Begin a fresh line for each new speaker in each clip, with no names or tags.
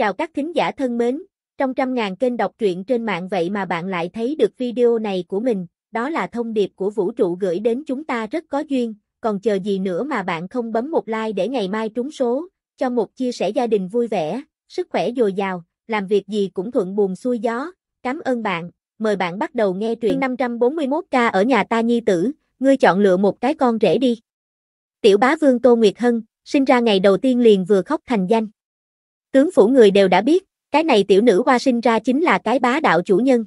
Chào các thính giả thân mến, trong trăm ngàn kênh đọc truyện trên mạng vậy mà bạn lại thấy được video này của mình, đó là thông điệp của vũ trụ gửi đến chúng ta rất có duyên, còn chờ gì nữa mà bạn không bấm một like để ngày mai trúng số, cho một chia sẻ gia đình vui vẻ, sức khỏe dồi dào, làm việc gì cũng thuận buồm xuôi gió. Cảm ơn bạn, mời bạn bắt đầu nghe truyện 541k ở nhà ta nhi tử, ngươi chọn lựa một cái con rể đi. Tiểu bá vương Tô Nguyệt Hân, sinh ra ngày đầu tiên liền vừa khóc thành danh. Tướng phủ người đều đã biết, cái này tiểu nữ hoa sinh ra chính là cái bá đạo chủ nhân.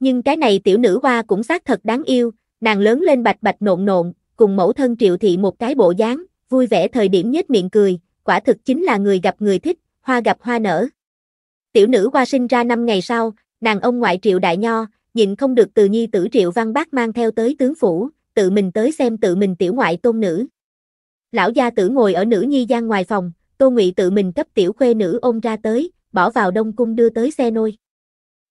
Nhưng cái này tiểu nữ hoa cũng xác thật đáng yêu, nàng lớn lên bạch bạch nộn nộn, cùng mẫu thân triệu thị một cái bộ dáng, vui vẻ thời điểm nhếch miệng cười, quả thực chính là người gặp người thích, hoa gặp hoa nở. Tiểu nữ hoa sinh ra năm ngày sau, nàng ông ngoại triệu đại nho, nhìn không được từ nhi tử triệu văn bác mang theo tới tướng phủ, tự mình tới xem tự mình tiểu ngoại tôn nữ. Lão gia tử ngồi ở nữ nhi gian ngoài phòng, Tô Ngụy tự mình cấp tiểu khuê nữ ôm ra tới, bỏ vào đông cung đưa tới xe nôi.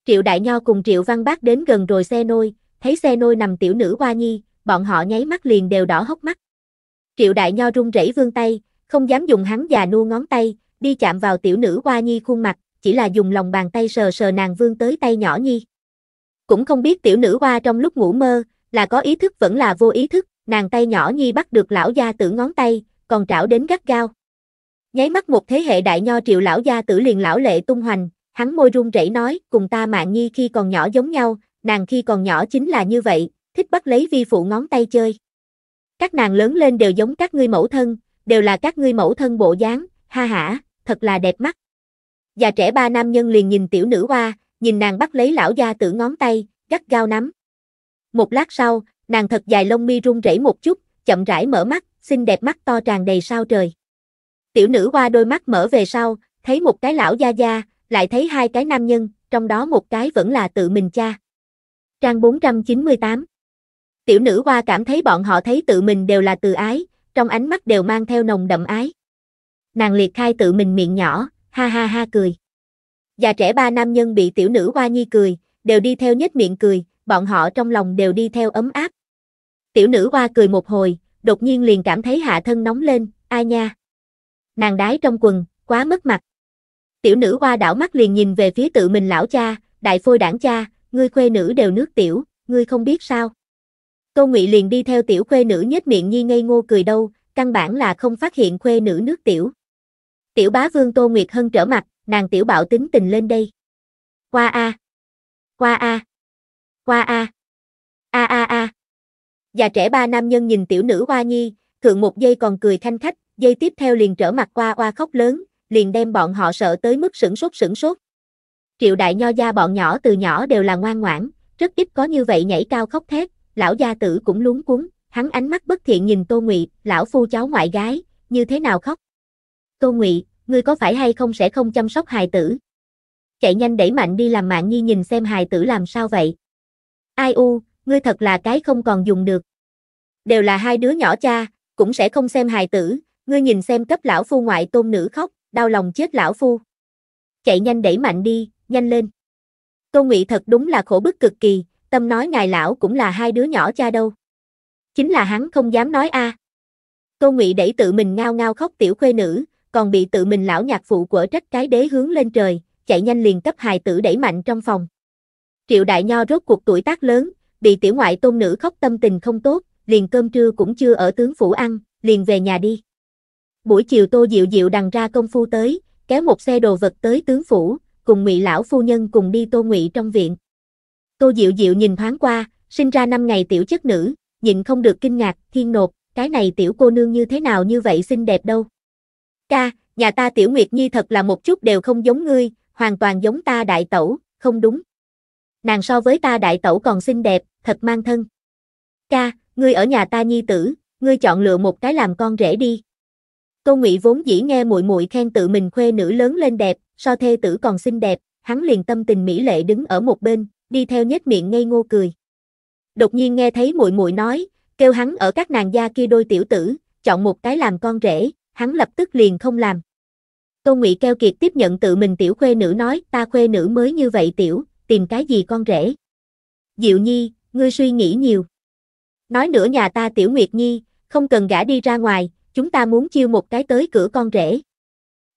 Triệu Đại Nho cùng Triệu Văn Bác đến gần rồi xe nôi, thấy xe nôi nằm tiểu nữ Hoa Nhi, bọn họ nháy mắt liền đều đỏ hốc mắt. Triệu Đại Nho run rẩy vươn tay, không dám dùng hắn già nua ngón tay, đi chạm vào tiểu nữ Hoa Nhi khuôn mặt, chỉ là dùng lòng bàn tay sờ sờ nàng vươn tới tay nhỏ Nhi. Cũng không biết tiểu nữ Hoa trong lúc ngủ mơ, là có ý thức vẫn là vô ý thức, nàng tay nhỏ Nhi bắt được lão gia tử ngón tay, còn trảo đến gắt gao. Nháy mắt một thế hệ đại nho triệu lão gia tử liền lão lệ tung hoành, hắn môi run rẩy nói, cùng ta mạng nhi khi còn nhỏ giống nhau, nàng khi còn nhỏ chính là như vậy, thích bắt lấy vi phụ ngón tay chơi. Các nàng lớn lên đều giống các ngươi mẫu thân, đều là các ngươi mẫu thân bộ dáng, ha hả, thật là đẹp mắt. Già trẻ ba nam nhân liền nhìn tiểu nữ hoa, nhìn nàng bắt lấy lão gia tử ngón tay, gắt gao nắm. Một lát sau, nàng thật dài lông mi run rẩy một chút, chậm rãi mở mắt, xinh đẹp mắt to tràn đầy sao trời. Tiểu nữ qua đôi mắt mở về sau, thấy một cái lão gia gia, lại thấy hai cái nam nhân, trong đó một cái vẫn là tự mình cha. Trang 498 Tiểu nữ qua cảm thấy bọn họ thấy tự mình đều là từ ái, trong ánh mắt đều mang theo nồng đậm ái. Nàng liệt khai tự mình miệng nhỏ, ha ha ha cười. Già trẻ ba nam nhân bị tiểu nữ qua nhi cười, đều đi theo nhếch miệng cười, bọn họ trong lòng đều đi theo ấm áp. Tiểu nữ qua cười một hồi, đột nhiên liền cảm thấy hạ thân nóng lên, ai nha nàng đái trong quần, quá mất mặt. Tiểu nữ hoa đảo mắt liền nhìn về phía tự mình lão cha, đại phôi đảng cha, ngươi khuê nữ đều nước tiểu, ngươi không biết sao. Câu Ngụy liền đi theo tiểu khuê nữ nhếch miệng nhi ngây ngô cười đâu, căn bản là không phát hiện khuê nữ nước tiểu. Tiểu bá vương Tô Nguyệt Hân trở mặt, nàng tiểu bạo tính tình lên đây. Qua a. Qua a. Qua a. A a a. Già trẻ ba nam nhân nhìn tiểu nữ hoa nhi, thượng một giây còn cười thanh khách, dây tiếp theo liền trở mặt qua oa khóc lớn, liền đem bọn họ sợ tới mức sửng sốt sửng sốt. Triệu đại nho gia bọn nhỏ từ nhỏ đều là ngoan ngoãn, rất ít có như vậy nhảy cao khóc thét, lão gia tử cũng luống cuống, hắn ánh mắt bất thiện nhìn Tô Ngụy, lão phu cháu ngoại gái, như thế nào khóc? Tô Ngụy, ngươi có phải hay không sẽ không chăm sóc hài tử? Chạy nhanh đẩy mạnh đi làm mạng nhi nhìn xem hài tử làm sao vậy? Ai u, ngươi thật là cái không còn dùng được. Đều là hai đứa nhỏ cha, cũng sẽ không xem hài tử, Ngươi nhìn xem cấp lão phu ngoại tôn nữ khóc, đau lòng chết lão phu. Chạy nhanh đẩy mạnh đi, nhanh lên. Tô Ngụy thật đúng là khổ bức cực kỳ, tâm nói ngài lão cũng là hai đứa nhỏ cha đâu. Chính là hắn không dám nói a. À. Tô Ngụy đẩy tự mình ngao ngao khóc tiểu khuê nữ, còn bị tự mình lão nhạc phụ của trách cái đế hướng lên trời, chạy nhanh liền cấp hài tử đẩy mạnh trong phòng. Triệu Đại Nho rốt cuộc tuổi tác lớn, bị tiểu ngoại tôn nữ khóc tâm tình không tốt, liền cơm trưa cũng chưa ở tướng phủ ăn, liền về nhà đi. Buổi chiều Tô Diệu Diệu đằng ra công phu tới, kéo một xe đồ vật tới tướng phủ, cùng Ngụy lão phu nhân cùng đi Tô Ngụy trong viện. Tô Diệu Diệu nhìn thoáng qua, sinh ra năm ngày tiểu chất nữ, nhịn không được kinh ngạc, thiên nộp cái này tiểu cô nương như thế nào như vậy xinh đẹp đâu. Ca, nhà ta tiểu Nguyệt Nhi thật là một chút đều không giống ngươi, hoàn toàn giống ta đại tẩu, không đúng. Nàng so với ta đại tẩu còn xinh đẹp, thật mang thân. Ca, ngươi ở nhà ta nhi tử, ngươi chọn lựa một cái làm con rể đi. Tôn Ngụy vốn dĩ nghe muội muội khen tự mình khuê nữ lớn lên đẹp, so thê tử còn xinh đẹp, hắn liền tâm tình mỹ lệ đứng ở một bên, đi theo nhếch miệng ngây ngô cười. Đột nhiên nghe thấy muội muội nói, kêu hắn ở các nàng gia kia đôi tiểu tử, chọn một cái làm con rể, hắn lập tức liền không làm. Tôn Ngụy keo kiệt tiếp nhận tự mình tiểu khuê nữ nói, ta khuê nữ mới như vậy tiểu, tìm cái gì con rể. Diệu Nhi, ngươi suy nghĩ nhiều. Nói nữa nhà ta tiểu Nguyệt Nhi, không cần gả đi ra ngoài, chúng ta muốn chiêu một cái tới cửa con rể.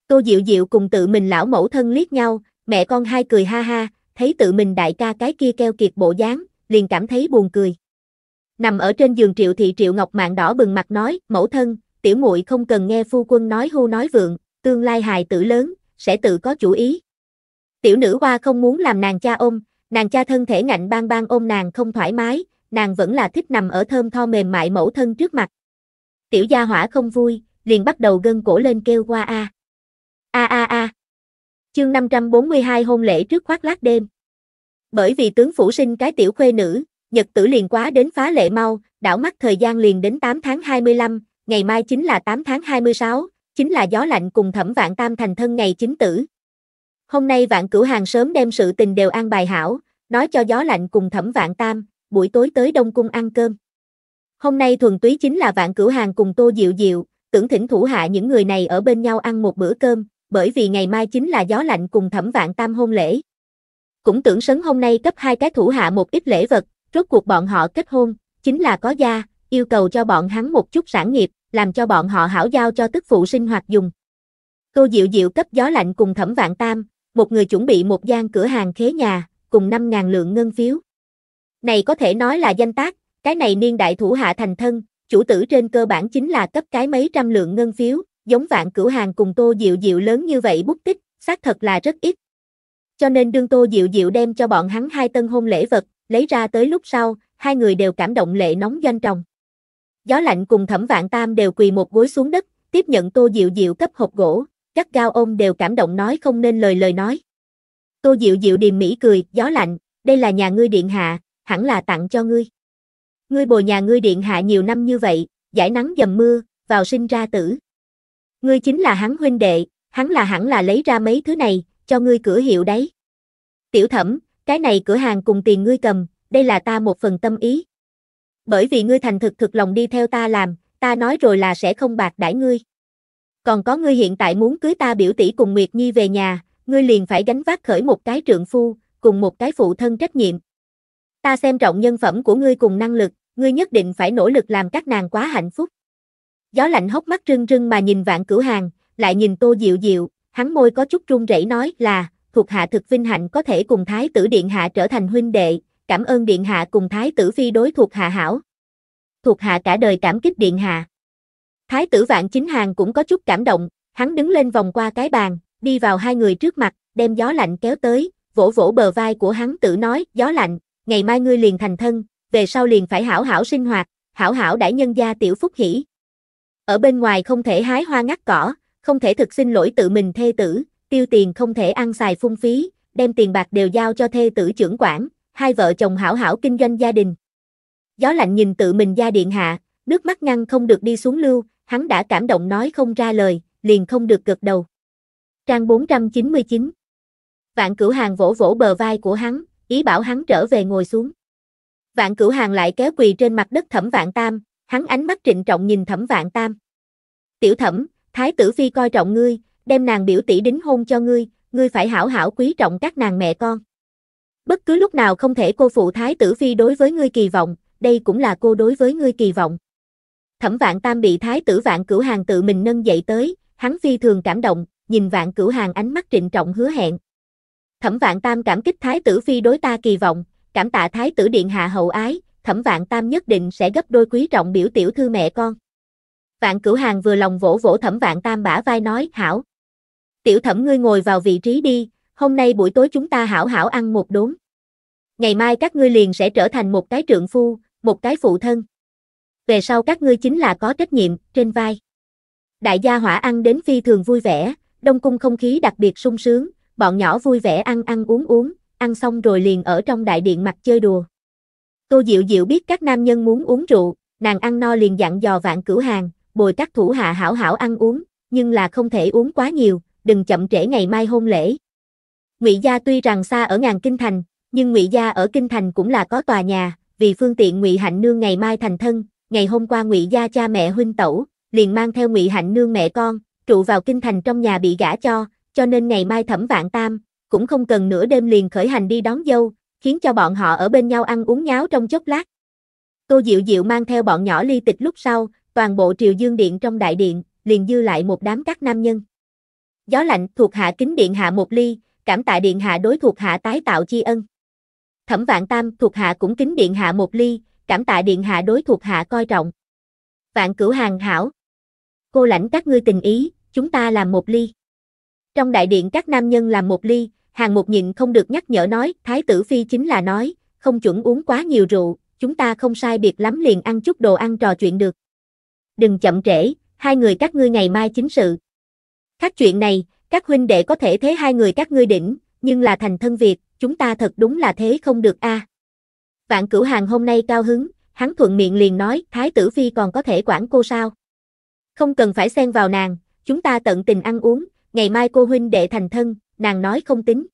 Tô Diệu Diệu cùng tự mình lão mẫu thân liếc nhau, mẹ con hai cười ha ha, thấy tự mình đại ca cái kia keo kiệt bộ dáng, liền cảm thấy buồn cười. Nằm ở trên giường Triệu thị Triệu Ngọc mạng đỏ bừng mặt nói, mẫu thân, tiểu muội không cần nghe phu quân nói hô nói vượng, tương lai hài tử lớn, sẽ tự có chủ ý. Tiểu nữ hoa không muốn làm nàng cha ôm, nàng cha thân thể ngạnh bang bang ôm nàng không thoải mái, nàng vẫn là thích nằm ở thơm tho mềm mại mẫu thân trước mặt tiểu gia hỏa không vui, liền bắt đầu gân cổ lên kêu qua a. A a a. Chương 542 hôn lễ trước khoác lác đêm. Bởi vì tướng phủ sinh cái tiểu khuê nữ, Nhật tử liền quá đến phá lệ mau, đảo mắt thời gian liền đến 8 tháng 25, ngày mai chính là 8 tháng 26, chính là gió lạnh cùng thẩm vạn tam thành thân ngày chính tử. Hôm nay vạn cửu hàng sớm đem sự tình đều an bài hảo, nói cho gió lạnh cùng thẩm vạn tam, buổi tối tới Đông Cung ăn cơm. Hôm nay thuần túy chính là vạn cửu hàng cùng tô diệu diệu, tưởng thỉnh thủ hạ những người này ở bên nhau ăn một bữa cơm, bởi vì ngày mai chính là gió lạnh cùng thẩm vạn tam hôn lễ. Cũng tưởng sấn hôm nay cấp hai cái thủ hạ một ít lễ vật, rốt cuộc bọn họ kết hôn, chính là có gia, yêu cầu cho bọn hắn một chút sản nghiệp, làm cho bọn họ hảo giao cho tức phụ sinh hoạt dùng. Tô Diệu Diệu cấp gió lạnh cùng Thẩm Vạn Tam, một người chuẩn bị một gian cửa hàng khế nhà, cùng 5.000 lượng ngân phiếu. Này có thể nói là danh tác, cái này niên đại thủ hạ thành thân, chủ tử trên cơ bản chính là cấp cái mấy trăm lượng ngân phiếu, giống vạn cửu hàng cùng tô diệu diệu lớn như vậy bút tích, xác thật là rất ít. Cho nên đương tô diệu diệu đem cho bọn hắn hai tân hôn lễ vật, lấy ra tới lúc sau, hai người đều cảm động lệ nóng doanh tròng. Gió lạnh cùng thẩm vạn tam đều quỳ một gối xuống đất, tiếp nhận tô diệu diệu cấp hộp gỗ, gắt gao ôm đều cảm động nói không nên lời lời nói. Tô diệu diệu điềm mỹ cười, gió lạnh, đây là nhà ngươi điện hạ, hẳn là tặng cho ngươi ngươi bồi nhà ngươi điện hạ nhiều năm như vậy, giải nắng dầm mưa, vào sinh ra tử. Ngươi chính là hắn huynh đệ, hắn là hẳn là lấy ra mấy thứ này, cho ngươi cửa hiệu đấy. Tiểu thẩm, cái này cửa hàng cùng tiền ngươi cầm, đây là ta một phần tâm ý. Bởi vì ngươi thành thực thực lòng đi theo ta làm, ta nói rồi là sẽ không bạc đãi ngươi. Còn có ngươi hiện tại muốn cưới ta biểu tỷ cùng Nguyệt Nhi về nhà, ngươi liền phải gánh vác khởi một cái trượng phu, cùng một cái phụ thân trách nhiệm. Ta xem trọng nhân phẩm của ngươi cùng năng lực, ngươi nhất định phải nỗ lực làm các nàng quá hạnh phúc. Gió lạnh hốc mắt rưng rưng mà nhìn vạn cửu hàng, lại nhìn tô diệu diệu, hắn môi có chút run rẩy nói là, thuộc hạ thực vinh hạnh có thể cùng thái tử điện hạ trở thành huynh đệ, cảm ơn điện hạ cùng thái tử phi đối thuộc hạ hảo. Thuộc hạ cả đời cảm kích điện hạ. Thái tử vạn chính hàng cũng có chút cảm động, hắn đứng lên vòng qua cái bàn, đi vào hai người trước mặt, đem gió lạnh kéo tới, vỗ vỗ bờ vai của hắn tự nói, gió lạnh, ngày mai ngươi liền thành thân, về sau liền phải hảo hảo sinh hoạt, hảo hảo đãi nhân gia tiểu phúc hỷ. Ở bên ngoài không thể hái hoa ngắt cỏ, không thể thực xin lỗi tự mình thê tử, tiêu tiền không thể ăn xài phung phí, đem tiền bạc đều giao cho thê tử trưởng quản, hai vợ chồng hảo hảo kinh doanh gia đình. Gió lạnh nhìn tự mình gia điện hạ, nước mắt ngăn không được đi xuống lưu, hắn đã cảm động nói không ra lời, liền không được gật đầu. Trang 499 Vạn cửu hàng vỗ vỗ bờ vai của hắn, ý bảo hắn trở về ngồi xuống. Vạn cửu hàng lại kéo quỳ trên mặt đất thẩm vạn tam, hắn ánh mắt trịnh trọng nhìn thẩm vạn tam. Tiểu thẩm, thái tử phi coi trọng ngươi, đem nàng biểu tỷ đính hôn cho ngươi, ngươi phải hảo hảo quý trọng các nàng mẹ con. Bất cứ lúc nào không thể cô phụ thái tử phi đối với ngươi kỳ vọng, đây cũng là cô đối với ngươi kỳ vọng. Thẩm vạn tam bị thái tử vạn cửu hàng tự mình nâng dậy tới, hắn phi thường cảm động, nhìn vạn cửu hàng ánh mắt trịnh trọng hứa hẹn, Thẩm Vạn Tam cảm kích Thái tử Phi đối ta kỳ vọng, cảm tạ Thái tử Điện Hạ hậu ái, Thẩm Vạn Tam nhất định sẽ gấp đôi quý trọng biểu tiểu thư mẹ con. Vạn Cửu Hàng vừa lòng vỗ vỗ Thẩm Vạn Tam bả vai nói, hảo. Tiểu Thẩm ngươi ngồi vào vị trí đi, hôm nay buổi tối chúng ta hảo hảo ăn một đốn. Ngày mai các ngươi liền sẽ trở thành một cái trượng phu, một cái phụ thân. Về sau các ngươi chính là có trách nhiệm, trên vai. Đại gia hỏa ăn đến phi thường vui vẻ, đông cung không khí đặc biệt sung sướng, bọn nhỏ vui vẻ ăn ăn uống uống, ăn xong rồi liền ở trong đại điện mặt chơi đùa. Tô Diệu Diệu biết các nam nhân muốn uống rượu, nàng ăn no liền dặn dò vạn cửu hàng, bồi các thủ hạ hảo hảo ăn uống, nhưng là không thể uống quá nhiều, đừng chậm trễ ngày mai hôn lễ. Ngụy gia tuy rằng xa ở ngàn kinh thành, nhưng Ngụy gia ở kinh thành cũng là có tòa nhà, vì phương tiện Ngụy Hạnh nương ngày mai thành thân, ngày hôm qua Ngụy gia cha mẹ huynh tẩu liền mang theo Ngụy Hạnh nương mẹ con, trụ vào kinh thành trong nhà bị gả cho, cho nên ngày mai thẩm vạn tam, cũng không cần nửa đêm liền khởi hành đi đón dâu, khiến cho bọn họ ở bên nhau ăn uống nháo trong chốc lát. cô Diệu Diệu mang theo bọn nhỏ ly tịch lúc sau, toàn bộ triều dương điện trong đại điện, liền dư lại một đám các nam nhân. Gió lạnh thuộc hạ kính điện hạ một ly, cảm tạ điện hạ đối thuộc hạ tái tạo chi ân. Thẩm vạn tam thuộc hạ cũng kính điện hạ một ly, cảm tạ điện hạ đối thuộc hạ coi trọng. Vạn cửu hàng hảo. Cô lãnh các ngươi tình ý, chúng ta làm một ly. Trong đại điện các nam nhân làm một ly, hàng một nhịn không được nhắc nhở nói, thái tử phi chính là nói, không chuẩn uống quá nhiều rượu, chúng ta không sai biệt lắm liền ăn chút đồ ăn trò chuyện được. Đừng chậm trễ, hai người các ngươi ngày mai chính sự. Khác chuyện này, các huynh đệ có thể thế hai người các ngươi đỉnh, nhưng là thành thân việc, chúng ta thật đúng là thế không được a. À. Vạn cửu hàng hôm nay cao hứng, hắn thuận miệng liền nói, thái tử phi còn có thể quản cô sao? Không cần phải xen vào nàng, chúng ta tận tình ăn uống, ngày mai cô huynh đệ thành thân, nàng nói không tính.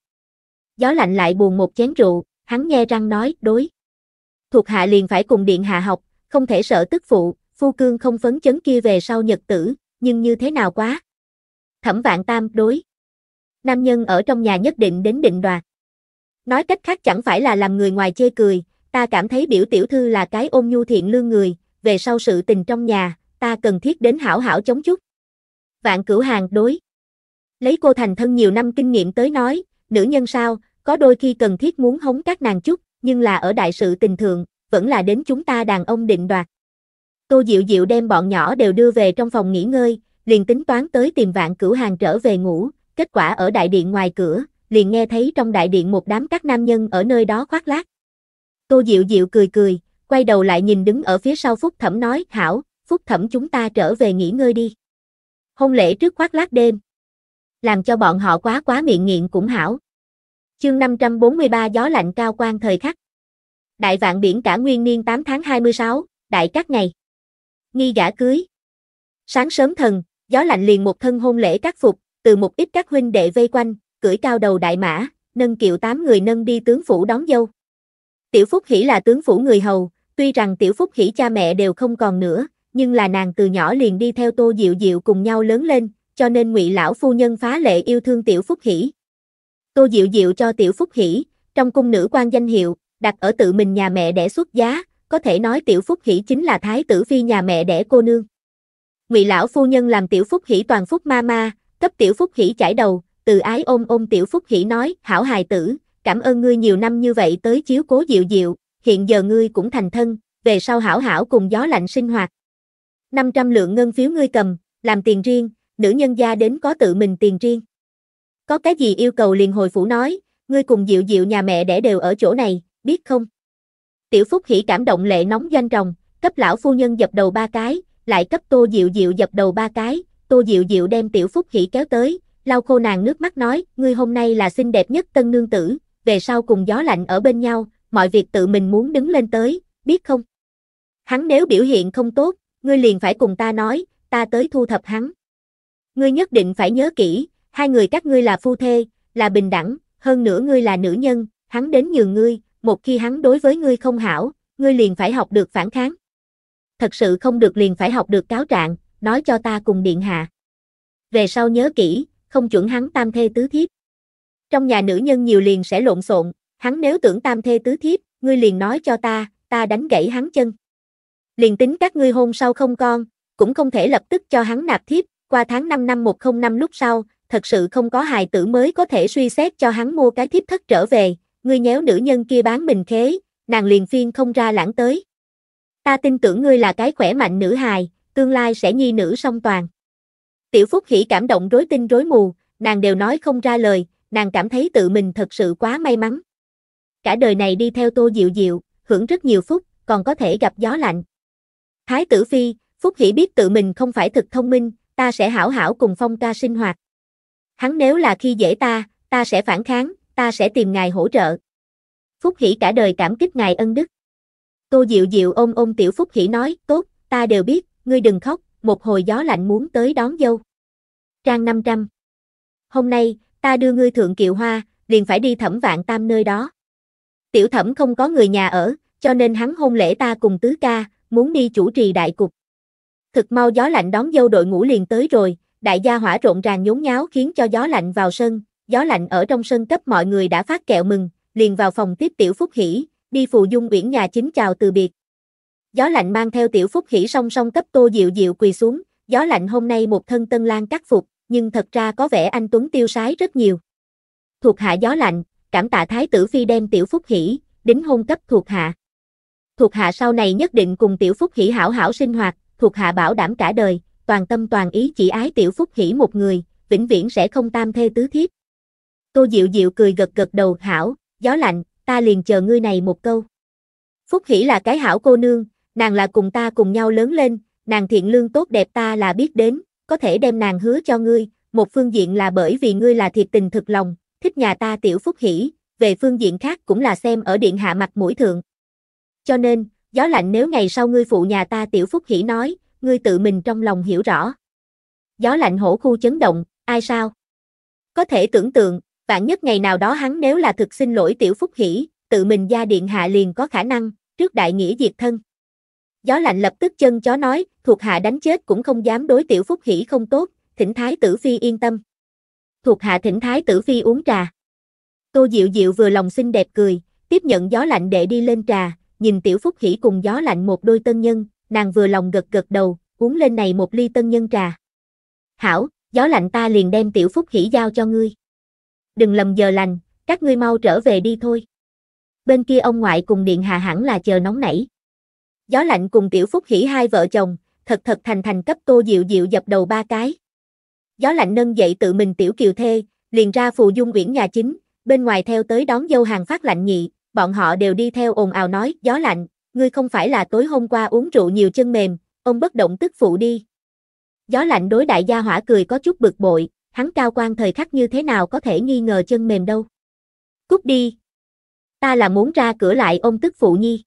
Gió lạnh lại buồn một chén rượu, hắn nghe răng nói, đối. Thuộc hạ liền phải cùng điện hạ học, không thể sợ tức phụ, phu cương không phấn chấn kia về sau nhật tử, nhưng như thế nào quá. Thẩm vạn tam, đối. Nam nhân ở trong nhà nhất định đến định đoạt. Nói cách khác chẳng phải là làm người ngoài chê cười, ta cảm thấy biểu tiểu thư là cái ôm nhu thiện lương người, về sau sự tình trong nhà, ta cần thiết đến hảo hảo chống chút. Vạn cửu hàng đối. Lấy cô thành thân nhiều năm kinh nghiệm tới nói, nữ nhân sao, có đôi khi cần thiết muốn hống các nàng chút, nhưng là ở đại sự tình thường, vẫn là đến chúng ta đàn ông định đoạt. Tô Diệu Diệu đem bọn nhỏ đều đưa về trong phòng nghỉ ngơi, liền tính toán tới tìm vạn cửu hàng trở về ngủ, kết quả ở đại điện ngoài cửa, liền nghe thấy trong đại điện một đám các nam nhân ở nơi đó khoác lác. Tô Diệu Diệu cười cười, quay đầu lại nhìn đứng ở phía sau Phúc Thẩm nói, Hảo, Phúc Thẩm chúng ta trở về nghỉ ngơi đi. Hôn lễ trước khoác lác đêm làm cho bọn họ quá quá miệng nghiện cũng hảo. Chương 543 gió lạnh cao quan thời khắc. Đại vạn biển cả nguyên niên 8 tháng 26, đại các ngày. Nghi gã cưới. Sáng sớm thần, gió lạnh liền một thân hôn lễ các phục, từ một ít các huynh đệ vây quanh, cưỡi cao đầu đại mã, nâng kiệu tám người nâng đi tướng phủ đón dâu. Tiểu Phúc Hỷ là tướng phủ người hầu, tuy rằng Tiểu Phúc Hỷ cha mẹ đều không còn nữa, nhưng là nàng từ nhỏ liền đi theo Tô Diệu Diệu cùng nhau lớn lên, cho nên ngụy lão phu nhân phá lệ yêu thương tiểu phúc hỷ. Tô Diệu Diệu cho tiểu phúc hỷ, trong cung nữ quan danh hiệu, đặt ở tự mình nhà mẹ đẻ xuất giá, có thể nói tiểu phúc hỷ chính là thái tử phi nhà mẹ đẻ cô nương. Ngụy lão phu nhân làm tiểu phúc hỷ toàn phúc ma ma, cấp tiểu phúc hỷ chải đầu, từ ái ôm ôm tiểu phúc hỷ nói, hảo hài tử, cảm ơn ngươi nhiều năm như vậy tới chiếu cố Diệu Diệu, hiện giờ ngươi cũng thành thân, về sau hảo hảo cùng gió lạnh sinh hoạt. 500 lượng ngân phiếu ngươi cầm, làm tiền riêng, nữ nhân gia đến có tự mình tiền riêng. Có cái gì yêu cầu liền hồi phủ nói, ngươi cùng Diệu Diệu nhà mẹ đẻ đều ở chỗ này, biết không? Tiểu Phúc Hỷ cảm động lệ nóng doanh rồng, cấp lão phu nhân dập đầu ba cái, lại cấp Tô Diệu Diệu dập đầu ba cái, Tô Diệu Diệu đem Tiểu Phúc Hỷ kéo tới, lau khô nàng nước mắt nói, ngươi hôm nay là xinh đẹp nhất tân nương tử, về sau cùng gió lạnh ở bên nhau, mọi việc tự mình muốn đứng lên tới, biết không? Hắn nếu biểu hiện không tốt, ngươi liền phải cùng ta nói, ta tới thu thập hắn ngươi nhất định phải nhớ kỹ, hai người các ngươi là phu thê, là bình đẳng, hơn nữa ngươi là nữ nhân, hắn đến nhường ngươi, một khi hắn đối với ngươi không hảo, ngươi liền phải học được phản kháng. Thật sự không được liền phải học được cáo trạng, nói cho ta cùng điện hạ. Về sau nhớ kỹ, không chuẩn hắn tam thê tứ thiếp. Trong nhà nữ nhân nhiều liền sẽ lộn xộn, hắn nếu tưởng tam thê tứ thiếp, ngươi liền nói cho ta, ta đánh gãy hắn chân. Liền tính các ngươi hôn sau không con, cũng không thể lập tức cho hắn nạp thiếp, qua tháng 5 năm 105 lúc sau, thật sự không có hài tử mới có thể suy xét cho hắn mua cái thiếp thất trở về, ngươi nhéo nữ nhân kia bán mình khế, nàng liền phiên không ra lãng tới. Ta tin tưởng ngươi là cái khỏe mạnh nữ hài, tương lai sẽ nhi nữ song toàn. Tiểu Phúc Hỷ cảm động rối tinh rối mù, nàng đều nói không ra lời, nàng cảm thấy tự mình thật sự quá may mắn. Cả đời này đi theo tô diệu diệu, hưởng rất nhiều phúc, còn có thể gặp gió lạnh. Thái tử Phi, Phúc Hỷ biết tự mình không phải thực thông minh, ta sẽ hảo hảo cùng phong ca sinh hoạt. Hắn nếu là khi dễ ta, ta sẽ phản kháng, ta sẽ tìm ngài hỗ trợ. Phúc Hỷ cả đời cảm kích ngài ân đức. cô dịu dịu ôm ôm tiểu Phúc Hỷ nói, tốt, ta đều biết, ngươi đừng khóc, một hồi gió lạnh muốn tới đón dâu. Trang 500 Hôm nay, ta đưa ngươi thượng kiều hoa, liền phải đi thẩm vạn tam nơi đó. Tiểu thẩm không có người nhà ở, cho nên hắn hôn lễ ta cùng tứ ca, muốn đi chủ trì đại cục. Thực mau gió lạnh đón dâu đội ngũ liền tới rồi, đại gia hỏa rộn ràng nhốn nháo khiến cho gió lạnh vào sân, gió lạnh ở trong sân cấp mọi người đã phát kẹo mừng, liền vào phòng tiếp tiểu phúc hỷ, đi phù dung uyển nhà chính chào từ biệt. Gió lạnh mang theo tiểu phúc hỷ song song cấp tô diệu diệu quỳ xuống, gió lạnh hôm nay một thân tân lang cắt phục, nhưng thật ra có vẻ anh Tuấn tiêu sái rất nhiều. Thuộc hạ gió lạnh, cảm tạ thái tử phi đem tiểu phúc hỷ, đính hôn cấp thuộc hạ. Thuộc hạ sau này nhất định cùng tiểu phúc hỷ hảo hảo sinh hoạt, thuộc hạ bảo đảm cả đời, toàn tâm toàn ý chỉ ái tiểu phúc hỷ một người, vĩnh viễn sẽ không tam thê tứ thiếp. Tô Diệu Diệu cười gật gật đầu hảo, gió lạnh, ta liền chờ ngươi này một câu. Phúc hỷ là cái hảo cô nương, nàng là cùng ta cùng nhau lớn lên, nàng thiện lương tốt đẹp ta là biết đến, có thể đem nàng hứa cho ngươi, một phương diện là bởi vì ngươi là thiệt tình thực lòng, thích nhà ta tiểu phúc hỷ, về phương diện khác cũng là xem ở điện hạ mặt mũi thượng. Cho nên, gió lạnh nếu ngày sau ngươi phụ nhà ta tiểu phúc hỉ nói, ngươi tự mình trong lòng hiểu rõ. Gió lạnh hổ khu chấn động, ai sao? Có thể tưởng tượng, bạn nhất ngày nào đó hắn nếu là thực xin lỗi tiểu phúc hỉ, tự mình gia điện hạ liền có khả năng, trước đại nghĩa diệt thân. Gió lạnh lập tức chân chó nói, thuộc hạ đánh chết cũng không dám đối tiểu phúc hỉ không tốt, thỉnh thái tử phi yên tâm. Thuộc hạ thỉnh thái tử phi uống trà. Tô Diệu Diệu vừa lòng xinh đẹp cười, tiếp nhận gió lạnh để đi lên trà, nhìn tiểu phúc khỉ cùng gió lạnh một đôi tân nhân, nàng vừa lòng gật gật đầu, uống lên này một ly tân nhân trà. Hảo, gió lạnh ta liền đem tiểu phúc khỉ giao cho ngươi. Đừng lầm giờ lành, các ngươi mau trở về đi thôi. Bên kia ông ngoại cùng điện hạ hẳn là chờ nóng nảy. Gió lạnh cùng tiểu phúc khỉ hai vợ chồng, thật thật thành thành cấp tô dịu dịu dập đầu ba cái. Gió lạnh nâng dậy tự mình tiểu kiều thê, liền ra phù dung uyển nhà chính, bên ngoài theo tới đón dâu hàng phát lạnh nhị, bọn họ đều đi theo ồn ào nói, gió lạnh, ngươi không phải là tối hôm qua uống rượu nhiều chân mềm, ông bất động tức phụ đi. Gió lạnh đối đại gia hỏa cười có chút bực bội, hắn cao quan thời khắc như thế nào có thể nghi ngờ chân mềm đâu. Cút đi. Ta là muốn ra cửa lại ông tức phụ nhi.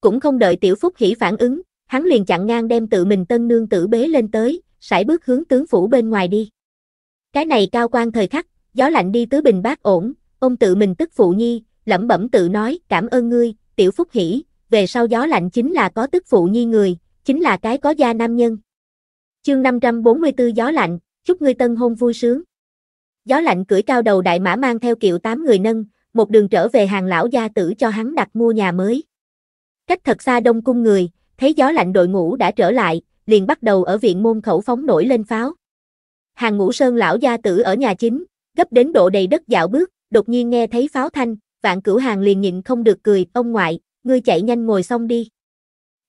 Cũng không đợi tiểu phúc hỉ phản ứng, hắn liền chặn ngang đem tự mình tân nương tử bế lên tới, sải bước hướng tướng phủ bên ngoài đi. Cái này cao quan thời khắc, gió lạnh đi tứ bình bác ổn, ông tự mình tức phụ nhi, lẩm bẩm tự nói, cảm ơn ngươi, tiểu phúc hỷ, về sau gió lạnh chính là có tức phụ nhi người, chính là cái có gia nam nhân. Chương 544 gió lạnh, chúc ngươi tân hôn vui sướng. Gió lạnh cưỡi cao đầu đại mã mang theo kiệu tám người nâng, một đường trở về hàng lão gia tử cho hắn đặt mua nhà mới. Cách thật xa đông cung người, thấy gió lạnh đội ngũ đã trở lại, liền bắt đầu ở viện môn khẩu phóng nổi lên pháo. Hàng ngũ sơn lão gia tử ở nhà chính, gấp đến độ đầy đất dạo bước, đột nhiên nghe thấy pháo thanh, vạn cửu hàng liền nhịn không được cười, ông ngoại, ngươi chạy nhanh ngồi xong đi.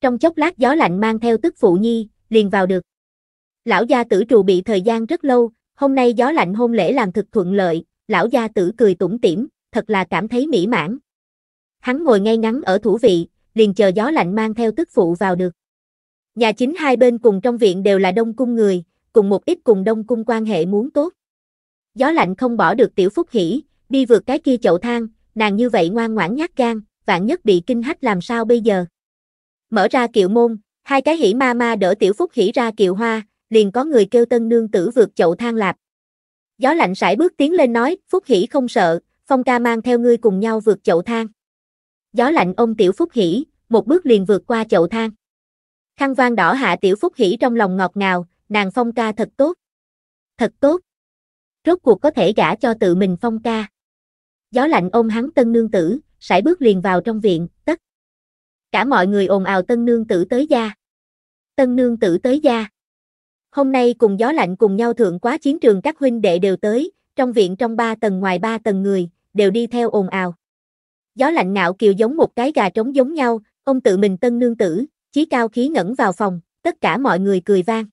Trong chốc lát gió lạnh mang theo tức phụ nhi, liền vào được. Lão gia tử trù bị thời gian rất lâu, hôm nay gió lạnh hôn lễ làm thực thuận lợi, lão gia tử cười tủm tỉm, thật là cảm thấy mỹ mãn. Hắn ngồi ngay ngắn ở thủ vị, liền chờ gió lạnh mang theo tức phụ vào được. Nhà chính hai bên cùng trong viện đều là đông cung người, cùng một ít cùng đông cung quan hệ muốn tốt. Gió lạnh không bỏ được tiểu phúc hỉ, đi vượt cái kia chậu thang, nàng như vậy ngoan ngoãn nhát gan, vạn nhất bị kinh hách làm sao bây giờ. Mở ra kiệu môn, hai cái hỉ ma ma đỡ tiểu phúc hỉ ra kiệu hoa, liền có người kêu tân nương tử vượt chậu thang lạp. Gió lạnh sải bước tiến lên nói, phúc hỉ không sợ, phong ca mang theo ngươi cùng nhau vượt chậu thang Gió lạnh ôm tiểu phúc hỉ, một bước liền vượt qua chậu thang Khăn vang đỏ hạ tiểu phúc hỉ trong lòng ngọt ngào, nàng phong ca thật tốt. Thật tốt. Rốt cuộc có thể gả cho tự mình phong ca gió lạnh ôm hắn tân nương tử, sải bước liền vào trong viện, tất. Cả mọi người ồn ào tân nương tử tới gia. Tân nương tử tới gia. Hôm nay cùng gió lạnh cùng nhau thượng quá chiến trường các huynh đệ đều tới, trong viện trong ba tầng ngoài ba tầng người, đều đi theo ồn ào. Gió lạnh ngạo kiều giống một cái gà trống giống nhau, ông tự mình tân nương tử, chí cao khí ngẩng vào phòng, tất cả mọi người cười vang.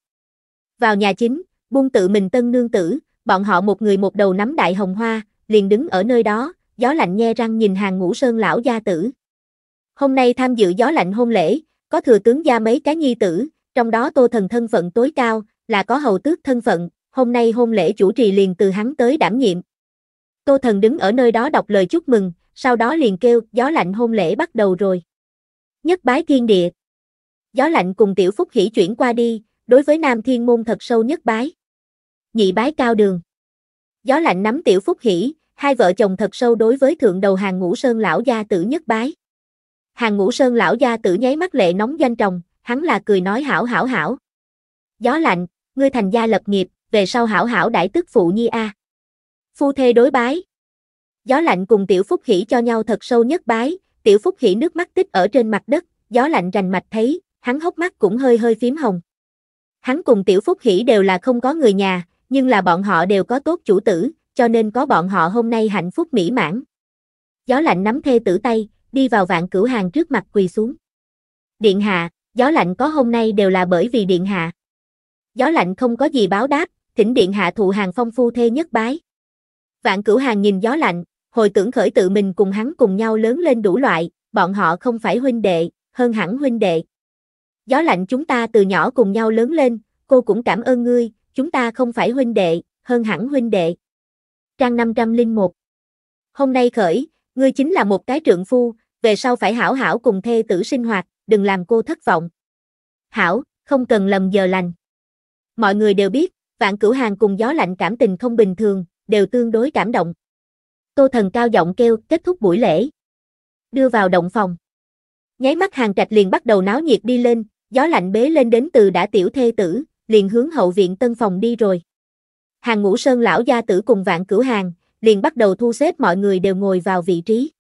Vào nhà chính, buông tự mình tân nương tử, bọn họ một người một đầu nắm đại hồng hoa, liền đứng ở nơi đó, gió lạnh nhe răng nhìn hàng ngũ sơn lão gia tử. Hôm nay tham dự gió lạnh hôn lễ, có thừa tướng gia mấy cái nhi tử, trong đó tô thần thân phận tối cao, là có hầu tước thân phận, hôm nay hôn lễ chủ trì liền từ hắn tới đảm nhiệm. Tô thần đứng ở nơi đó đọc lời chúc mừng, sau đó liền kêu, gió lạnh hôn lễ bắt đầu rồi. Nhất bái thiên địa. Gió lạnh cùng tiểu phúc hỷ chuyển qua đi, đối với nam thiên môn thật sâu nhất bái. Nhị bái cao đường. Gió lạnh nắm tiểu phúc hỉ, hai vợ chồng thật sâu đối với thượng đầu hàng ngũ sơn lão gia tử nhất bái. Hàng ngũ sơn lão gia tử nháy mắt lệ nóng danh tròng, hắn là cười nói hảo hảo hảo. Gió lạnh, ngươi thành gia lập nghiệp, về sau hảo hảo đại tức phụ nhi a. À. Phu thê đối bái. Gió lạnh cùng tiểu phúc hỉ cho nhau thật sâu nhất bái, tiểu phúc hỉ nước mắt tích ở trên mặt đất, gió lạnh rành mạch thấy, hắn hốc mắt cũng hơi hơi phím hồng. Hắn cùng tiểu phúc hỉ đều là không có người nhà, nhưng là bọn họ đều có tốt chủ tử, cho nên có bọn họ hôm nay hạnh phúc mỹ mãn. Gió lạnh nắm thê tử tay, đi vào vạn cửu hàng trước mặt quỳ xuống. Điện hạ, gió lạnh có hôm nay đều là bởi vì điện hạ. Gió lạnh không có gì báo đáp, thỉnh điện hạ thụ hàng phong phu thê nhất bái. Vạn cửu hàng nhìn gió lạnh, hồi tưởng khởi tự mình cùng hắn cùng nhau lớn lên đủ loại, bọn họ không phải huynh đệ, hơn hẳn huynh đệ. Gió lạnh chúng ta từ nhỏ cùng nhau lớn lên, cô cũng cảm ơn ngươi, Chúng ta không phải huynh đệ, hơn hẳn huynh đệ. Trang 501 Hôm nay khởi, ngươi chính là một cái trượng phu, về sau phải hảo hảo cùng thê tử sinh hoạt, đừng làm cô thất vọng. Hảo, không cần lầm giờ lành. Mọi người đều biết, vạn cửu hàng cùng gió lạnh cảm tình không bình thường, đều tương đối cảm động. Tô thần cao giọng kêu, kết thúc buổi lễ. Đưa vào động phòng. Nháy mắt hàng trạch liền bắt đầu náo nhiệt đi lên, gió lạnh bế lên đến từ đã tiểu thê tử, liền hướng hậu viện tân phòng đi rồi. Hàng ngũ sơn lão gia tử cùng vạn cửu hàng, liền bắt đầu thu xếp mọi người đều ngồi vào vị trí.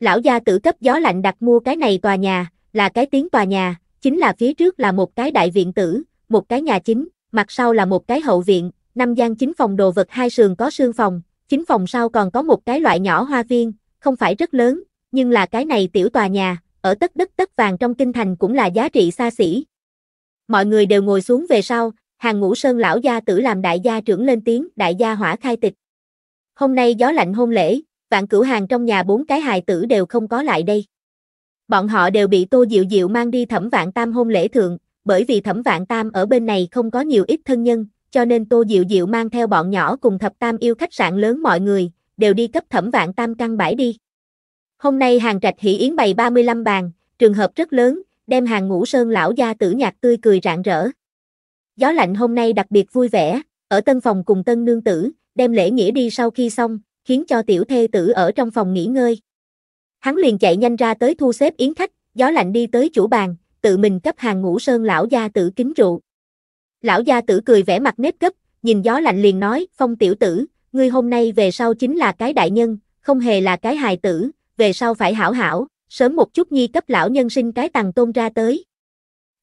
Lão gia tử cấp gió lạnh đặt mua cái này tòa nhà, là cái tiếng tòa nhà, chính là phía trước là một cái đại viện tử, một cái nhà chính, mặt sau là một cái hậu viện, năm gian chính phòng đồ vật hai sườn có sương phòng, chính phòng sau còn có một cái loại nhỏ hoa viên, không phải rất lớn, nhưng là cái này tiểu tòa nhà, ở tất đất tất vàng trong kinh thành cũng là giá trị xa xỉ, mọi người đều ngồi xuống về sau, hàng ngũ sơn lão gia tử làm đại gia trưởng lên tiếng, đại gia hỏa khai tịch. Hôm nay gió lạnh hôn lễ, vạn cửu hàng trong nhà bốn cái hài tử đều không có lại đây. Bọn họ đều bị Tô Diệu Diệu mang đi thẩm vạn tam hôn lễ thượng, bởi vì thẩm vạn tam ở bên này không có nhiều ít thân nhân, cho nên Tô Diệu Diệu mang theo bọn nhỏ cùng thập tam yêu khách sạn lớn mọi người, đều đi cấp thẩm vạn tam căn bãi đi. Hôm nay hàng trạch hỷ yến bày 35 bàn, trường hợp rất lớn, đem hàng ngũ sơn lão gia tử nhạc tươi cười rạng rỡ. Gió lạnh hôm nay đặc biệt vui vẻ, ở tân phòng cùng tân nương tử, đem lễ nghĩa đi sau khi xong, khiến cho tiểu thê tử ở trong phòng nghỉ ngơi. Hắn liền chạy nhanh ra tới thu xếp yến khách, gió lạnh đi tới chủ bàn, tự mình cấp hàng ngũ sơn lão gia tử kính rượu. Lão gia tử cười vẻ mặt nếp gấp, nhìn gió lạnh liền nói, phong tiểu tử, ngươi hôm nay về sau chính là cái đại nhân, không hề là cái hài tử, về sau phải hảo hảo, sớm một chút nhi cấp lão nhân sinh cái tàng tôn ra tới.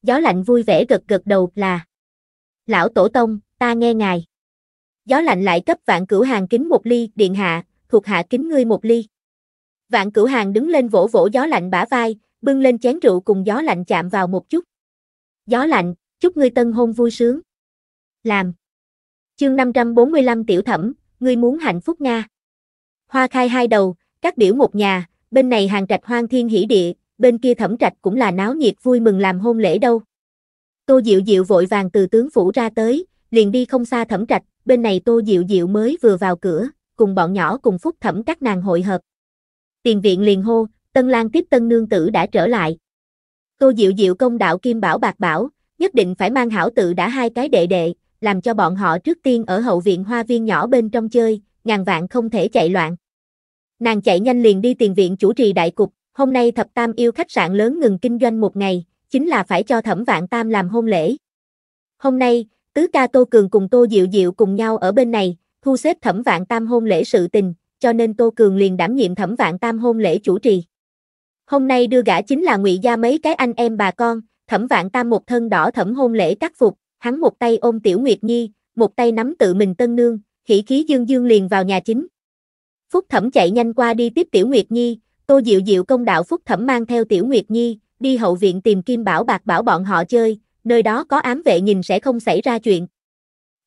Gió lạnh vui vẻ gật gật đầu là Lão Tổ Tông, ta nghe ngài. Gió lạnh lại cấp vạn cửu hàng kính một ly, điện hạ, thuộc hạ kính ngươi một ly. Vạn cửu hàng đứng lên vỗ vỗ gió lạnh bả vai, bưng lên chén rượu cùng gió lạnh chạm vào một chút. Gió lạnh, chúc ngươi tân hôn vui sướng. Làm. Chương 545 tiểu thẩm, ngươi muốn hạnh phúc Nga. Hoa khai hai đầu, các biểu một nhà, bên này hàng trạch hoang thiên hỷ địa, bên kia thẩm trạch cũng là náo nhiệt vui mừng làm hôn lễ đâu. Tô Diệu Diệu vội vàng từ tướng phủ ra tới, liền đi không xa thẩm trạch, bên này Tô Diệu Diệu mới vừa vào cửa, cùng bọn nhỏ cùng phúc thẩm các nàng hội hợp. Tiền viện liền hô, Tân Lan tiếp Tân Nương Tử đã trở lại. Tô Diệu Diệu công đạo Kim Bảo Bạc Bảo, nhất định phải mang hảo tự đã hai cái đệ đệ, làm cho bọn họ trước tiên ở hậu viện hoa viên nhỏ bên trong chơi, ngàn vạn không thể chạy loạn. Nàng chạy nhanh liền đi tiền viện chủ trì đại cục, hôm nay thập tam yêu khách sạn lớn ngừng kinh doanh một ngày, chính là phải cho thẩm vạn tam làm hôn lễ. Hôm nay, tứ ca Tô Cường cùng Tô Diệu Diệu cùng nhau ở bên này, thu xếp thẩm vạn tam hôn lễ sự tình, cho nên Tô Cường liền đảm nhiệm thẩm vạn tam hôn lễ chủ trì. Hôm nay đưa gã chính là ngụy gia mấy cái anh em bà con, thẩm vạn tam một thân đỏ thẩm hôn lễ cắt phục, hắn một tay ôm Tiểu Nguyệt Nhi, một tay nắm tự mình tân nương, khỉ khí dương dương liền vào nhà chính, Phúc Thẩm chạy nhanh qua đi tiếp Tiểu Nguyệt Nhi, Tô Diệu Diệu công đạo Phúc Thẩm mang theo Tiểu Nguyệt Nhi, đi hậu viện tìm Kim Bảo Bạc bảo bọn họ chơi, nơi đó có ám vệ nhìn sẽ không xảy ra chuyện.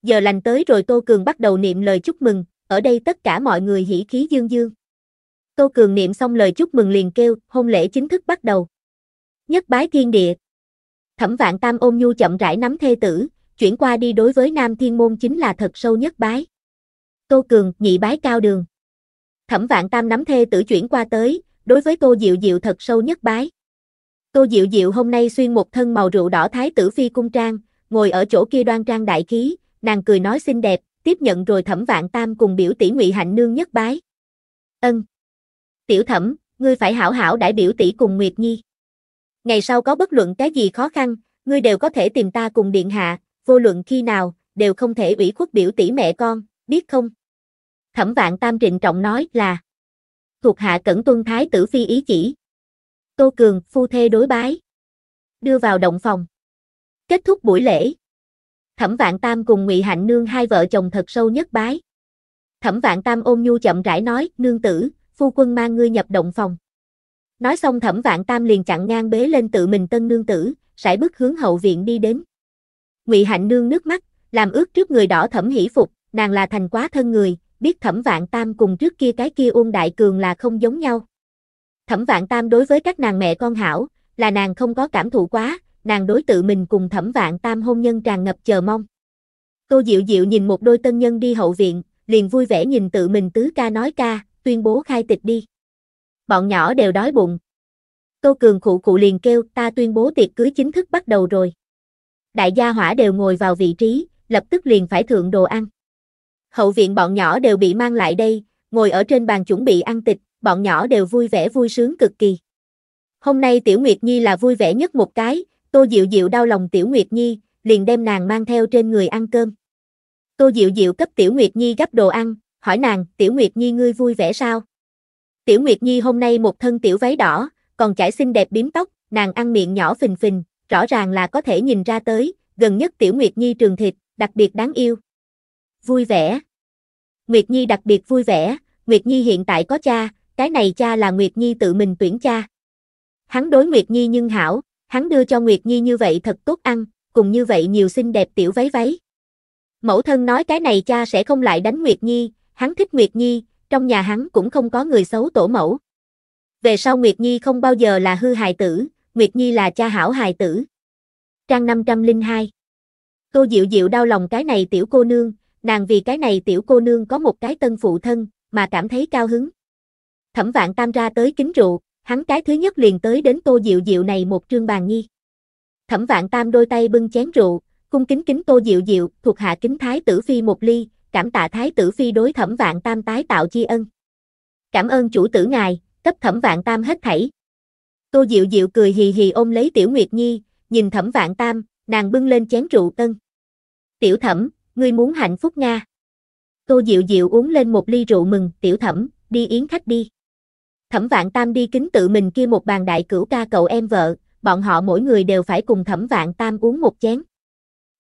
Giờ lành tới rồi Tô Cường bắt đầu niệm lời chúc mừng, ở đây tất cả mọi người hỉ khí dương dương. Tô Cường niệm xong lời chúc mừng liền kêu, hôn lễ chính thức bắt đầu. Nhất bái thiên địa. Thẩm Vạn Tam ôm nhu chậm rãi nắm thê tử, chuyển qua đi đối với Nam Thiên Môn chính là thật sâu nhất bái. Tô Cường, nhị bái cao đường. Thẩm Vạn Tam nắm thê tử chuyển qua tới, đối với Tô Diệu Diệu thật sâu nhất bái. Tô Diệu Diệu hôm nay xuyên một thân màu rượu đỏ thái tử phi cung trang, ngồi ở chỗ kia đoan trang đại khí, nàng cười nói xinh đẹp, tiếp nhận rồi Thẩm Vạn Tam cùng biểu tỷ Ngụy Hạnh nương nhất bái. Ân. Tiểu Thẩm, ngươi phải hảo hảo đại biểu tỷ cùng Nguyệt Nhi. Ngày sau có bất luận cái gì khó khăn, ngươi đều có thể tìm ta cùng điện hạ, vô luận khi nào, đều không thể ủy khuất biểu tỷ mẹ con, biết không? Thẩm Vạn Tam trịnh trọng nói là thuộc hạ cẩn tuân thái tử phi ý chỉ. Tô Cường, phu thê đối bái. Đưa vào động phòng. Kết thúc buổi lễ. Thẩm Vạn Tam cùng Ngụy Hạnh Nương hai vợ chồng thật sâu nhất bái. Thẩm Vạn Tam ôm nhu chậm rãi nói, nương tử, phu quân mang ngươi nhập động phòng. Nói xong Thẩm Vạn Tam liền chặn ngang bế lên tự mình tân nương tử, sải bước hướng hậu viện đi đến. Ngụy Hạnh Nương nước mắt, làm ướt trước người đỏ thẩm hỉ phục, nàng là thành quá thân người, biết Thẩm Vạn Tam cùng trước kia cái kia Uông Đại Cường là không giống nhau. Thẩm Vạn Tam đối với các nàng mẹ con hảo, là nàng không có cảm thụ quá, nàng đối tự mình cùng Thẩm Vạn Tam hôn nhân tràn ngập chờ mong. Tô Diệu Diệu nhìn một đôi tân nhân đi hậu viện, liền vui vẻ nhìn tự mình tứ ca nói ca, tuyên bố khai tịch đi. Bọn nhỏ đều đói bụng. Tô Cường khụ khụ liền kêu ta tuyên bố tiệc cưới chính thức bắt đầu rồi. Đại gia hỏa đều ngồi vào vị trí, lập tức liền phải thượng đồ ăn. Hậu viện bọn nhỏ đều bị mang lại đây, ngồi ở trên bàn chuẩn bị ăn tịch, bọn nhỏ đều vui vẻ vui sướng cực kỳ. Hôm nay Tiểu Nguyệt Nhi là vui vẻ nhất một cái, Tô Diệu Diệu đau lòng Tiểu Nguyệt Nhi, liền đem nàng mang theo trên người ăn cơm. Tô Diệu Diệu cấp Tiểu Nguyệt Nhi gấp đồ ăn, hỏi nàng, Tiểu Nguyệt Nhi ngươi vui vẻ sao? Tiểu Nguyệt Nhi hôm nay một thân tiểu váy đỏ, còn chải xinh đẹp biếm tóc, nàng ăn miệng nhỏ phình phình, rõ ràng là có thể nhìn ra tới, gần nhất Tiểu Nguyệt Nhi trường thịt, đặc biệt đáng yêu vui vẻ. Nguyệt Nhi đặc biệt vui vẻ, Nguyệt Nhi hiện tại có cha, cái này cha là Nguyệt Nhi tự mình tuyển cha. Hắn đối Nguyệt Nhi nhưng hảo, hắn đưa cho Nguyệt Nhi như vậy thật tốt ăn, cùng như vậy nhiều xinh đẹp tiểu váy váy. Mẫu thân nói cái này cha sẽ không lại đánh Nguyệt Nhi, hắn thích Nguyệt Nhi, trong nhà hắn cũng không có người xấu tổ mẫu. Về sau Nguyệt Nhi không bao giờ là hư hài tử, Nguyệt Nhi là cha hảo hài tử. Trang 502 cô Diệu Diệu đau lòng cái này tiểu cô nương, nàng vì cái này tiểu cô nương có một cái tân phụ thân, mà cảm thấy cao hứng. Thẩm vạn tam ra tới kính rượu, hắn cái thứ nhất liền tới đến tô diệu diệu này một trương bàn nghi. Thẩm vạn tam đôi tay bưng chén rượu, cung kính kính tô diệu diệu, thuộc hạ kính thái tử phi một ly, cảm tạ thái tử phi đối thẩm vạn tam tái tạo chi ân. Cảm ơn chủ tử ngài, cấp thẩm vạn tam hết thảy. Tô diệu diệu cười hì hì ôm lấy tiểu nguyệt nhi, nhìn thẩm vạn tam, nàng bưng lên chén rượu tân. Tiểu thẩm, ngươi muốn hạnh phúc Nga. Tô Diệu Diệu uống lên một ly rượu mừng, tiểu thẩm, đi yến khách đi. Thẩm Vạn Tam đi kính tự mình kia một bàn đại cửu ca cậu em vợ, bọn họ mỗi người đều phải cùng Thẩm Vạn Tam uống một chén.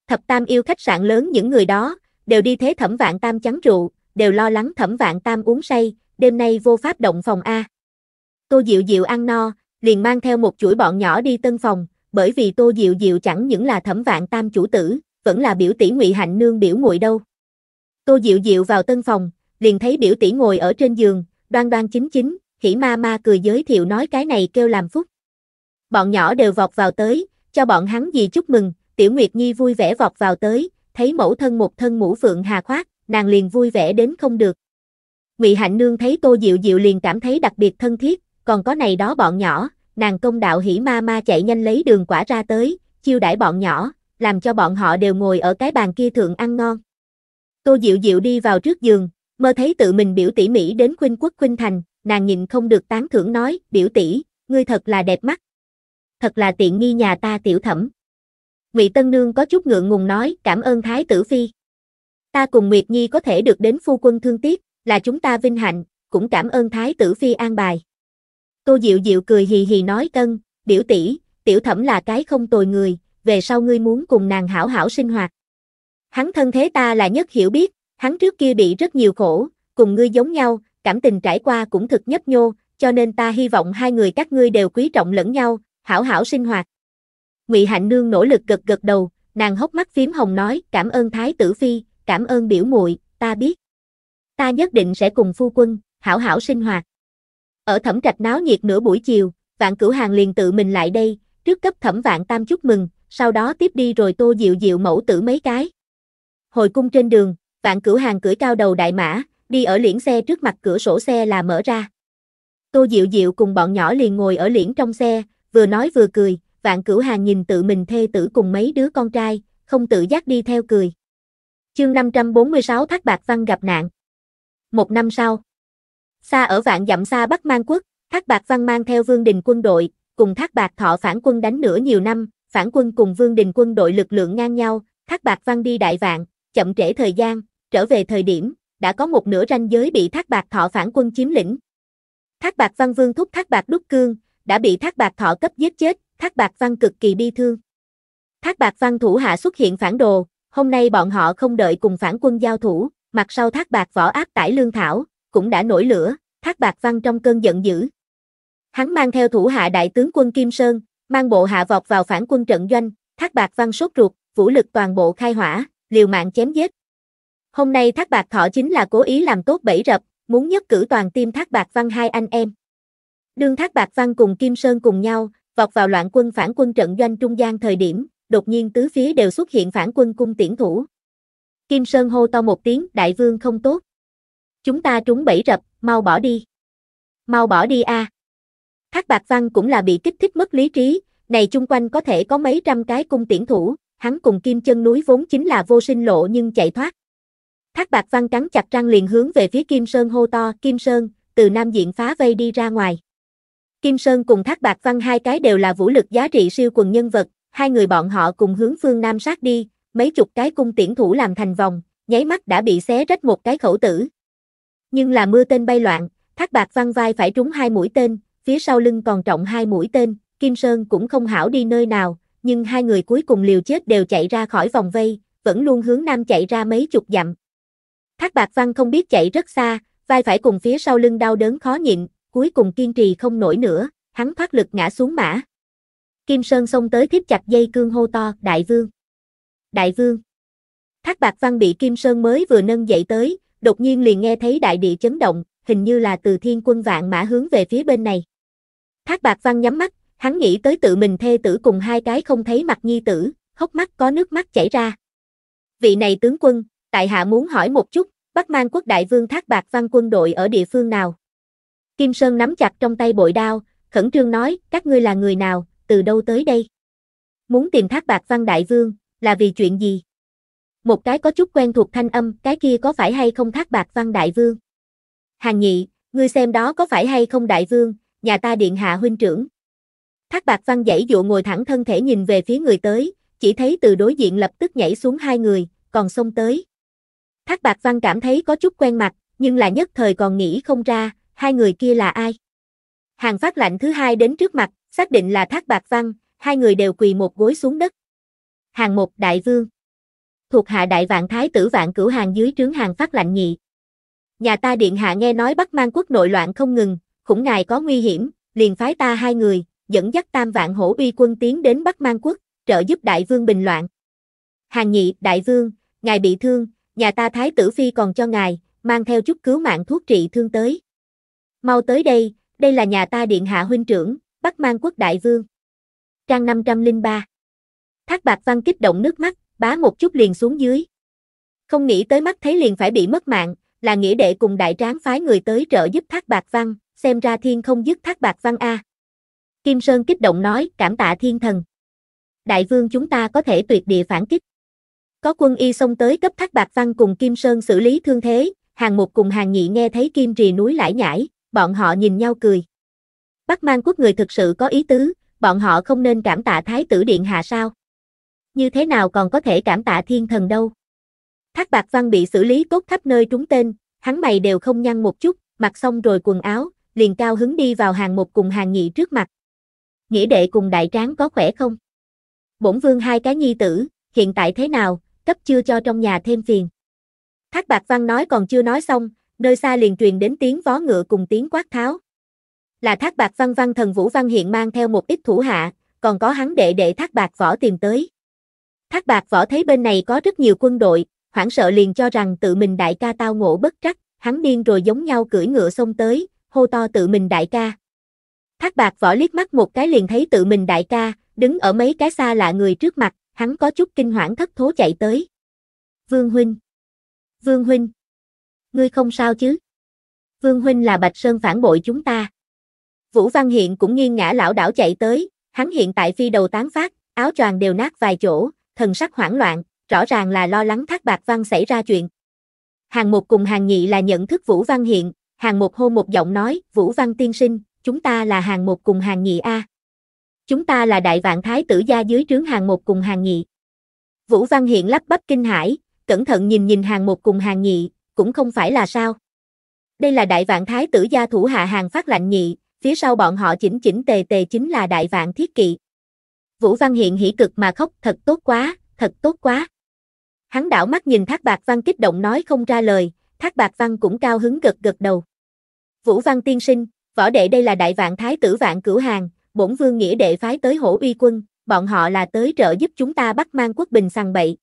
Thập Tam yêu khách sạn lớn những người đó, đều đi thế Thẩm Vạn Tam chắn rượu, đều lo lắng Thẩm Vạn Tam uống say, đêm nay vô pháp động phòng A. Tô Diệu Diệu ăn no, liền mang theo một chuỗi bọn nhỏ đi tân phòng, bởi vì Tô Diệu Diệu chẳng những là Thẩm Vạn Tam chủ tử, vẫn là biểu tỷ Ngụy Hạnh nương biểu muội đâu. Tô Diệu Diệu vào tân phòng, liền thấy biểu tỷ ngồi ở trên giường, đoan đoan chính chính, hỉ ma ma cười giới thiệu nói cái này kêu làm phúc. Bọn nhỏ đều vọt vào tới, cho bọn hắn gì chúc mừng, tiểu Nguyệt Nhi vui vẻ vọt vào tới, thấy mẫu thân một thân mũ phượng hà khoác, nàng liền vui vẻ đến không được. Ngụy Hạnh nương thấy Tô Diệu Diệu liền cảm thấy đặc biệt thân thiết, còn có này đó bọn nhỏ, nàng công đạo hỉ ma ma chạy nhanh lấy đường quả ra tới, chiêu đãi bọn nhỏ, làm cho bọn họ đều ngồi ở cái bàn kia thượng ăn ngon. Tô Diệu Diệu đi vào trước giường, mơ thấy tự mình biểu tỷ Mỹ đến khuynh quốc khuynh thành, nàng nhìn không được tán thưởng nói, biểu tỷ, ngươi thật là đẹp mắt. Thật là tiện nghi nhà ta tiểu thẩm. Ngụy Tân Nương có chút ngượng ngùng nói, cảm ơn Thái Tử Phi. Ta cùng Nguyệt Nhi có thể được đến phu quân thương tiếc, là chúng ta vinh hạnh, cũng cảm ơn Thái Tử Phi an bài. Tô Diệu Diệu cười hì hì nói cân, biểu tỷ, tiểu thẩm là cái không tồi người, về sau ngươi muốn cùng nàng hảo hảo sinh hoạt. Hắn thân thế ta là nhất hiểu biết, hắn trước kia bị rất nhiều khổ, cùng ngươi giống nhau, cảm tình trải qua cũng thực nhấp nhô, cho nên ta hy vọng hai người các ngươi đều quý trọng lẫn nhau, hảo hảo sinh hoạt. Ngụy Hạnh Nương nỗ lực gật gật đầu, nàng hốc mắt phím hồng nói, cảm ơn thái tử phi, cảm ơn biểu muội, ta biết. Ta nhất định sẽ cùng phu quân, hảo hảo sinh hoạt. Ở thẩm trạch náo nhiệt nửa buổi chiều, vạn cửu hàng liền tự mình lại đây, trước cấp thẩm vạn tam chúc mừng, sau đó tiếp đi rồi tô dịu dịu mẫu tử mấy cái. Hồi cung trên đường, vạn cửu hàng cưỡi cao đầu đại mã, đi ở liễn xe trước mặt cửa sổ xe là mở ra. Tô Diệu Diệu cùng bọn nhỏ liền ngồi ở liễn trong xe, vừa nói vừa cười, vạn cửu hàng nhìn tự mình thê tử cùng mấy đứa con trai, không tự giác đi theo cười. Chương 546 Thác Bạc Văn gặp nạn Một năm sau Xa ở vạn dặm xa Bắc Mang Quốc, Thác Bạc Văn mang theo vương đình quân đội, cùng Thác Bạc Thọ phản quân đánh nửa nhiều năm, phản quân cùng Vương Đình quân đội lực lượng ngang nhau, Thác Bạc Văn đi đại vạn, chậm trễ thời gian, trở về thời điểm, đã có một nửa ranh giới bị Thác Bạc Thọ phản quân chiếm lĩnh. Thác Bạc Văn Vương thúc Thác Bạc Đúc Cương, đã bị Thác Bạc Thọ cấp giết chết, Thác Bạc Văn cực kỳ bi thương. Thác Bạc Văn thủ hạ xuất hiện phản đồ, hôm nay bọn họ không đợi cùng phản quân giao thủ, mặt sau Thác Bạc võ áp tải lương thảo, cũng đã nổi lửa, Thác Bạc Văn trong cơn giận dữ. Hắn mang theo thủ hạ đại tướng quân Kim Sơn, Mang bộ hạ vọt vào phản quân trận doanh, Thác Bạc Văn sốt ruột, vũ lực toàn bộ khai hỏa, liều mạng chém giết. Hôm nay Thác Bạc Thọ chính là cố ý làm tốt bẫy rập, muốn nhất cử toàn tim Thác Bạc Văn hai anh em. Đương Thác Bạc Văn cùng Kim Sơn cùng nhau, vọt vào loạn quân phản quân trận doanh trung gian thời điểm, đột nhiên tứ phía đều xuất hiện phản quân cung tiễn thủ. Kim Sơn hô to một tiếng, đại vương không tốt. Chúng ta trúng bẫy rập, mau bỏ đi. Mau bỏ đi a. À. Thác Bạc Văn cũng là bị kích thích mất lý trí, này chung quanh có thể có mấy trăm cái cung tiễn thủ, hắn cùng kim chân núi vốn chính là vô sinh lộ nhưng chạy thoát. Thác Bạc Văn cắn chặt răng liền hướng về phía Kim Sơn hô to, Kim Sơn, từ Nam Diện phá vây đi ra ngoài. Kim Sơn cùng Thác Bạc Văn hai cái đều là vũ lực giá trị siêu quần nhân vật, hai người bọn họ cùng hướng phương Nam sát đi, mấy chục cái cung tiễn thủ làm thành vòng, nháy mắt đã bị xé rách một cái khẩu tử. Nhưng là mưa tên bay loạn, Thác Bạc Văn vai phải trúng hai mũi tên, phía sau lưng còn trọng hai mũi tên, Kim Sơn cũng không hảo đi nơi nào, nhưng hai người cuối cùng liều chết đều chạy ra khỏi vòng vây, vẫn luôn hướng nam chạy ra mấy chục dặm. Thác Bạc Văn không biết chạy rất xa, vai phải cùng phía sau lưng đau đớn khó nhịn, cuối cùng kiên trì không nổi nữa, hắn thoát lực ngã xuống mã. Kim Sơn xông tới thiếp chặt dây cương hô to, đại vương. Đại vương. Thác Bạc Văn bị Kim Sơn mới vừa nâng dậy tới, đột nhiên liền nghe thấy đại địa chấn động, hình như là từ thiên quân vạn mã hướng về phía bên này. Thác bạc văn nhắm mắt, hắn nghĩ tới tự mình thê tử cùng hai cái không thấy mặt nhi tử, hốc mắt có nước mắt chảy ra. Vị này tướng quân, tại hạ muốn hỏi một chút, Bắc Mang quốc đại vương Thác Bạc Văn quân đội ở địa phương nào? Kim Sơn nắm chặt trong tay bội đao, khẩn trương nói, các ngươi là người nào, từ đâu tới đây? Muốn tìm Thác Bạc Văn đại vương, là vì chuyện gì? Một cái có chút quen thuộc thanh âm, cái kia có phải hay không Thác Bạc Văn đại vương? Hàng nhị, ngươi xem đó có phải hay không đại vương, nhà ta điện hạ huynh trưởng. Thác bạc văn dãy dụ ngồi thẳng thân thể nhìn về phía người tới, chỉ thấy từ đối diện lập tức nhảy xuống hai người, còn xông tới. Thác bạc văn cảm thấy có chút quen mặt, nhưng là nhất thời còn nghĩ không ra, hai người kia là ai. Hàng phát lạnh thứ hai đến trước mặt, xác định là thác bạc văn, hai người đều quỳ một gối xuống đất. Hàng một đại vương. Thuộc hạ đại vạn thái tử vạn cửu hàng dưới trướng hàng phát lạnh nhị. Nhà ta điện hạ nghe nói Bắc mang quốc nội loạn không ngừng, khủng ngài có nguy hiểm, liền phái ta hai người, dẫn dắt tam vạn hổ uy quân tiến đến Bắc Mang Quốc, trợ giúp đại vương bình loạn. Hàng nhị, đại vương, ngài bị thương, nhà ta thái tử phi còn cho ngài, mang theo chút cứu mạng thuốc trị thương tới. Mau tới đây, đây là nhà ta điện hạ huynh trưởng, Bắc Mang Quốc đại vương. Trang 503 Thác bạc văn kích động nước mắt, bá một chút liền xuống dưới. Không nghĩ tới mắt thấy liền phải bị mất mạng, là nghĩa đệ cùng đại tráng phái người tới trợ giúp thác bạc văn, xem ra thiên không dứt thác bạc văn A. Kim Sơn kích động nói, cảm tạ thiên thần. Đại vương chúng ta có thể tuyệt địa phản kích. Có quân y xông tới cấp thác bạc văn cùng Kim Sơn xử lý thương thế, hàng một cùng hàng nhị nghe thấy Kim rì núi lải nhải, bọn họ nhìn nhau cười. Bắc mang quốc người thực sự có ý tứ, bọn họ không nên cảm tạ Thái tử Điện Hạ sao? Như thế nào còn có thể cảm tạ thiên thần đâu? Thác bạc văn bị xử lý tốt khắp nơi trúng tên, hắn mày đều không nhăn một chút, mặc xong rồi quần áo, liền cao hứng đi vào hàng một cùng hàng nhị trước mặt. Nghĩa đệ cùng đại tráng có khỏe không? Bổn vương hai cái nhi tử, hiện tại thế nào, cấp chưa cho trong nhà thêm phiền. Thác bạc văn nói còn chưa nói xong, nơi xa liền truyền đến tiếng vó ngựa cùng tiếng quát tháo. Là thác bạc văn văn thần Vũ Văn hiện mang theo một ít thủ hạ, còn có hắn đệ đệ thác bạc võ tìm tới. Thác bạc võ thấy bên này có rất nhiều quân đội, hoảng sợ liền cho rằng tự mình đại ca tao ngộ bất trắc, hắn điên rồi giống nhau cưỡi ngựa xông tới, hô to tự mình đại ca. Thác bạc võ liếc mắt một cái liền thấy tự mình đại ca, đứng ở mấy cái xa lạ người trước mặt, hắn có chút kinh hoảng thất thố chạy tới. Vương Huynh Vương Huynh Ngươi không sao chứ? Vương Huynh là Bạch Sơn phản bội chúng ta. Vũ Văn Hiện cũng nghiêng ngã lão đảo chạy tới, hắn hiện tại phi đầu tán phát, áo choàng đều nát vài chỗ, thần sắc hoảng loạn, rõ ràng là lo lắng thác bạc văn xảy ra chuyện. Hàng một cùng hàng nhị là nhận thức Vũ Văn Hiện, hàng một hô một giọng nói, Vũ Văn tiên sinh, chúng ta là hàng một cùng hàng nhị A. Chúng ta là đại vạn thái tử gia dưới trướng hàng một cùng hàng nhị. Vũ Văn hiện lắp bắp kinh hãi, cẩn thận nhìn nhìn hàng một cùng hàng nhị, cũng không phải là sao. Đây là đại vạn thái tử gia thủ hạ hàng phát lạnh nhị, phía sau bọn họ chỉnh chỉnh tề tề chính là đại vạn thiết kỵ. Vũ Văn hiện hỉ cực mà khóc, thật tốt quá, thật tốt quá. Hắn đảo mắt nhìn Thác Bạc Văn kích động nói không ra lời, Thác Bạc Văn cũng cao hứng gật gật đầu. Vũ Văn Tiên Sinh, võ đệ đây là đại vạn thái tử vạn cửu hàng, bổn vương nghĩa đệ phái tới hổ uy quân, bọn họ là tới trợ giúp chúng ta bắt mang quốc bình sằng bậy.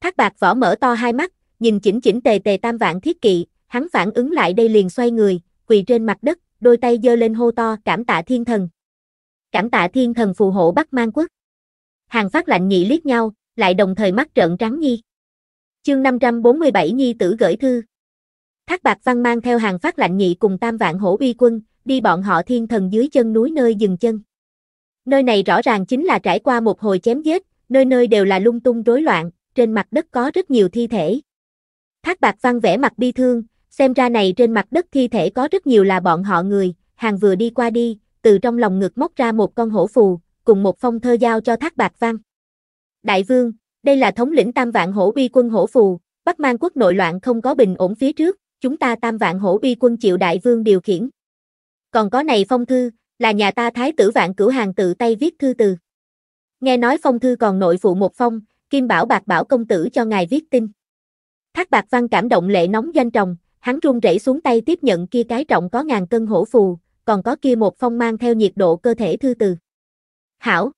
Thác bạc võ mở to hai mắt, nhìn chỉnh chỉnh tề tề tam vạn thiết kỵ, hắn phản ứng lại đây liền xoay người, quỳ trên mặt đất, đôi tay giơ lên hô to cảm tạ thiên thần. Cảm tạ thiên thần phù hộ bắt mang quốc. Hàng phát lạnh nhị liếc nhau, lại đồng thời mắt trợn trắng nhi. Chương 547 Nhi tử gửi thư. Thác Bạc Văn mang theo hàng phát lạnh nhị cùng tam vạn hổ uy quân, đi bọn họ thiên thần dưới chân núi nơi dừng chân. Nơi này rõ ràng chính là trải qua một hồi chém giết, nơi nơi đều là lung tung rối loạn, trên mặt đất có rất nhiều thi thể. Thác Bạc Văn vẽ mặt bi thương, xem ra này trên mặt đất thi thể có rất nhiều là bọn họ người, hàng vừa đi qua đi, từ trong lòng ngực móc ra một con hổ phù, cùng một phong thơ giao cho Thác Bạc Văn. Đại vương, đây là thống lĩnh tam vạn hổ uy quân hổ phù, Bắc mang quốc nội loạn không có bình ổn phía trước, chúng ta tam vạn hổ bi quân chịu đại vương điều khiển. Còn có này phong thư, là nhà ta thái tử vạn cửu hàng tự tay viết thư từ. Nghe nói phong thư còn nội phụ một phong, kim bảo bạc bảo công tử cho ngài viết tin. Thác bạc văn cảm động lệ nóng doanh tròng, hắn run rẩy xuống tay tiếp nhận kia cái trọng có ngàn cân hổ phù, còn có kia một phong mang theo nhiệt độ cơ thể thư từ. Hảo!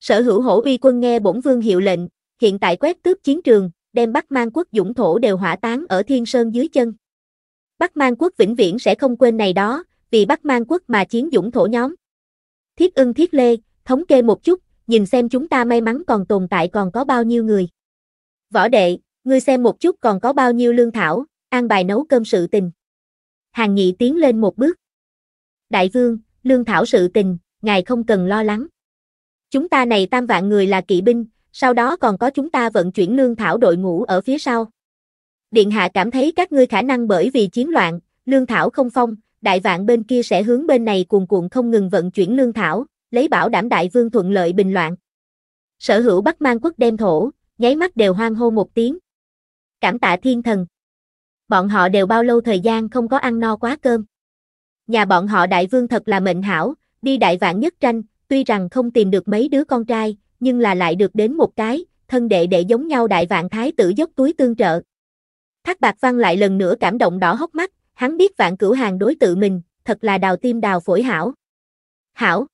Sở hữu hổ uy quân nghe bổn vương hiệu lệnh, hiện tại quét tước chiến trường, đem bắt mang quốc dũng thổ đều hỏa tán ở thiên sơn dưới chân. Bắc Mang quốc vĩnh viễn sẽ không quên này đó, vì Bắc Mang quốc mà chiến dũng thổ nhóm. Thiết ưng thiết lê, thống kê một chút, nhìn xem chúng ta may mắn còn tồn tại còn có bao nhiêu người. Võ đệ, ngươi xem một chút còn có bao nhiêu lương thảo, an bài nấu cơm sự tình. Hàng nhị tiến lên một bước. Đại vương, lương thảo sự tình, ngài không cần lo lắng. Chúng ta này tam vạn người là kỵ binh, sau đó còn có chúng ta vận chuyển lương thảo đội ngũ ở phía sau. Điện hạ cảm thấy các ngươi khả năng bởi vì chiến loạn, lương thảo không phong, đại vạn bên kia sẽ hướng bên này cuồn cuộn không ngừng vận chuyển lương thảo, lấy bảo đảm đại vương thuận lợi bình loạn. Sở hữu Bắc Mang quốc đem thổ, nháy mắt đều hoang hô một tiếng. Cảm tạ thiên thần. Bọn họ đều bao lâu thời gian không có ăn no quá cơm. Nhà bọn họ đại vương thật là mệnh hảo, đi đại vạn nhất tranh, tuy rằng không tìm được mấy đứa con trai, nhưng là lại được đến một cái, thân đệ đệ giống nhau đại vạn thái tử dốc túi tương trợ. Thác Bạc Văn lại lần nữa cảm động đỏ hốc mắt, hắn biết vạn cửu hàng đối tự mình, thật là đào tim đào phổi hảo. Hảo!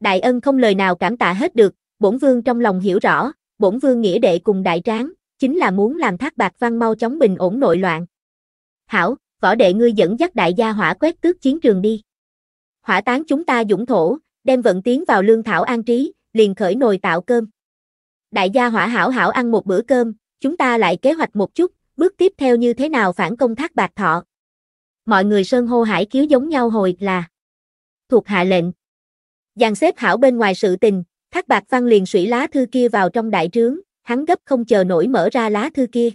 Đại ân không lời nào cảm tạ hết được, bổn vương trong lòng hiểu rõ, bổn vương nghĩa đệ cùng đại tráng, chính là muốn làm thác bạc văn mau chóng bình ổn nội loạn. Hảo, võ đệ ngươi dẫn dắt đại gia hỏa quét tước chiến trường đi. Hỏa tán chúng ta dũng thổ, đem vận tiến vào lương thảo an trí, liền khởi nồi tạo cơm. Đại gia hỏa hảo hảo ăn một bữa cơm, chúng ta lại kế hoạch một chút, bước tiếp theo như thế nào phản công thác bạc thọ. Mọi người sơn hô hải cứu giống nhau hồi là thuộc hạ lệnh. Dàn xếp hảo bên ngoài sự tình, thác bạc văn liền sủy lá thư kia vào trong đại trướng, hắn gấp không chờ nổi mở ra lá thư kia.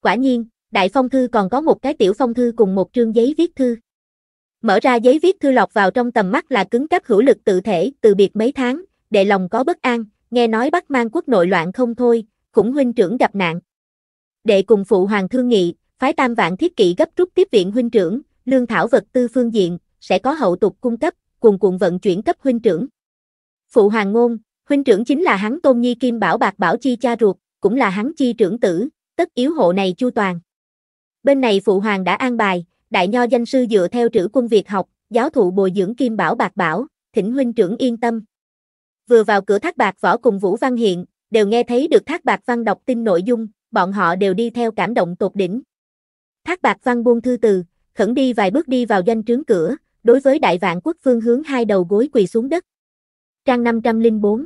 Quả nhiên, đại phong thư còn có một cái tiểu phong thư cùng một trương giấy viết thư. Mở ra giấy viết thư lọc vào trong tầm mắt là cứng cáp hữu lực tự thể, từ biệt mấy tháng, để lòng có bất an, nghe nói Bắc Mang quốc nội loạn không thôi, khủng huynh trưởng gặp nạn đệ cùng phụ hoàng thương nghị, phái tam vạn thiết kỵ gấp rút tiếp viện huynh trưởng, lương thảo vật tư phương diện, sẽ có hậu tục cung cấp, cùng cuộn vận chuyển cấp huynh trưởng. Phụ hoàng ngôn, huynh trưởng chính là hắn tôn nhi kim bảo bạc bảo chi cha ruột, cũng là hắn chi trưởng tử, tất yếu hộ này chu toàn. Bên này phụ hoàng đã an bài, đại nho danh sư dựa theo trữ quân việc học, giáo thụ bồi dưỡng kim bảo bạc bảo, thỉnh huynh trưởng yên tâm. Vừa vào cửa thác bạc võ cùng Vũ Văn Hiện, đều nghe thấy được thác bạc văn đọc tin nội dung, bọn họ đều đi theo cảm động tột đỉnh. Thác bạc văn buông thư từ, khẩn đi vài bước đi vào doanh trướng cửa, đối với đại vạn quốc phương hướng hai đầu gối quỳ xuống đất. Trang 504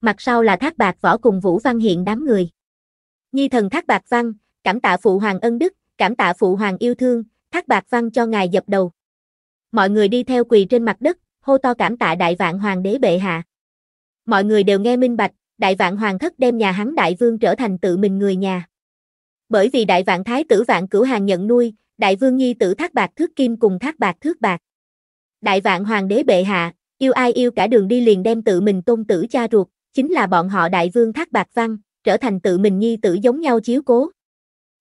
Mặt sau là thác bạc võ cùng Vũ Văn Hiện đám người. Nhi thần thác bạc văn, cảm tạ phụ hoàng ân đức, cảm tạ phụ hoàng yêu thương, thác bạc văn cho ngài dập đầu. Mọi người đi theo quỳ trên mặt đất, hô to cảm tạ đại vạn hoàng đế bệ hạ. Mọi người đều nghe minh bạch, đại vạn hoàng thất đem nhà hắn đại vương trở thành tự mình người nhà. Bởi vì đại vạn thái tử vạn cửu hàng nhận nuôi, đại vương nhi tử thác bạc thước kim cùng thác bạc thước bạc. Đại vạn hoàng đế bệ hạ, yêu ai yêu cả đường đi liền đem tự mình tôn tử cha ruột, chính là bọn họ đại vương thác bạc văn, trở thành tự mình nhi tử giống nhau chiếu cố.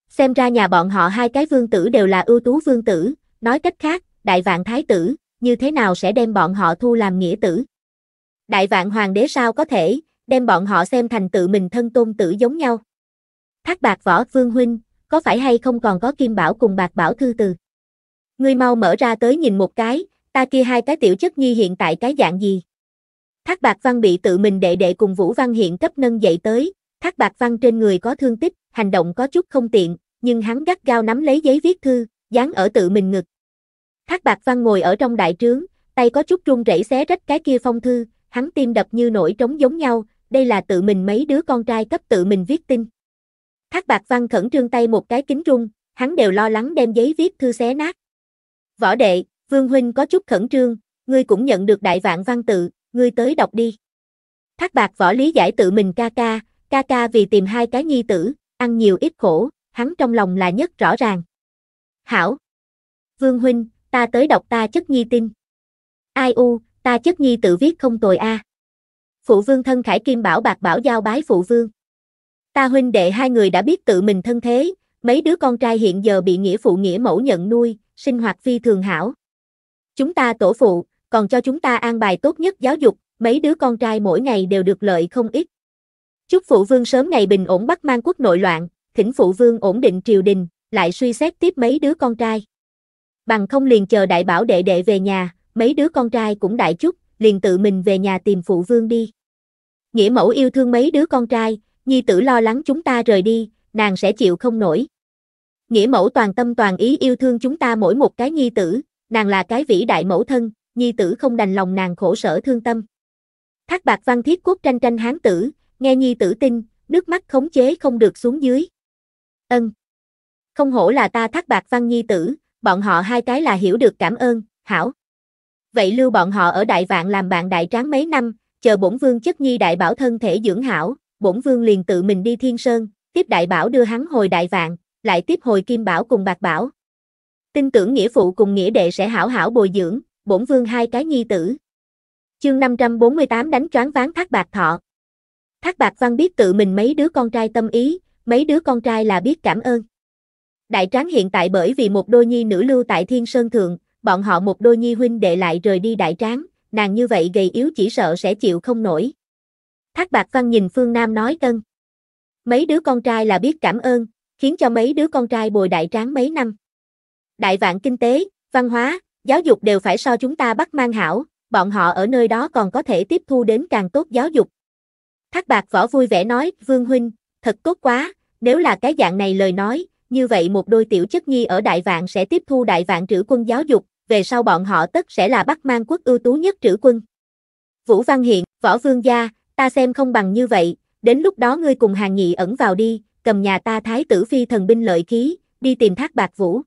Xem ra nhà bọn họ hai cái vương tử đều là ưu tú vương tử, nói cách khác, đại vạn thái tử, như thế nào sẽ đem bọn họ thu làm nghĩa tử. Đại vạn hoàng đế sao có thể, đem bọn họ xem thành tự mình thân tôn tử giống nhau. Thác bạc võ vương huynh, có phải hay không còn có kim bảo cùng bạc bảo thư từ? Ngươi mau mở ra tới nhìn một cái, ta kia hai cái tiểu chất nhi hiện tại cái dạng gì? Thác bạc văn bị tự mình đệ đệ cùng Vũ Văn hiện cấp nâng dậy tới, thác bạc văn trên người có thương tích, hành động có chút không tiện, nhưng hắn gắt gao nắm lấy giấy viết thư, dán ở tự mình ngực. Thác bạc văn ngồi ở trong đại trướng, tay có chút run rẩy xé rách cái kia phong thư, hắn tim đập như nổi trống giống nhau, đây là tự mình mấy đứa con trai cấp tự mình viết tin. Thác Bạc Văn khẩn trương tay một cái kính rung, hắn đều lo lắng đem giấy viết thư xé nát. Võ đệ, Vương Huynh có chút khẩn trương, ngươi cũng nhận được đại vạn văn tự, ngươi tới đọc đi. Thác Bạc Võ lý giải tự mình ca ca, ca ca vì tìm hai cái nhi tử, ăn nhiều ít khổ, hắn trong lòng là nhất rõ ràng. Hảo! Vương Huynh, ta tới đọc ta chất nhi tin. Ai u, ta chất nhi tự viết không tồi a. À phụ vương thân khải kim bảo bạc bảo giao bái phụ vương. Ta huynh đệ hai người đã biết tự mình thân thế, mấy đứa con trai hiện giờ bị nghĩa phụ nghĩa mẫu nhận nuôi, sinh hoạt phi thường hảo. Chúng ta tổ phụ, còn cho chúng ta an bài tốt nhất giáo dục, mấy đứa con trai mỗi ngày đều được lợi không ít. Chúc phụ vương sớm ngày bình ổn bắt mang quốc nội loạn, thỉnh phụ vương ổn định triều đình, lại suy xét tiếp mấy đứa con trai. Bằng không liền chờ đại bảo đệ đệ về nhà, mấy đứa con trai cũng đại chúc, liền tự mình về nhà tìm phụ vương đi nghĩa mẫu yêu thương mấy đứa con trai, nhi tử lo lắng chúng ta rời đi, nàng sẽ chịu không nổi. Nghĩa mẫu toàn tâm toàn ý yêu thương chúng ta mỗi một cái nhi tử, nàng là cái vĩ đại mẫu thân, nhi tử không đành lòng nàng khổ sở thương tâm. Thác bạc văn thiết quốc tranh tranh hán tử, nghe nhi tử tin, nước mắt khống chế không được xuống dưới. Ân. Không hổ là ta thác bạc văn nhi tử, bọn họ hai cái là hiểu được cảm ơn, hảo. Vậy lưu bọn họ ở Đại Vạn làm bạn đại tráng mấy năm, chờ bổn vương chất nhi đại bảo thân thể dưỡng hảo, bổn vương liền tự mình đi thiên sơn, tiếp đại bảo đưa hắn hồi đại vạn, lại tiếp hồi kim bảo cùng bạc bảo. Tin tưởng nghĩa phụ cùng nghĩa đệ sẽ hảo hảo bồi dưỡng, bổn vương hai cái nhi tử. Chương 548 đánh choáng ván thác bạc thọ. Thác bạc văn biết tự mình mấy đứa con trai tâm ý, mấy đứa con trai là biết cảm ơn. Đại tráng hiện tại bởi vì một đôi nhi nữ lưu tại thiên sơn thượng, bọn họ một đôi nhi huynh đệ lại rời đi đại tráng, nàng như vậy gầy yếu chỉ sợ sẽ chịu không nổi. Thác Bạc Văn nhìn Phương Nam nói ân. Mấy đứa con trai là biết cảm ơn, khiến cho mấy đứa con trai bồi đại tráng mấy năm. Đại vạn kinh tế, văn hóa, giáo dục đều phải so chúng ta bắt mang hảo, bọn họ ở nơi đó còn có thể tiếp thu đến càng tốt giáo dục. Thác Bạc Võ vui vẻ nói, Vương Huynh, thật tốt quá, nếu là cái dạng này lời nói, như vậy một đôi tiểu chất nhi ở Đại Vạn sẽ tiếp thu Đại Vạn trữ quân giáo dục, về sau bọn họ tất sẽ là Bắc Mang quốc ưu tú nhất trữ quân. Vũ Văn Hiện, Võ Vương Gia, ta xem không bằng như vậy, đến lúc đó ngươi cùng hàng nhị ẩn vào đi, cầm nhà ta thái tử phi thần binh lợi khí, đi tìm thác bạc vũ.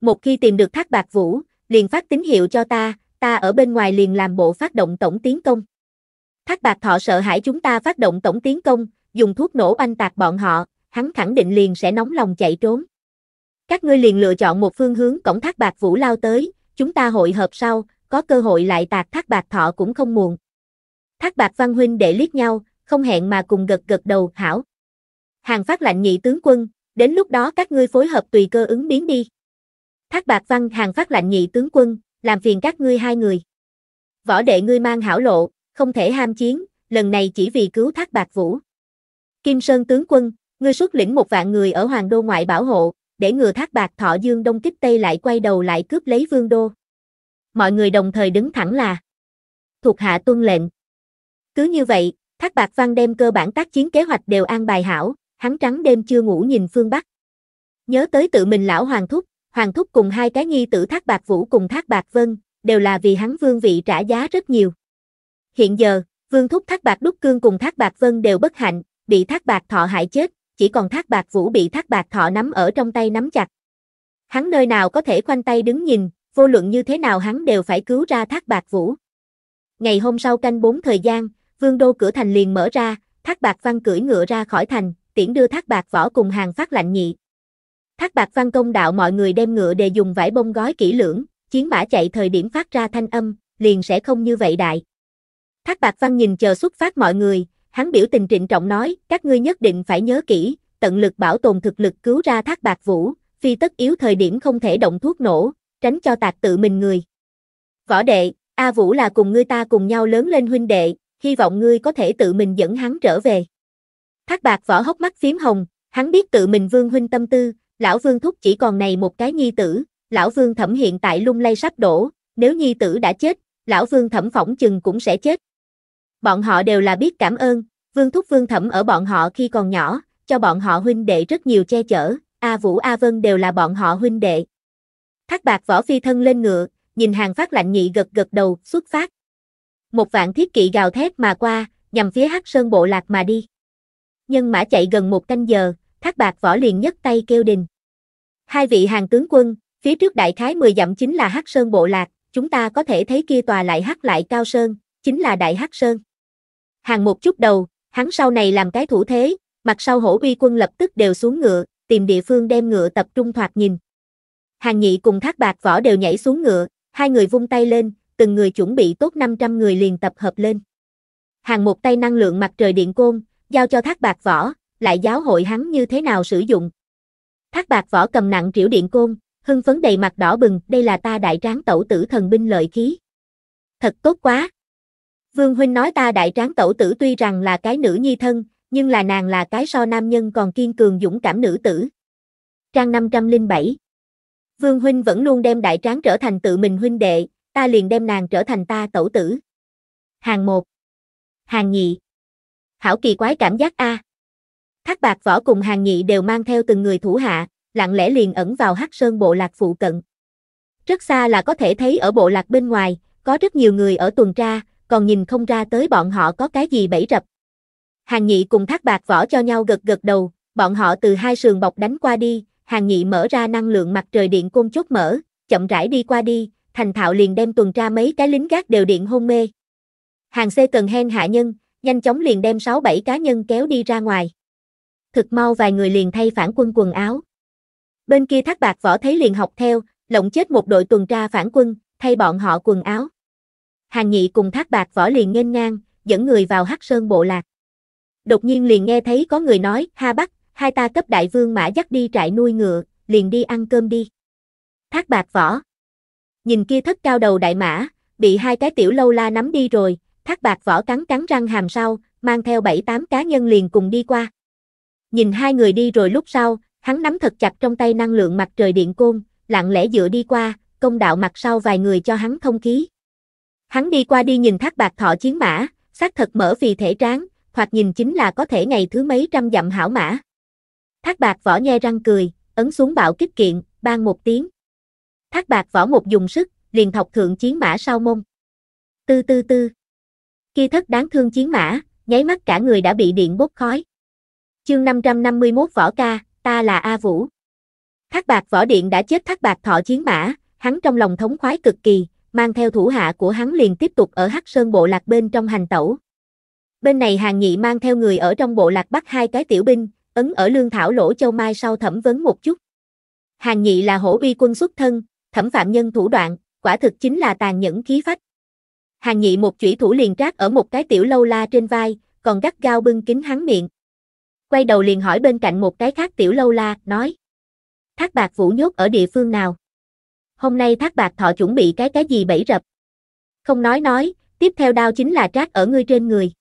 Một khi tìm được thác bạc vũ, liền phát tín hiệu cho ta, ta ở bên ngoài liền làm bộ phát động tổng tiến công. Thác bạc thọ sợ hãi chúng ta phát động tổng tiến công, dùng thuốc nổ oanh tạc bọn họ, hắn khẳng định liền sẽ nóng lòng chạy trốn. Các ngươi liền lựa chọn một phương hướng cổng thác bạc vũ lao tới, chúng ta hội hợp sau, có cơ hội lại tạc thác bạc thọ cũng không muộn. Thác bạc văn huynh đệ liếc nhau, không hẹn mà cùng gật gật đầu, hảo. Hàng phát lạnh nhị tướng quân, đến lúc đó các ngươi phối hợp tùy cơ ứng biến đi. Thác bạc văn hàng phát lạnh nhị tướng quân, làm phiền các ngươi hai người. Võ đệ ngươi mang hảo lộ, không thể ham chiến, lần này chỉ vì cứu thác bạc vũ. Kim Sơn tướng quân, ngươi xuất lĩnh một vạn người ở Hoàng Đô ngoại bảo hộ, để ngừa thác bạc thọ dương đông kích tây lại quay đầu lại cướp lấy vương đô. Mọi người đồng thời đứng thẳng là thuộc hạ tuân lệnh. Cứ như vậy, thác bạc văn đem cơ bản tác chiến kế hoạch đều an bài hảo, hắn trắng đêm chưa ngủ nhìn phương Bắc. Nhớ tới tự mình lão Hoàng Thúc, Hoàng Thúc cùng hai cái nghi tử thác bạc vũ cùng thác bạc vân, đều là vì hắn vương vị trả giá rất nhiều. Hiện giờ, vương thúc thác bạc đúc cương cùng thác bạc vân đều bất hạnh, bị thác bạc thọ hại chết, chỉ còn thác bạc vũ bị thác bạc thọ nắm ở trong tay nắm chặt. Hắn nơi nào có thể khoanh tay đứng nhìn, vô luận như thế nào hắn đều phải cứu ra thác bạc vũ. Ngày hôm sau canh bốn thời gian, vương đô cửa thành liền mở ra, thác bạc văn cưỡi ngựa ra khỏi thành, tiễn đưa thác bạc võ cùng hàng phát lạnh nhị. Thác bạc văn công đạo mọi người đem ngựa để dùng vải bông gói kỹ lưỡng, chiến mã chạy thời điểm phát ra thanh âm, liền sẽ không như vậy đại. Thác bạc văn nhìn chờ xuất phát mọi người, hắn biểu tình trịnh trọng nói, các ngươi nhất định phải nhớ kỹ, tận lực bảo tồn thực lực cứu ra thác bạc vũ, phi tất yếu thời điểm không thể động thuốc nổ, tránh cho tạc tự mình người. Võ đệ, A Vũ là cùng ngươi ta cùng nhau lớn lên huynh đệ, hy vọng ngươi có thể tự mình dẫn hắn trở về. Thác bạc võ hốc mắt phím hồng, hắn biết tự mình vương huynh tâm tư, lão vương thúc chỉ còn này một cái nhi tử, lão vương thẩm hiện tại lung lay sắp đổ, nếu nhi tử đã chết, lão vương thẩm phỏng chừng cũng sẽ chết. Bọn họ đều là biết cảm ơn, Vương Thúc Vương Thẩm ở bọn họ khi còn nhỏ, cho bọn họ huynh đệ rất nhiều che chở, A Vũ A Vân đều là bọn họ huynh đệ. Thác bạc võ phi thân lên ngựa, nhìn hàng phát lạnh nhị gật gật đầu, xuất phát. Một vạn thiết kỵ gào thét mà qua, nhằm phía hắc sơn bộ lạc mà đi. Nhân mã chạy gần một canh giờ, thác bạc võ liền nhấc tay kêu đình. Hai vị hàng tướng quân, phía trước đại khái 10 dặm chính là hắc sơn bộ lạc, chúng ta có thể thấy kia tòa lại hắc lại cao sơn, chính là đại hắc sơn. Hàng một chút đầu, hắn sau này làm cái thủ thế, mặt sau hổ uy quân lập tức đều xuống ngựa, tìm địa phương đem ngựa tập trung thoạt nhìn. Hàng nhị cùng thác bạc võ đều nhảy xuống ngựa, hai người vung tay lên, từng người chuẩn bị tốt 500 người liền tập hợp lên. Hàng một tay năng lượng mặt trời điện côn, giao cho thác bạc võ, lại giáo hội hắn như thế nào sử dụng. Thác bạc võ cầm nặng triểu điện côn, hưng phấn đầy mặt đỏ bừng, đây là ta đại tráng tẩu tử thần binh lợi khí. Thật tốt quá, Vương Huynh nói ta đại tráng tẩu tử tuy rằng là cái nữ nhi thân, nhưng là nàng là cái so nam nhân còn kiên cường dũng cảm nữ tử. Trang 507 Vương Huynh vẫn luôn đem đại tráng trở thành tự mình huynh đệ, ta liền đem nàng trở thành ta tẩu tử. Hàng một, Hàng nhị Hảo kỳ quái cảm giác A. Thác bạc võ cùng hàng nhị đều mang theo từng người thủ hạ, lặng lẽ liền ẩn vào hắc sơn bộ lạc phụ cận. Rất xa là có thể thấy ở bộ lạc bên ngoài, có rất nhiều người ở tuần tra, còn nhìn không ra tới bọn họ có cái gì bẫy rập. Hàng nhị cùng thác bạc võ cho nhau gật gật đầu, bọn họ từ hai sườn bọc đánh qua đi, hàng nhị mở ra năng lượng mặt trời điện côn chốt mở, chậm rãi đi qua đi, thành thạo liền đem tuần tra mấy cái lính gác đều điện hôn mê. Hàng C cần hen hạ nhân, nhanh chóng liền đem 6-7 cá nhân kéo đi ra ngoài. Thực mau vài người liền thay phản quân quần áo. Bên kia thác bạc võ thấy liền học theo, lộng chết một đội tuần tra phản quân, thay bọn họ quần áo. Hàng Nghị cùng Thác Bạc Võ liền nghênh ngang, dẫn người vào Hắc Sơn bộ lạc. Đột nhiên liền nghe thấy có người nói, "Ha Bắc, hai ta cấp đại vương mã dắt đi trại nuôi ngựa, liền đi ăn cơm đi." Thác Bạc Võ. Nhìn kia thất cao đầu đại mã, bị hai cái tiểu lâu la nắm đi rồi, Thác Bạc Võ cắn cắn răng hàm sau, mang theo bảy tám cá nhân liền cùng đi qua. Nhìn hai người đi rồi lúc sau, hắn nắm thật chặt trong tay năng lượng mặt trời điện côn, lặng lẽ dựa đi qua, công đạo mặt sau vài người cho hắn thông khí. Hắn đi qua đi nhìn thác bạc thọ chiến mã, xác thật mở vì thể tráng, hoặc nhìn chính là có thể ngày thứ mấy trăm dặm hảo mã. Thác bạc võ nhe răng cười, ấn xuống bạo kích kiện, ban một tiếng. Thác bạc võ một dùng sức, liền thọc thượng chiến mã sau mông. Tư tư tư. Kia thất đáng thương chiến mã, nháy mắt cả người đã bị điện bốc khói. Chương 551 võ ca, ta là A Vũ. Thác bạc võ điện đã chết thác bạc thọ chiến mã, hắn trong lòng thống khoái cực kỳ, mang theo thủ hạ của hắn liền tiếp tục ở Hắc Sơn bộ lạc bên trong hành tẩu. Bên này Hàng Nghị mang theo người ở trong bộ lạc bắt hai cái tiểu binh, ấn ở Lương Thảo Lỗ Châu Mai sau thẩm vấn một chút. Hàng Nghị là hổ uy quân xuất thân, thẩm phạm nhân thủ đoạn, quả thực chính là tàn nhẫn khí phách. Hàng Nghị một chủy thủ liền trác ở một cái tiểu lâu la trên vai, còn gắt gao bưng kính hắn miệng. Quay đầu liền hỏi bên cạnh một cái khác tiểu lâu la, nói: "Thác Bạc Vũ nhốt ở địa phương nào?" hôm nay thác bạc thọ chuẩn bị cái cái gì bẫy rập. Không nói nói, tiếp theo đao chính là trát ở ngươi trên người.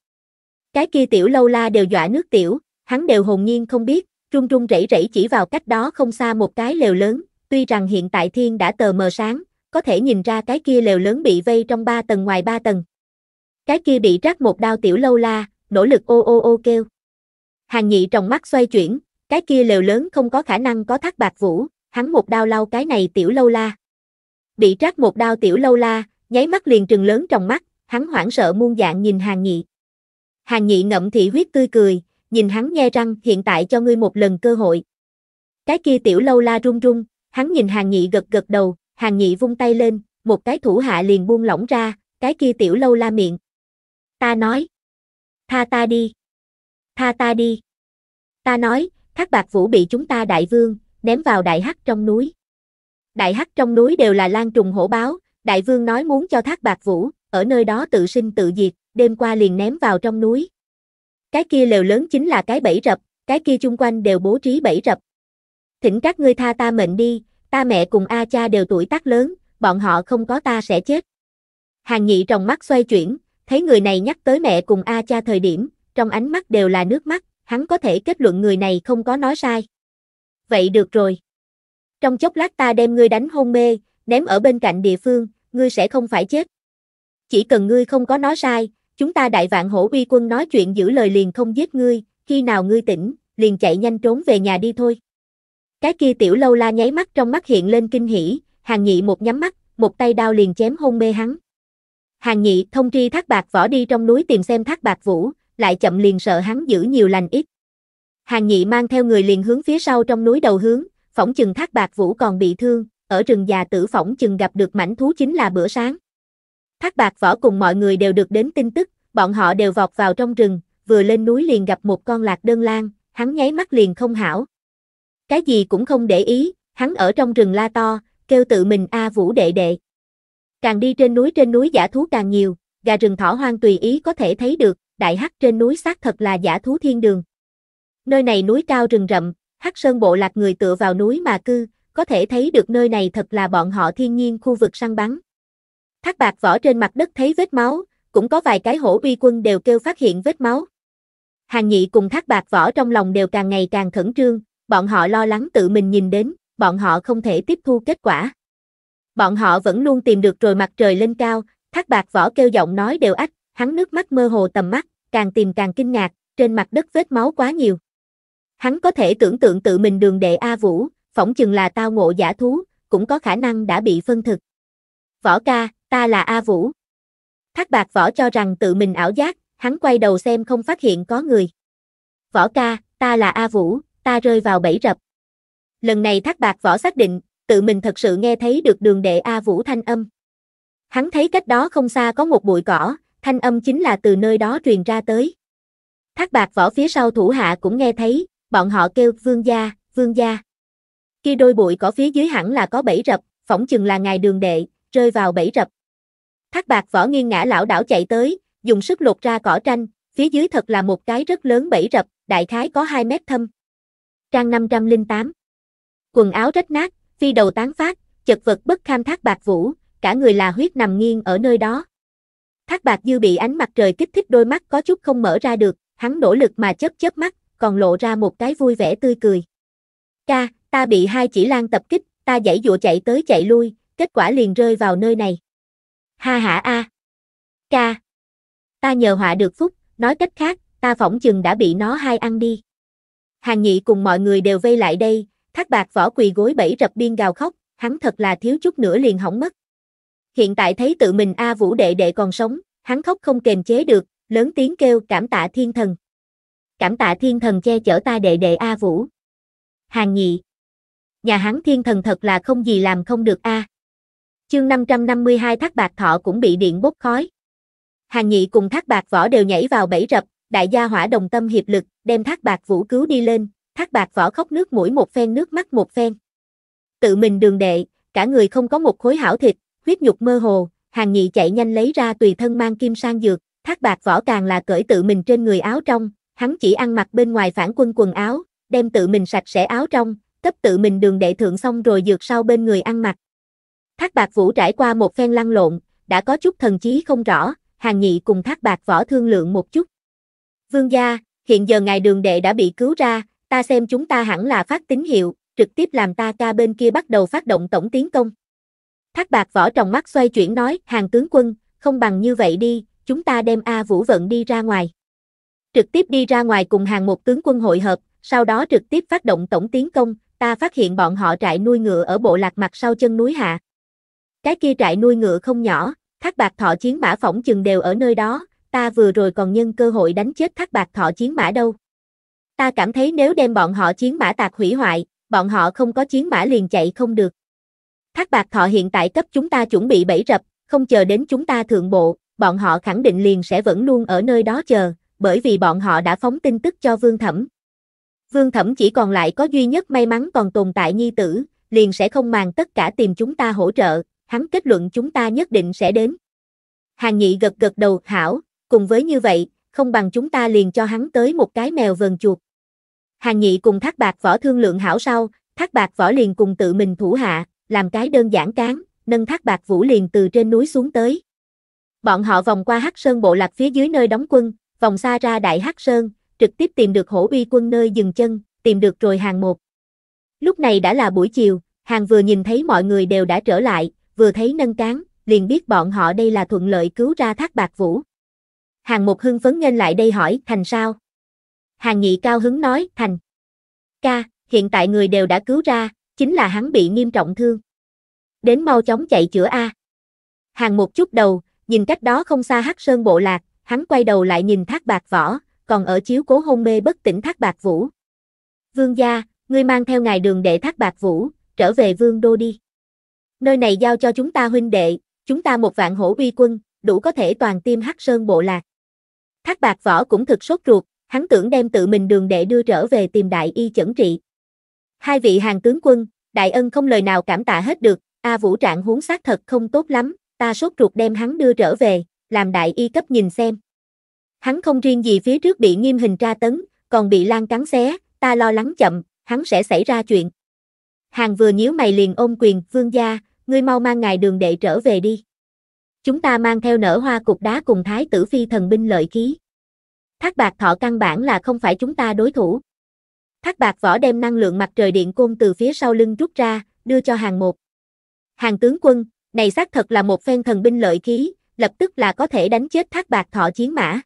Cái kia tiểu lâu la đều dọa nước tiểu, hắn đều hồn nhiên không biết, Trung trung rẫy rẫy chỉ vào cách đó không xa một cái lều lớn, tuy rằng hiện tại thiên đã tờ mờ sáng, có thể nhìn ra cái kia lều lớn bị vây trong ba tầng ngoài ba tầng. Cái kia bị rác một đao tiểu lâu la, nỗ lực ô ô ô kêu. Hàng nhị trong mắt xoay chuyển, cái kia lều lớn không có khả năng có thác bạc vũ, hắn một đao lau cái này tiểu lâu la bị trác một đao tiểu lâu la, nháy mắt liền trừng lớn trong mắt, hắn hoảng sợ muôn dạng nhìn hàng nhị. Hàng nhị ngậm thị huyết tươi cười, nhìn hắn nghe răng hiện tại cho ngươi một lần cơ hội. Cái kia tiểu lâu la run run, hắn nhìn hàng nhị gật gật đầu, hàng nhị vung tay lên, một cái thủ hạ liền buông lỏng ra, cái kia tiểu lâu la miệng. Ta nói. Tha ta đi. Tha ta đi. Ta nói, thác bạc vũ bị chúng ta đại vương, ném vào đại hắc trong núi đại hắc trong núi đều là lan trùng hổ báo, đại vương nói muốn cho thác bạc vũ, ở nơi đó tự sinh tự diệt, đêm qua liền ném vào trong núi. Cái kia lều lớn chính là cái bẫy rập, cái kia chung quanh đều bố trí bẫy rập. Thỉnh các ngươi tha ta mệnh đi, ta mẹ cùng A cha đều tuổi tác lớn, bọn họ không có ta sẽ chết. Hàng nhị trong mắt xoay chuyển, thấy người này nhắc tới mẹ cùng A cha thời điểm, trong ánh mắt đều là nước mắt, hắn có thể kết luận người này không có nói sai. Vậy được rồi trong chốc lát ta đem ngươi đánh hôn mê, ném ở bên cạnh địa phương, ngươi sẽ không phải chết. Chỉ cần ngươi không có nói sai, chúng ta đại vạn hổ uy quân nói chuyện giữ lời liền không giết ngươi, khi nào ngươi tỉnh, liền chạy nhanh trốn về nhà đi thôi. Cái kia tiểu lâu la nháy mắt trong mắt hiện lên kinh hỉ, hàng nhị một nhắm mắt, một tay đao liền chém hôn mê hắn. Hàng nhị thông tri thác bạc võ đi trong núi tìm xem thác bạc vũ, lại chậm liền sợ hắn giữ nhiều lành ít. Hàng nhị mang theo người liền hướng phía sau trong núi đầu hướng, phỏng chừng thác bạc vũ còn bị thương, ở rừng già tử phỏng chừng gặp được mảnh thú chính là bữa sáng. Thác bạc võ cùng mọi người đều được đến tin tức, bọn họ đều vọt vào trong rừng, vừa lên núi liền gặp một con lạc đơn lang. hắn nháy mắt liền không hảo. Cái gì cũng không để ý, hắn ở trong rừng la to, kêu tự mình A Vũ đệ đệ. Càng đi trên núi trên núi giả thú càng nhiều, gà rừng thỏ hoang tùy ý có thể thấy được, đại hắc trên núi xác thật là giả thú thiên đường. Nơi này núi cao rừng rậm, Hắc Sơn Bộ Lạc người tựa vào núi mà cư, có thể thấy được nơi này thật là bọn họ thiên nhiên khu vực săn bắn. Thác bạc vỏ trên mặt đất thấy vết máu, cũng có vài cái hổ uy quân đều kêu phát hiện vết máu. Hàng nhị cùng thác bạc vỏ trong lòng đều càng ngày càng khẩn trương, bọn họ lo lắng tự mình nhìn đến, bọn họ không thể tiếp thu kết quả. Bọn họ vẫn luôn tìm được rồi mặt trời lên cao, thác bạc vỏ kêu giọng nói đều ách, hắn nước mắt mơ hồ tầm mắt, càng tìm càng kinh ngạc, trên mặt đất vết máu quá nhiều. Hắn có thể tưởng tượng tự mình đường đệ A Vũ, phỏng chừng là tao ngộ giả thú, cũng có khả năng đã bị phân thực. Võ ca, ta là A Vũ. Thác bạc võ cho rằng tự mình ảo giác, hắn quay đầu xem không phát hiện có người. Võ ca, ta là A Vũ, ta rơi vào bẫy rập. Lần này thác bạc võ xác định, tự mình thật sự nghe thấy được đường đệ A Vũ thanh âm. Hắn thấy cách đó không xa có một bụi cỏ, thanh âm chính là từ nơi đó truyền ra tới. Thác bạc võ phía sau thủ hạ cũng nghe thấy, bọn họ kêu vương gia, vương gia. Kia đôi bụi cỏ phía dưới hẳn là có bẫy rập, phỏng chừng là ngài đường đệ, rơi vào bẫy rập. Thác bạc võ nghiêng ngã lão đảo chạy tới, dùng sức lột ra cỏ tranh, phía dưới thật là một cái rất lớn bẫy rập, đại khái có 2 mét thâm. Trang 508 Quần áo rách nát, phi đầu tán phát, chật vật bất kham thác bạc vũ, cả người là huyết nằm nghiêng ở nơi đó. Thác bạc dư bị ánh mặt trời kích thích đôi mắt có chút không mở ra được, hắn nỗ lực mà chớp chớp mắt, còn lộ ra một cái vui vẻ tươi cười. Ca, ta bị hai chỉ lan tập kích, ta dãy dụa chạy tới chạy lui, kết quả liền rơi vào nơi này. Ha ha a. Ca. Ta nhờ họa được phúc, nói cách khác, ta phỏng chừng đã bị nó hai ăn đi. Hàng nhị cùng mọi người đều vây lại đây, thác bạc võ quỳ gối bẫy rập biên gào khóc, hắn thật là thiếu chút nữa liền hỏng mất. Hiện tại thấy tự mình A Vũ đệ đệ còn sống, hắn khóc không kềm chế được, lớn tiếng kêu cảm tạ thiên thần cảm tạ thiên thần che chở ta đệ đệ A Vũ. Hàng nhị. Nhà hắn thiên thần thật là không gì làm không được A. Chương 552 Thác Bạc Thọ cũng bị điện bốc khói. Hàng nhị cùng Thác Bạc Võ đều nhảy vào bẫy rập, đại gia hỏa đồng tâm hiệp lực, đem Thác Bạc Vũ cứu đi lên, Thác Bạc Võ khóc nước mũi một phen nước mắt một phen. Tự mình đường đệ, cả người không có một khối hảo thịt, huyết nhục mơ hồ, hàng nhị chạy nhanh lấy ra tùy thân mang kim sang dược, Thác Bạc Võ càng là cởi tự mình trên người áo trong, hắn chỉ ăn mặc bên ngoài phản quân quần áo, đem tự mình sạch sẽ áo trong, cấp tự mình đường đệ thượng xong rồi dược sau bên người ăn mặc. Thác bạc vũ trải qua một phen lăn lộn, đã có chút thần chí không rõ, hàng nhị cùng thác bạc võ thương lượng một chút. Vương gia, hiện giờ ngài đường đệ đã bị cứu ra, ta xem chúng ta hẳn là phát tín hiệu, trực tiếp làm ta ca bên kia bắt đầu phát động tổng tiến công. Thác bạc võ trong mắt xoay chuyển nói, hàng tướng quân, không bằng như vậy đi, chúng ta đem A Vũ vận đi ra ngoài trực tiếp đi ra ngoài cùng hàng một tướng quân hội hợp, sau đó trực tiếp phát động tổng tiến công, ta phát hiện bọn họ trại nuôi ngựa ở bộ lạc mặt sau chân núi hạ. Cái kia trại nuôi ngựa không nhỏ, thác bạc thọ chiến mã phỏng chừng đều ở nơi đó, ta vừa rồi còn nhân cơ hội đánh chết thác bạc thọ chiến mã đâu. Ta cảm thấy nếu đem bọn họ chiến mã tạc hủy hoại, bọn họ không có chiến mã liền chạy không được. Thác bạc thọ hiện tại cấp chúng ta chuẩn bị bẫy rập, không chờ đến chúng ta thượng bộ, bọn họ khẳng định liền sẽ vẫn luôn ở nơi đó chờ, bởi vì bọn họ đã phóng tin tức cho Vương Thẩm. Vương Thẩm chỉ còn lại có duy nhất may mắn còn tồn tại nhi tử, liền sẽ không màng tất cả tìm chúng ta hỗ trợ, hắn kết luận chúng ta nhất định sẽ đến. Hàng nhị gật gật đầu, hảo, cùng với như vậy, không bằng chúng ta liền cho hắn tới một cái mèo vần chuột. Hàng nhị cùng thác bạc võ thương lượng hảo sau, thác bạc võ liền cùng tự mình thủ hạ, làm cái đơn giản cán, nâng thác bạc vũ liền từ trên núi xuống tới. Bọn họ vòng qua hắc sơn bộ lạc phía dưới nơi đóng quân, vòng xa ra Đại Hắc Sơn, trực tiếp tìm được hổ uy quân nơi dừng chân, tìm được rồi hàng một. Lúc này đã là buổi chiều, hàng vừa nhìn thấy mọi người đều đã trở lại, vừa thấy nâng cán, liền biết bọn họ đây là thuận lợi cứu ra thác bạc vũ. Hàng một hưng phấn nghênh lại đây hỏi, thành sao? Hàng nhị cao hứng nói, thành. Ca, hiện tại người đều đã cứu ra, chính là hắn bị nghiêm trọng thương. Đến mau chóng chạy chữa A. Hàng một chút đầu, nhìn cách đó không xa hắc sơn bộ lạc, hắn quay đầu lại nhìn thác bạc võ, còn ở chiếu cố hôn mê bất tỉnh thác bạc vũ. Vương gia, ngươi mang theo ngài đường đệ thác bạc vũ, trở về vương đô đi. Nơi này giao cho chúng ta huynh đệ, chúng ta một vạn hổ uy quân, đủ có thể toàn tiêm hắc sơn bộ lạc. Thác bạc võ cũng thực sốt ruột, hắn tưởng đem tự mình đường đệ đưa trở về tìm đại y chẩn trị. Hai vị hàng tướng quân, đại ân không lời nào cảm tạ hết được, A Vũ Trạng huống xác thật không tốt lắm, ta sốt ruột đem hắn đưa trở về, làm đại y cấp nhìn xem. Hắn không riêng gì phía trước bị nghiêm hình tra tấn, còn bị lan cắn xé, ta lo lắng chậm, hắn sẽ xảy ra chuyện. Hàng vừa nhíu mày liền ôm quyền, vương gia, ngươi mau mang ngài đường đệ trở về đi. Chúng ta mang theo nở hoa cục đá cùng thái tử phi thần binh lợi khí. Thác bạc thọ căn bản là không phải chúng ta đối thủ. Thác bạc võ đem năng lượng mặt trời điện côn từ phía sau lưng rút ra, đưa cho hàng một. Hàng tướng quân, này xác thật là một phen thần binh lợi khí, lập tức là có thể đánh chết thác bạc thọ chiến mã.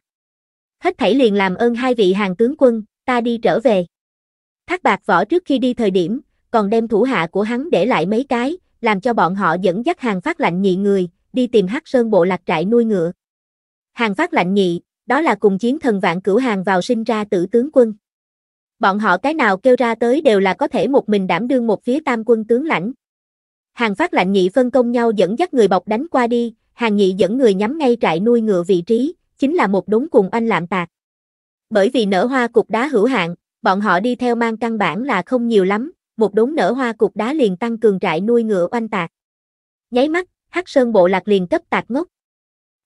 Hết thảy liền làm ơn hai vị hàng tướng quân, ta đi trở về. Thác bạc võ trước khi đi thời điểm, còn đem thủ hạ của hắn để lại mấy cái, làm cho bọn họ dẫn dắt hàng phát lạnh nhị người, đi tìm hắc sơn bộ lạc trại nuôi ngựa. Hàng phát lạnh nhị, đó là cùng chiến thần vạn cửu hàng vào sinh ra tử tướng quân. Bọn họ cái nào kêu ra tới đều là có thể một mình đảm đương một phía tam quân tướng lãnh. Hàng phát lạnh nhị phân công nhau dẫn dắt người bọc đánh qua đi, Hàng Nghị dẫn người nhắm ngay trại nuôi ngựa vị trí, chính là một đống cùng anh lạm tạc. Bởi vì nở hoa cục đá hữu hạn, bọn họ đi theo mang căn bản là không nhiều lắm, một đống nở hoa cục đá liền tăng cường trại nuôi ngựa oanh tạc. Nháy mắt, Hắc Sơn bộ lạc liền cấp tạc ngốc.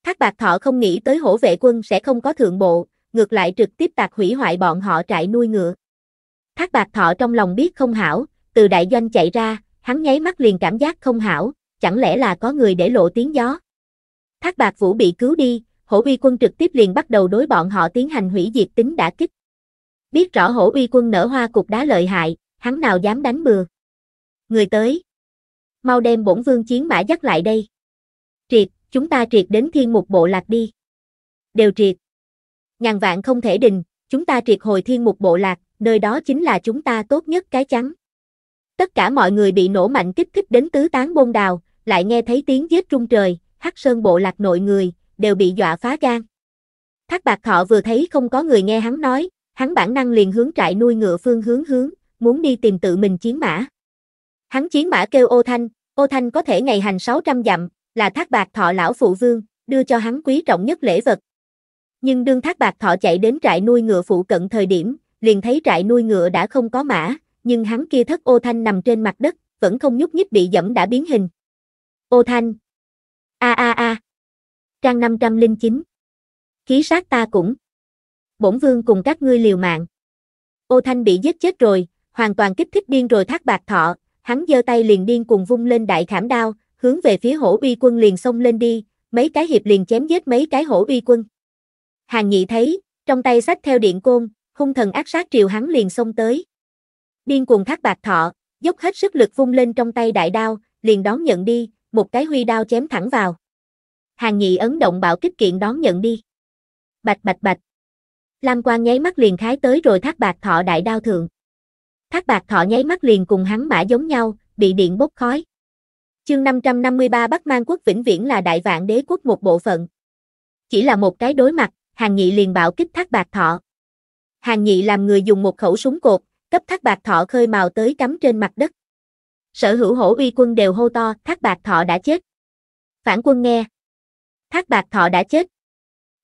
Thác Bạc Thọ không nghĩ tới hổ vệ quân sẽ không có thượng bộ, ngược lại trực tiếp tạc hủy hoại bọn họ trại nuôi ngựa. Thác Bạc Thọ trong lòng biết không hảo, từ đại doanh chạy ra, hắn nháy mắt liền cảm giác không hảo, chẳng lẽ là có người để lộ tiếng gió. Thác Bạc Vũ bị cứu đi, Hổ Uy quân trực tiếp liền bắt đầu đối bọn họ tiến hành hủy diệt tính đã kích. Biết rõ Hổ Uy quân nở hoa cục đá lợi hại, hắn nào dám đánh bừa. Người tới. Mau đem bổn vương chiến mã dắt lại đây. Triệt, chúng ta triệt đến thiên mục bộ lạc đi. Đều triệt. Ngàn vạn không thể đình, chúng ta triệt hồi thiên mục bộ lạc, nơi đó chính là chúng ta tốt nhất cái chắn. Tất cả mọi người bị nổ mạnh kích thích đến tứ tán bôn đào, lại nghe thấy tiếng giết trung trời, Hắc Sơn bộ lạc nội người, đều bị dọa phá gan. Thác Bạc Thọ vừa thấy không có người nghe hắn nói, hắn bản năng liền hướng trại nuôi ngựa phương hướng hướng, muốn đi tìm tự mình chiến mã. Hắn chiến mã kêu ô thanh, ô thanh có thể ngày hành 600 dặm, là Thác Bạc Thọ lão phụ vương, đưa cho hắn quý trọng nhất lễ vật. Nhưng đương Thác Bạc Thọ chạy đến trại nuôi ngựa phụ cận thời điểm, liền thấy trại nuôi ngựa đã không có mã, nhưng hắn kia thất ô thanh nằm trên mặt đất, vẫn không nhúc nhích bị dẫm đã biến hình. Ô thanh, A a a. Trang 509. Khí sát ta cũng. Bổn vương cùng các ngươi liều mạng. Ô Thanh bị giết chết rồi, hoàn toàn kích thích điên rồi thác bạc thọ, hắn giơ tay liền điên cùng vung lên đại khảm đao, hướng về phía hổ uy quân liền xông lên đi, mấy cái hiệp liền chém giết mấy cái hổ uy quân. Hàng nhị thấy, trong tay sách theo điện côn, hung thần ác sát triều hắn liền xông tới. Điên cuồng thác bạc thọ, dốc hết sức lực vung lên trong tay đại đao, liền đón nhận đi, một cái huy đao chém thẳng vào. Hàng nhị ấn động bảo kích kiện đón nhận đi. Bạch bạch bạch. Lam Quang nháy mắt liền khái tới rồi thác bạc thọ đại đao thượng. Thác bạc thọ nháy mắt liền cùng hắn mã giống nhau, bị điện bốc khói. Chương 553 Bắc Mang quốc vĩnh viễn là đại vạn đế quốc một bộ phận. Chỉ là một cái đối mặt, hàng nhị liền bảo kích thác bạc thọ. Hàng nhị làm người dùng một khẩu súng cột, cấp thác bạc thọ khơi màu tới cắm trên mặt đất. Sở hữu hổ uy quân đều hô to, thác bạc thọ đã chết. Phản quân nghe. Thác bạc thọ đã chết.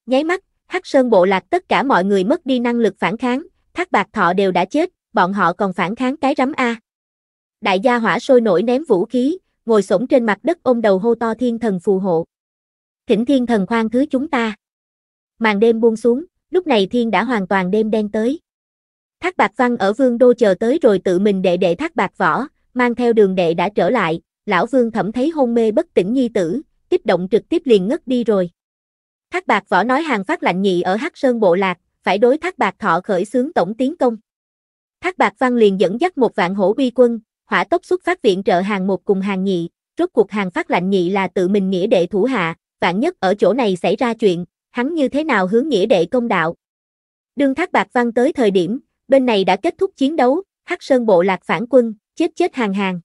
Nháy mắt, hắc sơn bộ lạc tất cả mọi người mất đi năng lực phản kháng, thác bạc thọ đều đã chết, bọn họ còn phản kháng cái rắm A. Đại gia hỏa sôi nổi ném vũ khí, ngồi sổng trên mặt đất ôm đầu hô to thiên thần phù hộ. Thỉnh thiên thần khoan thứ chúng ta. Màn đêm buông xuống, lúc này thiên đã hoàn toàn đêm đen tới. Thác bạc văn ở vương đô chờ tới rồi tự mình đệ đệ thác bạc võ, mang theo đường đệ đã trở lại, lão vương thẩm thấy hôn mê bất tỉnh nhi tử, kích động trực tiếp liền ngất đi rồi. Thác bạc võ nói hàng phát lạnh nhị ở Hắc Sơn Bộ Lạc, phải đối thác bạc thọ khởi xướng tổng tiến công. Thác bạc văn liền dẫn dắt một vạn hổ uy quân, hỏa tốc xuất phát viện trợ hàng một cùng hàng nhị, rốt cuộc hàng phát lạnh nhị là tự mình nghĩa đệ thủ hạ, vạn nhất ở chỗ này xảy ra chuyện, hắn như thế nào hướng nghĩa đệ công đạo. Đương thác bạc văn tới thời điểm, bên này đã kết thúc chiến đấu, Hắc Sơn Bộ Lạc phản quân, chết chết hàng hàng.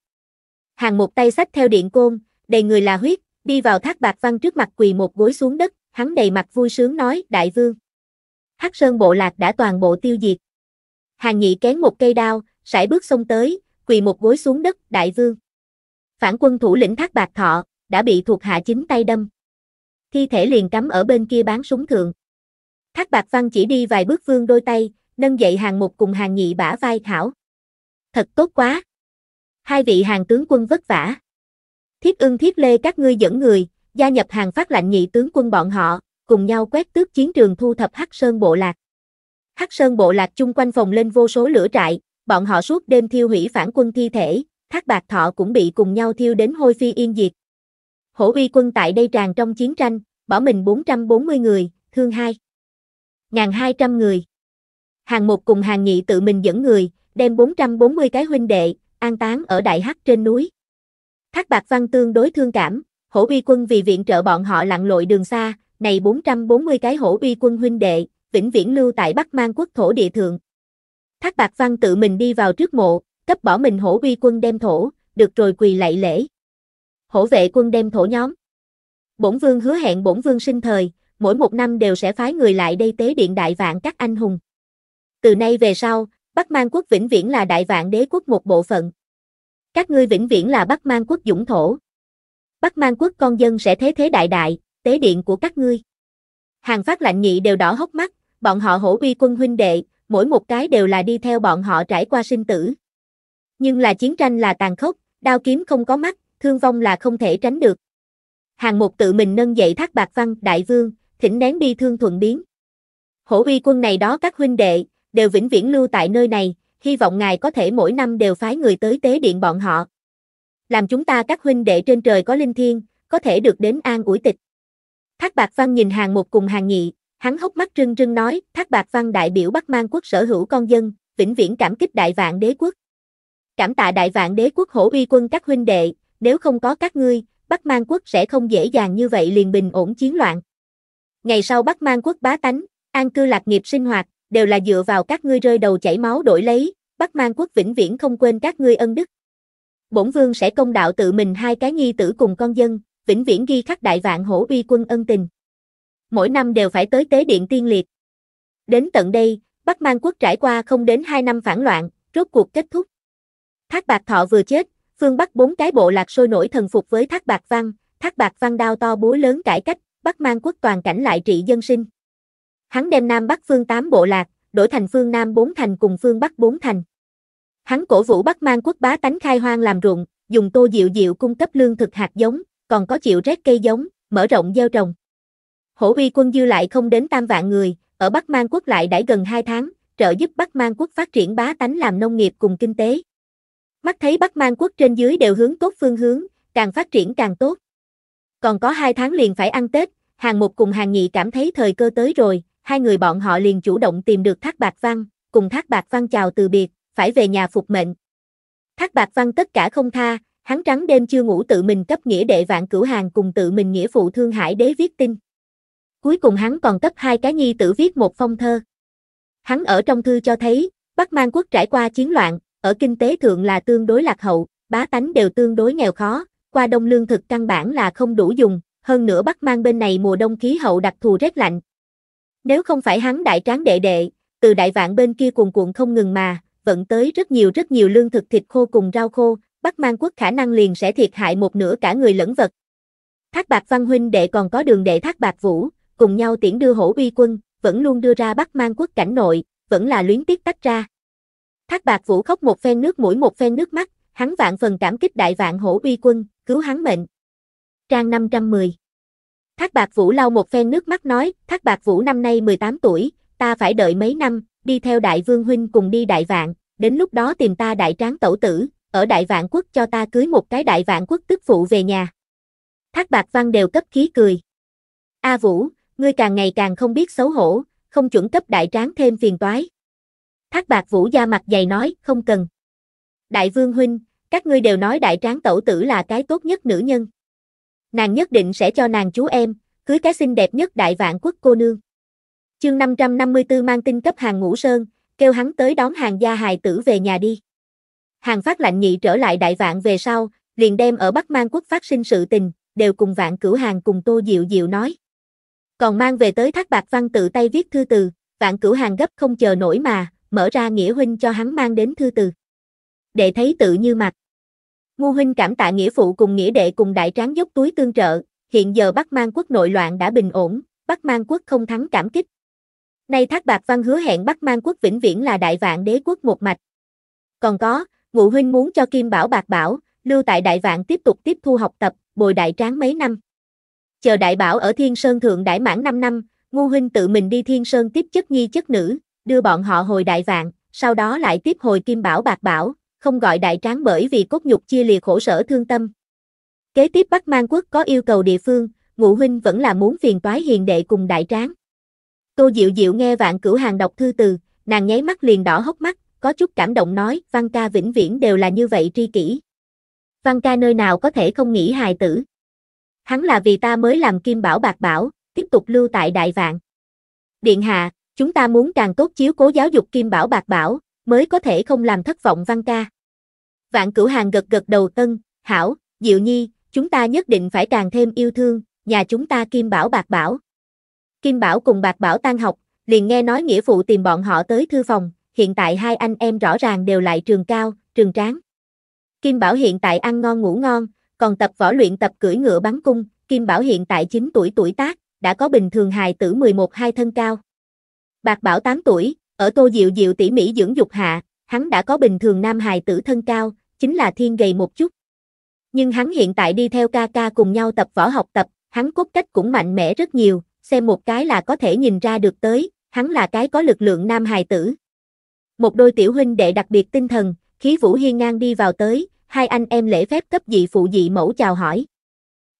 Hàng một tay sách theo điện côn, đầy người là huyết, đi vào thác bạc văn trước mặt quỳ một gối xuống đất, hắn đầy mặt vui sướng nói, đại vương. Hắc Sơn bộ lạc đã toàn bộ tiêu diệt. Hàng nhị kén một cây đao, sải bước xông tới, quỳ một gối xuống đất, đại vương. Phản quân thủ lĩnh thác bạc thọ, đã bị thuộc hạ chính tay đâm. Thi thể liền cắm ở bên kia bán súng thượng. Thác bạc văn chỉ đi vài bước vương đôi tay, nâng dậy hàng một cùng hàng nhị bả vai thảo. Thật tốt quá hai vị hàng tướng quân vất vả. Thiết ưng thiết lê các ngươi dẫn người, gia nhập hàng phát lạnh nhị tướng quân bọn họ, cùng nhau quét tước chiến trường thu thập Hắc Sơn Bộ Lạc. Hắc Sơn Bộ Lạc chung quanh phòng lên vô số lửa trại, bọn họ suốt đêm thiêu hủy phản quân thi thể, thác bạc thọ cũng bị cùng nhau thiêu đến hôi phi yên diệt. Hổ uy quân tại đây tràn trong chiến tranh, bỏ mình 440 người, thương 2. 1.200 người. Hàng một cùng hàng nhị tự mình dẫn người, đem 440 cái huynh đệ, an táng ở Đại Hắc trên núi. Thác Bạc Văn tương đối thương cảm, hổ uy quân vì viện trợ bọn họ lặn lội đường xa, này 440 cái hổ uy quân huynh đệ, vĩnh viễn lưu tại Bắc Mang quốc thổ địa thượng. Thác Bạc Văn tự mình đi vào trước mộ, cấp bỏ mình hổ uy quân đem thổ, được rồi quỳ lạy lễ. Hổ vệ quân đem thổ nhóm. Bổn vương hứa hẹn bổn vương sinh thời, mỗi một năm đều sẽ phái người lại đây tế điện đại vạn các anh hùng. Từ nay về sau, Bắc Mang quốc vĩnh viễn là đại vạn đế quốc một bộ phận. Các ngươi vĩnh viễn là Bắc Mang quốc dũng thổ. Bắc Mang quốc con dân sẽ thế thế đại đại, tế điện của các ngươi. Hàng phát lạnh nhị đều đỏ hốc mắt, bọn họ hổ uy quân huynh đệ, mỗi một cái đều là đi theo bọn họ trải qua sinh tử. Nhưng là chiến tranh là tàn khốc, đao kiếm không có mắt, thương vong là không thể tránh được. Hàng một tự mình nâng dậy thác bạc văn, đại vương, thỉnh nén bi thương thuận biến. Hổ uy quân này đó các huynh đệ, đều vĩnh viễn lưu tại nơi này, hy vọng ngài có thể mỗi năm đều phái người tới tế điện bọn họ. Làm chúng ta các huynh đệ trên trời có linh thiêng, có thể được đến an ủi tịch. Thác Bạc Văn nhìn hàng một cùng hàng nhị, hắn hốc mắt rưng rưng nói, Thác Bạc Văn đại biểu Bắc Mang quốc sở hữu con dân, vĩnh viễn cảm kích đại vạn đế quốc. Cảm tạ đại vạn đế quốc hổ uy quân các huynh đệ, nếu không có các ngươi, Bắc Mang quốc sẽ không dễ dàng như vậy liền bình ổn chiến loạn. Ngày sau Bắc Mang quốc bá tánh, an cư lạc nghiệp sinh hoạt, đều là dựa vào các ngươi rơi đầu chảy máu đổi lấy, Bắc Mang quốc vĩnh viễn không quên các ngươi ân đức. Bổn vương sẽ công đạo tự mình hai cái nhi tử cùng con dân, vĩnh viễn ghi khắc đại vạn hổ uy quân ân tình. Mỗi năm đều phải tới tế điện tiên liệt. Đến tận đây, Bắc Mang quốc trải qua không đến 2 năm phản loạn, rốt cuộc kết thúc. Thác Bạc Thọ vừa chết, phương Bắc bốn cái bộ lạc sôi nổi thần phục với Thác Bạc Văn, Thác Bạc Văn đao to búa lớn cải cách, Bắc Mang quốc toàn cảnh lại trị dân sinh. Hắn đem Nam Bắc phương 8 bộ lạc, đổi thành phương Nam 4 thành cùng phương Bắc 4 thành. Hắn cổ vũ Bắc mang quốc bá tánh khai hoang làm ruộng, dùng tô diệu diệu cung cấp lương thực hạt giống, còn có chịu rét cây giống, mở rộng gieo trồng. Hổ uy quân dư lại không đến tam vạn người, ở Bắc Mang quốc lại đãi gần 2 tháng, trợ giúp Bắc Mang quốc phát triển bá tánh làm nông nghiệp cùng kinh tế. Mắt thấy Bắc Mang quốc trên dưới đều hướng tốt phương hướng, càng phát triển càng tốt. Còn có 2 tháng liền phải ăn Tết, hàng một cùng hàng nhị cảm thấy thời cơ tới rồi, hai người bọn họ liền chủ động tìm được Thác Bạc Văn, cùng Thác Bạc Văn chào từ biệt, phải về nhà phục mệnh. Thác Bạc Văn tất cả không tha, hắn trắng đêm chưa ngủ tự mình cấp nghĩa đệ vạn cửu hàng cùng tự mình nghĩa phụ Thương Hải đế viết tin. Cuối cùng hắn còn cấp hai cái nhi tử viết một phong thơ. Hắn ở trong thư cho thấy, Bắc Mang quốc trải qua chiến loạn, ở kinh tế thượng là tương đối lạc hậu, bá tánh đều tương đối nghèo khó, qua đông lương thực căn bản là không đủ dùng, hơn nữa Bắc Mang bên này mùa đông khí hậu đặc thù rét lạnh, nếu không phải hắn đại tráng đệ đệ, từ đại vạn bên kia cuồn cuộn không ngừng mà, vận tới rất nhiều rất nhiều lương thực thịt khô cùng rau khô, Bắc Mang quốc khả năng liền sẽ thiệt hại một nửa cả người lẫn vật. Thác Bạc Văn huynh đệ còn có đường đệ Thác Bạc Vũ, cùng nhau tiễn đưa hổ uy quân, vẫn luôn đưa ra Bắc Mang quốc cảnh nội, vẫn là luyến tiếc tách ra. Thác Bạc Vũ khóc một phen nước mũi một phen nước mắt, hắn vạn phần cảm kích đại vạn hổ uy quân, cứu hắn mệnh. Trang 510 Thác Bạc Vũ lau một phen nước mắt nói, Thác Bạc Vũ năm nay 18 tuổi, ta phải đợi mấy năm, đi theo đại vương huynh cùng đi đại vạn, đến lúc đó tìm ta đại tráng tẩu tử, ở đại vạn quốc cho ta cưới một cái đại vạn quốc tức phụ về nhà. Thác Bạc Văn đều cấp khí cười. A Vũ, ngươi càng ngày càng không biết xấu hổ, không chuẩn cấp đại tráng thêm phiền toái. Thác Bạc Vũ da mặt dày nói, không cần. Đại vương huynh, các ngươi đều nói đại tráng tẩu tử là cái tốt nhất nữ nhân nàng nhất định sẽ cho nàng chú em, cưới cái xinh đẹp nhất đại vạn quốc cô nương. Chương 554 mang tin cấp hàng ngũ sơn, kêu hắn tới đón hàng gia hài tử về nhà đi. Hàng phát lạnh nhị trở lại đại vạn về sau, liền đem ở Bắc Mang quốc phát sinh sự tình, đều cùng vạn cửu hàng cùng tô diệu diệu nói. Còn mang về tới thác bạc văn tự tay viết thư từ, vạn cửu hàng gấp không chờ nổi mà, mở ra nghĩa huynh cho hắn mang đến thư từ. Để thấy tự như mặt. Ngô huynh cảm tạ nghĩa phụ cùng nghĩa đệ cùng đại tráng dốc túi tương trợ, hiện giờ Bắc Mang quốc nội loạn đã bình ổn, Bắc Mang quốc không thắng cảm kích. Nay Thác Bạc Văn hứa hẹn Bắc Mang quốc vĩnh viễn là đại vạn đế quốc một mạch. Còn có, Ngô huynh muốn cho Kim Bảo Bạc Bảo, lưu tại đại vạn tiếp tục tiếp thu học tập, bồi đại tráng mấy năm. Chờ đại bảo ở Thiên Sơn thượng đại mãn 5 năm, Ngô huynh tự mình đi Thiên Sơn tiếp chất nhi chất nữ, đưa bọn họ hồi đại vạn, sau đó lại tiếp hồi Kim Bảo Bạc Bảo, không gọi đại tráng bởi vì cốt nhục chia lìa khổ sở thương tâm. Kế tiếp Bắc Mang Quốc có yêu cầu địa phương, ngụ huynh vẫn là muốn phiền toái hiền đệ cùng đại tráng. Tô Diệu Diệu nghe vạn cửu hàng đọc thư từ, nàng nháy mắt liền đỏ hốc mắt, có chút cảm động nói, văn ca vĩnh viễn đều là như vậy tri kỷ. Văn ca nơi nào có thể không nghĩ hài tử. Hắn là vì ta mới làm kim bảo bạc bảo, tiếp tục lưu tại đại vạn. Điện hạ, chúng ta muốn càng tốt chiếu cố giáo dục kim bảo bạc bảo, mới có thể không làm thất vọng Văn ca. Vạn Cửu Hàng gật gật đầu tân, "Hảo, Diệu Nhi, chúng ta nhất định phải càng thêm yêu thương, nhà chúng ta Kim Bảo Bạc Bảo." Kim Bảo cùng Bạc Bảo tan học, liền nghe nói nghĩa phụ tìm bọn họ tới thư phòng, hiện tại hai anh em rõ ràng đều lại trường cao, trường tráng. Kim Bảo hiện tại ăn ngon ngủ ngon, còn tập võ luyện tập cưỡi ngựa bắn cung, Kim Bảo hiện tại 9 tuổi tuổi tác, đã có bình thường hài tử 11 hai thân cao. Bạc Bảo 8 tuổi, ở Tô Diệu Diệu tỉ mỉ dưỡng dục hạ, hắn đã có bình thường nam hài tử thân cao, chính là thiên gầy một chút. Nhưng hắn hiện tại đi theo ca ca cùng nhau tập võ học tập, hắn cốt cách cũng mạnh mẽ rất nhiều, xem một cái là có thể nhìn ra được tới, hắn là cái có lực lượng nam hài tử. Một đôi tiểu huynh đệ đặc biệt tinh thần, khí vũ hiên ngang đi vào tới, hai anh em lễ phép cấp dị phụ dị mẫu chào hỏi.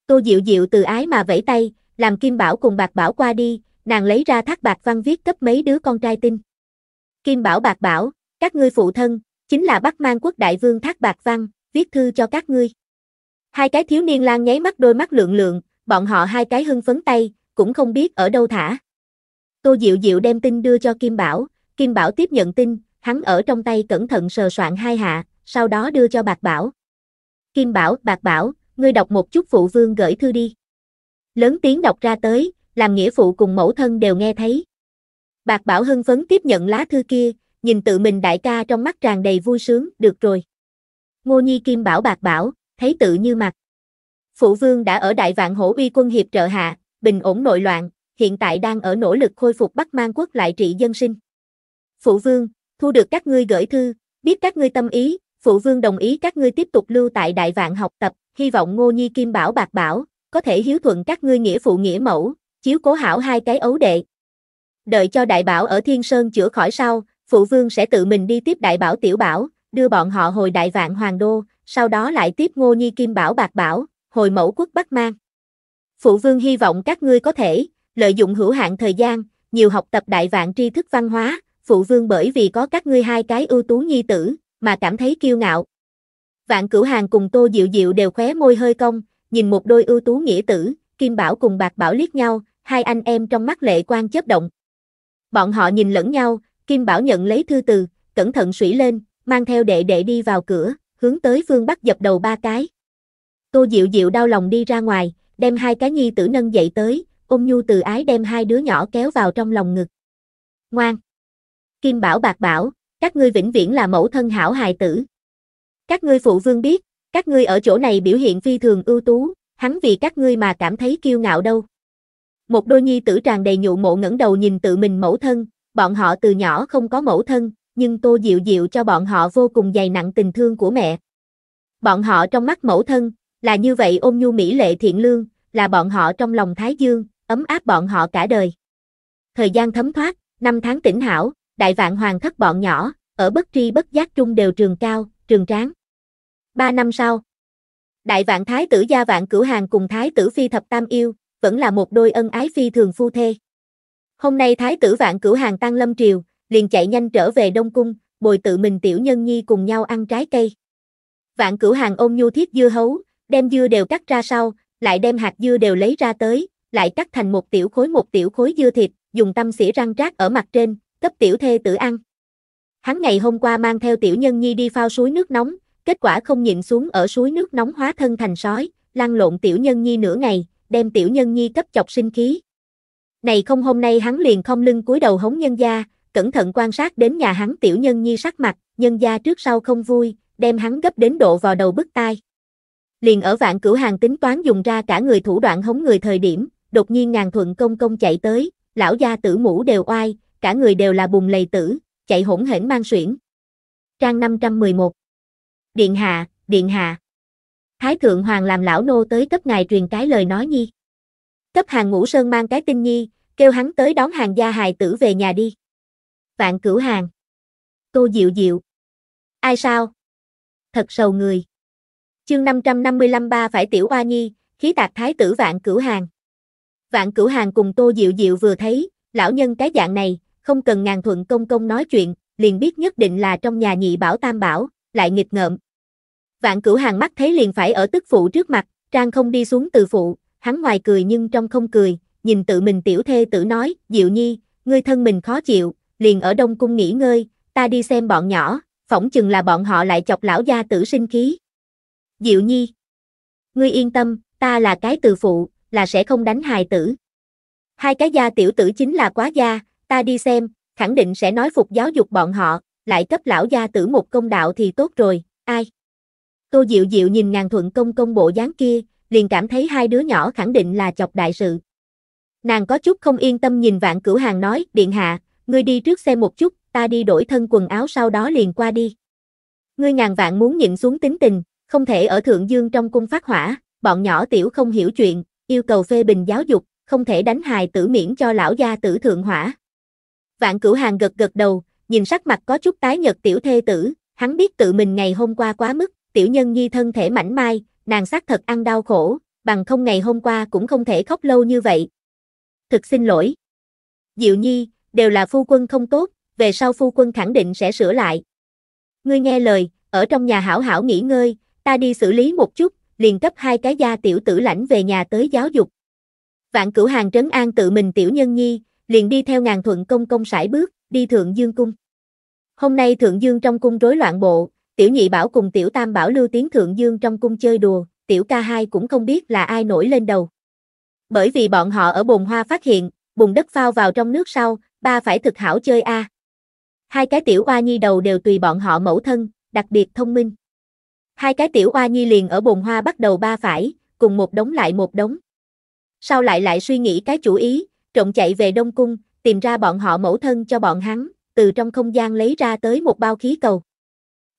Tô Diệu Diệu từ ái mà vẫy tay, làm Kim Bảo cùng Bạc Bảo qua đi, nàng lấy ra thác bạc văn viết cấp mấy đứa con trai tinh Kim Bảo Bạc Bảo, các ngươi phụ thân, chính là Bắc Mang quốc đại vương Thác Bạc Văn, viết thư cho các ngươi. Hai cái thiếu niên lang nháy mắt đôi mắt lượng lượng, bọn họ hai cái hưng phấn tay, cũng không biết ở đâu thả. Tô Diệu Diệu đem tin đưa cho Kim Bảo, Kim Bảo tiếp nhận tin, hắn ở trong tay cẩn thận sờ soạn hai hạ, sau đó đưa cho Bạc Bảo. Kim Bảo, Bạc Bảo, ngươi đọc một chút phụ vương gửi thư đi. Lớn tiếng đọc ra tới, làm nghĩa phụ cùng mẫu thân đều nghe thấy. Bạc Bảo hưng phấn tiếp nhận lá thư kia, nhìn tự mình đại ca trong mắt tràn đầy vui sướng, được rồi. Ngô Nhi Kim bảo Bạc Bảo, thấy tự như mặt. Phụ vương đã ở đại vạn hổ uy quân hiệp trợ hạ, bình ổn nội loạn, hiện tại đang ở nỗ lực khôi phục Bắc Mang quốc lại trị dân sinh. Phụ vương, thu được các ngươi gửi thư, biết các ngươi tâm ý, phụ vương đồng ý các ngươi tiếp tục lưu tại đại vạn học tập, hy vọng Ngô Nhi Kim Bảo Bạc Bảo, có thể hiếu thuận các ngươi nghĩa phụ nghĩa mẫu, chiếu cố hảo hai cái ấu đệ, Đợi cho đại bảo ở Thiên Sơn chữa khỏi sau, phụ vương sẽ tự mình đi tiếp đại bảo tiểu bảo, đưa bọn họ hồi đại vạn hoàng đô, sau đó lại tiếp ngô nhi kim bảo bạc bảo, hồi mẫu quốc Bắc Mang. Phụ vương hy vọng các ngươi có thể, lợi dụng hữu hạn thời gian, nhiều học tập đại vạn tri thức văn hóa, phụ vương bởi vì có các ngươi hai cái ưu tú nhi tử, mà cảm thấy kiêu ngạo. Vạn cửu hàng cùng tô diệu diệu đều khóe môi hơi cong, nhìn một đôi ưu tú nghĩa tử, kim bảo cùng bạc bảo liếc nhau, hai anh em trong mắt lệ quan chớp động. Bọn họ nhìn lẫn nhau, Kim Bảo nhận lấy thư từ, cẩn thận sủy lên, mang theo đệ đệ đi vào cửa, hướng tới phương Bắc dập đầu ba cái. Tô Diệu Diệu đau lòng đi ra ngoài, đem hai cái nhi tử nâng dậy tới, ôm nhu từ ái đem hai đứa nhỏ kéo vào trong lòng ngực. Ngoan! Kim Bảo bạc bảo, các ngươi vĩnh viễn là mẫu thân hảo hài tử. Các ngươi phụ vương biết, các ngươi ở chỗ này biểu hiện phi thường ưu tú, hắn vì các ngươi mà cảm thấy kiêu ngạo đâu. Một đôi nhi tử tràn đầy nhụ mộ ngẩng đầu nhìn tự mình mẫu thân, bọn họ từ nhỏ không có mẫu thân, nhưng Tô Diệu Diệu cho bọn họ vô cùng dày nặng tình thương của mẹ. Bọn họ trong mắt mẫu thân, là như vậy ôm nhu mỹ lệ thiện lương, là bọn họ trong lòng Thái Dương, ấm áp bọn họ cả đời. Thời gian thấm thoát, năm tháng tỉnh hảo, đại vạn hoàng thất bọn nhỏ, ở bất tri bất giác trung đều trường cao, trường tráng. Ba năm sau, đại vạn thái tử gia vạn cửu hàng cùng thái tử phi thập tam yêu, vẫn là một đôi ân ái phi thường phu thê. Hôm nay thái tử vạn cửu hàng tăng lâm triều, liền chạy nhanh trở về Đông Cung, bồi tự mình tiểu nhân nhi cùng nhau ăn trái cây. Vạn cửu hàng ôm nhu thiết dưa hấu, đem dưa đều cắt ra sau, lại đem hạt dưa đều lấy ra tới, lại cắt thành một tiểu khối một tiểu khối dưa thịt, dùng tâm xỉa răng rác ở mặt trên, cấp tiểu thê tử ăn. Hắn ngày hôm qua mang theo tiểu nhân nhi đi phao suối nước nóng, kết quả không nhịn xuống ở suối nước nóng hóa thân thành sói, lăn lộn tiểu nhân nhi nửa ngày, đem tiểu nhân nhi cấp chọc sinh khí. Này không hôm nay hắn liền không lưng cúi đầu hống nhân gia, cẩn thận quan sát đến nhà hắn tiểu nhân nhi sắc mặt, nhân gia trước sau không vui, đem hắn gấp đến độ vào đầu bức tai. Liền ở vạn cửu hàng tính toán dùng ra cả người thủ đoạn hống người thời điểm, đột nhiên ngàn thuận công công chạy tới, lão gia tử mũ đều oai, cả người đều là bùn lầy tử, chạy hỗn hển mang xuyển. Trang 511 Điện hạ, điện hạ. Thái Thượng Hoàng làm lão nô tới cấp ngài truyền cái lời nói nhi. Cấp hàng ngũ sơn mang cái tin nhi, kêu hắn tới đón hàng gia hài tử về nhà đi. Vạn cửu hàng. Tô Diệu Diệu. Ai sao? Thật sầu người. Chương 555 ba phải tiểu oa nhi, khí tạc thái tử vạn cửu hàng. Vạn cửu hàng cùng Tô Diệu Diệu vừa thấy, lão nhân cái dạng này, không cần ngàn thuận công công nói chuyện, liền biết nhất định là trong nhà nhị bảo tam bảo, lại nghịch ngợm, Vạn cửu hàng mắt thấy liền phải ở tức phụ trước mặt, Trang không đi xuống từ phụ, hắn ngoài cười nhưng trong không cười, nhìn tự mình tiểu thê tử nói, Diệu Nhi, ngươi thân mình khó chịu, liền ở Đông Cung nghỉ ngơi, ta đi xem bọn nhỏ, phỏng chừng là bọn họ lại chọc lão gia tử sinh khí. Diệu Nhi, ngươi yên tâm, ta là cái từ phụ, là sẽ không đánh hài tử. Hai cái gia tiểu tử chính là quá gia, ta đi xem, khẳng định sẽ nói phục giáo dục bọn họ, lại cấp lão gia tử một công đạo thì tốt rồi, ai? Tô Diệu Diệu nhìn ngàn thuận công công bộ dáng kia, liền cảm thấy hai đứa nhỏ khẳng định là chọc đại sự. Nàng có chút không yên tâm nhìn vạn cửu hàng nói, điện hạ, ngươi đi trước xe một chút, ta đi đổi thân quần áo sau đó liền qua đi. Ngươi ngàn vạn muốn nhịn xuống tính tình, không thể ở thượng dương trong cung phát hỏa, bọn nhỏ tiểu không hiểu chuyện, yêu cầu phê bình giáo dục, không thể đánh hài tử miễn cho lão gia tử thượng hỏa. Vạn cửu hàng gật gật đầu, nhìn sắc mặt có chút tái nhật tiểu thê tử, hắn biết tự mình ngày hôm qua quá mức, tiểu nhân nhi thân thể mảnh mai, nàng xác thật ăn đau khổ, bằng không ngày hôm qua cũng không thể khóc lâu như vậy. Thực xin lỗi. Diệu nhi, đều là phu quân không tốt, về sau phu quân khẳng định sẽ sửa lại. Ngươi nghe lời, ở trong nhà hảo hảo nghỉ ngơi, ta đi xử lý một chút, liền cấp hai cái gia tiểu tử lãnh về nhà tới giáo dục. Vạn cửu hàng trấn an tự mình tiểu nhân nhi, liền đi theo ngàn thuận công công sải bước, đi Thượng Dương Cung. Hôm nay Thượng Dương trong cung rối loạn bộ, tiểu nhị bảo cùng tiểu tam bảo lưu tiến thượng dương trong cung chơi đùa, tiểu ca hai cũng không biết là ai nổi lên đầu. Bởi vì bọn họ ở bồn hoa phát hiện, bùn đất phao vào trong nước sau, ba phải thực hảo chơi a. À. Hai cái tiểu oa nhi đầu đều tùy bọn họ mẫu thân, đặc biệt thông minh. Hai cái tiểu oa nhi liền ở bồn hoa bắt đầu ba phải, cùng một đống lại một đống. Sau lại lại suy nghĩ cái chủ ý, trộm chạy về Đông Cung, tìm ra bọn họ mẫu thân cho bọn hắn, từ trong không gian lấy ra tới một bao khí cầu.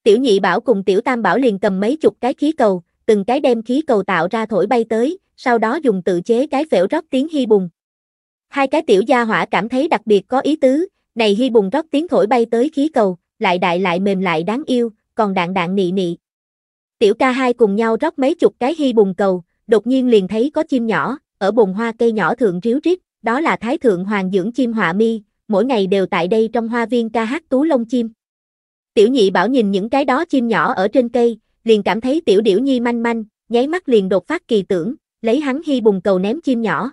Tiểu nhị bảo cùng tiểu tam bảo liền cầm mấy chục cái khí cầu, từng cái đem khí cầu tạo ra thổi bay tới, sau đó dùng tự chế cái phễu rót tiếng hy bùng. Hai cái tiểu gia hỏa cảm thấy đặc biệt có ý tứ, này hy bùng rót tiếng thổi bay tới khí cầu, lại đại lại mềm lại đáng yêu, còn đạn đạn nị nị. Tiểu ca hai cùng nhau rót mấy chục cái hy bùng cầu, đột nhiên liền thấy có chim nhỏ, ở bồn hoa cây nhỏ thượng ríu rít, đó là thái thượng hoàng dưỡng chim họa mi, mỗi ngày đều tại đây trong hoa viên ca hát tú lông chim. Tiểu nhị bảo nhìn những cái đó chim nhỏ ở trên cây, liền cảm thấy tiểu điểu nhi manh manh, nháy mắt liền đột phát kỳ tưởng, lấy hắn hy bùng cầu ném chim nhỏ.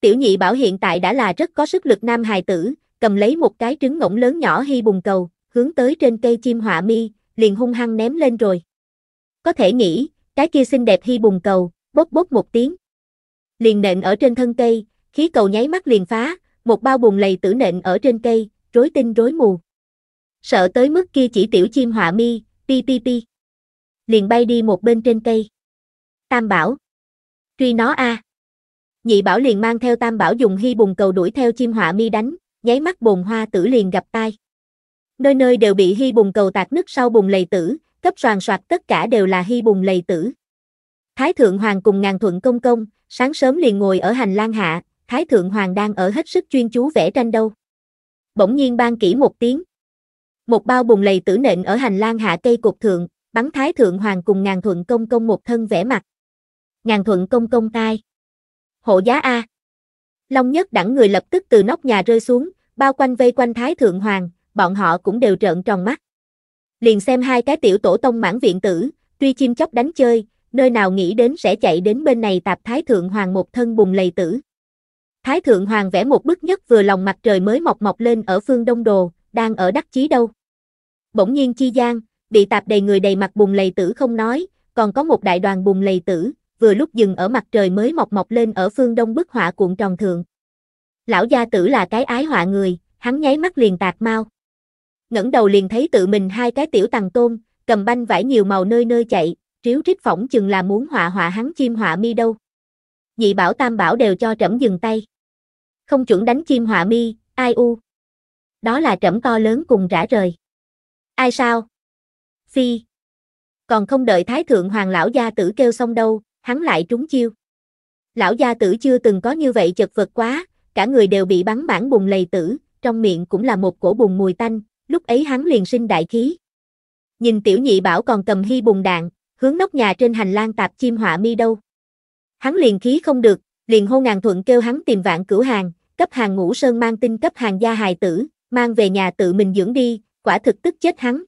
Tiểu nhị bảo hiện tại đã là rất có sức lực nam hài tử, cầm lấy một cái trứng ngỗng lớn nhỏ hy bùng cầu, hướng tới trên cây chim họa mi, liền hung hăng ném lên rồi. Có thể nghĩ, cái kia xinh đẹp hy bùng cầu, bốc bốc một tiếng. Liền nện ở trên thân cây, khí cầu nháy mắt liền phá, một bao bùng lầy tử nện ở trên cây, rối tinh rối mù sợ tới mức kia chỉ tiểu chim họa mi, pi pi pi. Liền bay đi một bên trên cây. Tam bảo. Truy nó a. À. Nhị bảo liền mang theo tam bảo dùng hy bùng cầu đuổi theo chim họa mi đánh, nháy mắt bồn hoa tử liền gặp tai. Nơi nơi đều bị hy bùng cầu tạt nứt sau bùng lầy tử, cấp soàn soạt tất cả đều là hy bùng lầy tử. Thái Thượng Hoàng cùng ngàn thuận công công, sáng sớm liền ngồi ở hành lang hạ, Thái Thượng Hoàng đang ở hết sức chuyên chú vẽ tranh đâu. Bỗng nhiên ban kỹ một tiếng một bao bùng lầy tử nện ở hành lang hạ cây cột thượng, bắn thái thượng hoàng cùng ngàn thuận công công một thân vẻ mặt. Ngàn thuận công công tai. Hộ giá A. Long nhất đẳng người lập tức từ nóc nhà rơi xuống, bao quanh vây quanh thái thượng hoàng, bọn họ cũng đều trợn tròn mắt. Liền xem hai cái tiểu tổ tông mãn viện tử, truy chim chóc đánh chơi, nơi nào nghĩ đến sẽ chạy đến bên này tạp thái thượng hoàng một thân bùng lầy tử. Thái thượng hoàng vẽ một bức nhất vừa lòng mặt trời mới mọc mọc lên ở phương Đông Đồ, đang ở đắc chí đâu bỗng nhiên chi gian, bị tạp đầy người đầy mặt bùn lầy tử không nói, còn có một đại đoàn bùn lầy tử, vừa lúc dừng ở mặt trời mới mọc mọc lên ở phương đông bức họa cuộn tròn thượng. Lão gia tử là cái ái họa người, hắn nháy mắt liền tạc mau. ngẩng đầu liền thấy tự mình hai cái tiểu tàng tôn, cầm banh vải nhiều màu nơi nơi chạy, triếu rít phỏng chừng là muốn họa họa hắn chim họa mi đâu. Nhị bảo tam bảo đều cho trẫm dừng tay. Không chuẩn đánh chim họa mi, ai u. Đó là trẫm to lớn cùng rã rời. Ai sao? Phi. Còn không đợi Thái Thượng Hoàng Lão Gia Tử kêu xong đâu, hắn lại trúng chiêu. Lão Gia Tử chưa từng có như vậy chật vật quá, cả người đều bị bắn bản bùng lầy tử, trong miệng cũng là một cổ bùng mùi tanh, lúc ấy hắn liền sinh đại khí. Nhìn tiểu nhị bảo còn cầm hy bùng đạn, hướng nóc nhà trên hành lang tạp chim họa mi đâu. Hắn liền khí không được, liền hô ngàn thuận kêu hắn tìm vạn cửu hàng, cấp hàng ngũ sơn mang tin cấp hàng gia hài tử, mang về nhà tự mình dưỡng đi, quả thực tức chết hắn.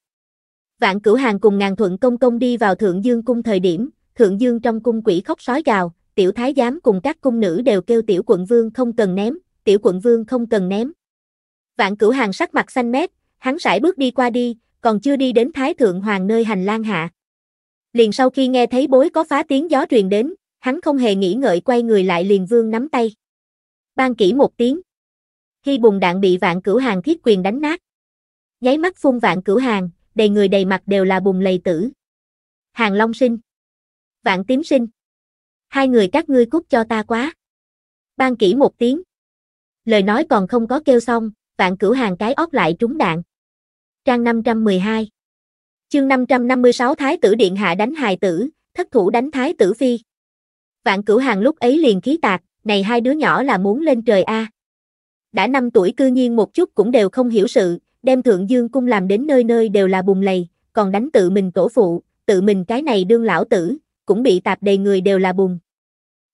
Vạn cửu hàng cùng ngàn thuận công công đi vào thượng dương cung thời điểm, thượng dương trong cung quỷ khóc sói gào, tiểu thái giám cùng các cung nữ đều kêu tiểu quận vương không cần ném, tiểu quận vương không cần ném. Vạn cửu hàng sắc mặt xanh mét, hắn sải bước đi qua đi, còn chưa đi đến thái thượng hoàng nơi hành lang hạ. Liền sau khi nghe thấy bối có phá tiếng gió truyền đến, hắn không hề nghĩ ngợi quay người lại liền vương nắm tay. Ban kỹ một tiếng. Khi bùng đạn bị vạn cửu hàng thiết quyền đánh nát nháy mắt phun vạn cửu hàng, đầy người đầy mặt đều là bùng lầy tử. Hàng Long sinh. Vạn tím sinh. Hai người các ngươi cút cho ta quá. Ban kỹ một tiếng. Lời nói còn không có kêu xong, vạn cửu hàng cái ót lại trúng đạn. Trang 512. Chương 556 Thái tử Điện Hạ đánh hài tử, thất thủ đánh Thái tử Phi. Vạn cửu hàng lúc ấy liền khí tạc, này hai đứa nhỏ là muốn lên trời A. Đã năm tuổi cư nhiên một chút cũng đều không hiểu sự, đem thượng dương cung làm đến nơi nơi đều là bùng lầy, còn đánh tự mình tổ phụ, tự mình cái này đương lão tử, cũng bị tạp đầy người đều là bùng.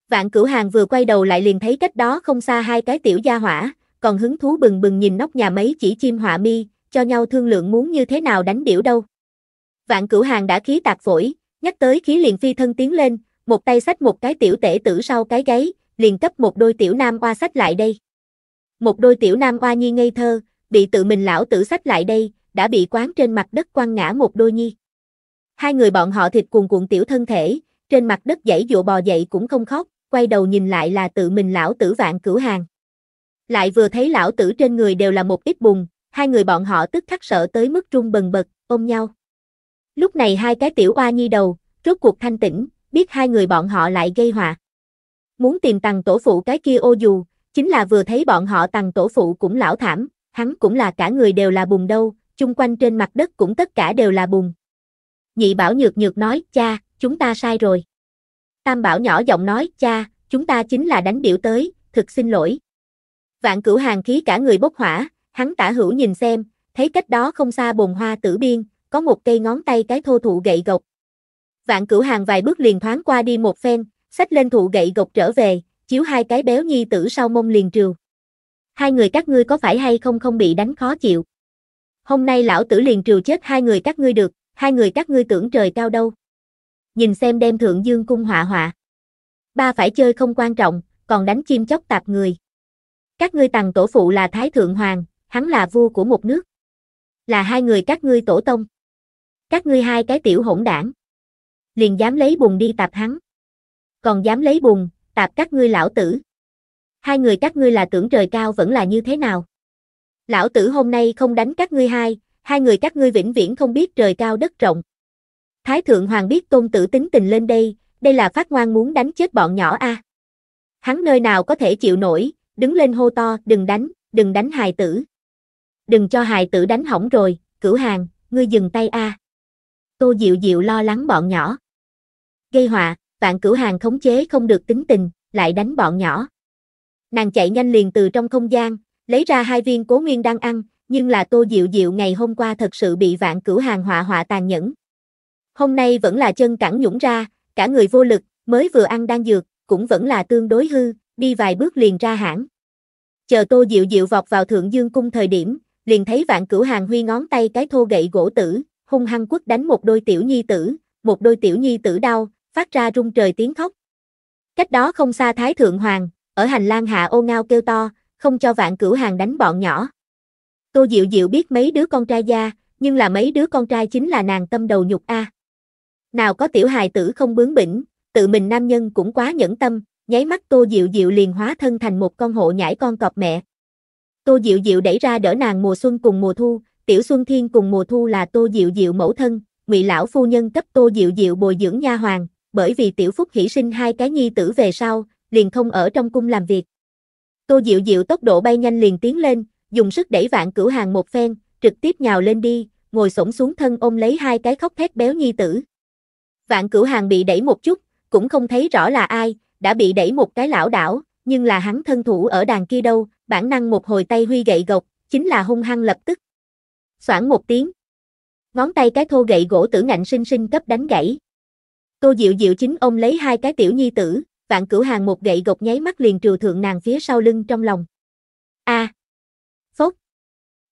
Vạn cửu hàng vừa quay đầu lại liền thấy cách đó không xa hai cái tiểu gia hỏa, còn hứng thú bừng bừng nhìn nóc nhà mấy chỉ chim họa mi, cho nhau thương lượng muốn như thế nào đánh điểu đâu. Vạn cửu hàng đã khí tạc phổi, nhắc tới khí liền phi thân tiến lên, một tay sách một cái tiểu tể tử sau cái gáy, liền cấp một đôi tiểu nam qua sách lại đây. Một đôi tiểu nam qua nhi ngây thơ, bị tự mình lão tử sách lại đây, đã bị quán trên mặt đất quăng ngã một đôi nhi. Hai người bọn họ thịt cuồn cuộn tiểu thân thể, trên mặt đất dãy dụa bò dậy cũng không khóc, quay đầu nhìn lại là tự mình lão tử vạn cửu hàng. Lại vừa thấy lão tử trên người đều là một ít bùn, hai người bọn họ tức khắc sợ tới mức trung bần bật, ôm nhau. Lúc này hai cái tiểu oa nhi đầu, rốt cuộc thanh tĩnh, biết hai người bọn họ lại gây họa. Muốn tìm tầng tổ phụ cái kia ô dù, chính là vừa thấy bọn họ tầng tổ phụ cũng lão thảm, hắn cũng là cả người đều là bùn đâu, chung quanh trên mặt đất cũng tất cả đều là bùn. Nhị bảo nhược nhược nói, cha, chúng ta sai rồi. Tam bảo nhỏ giọng nói, cha, chúng ta chính là đánh biểu tới, thực xin lỗi. Vạn cửu hàng khí cả người bốc hỏa, hắn tả hữu nhìn xem, thấy cách đó không xa bồn hoa tử biên, có một cây ngón tay cái thô thụ gậy gộc. Vạn cửu hàng vài bước liền thoáng qua đi một phen, xách lên thụ gậy gộc trở về, chiếu hai cái béo nhi tử sau mông liền trừ hai người các ngươi có phải hay không không bị đánh khó chịu. Hôm nay lão tử liền triều chết hai người các ngươi được, hai người các ngươi tưởng trời cao đâu. Nhìn xem đem thượng dương cung họa họa. Ba phải chơi không quan trọng, còn đánh chim chóc tạp người. Các ngươi tằng tổ phụ là Thái Thượng Hoàng, hắn là vua của một nước. Là hai người các ngươi tổ tông. Các ngươi hai cái tiểu hỗn đảng. Liền dám lấy bùn đi tạp hắn. Còn dám lấy bùn, tạp các ngươi lão tử hai người các ngươi là tưởng trời cao vẫn là như thế nào. Lão tử hôm nay không đánh các ngươi hai, hai người các ngươi vĩnh viễn không biết trời cao đất rộng. Thái thượng hoàng biết tôn tử tính tình lên đây, đây là phát ngoan muốn đánh chết bọn nhỏ a. À. Hắn nơi nào có thể chịu nổi, đứng lên hô to, đừng đánh, đừng đánh hài tử. Đừng cho hài tử đánh hỏng rồi, cửu hàng, ngươi dừng tay a. À. Tô Diệu Diệu lo lắng bọn nhỏ. Gây họa, vạn cửu hàng khống chế không được tính tình, lại đánh bọn nhỏ. Nàng chạy nhanh liền từ trong không gian, lấy ra hai viên cố nguyên đang ăn, nhưng là Tô Diệu Diệu ngày hôm qua thật sự bị vạn cửu hàng họa họa tàn nhẫn. Hôm nay vẫn là chân cẳng nhũng ra, cả người vô lực, mới vừa ăn đang dược, cũng vẫn là tương đối hư, đi vài bước liền ra hãng. Chờ Tô Diệu Diệu vọt vào Thượng Dương cung thời điểm, liền thấy vạn cửu hàng huy ngón tay cái thô gậy gỗ tử, hung hăng quất đánh một đôi tiểu nhi tử, một đôi tiểu nhi tử đau, phát ra rung trời tiếng khóc. Cách đó không xa Thái Thượng Hoàng, ở hành lang hạ ô ngao kêu to, không cho vạn cửu hàng đánh bọn nhỏ. Tô Diệu Diệu biết mấy đứa con trai gia, nhưng là mấy đứa con trai chính là nàng tâm đầu nhục a. Nào có tiểu hài tử không bướng bỉnh, tự mình nam nhân cũng quá nhẫn tâm, nháy mắt Tô Diệu Diệu liền hóa thân thành một con hộ nhảy con cọp mẹ. Tô Diệu Diệu đẩy ra đỡ nàng mùa xuân cùng mùa thu, Tiểu Xuân Thiên cùng mùa thu là Tô Diệu Diệu mẫu thân, Ngụy lão phu nhân cấp Tô Diệu Diệu bồi dưỡng nha hoàng, bởi vì Tiểu Phúc hỷ sinh hai cái nhi tử về sau, liền không ở trong cung làm việc. Tô Diệu Diệu tốc độ bay nhanh liền tiến lên, dùng sức đẩy vạn cửu hàng một phen, trực tiếp nhào lên đi, ngồi xổm xuống thân ôm lấy hai cái khóc thét béo nhi tử. Vạn cửu hàng bị đẩy một chút, cũng không thấy rõ là ai, đã bị đẩy một cái lão đảo, nhưng là hắn thân thủ ở đàn kia đâu, bản năng một hồi tay huy gậy gộc, chính là hung hăng lập tức. Soảng một tiếng. Ngón tay cái thô gậy gỗ tử ngạnh sinh sinh cấp đánh gãy. Tô Diệu Diệu chính ôm lấy hai cái tiểu nhi tử, vạn cửu hàng một gậy gộc nháy mắt liền trừ thượng nàng phía sau lưng trong lòng. A. À. Phốc.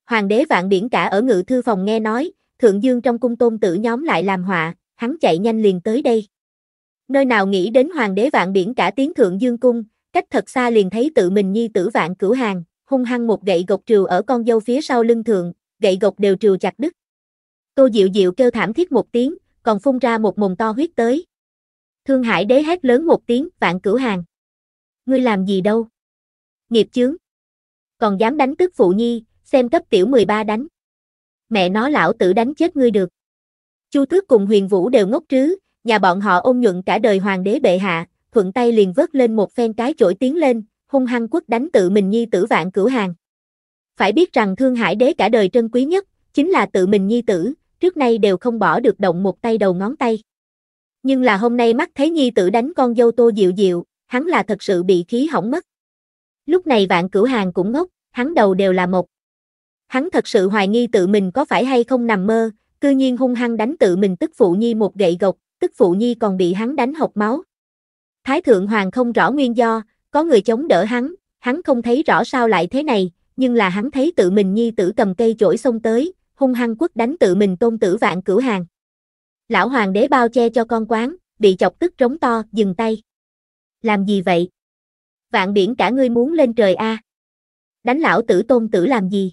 Hoàng đế vạn biển cả ở ngự thư phòng nghe nói, thượng dương trong cung tôn tử nhóm lại làm họa, hắn chạy nhanh liền tới đây. Nơi nào nghĩ đến hoàng đế vạn biển cả tiếng thượng dương cung, cách thật xa liền thấy tự mình nhi tử vạn cửu hàng, hung hăng một gậy gộc trừ ở con dâu phía sau lưng thượng, gậy gộc đều trừ chặt đứt. Cô Diệu Diệu kêu thảm thiết một tiếng, còn phun ra một mồm to huyết tới. Thương Hải đế hét lớn một tiếng, vạn cửu hàng. Ngươi làm gì đâu? Nghiệp chướng. Còn dám đánh tức phụ nhi, xem cấp tiểu 13 đánh. Mẹ nó lão tử đánh chết ngươi được. Chu Tước cùng Huyền Vũ đều ngốc trứ, nhà bọn họ ôn nhuận cả đời hoàng đế bệ hạ, thuận tay liền vớt lên một phen cái chổi tiến lên, hung hăng quất đánh tự mình nhi tử vạn cửu hàng. Phải biết rằng Thương Hải đế cả đời trân quý nhất, chính là tự mình nhi tử, trước nay đều không bỏ được động một tay đầu ngón tay nhưng là hôm nay mắt thấy nhi tử đánh con dâu Tô Diệu Diệu, hắn là thật sự bị khí hỏng mất. Lúc này vạn cửu hàng cũng ngốc, hắn đầu đều là một. Hắn thật sự hoài nghi tự mình có phải hay không nằm mơ, cư nhiên hung hăng đánh tự mình tức phụ nhi một gậy gộc, tức phụ nhi còn bị hắn đánh hộc máu. Thái thượng hoàng không rõ nguyên do, có người chống đỡ hắn, hắn không thấy rõ sao lại thế này, nhưng là hắn thấy tự mình nhi tử cầm cây chổi xông tới, hung hăng quất đánh tự mình tôn tử vạn cửu hàng. Lão hoàng đế bao che cho con quán, bị chọc tức trống to, dừng tay. Làm gì vậy? Vạn biển cả ngươi muốn lên trời a? À? Đánh lão tử tôn tử làm gì?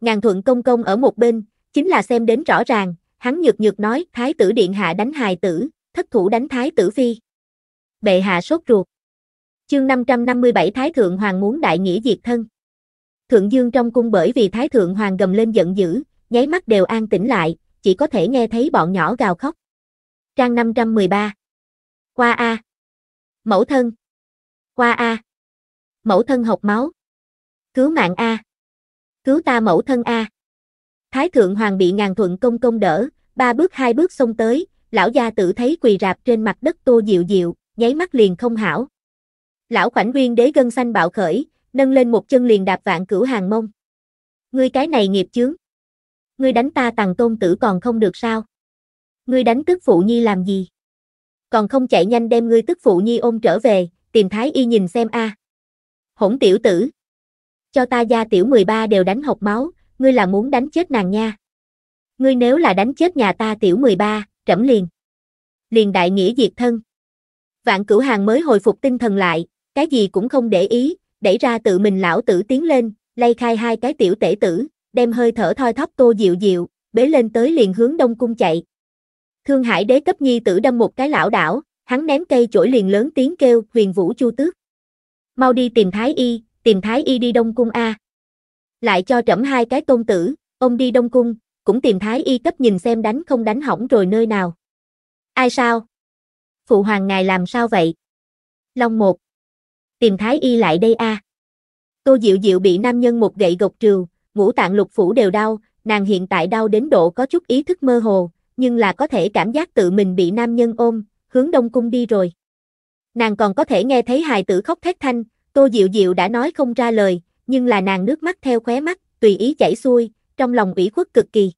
Ngàn thuận công công ở một bên, chính là xem đến rõ ràng, hắn nhược nhược nói, thái tử điện hạ đánh hài tử, thất thủ đánh thái tử phi. Bệ hạ sốt ruột. Chương 557 Thái Thượng Hoàng muốn đại nghĩa diệt thân. Thượng Dương trong cung bởi vì Thái Thượng Hoàng gầm lên giận dữ, nháy mắt đều an tĩnh lại, chỉ có thể nghe thấy bọn nhỏ gào khóc. Trang 513 Qua A Mẫu thân Qua A Mẫu thân học máu Cứu mạng A Cứu ta mẫu thân A Thái thượng hoàng bị ngàn thuận công công đỡ, ba bước hai bước xông tới, lão gia tử thấy quỳ rạp trên mặt đất tô diệu diệu, nháy mắt liền không hảo. Lão khoảnh nguyên đế gân xanh bạo khởi, nâng lên một chân liền đạp vạn cửu hàng mông. Ngươi cái này nghiệp chướng ngươi đánh ta tàng tôn tử còn không được sao? Ngươi đánh tức phụ nhi làm gì? Còn không chạy nhanh đem ngươi tức phụ nhi ôm trở về, tìm thái y nhìn xem a. À. Hỗn tiểu tử. Cho ta gia tiểu 13 đều đánh học máu, ngươi là muốn đánh chết nàng nha. Ngươi nếu là đánh chết nhà ta tiểu 13, trẫm liền. Liền đại nghĩa diệt thân. Vạn cửu hàng mới hồi phục tinh thần lại, cái gì cũng không để ý, đẩy ra tự mình lão tử tiến lên, lay khai hai cái tiểu tể tử, đem hơi thở thoi thóp Tô Diệu Diệu, bế lên tới liền hướng Đông Cung chạy. Thương Hải đế cấp nhi tử đâm một cái lão đảo, hắn ném cây chổi liền lớn tiếng kêu, huyền vũ chu tước. Mau đi tìm Thái Y, tìm Thái Y đi Đông Cung A. Lại cho trẫm hai cái tôn tử, ông đi Đông Cung, cũng tìm Thái Y cấp nhìn xem đánh không đánh hỏng rồi nơi nào. Ai sao? Phụ hoàng ngài làm sao vậy? Long một. Tìm Thái Y lại đây A. Tô Diệu Diệu bị nam nhân một gậy gộc trừ, ngũ tạng lục phủ đều đau, nàng hiện tại đau đến độ có chút ý thức mơ hồ, nhưng là có thể cảm giác tự mình bị nam nhân ôm, hướng đông cung đi rồi. Nàng còn có thể nghe thấy hài tử khóc thét thanh, tô diệu diệu đã nói không ra lời, nhưng là nàng nước mắt theo khóe mắt, tùy ý chảy xuôi, trong lòng ủy khuất cực kỳ.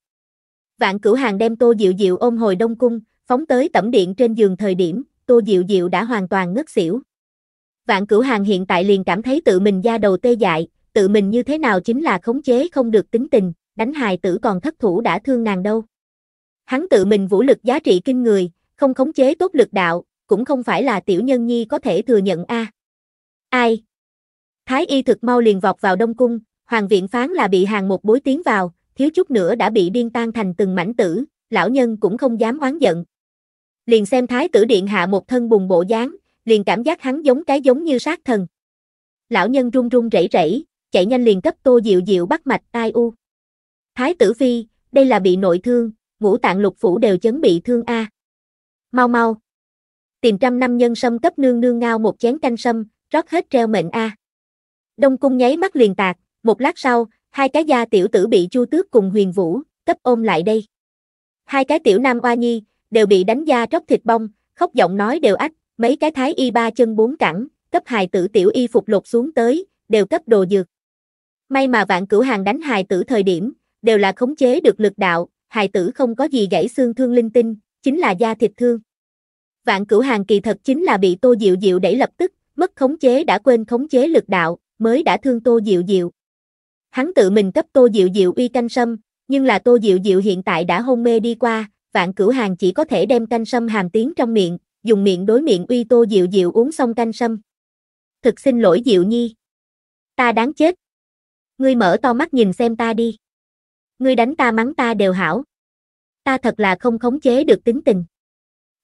Vạn cửu hàng đem tô diệu diệu ôm hồi đông cung, phóng tới tẩm điện trên giường thời điểm, tô diệu diệu đã hoàn toàn ngất xỉu. Vạn cửu hàng hiện tại liền cảm thấy tự mình da đầu tê dại, tự mình như thế nào chính là khống chế không được tính tình, đánh hài tử còn thất thủ đã thương nàng đâu. Hắn tự mình vũ lực giá trị kinh người, không khống chế tốt lực đạo, cũng không phải là tiểu nhân nhi có thể thừa nhận a. À. Ai? Thái y thực mau liền vọt vào Đông Cung, Hoàng viện phán là bị hàng một bối tiến vào, thiếu chút nữa đã bị điên tan thành từng mảnh tử, lão nhân cũng không dám oán giận. Liền xem Thái tử điện hạ một thân bùng bộ dáng, liền cảm giác hắn giống cái giống như sát thần. Lão nhân run run rẩy rẩy, chạy nhanh liền cấp Tô Diệu Diệu bắt mạch ai u. Thái tử phi, đây là bị nội thương, ngũ tạng lục phủ đều chấn bị thương a. Mau mau. Tìm trăm năm nhân sâm cấp nương nương ngao một chén canh sâm, rót hết treo mệnh a. Đông cung nháy mắt liền tạc, một lát sau, hai cái gia tiểu tử bị Chu Tước cùng Huyền Vũ cấp ôm lại đây. Hai cái tiểu nam oa nhi đều bị đánh da tróc thịt bong, khóc giọng nói đều ách, mấy cái thái y ba chân bốn cẳng, cấp hài tử tiểu y phục lột xuống tới, đều cấp đồ dược. May mà vạn cửu hàng đánh hài tử thời điểm, đều là khống chế được lực đạo, hài tử không có gì gãy xương thương linh tinh, chính là da thịt thương. Vạn cửu hàng kỳ thật chính là bị tô diệu diệu đẩy lập tức, mất khống chế đã quên khống chế lực đạo, mới đã thương tô diệu diệu. Hắn tự mình cấp tô diệu diệu uy canh sâm, nhưng là tô diệu diệu hiện tại đã hôn mê đi qua, vạn cửu hàng chỉ có thể đem canh sâm hàm tiếng trong miệng, dùng miệng đối miệng uy tô diệu diệu uống xong canh sâm. Thực xin lỗi diệu nhi. Ta đáng chết, Ngươi mở to mắt nhìn xem ta đi. Ngươi đánh ta mắng ta đều hảo. Ta thật là không khống chế được tính tình.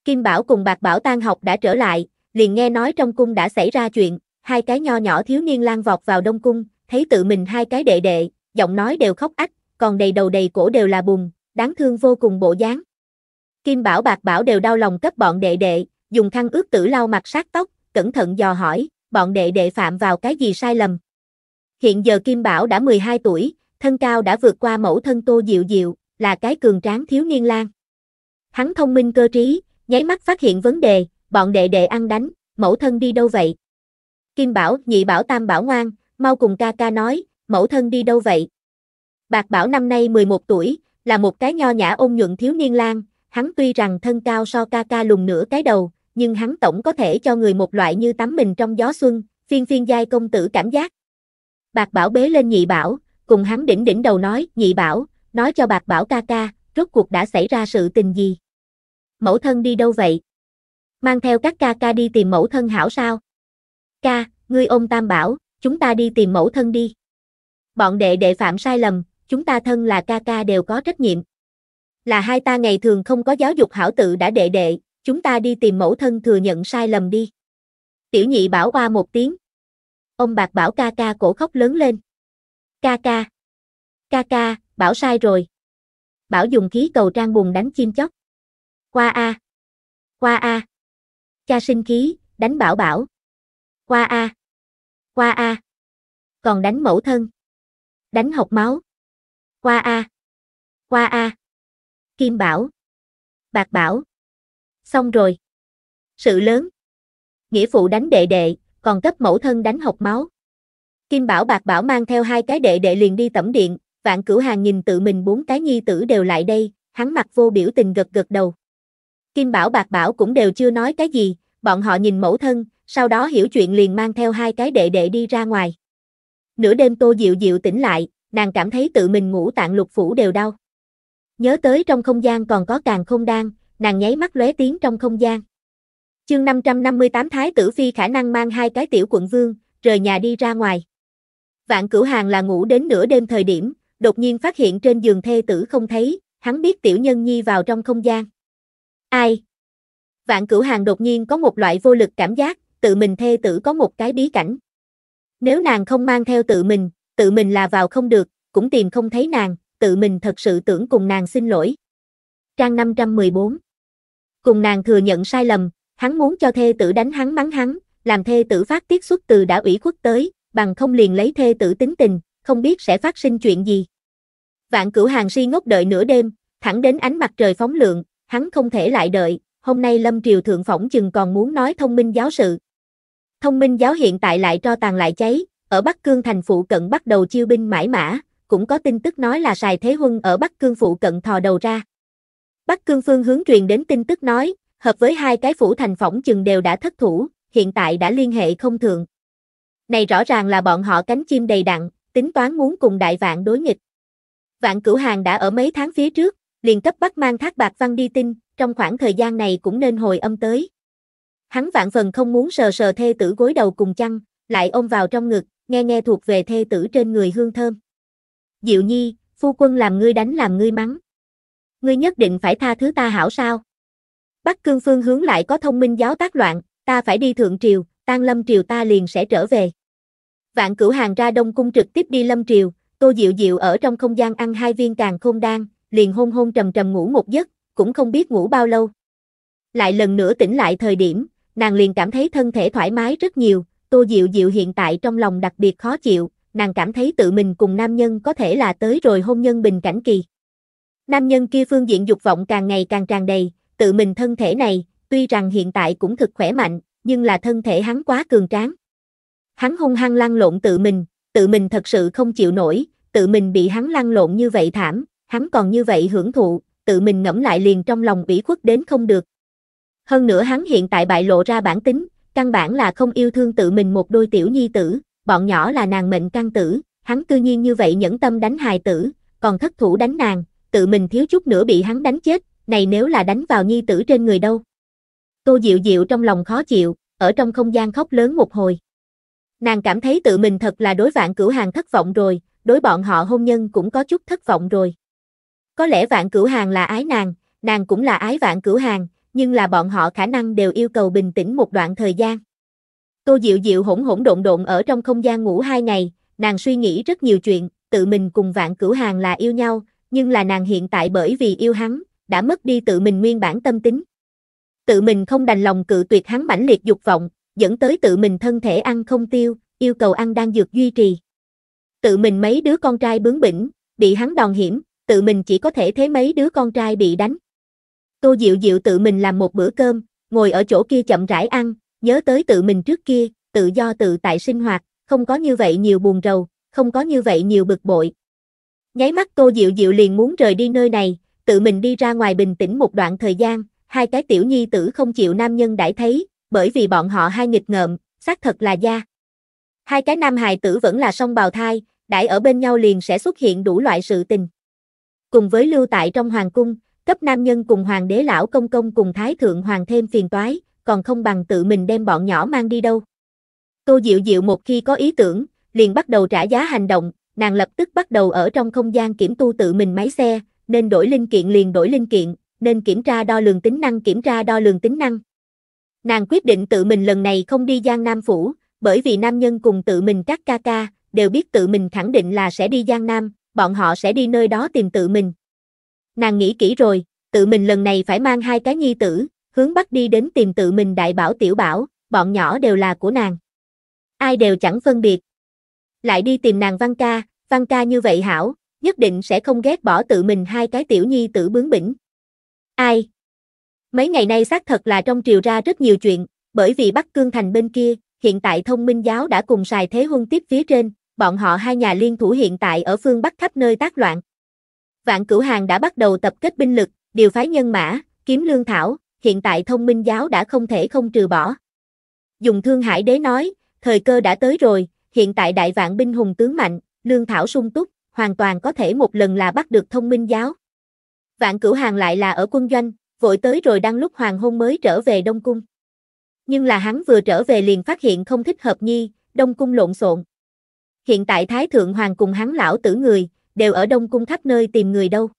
Kim Bảo cùng Bạc Bảo tan học đã trở lại, liền nghe nói trong cung đã xảy ra chuyện, hai cái nho nhỏ thiếu niên lan vọt vào đông cung, thấy tự mình hai cái đệ đệ, giọng nói đều khóc ách, còn đầy đầu đầy cổ đều là bùn, đáng thương vô cùng bộ dáng. Kim Bảo Bạc Bảo đều đau lòng cấp bọn đệ đệ, dùng khăn ướt tử lau mặt sát tóc, cẩn thận dò hỏi, bọn đệ đệ phạm vào cái gì sai lầm. Hiện giờ Kim Bảo đã 12 tuổi, thân cao đã vượt qua mẫu thân Tô Diệu Diệu, là cái cường tráng thiếu niên lang. Hắn thông minh cơ trí, nháy mắt phát hiện vấn đề, bọn đệ đệ ăn đánh, mẫu thân đi đâu vậy? Kim Bảo, nhị bảo tam bảo ngoan, mau cùng ca ca nói, mẫu thân đi đâu vậy? Bạc Bảo năm nay 11 tuổi, là một cái nho nhã ôn nhuận thiếu niên lang, hắn tuy rằng thân cao so ca ca lùng nửa cái đầu, nhưng hắn tổng có thể cho người một loại như tắm mình trong gió xuân, phiên phiên giai công tử cảm giác. Bạc Bảo bế lên nhị bảo, cùng hắn đỉnh đỉnh đầu nói, nhị bảo, nói cho bạc bảo ca ca, rốt cuộc đã xảy ra sự tình gì? Mẫu thân đi đâu vậy? Mang theo các ca ca đi tìm mẫu thân hảo sao? Ca, ngươi ôm tam bảo, chúng ta đi tìm mẫu thân đi. Bọn đệ đệ phạm sai lầm, chúng ta thân là ca ca đều có trách nhiệm. Là hai ta ngày thường không có giáo dục hảo tự đã đệ đệ, chúng ta đi tìm mẫu thân thừa nhận sai lầm đi. Tiểu nhị bảo qua một tiếng, Ông bạc bảo ca ca cổ khóc lớn lên. Ca ca. Ca ca, bảo sai rồi. Bảo dùng khí cầu trang bùn đánh chim chóc. Qua A. Qua A. Cha sinh khí, đánh bảo bảo. Qua A. Qua A. Còn đánh mẫu thân. Đánh học máu. Qua A. Qua A. Kim bảo. Bạc bảo. Xong rồi. Sự lớn. Nghĩa phụ đánh đệ đệ còn cấp mẫu thân đánh học máu. Kim Bảo Bạc Bảo mang theo hai cái đệ đệ liền đi tẩm điện, vạn cửu hàng nhìn tự mình bốn cái nhi tử đều lại đây, hắn mặt vô biểu tình gật gật đầu. Kim Bảo Bạc Bảo cũng đều chưa nói cái gì, bọn họ nhìn mẫu thân, sau đó hiểu chuyện liền mang theo hai cái đệ đệ đi ra ngoài. Nửa đêm Tô Diệu Diệu tỉnh lại, nàng cảm thấy tự mình ngủ tạng lục phủ đều đau. Nhớ tới trong không gian còn có càng không đan, nàng nháy mắt lóe tiếng trong không gian. Chương 558 Thái tử Phi khả năng mang hai cái tiểu quận vương, rời nhà đi ra ngoài. Vạn cửu hàng là ngủ đến nửa đêm thời điểm, đột nhiên phát hiện trên giường thê tử không thấy, hắn biết tiểu nhân nhi vào trong không gian. Ai? Vạn cửu hàng đột nhiên có một loại vô lực cảm giác, tự mình thê tử có một cái bí cảnh. Nếu nàng không mang theo tự mình, tự mình là vào không được, cũng tìm không thấy nàng, tự mình thật sự tưởng cùng nàng xin lỗi. Trang 514 Cùng nàng thừa nhận sai lầm, Hắn muốn cho thê tử đánh hắn mắng hắn, làm thê tử phát tiết xuất từ đã ủy khuất tới, bằng không liền lấy thê tử tính tình, không biết sẽ phát sinh chuyện gì. Vạn cửu hàng si ngốc đợi nửa đêm, thẳng đến ánh mặt trời phóng lượng, hắn không thể lại đợi, hôm nay Lâm Triều Thượng Phỏng chừng còn muốn nói thông minh giáo sự. Thông minh giáo hiện tại lại cho tàn lại cháy, ở Bắc Cương thành phụ cận bắt đầu chiêu binh mãi mã, cũng có tin tức nói là xài Thế Huân ở Bắc Cương phụ cận thò đầu ra. Bắc Cương phương hướng truyền đến tin tức nói, hợp với hai cái phủ thành phỏng chừng đều đã thất thủ, hiện tại đã liên hệ không thường. Này rõ ràng là bọn họ cánh chim đầy đặn, tính toán muốn cùng đại vạn đối nghịch. Vạn cửu hàng đã ở mấy tháng phía trước, liền cấp bắt mang thác bạc văn đi tin, trong khoảng thời gian này cũng nên hồi âm tới. Hắn vạn phần không muốn sờ sờ thê tử gối đầu cùng chăn, lại ôm vào trong ngực, nghe nghe thuộc về thê tử trên người hương thơm. Diệu nhi, phu quân làm ngươi đánh làm ngươi mắng. Ngươi nhất định phải tha thứ ta hảo sao? Bắc Cương phương hướng lại có thông minh giáo tác loạn, ta phải đi thượng triều, tan lâm triều ta liền sẽ trở về. Vạn cửu hàng ra đông cung trực tiếp đi lâm triều, tô diệu diệu ở trong không gian ăn hai viên càng khôn đan, liền hôn hôn trầm trầm ngủ một giấc, cũng không biết ngủ bao lâu. Lại lần nữa tỉnh lại thời điểm, nàng liền cảm thấy thân thể thoải mái rất nhiều, tô diệu diệu hiện tại trong lòng đặc biệt khó chịu, nàng cảm thấy tự mình cùng nam nhân có thể là tới rồi hôn nhân bình cảnh kỳ. Nam nhân kia phương diện dục vọng càng ngày càng tràn đầy, tự mình thân thể này, tuy rằng hiện tại cũng thực khỏe mạnh, nhưng là thân thể hắn quá cường tráng. Hắn hung hăng lăn lộn tự mình, tự mình thật sự không chịu nổi, tự mình bị hắn lăn lộn như vậy thảm, hắn còn như vậy hưởng thụ, tự mình ngẫm lại liền trong lòng ủy khuất đến không được. Hơn nữa hắn hiện tại bại lộ ra bản tính, căn bản là không yêu thương tự mình một đôi tiểu nhi tử, bọn nhỏ là nàng mệnh căn tử, hắn cư nhiên như vậy nhẫn tâm đánh hài tử, còn thất thủ đánh nàng, tự mình thiếu chút nữa bị hắn đánh chết, này nếu là đánh vào nhi tử trên người đâu. Tô Diệu Diệu trong lòng khó chịu, ở trong không gian khóc lớn một hồi. Nàng cảm thấy tự mình thật là đối vạn cửu hàng thất vọng rồi, đối bọn họ hôn nhân cũng có chút thất vọng rồi. Có lẽ vạn cửu hàng là ái nàng, nàng cũng là ái vạn cửu hàng, nhưng là bọn họ khả năng đều yêu cầu bình tĩnh một đoạn thời gian. Tô Diệu Diệu hỗn hỗn độn độn ở trong không gian ngủ hai ngày, nàng suy nghĩ rất nhiều chuyện, tự mình cùng vạn cửu hàng là yêu nhau, nhưng là nàng hiện tại bởi vì yêu hắn, đã mất đi tự mình nguyên bản tâm tính. Tự mình không đành lòng cự tuyệt hắn mãnh liệt dục vọng, dẫn tới tự mình thân thể ăn không tiêu, yêu cầu ăn đang dược duy trì. Tự mình mấy đứa con trai bướng bỉnh, bị hắn đòn hiểm, tự mình chỉ có thể thế mấy đứa con trai bị đánh. Tô Diệu Diệu tự mình làm một bữa cơm, ngồi ở chỗ kia chậm rãi ăn, nhớ tới tự mình trước kia, tự do tự tại sinh hoạt, không có như vậy nhiều buồn rầu, không có như vậy nhiều bực bội. Nháy mắt Tô Diệu Diệu liền muốn rời đi nơi này, tự mình đi ra ngoài bình tĩnh một đoạn thời gian, hai cái tiểu nhi tử không chịu nam nhân đãi thấy, bởi vì bọn họ hai nghịch ngợm, xác thật là da. Hai cái nam hài tử vẫn là song bào thai, đãi ở bên nhau liền sẽ xuất hiện đủ loại sự tình. Cùng với lưu tại trong hoàng cung, cấp nam nhân cùng hoàng đế lão công công cùng thái thượng hoàng thêm phiền toái, còn không bằng tự mình đem bọn nhỏ mang đi đâu. Tô Diệu Diệu một khi có ý tưởng, liền bắt đầu trả giá hành động, nàng lập tức bắt đầu ở trong không gian kiểm tu tự mình máy xe, nên đổi linh kiện liền đổi linh kiện, nên kiểm tra đo lường tính năng kiểm tra đo lường tính năng. Nàng quyết định tự mình lần này không đi Giang Nam Phủ, bởi vì nam nhân cùng tự mình các ca ca, đều biết tự mình khẳng định là sẽ đi Giang Nam, bọn họ sẽ đi nơi đó tìm tự mình. Nàng nghĩ kỹ rồi, tự mình lần này phải mang hai cái nhi tử, hướng bắc đi đến tìm tự mình đại bảo tiểu bảo, bọn nhỏ đều là của nàng. Ai đều chẳng phân biệt. Lại đi tìm nàng Văn ca, Văn ca như vậy hảo, nhất định sẽ không ghét bỏ tự mình hai cái tiểu nhi tử bướng bỉnh. Ai? Mấy ngày nay xác thật là trong triều ra rất nhiều chuyện, bởi vì Bắc Cương Thành bên kia, hiện tại thông minh giáo đã cùng xài thế huân tiếp phía trên, bọn họ hai nhà liên thủ hiện tại ở phương Bắc khắp nơi tác loạn. Vạn Cửu Hàng đã bắt đầu tập kết binh lực, điều phái nhân mã, kiếm lương thảo, hiện tại thông minh giáo đã không thể không trừ bỏ. Dùng Thương Hải Đế nói, thời cơ đã tới rồi, hiện tại đại vạn binh hùng tướng mạnh, lương thảo sung túc, hoàn toàn có thể một lần là bắt được thông minh giáo. Vạn cửu hàng lại là ở quân doanh, vội tới rồi đang lúc hoàng hôn mới trở về Đông Cung. Nhưng là hắn vừa trở về liền phát hiện không thích hợp nhi, Đông Cung lộn xộn. Hiện tại Thái Thượng Hoàng cùng hắn lão tử người, đều ở Đông Cung khắp nơi tìm người đâu.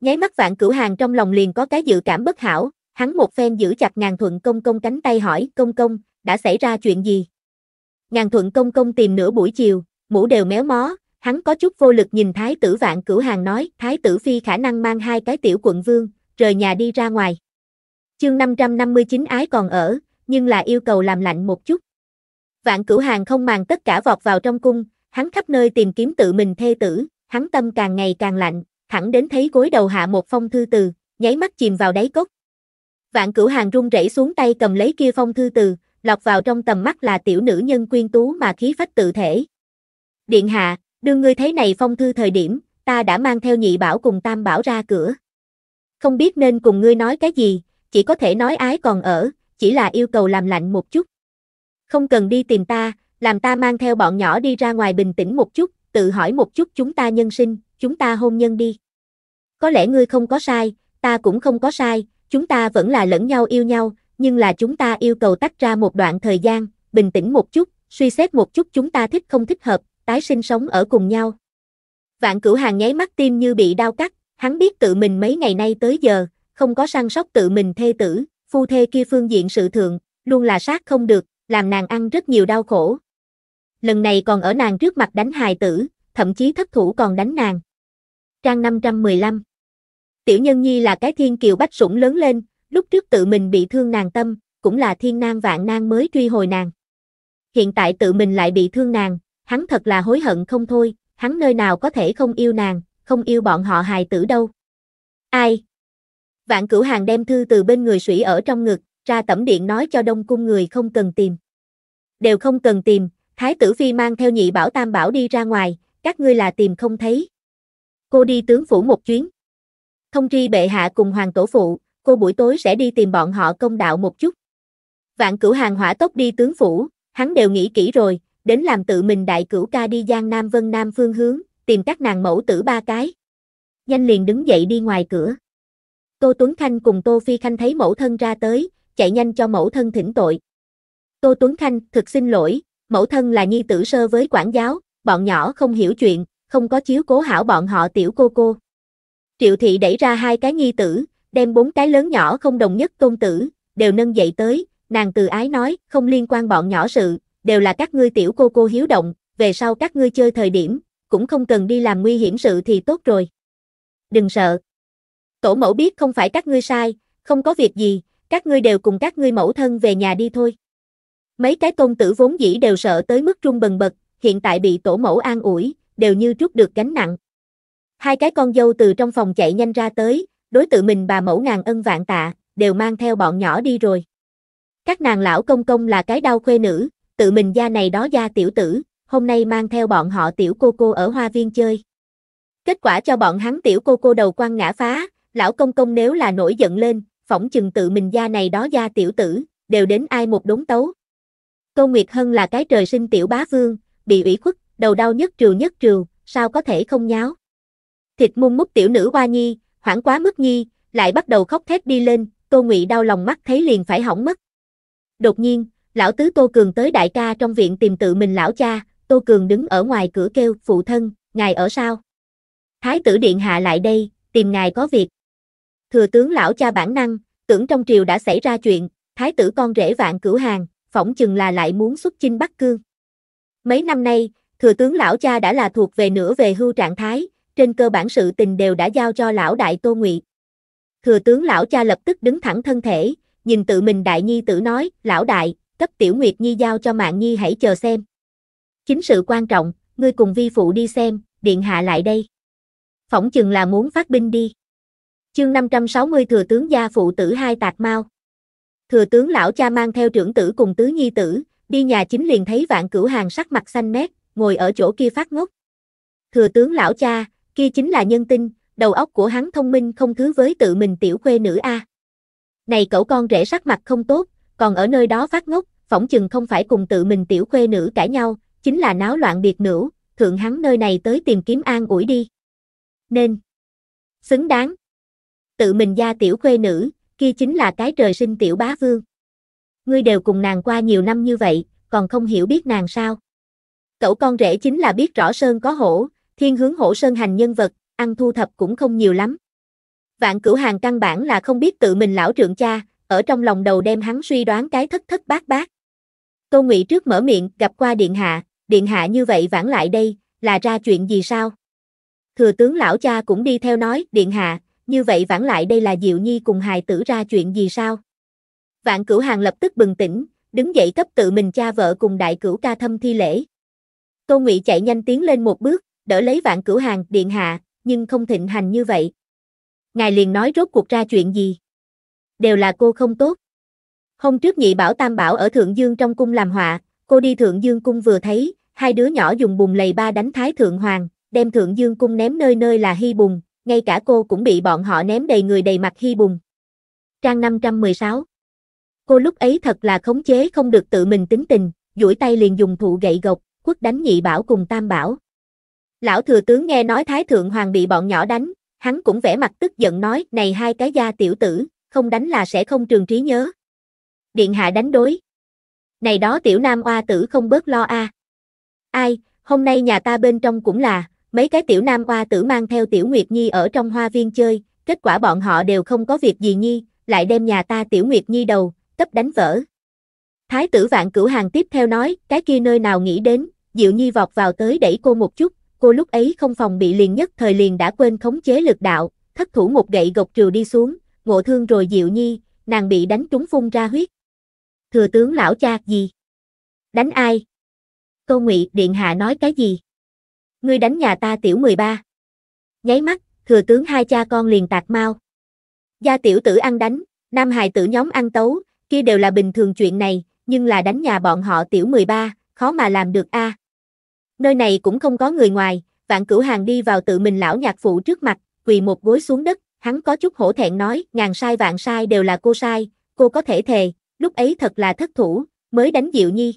Nháy mắt vạn cửu hàng trong lòng liền có cái dự cảm bất hảo, hắn một phen giữ chặt ngàn thuận công công cánh tay hỏi công công, đã xảy ra chuyện gì? Ngàn thuận công công tìm nửa buổi chiều, mũ đều méo mó, Hắn có chút vô lực nhìn thái tử vạn cửu hàng nói, thái tử phi khả năng mang hai cái tiểu quận vương, rời nhà đi ra ngoài. Chương 559 ái còn ở, nhưng là yêu cầu làm lạnh một chút. Vạn cửu hàng không màng tất cả vọt vào trong cung, hắn khắp nơi tìm kiếm tự mình thê tử, hắn tâm càng ngày càng lạnh, thẳng đến thấy gối đầu hạ một phong thư từ, nháy mắt chìm vào đáy cốc. Vạn cửu hàng run rẩy xuống tay cầm lấy kia phong thư từ, lọt vào trong tầm mắt là tiểu nữ nhân quyên tú mà khí phách tự thể. Điện hạ, Đương ngươi thấy này phong thư thời điểm, ta đã mang theo nhị bảo cùng tam bảo ra cửa. Không biết nên cùng ngươi nói cái gì, chỉ có thể nói ái còn ở, chỉ là yêu cầu làm lạnh một chút. Không cần đi tìm ta, làm ta mang theo bọn nhỏ đi ra ngoài bình tĩnh một chút, tự hỏi một chút chúng ta nhân sinh, chúng ta hôn nhân đi. Có lẽ ngươi không có sai, ta cũng không có sai, chúng ta vẫn là lẫn nhau yêu nhau, nhưng là chúng ta yêu cầu tách ra một đoạn thời gian, bình tĩnh một chút, suy xét một chút chúng ta thích không thích hợp, tái sinh sống ở cùng nhau. Vạn cửu hàng nháy mắt tim như bị đau cắt, hắn biết tự mình mấy ngày nay tới giờ, không có săn sóc tự mình thê tử, phu thê kia phương diện sự thượng, luôn là sát không được, làm nàng ăn rất nhiều đau khổ. Lần này còn ở nàng trước mặt đánh hài tử, thậm chí thất thủ còn đánh nàng. Trang 515 Tiểu Nhân Nhi là cái thiên kiều bách sủng lớn lên, lúc trước tự mình bị thương nàng tâm, cũng là thiên nan vạn nan mới truy hồi nàng. Hiện tại tự mình lại bị thương nàng, hắn thật là hối hận không thôi, hắn nơi nào có thể không yêu nàng, không yêu bọn họ hài tử đâu. Ai? Vạn cửu hàng đem thư từ bên người sủy ở trong ngực, ra tẩm điện nói cho đông cung người không cần tìm. Đều không cần tìm, thái tử phi mang theo nhị bảo tam bảo đi ra ngoài, các ngươi là tìm không thấy. Cô đi tướng phủ một chuyến. Thông tri bệ hạ cùng hoàng tổ phụ, cô buổi tối sẽ đi tìm bọn họ công đạo một chút. Vạn cửu hàng hỏa tốc đi tướng phủ, hắn đều nghĩ kỹ rồi, đến làm tự mình đại cửu ca đi Giang Nam Vân Nam phương hướng, tìm các nàng mẫu tử ba cái. nhanh liền đứng dậy đi ngoài cửa. Tô Tuấn Khanh cùng Tô Phi Khanh thấy mẫu thân ra tới, chạy nhanh cho mẫu thân thỉnh tội. Tô Tuấn Khanh, thực xin lỗi, mẫu thân là nhi tử sơ với quản giáo, bọn nhỏ không hiểu chuyện, không có chiếu cố hảo bọn họ tiểu cô cô. Triệu thị đẩy ra hai cái nhi tử, đem bốn cái lớn nhỏ không đồng nhất tôn tử, đều nâng dậy tới, nàng từ ái nói, không liên quan bọn nhỏ sự, đều là các ngươi tiểu cô cô hiếu động, về sau các ngươi chơi thời điểm, cũng không cần đi làm nguy hiểm sự thì tốt rồi. Đừng sợ. Tổ mẫu biết không phải các ngươi sai, không có việc gì, các ngươi đều cùng các ngươi mẫu thân về nhà đi thôi. Mấy cái công tử vốn dĩ đều sợ tới mức trung bần bật, hiện tại bị tổ mẫu an ủi, đều như trút được gánh nặng. Hai cái con dâu từ trong phòng chạy nhanh ra tới, đối tự mình bà mẫu ngàn ân vạn tạ, đều mang theo bọn nhỏ đi rồi. Các nàng lão công công là cái đau khuê nữ, tự mình gia này đó gia tiểu tử, hôm nay mang theo bọn họ tiểu cô cô ở hoa viên chơi. Kết quả cho bọn hắn tiểu cô cô đầu quăng ngã phá, lão công công nếu là nổi giận lên, phỏng chừng tự mình gia này đó gia tiểu tử, đều đến ai một đống tấu. Câu Nguyệt Hân là cái trời sinh tiểu bá vương, bị ủy khuất, đầu đau nhất trừ nhất trừ, sao có thể không nháo. Thịt mung mút tiểu nữ hoa nhi, hoảng quá mức nhi, lại bắt đầu khóc thét đi lên, Tô Ngụy đau lòng mắt thấy liền phải hỏng mất. Đột nhiên, Lão tứ Tô Cường tới đại ca trong viện tìm tự mình lão cha, Tô Cường đứng ở ngoài cửa kêu, phụ thân, ngài ở sao? Thái tử điện hạ lại đây, tìm ngài có việc. Thừa tướng lão cha bản năng, tưởng trong triều đã xảy ra chuyện, thái tử con rể vạn cửu hàng, phỏng chừng là lại muốn xuất chinh Bắc Cương. Mấy năm nay, thừa tướng lão cha đã là thuộc về nửa về hưu trạng thái, trên cơ bản sự tình đều đã giao cho lão đại Tô Ngụy. Thừa tướng lão cha lập tức đứng thẳng thân thể, nhìn tự mình đại nhi tử nói, lão đại, cấp Tiểu Nguyệt Nhi giao cho Mạng Nhi hãy chờ xem. Chính sự quan trọng, ngươi cùng vi phụ đi xem, điện hạ lại đây. Phỏng chừng là muốn phát binh đi. Chương 560 Thừa tướng gia phụ tử hai tạc mau. Thừa tướng lão cha mang theo trưởng tử cùng tứ nhi tử, đi nhà chính liền thấy vạn cửu hàng sắc mặt xanh mét, ngồi ở chỗ kia phát ngốc. Thừa tướng lão cha, kia chính là nhân tinh, đầu óc của hắn thông minh không thứ với tự mình tiểu khuê nữ a. Này cậu con rể sắc mặt không tốt, còn ở nơi đó phát ngốc, phỏng chừng không phải cùng tự mình tiểu khuê nữ cãi nhau, chính là náo loạn biệt nữ, thượng hắn nơi này tới tìm kiếm an ủi đi. Nên, xứng đáng, tự mình gia tiểu khuê nữ, kia chính là cái trời sinh tiểu bá vương. Ngươi đều cùng nàng qua nhiều năm như vậy, còn không hiểu biết nàng sao. Cậu con rể chính là biết rõ Sơn có hổ, thiên hướng hổ Sơn hành nhân vật, ăn thu thập cũng không nhiều lắm. Vạn cửu hàng căn bản là không biết tự mình lão trượng cha, ở trong lòng đầu đem hắn suy đoán cái thất thất bát bát. Tô Ngụy trước mở miệng, gặp qua điện hạ, điện hạ như vậy vãn lại đây, là ra chuyện gì sao? Thừa tướng lão cha cũng đi theo nói, điện hạ, như vậy vãn lại đây là Diệu Nhi cùng hài tử ra chuyện gì sao? Vạn Cửu Hàng lập tức bừng tỉnh, đứng dậy cấp tự mình cha vợ cùng đại cửu ca thâm thi lễ. Tô Ngụy chạy nhanh tiến lên một bước, đỡ lấy Vạn Cửu Hàng, điện hạ, nhưng không thịnh hành như vậy. Ngài liền nói rốt cuộc ra chuyện gì? đều là cô không tốt. Hôm trước nhị bảo tam bảo ở Thượng Dương trong cung làm họa, cô đi Thượng Dương cung vừa thấy, hai đứa nhỏ dùng bùng lầy ba đánh Thái Thượng Hoàng, đem Thượng Dương cung ném nơi nơi là hy bùng, ngay cả cô cũng bị bọn họ ném đầy người đầy mặt hy bùng. Trang 516 Cô lúc ấy thật là khống chế không được tự mình tính tình, duỗi tay liền dùng thụ gậy gộc, quất đánh nhị bảo cùng tam bảo. Lão thừa tướng nghe nói Thái Thượng Hoàng bị bọn nhỏ đánh, hắn cũng vẻ mặt tức giận nói, này hai cái gia tiểu tử, không đánh là sẽ không trường trí nhớ. Điện hạ đánh đối. Này đó tiểu nam oa tử không bớt lo a. À. Ai, hôm nay nhà ta bên trong cũng là, mấy cái tiểu nam oa tử mang theo tiểu Nguyệt Nhi ở trong hoa viên chơi, kết quả bọn họ đều không có việc gì nhi, lại đem nhà ta tiểu Nguyệt Nhi đầu, tấp đánh vỡ. Thái tử vạn cửu hàng tiếp theo nói, cái kia nơi nào nghĩ đến, Diệu Nhi vọt vào tới đẩy cô một chút, cô lúc ấy không phòng bị liền nhất thời liền đã quên khống chế lực đạo, thất thủ một gậy gộc trừ đi xuống, ngộ thương rồi Diệu Nhi, nàng bị đánh trúng phun ra huyết. Thừa tướng lão cha gì? Đánh ai? Câu Ngụy Điện Hạ nói cái gì? Ngươi đánh nhà ta tiểu 13. Nháy mắt, thừa tướng hai cha con liền tạc mau. Gia tiểu tử ăn đánh, nam hài tử nhóm ăn tấu, kia đều là bình thường chuyện này, nhưng là đánh nhà bọn họ tiểu 13, khó mà làm được a. À. Nơi này cũng không có người ngoài, vạn cửu hàng đi vào tự mình lão nhạc phụ trước mặt, quỳ một gối xuống đất, Hắn có chút hổ thẹn nói, ngàn sai vạn sai đều là cô sai, cô có thể thề, lúc ấy thật là thất thủ, mới đánh Diệu Nhi.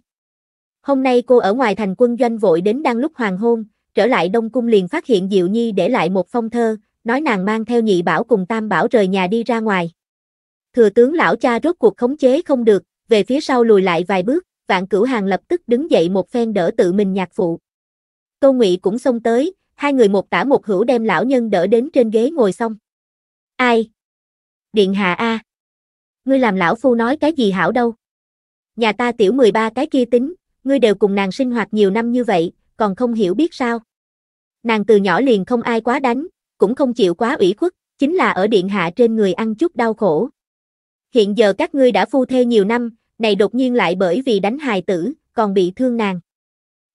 Hôm nay cô ở ngoài thành quân doanh vội đến đang lúc hoàng hôn, trở lại Đông Cung liền phát hiện Diệu Nhi để lại một phong thơ, nói nàng mang theo nhị bảo cùng tam bảo rời nhà đi ra ngoài. Thừa tướng lão cha rốt cuộc khống chế không được, về phía sau lùi lại vài bước, vạn cửu hàng lập tức đứng dậy một phen đỡ tự mình nhạc phụ. Tô Ngụy cũng xông tới, hai người một tả một hữu đem lão nhân đỡ đến trên ghế ngồi xong. Ai? Điện hạ a. Ngươi làm lão phu nói cái gì hảo đâu? Nhà ta tiểu 13 cái kia tính, ngươi đều cùng nàng sinh hoạt nhiều năm như vậy, còn không hiểu biết sao? Nàng từ nhỏ liền không ai quá đánh, cũng không chịu quá ủy khuất, chính là ở điện hạ trên người ăn chút đau khổ. Hiện giờ các ngươi đã phu thê nhiều năm, này đột nhiên lại bởi vì đánh hài tử, còn bị thương nàng.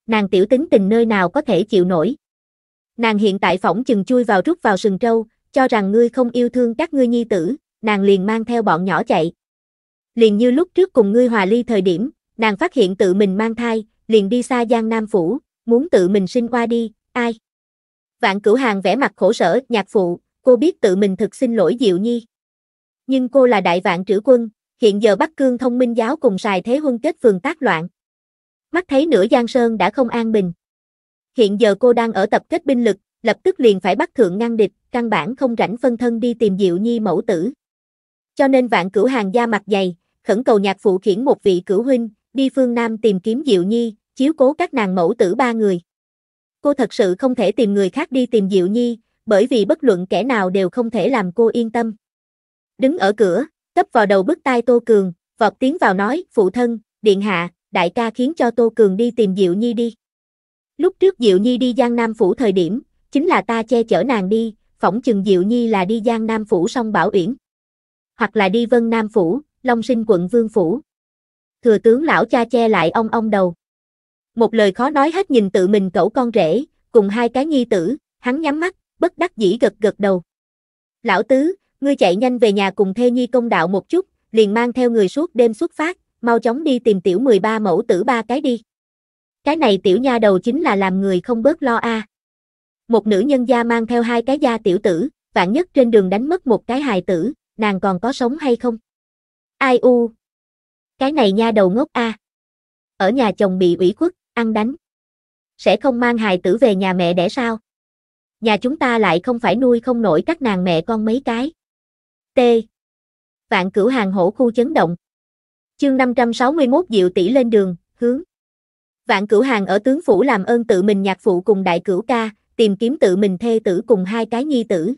Nàng tiểu tính tình nơi nào có thể chịu nổi. Nàng hiện tại phỏng chừng chui vào rút vào sừng trâu, cho rằng ngươi không yêu thương các ngươi nhi tử, nàng liền mang theo bọn nhỏ chạy. Liền như lúc trước cùng ngươi hòa ly thời điểm, nàng phát hiện tự mình mang thai, liền đi xa Giang Nam Phủ, muốn tự mình sinh qua đi, ai? Vạn cửu hàng vẻ mặt khổ sở, nhạc phụ, cô biết tự mình thực xin lỗi Diệu Nhi. Nhưng cô là đại vạn trữ quân, hiện giờ Bắc Cương thông minh giáo cùng xài thế huân kết phường tác loạn. Mắt thấy nửa Giang Sơn đã không an bình. Hiện giờ cô đang ở tập kết binh lực, lập tức liền phải bắt thượng ngăn địch, căn bản không rảnh phân thân đi tìm Diệu Nhi mẫu tử. Cho nên vạn cửu hàng da mặt dày, khẩn cầu nhạc phụ khiển một vị cửu huynh, đi phương Nam tìm kiếm Diệu Nhi, chiếu cố các nàng mẫu tử ba người. Cô thật sự không thể tìm người khác đi tìm Diệu Nhi, bởi vì bất luận kẻ nào đều không thể làm cô yên tâm. Đứng ở cửa, cấp vào đầu bức tai Tô Cường, vọt tiếng vào nói, phụ thân, điện hạ, đại ca khiến cho Tô Cường đi tìm Diệu Nhi đi. Lúc trước Diệu Nhi đi Giang Nam Phủ thời điểm, chính là ta che chở nàng đi, phỏng chừng Diệu Nhi là đi Giang Nam Phủ song Bảo Uyển. Hoặc là đi Vân Nam Phủ, Long Sinh quận Vương Phủ. Thừa tướng lão cha che lại ông ông đầu. Một lời khó nói hết nhìn tự mình cẩu con rể, cùng hai cái nhi tử, hắn nhắm mắt, bất đắc dĩ gật gật đầu. Lão tứ, ngươi chạy nhanh về nhà cùng thê nhi công đạo một chút, liền mang theo người suốt đêm xuất phát, mau chóng đi tìm tiểu 13 mẫu tử ba cái đi. Cái này tiểu nha đầu chính là làm người không bớt lo a. À. Một nữ nhân gia mang theo hai cái gia tiểu tử, vạn nhất trên đường đánh mất một cái hài tử, nàng còn có sống hay không? Ai u? Cái này nha đầu ngốc a. À. Ở nhà chồng bị ủy khuất, ăn đánh. Sẽ không mang hài tử về nhà mẹ đẻ sao? Nhà chúng ta lại không phải nuôi không nổi các nàng mẹ con mấy cái. T. Vạn cửu hàng hổ khu chấn động. Chương 561 Diệu tỷ lên đường, hướng. Vạn cửu hàng ở tướng phủ làm ơn tự mình nhạc phụ cùng đại cửu ca, tìm kiếm tự mình thê tử cùng hai cái nhi tử.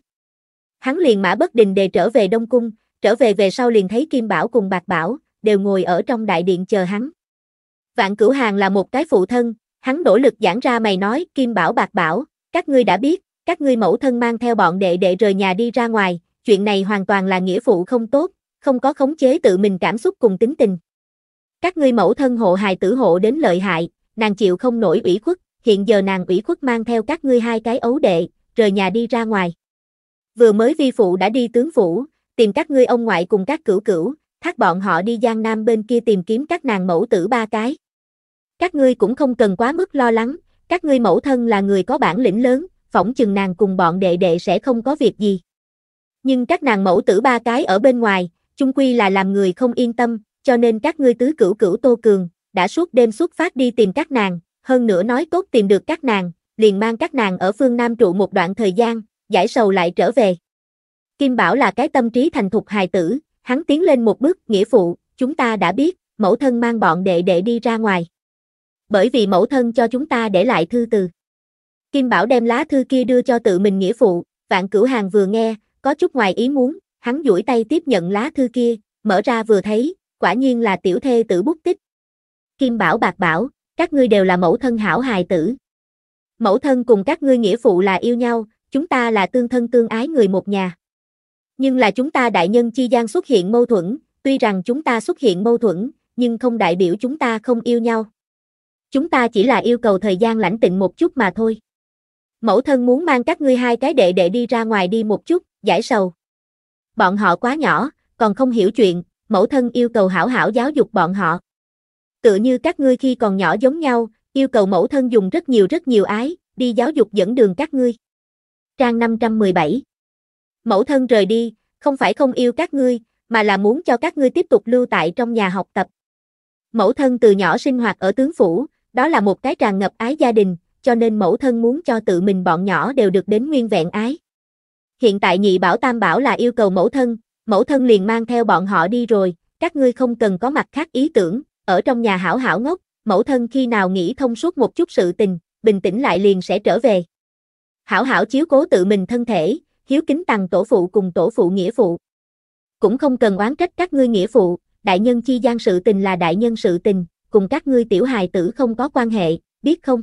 Hắn liền mã bất đình đề trở về Đông Cung, trở về về sau liền thấy Kim Bảo cùng Bạc Bảo, đều ngồi ở trong đại điện chờ hắn. Vạn Cửu Hàng là một cái phụ thân, hắn nỗ lực giảng ra mày nói, Kim Bảo Bạc Bảo, các ngươi đã biết, các ngươi mẫu thân mang theo bọn đệ đệ rời nhà đi ra ngoài, chuyện này hoàn toàn là nghĩa phụ không tốt, không có khống chế tự mình cảm xúc cùng tính tình. Các ngươi mẫu thân hộ hài tử hộ đến lợi hại, nàng chịu không nổi ủy khuất, hiện giờ nàng ủy khuất mang theo các ngươi hai cái ấu đệ, rời nhà đi ra ngoài. Vừa mới vi phụ đã đi tướng phủ, tìm các ngươi ông ngoại cùng các cửu cửu, thác bọn họ đi Giang Nam bên kia tìm kiếm các nàng mẫu tử ba cái. Các ngươi cũng không cần quá mức lo lắng, các ngươi mẫu thân là người có bản lĩnh lớn, phỏng chừng nàng cùng bọn đệ đệ sẽ không có việc gì. Nhưng các nàng mẫu tử ba cái ở bên ngoài, chung quy là làm người không yên tâm, cho nên các ngươi tứ cửu cửu Tô Cường, đã suốt đêm xuất phát đi tìm các nàng, hơn nữa nói tốt tìm được các nàng, liền mang các nàng ở phương Nam trụ một đoạn thời gian, giải sầu lại trở về. Kim Bảo là cái tâm trí thành thục hài tử, hắn tiến lên một bước, nghĩa phụ, chúng ta đã biết, mẫu thân mang bọn đệ đệ đi ra ngoài. Bởi vì mẫu thân cho chúng ta để lại thư từ. Kim Bảo đem lá thư kia đưa cho tự mình nghĩa phụ, vạn cửu hàng vừa nghe, có chút ngoài ý muốn, hắn duỗi tay tiếp nhận lá thư kia, mở ra vừa thấy, quả nhiên là tiểu thê tử bút tích. Kim Bảo bạc bảo, các ngươi đều là mẫu thân hảo hài tử. Mẫu thân cùng các ngươi nghĩa phụ là yêu nhau, chúng ta là tương thân tương ái người một nhà. Nhưng là chúng ta đại nhân chi gian xuất hiện mâu thuẫn, tuy rằng chúng ta xuất hiện mâu thuẫn, nhưng không đại biểu chúng ta không yêu nhau. Chúng ta chỉ là yêu cầu thời gian lãnh tịnh một chút mà thôi. Mẫu thân muốn mang các ngươi hai cái đệ đệ đi ra ngoài đi một chút, giải sầu. Bọn họ quá nhỏ, còn không hiểu chuyện, mẫu thân yêu cầu hảo hảo giáo dục bọn họ tựa như các ngươi khi còn nhỏ giống nhau, yêu cầu mẫu thân dùng rất nhiều rất nhiều ái, đi giáo dục dẫn đường các ngươi. Trang 517 Mẫu thân rời đi, không phải không yêu các ngươi, mà là muốn cho các ngươi tiếp tục lưu tại trong nhà học tập. Mẫu thân từ nhỏ sinh hoạt ở tướng phủ, đó là một cái tràn ngập ái gia đình, cho nên mẫu thân muốn cho tự mình bọn nhỏ đều được đến nguyên vẹn ái. Hiện tại nhị bảo tam bảo là yêu cầu mẫu thân, mẫu thân liền mang theo bọn họ đi rồi, các ngươi không cần có mặt khác ý tưởng, ở trong nhà hảo hảo ngốc, mẫu thân khi nào nghĩ thông suốt một chút sự tình, bình tĩnh lại liền sẽ trở về. Hảo hảo chiếu cố tự mình thân thể, hiếu kính tăng tổ phụ cùng tổ phụ nghĩa phụ. Cũng không cần oán trách các ngươi nghĩa phụ, đại nhân chi gian sự tình là đại nhân sự tình, cùng các ngươi tiểu hài tử không có quan hệ, biết không?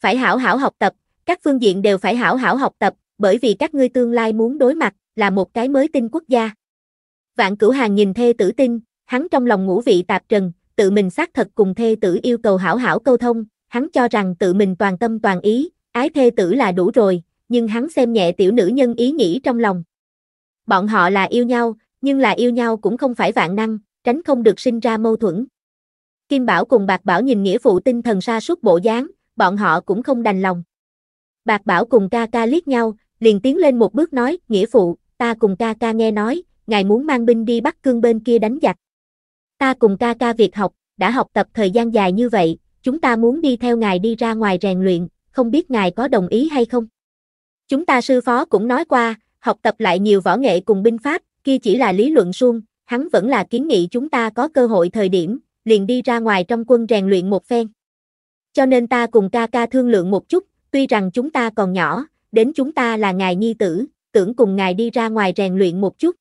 Phải hảo hảo học tập, các phương diện đều phải hảo hảo học tập, bởi vì các ngươi tương lai muốn đối mặt là một cái mới tinh quốc gia. Vạn Cửu Hàng nhìn thê tử tinh, hắn trong lòng ngũ vị tạp trần, tự mình xác thật cùng thê tử yêu cầu hảo hảo câu thông, hắn cho rằng tự mình toàn tâm toàn ý, ái thê tử là đủ rồi, nhưng hắn xem nhẹ tiểu nữ nhân ý nghĩ trong lòng. Bọn họ là yêu nhau, nhưng là yêu nhau cũng không phải vạn năng, tránh không được sinh ra mâu thuẫn. Kim Bảo cùng Bạc Bảo nhìn nghĩa phụ tinh thần sa suốt bộ dáng, bọn họ cũng không đành lòng. Bạc Bảo cùng ca ca liếc nhau, liền tiến lên một bước nói, nghĩa phụ, ta cùng ca ca nghe nói, ngài muốn mang binh đi bắt cương bên kia đánh giặc ta cùng ca ca việc học, đã học tập thời gian dài như vậy, chúng ta muốn đi theo ngài đi ra ngoài rèn luyện, không biết ngài có đồng ý hay không? Chúng ta sư phó cũng nói qua, học tập lại nhiều võ nghệ cùng binh pháp, kia chỉ là lý luận suông, hắn vẫn là kiến nghị chúng ta có cơ hội thời điểm, liền đi ra ngoài trong quân rèn luyện một phen. Cho nên ta cùng ca ca thương lượng một chút, tuy rằng chúng ta còn nhỏ, đến chúng ta là ngài nhi tử, tưởng cùng ngài đi ra ngoài rèn luyện một chút.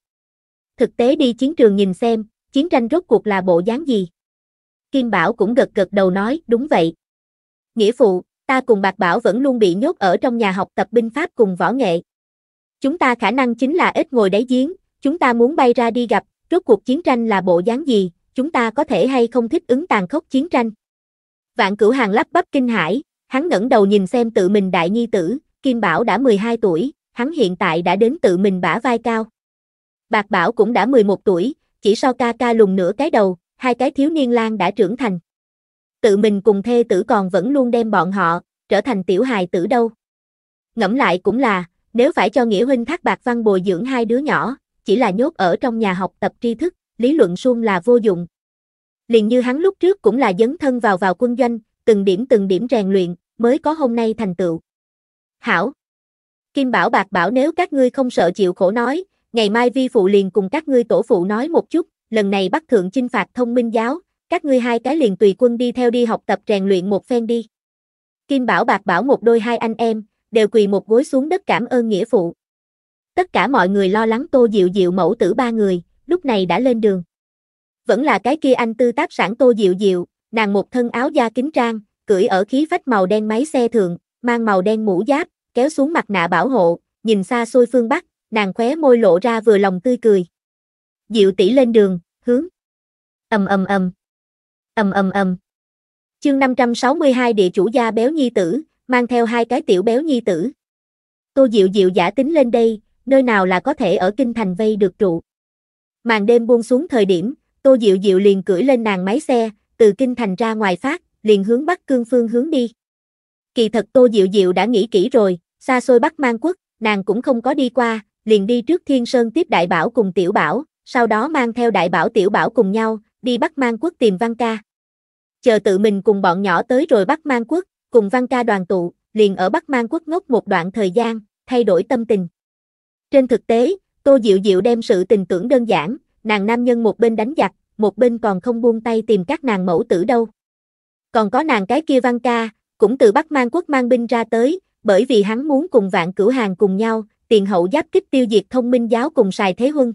Thực tế đi chiến trường nhìn xem, chiến tranh rốt cuộc là bộ dáng gì? Kim Bảo cũng gật gật đầu nói, đúng vậy. Nghĩa phụ, ta cùng Bạc Bảo vẫn luôn bị nhốt ở trong nhà học tập binh pháp cùng võ nghệ. Chúng ta khả năng chính là ít ngồi đáy giếng, chúng ta muốn bay ra đi gặp, rốt cuộc chiến tranh là bộ dáng gì, chúng ta có thể hay không thích ứng tàn khốc chiến tranh. Vạn cửu hàng lắp bắp kinh hãi, hắn ngẩng đầu nhìn xem tự mình đại nhi tử, Kim Bảo đã 12 tuổi, hắn hiện tại đã đến tự mình bả vai cao. Bạc Bảo cũng đã 11 tuổi, chỉ sau ca ca lùng nửa cái đầu, hai cái thiếu niên lang đã trưởng thành. Tự mình cùng thê tử còn vẫn luôn đem bọn họ, trở thành tiểu hài tử đâu. Ngẫm lại cũng là, nếu phải cho Nghĩa Huynh Thác Bạc Văn bồi dưỡng hai đứa nhỏ, chỉ là nhốt ở trong nhà học tập tri thức, lý luận suông là vô dụng. Liền như hắn lúc trước cũng là dấn thân vào vào quân doanh, từng điểm từng điểm rèn luyện, mới có hôm nay thành tựu. Hảo! Kim Bảo Bạc bảo nếu các ngươi không sợ chịu khổ nói, ngày mai vi phụ liền cùng các ngươi tổ phụ nói một chút, lần này bắt thượng chinh phạt thông minh giáo, các ngươi hai cái liền tùy quân đi theo đi học tập rèn luyện một phen đi. Kim Bảo Bạc Bảo một đôi hai anh em, đều quỳ một gối xuống đất cảm ơn nghĩa phụ. Tất cả mọi người lo lắng Tô Diệu Diệu mẫu tử ba người, lúc này đã lên đường. Vẫn là cái kia anh tư Táp sản Tô Diệu Diệu, nàng một thân áo da kính trang, cưỡi ở khí phách màu đen máy xe thường, mang màu đen mũ giáp, kéo xuống mặt nạ bảo hộ, nhìn xa xôi phương Bắc, nàng khóe môi lộ ra vừa lòng tươi cười. Diệu tỷ lên đường, hướng. Ầm ầm ầm. Ầm ầm ầm. Chương 562 địa chủ gia béo nhi tử, mang theo hai cái tiểu béo nhi tử. Tô Diệu Diệu giả tính lên đây, nơi nào là có thể ở kinh thành vây được trụ. Màn đêm buông xuống thời điểm, Tô Diệu Diệu liền cưỡi lên nàng máy xe, từ kinh thành ra ngoài phát, liền hướng bắc cương phương hướng đi. Kỳ thật Tô Diệu Diệu đã nghĩ kỹ rồi, xa xôi Bắc Mang Quốc, nàng cũng không có đi qua, liền đi trước Thiên Sơn tiếp Đại Bảo cùng Tiểu Bảo, sau đó mang theo Đại Bảo Tiểu Bảo cùng nhau, đi Bắc Mang Quốc tìm Văn Ca. Chờ tự mình cùng bọn nhỏ tới rồi Bắc Mang Quốc, cùng Văn Ca đoàn tụ, liền ở Bắc Mang Quốc ngốc một đoạn thời gian, thay đổi tâm tình. Trên thực tế, Tô Diệu Diệu đem sự tình tưởng đơn giản, nàng nam nhân một bên đánh giặc, một bên còn không buông tay tìm các nàng mẫu tử đâu. Còn có nàng cái kia Văn Ca, cũng từ Bắc Mang Quốc mang binh ra tới, bởi vì hắn muốn cùng vạn cửu hàng cùng nhau, tiền hậu giáp kích tiêu diệt thông minh giáo cùng xài thế huân.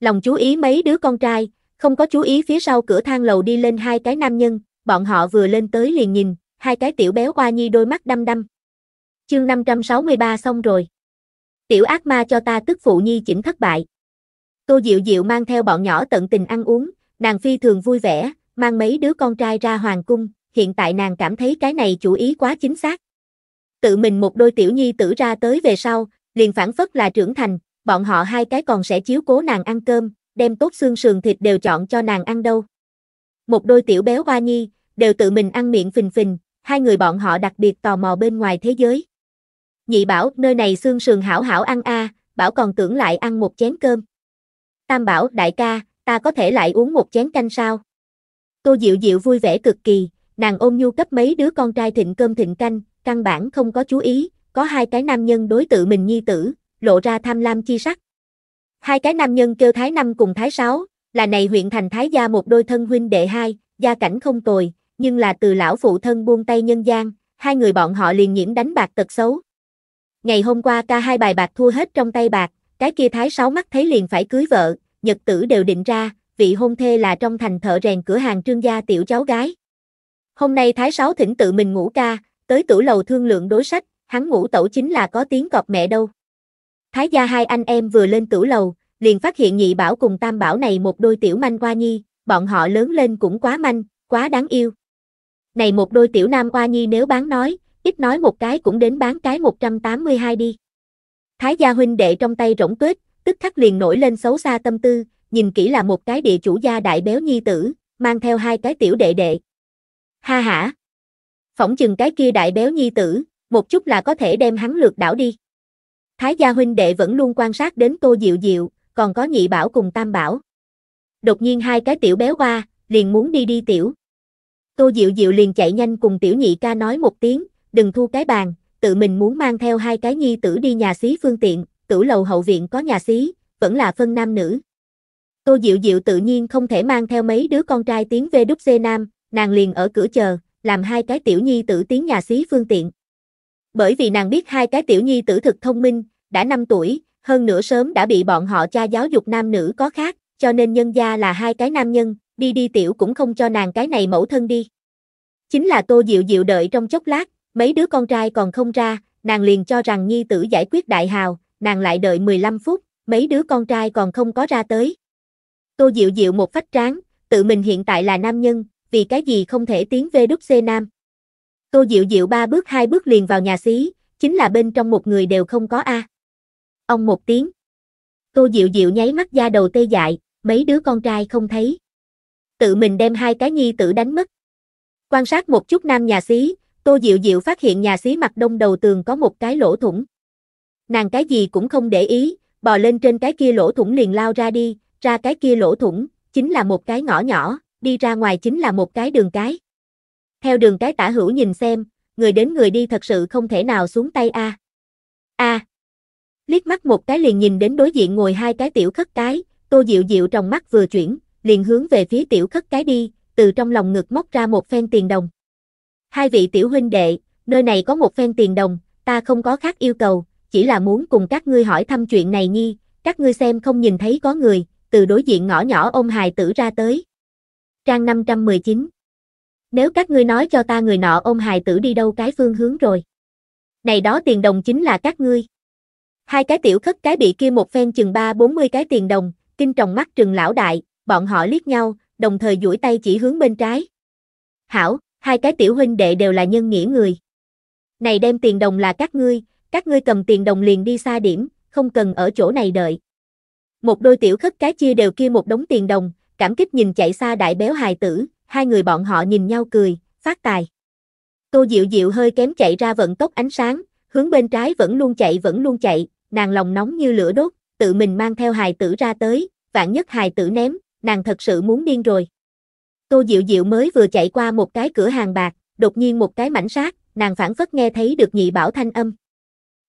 Lòng chú ý mấy đứa con trai, không có chú ý phía sau cửa thang lầu đi lên hai cái nam nhân, bọn họ vừa lên tới liền nhìn, hai cái tiểu béo oa nhi đôi mắt đăm đăm. Chương 563 xong rồi. Tiểu ác ma cho ta tức phụ nhi chỉnh thất bại. Tô Diệu Diệu mang theo bọn nhỏ tận tình ăn uống, nàng phi thường vui vẻ, mang mấy đứa con trai ra hoàng cung, hiện tại nàng cảm thấy cái này chủ ý quá chính xác. Tự mình một đôi tiểu nhi tử ra tới về sau, liền phản phất là trưởng thành, bọn họ hai cái còn sẽ chiếu cố nàng ăn cơm, đem tốt xương sườn thịt đều chọn cho nàng ăn đâu. Một đôi tiểu béo hoa nhi, đều tự mình ăn miệng phình phình, hai người bọn họ đặc biệt tò mò bên ngoài thế giới. Nhị bảo, nơi này xương sườn hảo hảo ăn a, bảo còn tưởng lại ăn một chén cơm. Tam bảo, đại ca, ta có thể lại uống một chén canh sao? Tô Diệu Diệu vui vẻ cực kỳ, nàng ôm nhu cấp mấy đứa con trai thịnh cơm thịnh canh, căn bản không có chú ý, có hai cái nam nhân đối tự mình nhi tử, lộ ra tham lam chi sắc. Hai cái nam nhân kêu Thái Năm cùng Thái Sáu, là này huyện thành Thái gia một đôi thân huynh đệ hai, gia cảnh không tồi, nhưng là từ lão phụ thân buông tay nhân gian, hai người bọn họ liền nhiễm đánh bạc tật xấu. Ngày hôm qua ca hai bài bạc thua hết trong tay bạc, cái kia Thái Sáu mắt thấy liền phải cưới vợ, nhật tử đều định ra, vị hôn thê là trong thành thợ rèn cửa hàng trương gia tiểu cháu gái. Hôm nay Thái Sáu thỉnh tự mình ngủ ca, tới tủ lầu thương lượng đối sách, hắn ngủ tẩu chính là có tiếng cọp mẹ đâu. Thái gia hai anh em vừa lên tửu lầu, liền phát hiện nhị bảo cùng tam bảo này một đôi tiểu manh qua nhi, bọn họ lớn lên cũng quá manh, quá đáng yêu. Này một đôi tiểu nam qua nhi nếu bán nói, ít nói một cái cũng đến bán cái 182 đi. Thái gia huynh đệ trong tay rỗng tuyết, tức khắc liền nổi lên xấu xa tâm tư, nhìn kỹ là một cái địa chủ gia đại béo nhi tử, mang theo hai cái tiểu đệ đệ. Ha ha! Phỏng chừng cái kia đại béo nhi tử, một chút là có thể đem hắn lược đảo đi. Thái gia huynh đệ vẫn luôn quan sát đến Tô Diệu Diệu, còn có nhị bảo cùng tam bảo. Đột nhiên hai cái tiểu béo qua, liền muốn đi đi tiểu. Tô Diệu Diệu liền chạy nhanh cùng tiểu nhị ca nói một tiếng, đừng thu cái bàn, tự mình muốn mang theo hai cái nhi tử đi nhà xí phương tiện, tử lầu hậu viện có nhà xí, vẫn là phân nam nữ. Tô Diệu Diệu tự nhiên không thể mang theo mấy đứa con trai tiến về đúc xê nam, nàng liền ở cửa chờ, làm hai cái tiểu nhi tử tiến nhà xí phương tiện bởi vì nàng biết hai cái tiểu nhi tử thực thông minh, đã 5 tuổi, hơn nữa sớm đã bị bọn họ cha giáo dục nam nữ có khác, cho nên nhân gia là hai cái nam nhân, đi đi tiểu cũng không cho nàng cái này mẫu thân đi. Chính là Tô Diệu Diệu đợi trong chốc lát, mấy đứa con trai còn không ra, nàng liền cho rằng nhi tử giải quyết đại hào, nàng lại đợi 15 phút, mấy đứa con trai còn không có ra tới. Tô Diệu Diệu một phách tráng, tự mình hiện tại là nam nhân, vì cái gì không thể tiến về đúc xê nam. Tô Diệu Diệu ba bước hai bước liền vào nhà xí, chính là bên trong một người đều không có a. À. Ông một tiếng. Tô Diệu Diệu nháy mắt da đầu tê dại, mấy đứa con trai không thấy. Tự mình đem hai cái nhi tử đánh mất. Quan sát một chút nam nhà xí, Tô Diệu Diệu phát hiện nhà xí mặt đông đầu tường có một cái lỗ thủng. Nàng cái gì cũng không để ý, bò lên trên cái kia lỗ thủng liền lao ra đi, ra cái kia lỗ thủng, chính là một cái ngõ nhỏ, đi ra ngoài chính là một cái đường cái. Theo đường cái tả hữu nhìn xem, người đến người đi thật sự không thể nào xuống tay a. A. Liếc mắt một cái liền nhìn đến đối diện ngồi hai cái tiểu khất cái, Tô Diệu Diệu trong mắt vừa chuyển, liền hướng về phía tiểu khất cái đi, từ trong lòng ngực móc ra một phen tiền đồng. Hai vị tiểu huynh đệ, nơi này có một phen tiền đồng, ta không có khác yêu cầu, chỉ là muốn cùng các ngươi hỏi thăm chuyện này nhi, các ngươi xem không nhìn thấy có người, từ đối diện ngõ nhỏ ôm hài tử ra tới. Trang 519 nếu các ngươi nói cho ta người nọ ôm hài tử đi đâu cái phương hướng rồi. Này đó tiền đồng chính là các ngươi. Hai cái tiểu khất cái bị kia một phen chừng ba bốn mươi cái tiền đồng, kinh trọng mắt trừng lão đại, bọn họ liếc nhau, đồng thời duỗi tay chỉ hướng bên trái. Hảo, hai cái tiểu huynh đệ đều là nhân nghĩa người. Này đem tiền đồng là các ngươi, các ngươi cầm tiền đồng liền đi xa điểm, không cần ở chỗ này đợi. Một đôi tiểu khất cái chia đều kia một đống tiền đồng, cảm kích nhìn chạy xa đại béo hài tử, hai người bọn họ nhìn nhau cười, phát tài. Tô Diệu Diệu hơi kém chạy ra vận tốc ánh sáng, hướng bên trái vẫn luôn chạy vẫn luôn chạy, nàng lòng nóng như lửa đốt, tự mình mang theo hài tử ra tới, vạn nhất hài tử ném, nàng thật sự muốn điên rồi. Tô Diệu Diệu mới vừa chạy qua một cái cửa hàng bạc, đột nhiên một cái mảnh sát, nàng phản phất nghe thấy được nhị bảo thanh âm.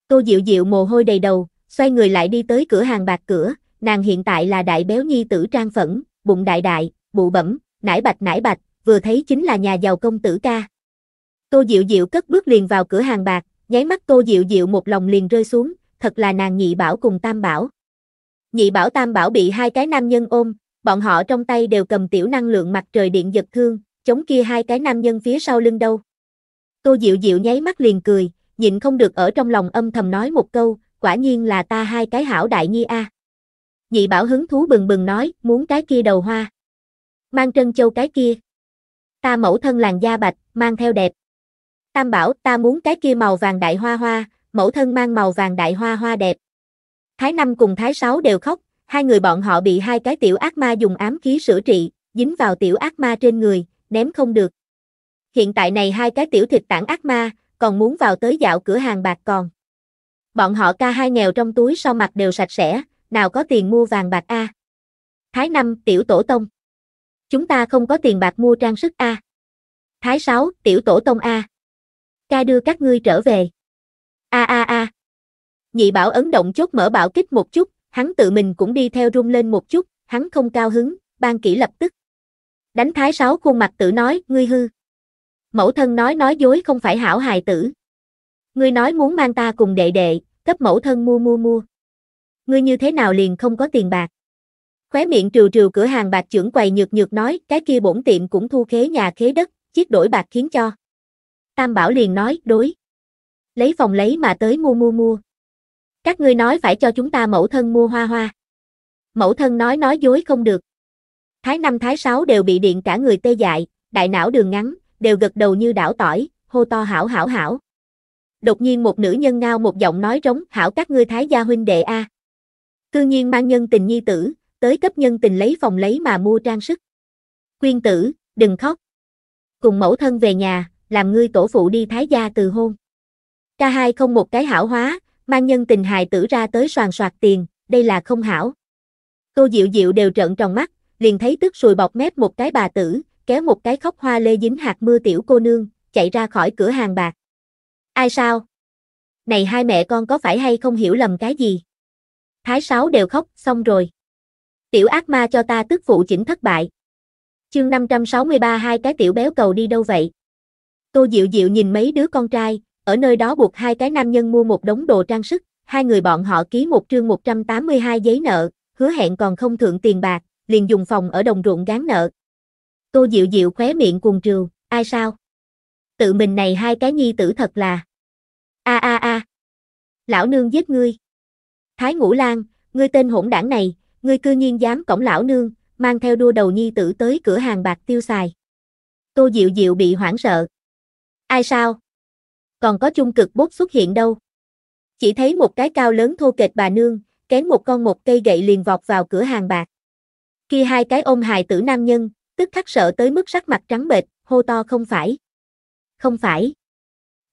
Tô Diệu Diệu mồ hôi đầy đầu, xoay người lại đi tới cửa hàng bạc cửa, nàng hiện tại là đại béo nhi tử trang phẫn, bụng đại đại, bụ bẩm, nải bạch nải bạch, vừa thấy chính là nhà giàu công tử ca. Tô Diệu Diệu cất bước liền vào cửa hàng bạc, nháy mắt Tô Diệu Diệu một lòng liền rơi xuống, thật là nàng nhị bảo cùng tam bảo. Nhị bảo tam bảo bị hai cái nam nhân ôm, bọn họ trong tay đều cầm tiểu năng lượng mặt trời điện giật thương, chống kia hai cái nam nhân phía sau lưng đâu. Tô Diệu Diệu nháy mắt liền cười, nhịn không được ở trong lòng âm thầm nói một câu, quả nhiên là ta hai cái hảo đại nhi a. Nhị bảo hứng thú bừng bừng nói, muốn cái kia đầu hoa. Mang trân châu cái kia. Ta mẫu thân làn da bạch, mang theo đẹp. Tam bảo, ta muốn cái kia màu vàng đại hoa hoa, mẫu thân mang màu vàng đại hoa hoa đẹp. Thái Năm cùng Thái Sáu đều khóc, hai người bọn họ bị hai cái tiểu ác ma dùng ám khí sửa trị, dính vào tiểu ác ma trên người, ném không được. Hiện tại này hai cái tiểu thịt tảng ác ma, còn muốn vào tới dạo cửa hàng bạc còn. Bọn họ ca hai nghèo trong túi sau mặt đều sạch sẽ, nào có tiền mua vàng bạc a. Thái Năm, tiểu tổ tông. Chúng ta không có tiền bạc mua trang sức A. Thái sáu tiểu tổ tông A. Ca đưa các ngươi trở về. A a a. Nhị bảo ấn động chốt mở bảo kích một chút, hắn tự mình cũng đi theo rung lên một chút, hắn không cao hứng, ban kỹ lập tức. Đánh thái sáu khuôn mặt tự nói, ngươi hư. Mẫu thân nói nói dối không phải hảo hài tử. Ngươi nói muốn mang ta cùng đệ đệ, cấp mẫu thân mua mua mua. Ngươi như thế nào liền không có tiền bạc. Khóe miệng trừ trừ cửa hàng bạc trưởng quầy nhược nhược nói, cái kia bổn tiệm cũng thu khế nhà khế đất, chiếc đổi bạc khiến cho. Tam Bảo liền nói, đối. Lấy phòng lấy mà tới mua mua mua. Các ngươi nói phải cho chúng ta mẫu thân mua hoa hoa. Mẫu thân nói nói dối không được. Thái năm thái sáu đều bị điện cả người tê dại, đại não đường ngắn, đều gật đầu như đảo tỏi, hô to hảo hảo hảo. Đột nhiên một nữ nhân ngao một giọng nói rống, hảo các ngươi thái gia huynh đệ a. À. nhiên mang nhân tình nhi tử, tới cấp nhân tình lấy phòng lấy mà mua trang sức. Quyên tử, đừng khóc. Cùng mẫu thân về nhà, làm ngươi tổ phụ đi thái gia từ hôn. Ca hai không một cái hảo hóa, mang nhân tình hài tử ra tới soàn soạt tiền, đây là không hảo. Cô Diệu Diệu đều trợn tròn mắt, liền thấy tức sùi bọc mép một cái bà tử, kéo một cái khóc hoa lê dính hạt mưa tiểu cô nương, chạy ra khỏi cửa hàng bạc. Ai sao? Này hai mẹ con có phải hay không hiểu lầm cái gì? Thái Sáu đều khóc, xong rồi. Tiểu ác ma cho ta tức phụ chỉnh thất bại. Chương 563 hai cái tiểu béo cầu đi đâu vậy? Tô Diệu Diệu nhìn mấy đứa con trai, ở nơi đó buộc hai cái nam nhân mua một đống đồ trang sức, hai người bọn họ ký một chương 182 giấy nợ, hứa hẹn còn không thượng tiền bạc, liền dùng phòng ở đồng ruộng gán nợ. Tô Diệu Diệu khóe miệng cuồng trừ, ai sao? Tự mình này hai cái nhi tử thật là. A a a. Lão nương giết ngươi. Thái Ngũ Lan, ngươi tên hỗn đảng này, Ngươi cư nhiên dám cổng lão nương, mang theo đua đầu nhi tử tới cửa hàng bạc tiêu xài. Tô Diệu Diệu bị hoảng sợ. Ai sao? Còn có chung cực bốt xuất hiện đâu? Chỉ thấy một cái cao lớn thô kệch bà nương, kén một con một cây gậy liền vọt vào cửa hàng bạc. Khi hai cái ôm hài tử nam nhân, tức khắc sợ tới mức sắc mặt trắng bệch, hô to không phải. Không phải.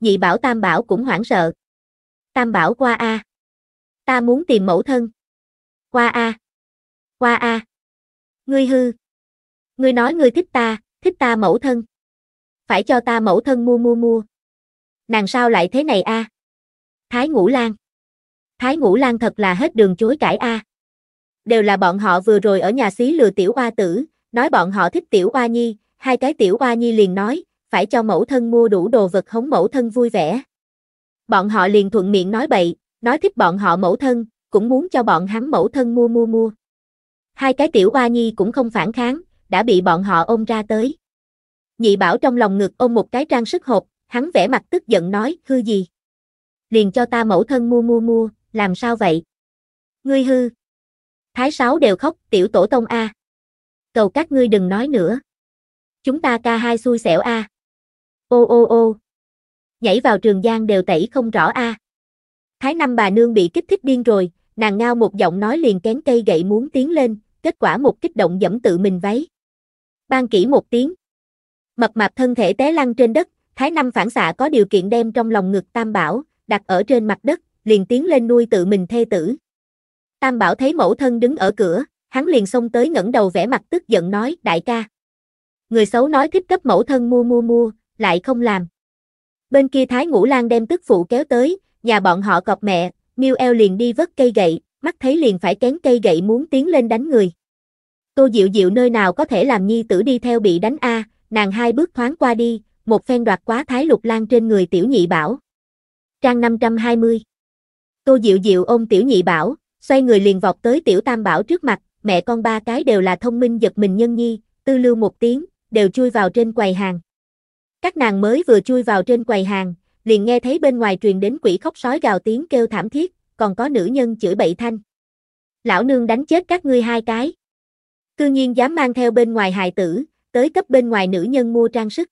Nhị bảo Tam bảo cũng hoảng sợ. Tam bảo qua a. Ta muốn tìm mẫu thân. Qua a. Qua a. À. Ngươi hư. Ngươi nói ngươi thích ta, thích ta mẫu thân. Phải cho ta mẫu thân mua mua mua. Nàng sao lại thế này a? Thái Ngũ Lan. Thái Ngũ Lan thật là hết đường chối cãi a. Đều là bọn họ vừa rồi ở nhà xí lừa tiểu oa tử, nói bọn họ thích tiểu oa nhi, hai cái tiểu oa nhi liền nói, phải cho mẫu thân mua đủ đồ vật hống mẫu thân vui vẻ. Bọn họ liền thuận miệng nói bậy, nói thích bọn họ mẫu thân, cũng muốn cho bọn hắn mẫu thân mua mua mua hai cái tiểu oa nhi cũng không phản kháng, đã bị bọn họ ôm ra tới. Nhị bảo trong lòng ngực ôm một cái trang sức hộp, hắn vẻ mặt tức giận nói, hư gì? Liền cho ta mẫu thân mua mua mua, làm sao vậy? Ngươi hư. Thái sáu đều khóc, tiểu tổ tông A. Cầu các ngươi đừng nói nữa. Chúng ta ca hai xui xẻo A. Ô ô ô. Nhảy vào trường giang đều tẩy không rõ A. Thái năm bà nương bị kích thích điên rồi, Nàng ngao một giọng nói liền kén cây gậy muốn tiến lên, kết quả một kích động dẫm tự mình váy. Ban kỹ một tiếng. Mập mạp thân thể té lăn trên đất, Thái Năm phản xạ có điều kiện đem trong lòng ngực Tam Bảo, đặt ở trên mặt đất, liền tiến lên nuôi tự mình thê tử. Tam Bảo thấy mẫu thân đứng ở cửa, hắn liền xông tới ngẩng đầu vẻ mặt tức giận nói, đại ca. Người xấu nói thích cấp mẫu thân mua mua mua, lại không làm. Bên kia Thái Ngũ Lan đem tức phụ kéo tới, nhà bọn họ cọp mẹ, Miu eo liền đi vớt cây gậy, mắt thấy liền phải kén cây gậy muốn tiến lên đánh người. Tô Diệu Diệu nơi nào có thể làm nhi tử đi theo bị đánh a, nàng hai bước thoáng qua đi, một phen đoạt quá thái lục lan trên người tiểu nhị bảo. Trang 520 Tô Diệu Diệu ôm tiểu nhị bảo, xoay người liền vọt tới tiểu tam bảo trước mặt, mẹ con ba cái đều là thông minh giật mình nhân nhi, tư lưu một tiếng, đều chui vào trên quầy hàng. Các nàng mới vừa chui vào trên quầy hàng, liền nghe thấy bên ngoài truyền đến quỷ khóc sói gào tiếng kêu thảm thiết, còn có nữ nhân chửi bậy thanh. Lão nương đánh chết các ngươi hai cái. Cư nhiên dám mang theo bên ngoài hài tử, tới cấp bên ngoài nữ nhân mua trang sức.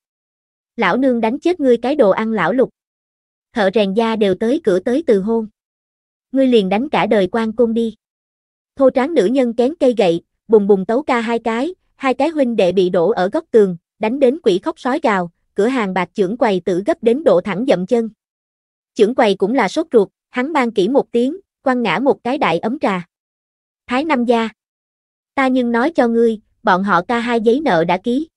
Lão nương đánh chết ngươi cái đồ ăn lão lục. Thợ rèn da đều tới cửa tới từ hôn. Ngươi liền đánh cả đời quan cung đi. Thô tráng nữ nhân kén cây gậy, bùng bùng tấu ca hai cái, hai cái huynh đệ bị đổ ở góc tường, đánh đến quỷ khóc sói gào, cửa hàng bạc trưởng quầy tử gấp đến độ thẳng dậm chân. Trưởng quầy cũng là sốt ruột, hắn ban kỹ một tiếng, quăng ngã một cái đại ấm trà. Thái Nam gia. Ta nhưng nói cho ngươi, bọn họ ca hai giấy nợ đã ký.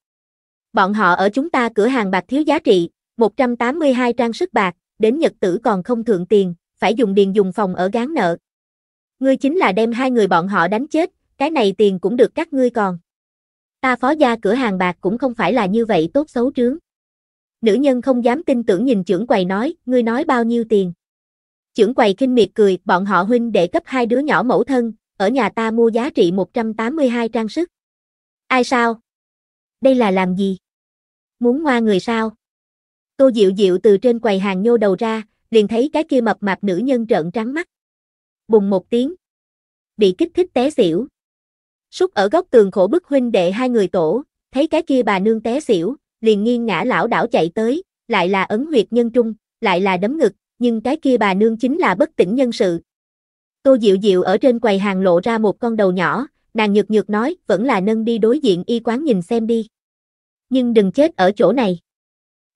Bọn họ ở chúng ta cửa hàng bạc thiếu giá trị, 182 trang sức bạc, đến nhật tử còn không thượng tiền, phải dùng điền dùng phòng ở gán nợ. Ngươi chính là đem hai người bọn họ đánh chết, cái này tiền cũng được các ngươi còn. Ta phó gia cửa hàng bạc cũng không phải là như vậy tốt xấu trướng. Nữ nhân không dám tin tưởng nhìn trưởng quầy nói, ngươi nói bao nhiêu tiền. Trưởng quầy kinh miệt cười, bọn họ huynh để cấp hai đứa nhỏ mẫu thân, ở nhà ta mua giá trị 182 trang sức. Ai sao? Đây là làm gì? Muốn ngoa người sao? Tô Diệu Diệu từ trên quầy hàng nhô đầu ra, liền thấy cái kia mập mạp nữ nhân trợn trắng mắt. Bùng một tiếng. Bị kích thích té xỉu. Súc ở góc tường khổ bức huynh đệ hai người tổ, thấy cái kia bà nương té xỉu, liền nghiêng ngã lão đảo chạy tới, lại là ấn huyệt nhân trung, lại là đấm ngực, nhưng cái kia bà nương chính là bất tỉnh nhân sự. Tô Diệu Diệu ở trên quầy hàng lộ ra một con đầu nhỏ, nàng nhược nhược nói, vẫn là nâng đi đối diện y quán nhìn xem đi. Nhưng đừng chết ở chỗ này.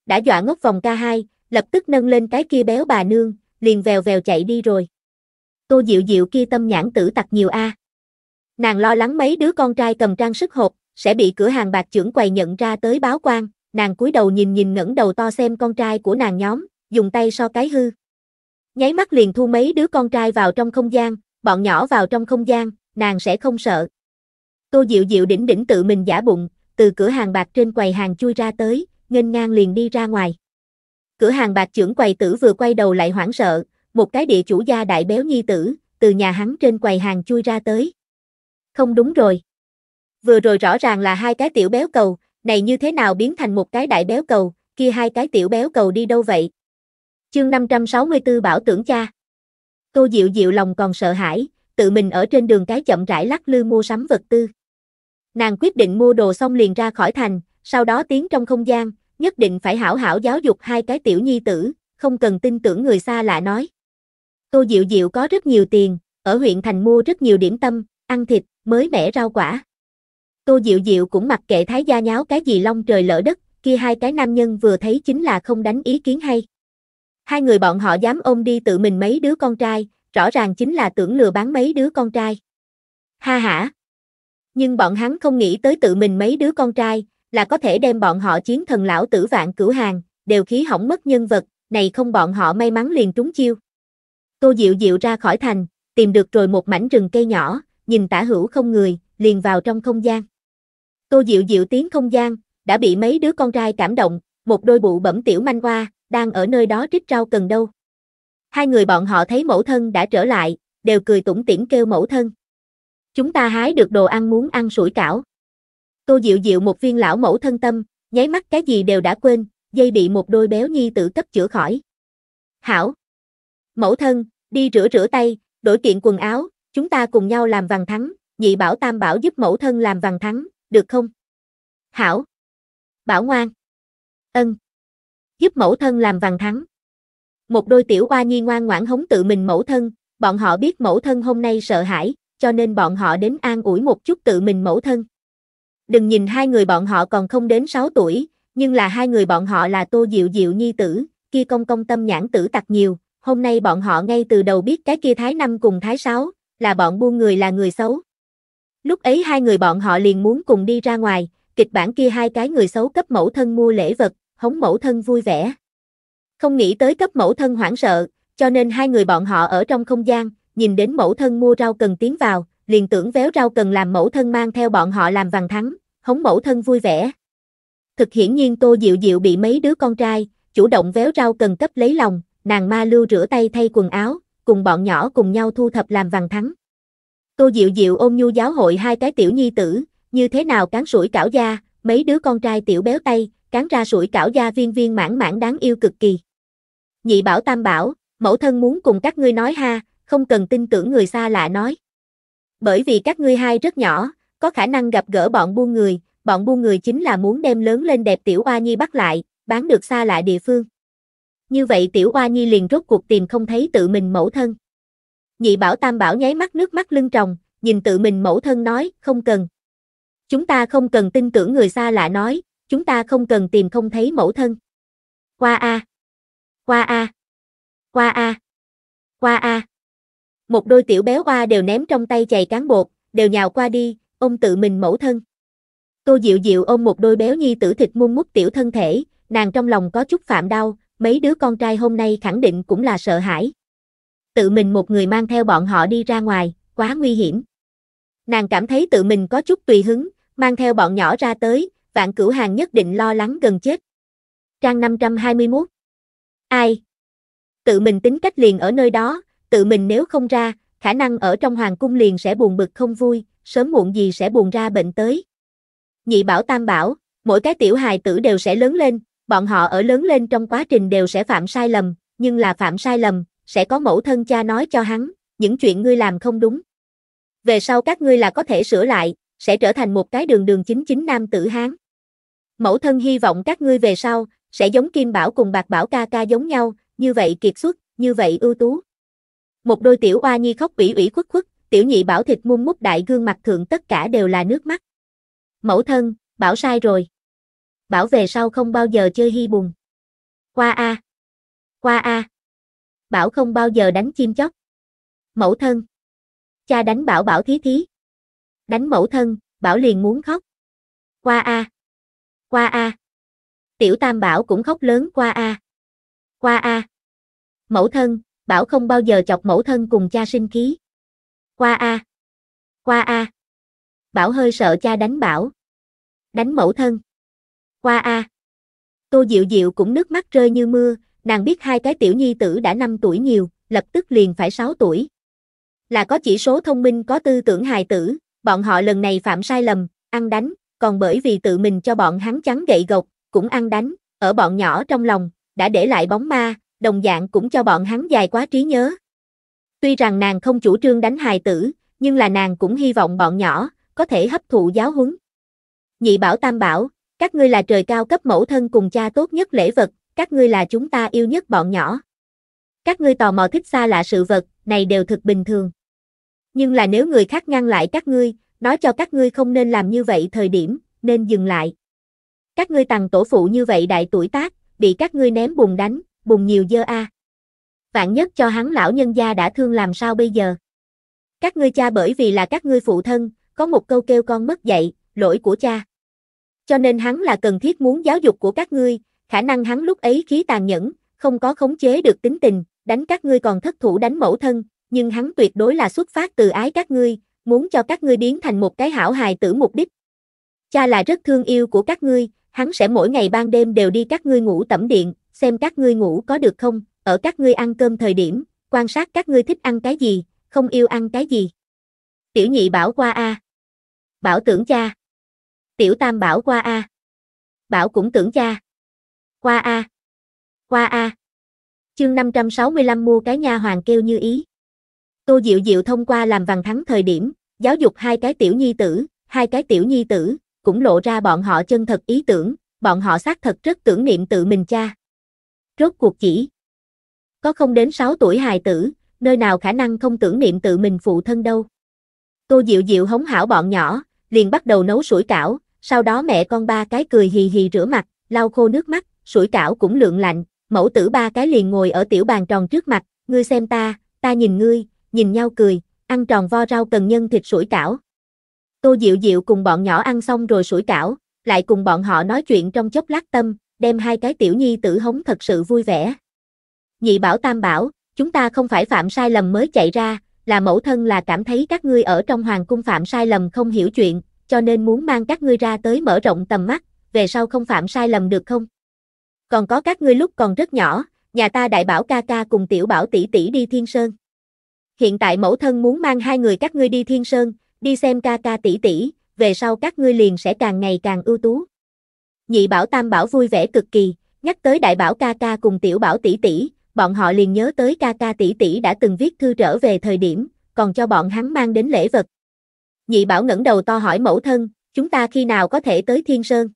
Đã dọa ngốc vòng ca hai, lập tức nâng lên cái kia béo bà nương, liền vèo vèo chạy đi rồi. Tô Diệu Diệu kia tâm nhãn tử tặc nhiều a. Nàng lo lắng mấy đứa con trai cầm trang sức hộp, sẽ bị cửa hàng bạc trưởng quầy nhận ra tới báo quan nàng cúi đầu nhìn nhìn ngẩng đầu to xem con trai của nàng nhóm, dùng tay so cái hư. Nháy mắt liền thu mấy đứa con trai vào trong không gian, bọn nhỏ vào trong không gian, nàng sẽ không sợ. Tô Diệu Diệu đỉnh đỉnh tự mình giả bụng, từ cửa hàng bạc trên quầy hàng chui ra tới, nghênh ngang liền đi ra ngoài. Cửa hàng bạc trưởng quầy tử vừa quay đầu lại hoảng sợ, một cái địa chủ gia đại béo nhi tử, từ nhà hắn trên quầy hàng chui ra tới. Không đúng rồi. Vừa rồi rõ ràng là hai cái tiểu béo cầu, này như thế nào biến thành một cái đại béo cầu, kia hai cái tiểu béo cầu đi đâu vậy? Chương 564 Bảo tưởng cha. Tô Diệu Diệu lòng còn sợ hãi, tự mình ở trên đường cái chậm rãi lắc lư mua sắm vật tư. Nàng quyết định mua đồ xong liền ra khỏi thành, sau đó tiến trong không gian, nhất định phải hảo hảo giáo dục hai cái tiểu nhi tử, không cần tin tưởng người xa lạ nói. Tô Diệu Diệu có rất nhiều tiền, ở huyện thành mua rất nhiều điểm tâm, ăn thịt, mới mẻ rau quả. Tô Diệu Diệu cũng mặc kệ Thái Gia nháo cái gì long trời lỡ đất, kia hai cái nam nhân vừa thấy chính là không đánh ý kiến hay. Hai người bọn họ dám ôm đi tự mình mấy đứa con trai, rõ ràng chính là tưởng lừa bán mấy đứa con trai. Ha ha Nhưng bọn hắn không nghĩ tới tự mình mấy đứa con trai, là có thể đem bọn họ chiến thần lão tử vạn cửu hàng, đều khí hỏng mất nhân vật, này không bọn họ may mắn liền trúng chiêu. Tô Diệu Diệu ra khỏi thành, tìm được rồi một mảnh rừng cây nhỏ, nhìn tả hữu không người, liền vào trong không gian. Tô Diệu Diệu tiến không gian, đã bị mấy đứa con trai cảm động, một đôi bụ bẩm tiểu manh hoa, đang ở nơi đó trích rau cần đâu. Hai người bọn họ thấy mẫu thân đã trở lại, đều cười tủm tỉm kêu mẫu thân. Chúng ta hái được đồ ăn muốn ăn sủi cảo. Tô Diệu Diệu một viên lão mẫu thân tâm, nháy mắt cái gì đều đã quên, dây bị một đôi béo nhi tử cấp chữa khỏi. Hảo! Mẫu thân, đi rửa rửa tay, đổi kiện quần áo, chúng ta cùng nhau làm vàng thắng, nhị bảo tam bảo giúp mẫu thân làm vàng thắng, được không? Hảo. Bảo ngoan. Ân. Giúp mẫu thân làm vàng thắng. Một đôi tiểu oa nhi ngoan ngoãn hống tự mình mẫu thân, bọn họ biết mẫu thân hôm nay sợ hãi, cho nên bọn họ đến an ủi một chút tự mình mẫu thân. Đừng nhìn hai người bọn họ còn không đến 6 tuổi, nhưng là hai người bọn họ là Tô Diệu Diệu nhi tử, kia công công tâm nhãn tử tặc nhiều, hôm nay bọn họ ngay từ đầu biết cái kia thái năm cùng thái sáu, là bọn buôn người là người xấu. Lúc ấy hai người bọn họ liền muốn cùng đi ra ngoài, kịch bản kia hai cái người xấu cấp mẫu thân mua lễ vật, hống mẫu thân vui vẻ. Không nghĩ tới cấp mẫu thân hoảng sợ, cho nên hai người bọn họ ở trong không gian, nhìn đến mẫu thân mua rau cần tiến vào, liền tưởng véo rau cần làm mẫu thân mang theo bọn họ làm vàng thắng, hống mẫu thân vui vẻ. Thực hiển nhiên Tô Diệu Diệu bị mấy đứa con trai, chủ động véo rau cần cấp lấy lòng, nàng ma lưu rửa tay thay quần áo, cùng bọn nhỏ cùng nhau thu thập làm vàng thắng. Tô Diệu Diệu ôm nhu giáo hội hai cái tiểu nhi tử, như thế nào cán sủi cảo da, mấy đứa con trai tiểu béo tay, cán ra sủi cảo da viên viên mãn mãn đáng yêu cực kỳ. Nhị bảo tam bảo, mẫu thân muốn cùng các ngươi nói ha, không cần tin tưởng người xa lạ nói. Bởi vì các ngươi hai rất nhỏ, có khả năng gặp gỡ bọn buôn người, bọn buôn người chính là muốn đem lớn lên đẹp tiểu oa nhi bắt lại, bán được xa lạ địa phương. Như vậy tiểu oa nhi liền rốt cuộc tìm không thấy tự mình mẫu thân nhị bảo tam bảo nháy mắt nước mắt lưng tròng, nhìn tự mình mẫu thân nói, không cần. Chúng ta không cần tin tưởng người xa lạ nói, chúng ta không cần tìm không thấy mẫu thân. Qua A. Qua A. Qua A. Qua A. Một đôi tiểu béo qua đều ném trong tay chày cán bột, đều nhào qua đi, ôm tự mình mẫu thân. Tô Diệu Diệu ôm một đôi béo nhi tử thịt muôn mút tiểu thân thể, nàng trong lòng có chút phạm đau, mấy đứa con trai hôm nay khẳng định cũng là sợ hãi tự mình một người mang theo bọn họ đi ra ngoài, quá nguy hiểm. Nàng cảm thấy tự mình có chút tùy hứng, mang theo bọn nhỏ ra tới, vạn cửu hàng nhất định lo lắng gần chết. Trang 521 Ai? Tự mình tính cách liền ở nơi đó, tự mình nếu không ra, khả năng ở trong hoàng cung liền sẽ buồn bực không vui, sớm muộn gì sẽ buồn ra bệnh tới. Nhị bảo tam bảo, mỗi cái tiểu hài tử đều sẽ lớn lên, bọn họ ở lớn lên trong quá trình đều sẽ phạm sai lầm, nhưng là phạm sai lầm, sẽ có mẫu thân cha nói cho hắn, những chuyện ngươi làm không đúng. Về sau các ngươi là có thể sửa lại, sẽ trở thành một cái đường đường chính chính nam tử Hán. Mẫu thân hy vọng các ngươi về sau, sẽ giống Kim Bảo cùng Bạc Bảo ca ca giống nhau, như vậy kiệt xuất, như vậy ưu tú. Một đôi tiểu oa nhi khóc ủy ủy khuất khuất, tiểu nhị bảo thịt muôn mút đại gương mặt thượng tất cả đều là nước mắt. Mẫu thân, bảo sai rồi. Bảo về sau không bao giờ chơi hy bùng. Qua a. À. Qua a bảo không bao giờ đánh chim chóc. Mẫu thân. Cha đánh bảo bảo thí thí. Đánh mẫu thân, bảo liền muốn khóc. Qua a. Qua a. Tiểu Tam bảo cũng khóc lớn qua a. Qua a. Mẫu thân, bảo không bao giờ chọc mẫu thân cùng cha sinh khí. Qua a. Qua a. Bảo hơi sợ cha đánh bảo. Đánh mẫu thân. Qua a. Tô Diệu Diệu cũng nước mắt rơi như mưa, Nàng biết hai cái tiểu nhi tử đã 5 tuổi nhiều, lập tức liền phải 6 tuổi. Là có chỉ số thông minh có tư tưởng hài tử, bọn họ lần này phạm sai lầm, ăn đánh, còn bởi vì tự mình cho bọn hắn trắng gậy gộc, cũng ăn đánh, ở bọn nhỏ trong lòng, đã để lại bóng ma, đồng dạng cũng cho bọn hắn dài quá trí nhớ. Tuy rằng nàng không chủ trương đánh hài tử, nhưng là nàng cũng hy vọng bọn nhỏ, có thể hấp thụ giáo huấn. Nhị bảo tam bảo, các ngươi là trời cao cấp mẫu thân cùng cha tốt nhất lễ vật, các ngươi là chúng ta yêu nhất bọn nhỏ. Các ngươi tò mò thích xa lạ sự vật, này đều thật bình thường. Nhưng là nếu người khác ngăn lại các ngươi, nói cho các ngươi không nên làm như vậy thời điểm, nên dừng lại. Các ngươi tằng tổ phụ như vậy đại tuổi tác, bị các ngươi ném bùn đánh, bùn nhiều dơ a. Vạn nhất cho hắn lão nhân gia đã thương làm sao bây giờ? Các ngươi cha bởi vì là các ngươi phụ thân, có một câu kêu con mất dạy, lỗi của cha. Cho nên hắn là cần thiết muốn giáo dục của các ngươi, khả năng hắn lúc ấy khí tàn nhẫn, không có khống chế được tính tình, đánh các ngươi còn thất thủ đánh mẫu thân, nhưng hắn tuyệt đối là xuất phát từ ái các ngươi, muốn cho các ngươi biến thành một cái hảo hài tử mục đích. Cha là rất thương yêu của các ngươi, hắn sẽ mỗi ngày ban đêm đều đi các ngươi ngủ tẩm điện, xem các ngươi ngủ có được không, ở các ngươi ăn cơm thời điểm, quan sát các ngươi thích ăn cái gì, không yêu ăn cái gì. Tiểu nhị bảo qua a. Bảo tưởng cha. Tiểu tam bảo qua a. Bảo cũng tưởng cha. Qua a. Qua a. À. Chương 565 mua cái nha hoàng kêu như ý. Tô Diệu Diệu thông qua làm văn thắng thời điểm, giáo dục hai cái tiểu nhi tử, hai cái tiểu nhi tử, cũng lộ ra bọn họ chân thật ý tưởng, bọn họ xác thật rất tưởng niệm tự mình cha. Rốt cuộc chỉ. Có không đến 6 tuổi hài tử, nơi nào khả năng không tưởng niệm tự mình phụ thân đâu. Tô Diệu Diệu hống hảo bọn nhỏ, liền bắt đầu nấu sủi cảo, sau đó mẹ con ba cái cười hì hì rửa mặt, lau khô nước mắt, sủi cảo cũng lượng lạnh, mẫu tử ba cái liền ngồi ở tiểu bàn tròn trước mặt, ngươi xem ta, ta nhìn ngươi, nhìn nhau cười, ăn tròn vo rau cần nhân thịt sủi cảo. Tô Diệu Diệu cùng bọn nhỏ ăn xong rồi sủi cảo, lại cùng bọn họ nói chuyện trong chốc lát tâm, đem hai cái tiểu nhi tử hống thật sự vui vẻ. Nhị bảo tam bảo, chúng ta không phải phạm sai lầm mới chạy ra, là mẫu thân là cảm thấy các ngươi ở trong hoàng cung phạm sai lầm không hiểu chuyện, cho nên muốn mang các ngươi ra tới mở rộng tầm mắt, về sau không phạm sai lầm được không? Còn có các ngươi lúc còn rất nhỏ, nhà ta đại bảo ca ca cùng tiểu bảo tỷ tỷ đi thiên sơn. Hiện tại mẫu thân muốn mang hai người các ngươi đi thiên sơn, đi xem ca ca tỷ tỷ, về sau các ngươi liền sẽ càng ngày càng ưu tú. Nhị bảo tam bảo vui vẻ cực kỳ, nhắc tới đại bảo ca ca cùng tiểu bảo tỷ tỷ, bọn họ liền nhớ tới ca ca tỷ tỷ đã từng viết thư trở về thời điểm, còn cho bọn hắn mang đến lễ vật. Nhị bảo ngẩng đầu to hỏi mẫu thân, chúng ta khi nào có thể tới thiên sơn?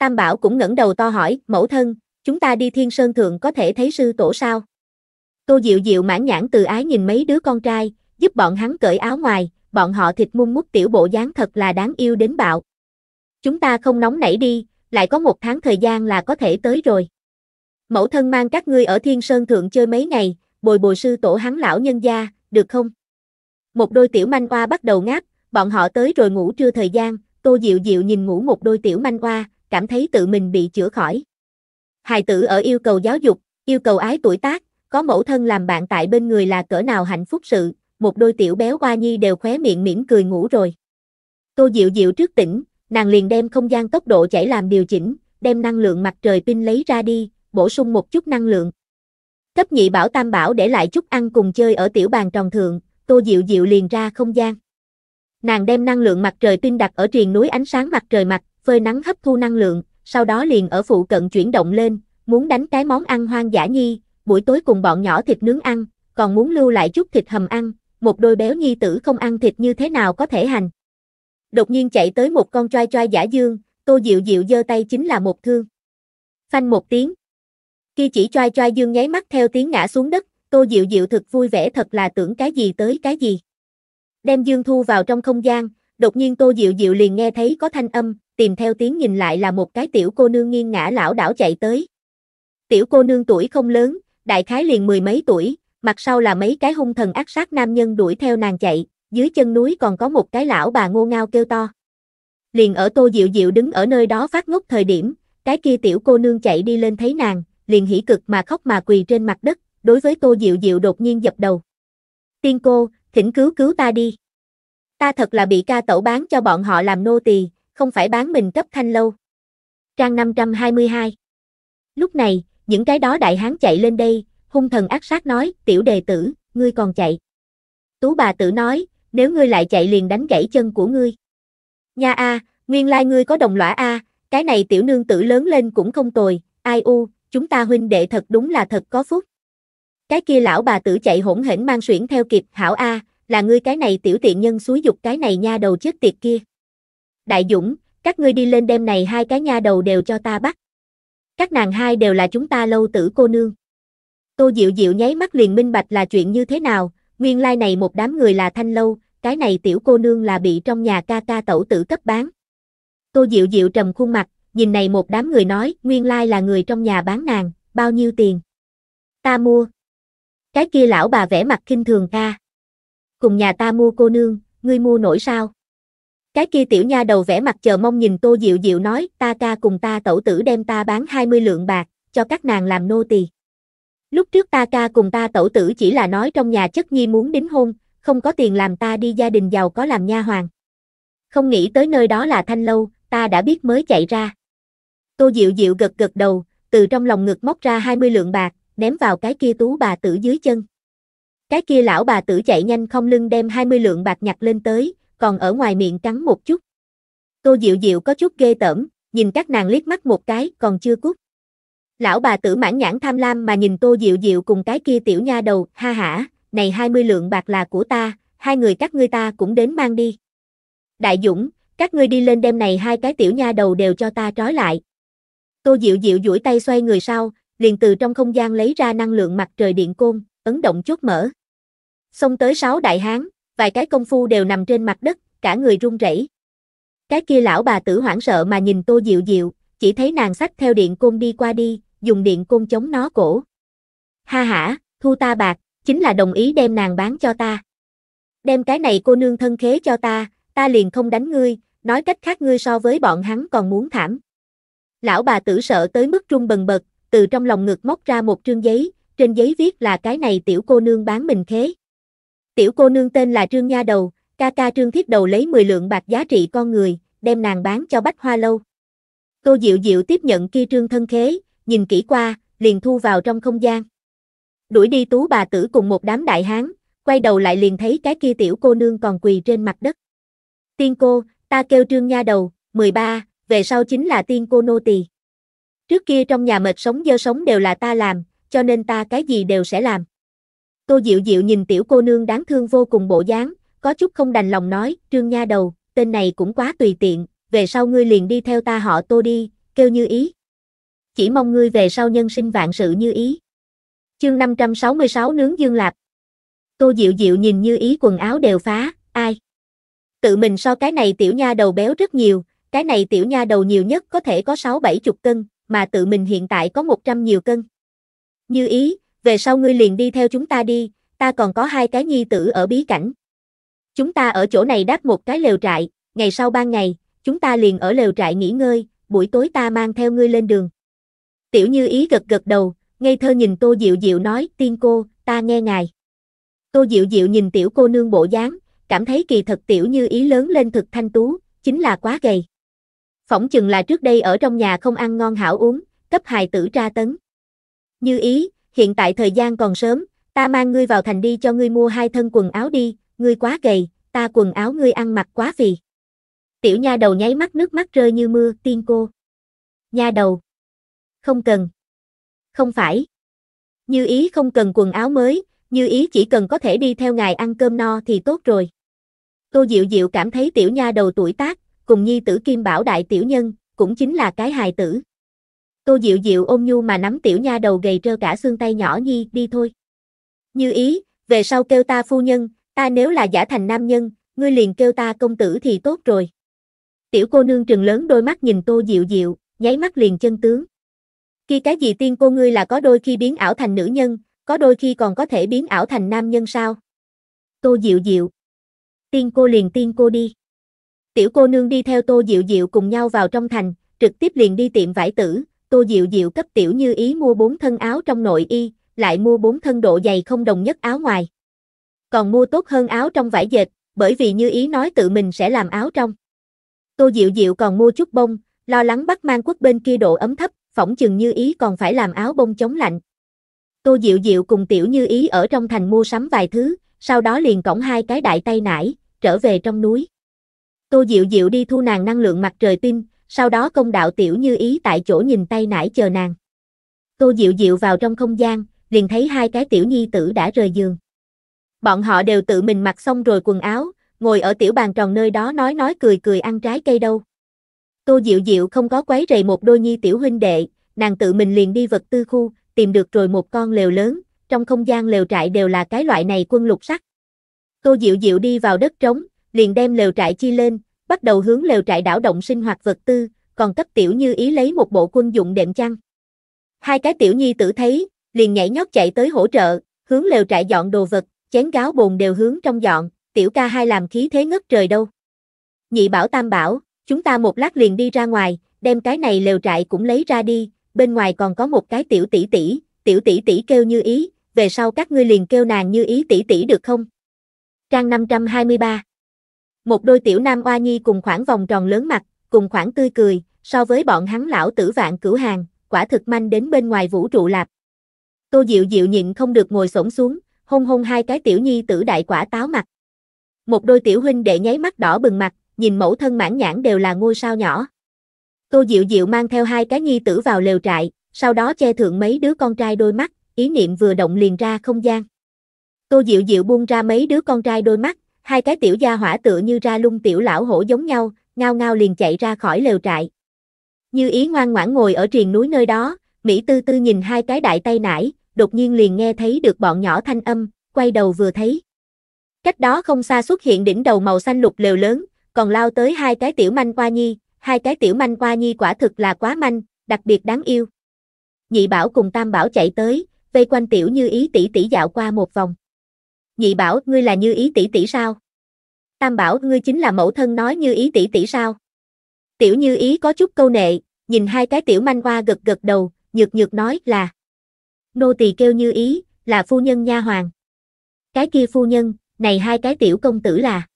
Tam Bảo cũng ngẩng đầu to hỏi, mẫu thân, chúng ta đi thiên sơn thượng có thể thấy sư tổ sao? Tô Diệu Diệu mãn nhãn từ ái nhìn mấy đứa con trai, giúp bọn hắn cởi áo ngoài, bọn họ thịt mung mút tiểu bộ dáng thật là đáng yêu đến bạo. Chúng ta không nóng nảy đi, lại có một tháng thời gian là có thể tới rồi. Mẫu thân mang các ngươi ở thiên sơn thượng chơi mấy ngày, bồi bồi sư tổ hắn lão nhân gia, được không? Một đôi tiểu manh oa bắt đầu ngáp, bọn họ tới rồi ngủ trưa thời gian, Tô Diệu Diệu nhìn ngủ một đôi tiểu manh oa, cảm thấy tự mình bị chữa khỏi. Hài tử ở yêu cầu giáo dục, yêu cầu ái tuổi tác, có mẫu thân làm bạn tại bên người là cỡ nào hạnh phúc sự, một đôi tiểu béo hoa nhi đều khóe miệng mỉm cười ngủ rồi. Tô Diệu Diệu trước tỉnh, nàng liền đem không gian tốc độ chảy làm điều chỉnh, đem năng lượng mặt trời pin lấy ra đi, bổ sung một chút năng lượng. Cấp nhị bảo tam bảo để lại chút ăn cùng chơi ở tiểu bàn tròn thượng, Tô Diệu Diệu liền ra không gian. Nàng đem năng lượng mặt trời pin đặt ở triền núi ánh sáng mặt trời mặt, phơi nắng hấp thu năng lượng, sau đó liền ở phụ cận chuyển động lên, muốn đánh cái món ăn hoang dã nhi, buổi tối cùng bọn nhỏ thịt nướng ăn, còn muốn lưu lại chút thịt hầm ăn, một đôi béo nhi tử không ăn thịt như thế nào có thể hành. Đột nhiên chạy tới một con trai trai giả dương, Tô Diệu Diệu giơ tay chính là một thương. Phanh một tiếng. Khi chỉ trai trai dương nháy mắt theo tiếng ngã xuống đất, Tô Diệu Diệu thật vui vẻ thật là tưởng cái gì tới cái gì. Đem dương thu vào trong không gian, Đột nhiên Tô Diệu Diệu liền nghe thấy có thanh âm, tìm theo tiếng nhìn lại là một cái tiểu cô nương nghiêng ngã lão đảo chạy tới. Tiểu cô nương tuổi không lớn, đại khái liền mười mấy tuổi, mặt sau là mấy cái hung thần ác sát nam nhân đuổi theo nàng chạy, dưới chân núi còn có một cái lão bà ngô ngao kêu to. Liền ở Tô Diệu Diệu đứng ở nơi đó phát ngốc thời điểm, cái kia tiểu cô nương chạy đi lên thấy nàng, liền hỉ cực mà khóc mà quỳ trên mặt đất, đối với Tô Diệu Diệu đột nhiên dập đầu. Tiên cô, thỉnh cứu cứu ta đi. Ta thật là bị ca tẩu bán cho bọn họ làm nô tỳ, không phải bán mình cấp thanh lâu. Trang 522 Lúc này, những cái đó đại hán chạy lên đây, hung thần ác sát nói, tiểu đề tử, ngươi còn chạy. Tú bà tử nói, nếu ngươi lại chạy liền đánh gãy chân của ngươi. Nha a, nguyên lai ngươi có đồng lõa a, cái này tiểu nương tử lớn lên cũng không tồi, ai u, chúng ta huynh đệ thật đúng là thật có phúc. Cái kia lão bà tử chạy hỗn hển mang xuyển theo kịp, hảo a, là ngươi cái này tiểu tiện nhân xúi dục cái này nha đầu chết tiệt kia. Đại Dũng, các ngươi đi lên đem này hai cái nha đầu đều cho ta bắt. Các nàng hai đều là chúng ta lâu tử cô nương. Tô Diệu Diệu nháy mắt liền minh bạch là chuyện như thế nào, nguyên lai like này một đám người là thanh lâu, cái này tiểu cô nương là bị trong nhà ca ca tẩu tử cấp bán. Tô Diệu Diệu trầm khuôn mặt, nhìn này một đám người nói, nguyên lai like là người trong nhà bán nàng, bao nhiêu tiền? Ta mua. Cái kia lão bà vẽ mặt kinh thường ca cùng nhà ta mua cô nương, ngươi mua nổi sao? Cái kia tiểu nha đầu vẽ mặt chờ mong nhìn Tô Diệu Diệu nói, ta ca cùng ta tẩu tử đem ta bán 20 lượng bạc, cho các nàng làm nô tỳ. Lúc trước ta ca cùng ta tẩu tử chỉ là nói trong nhà chất nhi muốn đính hôn, không có tiền làm ta đi gia đình giàu có làm nha hoàng. Không nghĩ tới nơi đó là thanh lâu, ta đã biết mới chạy ra. Tô Diệu Diệu gật gật đầu, từ trong lòng ngực móc ra 20 lượng bạc, ném vào cái kia tú bà tử dưới chân. Cái kia lão bà tử chạy nhanh không lưng đem 20 lượng bạc nhặt lên tới, còn ở ngoài miệng cắn một chút. Tô Diệu Diệu có chút ghê tởm, nhìn các nàng liếc mắt một cái, còn chưa cút. Lão bà tử mãn nhãn tham lam mà nhìn Tô Diệu Diệu cùng cái kia tiểu nha đầu, ha hả, này 20 lượng bạc là của ta, hai người các ngươi ta cũng đến mang đi. Đại Dũng, các ngươi đi lên đem này hai cái tiểu nha đầu đều cho ta trói lại. Tô Diệu Diệu duỗi tay xoay người sau, liền từ trong không gian lấy ra năng lượng mặt trời điện côn, ấn động chốt mở. Xông tới sáu đại hán, vài cái công phu đều nằm trên mặt đất, cả người run rẩy. Cái kia lão bà tử hoảng sợ mà nhìn Tô Diệu Diệu, chỉ thấy nàng sách theo điện côn đi qua đi, dùng điện côn chống nó cổ. Ha ha, thu ta bạc, chính là đồng ý đem nàng bán cho ta. Đem cái này cô nương thân khế cho ta, ta liền không đánh ngươi, nói cách khác ngươi so với bọn hắn còn muốn thảm. Lão bà tử sợ tới mức trung bần bật, từ trong lòng ngực móc ra một trương giấy, trên giấy viết là cái này tiểu cô nương bán mình khế. Tiểu cô nương tên là Trương Nha Đầu, ca ca Trương Thiết Đầu lấy 10 lượng bạc giá trị con người, đem nàng bán cho Bách Hoa Lâu. Cô Diệu Diệu tiếp nhận kia trương thân khế, nhìn kỹ qua, liền thu vào trong không gian. Đuổi đi tú bà tử cùng một đám đại hán, quay đầu lại liền thấy cái kia tiểu cô nương còn quỳ trên mặt đất. Tiên cô, ta kêu trương nha đầu, 13, về sau chính là tiên cô nô tỳ. Trước kia trong nhà mệt sống dơ sống đều là ta làm, cho nên ta cái gì đều sẽ làm. Tô Diệu Diệu nhìn tiểu cô nương đáng thương vô cùng bộ dáng, có chút không đành lòng nói, trương nha đầu, tên này cũng quá tùy tiện, về sau ngươi liền đi theo ta họ tô đi, kêu như ý. Chỉ mong ngươi về sau nhân sinh vạn sự như ý. Chương 566 nướng dương lạp. Tô Diệu Diệu nhìn như ý quần áo đều phá, ai? Tự mình so cái này tiểu nha đầu béo rất nhiều, cái này tiểu nha đầu nhiều nhất có thể có 6-7 chục cân, mà tự mình hiện tại có 100 nhiều cân. Như ý, về sau ngươi liền đi theo chúng ta đi, ta còn có hai cái nhi tử ở bí cảnh. Chúng ta ở chỗ này đáp một cái lều trại, ngày sau ban ngày, chúng ta liền ở lều trại nghỉ ngơi, buổi tối ta mang theo ngươi lên đường. Tiểu Như Ý gật gật đầu, ngây thơ nhìn Tô Diệu Diệu nói, tiên cô, ta nghe ngài. Tô Diệu Diệu nhìn tiểu cô nương bộ dáng, cảm thấy kỳ thật Tiểu Như Ý lớn lên thực thanh tú, chính là quá gầy. Phỏng chừng là trước đây ở trong nhà không ăn ngon hảo uống, cấp hài tử tra tấn. Như Ý, hiện tại thời gian còn sớm, ta mang ngươi vào thành đi cho ngươi mua hai thân quần áo đi, ngươi quá gầy, ta quần áo ngươi ăn mặc quá phì. Tiểu nha đầu nháy mắt nước mắt rơi như mưa, tiên cô. Nha đầu. Không cần. Không phải. Như ý không cần quần áo mới, như ý chỉ cần có thể đi theo ngài ăn cơm no thì tốt rồi. Tô Diệu Diệu cảm thấy tiểu nha đầu tuổi tác, cùng nhi tử kim bảo đại tiểu nhân, cũng chính là cái hài tử. Tô Diệu Diệu ôm nhu mà nắm tiểu nha đầu gầy trơ cả xương tay nhỏ nhi, đi thôi. Như ý, về sau kêu ta phu nhân, ta nếu là giả thành nam nhân, ngươi liền kêu ta công tử thì tốt rồi. Tiểu cô nương trừng lớn đôi mắt nhìn Tô Diệu Diệu, nháy mắt liền chân tướng. Khi cái gì tiên cô ngươi là có đôi khi biến ảo thành nữ nhân, có đôi khi còn có thể biến ảo thành nam nhân sao? Tô Diệu Diệu. Tiên cô liền tiên cô đi. Tiểu cô nương đi theo Tô Diệu Diệu cùng nhau vào trong thành, trực tiếp liền đi tiệm vải tử, Tô Diệu Diệu cấp tiểu như ý mua bốn thân áo trong nội y, lại mua bốn thân độ dày không đồng nhất áo ngoài. Còn mua tốt hơn áo trong vải dệt, bởi vì như ý nói tự mình sẽ làm áo trong. Tô Diệu Diệu còn mua chút bông, lo lắng bắt mang quốc bên kia độ ấm thấp, phỏng chừng như ý còn phải làm áo bông chống lạnh. Tô Diệu Diệu cùng tiểu như ý ở trong thành mua sắm vài thứ, sau đó liền cõng hai cái đại tay nải, trở về trong núi. Tô Diệu Diệu đi thu nàng năng lượng mặt trời tin, sau đó công đạo tiểu như ý tại chỗ nhìn tay nải chờ nàng. Tô Diệu Diệu vào trong không gian, liền thấy hai cái tiểu nhi tử đã rời giường. Bọn họ đều tự mình mặc xong rồi quần áo, ngồi ở tiểu bàn tròn nơi đó nói nói cười cười ăn trái cây đâu. Tô Diệu Diệu không có quấy rầy một đôi nhi tiểu huynh đệ, nàng tự mình liền đi vật tư khu, tìm được rồi một con lều lớn, trong không gian lều trại đều là cái loại này quân lục sắt. Tô Diệu Diệu đi vào đất trống, liền đem lều trại chi lên, bắt đầu hướng lều trại đảo động sinh hoạt vật tư, còn cấp tiểu như ý lấy một bộ quân dụng đệm chăn. Hai cái tiểu nhi tử thấy, liền nhảy nhót chạy tới hỗ trợ, hướng lều trại dọn đồ vật, chén gáo bồn đều hướng trong dọn, tiểu ca hai làm khí thế ngất trời đâu. Nhị bảo tam bảo, chúng ta một lát liền đi ra ngoài, đem cái này lều trại cũng lấy ra đi, bên ngoài còn có một cái tiểu tỷ tỷ, tiểu tỷ tỷ kêu như ý, về sau các ngươi liền kêu nàng như ý tỷ tỷ được không? Trang 523 một đôi tiểu nam oa nhi cùng khoảng vòng tròn lớn mặt, cùng khoảng tươi cười, so với bọn hắn lão tử vạn cửu hàng, quả thực manh đến bên ngoài vũ trụ lạp. Tô Diệu Diệu nhịn không được ngồi xổm xuống, hôn hôn hai cái tiểu nhi tử đại quả táo mặt. Một đôi tiểu huynh đệ nháy mắt đỏ bừng mặt, nhìn mẫu thân mãn nhãn đều là ngôi sao nhỏ. Tô Diệu Diệu mang theo hai cái nhi tử vào lều trại, sau đó che thượng mấy đứa con trai đôi mắt, ý niệm vừa động liền ra không gian. Tô Diệu Diệu buông ra mấy đứa con trai đôi mắt, hai cái tiểu gia hỏa tựa như ra lung tiểu lão hổ giống nhau, ngao ngao liền chạy ra khỏi lều trại. Như ý ngoan ngoãn ngồi ở triền núi nơi đó, Mỹ tư tư nhìn hai cái đại tay nải, đột nhiên liền nghe thấy được bọn nhỏ thanh âm, quay đầu vừa thấy. Cách đó không xa xuất hiện đỉnh đầu màu xanh lục lều lớn, còn lao tới hai cái tiểu manh qua nhi, hai cái tiểu manh qua nhi quả thực là quá manh, đặc biệt đáng yêu. Nhị bảo cùng tam bảo chạy tới, vây quanh tiểu như ý tỷ tỷ dạo qua một vòng. Nhị bảo, ngươi là như ý tỷ tỷ sao? Tam bảo, ngươi chính là mẫu thân nói như ý tỷ tỷ sao? Tiểu như ý có chút câu nệ, nhìn hai cái tiểu manh hoa gật gật đầu, nhược nhược nói là Nô tỳ kêu như ý, là phu nhân nha hoàng. Cái kia phu nhân, này hai cái tiểu công tử là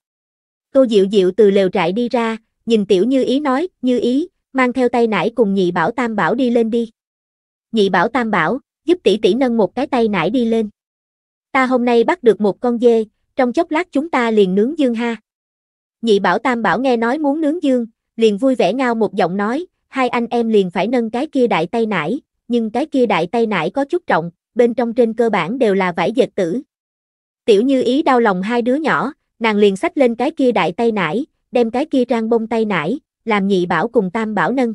Tô Diệu Diệu từ lều trại đi ra, nhìn tiểu như ý nói, như ý, mang theo tay nải cùng nhị bảo tam bảo đi lên đi. Nhị bảo tam bảo, giúp tỷ tỷ nâng một cái tay nải đi lên ta hôm nay bắt được một con dê, trong chốc lát chúng ta liền nướng dương ha. Nhị bảo tam bảo nghe nói muốn nướng dương, liền vui vẻ ngao một giọng nói, hai anh em liền phải nâng cái kia đại tay nải, nhưng cái kia đại tay nải có chút trọng, bên trong trên cơ bản đều là vải dệt tử. Tiểu như ý đau lòng hai đứa nhỏ, nàng liền xách lên cái kia đại tay nải, đem cái kia trang bông tay nải, làm nhị bảo cùng tam bảo nâng.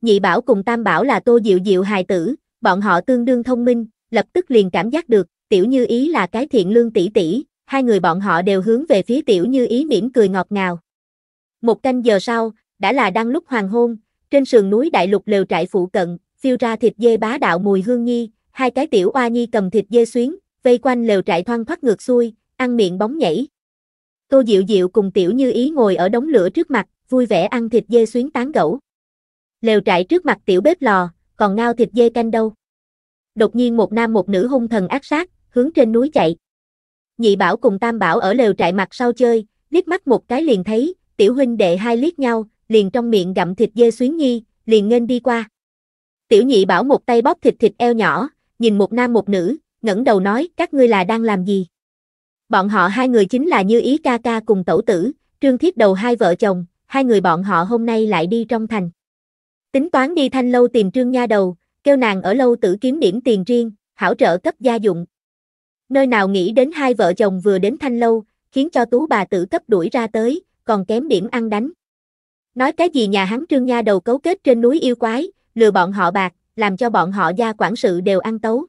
Nhị bảo cùng tam bảo là tô diệu diệu hài tử, bọn họ tương đương thông minh, lập tức liền cảm giác được, tiểu như ý là cái thiện lương tỷ tỷ, hai người bọn họ đều hướng về phía tiểu như ý mỉm cười ngọt ngào. Một canh giờ sau, đã là đang lúc hoàng hôn, trên sườn núi đại lục lều trại phụ cận, phiêu ra thịt dê bá đạo mùi hương nhi, hai cái tiểu oa nhi cầm thịt dê xuyến, vây quanh lều trại thoăn thoát ngược xuôi, ăn miệng bóng nhảy. Tô Diệu Diệu cùng tiểu như ý ngồi ở đống lửa trước mặt, vui vẻ ăn thịt dê xuyến tán gẫu. Lều trại trước mặt tiểu bếp lò, còn ngao thịt dê canh đâu. Đột nhiên một nam một nữ hung thần ác sát, hướng trên núi chạy. Nhị Bảo cùng Tam Bảo ở lều trại mặt sau chơi, liếc mắt một cái liền thấy, tiểu huynh đệ hai liếc nhau, liền trong miệng gặm thịt dê xuyến nhi, liền nghênh đi qua. Tiểu Nhị Bảo một tay bóp thịt thịt eo nhỏ, nhìn một nam một nữ, ngẩng đầu nói, các ngươi là đang làm gì? Bọn họ hai người chính là Như Ý ca ca cùng tẩu tử, Trương Thiết đầu hai vợ chồng, hai người bọn họ hôm nay lại đi trong thành. Tính toán đi thanh lâu tìm Trương Nha đầu, kêu nàng ở lâu tử kiếm điểm tiền riêng, hảo trợ cấp gia dụng. Nơi nào nghĩ đến hai vợ chồng vừa đến thanh lâu, khiến cho tú bà tử cấp đuổi ra tới, còn kém điểm ăn đánh. Nói cái gì nhà hắn trương nha đầu cấu kết trên núi yêu quái, lừa bọn họ bạc, làm cho bọn họ gia quản sự đều ăn tấu.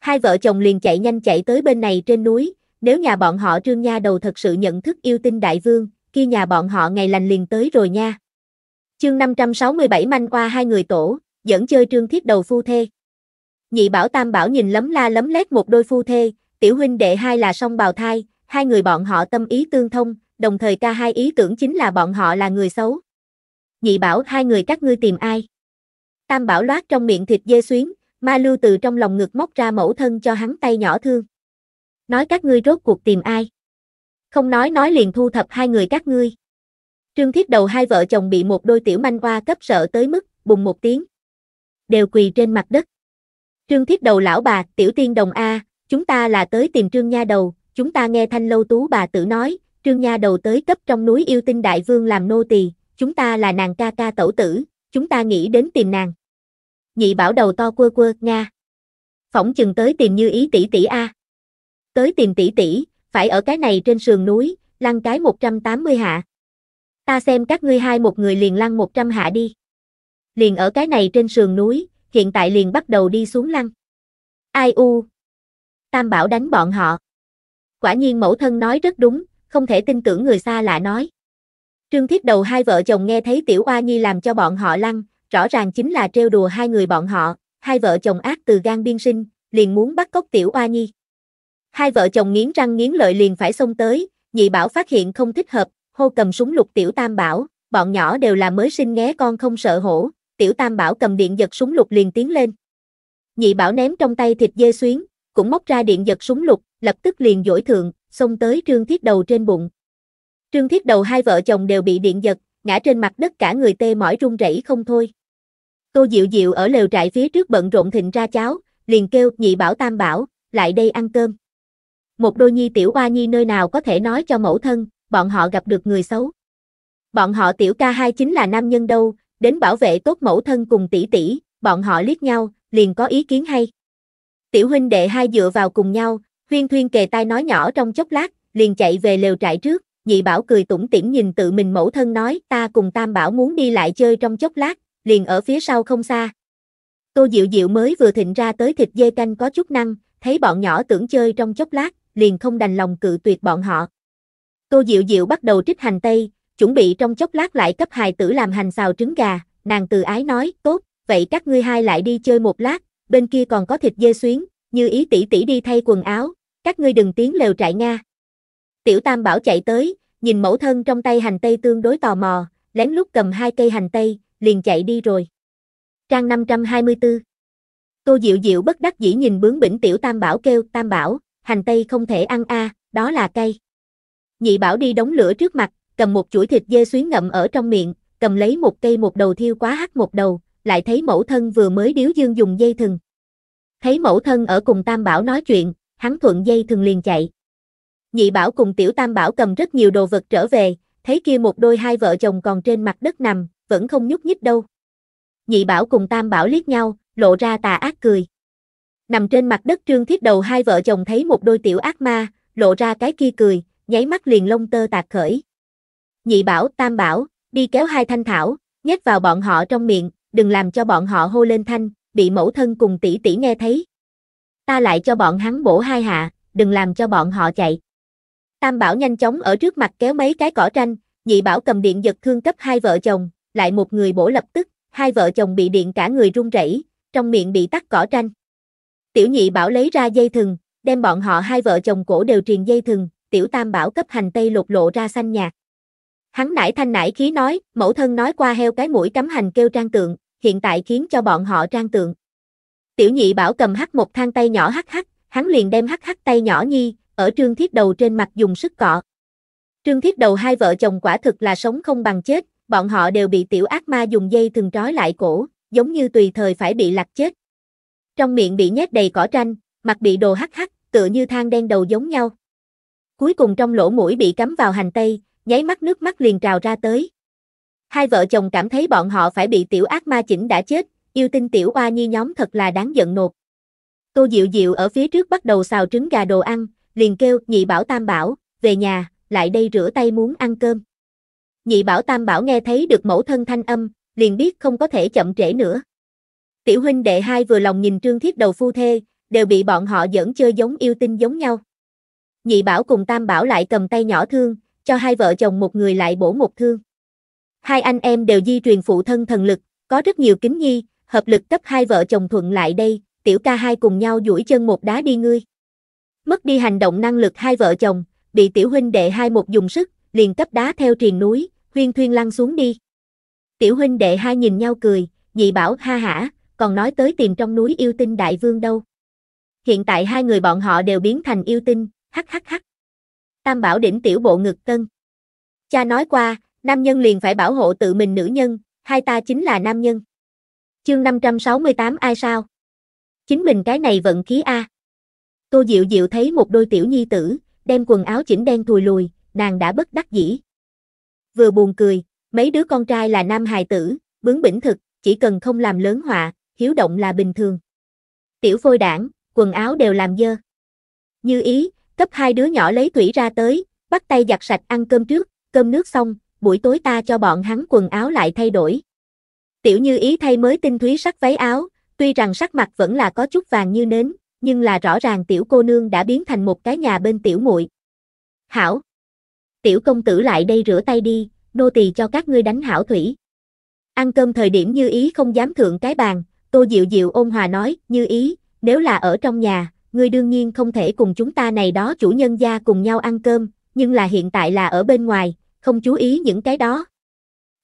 Hai vợ chồng liền chạy nhanh chạy tới bên này trên núi, nếu nhà bọn họ trương nha đầu thật sự nhận thức yêu tinh đại vương, kia nhà bọn họ ngày lành liền tới rồi nha. Chương 567 manh qua hai người tổ, dẫn chơi trương thiết đầu phu thê. Nhị bảo tam bảo nhìn lấm la lấm lét một đôi phu thê, tiểu huynh đệ hai là song bào thai, hai người bọn họ tâm ý tương thông, đồng thời ca hai ý tưởng chính là bọn họ là người xấu. Nhị bảo hai người các ngươi tìm ai? Tam bảo loát trong miệng thịt dê xuyến, ma lưu từ trong lòng ngực móc ra mẫu thân cho hắn tay nhỏ thương. Nói các ngươi rốt cuộc tìm ai? Không nói nói liền thu thập hai người các ngươi. Trương thiết đầu hai vợ chồng bị một đôi tiểu manh hoa cấp sợ tới mức, bùng một tiếng. Đều quỳ trên mặt đất. Trương thiết đầu lão bà, tiểu tiên đồng A, chúng ta là tới tìm trương nha đầu, chúng ta nghe thanh lâu tú bà tử nói, trương nha đầu tới cấp trong núi yêu tinh đại vương làm nô tỳ, chúng ta là nàng ca ca tẩu tử, chúng ta nghĩ đến tìm nàng. Nhị bảo đầu to quơ quơ, nha. Phỏng chừng tới tìm như ý tỷ tỷ A. Tới tìm tỷ tỷ, phải ở cái này trên sườn núi, lăn cái 180 hạ. Ta xem các ngươi hai một người liền lăn 100 hạ đi. Liền ở cái này trên sườn núi, hiện tại liền bắt đầu đi xuống lăng. Ai u? Tam Bảo đánh bọn họ. Quả nhiên mẫu thân nói rất đúng, không thể tin tưởng người xa lạ nói. Trương Thiết đầu hai vợ chồng nghe thấy Tiểu Oa Nhi làm cho bọn họ lăn, rõ ràng chính là trêu đùa hai người bọn họ, hai vợ chồng ác từ gan biên sinh, liền muốn bắt cóc Tiểu Oa Nhi. Hai vợ chồng nghiến răng nghiến lợi liền phải xông tới, nhị bảo phát hiện không thích hợp, hô cầm súng lục Tiểu Tam Bảo, bọn nhỏ đều là mới sinh nghé con không sợ hổ, tiểu tam bảo cầm điện giật súng lục liền tiến lên. Nhị bảo ném trong tay thịt dê xuyến, cũng móc ra điện giật súng lục, lập tức liền dỗi thượng, xông tới trương thiết đầu trên bụng. Trương thiết đầu hai vợ chồng đều bị điện giật, ngã trên mặt đất cả người tê mỏi run rẩy không thôi. Cô Diệu Diệu ở lều trại phía trước bận rộn thịnh ra cháo, liền kêu nhị bảo tam bảo, lại đây ăn cơm. Một đôi nhi tiểu oa nhi nơi nào có thể nói cho mẫu thân, bọn họ gặp được người xấu. Bọn họ tiểu ca hai chính là nam nhân đâu, đến bảo vệ tốt mẫu thân cùng tỷ tỷ, bọn họ liếc nhau, liền có ý kiến hay. Tiểu huynh đệ hai dựa vào cùng nhau, huyên thuyên kề tai nói nhỏ trong chốc lát, liền chạy về lều trại trước, nhị bảo cười tủm tỉm nhìn tự mình mẫu thân nói ta cùng tam bảo muốn đi lại chơi trong chốc lát, liền ở phía sau không xa. Tô Diệu Diệu mới vừa thịnh ra tới thịt dê canh có chút năng, thấy bọn nhỏ tưởng chơi trong chốc lát, liền không đành lòng cự tuyệt bọn họ. Tô Diệu Diệu bắt đầu trích hành tây, chuẩn bị trong chốc lát lại cấp hài tử làm hành xào trứng gà, nàng từ ái nói, tốt, vậy các ngươi hai lại đi chơi một lát, bên kia còn có thịt dê xuyến, như ý tỷ tỷ đi thay quần áo, các ngươi đừng tiến lều trại Nga. Tiểu Tam Bảo chạy tới, nhìn mẫu thân trong tay hành tây tương đối tò mò, lén lút cầm hai cây hành tây, liền chạy đi rồi. Trang 524 Tô Diệu Diệu bất đắc dĩ nhìn bướng bỉnh tiểu Tam Bảo kêu, Tam Bảo, hành tây không thể ăn a, à, đó là cây. Nhị Bảo đi đóng lửa trước mặt, cầm một chuỗi thịt dê xuyến ngậm ở trong miệng, cầm lấy một cây một đầu thiêu quá hắc một đầu, lại thấy mẫu thân vừa mới điếu dương dùng dây thừng. Thấy mẫu thân ở cùng Tam Bảo nói chuyện, hắn thuận dây thừng liền chạy. Nhị Bảo cùng Tiểu Tam Bảo cầm rất nhiều đồ vật trở về, thấy kia một đôi hai vợ chồng còn trên mặt đất nằm, vẫn không nhúc nhích đâu. Nhị Bảo cùng Tam Bảo liếc nhau, lộ ra tà ác cười. Nằm trên mặt đất trương thiết đầu hai vợ chồng thấy một đôi tiểu ác ma, lộ ra cái kia cười, nháy mắt liền lông tơ tạc khởi nhị bảo, tam bảo, đi kéo hai thanh thảo, nhét vào bọn họ trong miệng, đừng làm cho bọn họ hô lên thanh, bị mẫu thân cùng tỷ tỷ nghe thấy. Ta lại cho bọn hắn bổ hai hạ, đừng làm cho bọn họ chạy. Tam bảo nhanh chóng ở trước mặt kéo mấy cái cỏ tranh, nhị bảo cầm điện giật thương cấp hai vợ chồng, lại một người bổ lập tức, hai vợ chồng bị điện cả người run rẩy, trong miệng bị tắc cỏ tranh. Tiểu nhị bảo lấy ra dây thừng, đem bọn họ hai vợ chồng cổ đều truyền dây thừng, tiểu tam bảo cấp hành tây lột lộ ra xanh nhạt. Hắn nải thanh nải khí nói, mẫu thân nói qua heo cái mũi cắm hành kêu trang tượng, hiện tại khiến cho bọn họ trang tượng. Tiểu nhị bảo cầm hắt một thang tay nhỏ hắt hắt, hắn liền đem hắt hắt tay nhỏ nhi, ở trương thiết đầu trên mặt dùng sức cọ. Trương thiết đầu hai vợ chồng quả thực là sống không bằng chết, bọn họ đều bị tiểu ác ma dùng dây thừng trói lại cổ, giống như tùy thời phải bị lạc chết. Trong miệng bị nhét đầy cỏ tranh, mặt bị đồ hắt hắt, tựa như than đen đầu giống nhau. Cuối cùng trong lỗ mũi bị cắm vào hành tây, nháy mắt nước mắt liền trào ra tới. Hai vợ chồng cảm thấy bọn họ phải bị tiểu ác ma chỉnh đã chết, yêu tinh tiểu oa nhi nhóm thật là đáng giận nộp. Tô Diệu Diệu ở phía trước bắt đầu xào trứng gà đồ ăn, liền kêu nhị bảo tam bảo, về nhà, lại đây rửa tay muốn ăn cơm. Nhị bảo tam bảo nghe thấy được mẫu thân thanh âm, liền biết không có thể chậm trễ nữa. Tiểu huynh đệ hai vừa lòng nhìn trương thiết đầu phu thê, đều bị bọn họ dẫn chơi giống yêu tinh giống nhau. Nhị bảo cùng tam bảo lại cầm tay nhỏ thương, cho hai vợ chồng một người lại bổ một thương. Hai anh em đều di truyền phụ thân thần lực, có rất nhiều kính nhi, hợp lực cấp hai vợ chồng thuận lại đây, tiểu ca hai cùng nhau duỗi chân một đá đi ngươi. Mất đi hành động năng lực hai vợ chồng, bị tiểu huynh đệ hai một dùng sức, liền cấp đá theo triền núi, huyên thuyên lăn xuống đi. Tiểu huynh đệ hai nhìn nhau cười, nhị bảo ha hả, còn nói tới tìm trong núi yêu tinh đại vương đâu. Hiện tại hai người bọn họ đều biến thành yêu tinh, hắc hắc hắc tam bảo đỉnh tiểu bộ ngực tân. Cha nói qua, nam nhân liền phải bảo hộ tự mình nữ nhân, hai ta chính là nam nhân. Chương 568 ai sao? Chính mình cái này vận khí A. Tô Diệu Diệu thấy một đôi tiểu nhi tử, đem quần áo chỉnh đen thùi lùi, nàng đã bất đắc dĩ. Vừa buồn cười, mấy đứa con trai là nam hài tử, bướng bỉnh thực, chỉ cần không làm lớn họa, hiếu động là bình thường. Tiểu phôi đảng, quần áo đều làm dơ. Như ý, cấp hai đứa nhỏ lấy thủy ra tới, bắt tay giặt sạch ăn cơm trước, cơm nước xong, buổi tối ta cho bọn hắn quần áo lại thay đổi. Tiểu Như Ý thay mới tinh thúy sắc váy áo, tuy rằng sắc mặt vẫn là có chút vàng như nến, nhưng là rõ ràng tiểu cô nương đã biến thành một cái nhà bên tiểu muội. Hảo. Tiểu công tử lại đây rửa tay đi, nô tỳ cho các ngươi đánh hảo thủy. Ăn cơm thời điểm Như Ý không dám thượng cái bàn, Tô Diệu Diệu ôn hòa nói, Như Ý, nếu là ở trong nhà, ngươi đương nhiên không thể cùng chúng ta này đó chủ nhân gia cùng nhau ăn cơm, nhưng là hiện tại là ở bên ngoài, không chú ý những cái đó.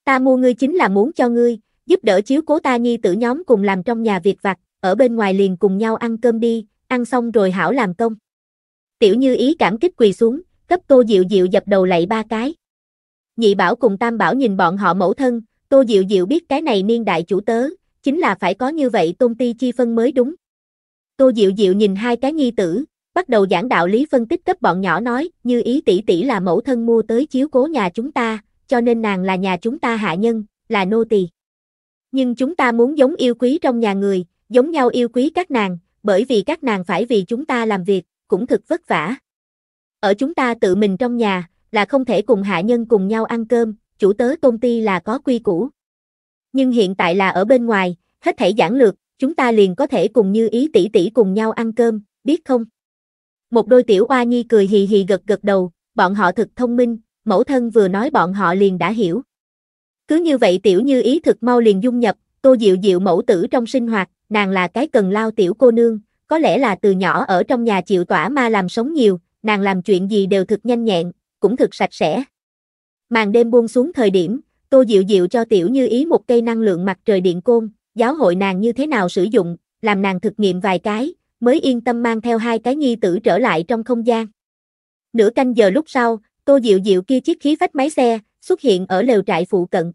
Ta mua ngươi chính là muốn cho ngươi, giúp đỡ chiếu cố ta nhi tử nhóm cùng làm trong nhà việc vặt, ở bên ngoài liền cùng nhau ăn cơm đi, ăn xong rồi hảo làm công. Tiểu Như Ý cảm kích quỳ xuống, cấp Tô Diệu Diệu dập đầu lạy ba cái. Nhị Bảo cùng Tam Bảo nhìn bọn họ mẫu thân, Tô Diệu Diệu biết cái này niên đại chủ tớ, chính là phải có như vậy tôn ti chi phân mới đúng. Tô Diệu Diệu nhìn hai cái nghi tử, bắt đầu giảng đạo lý phân tích cấp bọn nhỏ nói, như ý tỷ tỷ là mẫu thân mua tới chiếu cố nhà chúng ta, cho nên nàng là nhà chúng ta hạ nhân, là nô tỳ. Nhưng chúng ta muốn giống yêu quý trong nhà người, giống nhau yêu quý các nàng, bởi vì các nàng phải vì chúng ta làm việc, cũng thực vất vả. Ở chúng ta tự mình trong nhà, là không thể cùng hạ nhân cùng nhau ăn cơm, chủ tớ công ty là có quy củ. Nhưng hiện tại là ở bên ngoài, hết thể giảng lược, chúng ta liền có thể cùng như ý tỷ tỷ cùng nhau ăn cơm, biết không? Một đôi tiểu oa nhi cười hì hì gật gật đầu, bọn họ thật thông minh, mẫu thân vừa nói bọn họ liền đã hiểu. Cứ như vậy tiểu như ý thực mau liền dung nhập, cô diệu diệu mẫu tử trong sinh hoạt, nàng là cái cần lao tiểu cô nương, có lẽ là từ nhỏ ở trong nhà chịu tỏa ma làm sống nhiều, nàng làm chuyện gì đều thực nhanh nhẹn, cũng thực sạch sẽ. Màn đêm buông xuống thời điểm, Tô Diệu Diệu cho Tiểu Như Ý một cây năng lượng mặt trời điện côn, giáo hội nàng như thế nào sử dụng, làm nàng thực nghiệm vài cái, mới yên tâm mang theo hai cái nhi tử trở lại trong không gian. Nửa canh giờ lúc sau, Tô Diệu Diệu kia chiếc khí phách máy xe, xuất hiện ở lều trại phụ cận.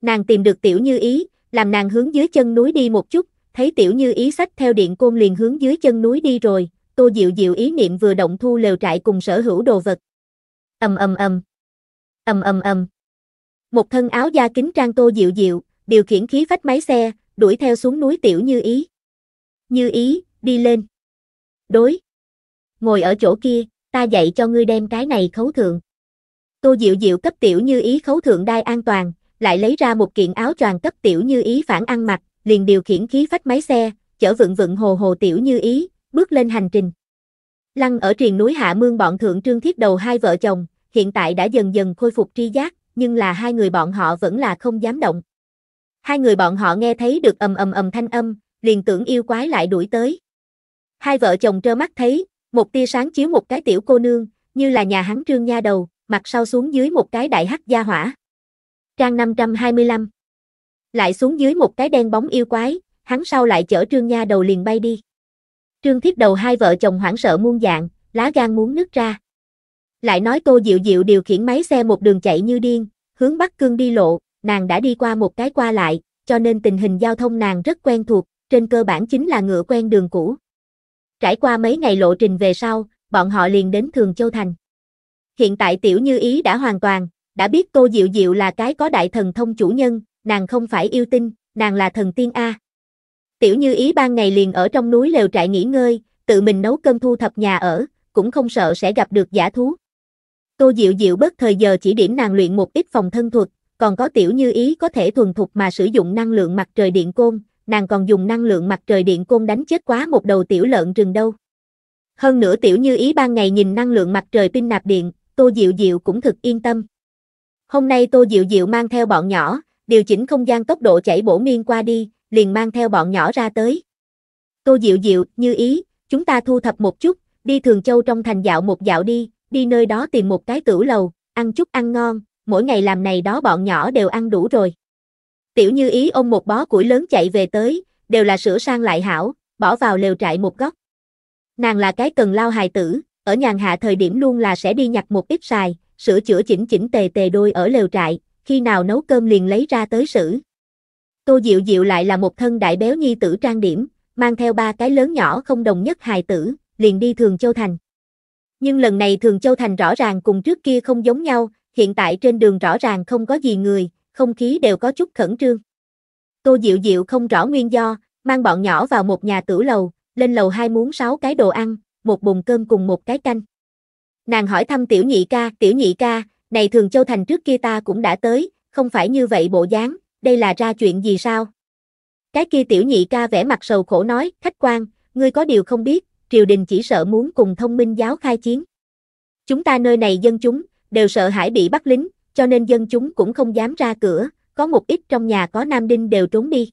Nàng tìm được Tiểu Như Ý, làm nàng hướng dưới chân núi đi một chút, thấy Tiểu Như Ý sách theo điện côn liền hướng dưới chân núi đi rồi, Tô Diệu Diệu ý niệm vừa động thu lều trại cùng sở hữu đồ vật. Ầm ầm ầm. Ầm ầm ầm. Một thân áo da kính trang Tô Diệu Diệu, điều khiển khí phách máy xe, đuổi theo xuống núi tiểu như ý. Như ý, đi lên. Đối. Ngồi ở chỗ kia, ta dạy cho ngươi đem cái này khấu thượng. Tô Diệu Diệu cấp tiểu như ý khấu thượng đai an toàn, lại lấy ra một kiện áo choàng cấp tiểu như ý phản ăn mặc, liền điều khiển khí phách máy xe, chở vựng vựng hồ hồ tiểu như ý, bước lên hành trình. Lăng ở triền núi Hạ Mương bọn thượng trương thiết đầu hai vợ chồng, hiện tại đã dần dần khôi phục tri giác, nhưng là hai người bọn họ vẫn là không dám động. Hai người bọn họ nghe thấy được ầm ầm ầm thanh âm, liền tưởng yêu quái lại đuổi tới. Hai vợ chồng trơ mắt thấy, một tia sáng chiếu một cái tiểu cô nương, như là nhà hắn trương nha đầu, mặt sau xuống dưới một cái đại hắc gia hỏa. Trang 525 Lại xuống dưới một cái đen bóng yêu quái, hắn sau lại chở trương nha đầu liền bay đi. Trương thiết đầu hai vợ chồng hoảng sợ muôn dạng, lá gan muốn nứt ra. Lại nói tô diệu diệu điều khiển máy xe một đường chạy như điên, hướng Bắc Cương đi lộ, nàng đã đi qua một cái qua lại, cho nên tình hình giao thông nàng rất quen thuộc, trên cơ bản chính là ngựa quen đường cũ. Trải qua mấy ngày lộ trình về sau, bọn họ liền đến Thường Châu Thành. Hiện tại Tiểu Như Ý đã hoàn toàn, đã biết Tô Diệu Diệu là cái có đại thần thông chủ nhân, nàng không phải yêu tinh, nàng là thần tiên A. Tiểu Như Ý ban ngày liền ở trong núi lều trại nghỉ ngơi, tự mình nấu cơm thu thập nhà ở, cũng không sợ sẽ gặp được giả thú. Tô Diệu Diệu bất thời giờ chỉ điểm nàng luyện một ít phòng thân thuật, còn có tiểu như ý có thể thuần thục mà sử dụng năng lượng mặt trời điện côn, nàng còn dùng năng lượng mặt trời điện côn đánh chết quá một đầu tiểu lợn rừng đâu. Hơn nữa tiểu như ý ban ngày nhìn năng lượng mặt trời pin nạp điện, Tô Diệu Diệu cũng thực yên tâm. Hôm nay Tô Diệu Diệu mang theo bọn nhỏ, điều chỉnh không gian tốc độ chảy bổ miên qua đi, liền mang theo bọn nhỏ ra tới. Tô Diệu Diệu, như ý, chúng ta thu thập một chút, đi Thường Châu trong thành dạo một dạo đi, đi nơi đó tìm một cái tửu lầu, ăn chút ăn ngon, mỗi ngày làm này đó bọn nhỏ đều ăn đủ rồi. Tiểu Như Ý ôm một bó củi lớn chạy về tới, đều là sửa sang lại hảo, bỏ vào lều trại một góc. Nàng là cái cần lao hài tử, ở nhàn hạ thời điểm luôn là sẽ đi nhặt một ít xài, sửa chữa chỉnh chỉnh tề tề đôi ở lều trại, khi nào nấu cơm liền lấy ra tới xử. Tô Diệu Diệu lại là một thân đại béo nhi tử trang điểm, mang theo ba cái lớn nhỏ không đồng nhất hài tử, liền đi Thường Châu Thành. Nhưng lần này Thường Châu Thành rõ ràng cùng trước kia không giống nhau, hiện tại trên đường rõ ràng không có gì người, không khí đều có chút khẩn trương. Tô Diệu Diệu không rõ nguyên do, mang bọn nhỏ vào một nhà tử lầu, lên lầu hai muốn sáu cái đồ ăn, một bùng cơm cùng một cái canh. Nàng hỏi thăm tiểu nhị ca, tiểu nhị ca, này thường châu thành trước kia ta cũng đã tới, không phải như vậy bộ dáng, đây là ra chuyện gì sao? Cái kia tiểu nhị ca vẻ mặt sầu khổ nói, khách quan, ngươi có điều không biết, triều đình chỉ sợ muốn cùng thông minh giáo khai chiến. Chúng ta nơi này dân chúng, đều sợ hãi bị bắt lính, cho nên dân chúng cũng không dám ra cửa, có một ít trong nhà có nam đinh đều trốn đi.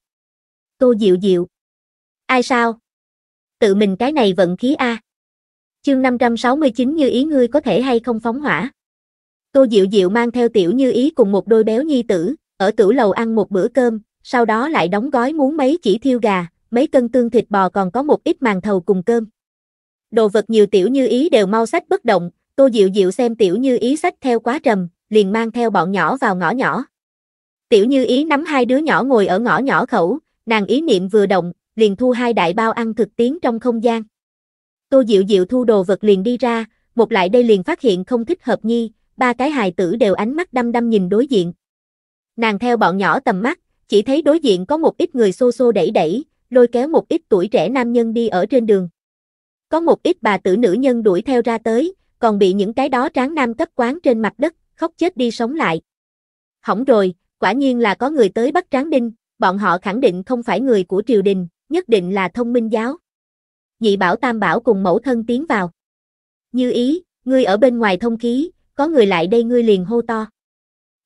Tô Diệu Diệu. Ai sao? Tự mình cái này vận khí A. Chương 569 như ý ngươi có thể hay không phóng hỏa. Tô Diệu Diệu mang theo tiểu như ý cùng một đôi béo nhi tử, ở tử lầu ăn một bữa cơm, sau đó lại đóng gói muốn mấy chỉ thiêu gà, mấy cân tương thịt bò còn có một ít màn thầu cùng cơm. Đồ vật nhiều tiểu như ý đều mau sách bất động, Tô Diệu Diệu xem Tiểu Như Ý sách theo quá trầm, liền mang theo bọn nhỏ vào ngõ nhỏ. Tiểu Như Ý nắm hai đứa nhỏ ngồi ở ngõ nhỏ khẩu, nàng ý niệm vừa động, liền thu hai đại bao ăn thực tiến trong không gian. Tô Diệu Diệu thu đồ vật liền đi ra, một lại đây liền phát hiện không thích hợp nhi, ba cái hài tử đều ánh mắt đăm đăm nhìn đối diện. Nàng theo bọn nhỏ tầm mắt, chỉ thấy đối diện có một ít người xô xô đẩy đẩy, lôi kéo một ít tuổi trẻ nam nhân đi ở trên đường. Có một ít bà tử nữ nhân đuổi theo ra tới, còn bị những cái đó tráng nam cất quán trên mặt đất, khóc chết đi sống lại. Hỏng rồi, quả nhiên là có người tới bắt tráng đinh, bọn họ khẳng định không phải người của triều đình, nhất định là thông minh giáo. nhị bảo tam bảo cùng mẫu thân tiến vào. Như ý, ngươi ở bên ngoài thông khí, có người lại đây ngươi liền hô to.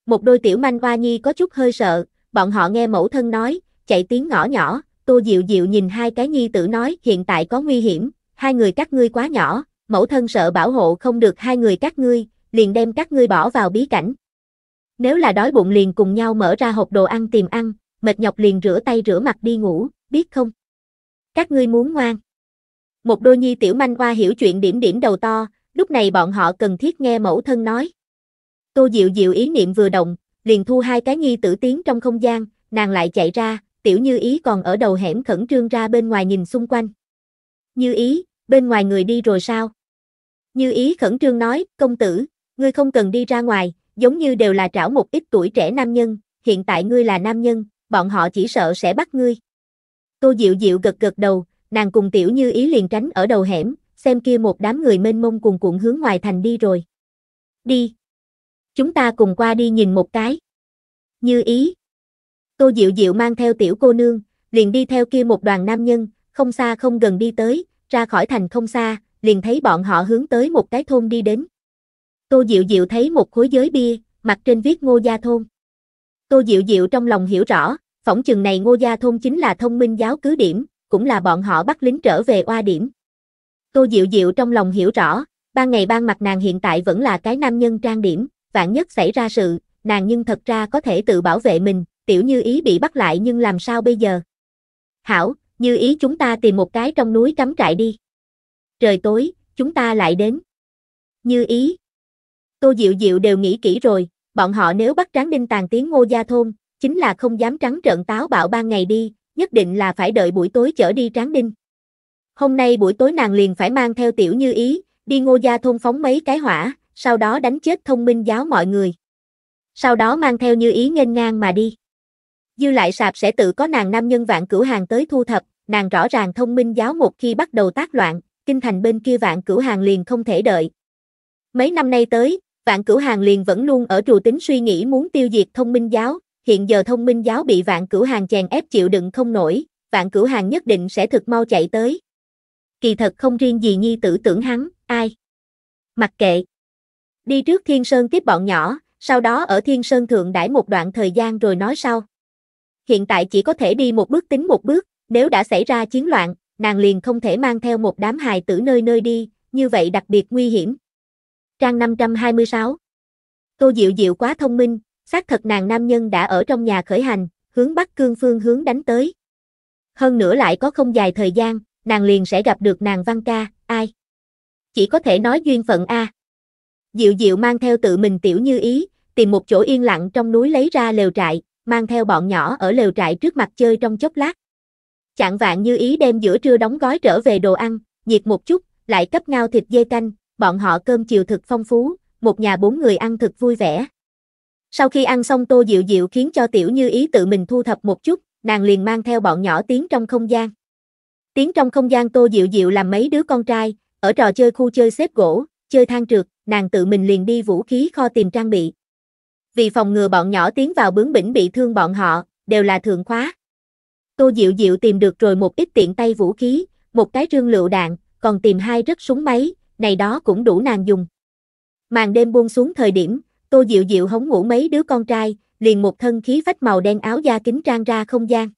Một đôi tiểu manh hoa nhi có chút hơi sợ, bọn họ nghe mẫu thân nói, chạy tiếng ngõ nhỏ, tô diệu diệu nhìn hai cái nhi tử nói hiện tại có nguy hiểm, hai người các ngươi quá nhỏ, mẫu thân sợ bảo hộ không được hai người các ngươi, liền đem các ngươi bỏ vào bí cảnh. Nếu là đói bụng liền cùng nhau mở ra hộp đồ ăn tìm ăn, mệt nhọc liền rửa tay rửa mặt đi ngủ, biết không? Các ngươi muốn ngoan. Một đôi nhi tiểu manh hoa hiểu chuyện điểm điểm đầu to, lúc này bọn họ cần thiết nghe mẫu thân nói. Tô Diệu Diệu ý niệm vừa động, liền thu hai cái nhi tử tiến trong không gian, nàng lại chạy ra, tiểu như ý còn ở đầu hẻm khẩn trương ra bên ngoài nhìn xung quanh. Như ý, bên ngoài người đi rồi sao? Như ý khẩn trương nói, công tử, ngươi không cần đi ra ngoài, giống như đều là trảo một ít tuổi trẻ nam nhân, hiện tại ngươi là nam nhân, bọn họ chỉ sợ sẽ bắt ngươi. Tô Diệu Diệu gật gật đầu, nàng cùng tiểu như ý liền tránh ở đầu hẻm, xem kia một đám người mênh mông cùng cuộn hướng ngoài thành đi rồi. Đi. Chúng ta cùng qua đi nhìn một cái. Như ý. Tô Diệu Diệu mang theo tiểu cô nương, liền đi theo kia một đoàn nam nhân, không xa không gần đi tới, ra khỏi thành không xa, liền thấy bọn họ hướng tới một cái thôn đi đến. Tô Diệu Diệu thấy một khối giới bia, mặt trên viết Ngô Gia Thôn. Tô Diệu Diệu trong lòng hiểu rõ, phỏng chừng này Ngô Gia Thôn chính là thông minh giáo cứ điểm, cũng là bọn họ bắt lính trở về oa điểm. Tô Diệu Diệu trong lòng hiểu rõ, ban ngày ban mặt nàng hiện tại vẫn là cái nam nhân trang điểm, vạn nhất xảy ra sự, nàng nhưng thật ra có thể tự bảo vệ mình, tiểu như ý bị bắt lại nhưng làm sao bây giờ? Hảo, như ý chúng ta tìm một cái trong núi cắm trại đi trời tối, chúng ta lại đến. Như ý. Tô Diệu Diệu đều nghĩ kỹ rồi, bọn họ nếu bắt tráng đinh tàn tiếng ngô gia thôn, chính là không dám trắng trợn táo bạo ban ngày đi, nhất định là phải đợi buổi tối chở đi tráng đinh. Hôm nay buổi tối nàng liền phải mang theo tiểu như ý, đi ngô gia thôn phóng mấy cái hỏa, sau đó đánh chết thông minh giáo mọi người. Sau đó mang theo như ý nghênh ngang mà đi. Dư lại sạp sẽ tự có nàng nam nhân vạn cửu hàng tới thu thập, nàng rõ ràng thông minh giáo một khi bắt đầu tác loạn, kinh thành bên kia vạn cửu hàng liền không thể đợi. Mấy năm nay tới, vạn cửu hàng liền vẫn luôn ở trù tính suy nghĩ muốn tiêu diệt thông minh giáo, hiện giờ thông minh giáo bị vạn cửu hàng chèn ép chịu đựng không nổi, vạn cửu hàng nhất định sẽ thực mau chạy tới. Kỳ thật không riêng gì nhi tử tưởng hắn, ai. Mặc kệ. Đi trước Thiên Sơn tiếp bọn nhỏ, sau đó ở Thiên Sơn thượng đãi một đoạn thời gian rồi nói sau. Hiện tại chỉ có thể đi một bước tính một bước, nếu đã xảy ra chiến loạn, nàng liền không thể mang theo một đám hài tử nơi nơi đi, như vậy đặc biệt nguy hiểm. Trang 526 Tô Diệu Diệu quá thông minh, xác thật nàng nam nhân đã ở trong nhà khởi hành, hướng Bắc Cương phương hướng đánh tới. Hơn nữa lại có không dài thời gian, nàng liền sẽ gặp được nàng Văn Ca, ai? Chỉ có thể nói duyên phận A. Diệu Diệu mang theo tự mình tiểu như ý, tìm một chỗ yên lặng trong núi lấy ra lều trại, mang theo bọn nhỏ ở lều trại trước mặt chơi trong chốc lát chạng vạn như ý đem giữa trưa đóng gói trở về đồ ăn, nhiệt một chút, lại cấp ngao thịt dê canh, bọn họ cơm chiều thực phong phú, một nhà bốn người ăn thực vui vẻ. Sau khi ăn xong tô dịu dịu khiến cho tiểu như ý tự mình thu thập một chút, nàng liền mang theo bọn nhỏ tiến trong không gian. Tiến trong không gian tô dịu dịu làm mấy đứa con trai, ở trò chơi khu chơi xếp gỗ, chơi thang trượt, nàng tự mình liền đi vũ khí kho tìm trang bị. Vì phòng ngừa bọn nhỏ tiến vào bướng bỉnh bị thương bọn họ, đều là thường khóa, Tô Diệu Diệu tìm được rồi một ít tiện tay vũ khí, một cái rương lựu đạn, còn tìm hai rất súng máy, này đó cũng đủ nàng dùng. Màn đêm buông xuống thời điểm, Tô Diệu Diệu hống ngủ mấy đứa con trai, liền một thân khí phách màu đen áo da kính trang ra không gian.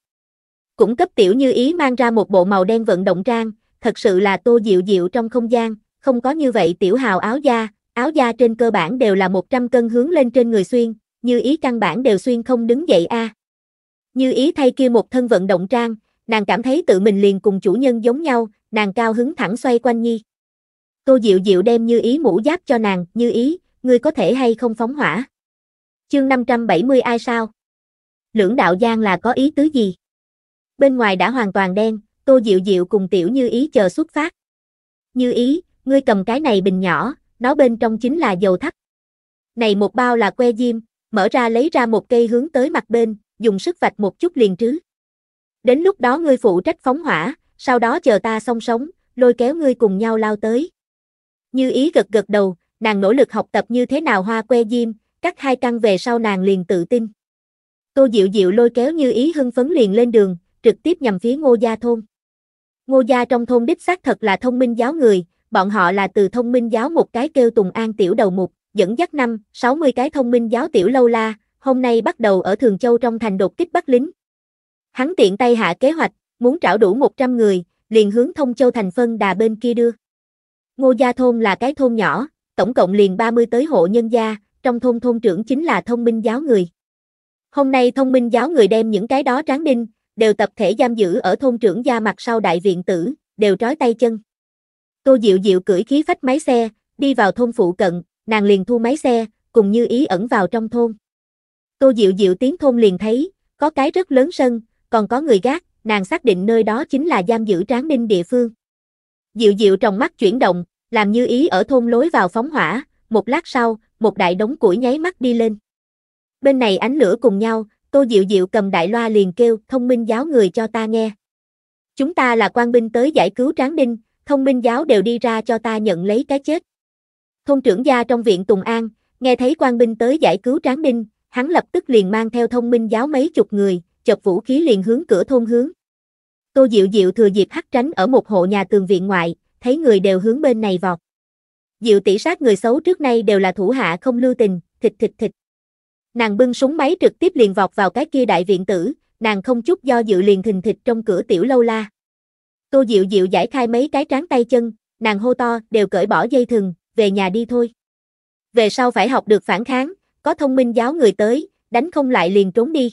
Cũng cấp tiểu như ý mang ra một bộ màu đen vận động trang, thật sự là Tô Diệu Diệu trong không gian, không có như vậy tiểu hào áo da, áo da trên cơ bản đều là 100 cân hướng lên trên người xuyên, như ý căn bản đều xuyên không đứng dậy a. À. Như ý thay kia một thân vận động trang, nàng cảm thấy tự mình liền cùng chủ nhân giống nhau, nàng cao hứng thẳng xoay quanh nhi. Tô Diệu Diệu đem như ý mũ giáp cho nàng, như ý, ngươi có thể hay không phóng hỏa. Chương 570 ai sao? Lưỡng đạo giang là có ý tứ gì? Bên ngoài đã hoàn toàn đen, Tô Diệu Diệu cùng Tiểu Như Ý chờ xuất phát. Như Ý, ngươi cầm cái này bình nhỏ, nó bên trong chính là dầu thắt. Này một bao là que diêm, mở ra lấy ra một cây hướng tới mặt bên, dùng sức vạch một chút liền chứ Đến lúc đó ngươi phụ trách phóng hỏa, sau đó chờ ta xong sống, lôi kéo ngươi cùng nhau lao tới. Như ý gật gật đầu, nàng nỗ lực học tập như thế nào hoa que diêm, cắt hai căn về sau nàng liền tự tin. Tô Diệu Diệu lôi kéo như ý hưng phấn liền lên đường, trực tiếp nhằm phía ngô gia thôn. Ngô gia trong thôn đích xác thật là thông minh giáo người, bọn họ là từ thông minh giáo một cái kêu Tùng An tiểu đầu mục, dẫn dắt năm, 60 cái thông minh giáo tiểu lâu la, hôm nay bắt đầu ở Thường Châu trong thành đột kích bắt lính. Hắn tiện tay hạ kế hoạch, muốn trảo đủ 100 người, liền hướng Thông Châu thành phân đà bên kia đưa. Ngô Gia Thôn là cái thôn nhỏ, tổng cộng liền 30 tới hộ nhân gia, trong thôn thôn trưởng chính là thông minh giáo người. Hôm nay thông minh giáo người đem những cái đó tráng đinh, đều tập thể giam giữ ở thôn trưởng gia mặt sau đại viện tử, đều trói tay chân. Tô Diệu Diệu cưỡi khí phách máy xe, đi vào thôn phụ cận, nàng liền thu máy xe, cùng như ý ẩn vào trong thôn. Tô Diệu Diệu tiếng thôn liền thấy, có cái rất lớn sân, còn có người gác, nàng xác định nơi đó chính là giam giữ Tráng Ninh địa phương. Diệu Diệu trong mắt chuyển động, làm như ý ở thôn lối vào phóng hỏa, một lát sau, một đại đống củi nháy mắt đi lên. Bên này ánh lửa cùng nhau, Tô Diệu Diệu cầm đại loa liền kêu, thông minh giáo người cho ta nghe. Chúng ta là quan binh tới giải cứu Tráng Ninh, thông minh giáo đều đi ra cho ta nhận lấy cái chết. Thôn trưởng gia trong viện Tùng An, nghe thấy quan binh tới giải cứu Tráng Ninh, hắn lập tức liền mang theo thông minh giáo mấy chục người, chọc vũ khí liền hướng cửa thôn hướng. Tô Diệu Diệu thừa dịp hắt tránh ở một hộ nhà tường viện ngoại, thấy người đều hướng bên này vọt. Diệu tỷ sát người xấu trước nay đều là thủ hạ không lưu tình, thịt thịt thịt. Nàng bưng súng máy trực tiếp liền vọt vào cái kia đại viện tử, nàng không chút do dự liền thình thịt trong cửa tiểu lâu la. Tô Diệu Diệu giải khai mấy cái tráng tay chân, nàng hô to, đều cởi bỏ dây thừng, về nhà đi thôi. Về sau phải học được phản kháng, có thông minh giáo người tới, đánh không lại liền trốn đi.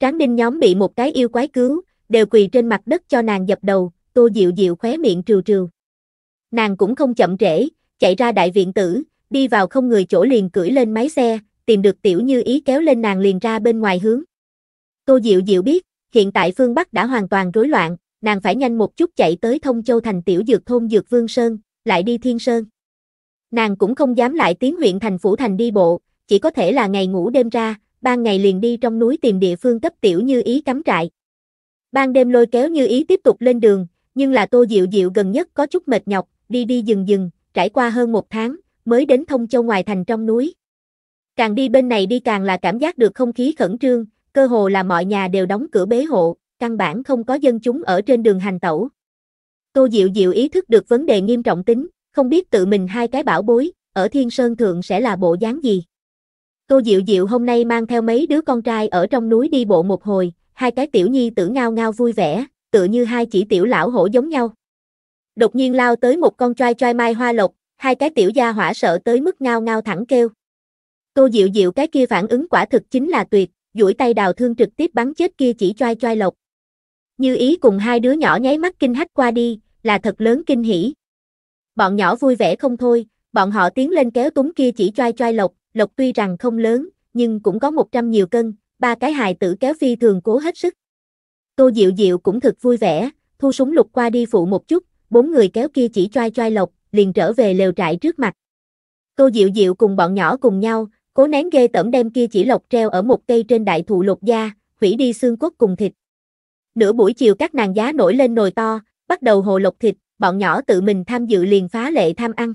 Tráng đinh nhóm bị một cái yêu quái cứu, đều quỳ trên mặt đất cho nàng dập đầu, tô dịu dịu khóe miệng trừ trừ. Nàng cũng không chậm trễ, chạy ra đại viện tử, đi vào không người chỗ liền cưỡi lên máy xe, tìm được tiểu như ý kéo lên nàng liền ra bên ngoài hướng. Tô Diệu Diệu biết, hiện tại phương Bắc đã hoàn toàn rối loạn, nàng phải nhanh một chút chạy tới Thông Châu thành tiểu dược thôn Dược Vương Sơn, lại đi Thiên Sơn. Nàng cũng không dám lại tiến huyện thành phủ thành đi bộ, chỉ có thể là ngày ngủ đêm ra, ban ngày liền đi trong núi tìm địa phương cấp tiểu như ý cắm trại. Ban đêm lôi kéo như ý tiếp tục lên đường, nhưng là tô diệu diệu gần nhất có chút mệt nhọc, đi đi dừng dừng, trải qua hơn một tháng, mới đến thông châu ngoài thành trong núi. Càng đi bên này đi càng là cảm giác được không khí khẩn trương, cơ hồ là mọi nhà đều đóng cửa bế hộ, căn bản không có dân chúng ở trên đường hành tẩu. Tô Diệu Diệu ý thức được vấn đề nghiêm trọng tính, không biết tự mình hai cái bảo bối, ở Thiên Sơn Thượng sẽ là bộ dáng gì. Tô Diệu Diệu hôm nay mang theo mấy đứa con trai ở trong núi đi bộ một hồi, hai cái tiểu nhi tử ngao ngao vui vẻ, tựa như hai chỉ tiểu lão hổ giống nhau. Đột nhiên lao tới một con trai trai mai hoa lộc, hai cái tiểu gia hỏa sợ tới mức ngao ngao thẳng kêu. Tô Diệu Diệu cái kia phản ứng quả thực chính là tuyệt, duỗi tay đào thương trực tiếp bắn chết kia chỉ trai trai lộc. Như ý cùng hai đứa nhỏ nháy mắt kinh hách qua đi, là thật lớn kinh hỉ. Bọn nhỏ vui vẻ không thôi, bọn họ tiến lên kéo túng kia chỉ trai trai lộc, lộc tuy rằng không lớn, nhưng cũng có 100 nhiều cân, ba cái hài tử kéo phi thường cố hết sức. Tô Diệu Diệu cũng thực vui vẻ, thu súng lục qua đi phụ một chút, bốn người kéo kia chỉ choai choai lộc, liền trở về lều trại trước mặt. Tô Diệu Diệu cùng bọn nhỏ cùng nhau, cố nén ghê tẩm đem kia chỉ lộc treo ở một cây trên đại thụ lục gia, hủy đi xương cốt cùng thịt. Nửa buổi chiều các nàng giá nổi lên nồi to, bắt đầu hồ lộc thịt, bọn nhỏ tự mình tham dự liền phá lệ tham ăn.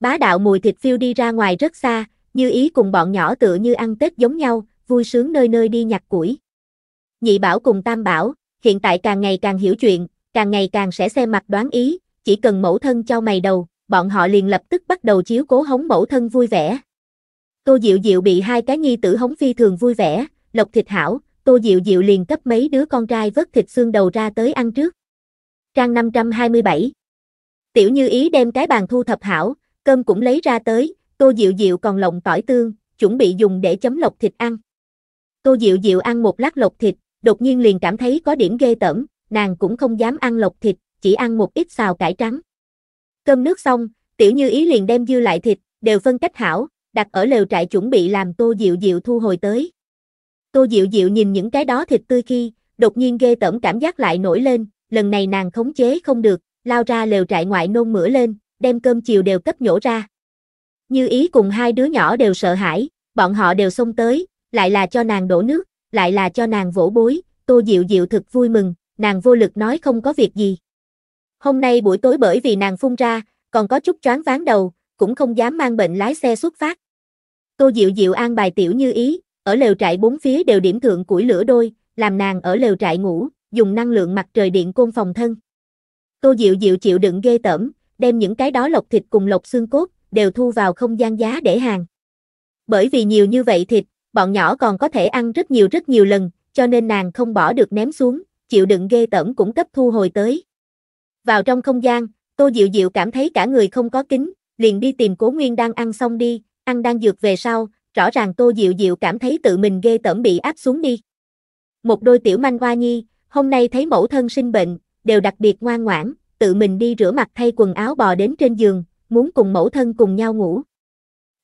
Bá đạo mùi thịt phiêu đi ra ngoài rất xa, như ý cùng bọn nhỏ tựa như ăn Tết giống nhau, vui sướng nơi nơi đi nhặt củi. Nhị bảo cùng tam bảo, hiện tại càng ngày càng hiểu chuyện, càng ngày càng sẽ xem mặt đoán ý, chỉ cần mẫu thân cho mày đầu, bọn họ liền lập tức bắt đầu chiếu cố hống mẫu thân vui vẻ. Tô Diệu Diệu bị hai cái nhi tử hống phi thường vui vẻ, lộc thịt hảo, Tô Diệu Diệu liền cấp mấy đứa con trai vớt thịt xương đầu ra tới ăn trước. Trang 527 Tiểu Như Ý đem cái bàn thu thập hảo, cơm cũng lấy ra tới, Tô Diệu Diệu còn lộng tỏi tương, chuẩn bị dùng để chấm lộc thịt ăn. Tô Diệu Diệu ăn một lát lộc thịt, đột nhiên liền cảm thấy có điểm ghê tởm, nàng cũng không dám ăn lộc thịt, chỉ ăn một ít xào cải trắng. Cơm nước xong, Tiểu Như Ý liền đem dư lại thịt, đều phân cách hảo, đặt ở lều trại chuẩn bị làm Tô Diệu Diệu thu hồi tới. Tô Diệu Diệu nhìn những cái đó thịt tươi khi, đột nhiên ghê tởm cảm giác lại nổi lên, lần này nàng khống chế không được, lao ra lều trại ngoại nôn mửa lên, đem cơm chiều đều cấp nhổ ra. Như ý cùng hai đứa nhỏ đều sợ hãi, bọn họ đều xông tới, lại là cho nàng đổ nước, lại là cho nàng vỗ bối, tô diệu diệu thực vui mừng, nàng vô lực nói không có việc gì. Hôm nay buổi tối bởi vì nàng phun ra, còn có chút choáng váng đầu, cũng không dám mang bệnh lái xe xuất phát. Tô Diệu Diệu an bài tiểu như ý, ở lều trại bốn phía đều điểm thượng củi lửa đôi, làm nàng ở lều trại ngủ, dùng năng lượng mặt trời điện côn phòng thân. Tô Diệu Diệu chịu đựng ghê tởm, đem những cái đó lọc thịt cùng lọc xương cốt, đều thu vào không gian giá để hàng. Bởi vì nhiều như vậy thịt, bọn nhỏ còn có thể ăn rất nhiều rất nhiều lần, cho nên nàng không bỏ được ném xuống, chịu đựng ghê tởm cũng cấp thu hồi tới. Vào trong không gian, Tô Diệu Diệu cảm thấy cả người không có kính, liền đi tìm Cố Nguyên đang ăn xong đi, ăn đang dược về sau, rõ ràng Tô Diệu Diệu cảm thấy tự mình ghê tởm bị áp xuống đi. Một đôi tiểu manh hoa nhi, hôm nay thấy mẫu thân sinh bệnh, đều đặc biệt ngoan ngoãn, tự mình đi rửa mặt thay quần áo bò đến trên giường, muốn cùng mẫu thân cùng nhau ngủ.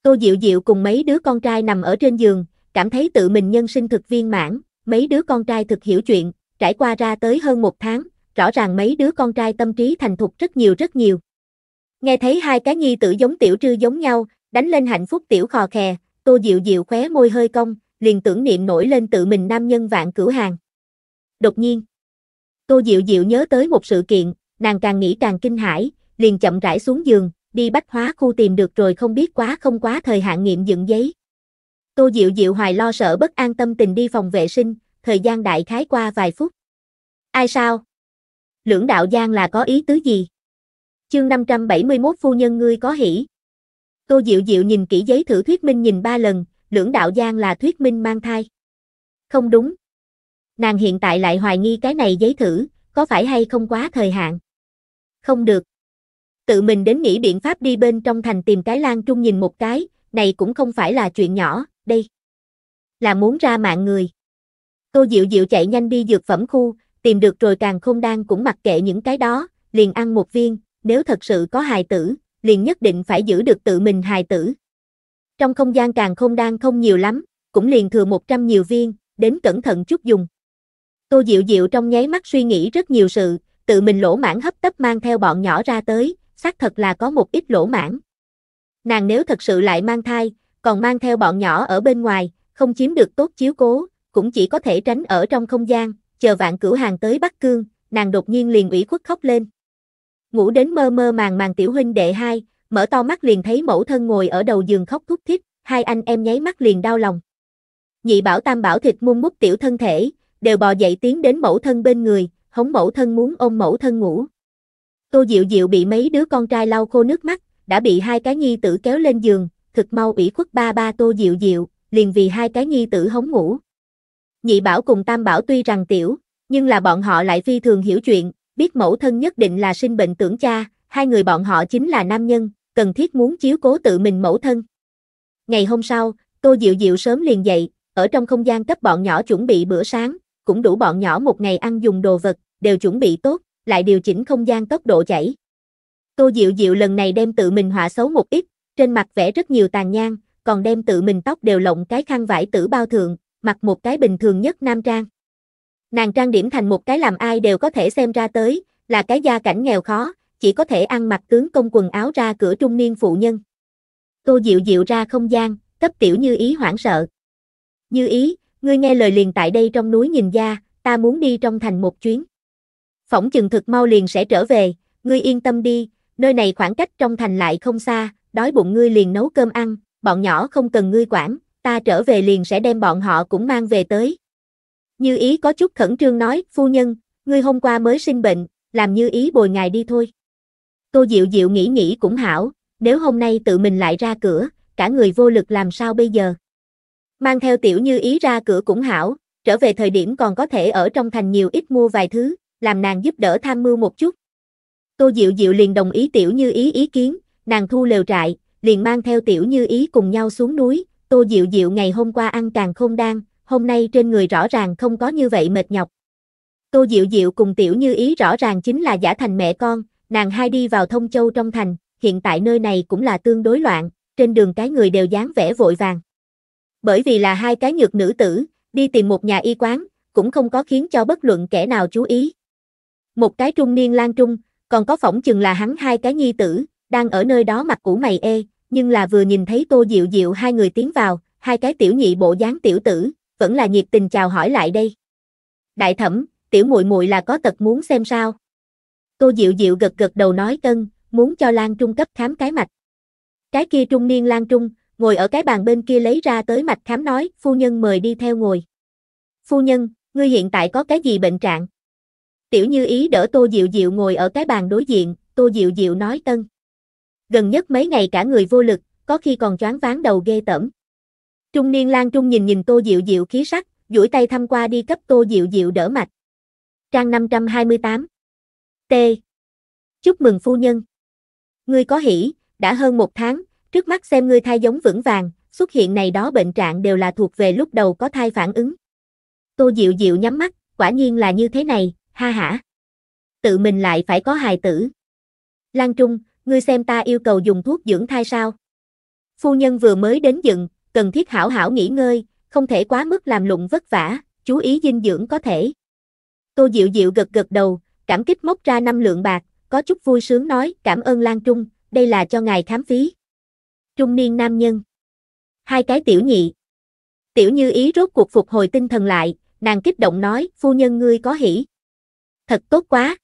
Tô Diệu Diệu cùng mấy đứa con trai nằm ở trên giường, cảm thấy tự mình nhân sinh thực viên mãn, mấy đứa con trai thực hiểu chuyện, trải qua ra tới hơn một tháng, rõ ràng mấy đứa con trai tâm trí thành thục rất nhiều rất nhiều. Nghe thấy hai cái nhi tử giống tiểu trư giống nhau, đánh lên hạnh phúc tiểu khò khè, Tô Diệu Diệu khóe môi hơi cong, liền tưởng niệm nổi lên tự mình nam nhân vạn cửu hàng. Đột nhiên, Tô Diệu Diệu nhớ tới một sự kiện, nàng càng nghĩ càng kinh hãi, liền chậm rãi xuống giường, đi bách hóa khu tìm được rồi không biết quá không quá thời hạn nghiệm dựng giấy. Tô Diệu Diệu hoài lo sợ bất an tâm tình đi phòng vệ sinh, thời gian đại khái qua vài phút. Ai sao? Lưỡng đạo giang là có ý tứ gì? Chương 571 phu nhân ngươi có hỉ. Tô Diệu Diệu nhìn kỹ giấy thử thuyết minh nhìn ba lần, lưỡng đạo giang là thuyết minh mang thai. Không đúng. Nàng hiện tại lại hoài nghi cái này giấy thử, có phải hay không quá thời hạn? Không được tự mình đến nghĩ biện pháp đi bên trong thành tìm cái Lan Trung nhìn một cái, này cũng không phải là chuyện nhỏ, đây. Là muốn ra mạng người. Tô Diệu Diệu chạy nhanh đi dược phẩm khu, tìm được rồi càng không đang cũng mặc kệ những cái đó, liền ăn một viên, nếu thật sự có hài tử, liền nhất định phải giữ được tự mình hài tử. Trong không gian càng không đang không nhiều lắm, cũng liền thừa 100 nhiều viên, đến cẩn thận chút dùng. Tô Diệu Diệu trong nháy mắt suy nghĩ rất nhiều sự, tự mình lỗ mãn hấp tấp mang theo bọn nhỏ ra tới, xác thật là có một ít lỗ mãn. Nàng nếu thật sự lại mang thai, còn mang theo bọn nhỏ ở bên ngoài, không chiếm được tốt chiếu cố, cũng chỉ có thể tránh ở trong không gian, chờ vạn cửu hàng tới Bắc Cương, nàng đột nhiên liền ủy khuất khóc lên. Ngủ đến mơ mơ màng màng tiểu huynh đệ hai, mở to mắt liền thấy mẫu thân ngồi ở đầu giường khóc thúc thít, hai anh em nháy mắt liền đau lòng. Nhị bảo tam bảo thịt muôn mút tiểu thân thể, đều bò dậy tiến đến mẫu thân bên người, hống mẫu thân muốn ôm mẫu thân ngủ. Tô Diệu Diệu bị mấy đứa con trai lau khô nước mắt, đã bị hai cái nhi tử kéo lên giường, thực mau ủy khuất ba ba Tô Diệu Diệu, liền vì hai cái nhi tử hống ngủ. Nhị Bảo cùng Tam Bảo tuy rằng tiểu, nhưng là bọn họ lại phi thường hiểu chuyện, biết mẫu thân nhất định là sinh bệnh tưởng cha, hai người bọn họ chính là nam nhân, cần thiết muốn chiếu cố tự mình mẫu thân. Ngày hôm sau, Tô Diệu Diệu sớm liền dậy, ở trong không gian cấp bọn nhỏ chuẩn bị bữa sáng, cũng đủ bọn nhỏ một ngày ăn dùng đồ vật, đều chuẩn bị tốt, lại điều chỉnh không gian tốc độ chảy. Tô Diệu Diệu lần này đem tự mình họa xấu một ít, trên mặt vẽ rất nhiều tàn nhang, còn đem tự mình tóc đều lộng cái khăn vải tử bao thường, mặc một cái bình thường nhất nam trang. Nàng trang điểm thành một cái làm ai đều có thể xem ra tới, là cái gia cảnh nghèo khó, chỉ có thể ăn mặc tướng công quần áo ra cửa trung niên phụ nhân. Tô Diệu Diệu ra không gian, cấp tiểu như ý hoảng sợ. Như ý, ngươi nghe lời liền tại đây trong núi nhìn ra, ta muốn đi trong thành một chuyến phỏng chừng thực mau liền sẽ trở về, ngươi yên tâm đi, nơi này khoảng cách trong thành lại không xa, đói bụng ngươi liền nấu cơm ăn, bọn nhỏ không cần ngươi quản, ta trở về liền sẽ đem bọn họ cũng mang về tới. Như ý có chút khẩn trương nói, phu nhân, ngươi hôm qua mới sinh bệnh, làm như ý bồi ngài đi thôi. Tô Diệu Diệu nghĩ nghĩ cũng hảo, nếu hôm nay tự mình lại ra cửa, cả người vô lực làm sao bây giờ. Mang theo tiểu như ý ra cửa cũng hảo, trở về thời điểm còn có thể ở trong thành nhiều ít mua vài thứ, làm nàng giúp đỡ tham mưu một chút. Tô Diệu Diệu liền đồng ý Tiểu Như Ý ý kiến, nàng thu lều trại, liền mang theo Tiểu Như Ý cùng nhau xuống núi, Tô Diệu Diệu ngày hôm qua ăn càng không đan, hôm nay trên người rõ ràng không có như vậy mệt nhọc. Tô Diệu Diệu cùng Tiểu Như Ý rõ ràng chính là giả thành mẹ con, nàng hai đi vào thông châu trong thành, hiện tại nơi này cũng là tương đối loạn, trên đường cái người đều dáng vẻ vội vàng. Bởi vì là hai cái nhược nữ tử, đi tìm một nhà y quán, cũng không có khiến cho bất luận kẻ nào chú ý, một cái trung niên lang trung, còn có phỏng chừng là hắn hai cái nhi tử, đang ở nơi đó mặt cũ mày ê, e, nhưng là vừa nhìn thấy Tô Diệu Diệu hai người tiến vào, hai cái tiểu nhị bộ dáng tiểu tử, vẫn là nhiệt tình chào hỏi lại đây. Đại thẩm, tiểu muội muội là có tật muốn xem sao? Tô Diệu Diệu gật gật đầu nói cân, muốn cho lang Trung cấp khám cái mạch. Cái kia trung niên lang Trung, ngồi ở cái bàn bên kia lấy ra tới mạch khám nói, phu nhân mời đi theo ngồi. Phu nhân, ngươi hiện tại có cái gì bệnh trạng? Tiểu Như Ý đỡ Tô Diệu Diệu ngồi ở cái bàn đối diện, Tô Diệu Diệu nói tân. Gần nhất mấy ngày cả người vô lực, có khi còn choáng váng đầu ghê tởm. Trung niên Lang Trung nhìn nhìn Tô Diệu Diệu khí sắc, duỗi tay thăm qua đi cấp Tô Diệu Diệu đỡ mạch. Trang 528 T. Chúc mừng phu nhân. Ngươi có hỷ, đã hơn một tháng, trước mắt xem ngươi thai giống vững vàng, xuất hiện này đó bệnh trạng đều là thuộc về lúc đầu có thai phản ứng. Tô Diệu Diệu nhắm mắt, quả nhiên là như thế này, ha hả. Tự mình lại phải có hài tử. Lan Trung, ngươi xem ta yêu cầu dùng thuốc dưỡng thai sao? Phu nhân vừa mới đến dựng, cần thiết hảo hảo nghỉ ngơi, không thể quá mức làm lụng vất vả, chú ý dinh dưỡng có thể. Tô Diệu Diệu gật gật đầu, cảm kích móc ra năm lượng bạc, có chút vui sướng nói cảm ơn Lan Trung, đây là cho ngài khám phí. Trung niên nam nhân. Hai cái tiểu nhị. Tiểu như ý rốt cuộc phục hồi tinh thần lại, nàng kích động nói, phu nhân ngươi có hỉ thật tốt quá.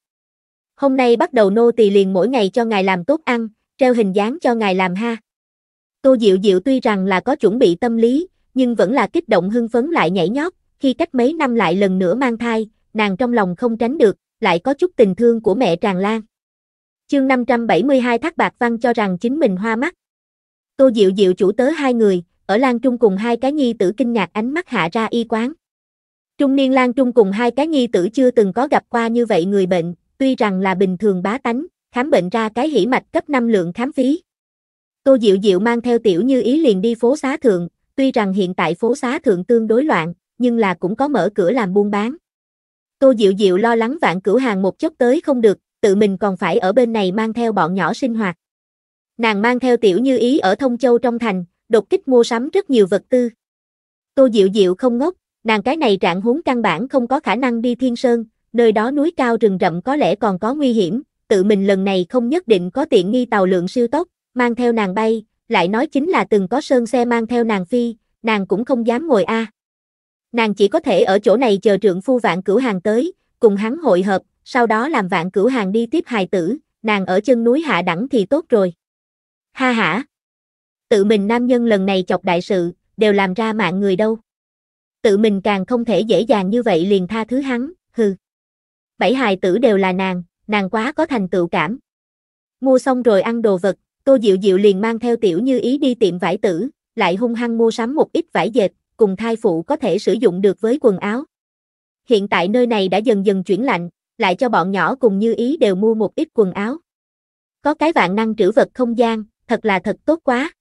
Hôm nay bắt đầu nô tỳ liền mỗi ngày cho ngài làm tốt ăn, treo hình dáng cho ngài làm ha. Tô Diệu Diệu tuy rằng là có chuẩn bị tâm lý, nhưng vẫn là kích động hưng phấn lại nhảy nhót, khi cách mấy năm lại lần nữa mang thai, nàng trong lòng không tránh được, lại có chút tình thương của mẹ tràn lan. Chương 572 Thác Bạc Văn cho rằng chính mình hoa mắt. Tô Diệu Diệu chủ tớ hai người, ở Lan Trung cùng hai cái nhi tử kinh ngạc ánh mắt hạ ra y quán. Trung niên Lan Trung cùng hai cái nhi tử chưa từng có gặp qua như vậy người bệnh, tuy rằng là bình thường bá tánh, khám bệnh ra cái hỉ mạch cấp 5 lượng khám phí. Tô Diệu Diệu mang theo tiểu như ý liền đi phố xá thượng, tuy rằng hiện tại phố xá thượng tương đối loạn, nhưng là cũng có mở cửa làm buôn bán. Tô Diệu Diệu lo lắng vạn cửa hàng một chút tới không được, tự mình còn phải ở bên này mang theo bọn nhỏ sinh hoạt. Nàng mang theo tiểu như ý ở Thông Châu trong thành, đột kích mua sắm rất nhiều vật tư. Tô Diệu Diệu không ngốc, nàng cái này trạng huống căn bản không có khả năng đi thiên sơn, nơi đó núi cao rừng rậm có lẽ còn có nguy hiểm, tự mình lần này không nhất định có tiện nghi tàu lượng siêu tốc, mang theo nàng bay, lại nói chính là từng có sơn xe mang theo nàng phi, nàng cũng không dám ngồi a. Nàng chỉ có thể ở chỗ này chờ trượng phu vạn cửu hàng tới, cùng hắn hội hợp, sau đó làm vạn cửu hàng đi tiếp hài tử, nàng ở chân núi hạ đẳng thì tốt rồi. Ha ha! Tự mình nam nhân lần này chọc đại sự, đều làm ra mạng người đâu tự mình càng không thể dễ dàng như vậy liền tha thứ hắn, hừ. Bảy hài tử đều là nàng, nàng quá có thành tựu cảm. Mua xong rồi ăn đồ vật, Tô Diệu Diệu liền mang theo tiểu như ý đi tiệm vải tử, lại hung hăng mua sắm một ít vải dệt, cùng thai phụ có thể sử dụng được với quần áo. Hiện tại nơi này đã dần dần chuyển lạnh, lại cho bọn nhỏ cùng như ý đều mua một ít quần áo. Có cái vạn năng trữ vật không gian, thật là thật tốt quá.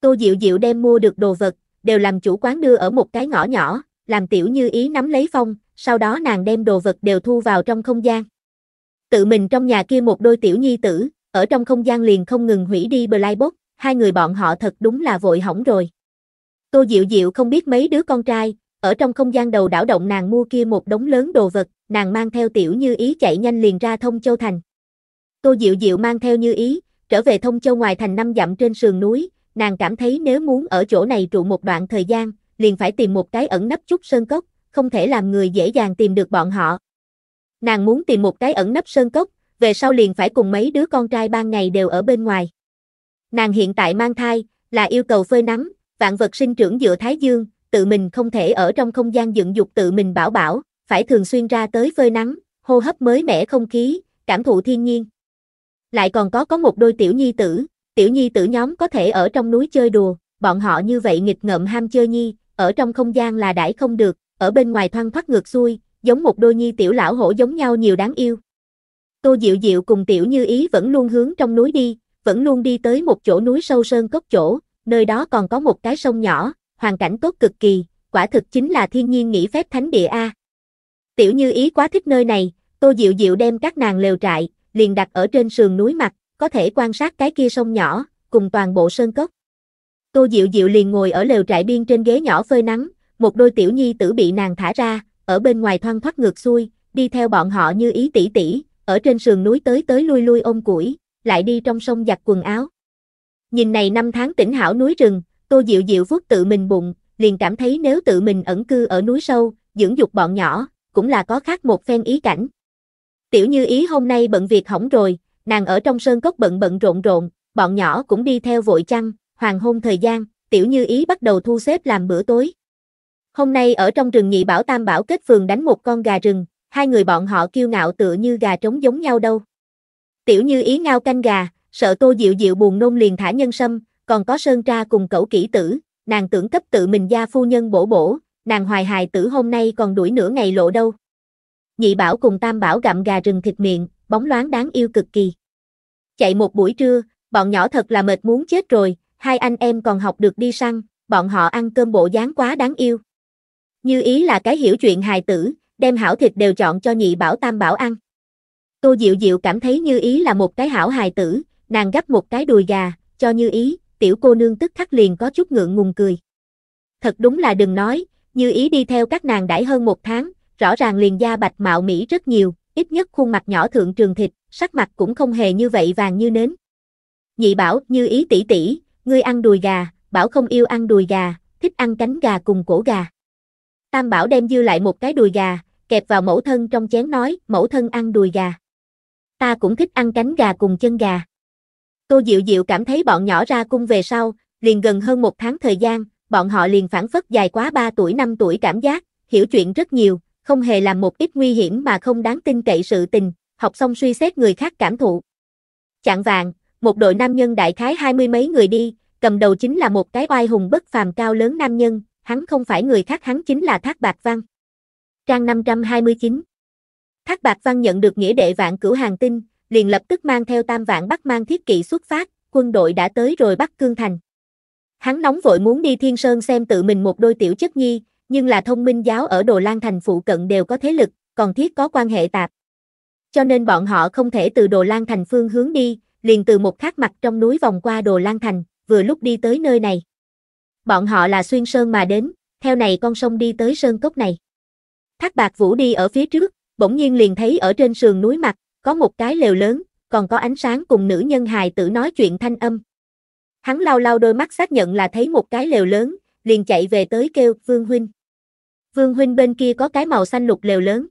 Tô Diệu Diệu đem mua được đồ vật, đều làm chủ quán đưa ở một cái ngõ nhỏ, làm tiểu như ý nắm lấy phong, sau đó nàng đem đồ vật đều thu vào trong không gian. Tự mình trong nhà kia một đôi tiểu nhi tử, ở trong không gian liền không ngừng hủy đi Blybox, hai người bọn họ thật đúng là vội hỏng rồi. Tô Diệu Diệu không biết mấy đứa con trai, ở trong không gian đầu đảo động nàng mua kia một đống lớn đồ vật, nàng mang theo tiểu như ý chạy nhanh liền ra thông châu thành. Tô Diệu Diệu mang theo như ý, trở về thông châu ngoài thành năm dặm trên sườn núi, nàng cảm thấy nếu muốn ở chỗ này trụ một đoạn thời gian, liền phải tìm một cái ẩn nấp chút sơn cốc, không thể làm người dễ dàng tìm được bọn họ. Nàng muốn tìm một cái ẩn nấp sơn cốc, về sau liền phải cùng mấy đứa con trai ban ngày đều ở bên ngoài. Nàng hiện tại mang thai, là yêu cầu phơi nắng, vạn vật sinh trưởng dựa thái dương, tự mình không thể ở trong không gian dựng dục tự mình bảo bảo, phải thường xuyên ra tới phơi nắng, hô hấp mới mẻ không khí, cảm thụ thiên nhiên. Lại còn có có một đôi tiểu nhi tử, tiểu nhi tử nhóm có thể ở trong núi chơi đùa, bọn họ như vậy nghịch ngợm ham chơi nhi, ở trong không gian là đãi không được, ở bên ngoài thoăn thoát ngược xuôi, giống một đôi nhi tiểu lão hổ giống nhau nhiều đáng yêu. Tô Diệu Diệu cùng Tiểu Như Ý vẫn luôn hướng trong núi đi, vẫn luôn đi tới một chỗ núi sâu sơn cốc chỗ, nơi đó còn có một cái sông nhỏ, hoàn cảnh tốt cực kỳ, quả thực chính là thiên nhiên nghỉ phép thánh địa A. Tiểu Như Ý quá thích nơi này, Tô Diệu Diệu đem các nàng lều trại, liền đặt ở trên sườn núi mặt, có thể quan sát cái kia sông nhỏ, cùng toàn bộ sơn cốc. Tô Diệu Diệu liền ngồi ở lều trại biên trên ghế nhỏ phơi nắng, một đôi tiểu nhi tử bị nàng thả ra, ở bên ngoài thoăn thoát ngược xuôi, đi theo bọn họ như ý tỷ tỷ, ở trên sườn núi tới tới lui lui ôm củi, lại đi trong sông giặt quần áo. Nhìn này năm tháng tỉnh hảo núi rừng, Tô Diệu Diệu vuốt tự mình bụng, liền cảm thấy nếu tự mình ẩn cư ở núi sâu, dưỡng dục bọn nhỏ, cũng là có khác một phen ý cảnh. Tiểu Như Ý hôm nay bận việc hỏng rồi, nàng ở trong sơn cốc bận bận rộn rộn, bọn nhỏ cũng đi theo vội chăng, hoàng hôn thời gian, tiểu như ý bắt đầu thu xếp làm bữa tối. Hôm nay ở trong rừng nhị bảo tam bảo kết phường đánh một con gà rừng, hai người bọn họ kiêu ngạo tựa như gà trống giống nhau đâu. Tiểu như ý ngao canh gà, sợ tô dịu dịu buồn nôn liền thả nhân sâm, còn có sơn tra cùng cẩu kỹ tử, nàng tưởng cấp tự mình gia phu nhân bổ bổ, nàng hoài hài tử hôm nay còn đuổi nửa ngày lộ đâu. Nhị bảo cùng tam bảo gặm gà rừng thịt miệng, bóng loáng đáng yêu cực kỳ. Chạy một buổi trưa, bọn nhỏ thật là mệt muốn chết rồi, hai anh em còn học được đi săn, bọn họ ăn cơm bộ dáng quá đáng yêu. Như ý là cái hiểu chuyện hài tử, đem hảo thịt đều chọn cho nhị bảo tam bảo ăn. Tô Diệu Diệu cảm thấy Như Ý là một cái hảo hài tử, nàng gấp một cái đùi gà, cho Như Ý, tiểu cô nương tức khắc liền có chút ngượng ngùng cười. Thật đúng là đừng nói, Như Ý đi theo các nàng đãi hơn một tháng, rõ ràng liền da bạch mạo Mỹ rất nhiều, ít nhất khuôn mặt nhỏ thượng trường thịt, sắc mặt cũng không hề như vậy vàng như nến. Nhị bảo, như ý tỷ tỷ, ngươi ăn đùi gà, bảo không yêu ăn đùi gà, thích ăn cánh gà cùng cổ gà. Tam bảo đem dư lại một cái đùi gà, kẹp vào mẫu thân trong chén nói, mẫu thân ăn đùi gà. Ta cũng thích ăn cánh gà cùng chân gà. Tô Diệu Diệu cảm thấy bọn nhỏ ra cung về sau, liền gần hơn một tháng thời gian, bọn họ liền phản phất dài quá 3 tuổi 5 tuổi cảm giác, hiểu chuyện rất nhiều, không hề làm một ít nguy hiểm mà không đáng tin cậy sự tình, học xong suy xét người khác cảm thụ. Chạng vàng, một đội nam nhân đại khái hai mươi mấy người đi, cầm đầu chính là một cái oai hùng bất phàm cao lớn nam nhân, hắn không phải người khác hắn chính là Thác Bạc Văn. Trang 529 Thác Bạc Văn nhận được nghĩa đệ vạn cửu hàng tinh, liền lập tức mang theo tam vạn bắt mang thiết kỵ xuất phát, quân đội đã tới rồi bắt Cương Thành. Hắn nóng vội muốn đi Thiên Sơn xem tự mình một đôi tiểu chất nhi, nhưng là thông minh giáo ở Đồ Lan thành phụ cận đều có thế lực, còn thiết có quan hệ tạp. Cho nên bọn họ không thể từ Đồ Lan thành phương hướng đi, liền từ một khác mặt trong núi vòng qua Đồ Lan thành, vừa lúc đi tới nơi này. Bọn họ là xuyên sơn mà đến, theo này con sông đi tới sơn cốc này. Thác Bạc Vũ đi ở phía trước, bỗng nhiên liền thấy ở trên sườn núi mặt, có một cái lều lớn, còn có ánh sáng cùng nữ nhân hài tử nói chuyện thanh âm. Hắn lau lau đôi mắt xác nhận là thấy một cái lều lớn, liền chạy về tới kêu Vương Huynh. Vương Huynh bên kia có cái màu xanh lục lều lớn.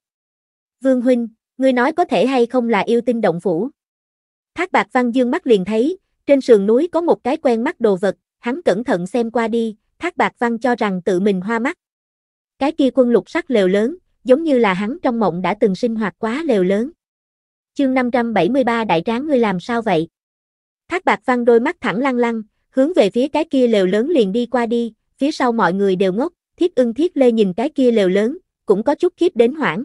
Vương Huynh, ngươi nói có thể hay không là yêu tinh động phủ. Thác bạc văn dương mắt liền thấy, trên sườn núi có một cái quen mắt đồ vật, hắn cẩn thận xem qua đi, thác bạc văn cho rằng tự mình hoa mắt. Cái kia quân lục sắc lều lớn, giống như là hắn trong mộng đã từng sinh hoạt quá lều lớn. Chương 573 đại tráng ngươi làm sao vậy? Thác bạc văn đôi mắt thẳng lăng lăng, hướng về phía cái kia lều lớn liền đi qua đi, phía sau mọi người đều ngốc, Thiết ưng thiết lê nhìn cái kia lều lớn, cũng có chút khiếp đến hoảng.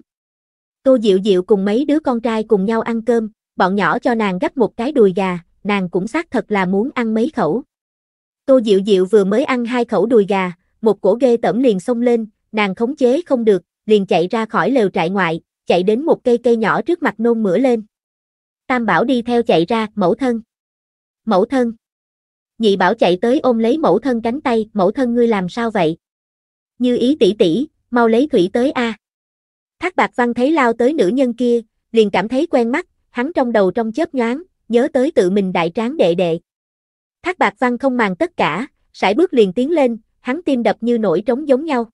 Tô Diệu Diệu cùng mấy đứa con trai cùng nhau ăn cơm, bọn nhỏ cho nàng gấp một cái đùi gà, nàng cũng xác thật là muốn ăn mấy khẩu. Tô Diệu Diệu vừa mới ăn hai khẩu đùi gà, một cổ ghê tẩm liền xông lên, nàng khống chế không được, liền chạy ra khỏi lều trại ngoại, chạy đến một cây cây nhỏ trước mặt nôn mửa lên. Tam Bảo đi theo chạy ra, mẫu thân. Mẫu thân. Nhị Bảo chạy tới ôm lấy mẫu thân cánh tay, mẫu thân ngươi làm sao vậy? như ý tỷ tỷ, mau lấy thủy tới a. Thác Bạc Văn thấy lao tới nữ nhân kia, liền cảm thấy quen mắt, hắn trong đầu trong chớp nhoáng, nhớ tới tự mình đại tráng đệ đệ. Thác Bạc Văn không màng tất cả, sải bước liền tiến lên, hắn tim đập như nổi trống giống nhau.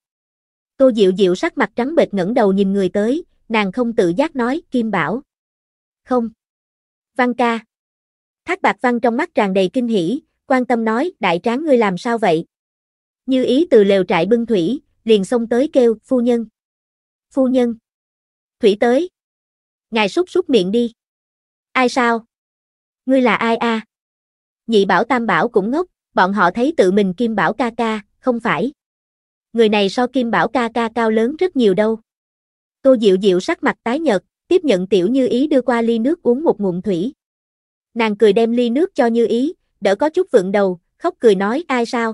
Tô Diệu Diệu sắc mặt trắng bệch ngẩng đầu nhìn người tới, nàng không tự giác nói, Kim Bảo. Không. Văn ca. Thác Bạc Văn trong mắt tràn đầy kinh hỉ, quan tâm nói, đại tráng ngươi làm sao vậy? như ý từ lều trại bưng thủy, liền xông tới kêu, phu nhân. Phu nhân. Thủy tới. Ngài súc súc miệng đi. Ai sao? Ngươi là ai a? À? Nhị bảo tam bảo cũng ngốc, bọn họ thấy tự mình kim bảo ca ca, không phải. Người này so kim bảo ca ca cao lớn rất nhiều đâu. cô Diệu Diệu sắc mặt tái nhợt, tiếp nhận tiểu như ý đưa qua ly nước uống một ngụm thủy. Nàng cười đem ly nước cho như ý, đỡ có chút vượng đầu, khóc cười nói ai sao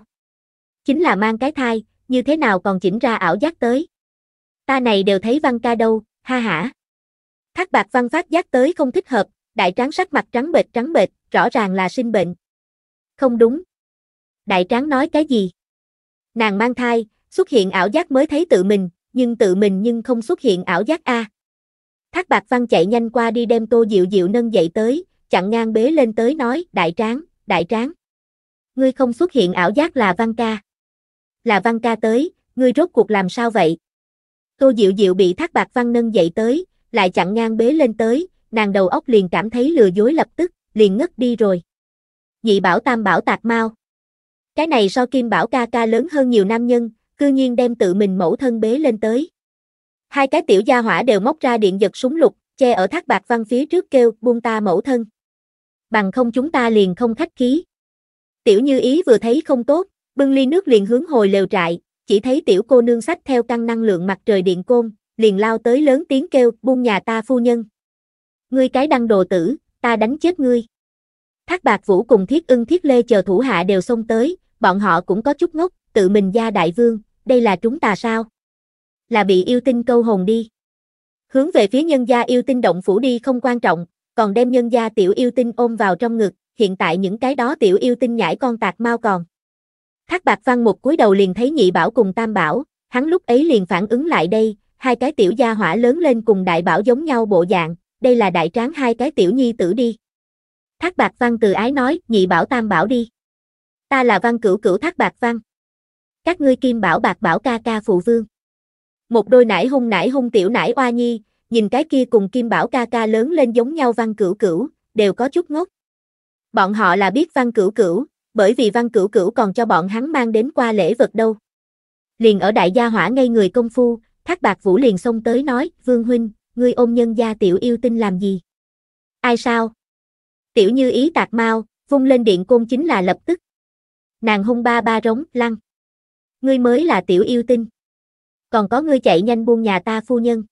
chính là mang cái thai, như thế nào còn chỉnh ra ảo giác tới. Ta này đều thấy văn ca đâu, ha hả. Thác bạc văn phát giác tới không thích hợp, đại tráng sắc mặt trắng bệch trắng bệch, rõ ràng là sinh bệnh. Không đúng. Đại tráng nói cái gì? Nàng mang thai, xuất hiện ảo giác mới thấy tự mình, nhưng tự mình nhưng không xuất hiện ảo giác a. Thác bạc văn chạy nhanh qua đi đem tô diệu diệu nâng dậy tới, chặn ngang bế lên tới nói, đại tráng, đại tráng. Ngươi không xuất hiện ảo giác là văn ca là Văn ca tới, ngươi rốt cuộc làm sao vậy? Tô Diệu Diệu bị Thác Bạc Văn nâng dậy tới, lại chặn ngang bế lên tới, nàng đầu óc liền cảm thấy lừa dối lập tức, liền ngất đi rồi. Nhị bảo tam bảo tạc mau. Cái này so kim bảo ca ca lớn hơn nhiều nam nhân, cư nhiên đem tự mình mẫu thân bế lên tới. Hai cái tiểu gia hỏa đều móc ra điện giật súng lục, che ở thác bạc văn phía trước kêu buông ta mẫu thân. Bằng không chúng ta liền không khách khí. Tiểu như ý vừa thấy không tốt, bưng ly nước liền hướng hồi lều trại, chỉ thấy tiểu cô nương sách theo căn năng lượng mặt trời điện côn, liền lao tới lớn tiếng kêu, buông nhà ta phu nhân. Ngươi cái đăng đồ tử, ta đánh chết ngươi. Thác bạc vũ cùng thiết ưng thiết lê chờ thủ hạ đều xông tới, bọn họ cũng có chút ngốc, tự mình gia đại vương, đây là chúng ta sao? Là bị yêu tinh câu hồn đi. Hướng về phía nhân gia yêu tinh động phủ đi không quan trọng, còn đem nhân gia tiểu yêu tinh ôm vào trong ngực, hiện tại những cái đó tiểu yêu tinh nhảy con tạc mau còn. Thác bạc văn một cúi đầu liền thấy nhị bảo cùng tam bảo, hắn lúc ấy liền phản ứng lại đây, hai cái tiểu gia hỏa lớn lên cùng đại bảo giống nhau bộ dạng, đây là đại tráng hai cái tiểu nhi tử đi. Thác bạc văn từ ái nói, nhị bảo tam bảo đi. Ta là văn cửu cửu thác bạc văn. Các ngươi kim bảo bạc bảo ca ca phụ vương. Một đôi nải hung nải hung tiểu nải oa nhi, nhìn cái kia cùng kim bảo ca ca lớn lên giống nhau văn cửu cửu, đều có chút ngốc. Bọn họ là biết văn cửu cửu, bởi vì văn cửu cửu còn cho bọn hắn mang đến qua lễ vật đâu. Liền ở đại gia hỏa ngay người công phu, thác bạc vũ liền xông tới nói, vương huynh, ngươi ôm nhân gia tiểu yêu tinh làm gì? Ai sao? Tiểu như ý tạc mau, vung lên điện côn chính là lập tức. Nàng hung ba ba rống, lăng. Ngươi mới là tiểu yêu tinh. Còn có ngươi chạy nhanh buông nhà ta phu nhân.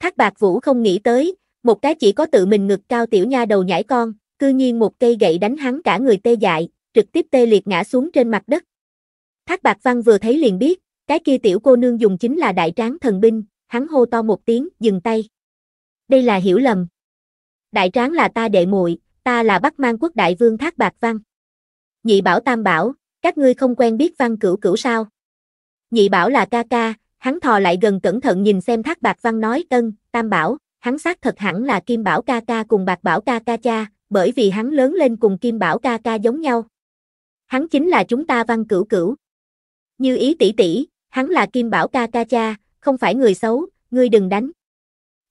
Thác bạc vũ không nghĩ tới, một cái chỉ có tự mình ngực cao tiểu nha đầu nhảy con, cư nhiên một cây gậy đánh hắn cả người tê dại, trực tiếp tê liệt ngã xuống trên mặt đất. Thác Bạc Văn vừa thấy liền biết, cái kia tiểu cô nương dùng chính là đại tráng thần binh, hắn hô to một tiếng, dừng tay. Đây là hiểu lầm. Đại tráng là ta đệ muội, ta là Bắc Mang quốc đại vương Thác Bạc Văn. Nhị Bảo Tam Bảo, các ngươi không quen biết Văn Cửu Cửu sao? Nhị Bảo là ca ca, hắn thò lại gần cẩn thận nhìn xem Thác Bạc Văn nói cân Tam Bảo, hắn xác thật hẳn là Kim Bảo ca ca cùng Bạc Bảo ca ca cha, bởi vì hắn lớn lên cùng Kim Bảo ca ca giống nhau. Hắn chính là chúng ta văn cửu cửu. Như ý tỷ tỷ, hắn là kim bảo ca ca cha, không phải người xấu, ngươi đừng đánh.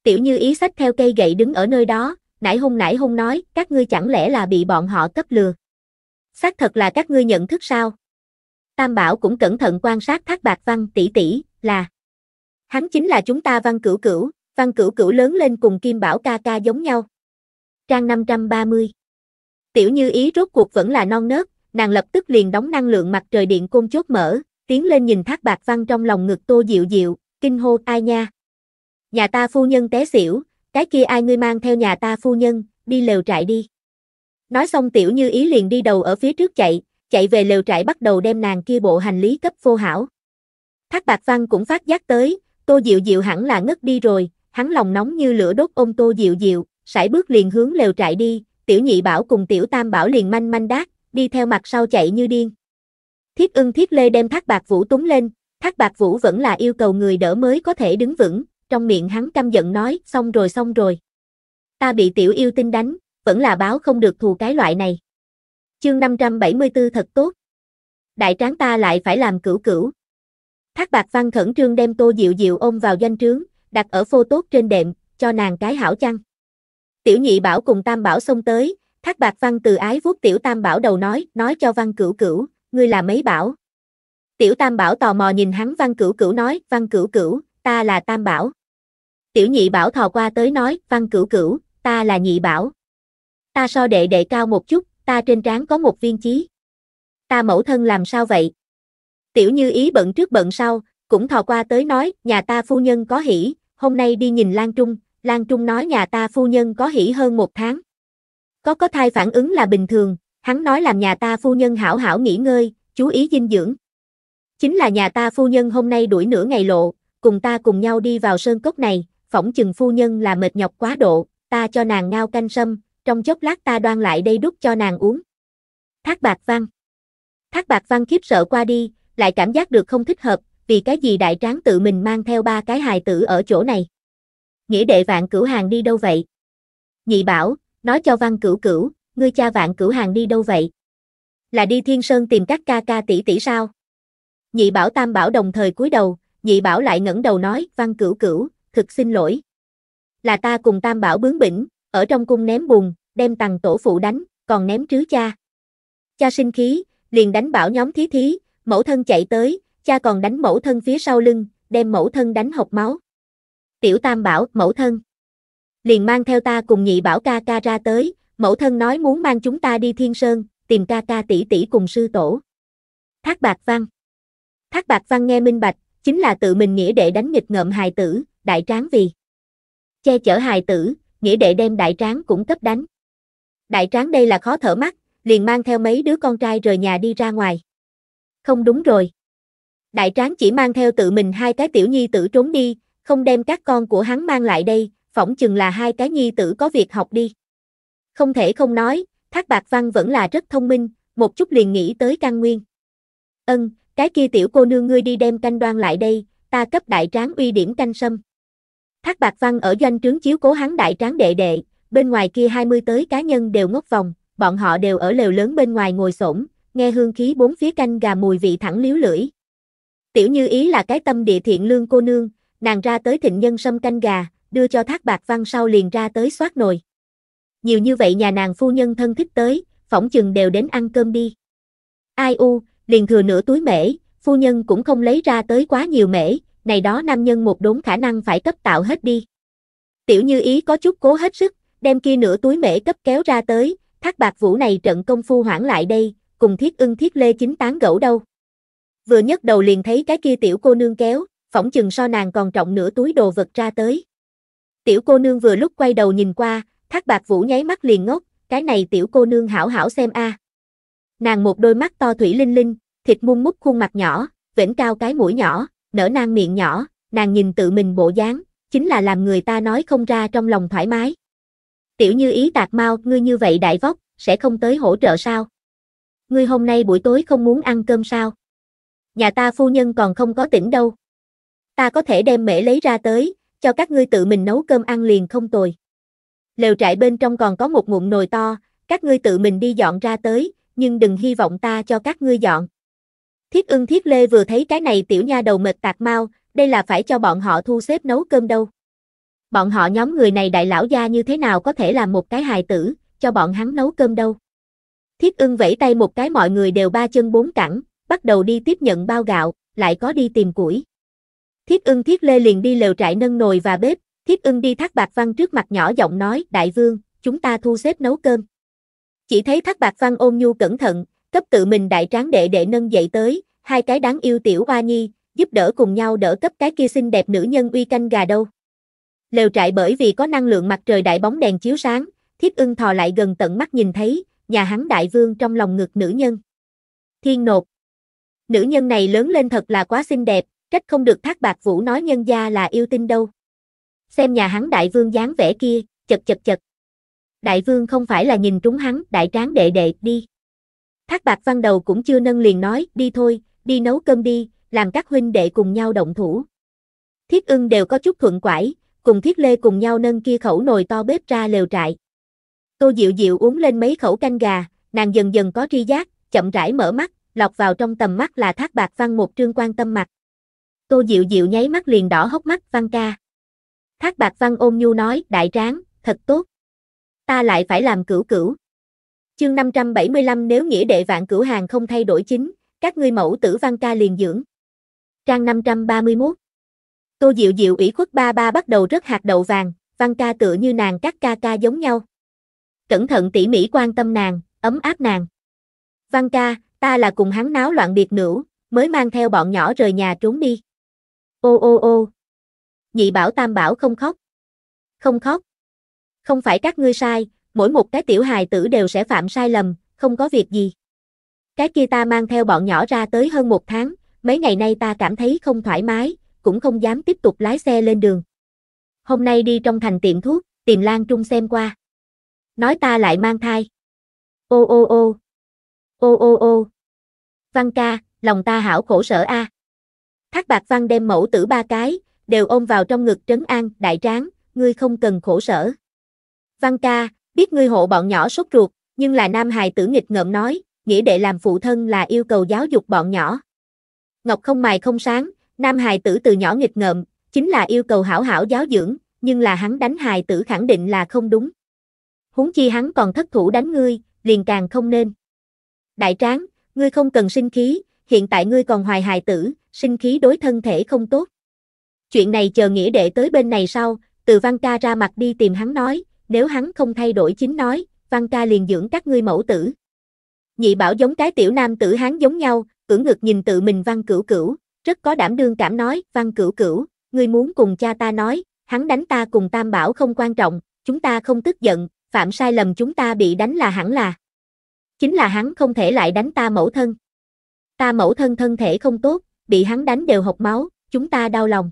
Tiểu như ý sách theo cây gậy đứng ở nơi đó, nãy hung nãy hung nói, các ngươi chẳng lẽ là bị bọn họ cấp lừa. Xác thật là các ngươi nhận thức sao? Tam Bảo cũng cẩn thận quan sát Thác Bạc Văn tỷ tỷ, là hắn chính là chúng ta Văn Cửu Cửu, Văn Cửu Cửu lớn lên cùng Kim Bảo ca ca giống nhau. Trang 530. Tiểu Như Ý rốt cuộc vẫn là non nớt, nàng lập tức liền đóng năng lượng mặt trời điện côn chốt mở, tiến lên nhìn thác bạc văn trong lòng ngực tô dịu dịu, kinh hô ai nha. Nhà ta phu nhân té xỉu, cái kia ai ngươi mang theo nhà ta phu nhân, đi lều trại đi. Nói xong tiểu như ý liền đi đầu ở phía trước chạy, chạy về lều trại bắt đầu đem nàng kia bộ hành lý cấp phô hảo. Thác bạc văn cũng phát giác tới, tô dịu dịu hẳn là ngất đi rồi, hắn lòng nóng như lửa đốt ôm tô dịu dịu, sải bước liền hướng lều trại đi, tiểu nhị bảo cùng tiểu tam bảo liền manh manh đát, đi theo mặt sau chạy như điên. Thiết ưng thiết lê đem thác bạc vũ túng lên, thác bạc vũ vẫn là yêu cầu người đỡ mới có thể đứng vững, trong miệng hắn căm giận nói, xong rồi xong rồi. Ta bị tiểu yêu tinh đánh, vẫn là báo không được thù cái loại này. Chương 574 thật tốt. Đại tráng ta lại phải làm cửu cửu. Thác bạc văn khẩn trương đem tô diệu diệu ôm vào doanh trướng, đặt ở phô tốt trên đệm, cho nàng cái hảo chăng. Tiểu nhị bảo cùng tam bảo xông tới, Thác bạc văn từ ái vuốt tiểu tam bảo đầu nói, nói cho văn cửu cửu, ngươi là mấy bảo. Tiểu tam bảo tò mò nhìn hắn văn cửu cửu nói, văn cửu cửu, ta là tam bảo. Tiểu nhị bảo thò qua tới nói, văn cửu cửu, ta là nhị bảo. Ta so đệ đệ cao một chút, ta trên trán có một viên chí. Ta mẫu thân làm sao vậy? Tiểu như ý bận trước bận sau, cũng thò qua tới nói, nhà ta phu nhân có hỉ, hôm nay đi nhìn Lan Trung, Lan Trung nói nhà ta phu nhân có hỉ hơn một tháng. Có có thai phản ứng là bình thường, hắn nói làm nhà ta phu nhân hảo hảo nghỉ ngơi, chú ý dinh dưỡng. Chính là nhà ta phu nhân hôm nay đuổi nửa ngày lộ, cùng ta cùng nhau đi vào sơn cốc này, phỏng chừng phu nhân là mệt nhọc quá độ, ta cho nàng ngao canh sâm, trong chốc lát ta đoan lại đây đút cho nàng uống. Thác bạc văn Thác bạc văn khiếp sợ qua đi, lại cảm giác được không thích hợp, vì cái gì đại tráng tự mình mang theo ba cái hài tử ở chỗ này. Nghĩa đệ vạn cửu hàng đi đâu vậy? Nhị bảo, nói cho văn cửu cửu, ngươi cha vạn cửu hàng đi đâu vậy? Là đi thiên sơn tìm các ca ca tỷ tỷ sao? Nhị bảo tam bảo đồng thời cúi đầu, nhị bảo lại ngẩng đầu nói, văn cửu cửu, thực xin lỗi. Là ta cùng tam bảo bướng bỉnh, ở trong cung ném bùn, đem tằng tổ phụ đánh, còn ném trứ cha. Cha sinh khí, liền đánh bảo nhóm thí thí, mẫu thân chạy tới, cha còn đánh mẫu thân phía sau lưng, đem mẫu thân đánh hộc máu. Tiểu tam bảo, mẫu thân liền mang theo ta cùng nhị bảo ca ca ra tới, mẫu thân nói muốn mang chúng ta đi thiên sơn, tìm ca ca tỷ tỷ cùng sư tổ. Thác Bạc Văn Thác Bạc Văn nghe minh bạch, chính là tự mình nghĩa đệ đánh nghịch ngợm hài tử, đại tráng vì. Che chở hài tử, nghĩa đệ đem đại tráng cũng cấp đánh. Đại tráng đây là khó thở mắt, liền mang theo mấy đứa con trai rời nhà đi ra ngoài. Không đúng rồi. Đại tráng chỉ mang theo tự mình hai cái tiểu nhi tử trốn đi, không đem các con của hắn mang lại đây, phỏng chừng là hai cái nhi tử có việc học đi. Không thể không nói, Thác Bạc Văn vẫn là rất thông minh, một chút liền nghĩ tới căn nguyên. Ân, cái kia tiểu cô nương ngươi đi đem canh đoan lại đây, ta cấp đại tráng uy điểm canh sâm. Thác Bạc Văn ở doanh trướng chiếu cố hắn đại tráng đệ đệ, bên ngoài kia 20 tới cá nhân đều ngốc vòng, bọn họ đều ở lều lớn bên ngoài ngồi xổm, nghe hương khí bốn phía canh gà mùi vị thẳng liếu lưỡi. Tiểu Như Ý là cái tâm địa thiện lương cô nương, nàng ra tới thịnh nhân sâm canh gà, đưa cho thác bạc văn sau liền ra tới soát nồi. Nhiều như vậy nhà nàng phu nhân thân thích tới, phỏng chừng đều đến ăn cơm đi. Ai u, liền thừa nửa túi mễ, phu nhân cũng không lấy ra tới quá nhiều mễ, này đó nam nhân một đốn khả năng phải cấp tạo hết đi. Tiểu như ý có chút cố hết sức, đem kia nửa túi mễ cấp kéo ra tới, thác bạc vũ này trận công phu hoãn lại đây, cùng thiết ưng thiết lê chính tán gẫu đâu. Vừa nhấc đầu liền thấy cái kia tiểu cô nương kéo, phỏng chừng so nàng còn trọng nửa túi đồ vật ra tới. Tiểu cô nương vừa lúc quay đầu nhìn qua, thác bạc vũ nháy mắt liền ngốc, cái này tiểu cô nương hảo hảo xem a. Nàng một đôi mắt to thủy linh linh, thịt mung mút khuôn mặt nhỏ, vểnh cao cái mũi nhỏ, nở nang miệng nhỏ, nàng nhìn tự mình bộ dáng, chính là làm người ta nói không ra trong lòng thoải mái. Tiểu như ý tạc mau, ngươi như vậy đại vóc, sẽ không tới hỗ trợ sao? Ngươi hôm nay buổi tối không muốn ăn cơm sao? Nhà ta phu nhân còn không có tỉnh đâu. Ta có thể đem mễ lấy ra tới, cho các ngươi tự mình nấu cơm ăn liền không tồi. Lều trại bên trong còn có một ngụm nồi to, các ngươi tự mình đi dọn ra tới, nhưng đừng hy vọng ta cho các ngươi dọn. Thiết ưng thiết lê vừa thấy cái này tiểu nha đầu mệt tạc mau, đây là phải cho bọn họ thu xếp nấu cơm đâu. Bọn họ nhóm người này đại lão gia như thế nào có thể làm một cái hài tử, cho bọn hắn nấu cơm đâu. Thiết ưng vẫy tay một cái mọi người đều ba chân bốn cẳng, bắt đầu đi tiếp nhận bao gạo, lại có đi tìm củi. Thiết ưng thiết lê liền đi lều trại nâng nồi và bếp, thiết ưng đi thác bạc văn trước mặt nhỏ giọng nói, đại vương, chúng ta thu xếp nấu cơm. Chỉ thấy thác bạc văn ôm nhu cẩn thận, cấp tự mình đại tráng đệ đệ nâng dậy tới, hai cái đáng yêu tiểu hoa nhi, giúp đỡ cùng nhau đỡ cấp cái kia xinh đẹp nữ nhân uy canh gà đâu. Lều trại bởi vì có năng lượng mặt trời đại bóng đèn chiếu sáng, thiết ưng thò lại gần tận mắt nhìn thấy, nhà hắn đại vương trong lòng ngực nữ nhân. Thiên nột. Nữ nhân này lớn lên thật là quá xinh đẹp, trách không được thác bạc vũ nói nhân gia là yêu tinh đâu. Xem nhà hắn đại vương dáng vẻ kia, chật chật chật. Đại vương không phải là nhìn trúng hắn, đại tráng đệ đệ, đi. Thác bạc văn đầu cũng chưa nâng liền nói, đi thôi, đi nấu cơm đi, làm các huynh đệ cùng nhau động thủ. Thiết ưng đều có chút thuận quải, cùng thiết lê cùng nhau nâng kia khẩu nồi to bếp ra lều trại. Tô Diệu Diệu uống lên mấy khẩu canh gà, nàng dần dần có tri giác, chậm rãi mở mắt, lọc vào trong tầm mắt là thác bạc văn một trương quan tâm mặt. Tô Diệu Diệu nháy mắt liền đỏ hốc mắt Văn ca. Thác Bạc Văn ôm nhu nói, đại tráng, thật tốt. Ta lại phải làm cửu cửu. Chương 575 nếu nghĩa đệ vạn cửu hàng không thay đổi chính, các ngươi mẫu tử Văn ca liền dưỡng. Trang 531 Tô Diệu Diệu ủy khuất ba ba bắt đầu rất hạt đậu vàng, Văn ca tựa như nàng các ca ca giống nhau. Cẩn thận tỉ mỉ quan tâm nàng, ấm áp nàng. Văn ca, ta là cùng hắn náo loạn biệt nữ, mới mang theo bọn nhỏ rời nhà trốn đi. Ô ô ô. Nhị bảo tam bảo không khóc. Không khóc. Không phải các ngươi sai, mỗi một cái tiểu hài tử đều sẽ phạm sai lầm, không có việc gì. Cái kia ta mang theo bọn nhỏ ra tới hơn một tháng, mấy ngày nay ta cảm thấy không thoải mái, cũng không dám tiếp tục lái xe lên đường. Hôm nay đi trong thành tiệm thuốc, tìm Lan Trung xem qua. Nói ta lại mang thai. Ô ô ô. Ô ô ô. Văn ca, lòng ta hảo khổ sở a. À. Thác bạc văn đem mẫu tử ba cái, đều ôm vào trong ngực trấn an, đại tráng, ngươi không cần khổ sở. Văn ca, biết ngươi hộ bọn nhỏ sốt ruột, nhưng là nam hài tử nghịch ngợm nói, nghĩa đệ làm phụ thân là yêu cầu giáo dục bọn nhỏ. Ngọc không mài không sáng, nam hài tử từ nhỏ nghịch ngợm, chính là yêu cầu hảo hảo giáo dưỡng, nhưng là hắn đánh hài tử khẳng định là không đúng. Huống chi hắn còn thất thủ đánh ngươi, liền càng không nên. Đại tráng, ngươi không cần sinh khí, hiện tại ngươi còn hoài hài tử, sinh khí đối thân thể không tốt. Chuyện này chờ nghĩa đệ tới bên này sau, từ Văn Ca ra mặt đi tìm hắn nói, nếu hắn không thay đổi chính nói, Văn Ca liền dưỡng các ngươi mẫu tử. Nhị bảo giống cái tiểu nam tử hắn giống nhau, cưỡng ngực nhìn tự mình Văn Cửu Cửu, rất có đảm đương cảm nói, Văn Cửu Cửu, ngươi muốn cùng cha ta nói, hắn đánh ta cùng Tam Bảo không quan trọng, chúng ta không tức giận, phạm sai lầm chúng ta bị đánh là hẳn là. Chính là hắn không thể lại đánh ta mẫu thân. Ta mẫu thân thân thể không tốt, bị hắn đánh đều hộc máu, chúng ta đau lòng.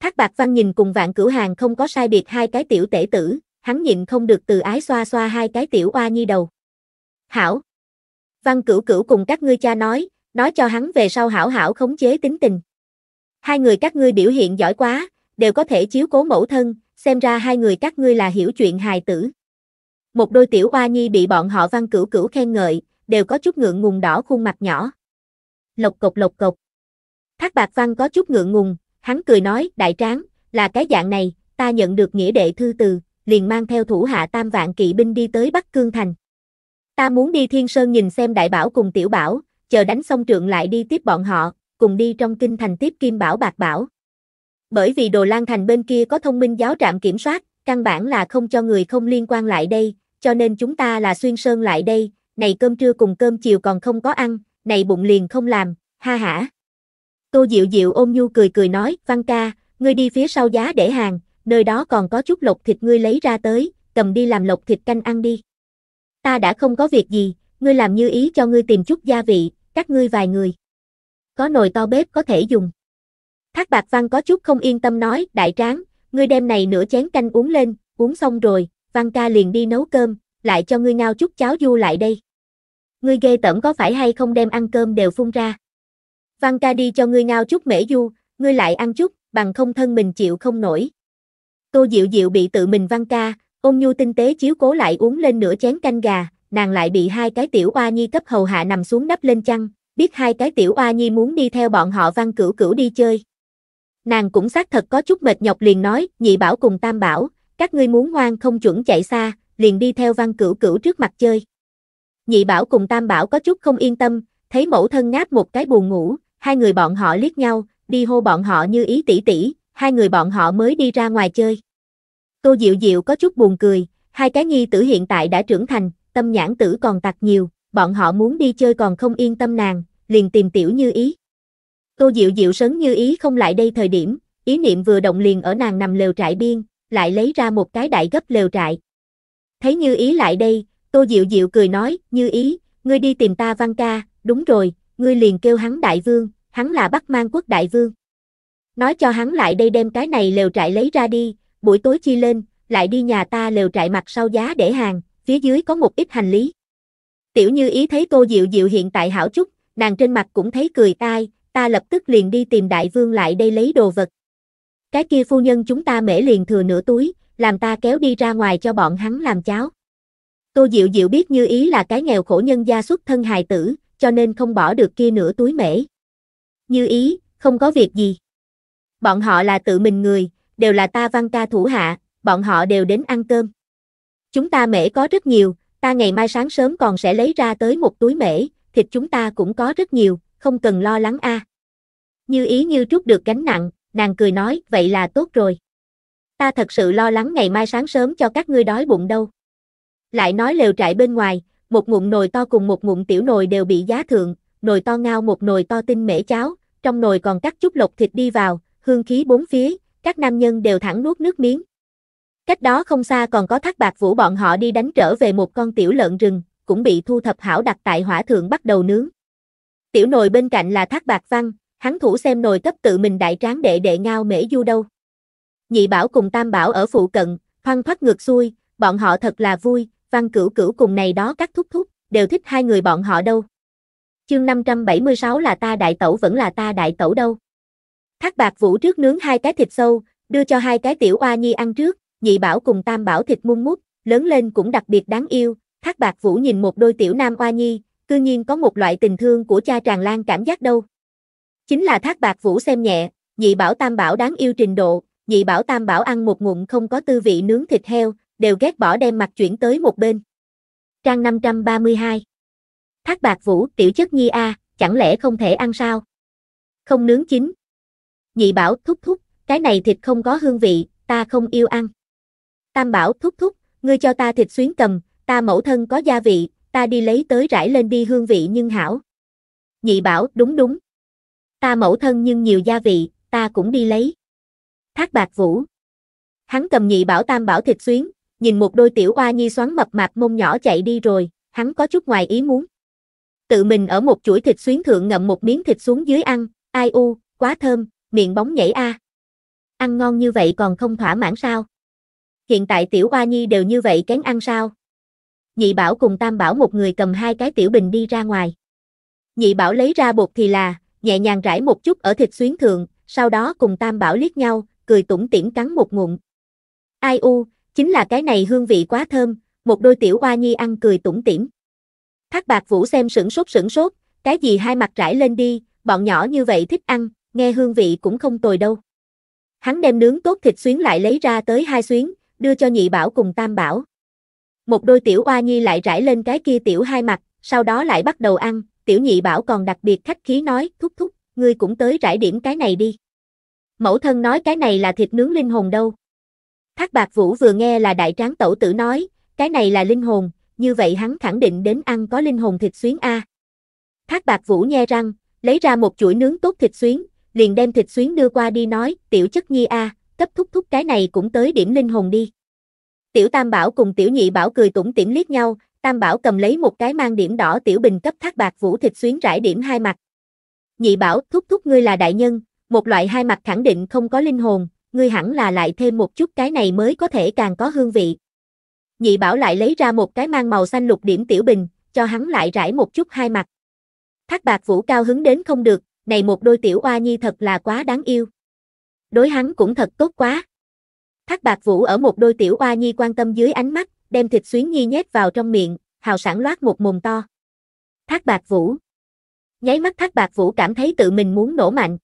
Thác bạc văn nhìn cùng vạn cửu hàng không có sai biệt hai cái tiểu tể tử, hắn nhịn không được từ ái xoa xoa hai cái tiểu oa nhi đầu. Hảo. Văn cửu cửu cùng các ngươi cha nói, nói cho hắn về sau hảo hảo khống chế tính tình. Hai người các ngươi biểu hiện giỏi quá, đều có thể chiếu cố mẫu thân, xem ra hai người các ngươi là hiểu chuyện hài tử. Một đôi tiểu oa nhi bị bọn họ văn cửu cửu khen ngợi, đều có chút ngượng ngùng đỏ khuôn mặt nhỏ lộc cộc lộc cộc. Thác Bạc Văn có chút ngượng ngùng, hắn cười nói, đại tráng, là cái dạng này, ta nhận được nghĩa đệ thư từ, liền mang theo thủ hạ tam vạn kỵ binh đi tới Bắc Cương Thành. Ta muốn đi Thiên Sơn nhìn xem đại bảo cùng tiểu bảo, chờ đánh xong trượng lại đi tiếp bọn họ, cùng đi trong kinh thành tiếp kim bảo bạc bảo. Bởi vì Đồ Lan Thành bên kia có thông minh giáo trạm kiểm soát, căn bản là không cho người không liên quan lại đây, cho nên chúng ta là xuyên sơn lại đây, này cơm trưa cùng cơm chiều còn không có ăn, này bụng liền không làm, ha hả. Tô Diệu Diệu ôm nhu cười cười nói, Văn ca, ngươi đi phía sau giá để hàng, nơi đó còn có chút lộc thịt ngươi lấy ra tới, cầm đi làm lộc thịt canh ăn đi. Ta đã không có việc gì, ngươi làm như ý cho ngươi tìm chút gia vị, các ngươi vài người. Có nồi to bếp có thể dùng. Thác Bạc Văn có chút không yên tâm nói, đại tráng, ngươi đem này nửa chén canh uống lên, uống xong rồi, Văn ca liền đi nấu cơm, lại cho ngươi ngao chút cháo du lại đây ngươi ghê tởm có phải hay không đem ăn cơm đều phun ra. Văn ca đi cho ngươi ngao chút mễ du, ngươi lại ăn chút, bằng không thân mình chịu không nổi. Tô Diệu Diệu bị tự mình văn ca, ôn nhu tinh tế chiếu cố lại uống lên nửa chén canh gà, nàng lại bị hai cái tiểu oa nhi cấp hầu hạ nằm xuống nắp lên chăn, biết hai cái tiểu oa nhi muốn đi theo bọn họ văn cửu cửu đi chơi. Nàng cũng xác thật có chút mệt nhọc liền nói, nhị bảo cùng tam bảo, các ngươi muốn ngoan không chuẩn chạy xa, liền đi theo văn cửu cửu trước mặt chơi. Nhị Bảo cùng Tam Bảo có chút không yên tâm, thấy mẫu thân ngáp một cái buồn ngủ, hai người bọn họ liếc nhau, đi hô bọn họ như ý tỷ tỷ, hai người bọn họ mới đi ra ngoài chơi. Tô Diệu Diệu có chút buồn cười, hai cái nhi tử hiện tại đã trưởng thành, tâm nhãn tử còn tặc nhiều, bọn họ muốn đi chơi còn không yên tâm nàng, liền tìm tiểu như ý. Tô Diệu Diệu sớm như ý không lại đây thời điểm, ý niệm vừa động liền ở nàng nằm lều trại biên, lại lấy ra một cái đại gấp lều trại. Thấy như ý lại đây, Tô Diệu Diệu cười nói, như ý, ngươi đi tìm ta Văn ca, đúng rồi, ngươi liền kêu hắn đại vương, hắn là Bắc Mang quốc đại vương. Nói cho hắn lại đây đem cái này lều trại lấy ra đi, buổi tối chi lên, lại đi nhà ta lều trại mặt sau giá để hàng, phía dưới có một ít hành lý. Tiểu Như ý thấy Tô Diệu Diệu hiện tại hảo chút, nàng trên mặt cũng thấy cười tai, ta lập tức liền đi tìm đại vương lại đây lấy đồ vật. Cái kia phu nhân chúng ta mễ liền thừa nửa túi, làm ta kéo đi ra ngoài cho bọn hắn làm cháo. Tô Diệu Diệu biết Như Ý là cái nghèo khổ nhân gia xuất thân hài tử, cho nên không bỏ được kia nửa túi mễ. Như Ý, không có việc gì. Bọn họ là tự mình người, đều là ta văn ca thủ hạ, bọn họ đều đến ăn cơm. Chúng ta mễ có rất nhiều, ta ngày mai sáng sớm còn sẽ lấy ra tới một túi mễ, thịt chúng ta cũng có rất nhiều, không cần lo lắng a. Như Ý như trút được gánh nặng, nàng cười nói, vậy là tốt rồi. Ta thật sự lo lắng ngày mai sáng sớm cho các ngươi đói bụng đâu. Lại nói lều trại bên ngoài, một ngụm nồi to cùng một ngụm tiểu nồi đều bị giá thượng, nồi to ngao một nồi to tinh mễ cháo, trong nồi còn cắt chút lộc thịt đi vào, hương khí bốn phía, các nam nhân đều thẳng nuốt nước miếng. Cách đó không xa còn có thác bạc vũ bọn họ đi đánh trở về một con tiểu lợn rừng, cũng bị thu thập hảo đặt tại hỏa thượng bắt đầu nướng. Tiểu nồi bên cạnh là thác bạc văn, hắn thủ xem nồi cấp tự mình đại tráng đệ đệ ngao mễ du đâu. Nhị bảo cùng tam bảo ở phụ cận, hoang thoát ngược xuôi, bọn họ thật là vui, Văn Cửu Cửu cùng này đó các thúc thúc, đều thích hai người bọn họ đâu. Chương 576 là ta đại tẩu vẫn là ta đại tẩu đâu. Thác bạc vũ trước nướng hai cái thịt sâu, đưa cho hai cái tiểu oa nhi ăn trước, nhị bảo cùng tam bảo thịt muôn mút, lớn lên cũng đặc biệt đáng yêu. Thác bạc vũ nhìn một đôi tiểu nam oa nhi, cư nhiên có một loại tình thương của cha tràn lan cảm giác đâu. Chính là thác bạc vũ xem nhẹ, nhị bảo tam bảo đáng yêu trình độ, nhị bảo tam bảo ăn một ngụm không có tư vị nướng thịt heo, đều ghét bỏ đem mặt chuyển tới một bên. Trang 532 Thác bạc vũ, tiểu chất nhi a, chẳng lẽ không thể ăn sao? Không nướng chín. Nhị bảo thúc thúc, cái này thịt không có hương vị, ta không yêu ăn. Tam bảo thúc thúc, ngươi cho ta thịt xuyến cầm, ta mẫu thân có gia vị, ta đi lấy tới rải lên đi hương vị nhưng hảo. Nhị bảo, đúng đúng. Ta mẫu thân nhưng nhiều gia vị, ta cũng đi lấy. Thác bạc vũ. Hắn cầm nhị bảo tam bảo thịt xuyến, nhìn một đôi tiểu oa nhi xoắn mập mạp mông nhỏ chạy đi rồi, hắn có chút ngoài ý muốn. Tự mình ở một chuỗi thịt xuyến thượng ngậm một miếng thịt xuống dưới ăn, ai u, quá thơm, miệng bóng nhảy a. Ăn ngon như vậy còn không thỏa mãn sao? Hiện tại tiểu oa nhi đều như vậy kén ăn sao? Nhị bảo cùng tam bảo một người cầm hai cái tiểu bình đi ra ngoài. Nhị bảo lấy ra bột thì là, nhẹ nhàng rải một chút ở thịt xuyến thượng, sau đó cùng tam bảo liếc nhau, cười tủm tỉm cắn một ngụm. Ai u, Chính là cái này hương vị quá thơm, một đôi tiểu hoa nhi ăn cười tủm tỉm. Thác bạc vũ xem sửng sốt sửng sốt, cái gì hai mặt rải lên đi, bọn nhỏ như vậy thích ăn, nghe hương vị cũng không tồi đâu. Hắn đem nướng tốt thịt xuyến lại lấy ra tới hai xuyến, đưa cho nhị bảo cùng tam bảo. Một đôi tiểu oa nhi lại rải lên cái kia tiểu hai mặt, sau đó lại bắt đầu ăn, tiểu nhị bảo còn đặc biệt khách khí nói, thúc thúc, ngươi cũng tới rải điểm cái này đi. Mẫu thân nói cái này là thịt nướng linh hồn đâu. Thác bạc vũ vừa nghe là đại tráng tẩu tử nói, cái này là linh hồn, như vậy hắn khẳng định đến ăn có linh hồn thịt xuyến A. Thác bạc vũ nghe răng, lấy ra một chuỗi nướng tốt thịt xuyến, liền đem thịt xuyến đưa qua đi nói, tiểu chất nhi A, cấp thúc thúc cái này cũng tới điểm linh hồn đi. Tiểu Tam Bảo cùng Tiểu Nhị Bảo cười tủm tỉm liếc nhau, Tam Bảo cầm lấy một cái mang điểm đỏ tiểu bình cấp thác bạc vũ thịt xuyến rải điểm hai mặt. Nhị Bảo, thúc thúc ngươi là đại nhân, một loại hai mặt khẳng định không có linh hồn, ngươi hẳn là lại thêm một chút cái này mới có thể càng có hương vị. Nhị bảo lại lấy ra một cái mang màu xanh lục điểm tiểu bình, cho hắn lại rải một chút hai mặt. Thác bạc vũ cao hứng đến không được, này một đôi tiểu oa nhi thật là quá đáng yêu. Đối hắn cũng thật tốt quá. Thác bạc vũ ở một đôi tiểu oa nhi quan tâm dưới ánh mắt, đem thịt xuyến nhi nhét vào trong miệng, hào sản loát một mồm to. Thác bạc vũ. Nháy mắt thác bạc vũ cảm thấy tự mình muốn nổ mạnh.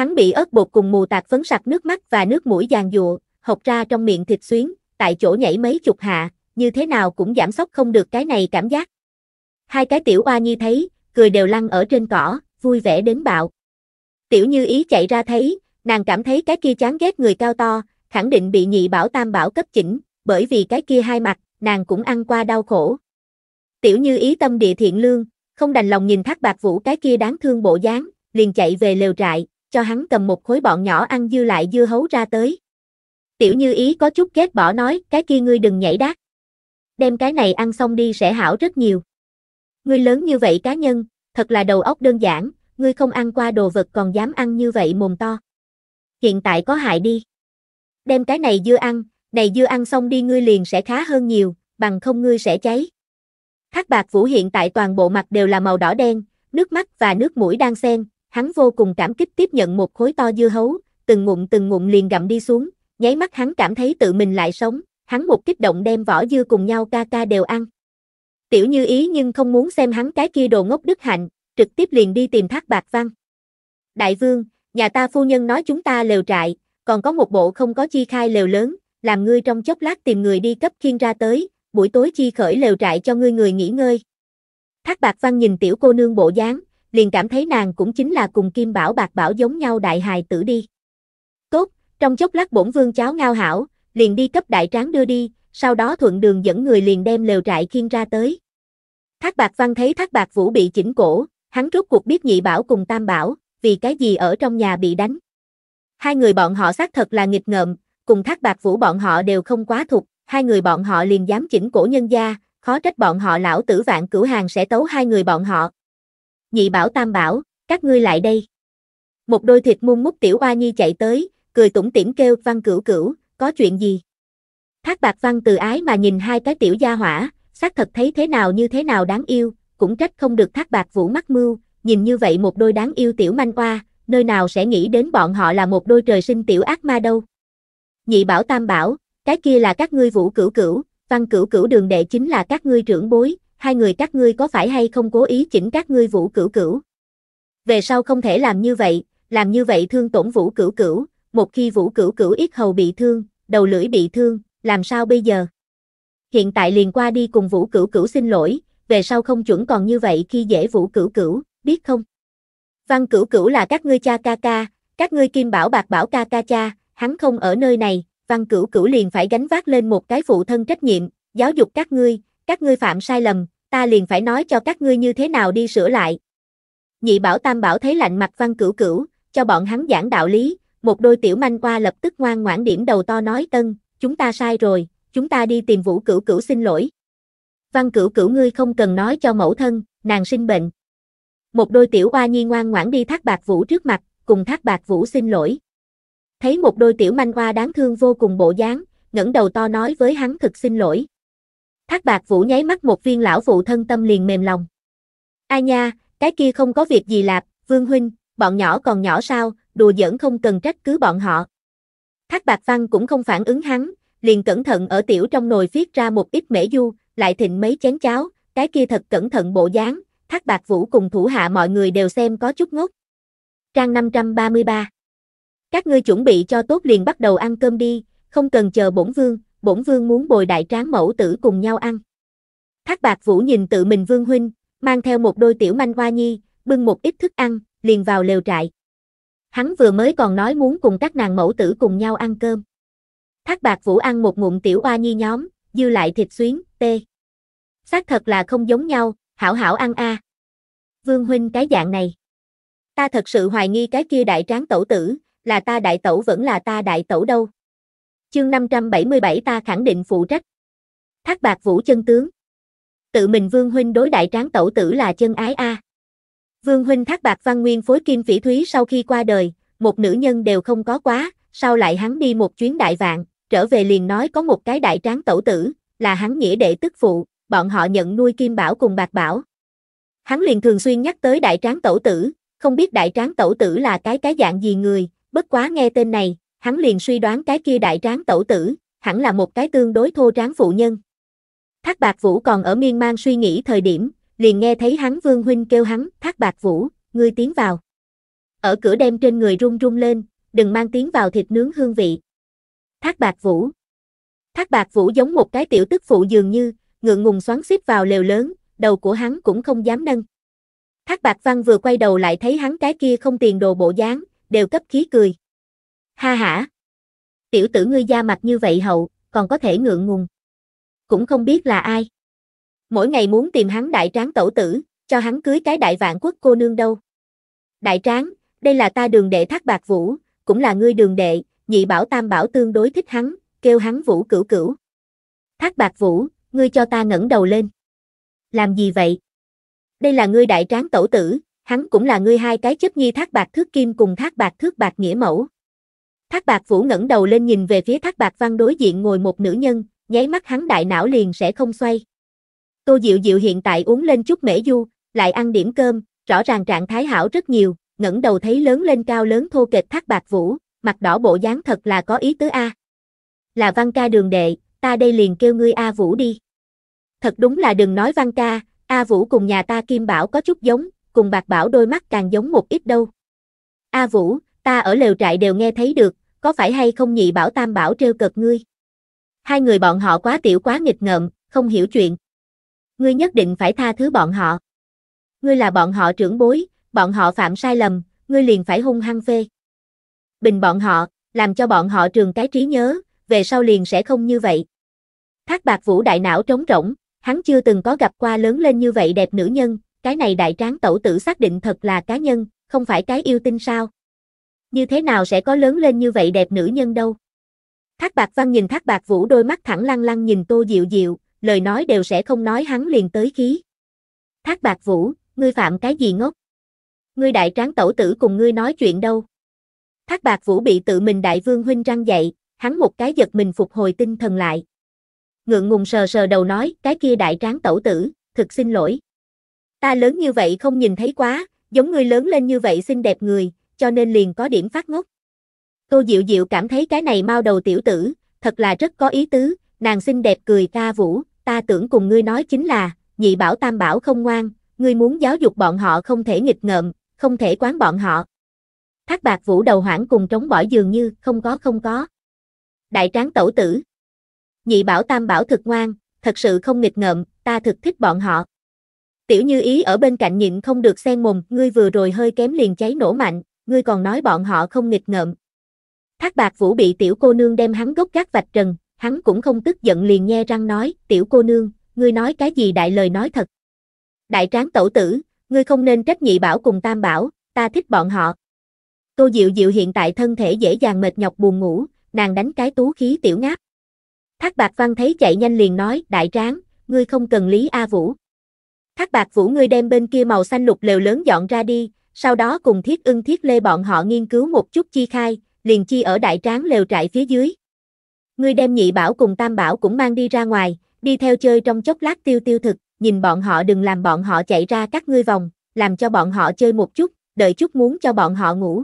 Hắn bị ớt bột cùng mù tạc phấn sặc nước mắt và nước mũi giàn dụa, học ra trong miệng thịt xuyến, tại chỗ nhảy mấy chục hạ, như thế nào cũng giảm sóc không được cái này cảm giác. Hai cái tiểu oa nhi thấy, cười đều lăn ở trên cỏ, vui vẻ đến bạo. Tiểu như ý chạy ra thấy, nàng cảm thấy cái kia chán ghét người cao to, khẳng định bị nhị bảo tam bảo cấp chỉnh, bởi vì cái kia hai mặt, nàng cũng ăn qua đau khổ. Tiểu như ý tâm địa thiện lương, không đành lòng nhìn thác bạc vũ cái kia đáng thương bộ dáng, liền chạy về lều trại, cho hắn cầm một khối bọn nhỏ ăn dư lại dưa hấu ra tới. Tiểu Như Ý có chút ghét bỏ nói, cái kia ngươi đừng nhảy đát. Đem cái này ăn xong đi sẽ hảo rất nhiều. Ngươi lớn như vậy cá nhân, thật là đầu óc đơn giản, ngươi không ăn qua đồ vật còn dám ăn như vậy mồm to. Hiện tại có hại đi. Đem cái này dưa ăn, này dưa ăn xong đi ngươi liền sẽ khá hơn nhiều, bằng không ngươi sẽ cháy. Thác bạc vũ hiện tại toàn bộ mặt đều là màu đỏ đen, nước mắt và nước mũi đang xen, hắn vô cùng cảm kích tiếp nhận một khối to dưa hấu, từng ngụm từng ngụm liền gặm đi xuống, nháy mắt hắn cảm thấy tự mình lại sống, hắn một kích động đem vỏ dưa cùng nhau ca ca đều ăn. Tiểu Như Ý nhưng không muốn xem hắn cái kia đồ ngốc đức hạnh, trực tiếp liền đi tìm Thác Bạc Văn. Đại vương, nhà ta phu nhân nói chúng ta lều trại, còn có một bộ không có chi khai lều lớn, làm ngươi trong chốc lát tìm người đi cấp khiên ra tới, buổi tối chi khởi lều trại cho ngươi người nghỉ ngơi. Thác Bạc Văn nhìn tiểu cô nương bộ dáng, liền cảm thấy nàng cũng chính là cùng Kim Bảo Bạc Bảo giống nhau đại hài tử đi. Tốt, trong chốc lát bổn vương cháo ngao hảo, liền đi cấp đại tráng đưa đi, sau đó thuận đường dẫn người liền đem lều trại khiên ra tới. Thác Bạc Văn thấy Thác Bạc Vũ bị chỉnh cổ, hắn rốt cuộc biết nhị bảo cùng tam bảo, vì cái gì ở trong nhà bị đánh. Hai người bọn họ xác thật là nghịch ngợm, cùng Thác Bạc Vũ bọn họ đều không quá thục hai người bọn họ liền dám chỉnh cổ nhân gia, khó trách bọn họ lão tử vạn cửu hàng sẽ tấu hai người bọn họ, nhị bảo tam bảo, các ngươi lại đây. Một đôi thịt muôn mút tiểu oa nhi chạy tới, cười tủm tỉm kêu văn cửu cửu, có chuyện gì? Thác bạc văn từ ái mà nhìn hai cái tiểu gia hỏa, xác thật thấy thế nào như thế nào đáng yêu, cũng trách không được thác bạc vũ mắt mưu, nhìn như vậy một đôi đáng yêu tiểu manh oa, nơi nào sẽ nghĩ đến bọn họ là một đôi trời sinh tiểu ác ma đâu. Nhị bảo tam bảo, cái kia là các ngươi vũ cửu cửu, văn cửu cửu đường đệ chính là các ngươi trưởng bối, hai người các ngươi có phải hay không cố ý chỉnh các ngươi vũ cửu cửu. Về sau không thể làm như vậy, làm như vậy thương tổn vũ cửu cửu, một khi vũ cửu cửu ít hầu bị thương, đầu lưỡi bị thương, làm sao bây giờ? Hiện tại liền qua đi cùng vũ cửu cửu xin lỗi, về sau không chuẩn còn như vậy khi dễ vũ cửu cửu, biết không? Văn cửu cửu là các ngươi cha ca ca, các ngươi kim bảo bạc bảo ca ca cha, hắn không ở nơi này, văn cửu cửu liền phải gánh vác lên một cái phụ thân trách nhiệm, giáo dục các ngươi, các ngươi phạm sai lầm, ta liền phải nói cho các ngươi như thế nào đi sửa lại. Nhị bảo tam bảo thấy lạnh mặt văn cửu cửu, cho bọn hắn giảng đạo lý, một đôi tiểu manh qua lập tức ngoan ngoãn điểm đầu to nói tân, chúng ta sai rồi, chúng ta đi tìm vũ cửu cửu xin lỗi. Văn cửu cửu ngươi không cần nói cho mẫu thân, nàng sinh bệnh. Một đôi tiểu hoa nhi ngoan ngoãn đi thác bạc vũ trước mặt, cùng thác bạc vũ xin lỗi. Thấy một đôi tiểu manh oa đáng thương vô cùng bộ dáng, ngẩng đầu to nói với hắn thực xin lỗi. Thác bạc vũ nháy mắt một viên lão phụ thân tâm liền mềm lòng. A nha, cái kia không có việc gì lạp, vương huynh, bọn nhỏ còn nhỏ sao, đùa giỡn không cần trách cứ bọn họ. Thác bạc văn cũng không phản ứng hắn, liền cẩn thận ở tiểu trong nồi viết ra một ít mễ du, lại thịnh mấy chén cháo, cái kia thật cẩn thận bộ dáng, thác bạc vũ cùng thủ hạ mọi người đều xem có chút ngốc. Trang 533 Các ngươi chuẩn bị cho tốt liền bắt đầu ăn cơm đi, không cần chờ bổn vương, bổn vương muốn bồi đại tráng mẫu tử cùng nhau ăn. Thác bạc vũ nhìn tự mình vương huynh, mang theo một đôi tiểu manh hoa nhi, bưng một ít thức ăn, liền vào lều trại. Hắn vừa mới còn nói muốn cùng các nàng mẫu tử cùng nhau ăn cơm. Thác bạc vũ ăn một ngụm tiểu hoa nhi nhóm, dư lại thịt xuyến, tê. Xác thật là không giống nhau, hảo hảo ăn a. À. Vương huynh cái dạng này. Ta thật sự hoài nghi cái kia đại tráng tẩu tử, là ta đại tẩu vẫn là ta đại tẩu đâu. Chương 577 ta khẳng định phụ trách. Thác bạc vũ chân tướng. Tự mình Vương Huynh đối đại tráng tẩu tử là chân ái a. Vương Huynh thác bạc văn nguyên phối kim phỉ thúy sau khi qua đời, một nữ nhân đều không có quá, sau lại hắn đi một chuyến đại vạn, trở về liền nói có một cái đại tráng tẩu tử, là hắn nghĩa đệ tức phụ, bọn họ nhận nuôi kim bảo cùng bạc bảo. Hắn liền thường xuyên nhắc tới đại tráng tẩu tử, không biết đại tráng tẩu tử là cái cái dạng gì người, bất quá nghe tên này, hắn liền suy đoán cái kia đại tráng tẩu tử, hẳn là một cái tương đối thô tráng phụ nhân. Thác Bạc Vũ còn ở miên man suy nghĩ thời điểm, liền nghe thấy hắn Vương Huynh kêu hắn, Thác Bạc Vũ, ngươi tiến vào. Ở cửa đem trên người rung rung lên, đừng mang tiếng vào thịt nướng hương vị. Thác Bạc Vũ Thác Bạc Vũ giống một cái tiểu tức phụ dường như, ngượng ngùng xoắn xếp vào lều lớn, đầu của hắn cũng không dám nâng. Thác Bạc Văn vừa quay đầu lại thấy hắn cái kia không tiền đồ bộ dáng, đều cấp khí cười. Ha hả? Tiểu tử ngươi da mặt như vậy hậu, còn có thể ngượng ngùng. Cũng không biết là ai. Mỗi ngày muốn tìm hắn đại tráng tẩu tử, cho hắn cưới cái đại vạn quốc cô nương đâu. Đại tráng, đây là ta đường đệ thác bạc vũ, cũng là ngươi đường đệ, nhị bảo tam bảo tương đối thích hắn, kêu hắn vũ cửu cửu. Thác bạc vũ, ngươi cho ta ngẩng đầu lên. Làm gì vậy? Đây là ngươi đại tráng tẩu tử, hắn cũng là ngươi hai cái chấp nhi thác bạc thước kim cùng thác bạc thước bạc nghĩa mẫu. Thác bạc vũ ngẩng đầu lên nhìn về phía thác bạc văn đối diện ngồi một nữ nhân, nháy mắt hắn đại não liền sẽ không xoay. Tô Diệu Diệu hiện tại uống lên chút mễ du, lại ăn điểm cơm, rõ ràng trạng thái hảo rất nhiều, ngẩng đầu thấy lớn lên cao lớn thô kệch thác bạc vũ, mặt đỏ bộ dáng thật là có ý tứ a. Là văn ca đường đệ, ta đây liền kêu ngươi A Vũ đi. Thật đúng là đừng nói văn ca, A Vũ cùng nhà ta Kim Bảo có chút giống, cùng bạc bảo đôi mắt càng giống một ít đâu. A Vũ, ta ở lều trại đều nghe thấy được, có phải hay không nhị bảo tam bảo trêu cợt ngươi? Hai người bọn họ quá tiểu quá nghịch ngợm, không hiểu chuyện. Ngươi nhất định phải tha thứ bọn họ. Ngươi là bọn họ trưởng bối, bọn họ phạm sai lầm, ngươi liền phải hung hăng phê. Bình bọn họ, làm cho bọn họ trường cái trí nhớ, về sau liền sẽ không như vậy. Thác bạc vũ đại não trống rỗng, hắn chưa từng có gặp qua lớn lên như vậy đẹp nữ nhân, cái này đại tráng tẩu tử xác định thật là cá nhân, không phải cái yêu tinh sao như thế nào sẽ có lớn lên như vậy đẹp nữ nhân đâu. Thác bạc văn nhìn thác bạc vũ đôi mắt thẳng lăng lăng nhìn tô diệu diệu, lời nói đều sẽ không nói hắn liền tới khí. Thác bạc vũ, ngươi phạm cái gì ngốc? Ngươi đại tráng tẩu tử cùng ngươi nói chuyện đâu? Thác bạc vũ bị tự mình đại vương huynh răng dậy, hắn một cái giật mình phục hồi tinh thần lại. Ngượng ngùng sờ sờ đầu nói, cái kia đại tráng tẩu tử, thực xin lỗi. Ta lớn như vậy không nhìn thấy quá, giống ngươi lớn lên như vậy xinh đẹp người, cho nên liền có điểm phát ngốc. Tô Diệu Diệu cảm thấy cái này mau đầu tiểu tử, thật là rất có ý tứ, nàng xinh đẹp cười ca vũ, ta tưởng cùng ngươi nói chính là, nhị bảo tam bảo không ngoan, ngươi muốn giáo dục bọn họ không thể nghịch ngợm, không thể quán bọn họ. Thác bạc vũ đầu hoảng cùng trống bỏ dường như, không có không có. Đại tráng tẩu tử. Nhị bảo tam bảo thực ngoan, thật sự không nghịch ngợm, ta thực thích bọn họ. Tiểu Như Ý ở bên cạnh nhịn không được xen mồm, ngươi vừa rồi hơi kém liền cháy nổ mạnh ngươi còn nói bọn họ không nghịch ngợm. Thác bạc vũ bị tiểu cô nương đem hắn gốc gác vạch trần, hắn cũng không tức giận liền nghe răng nói, tiểu cô nương, ngươi nói cái gì đại lời nói thật. Đại tráng tẩu tử, ngươi không nên trách nhị bảo cùng tam bảo, ta thích bọn họ. Tô Diệu Diệu hiện tại thân thể dễ dàng mệt nhọc buồn ngủ, nàng đánh cái tú khí tiểu ngáp. Thác bạc văn thấy chạy nhanh liền nói, đại tráng, ngươi không cần lý A Vũ. Thác bạc Vũ ngươi đem bên kia màu xanh lục lều lớn dọn ra đi, sau đó cùng Thiết ưng Thiết Lê bọn họ nghiên cứu một chút chi khai, liền chi ở đại tráng lều trại phía dưới. Ngươi đem nhị bảo cùng tam bảo cũng mang đi ra ngoài, đi theo chơi trong chốc lát tiêu tiêu thực, nhìn bọn họ đừng làm bọn họ chạy ra các ngươi vòng, làm cho bọn họ chơi một chút, đợi chút muốn cho bọn họ ngủ.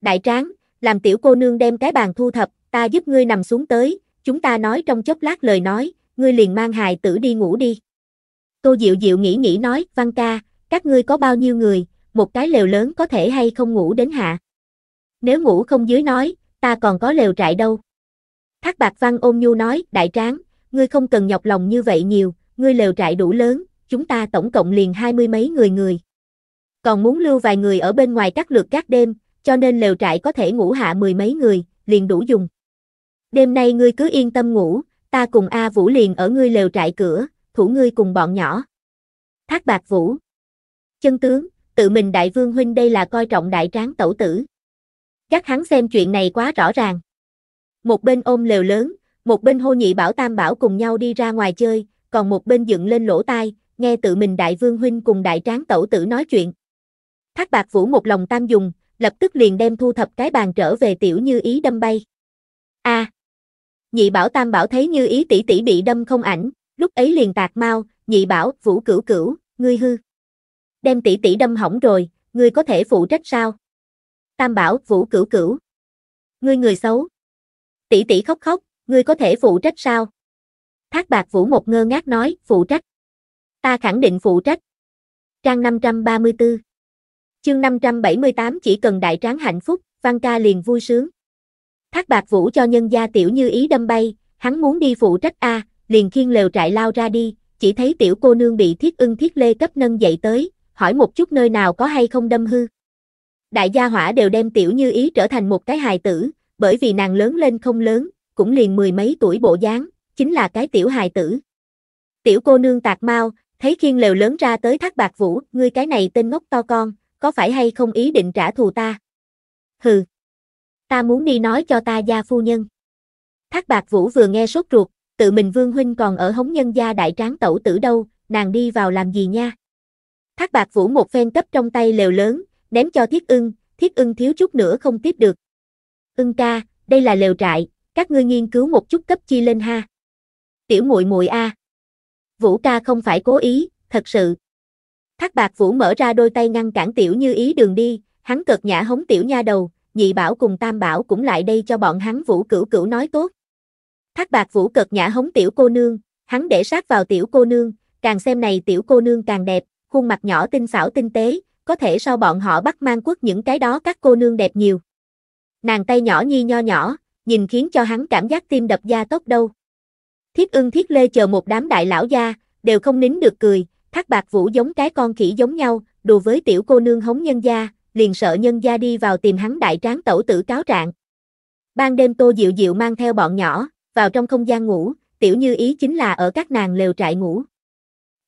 Đại tráng, làm tiểu cô nương đem cái bàn thu thập, ta giúp ngươi nằm xuống tới, chúng ta nói trong chốc lát lời nói, ngươi liền mang hài tử đi ngủ đi. Tô Diệu Diệu nghĩ nghĩ nói, Văn ca, các ngươi có bao nhiêu người, một cái lều lớn có thể hay không ngủ đến hạ. Nếu ngủ không dưới nói, ta còn có lều trại đâu. Thác bạc văn ôm nhu nói, đại tráng, ngươi không cần nhọc lòng như vậy nhiều, ngươi lều trại đủ lớn, chúng ta tổng cộng liền hai mươi mấy người người. Còn muốn lưu vài người ở bên ngoài cắt lượt các đêm, cho nên lều trại có thể ngủ hạ mười mấy người, liền đủ dùng. Đêm nay ngươi cứ yên tâm ngủ, ta cùng A Vũ liền ở ngươi lều trại cửa, thủ ngươi cùng bọn nhỏ. Thác bạc Vũ. Chân tướng, tự mình đại vương huynh đây là coi trọng đại tráng tẩu tử. Các hắn xem chuyện này quá rõ ràng. Một bên ôm lều lớn, một bên hô nhị bảo tam bảo cùng nhau đi ra ngoài chơi, còn một bên dựng lên lỗ tai, nghe tự mình đại vương huynh cùng đại tráng tẩu tử nói chuyện. Thác bạc vũ một lòng tam dùng, lập tức liền đem thu thập cái bàn trở về tiểu như ý đâm bay. a à, nhị bảo tam bảo thấy như ý tỷ tỷ bị đâm không ảnh, lúc ấy liền tạc mau, nhị bảo, vũ cửu cửu, ngươi hư đem tỷ tỷ đâm hỏng rồi, ngươi có thể phụ trách sao? Tam bảo, vũ cửu cửu. Ngươi người xấu. Tỷ tỷ khóc khóc, ngươi có thể phụ trách sao? Thác bạc vũ một ngơ ngác nói, phụ trách. Ta khẳng định phụ trách. Trang 534 Chương 578 chỉ cần đại tráng hạnh phúc, Văn ca liền vui sướng. Thác bạc vũ cho nhân gia tiểu như ý đâm bay, hắn muốn đi phụ trách A, liền khiên lều trại lao ra đi, chỉ thấy tiểu cô nương bị thiết ưng thiết lê cấp nâng dậy tới, hỏi một chút nơi nào có hay không đâm hư. Đại gia hỏa đều đem tiểu như ý trở thành một cái hài tử, bởi vì nàng lớn lên không lớn, cũng liền mười mấy tuổi bộ dáng, chính là cái tiểu hài tử. Tiểu cô nương tạc mau, thấy khiên lều lớn ra tới thác bạc vũ, ngươi cái này tên ngốc to con, có phải hay không ý định trả thù ta? Hừ, ta muốn đi nói cho ta gia phu nhân. Thác bạc vũ vừa nghe sốt ruột, tự mình vương huynh còn ở hống nhân gia đại tráng tẩu tử đâu, nàng đi vào làm gì nha? Thác Bạc Vũ một phen cấp trong tay lều lớn, ném cho Thiết Ưng, Thiết Ưng thiếu chút nữa không tiếp được. Ưng ca, đây là lều trại, các ngươi nghiên cứu một chút cấp chi lên ha. Tiểu muội muội a. Vũ ca không phải cố ý, thật sự. Thác Bạc Vũ mở ra đôi tay ngăn cản Tiểu Như Ý đường đi, hắn cợt nhã hống Tiểu Nha đầu, nhị bảo cùng tam bảo cũng lại đây cho bọn hắn Vũ cửu cửu nói tốt. Thác Bạc Vũ cợt nhã hống Tiểu cô nương, hắn để sát vào Tiểu cô nương, càng xem này Tiểu cô nương càng đẹp, khuôn mặt nhỏ tinh xảo tinh tế, có thể so bọn họ bắt mang quốc những cái đó các cô nương đẹp nhiều. Nàng tay nhỏ nhi nho nhỏ, nhìn khiến cho hắn cảm giác tim đập da tốt đâu. Thiết ưng thiết lê chờ một đám đại lão gia, đều không nín được cười, thác bạc vũ giống cái con khỉ giống nhau, đùa với tiểu cô nương hống nhân gia, liền sợ nhân gia đi vào tìm hắn đại tráng tẩu tử cáo trạng. Ban đêm tô diệu diệu mang theo bọn nhỏ, vào trong không gian ngủ, tiểu như ý chính là ở các nàng lều trại ngủ.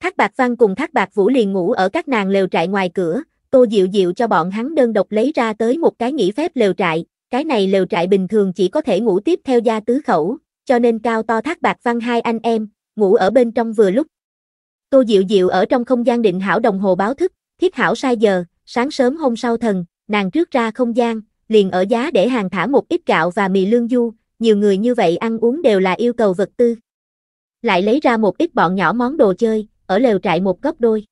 Thác Bạc Văn cùng Thác Bạc Vũ liền ngủ ở các nàng lều trại ngoài cửa, Tô Diệu Diệu cho bọn hắn đơn độc lấy ra tới một cái nghỉ phép lều trại, cái này lều trại bình thường chỉ có thể ngủ tiếp theo gia tứ khẩu, cho nên cao to Thác Bạc Văn hai anh em, ngủ ở bên trong vừa lúc. Tô Diệu Diệu ở trong không gian định hảo đồng hồ báo thức, thiết hảo sai giờ, sáng sớm hôm sau thần, nàng trước ra không gian, liền ở giá để hàng thả một ít gạo và mì lương du, nhiều người như vậy ăn uống đều là yêu cầu vật tư. Lại lấy ra một ít bọn nhỏ món đồ chơi, ở lều trại một gấp đôi.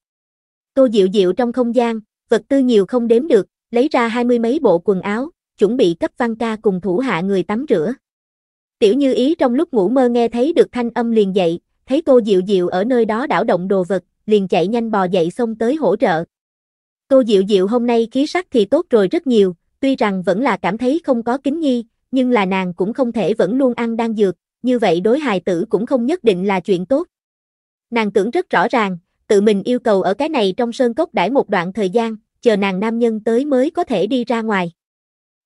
Tô Diệu Diệu trong không gian, vật tư nhiều không đếm được, lấy ra hai mươi mấy bộ quần áo, chuẩn bị cấp văn ca cùng thủ hạ người tắm rửa. Tiểu Như Ý trong lúc ngủ mơ nghe thấy được thanh âm liền dậy, thấy Tô Diệu Diệu ở nơi đó đảo động đồ vật, liền chạy nhanh bò dậy xông tới hỗ trợ. Tô Diệu Diệu hôm nay khí sắc thì tốt rồi rất nhiều, tuy rằng vẫn là cảm thấy không có kính nhi, nhưng là nàng cũng không thể vẫn luôn ăn đang dược, như vậy đối hài tử cũng không nhất định là chuyện tốt, Nàng tưởng rất rõ ràng, tự mình yêu cầu ở cái này trong sơn cốc đãi một đoạn thời gian, chờ nàng nam nhân tới mới có thể đi ra ngoài.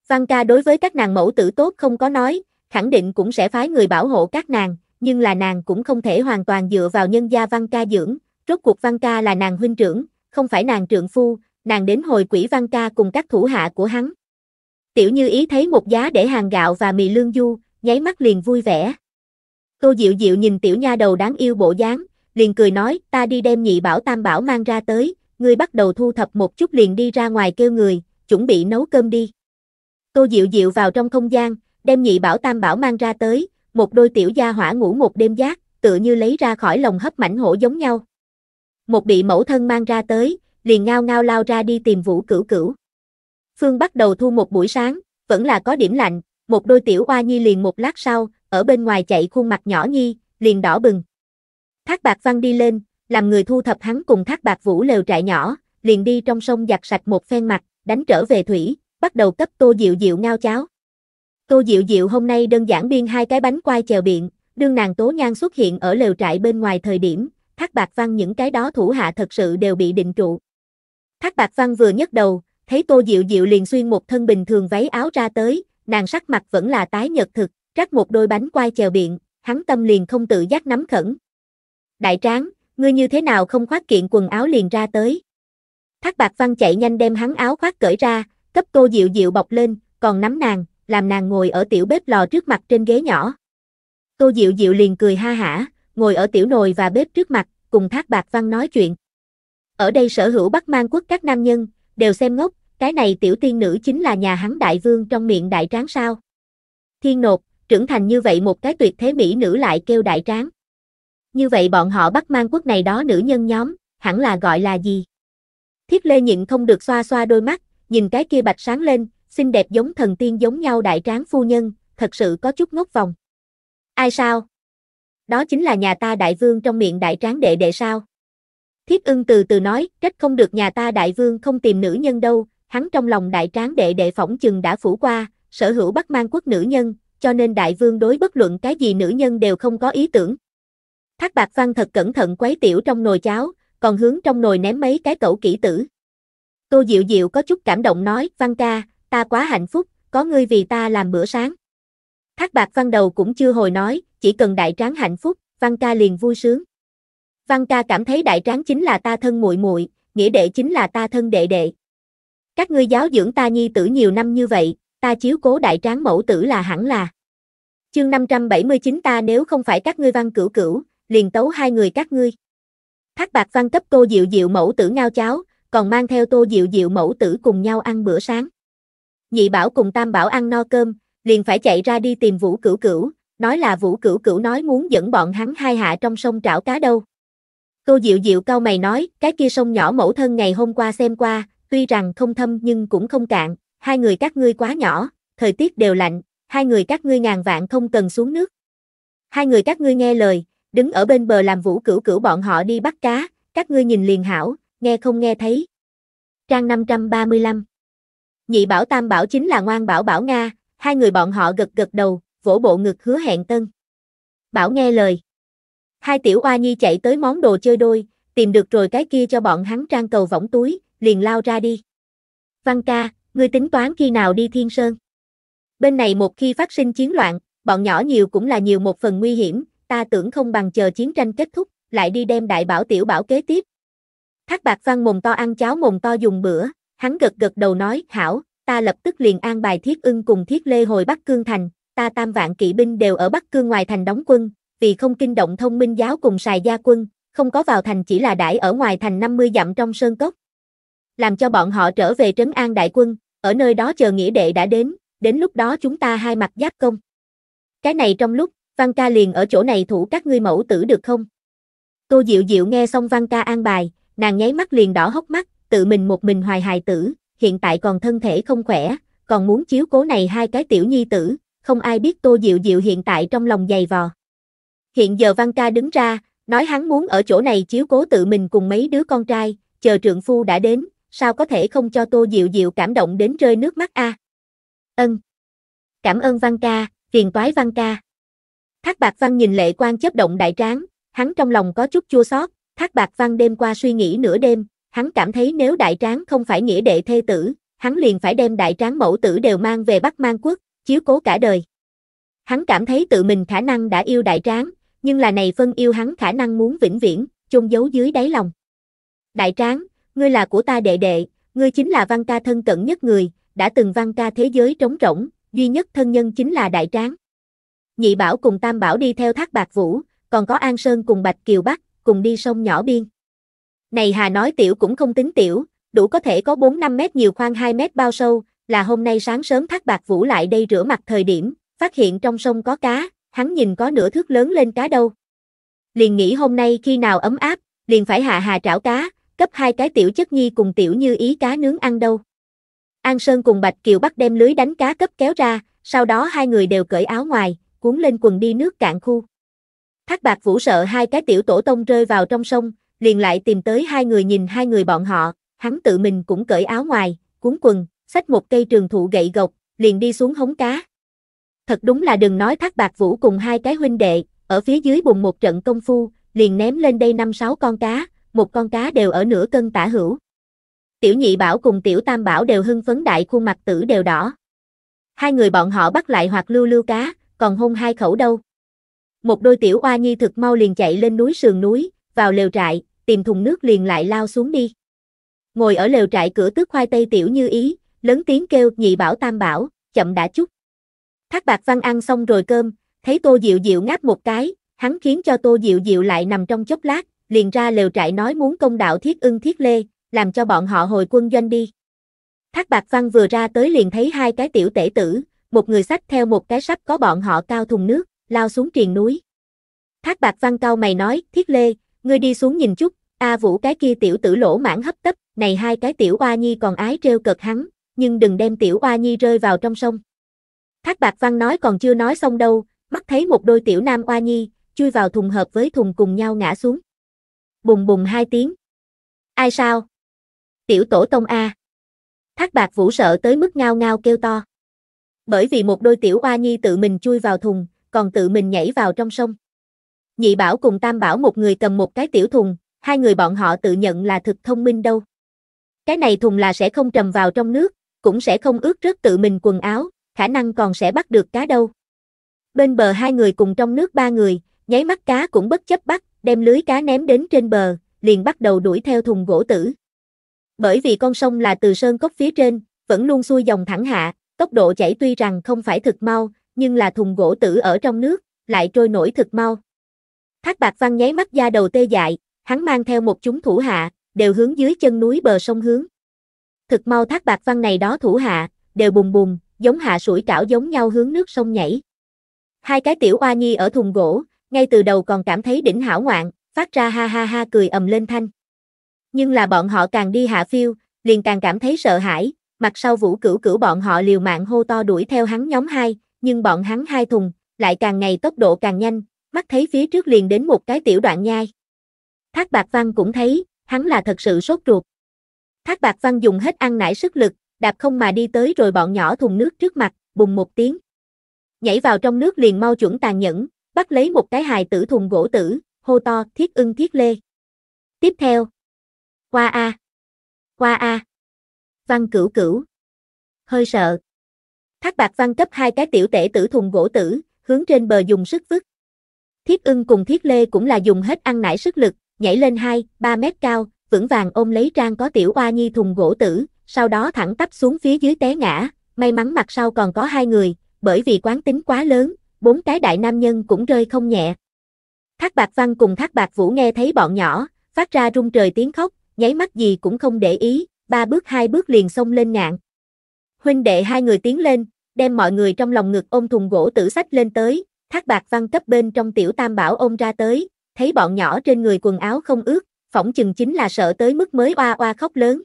Văn ca đối với các nàng mẫu tử tốt không có nói, khẳng định cũng sẽ phái người bảo hộ các nàng, nhưng là nàng cũng không thể hoàn toàn dựa vào nhân gia văn ca dưỡng, rốt cuộc văn ca là nàng huynh trưởng, không phải nàng trượng phu, nàng đến hồi quỷ văn ca cùng các thủ hạ của hắn. Tiểu Như Ý thấy một giá để hàng gạo và mì lương du, nháy mắt liền vui vẻ. Cô Diệu Diệu nhìn tiểu nha đầu đáng yêu bộ dáng, liền cười nói, ta đi đem nhị bảo tam bảo mang ra tới, ngươi bắt đầu thu thập một chút liền đi ra ngoài kêu người, chuẩn bị nấu cơm đi. Tô Diệu Diệu vào trong không gian, đem nhị bảo tam bảo mang ra tới, một đôi tiểu gia hỏa ngủ một đêm giác, tựa như lấy ra khỏi lồng hấp mảnh hổ giống nhau. Một bị mẫu thân mang ra tới, liền ngao ngao lao ra đi tìm vũ cửu cửu. Phương bắt đầu thu một buổi sáng, vẫn là có điểm lạnh, một đôi tiểu hoa nhi liền một lát sau, ở bên ngoài chạy khuôn mặt nhỏ nhi, liền đỏ bừng. Thác Bạc Văn đi lên, làm người thu thập hắn cùng Thác Bạc Vũ lều trại nhỏ, liền đi trong sông giặt sạch một phen mặt, đánh trở về thủy, bắt đầu cấp Tô Diệu Diệu ngao cháo. Tô Diệu Diệu hôm nay đơn giản biên hai cái bánh quai chèo biện, đương nàng Tố Nhan xuất hiện ở lều trại bên ngoài thời điểm, Thác Bạc Văn những cái đó thủ hạ thật sự đều bị định trụ. Thác Bạc Văn vừa nhấc đầu, thấy Tô Diệu Diệu liền xuyên một thân bình thường váy áo ra tới, nàng sắc mặt vẫn là tái nhợt thực, rắc một đôi bánh quai chèo biện, hắn tâm liền không tự giác nắm khẩn, Đại tráng, ngươi như thế nào không khoác kiện quần áo liền ra tới. Thác bạc văn chạy nhanh đem hắn áo khoác cởi ra, cấp cô dịu dịu bọc lên, còn nắm nàng, làm nàng ngồi ở tiểu bếp lò trước mặt trên ghế nhỏ. Cô dịu dịu liền cười ha hả, ngồi ở tiểu nồi và bếp trước mặt, cùng thác bạc văn nói chuyện. Ở đây sở hữu Bắc mang quốc các nam nhân, đều xem ngốc, cái này tiểu tiên nữ chính là nhà hắn đại vương trong miệng đại tráng sao. Thiên nột, trưởng thành như vậy một cái tuyệt thế mỹ nữ lại kêu đại tráng như vậy bọn họ bắt mang quốc này đó nữ nhân nhóm, hẳn là gọi là gì? Thiết Lê nhịn không được xoa xoa đôi mắt, nhìn cái kia bạch sáng lên, xinh đẹp giống thần tiên giống nhau đại tráng phu nhân, thật sự có chút ngốc vòng. Ai sao? Đó chính là nhà ta đại vương trong miệng đại tráng đệ đệ sao? thiết ưng từ từ nói, trách không được nhà ta đại vương không tìm nữ nhân đâu, hắn trong lòng đại tráng đệ đệ phỏng chừng đã phủ qua, sở hữu bắt mang quốc nữ nhân, cho nên đại vương đối bất luận cái gì nữ nhân đều không có ý tưởng. Thác bạc văn thật cẩn thận quấy tiểu trong nồi cháo, còn hướng trong nồi ném mấy cái cẩu kỹ tử. Tô Diệu Diệu có chút cảm động nói, Văn ca, ta quá hạnh phúc, có ngươi vì ta làm bữa sáng. Thác bạc văn đầu cũng chưa hồi nói, chỉ cần đại tráng hạnh phúc, Văn ca liền vui sướng. Văn ca cảm thấy đại tráng chính là ta thân muội muội, nghĩa đệ chính là ta thân đệ đệ. Các ngươi giáo dưỡng ta nhi tử nhiều năm như vậy, ta chiếu cố đại tráng mẫu tử là hẳn là. Chương 579 ta nếu không phải các ngươi văn cửu cửu, liền tấu hai người các ngươi. Thác bạc văn cấp tô diệu diệu mẫu tử ngao cháo, còn mang theo tô diệu diệu mẫu tử cùng nhau ăn bữa sáng. Nhị bảo cùng tam bảo ăn no cơm, liền phải chạy ra đi tìm vũ cửu cửu, nói là vũ cửu cửu nói muốn dẫn bọn hắn hai hạ trong sông trảo cá đâu. Tô diệu diệu cau mày nói, cái kia sông nhỏ mẫu thân ngày hôm qua xem qua, tuy rằng không thâm nhưng cũng không cạn, hai người các ngươi quá nhỏ, thời tiết đều lạnh, hai người các ngươi ngàn vạn không cần xuống nước. Hai người các ngươi nghe lời, đứng ở bên bờ làm vũ cửu cửu bọn họ đi bắt cá, các ngươi nhìn liền hảo, nghe không nghe thấy. Trang 535 Nhị bảo tam bảo chính là ngoan bảo bảo Nga, hai người bọn họ gật gật đầu, vỗ bộ ngực hứa hẹn tân. Bảo nghe lời. Hai tiểu oa nhi chạy tới món đồ chơi đôi, tìm được rồi cái kia cho bọn hắn trang cầu võng túi, liền lao ra đi. Văn ca, ngươi tính toán khi nào đi Thiên Sơn? Bên này một khi phát sinh chiến loạn, bọn nhỏ nhiều cũng là nhiều một phần nguy hiểm, ta tưởng không bằng chờ chiến tranh kết thúc, lại đi đem đại bảo tiểu bảo kế tiếp. Thác bạc văn mồm to ăn cháo mồm to dùng bữa, hắn gật gật đầu nói, hảo, ta lập tức liền an bài thiết ưng cùng thiết lê hồi Bắc Cương Thành, ta tam vạn kỵ binh đều ở Bắc Cương ngoài thành đóng quân, vì không kinh động thông minh giáo cùng xài gia quân, không có vào thành chỉ là đãi ở ngoài thành 50 dặm trong sơn cốc. Làm cho bọn họ trở về trấn an đại quân, ở nơi đó chờ nghĩa đệ đã đến, đến lúc đó chúng ta hai mặt giáp công. Cái này trong lúc, Văn ca liền ở chỗ này thủ các ngươi mẫu tử được không? Tô Diệu Diệu nghe xong Văn ca an bài, nàng nháy mắt liền đỏ hốc mắt, tự mình một mình hoài hài tử, hiện tại còn thân thể không khỏe, còn muốn chiếu cố này hai cái tiểu nhi tử, không ai biết Tô Diệu Diệu hiện tại trong lòng dày vò. Hiện giờ Văn ca đứng ra, nói hắn muốn ở chỗ này chiếu cố tự mình cùng mấy đứa con trai, chờ trượng phu đã đến, sao có thể không cho Tô Diệu Diệu cảm động đến rơi nước mắt a? À? Ân. Cảm ơn Văn ca, phiền toái Văn ca. Thác Bạc Văn nhìn lệ quan chớp động đại tráng, hắn trong lòng có chút chua xót. Thác Bạc Văn đêm qua suy nghĩ nửa đêm, hắn cảm thấy nếu đại tráng không phải nghĩa đệ thê tử, hắn liền phải đem đại tráng mẫu tử đều mang về Bắc Mang Quốc, chiếu cố cả đời. Hắn cảm thấy tự mình khả năng đã yêu đại tráng, nhưng là này phân yêu hắn khả năng muốn vĩnh viễn, chôn giấu dưới đáy lòng. Đại tráng, ngươi là của ta đệ đệ, ngươi chính là văn ca thân cận nhất người, đã từng văn ca thế giới trống rỗng, duy nhất thân nhân chính là đại tráng. Nhị Bảo cùng Tam Bảo đi theo Thác Bạc Vũ, còn có An Sơn cùng Bạch Kiều Bắc, cùng đi sông nhỏ biên. Này Hà nói tiểu cũng không tính tiểu, đủ có thể có 4 năm mét nhiều khoan 2 mét bao sâu, là hôm nay sáng sớm Thác Bạc Vũ lại đây rửa mặt thời điểm, phát hiện trong sông có cá, hắn nhìn có nửa thước lớn lên cá đâu. Liền nghĩ hôm nay khi nào ấm áp, liền phải hạ hà trảo cá, cấp hai cái tiểu chất nhi cùng tiểu như ý cá nướng ăn đâu. An Sơn cùng Bạch Kiều Bắc đem lưới đánh cá cấp kéo ra, sau đó hai người đều cởi áo ngoài, cuốn lên quần đi nước cạn khu. Thác bạc vũ sợ hai cái tiểu tổ tông rơi vào trong sông, liền lại tìm tới hai người nhìn hai người bọn họ, hắn tự mình cũng cởi áo ngoài, cuốn quần, xách một cây trường thụ gậy gộc, liền đi xuống hống cá. Thật đúng là đừng nói thác bạc vũ cùng hai cái huynh đệ, ở phía dưới bùng một trận công phu, liền ném lên đây năm sáu con cá, một con cá đều ở nửa cân tả hữu. Tiểu nhị bảo cùng tiểu tam bảo đều hưng phấn đại khuôn mặt tử đều đỏ. Hai người bọn họ bắt lại hoặc lưu lưu cá, còn hôn hai khẩu đâu. Một đôi tiểu oa nhi thực mau liền chạy lên núi sườn núi, vào lều trại, tìm thùng nước liền lại lao xuống đi. Ngồi ở lều trại cửa tước khoai tây tiểu như ý, lớn tiếng kêu nhị bảo tam bảo, chậm đã chút. Thác bạc văn ăn xong rồi cơm, thấy tô diệu diệu ngáp một cái, hắn khiến cho tô diệu diệu lại nằm trong chốc lát, liền ra lều trại nói muốn công đạo thiết ưng thiết lê, làm cho bọn họ hồi quân doanh đi. Thác bạc văn vừa ra tới liền thấy hai cái tiểu tể tử, một người sách theo một cái sắp có bọn họ cao thùng nước, lao xuống triền núi. Thác bạc văn cao mày nói, thiết lê, ngươi đi xuống nhìn chút, a vũ cái kia tiểu tử lỗ mãn hấp tấp, này hai cái tiểu oa nhi còn ái trêu cợt hắn, nhưng đừng đem tiểu oa nhi rơi vào trong sông. Thác bạc văn nói còn chưa nói xong đâu, mắt thấy một đôi tiểu nam oa nhi, chui vào thùng hợp với thùng cùng nhau ngã xuống. Bùng bùng hai tiếng. Ai sao? Tiểu tổ tông A. Thác bạc vũ sợ tới mức ngao ngao kêu to bởi vì một đôi tiểu oa nhi tự mình chui vào thùng, còn tự mình nhảy vào trong sông. Nhị bảo cùng tam bảo một người cầm một cái tiểu thùng, hai người bọn họ tự nhận là thực thông minh đâu. Cái này thùng là sẽ không trầm vào trong nước, cũng sẽ không ướt rớt tự mình quần áo, khả năng còn sẽ bắt được cá đâu. Bên bờ hai người cùng trong nước ba người, nháy mắt cá cũng bất chấp bắt, đem lưới cá ném đến trên bờ, liền bắt đầu đuổi theo thùng gỗ tử. Bởi vì con sông là từ sơn cốc phía trên, vẫn luôn xuôi dòng thẳng hạ, Tốc độ chảy tuy rằng không phải thực mau, nhưng là thùng gỗ tử ở trong nước, lại trôi nổi thực mau. Thác Bạc Văn nháy mắt da đầu tê dại, hắn mang theo một chúng thủ hạ, đều hướng dưới chân núi bờ sông hướng. Thực mau Thác Bạc Văn này đó thủ hạ, đều bùng bùng, giống hạ sủi cảo giống nhau hướng nước sông nhảy. Hai cái tiểu oa nhi ở thùng gỗ, ngay từ đầu còn cảm thấy đỉnh hảo ngoạn, phát ra ha ha ha cười ầm lên thanh. Nhưng là bọn họ càng đi hạ phiêu, liền càng cảm thấy sợ hãi, mặt sau vũ cửu cửu bọn họ liều mạng hô to đuổi theo hắn nhóm hai, nhưng bọn hắn hai thùng, lại càng ngày tốc độ càng nhanh, mắt thấy phía trước liền đến một cái tiểu đoạn nhai. Thác bạc văn cũng thấy, hắn là thật sự sốt ruột. Thác bạc văn dùng hết ăn nải sức lực, đạp không mà đi tới rồi bọn nhỏ thùng nước trước mặt, bùng một tiếng. Nhảy vào trong nước liền mau chuẩn tàn nhẫn, bắt lấy một cái hài tử thùng gỗ tử, hô to, thiết ưng thiết lê. Tiếp theo. Qua a. Qua a. Văn cửu cửu. Hơi sợ. Thác bạc văn cấp hai cái tiểu tể tử thùng gỗ tử, hướng trên bờ dùng sức vứt. Thiết ưng cùng thiết lê cũng là dùng hết ăn nải sức lực, nhảy lên 2, 3 mét cao, vững vàng ôm lấy trang có tiểu oa nhi thùng gỗ tử, sau đó thẳng tắp xuống phía dưới té ngã, may mắn mặt sau còn có hai người, bởi vì quán tính quá lớn, bốn cái đại nam nhân cũng rơi không nhẹ. Thác bạc văn cùng thác bạc vũ nghe thấy bọn nhỏ, phát ra rung trời tiếng khóc, nháy mắt gì cũng không để ý, ba bước hai bước liền xông lên ngạn. Huynh đệ hai người tiến lên, đem mọi người trong lòng ngực ôm thùng gỗ tử sách lên tới, thác bạc văn cấp bên trong tiểu tam bảo ôm ra tới, thấy bọn nhỏ trên người quần áo không ướt, phỏng chừng chính là sợ tới mức mới oa oa khóc lớn.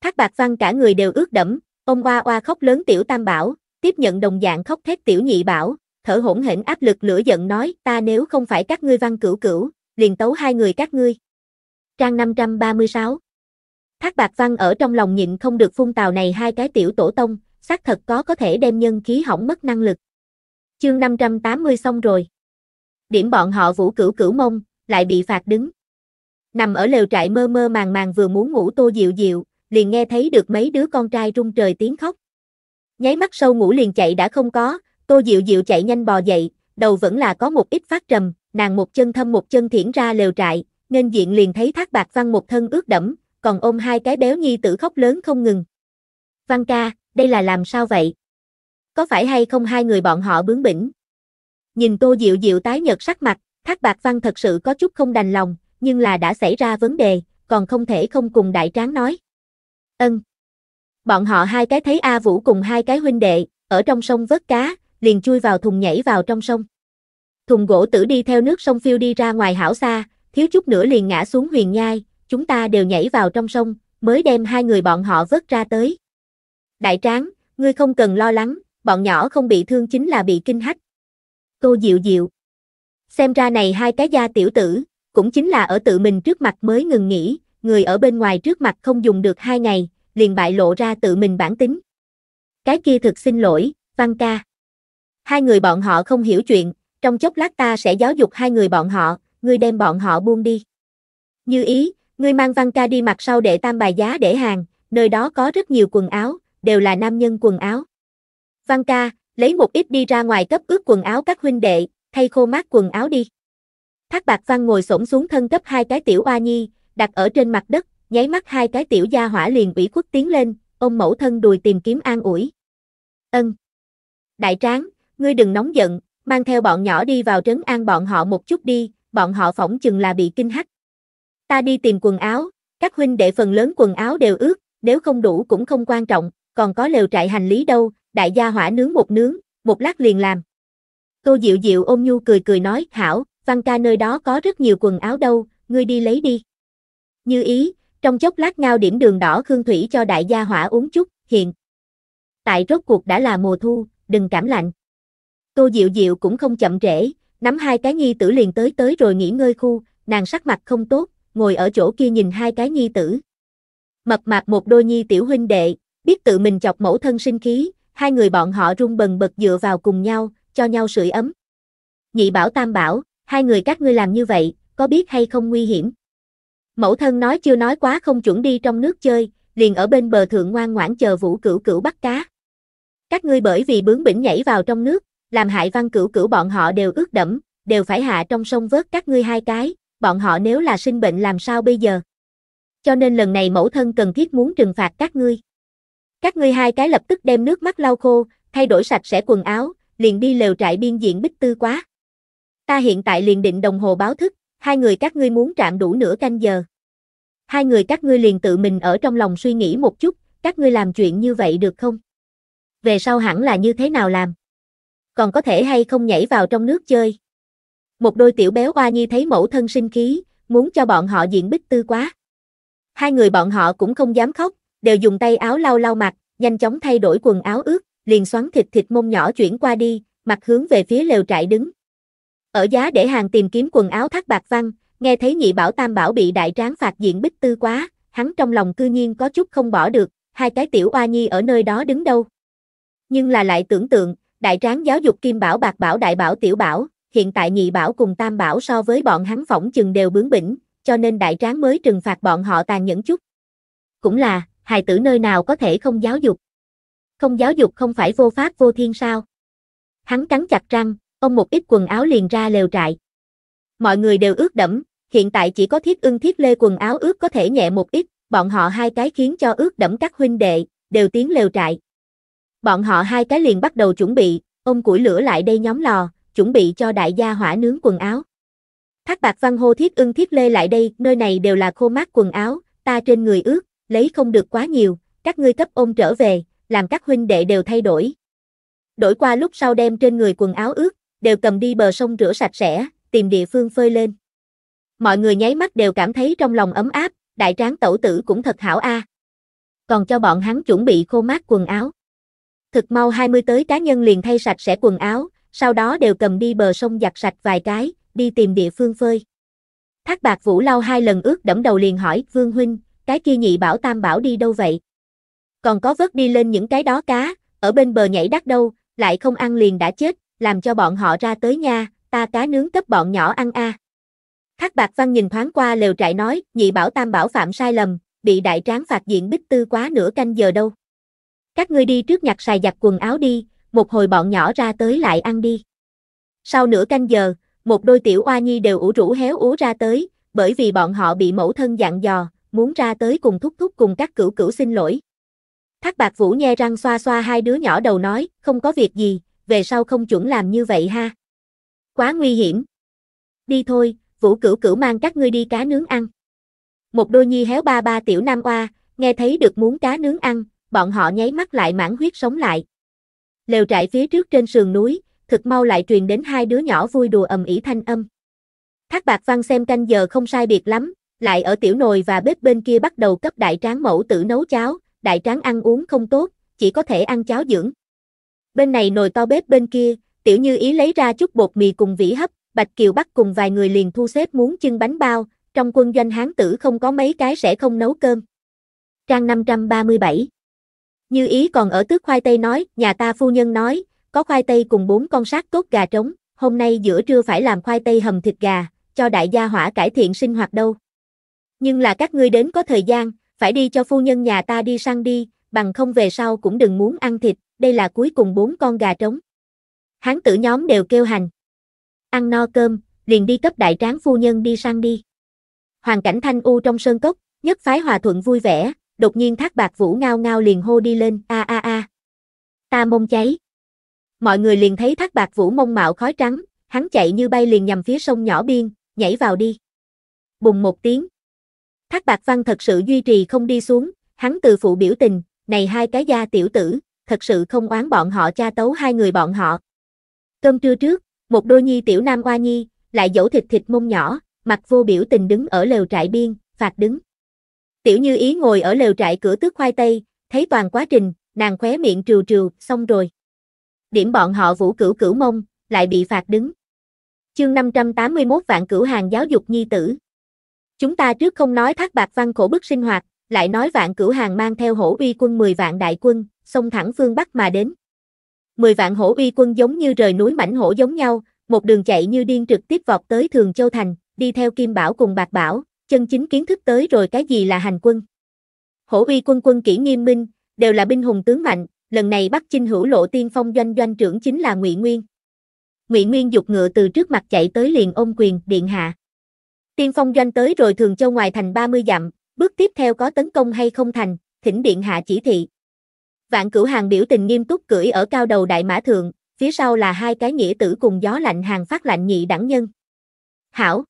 Thác bạc văn cả người đều ướt đẫm, ôm oa oa khóc lớn tiểu tam bảo, tiếp nhận đồng dạng khóc thét tiểu nhị bảo, thở hổn hển áp lực lửa giận nói, ta nếu không phải các ngươi văn cửu cửu, liền tấu hai người các ngươi. Trang 536 Thác Bạc Văn ở trong lòng nhịn không được phun tào này hai cái tiểu tổ tông, xác thật có có thể đem nhân khí hỏng mất năng lực. Chương 580 xong rồi. Điểm bọn họ vũ cửu cửu mông, lại bị phạt đứng. Nằm ở lều trại mơ mơ màng màng vừa muốn ngủ tô dịu dịu, liền nghe thấy được mấy đứa con trai rung trời tiếng khóc. Nháy mắt sâu ngủ liền chạy đã không có, tô dịu dịu chạy nhanh bò dậy, đầu vẫn là có một ít phát trầm, nàng một chân thâm một chân thiển ra lều trại, nên diện liền thấy thác bạc văn một thân ướt đẫm, còn ôm hai cái béo nhi tử khóc lớn không ngừng. Văn ca, đây là làm sao vậy? Có phải hay không hai người bọn họ bướng bỉnh? Nhìn Tô Diệu Diệu tái nhợt sắc mặt, Thác Bạc Văn thật sự có chút không đành lòng, nhưng là đã xảy ra vấn đề, còn không thể không cùng đại tráng nói. Ân. Bọn họ hai cái thấy A Vũ cùng hai cái huynh đệ, ở trong sông vớt cá, liền chui vào thùng nhảy vào trong sông. Thùng gỗ tử đi theo nước sông phiêu đi ra ngoài hảo xa, thiếu chút nữa liền ngã xuống huyền nhai, chúng ta đều nhảy vào trong sông, mới đem hai người bọn họ vớt ra tới. Đại tráng, ngươi không cần lo lắng, bọn nhỏ không bị thương chính là bị kinh hách. Tô Diệu Diệu. Xem ra này hai cái gia tiểu tử, cũng chính là ở tự mình trước mặt mới ngừng nghỉ, người ở bên ngoài trước mặt không dùng được hai ngày, liền bại lộ ra tự mình bản tính. Cái kia thực xin lỗi, Văn ca. Hai người bọn họ không hiểu chuyện, trong chốc lát ta sẽ giáo dục hai người bọn họ, ngươi đem bọn họ buông đi. Như ý, Ngươi mang văn ca đi mặt sau để tam bài giá để hàng, nơi đó có rất nhiều quần áo, đều là nam nhân quần áo. Văn ca, lấy một ít đi ra ngoài cấp ướt quần áo các huynh đệ, thay khô mát quần áo đi. Thác bạc văn ngồi xổm xuống thân cấp hai cái tiểu oa nhi, đặt ở trên mặt đất, nháy mắt hai cái tiểu gia hỏa liền ủy khuất tiến lên, ôm mẫu thân đùi tìm kiếm an ủi. Ân. Đại tráng, ngươi đừng nóng giận, mang theo bọn nhỏ đi vào trấn an bọn họ một chút đi, bọn họ phỏng chừng là bị kinh hách. Ta đi tìm quần áo, các huynh đệ phần lớn quần áo đều ướt, nếu không đủ cũng không quan trọng, còn có lều trại hành lý đâu, đại gia hỏa nướng một nướng, một lát liền làm. Tô Diệu Diệu ôm nhu cười cười nói, hảo, văn ca nơi đó có rất nhiều quần áo đâu, ngươi đi lấy đi. Như ý, trong chốc lát ngao điểm đường đỏ khương thủy cho đại gia hỏa uống chút, hiện. Tại rốt cuộc đã là mùa thu, đừng cảm lạnh. Tô Diệu Diệu cũng không chậm trễ, nắm hai cái nhi tử liền tới tới rồi nghỉ ngơi khu, nàng sắc mặt không tốt, ngồi ở chỗ kia nhìn hai cái nhi tử. Mập mạp một đôi nhi tiểu huynh đệ, biết tự mình chọc mẫu thân sinh khí, hai người bọn họ rung bần bật dựa vào cùng nhau, cho nhau sưởi ấm. Nhị bảo tam bảo, hai người các ngươi làm như vậy, có biết hay không nguy hiểm? Mẫu thân nói chưa nói quá không chuẩn đi trong nước chơi, liền ở bên bờ thượng ngoan ngoãn chờ vũ cửu cửu bắt cá. Các ngươi bởi vì bướng bỉnh nhảy vào trong nước, làm hại văn cửu cửu bọn họ đều ướt đẫm, đều phải hạ trong sông vớt các ngươi hai cái, bọn họ nếu là sinh bệnh làm sao bây giờ? Cho nên lần này mẫu thân cần thiết muốn trừng phạt các ngươi. Các ngươi hai cái lập tức đem nước mắt lau khô, thay đổi sạch sẽ quần áo, liền đi lều trại biên diện bích tư quá. Ta hiện tại liền định đồng hồ báo thức, hai người các ngươi muốn trạm đủ nửa canh giờ. Hai người các ngươi liền tự mình ở trong lòng suy nghĩ một chút, các ngươi làm chuyện như vậy được không? Về sau hẳn là như thế nào làm? Còn có thể hay không nhảy vào trong nước chơi? một đôi tiểu béo oa nhi thấy mẫu thân sinh khí, muốn cho bọn họ diện bích tư quá. Hai người bọn họ cũng không dám khóc, đều dùng tay áo lau lau mặt, nhanh chóng thay đổi quần áo ướt, liền xoắn thịt thịt mông nhỏ chuyển qua đi, mặt hướng về phía lều trại đứng. Ở giá để hàng tìm kiếm quần áo thắt bạc văn, nghe thấy nhị bảo tam bảo bị đại tráng phạt diện bích tư quá, hắn trong lòng cư nhiên có chút không bỏ được, hai cái tiểu oa nhi ở nơi đó đứng đâu. Nhưng là lại tưởng tượng, đại tráng giáo dục kim bảo bạc bảo đại bảo tiểu bảo, hiện tại nhị bảo cùng tam bảo so với bọn hắn phỏng chừng đều bướng bỉnh, cho nên đại tráng mới trừng phạt bọn họ tàn nhẫn chút. Cũng là, hài tử nơi nào có thể không giáo dục. Không giáo dục không phải vô pháp vô thiên sao. Hắn cắn chặt răng, ông một ít quần áo liền ra lều trại. Mọi người đều ướt đẫm, hiện tại chỉ có thiết ưng thiết lê quần áo ướt có thể nhẹ một ít, bọn họ hai cái khiến cho ướt đẫm các huynh đệ, đều tiến lều trại. Bọn họ hai cái liền bắt đầu chuẩn bị, ông củi lửa lại đây nhóm lò, chuẩn bị cho đại gia hỏa nướng quần áo. Thác bạc văn hô thiết ưng thiết lê lại đây, nơi này đều là khô mát quần áo, ta trên người ướt, lấy không được quá nhiều, các ngươi cấp ôm trở về, làm các huynh đệ đều thay đổi. Đổi qua lúc sau đem trên người quần áo ướt, đều cầm đi bờ sông rửa sạch sẽ, tìm địa phương phơi lên. Mọi người nháy mắt đều cảm thấy trong lòng ấm áp, đại tráng tẩu tử cũng thật hảo a. À. Còn cho bọn hắn chuẩn bị khô mát quần áo. Thực mau 20 tới cá nhân liền thay sạch sẽ quần áo, sau đó đều cầm đi bờ sông giặt sạch vài cái, đi tìm địa phương phơi. Thác bạc vũ lau hai lần ướt đẫm đầu liền hỏi, Vương Huynh, cái kia nhị bảo tam bảo đi đâu vậy? Còn có vớt đi lên những cái đó cá, ở bên bờ nhảy đắt đâu, lại không ăn liền đã chết, làm cho bọn họ ra tới nha, ta cá nướng cấp bọn nhỏ ăn a. À. Thác bạc văn nhìn thoáng qua lều trại nói, nhị bảo tam bảo phạm sai lầm, bị đại tráng phạt diện bích tư quá nửa canh giờ đâu. Các ngươi đi trước nhặt xài giặt quần áo đi, một hồi bọn nhỏ ra tới lại ăn đi. Sau nửa canh giờ, một đôi tiểu oa nhi đều ủ rũ héo ú ra tới, bởi vì bọn họ bị mẫu thân dặn dò, muốn ra tới cùng thúc thúc cùng các cửu cửu xin lỗi. Thác bạc vũ nhe răng xoa xoa hai đứa nhỏ đầu nói, không có việc gì, về sau không chuẩn làm như vậy ha. Quá nguy hiểm. Đi thôi, vũ cửu cửu mang các ngươi đi cá nướng ăn. Một đôi nhi héo ba ba tiểu nam oa, nghe thấy được muốn cá nướng ăn, bọn họ nháy mắt lại mãn huyết sống lại lều trại phía trước trên sườn núi, thực mau lại truyền đến hai đứa nhỏ vui đùa ầm ĩ thanh âm. Thác Bạc Văn xem canh giờ không sai biệt lắm, lại ở tiểu nồi và bếp bên kia bắt đầu cấp đại tráng mẫu tử nấu cháo, đại tráng ăn uống không tốt, chỉ có thể ăn cháo dưỡng. Bên này nồi to bếp bên kia, tiểu như ý lấy ra chút bột mì cùng vỉ hấp, Bạch Kiều bắt cùng vài người liền thu xếp muốn chân bánh bao, trong quân doanh hán tử không có mấy cái sẽ không nấu cơm. Trang 537 như ý còn ở tước khoai tây nói, nhà ta phu nhân nói, có khoai tây cùng bốn con sát cốt gà trống, hôm nay giữa trưa phải làm khoai tây hầm thịt gà, cho đại gia hỏa cải thiện sinh hoạt đâu. Nhưng là các ngươi đến có thời gian, phải đi cho phu nhân nhà ta đi săn đi, bằng không về sau cũng đừng muốn ăn thịt, đây là cuối cùng bốn con gà trống. Hán tử nhóm đều kêu hành. Ăn no cơm, liền đi cấp đại tráng phu nhân đi săn đi. Hoàng cảnh thanh u trong sơn cốc, nhất phái hòa thuận vui vẻ, đột nhiên thác bạc vũ ngao ngao liền hô đi lên, a a a. Ta mông cháy. Mọi người liền thấy thác bạc vũ mông mạo khói trắng, hắn chạy như bay liền nhằm phía sông nhỏ biên, nhảy vào đi. Bùng một tiếng. Thác bạc văn thật sự duy trì không đi xuống, hắn từ phụ biểu tình, này hai cái gia tiểu tử, thật sự không oán bọn họ cha tấu hai người bọn họ. Cơm trưa trước, một đôi nhi tiểu nam oa nhi, lại dẫu thịt thịt mông nhỏ, mặt vô biểu tình đứng ở lều trại biên, phạt đứng. Tiểu Như Ý ngồi ở lều trại cửa tước khoai tây, thấy toàn quá trình, nàng khóe miệng trừ trừ, xong rồi. Điểm bọn họ vũ cửu cửu mông, lại bị phạt đứng. Chương 581 vạn cửu hàng giáo dục nhi tử. Chúng ta trước không nói thác bạc văn khổ bức sinh hoạt, lại nói vạn cửu hàng mang theo hổ uy quân 10 vạn đại quân, xông thẳng phương Bắc mà đến. 10 vạn hổ uy quân giống như rời núi mảnh hổ giống nhau, một đường chạy như điên trực tiếp vọt tới Thường Châu Thành, đi theo Kim Bảo cùng Bạc Bảo, chân chính kiến thức tới rồi cái gì là hành quân. Hổ uy quân quân kỹ nghiêm minh, đều là binh hùng tướng mạnh, lần này bắt chinh hữu lộ tiên phong doanh doanh trưởng chính là Ngụy Nguyên. Ngụy Nguyên dục ngựa từ trước mặt chạy tới liền ôm quyền, điện hạ. Tiên phong doanh tới rồi thường châu ngoài thành 30 dặm, bước tiếp theo có tấn công hay không thành, thỉnh điện hạ chỉ thị. Vạn cửu hàng biểu tình nghiêm túc cưỡi ở cao đầu đại mã thượng, phía sau là hai cái nghĩa tử cùng gió lạnh hàng phát lạnh nhị đẳng nhân. Hảo!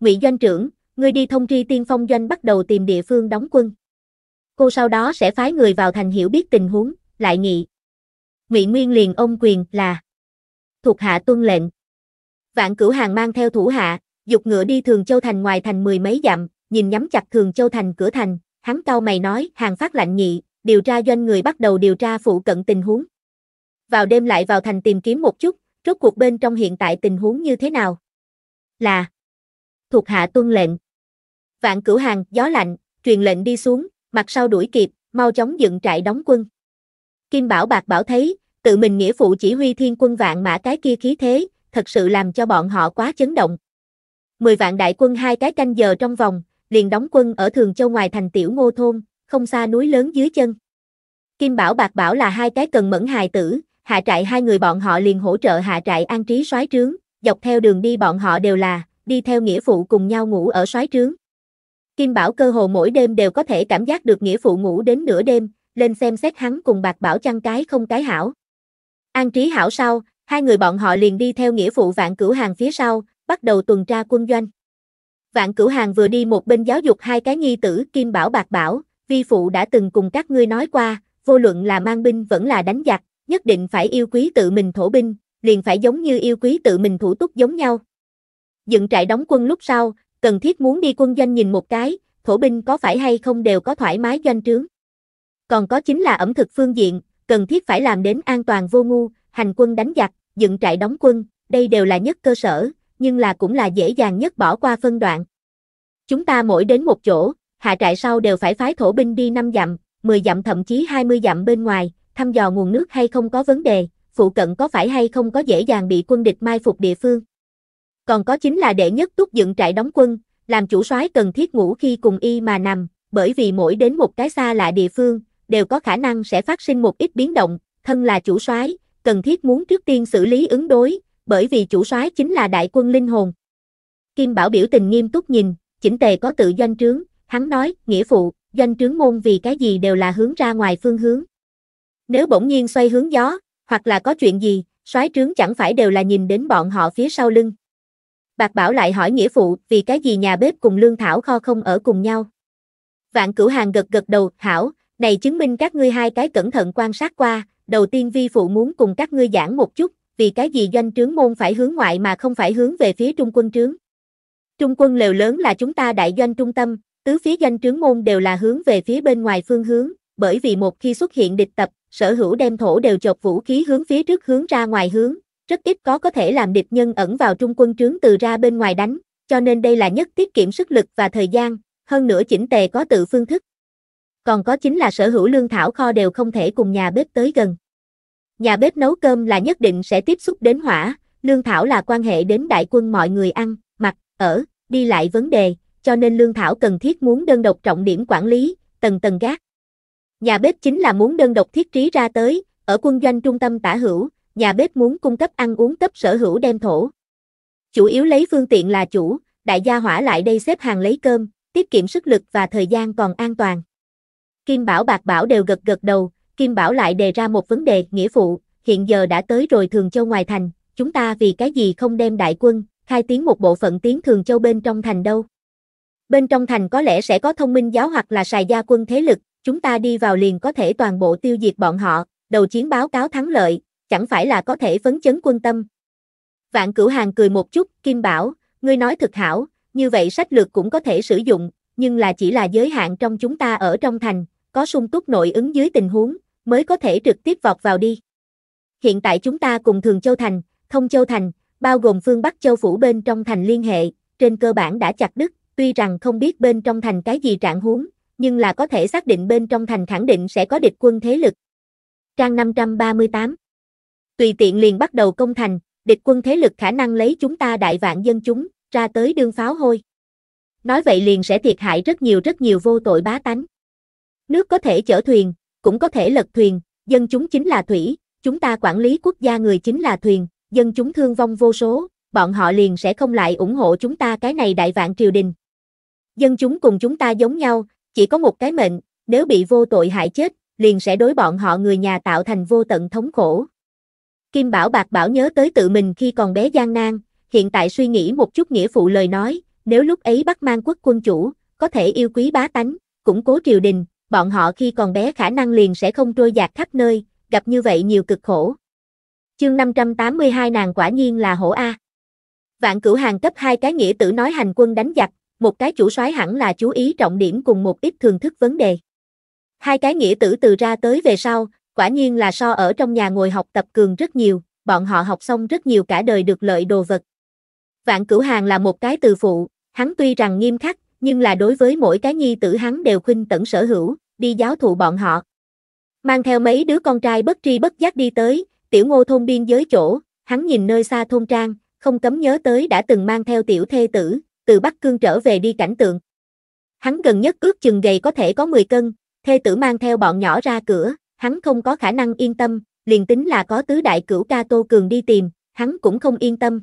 Ngụy doanh trưởng, ngươi đi thông tri tiên phong doanh bắt đầu tìm địa phương đóng quân. Cô sau đó sẽ phái người vào thành hiểu biết tình huống, lại nghị. Ngụy Nguyên liền ông quyền là thuộc hạ tuân lệnh. Vạn Cửu Hàng mang theo thủ hạ, dục ngựa đi Thường Châu thành ngoài thành mười mấy dặm, nhìn nhắm chặt Thường Châu thành cửa thành, hắn cao mày nói, hàng phát lạnh nhị, điều tra doanh người bắt đầu điều tra phụ cận tình huống. Vào đêm lại vào thành tìm kiếm một chút, rốt cuộc bên trong hiện tại tình huống như thế nào? Là thuộc hạ tuân lệnh. Vạn cửu hàng, gió lạnh, truyền lệnh đi xuống, mặt sau đuổi kịp, mau chóng dựng trại đóng quân. Kim Bảo Bạc Bảo thấy, tự mình nghĩa phụ chỉ huy thiên quân vạn mã cái kia khí thế, thật sự làm cho bọn họ quá chấn động. Mười vạn đại quân hai cái canh giờ trong vòng, liền đóng quân ở Thường Châu ngoài thành Tiểu Ngô Thôn, không xa núi lớn dưới chân. Kim Bảo Bạc Bảo là hai cái cần mẫn hài tử, hạ trại hai người bọn họ liền hỗ trợ hạ trại an trí soái trướng, dọc theo đường đi bọn họ đều là, đi theo nghĩa phụ cùng nhau ngủ ở soái trướng. Kim Bảo cơ hồ mỗi đêm đều có thể cảm giác được nghĩa phụ ngủ đến nửa đêm, lên xem xét hắn cùng bạc bảo chăn cái không cái hảo. An trí hảo sau, hai người bọn họ liền đi theo nghĩa phụ vạn cửu hàng phía sau, bắt đầu tuần tra quân doanh. Vạn cửu hàng vừa đi một bên giáo dục hai cái nhi tử Kim Bảo bạc bảo, vi phụ đã từng cùng các ngươi nói qua, vô luận là mang binh vẫn là đánh giặc, nhất định phải yêu quý tự mình thổ binh, liền phải giống như yêu quý tự mình thủ túc giống nhau. Dựng trại đóng quân lúc sau, cần Thiết muốn đi quân doanh nhìn một cái, thổ binh có phải hay không đều có thoải mái doanh trướng. Còn có chính là ẩm thực phương diện, cần thiết phải làm đến an toàn vô ngu, hành quân đánh giặc, dựng trại đóng quân, đây đều là nhất cơ sở, nhưng là cũng là dễ dàng nhất bỏ qua phân đoạn. Chúng ta mỗi đến một chỗ, hạ trại sau đều phải phái thổ binh đi 5 dặm, 10 dặm thậm chí 20 dặm bên ngoài, thăm dò nguồn nước hay không có vấn đề, phụ cận có phải hay không có dễ dàng bị quân địch mai phục địa phương. Còn có chính là đệ nhất túc dựng trại đóng quân, làm chủ soái cần thiết ngủ khi cùng y mà nằm, bởi vì mỗi đến một cái xa lạ địa phương, đều có khả năng sẽ phát sinh một ít biến động, thân là chủ soái, cần thiết muốn trước tiên xử lý ứng đối, bởi vì chủ soái chính là đại quân linh hồn. Kim Bảo biểu tình nghiêm túc nhìn, chỉnh tề có tự doanh trướng, hắn nói, nghĩa phụ, doanh trướng môn vì cái gì đều là hướng ra ngoài phương hướng. Nếu bỗng nhiên xoay hướng gió, hoặc là có chuyện gì, soái trướng chẳng phải đều là nhìn đến bọn họ phía sau lưng. Bạc Bảo lại hỏi nghĩa phụ, vì cái gì nhà bếp cùng Lương Thảo Kho không ở cùng nhau? Vạn cửu hàng gật gật đầu, Thảo, này chứng minh các ngươi hai cái cẩn thận quan sát qua, đầu tiên vi phụ muốn cùng các ngươi giảng một chút, vì cái gì doanh trướng môn phải hướng ngoại mà không phải hướng về phía trung quân trướng. Trung quân lều lớn là chúng ta đại doanh trung tâm, tứ phía doanh trướng môn đều là hướng về phía bên ngoài phương hướng, bởi vì một khi xuất hiện địch tập, sở hữu đem thổ đều chộp vũ khí hướng phía trước hướng ra ngoài hướng, rất ít có có thể làm địch nhân ẩn vào trung quân trướng từ ra bên ngoài đánh, cho nên đây là nhất tiết kiệm sức lực và thời gian, hơn nữa chỉnh tề có tự phương thức. Còn có chính là sở hữu lương thảo kho đều không thể cùng nhà bếp tới gần. Nhà bếp nấu cơm là nhất định sẽ tiếp xúc đến hỏa, lương thảo là quan hệ đến đại quân mọi người ăn, mặc, ở, đi lại vấn đề, cho nên lương thảo cần thiết muốn đơn độc trọng điểm quản lý, tầng tầng gác. Nhà bếp chính là muốn đơn độc thiết trí ra tới, ở quân doanh trung tâm tả hữu, nhà bếp muốn cung cấp ăn uống cấp sở hữu đem thổ. Chủ yếu lấy phương tiện là chủ, đại gia hỏa lại đây xếp hàng lấy cơm, tiết kiệm sức lực và thời gian còn an toàn. Kim Bảo Bạc Bảo đều gật gật đầu, Kim Bảo lại đề ra một vấn đề, nghĩa phụ, hiện giờ đã tới rồi Thường Châu ngoài thành, chúng ta vì cái gì không đem đại quân, khai tiến một bộ phận tiến Thường Châu bên trong thành đâu. Bên trong thành có lẽ sẽ có thông minh giáo hoặc là xài gia quân thế lực, chúng ta đi vào liền có thể toàn bộ tiêu diệt bọn họ, đầu chiến báo cáo thắng lợi, chẳng phải là có thể phấn chấn quân tâm. Vạn cửu hàng cười một chút, Kim bảo, ngươi nói thực hảo, như vậy sách lược cũng có thể sử dụng, nhưng là chỉ là giới hạn trong chúng ta ở trong thành, có sung túc nội ứng dưới tình huống, mới có thể trực tiếp vọt vào đi. Hiện tại chúng ta cùng Thường Châu Thành, Thông Châu Thành, bao gồm phương Bắc Châu Phủ bên trong thành liên hệ, trên cơ bản đã chặt đứt, tuy rằng không biết bên trong thành cái gì trạng huống, nhưng là có thể xác định bên trong thành khẳng định sẽ có địch quân thế lực. Trang 538 tùy tiện liền bắt đầu công thành, địch quân thế lực khả năng lấy chúng ta đại vạn dân chúng, ra tới đương pháo hôi. Nói vậy liền sẽ thiệt hại rất nhiều rất nhiều vô tội bá tánh. Nước có thể chở thuyền, cũng có thể lật thuyền, dân chúng chính là thủy, chúng ta quản lý quốc gia người chính là thuyền, dân chúng thương vong vô số, bọn họ liền sẽ không lại ủng hộ chúng ta cái này đại vạn triều đình. Dân chúng cùng chúng ta giống nhau, chỉ có một cái mệnh, nếu bị vô tội hại chết, liền sẽ đối bọn họ người nhà tạo thành vô tận thống khổ. Kim Bảo Bạc Bảo nhớ tới tự mình khi còn bé gian nan, hiện tại suy nghĩ một chút nghĩa phụ lời nói, nếu lúc ấy bắt mang quốc quân chủ, có thể yêu quý bá tánh, củng cố triều đình, bọn họ khi còn bé khả năng liền sẽ không trôi dạt khắp nơi, gặp như vậy nhiều cực khổ. Chương 582 nàng quả nhiên là hổ A. Vạn cửu hàng cấp hai cái nghĩa tử nói hành quân đánh giặc, một cái chủ soái hẳn là chú ý trọng điểm cùng một ít thường thức vấn đề. Hai cái nghĩa tử từ ra tới về sau, Quả nhiên là so ở trong nhà ngồi học tập cường rất nhiều, bọn họ học xong rất nhiều cả đời được lợi đồ vật. Vạn Cửu Hàng là một cái từ phụ, hắn tuy rằng nghiêm khắc, nhưng là đối với mỗi cái nhi tử hắn đều khuynh tận sở hữu, đi giáo thụ bọn họ. Mang theo mấy đứa con trai bất tri bất giác đi tới, tiểu ngô thôn biên giới chỗ, hắn nhìn nơi xa thôn trang, không cấm nhớ tới đã từng mang theo tiểu thê tử, từ Bắc Cương trở về đi cảnh tượng. Hắn gần nhất ước chừng gầy có thể có 10 cân, thê tử mang theo bọn nhỏ ra cửa, hắn không có khả năng yên tâm, liền tính là có tứ đại cửu ca Tô Cường đi tìm, hắn cũng không yên tâm.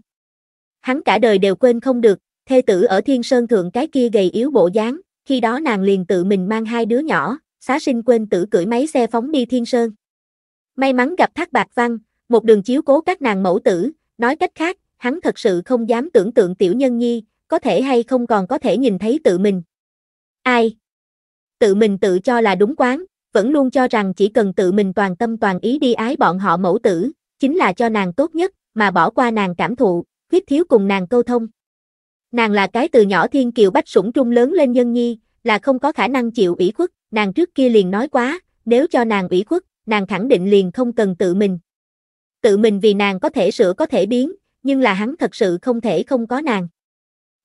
Hắn cả đời đều quên không được, thê tử ở Thiên Sơn Thượng cái kia gầy yếu bộ dáng, khi đó nàng liền tự mình mang hai đứa nhỏ, xá sinh quên tử cưỡi máy xe phóng đi Thiên Sơn. May mắn gặp Thác Bạc Văn, một đường chiếu cố các nàng mẫu tử, nói cách khác, hắn thật sự không dám tưởng tượng tiểu nhân nhi, có thể hay không còn có thể nhìn thấy tự mình. Ai? Tự mình tự cho là đúng quán, vẫn luôn cho rằng chỉ cần tự mình toàn tâm toàn ý đi ái bọn họ mẫu tử, chính là cho nàng tốt nhất, mà bỏ qua nàng cảm thụ, khuyết thiếu cùng nàng câu thông. Nàng là cái từ nhỏ thiên kiều bách sủng trung lớn lên nhân nhi, là không có khả năng chịu ủy khuất, nàng trước kia liền nói quá, nếu cho nàng ủy khuất, nàng khẳng định liền không cần tự mình. Tự mình vì nàng có thể sửa có thể biến, nhưng là hắn thật sự không thể không có nàng.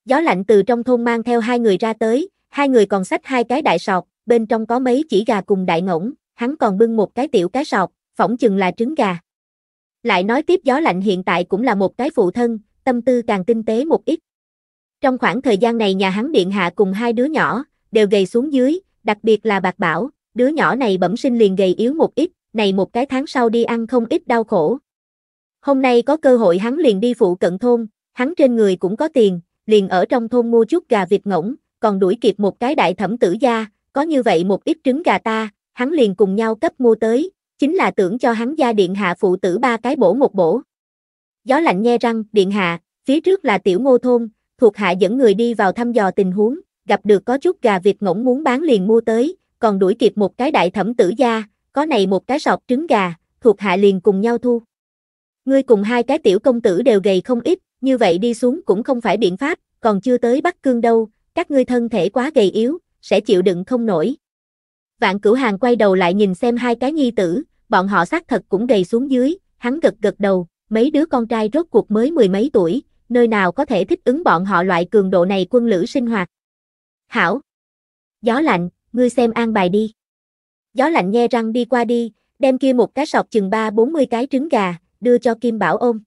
Gió lạnh từ trong thôn mang theo hai người ra tới, hai người còn xách hai cái đại sọt, bên trong có mấy chỉ gà cùng đại ngỗng, hắn còn bưng một cái tiểu cái sọt, phỏng chừng là trứng gà. Lại nói tiếp gió lạnh hiện tại cũng là một cái phụ thân, tâm tư càng tinh tế một ít. Trong khoảng thời gian này nhà hắn điện hạ cùng hai đứa nhỏ, đều gầy xuống dưới, đặc biệt là bạc bảo, đứa nhỏ này bẩm sinh liền gầy yếu một ít, này một cái tháng sau đi ăn không ít đau khổ. Hôm nay có cơ hội hắn liền đi phụ cận thôn, hắn trên người cũng có tiền, liền ở trong thôn mua chút gà vịt ngỗng, còn đuổi kịp một cái đại thẩm tử gia, có như vậy một ít trứng gà ta, hắn liền cùng nhau cấp mua tới, chính là tưởng cho hắn gia điện hạ phụ tử ba cái bổ một bổ. Gió lạnh nghe răng, điện hạ, phía trước là tiểu ngô thôn, thuộc hạ dẫn người đi vào thăm dò tình huống, gặp được có chút gà vịt ngỗng muốn bán liền mua tới, còn đuổi kịp một cái đại thẩm tử gia, có này một cái sọt trứng gà, thuộc hạ liền cùng nhau thu. Ngươi cùng hai cái tiểu công tử đều gầy không ít, như vậy đi xuống cũng không phải biện pháp, còn chưa tới Bắc Cương đâu, các ngươi thân thể quá gầy yếu, sẽ chịu đựng không nổi. Vạn cửu hàng quay đầu lại nhìn xem hai cái nhi tử, bọn họ xác thật cũng gầy xuống dưới, hắn gật gật đầu, mấy đứa con trai rốt cuộc mới mười mấy tuổi, nơi nào có thể thích ứng bọn họ loại cường độ này quân lữ sinh hoạt. Hảo! Gió lạnh, ngươi xem an bài đi. Gió lạnh nghe răng đi qua đi, đem kia một cái sọt chừng ba bốn mươi cái trứng gà, đưa cho Kim Bảo ôm.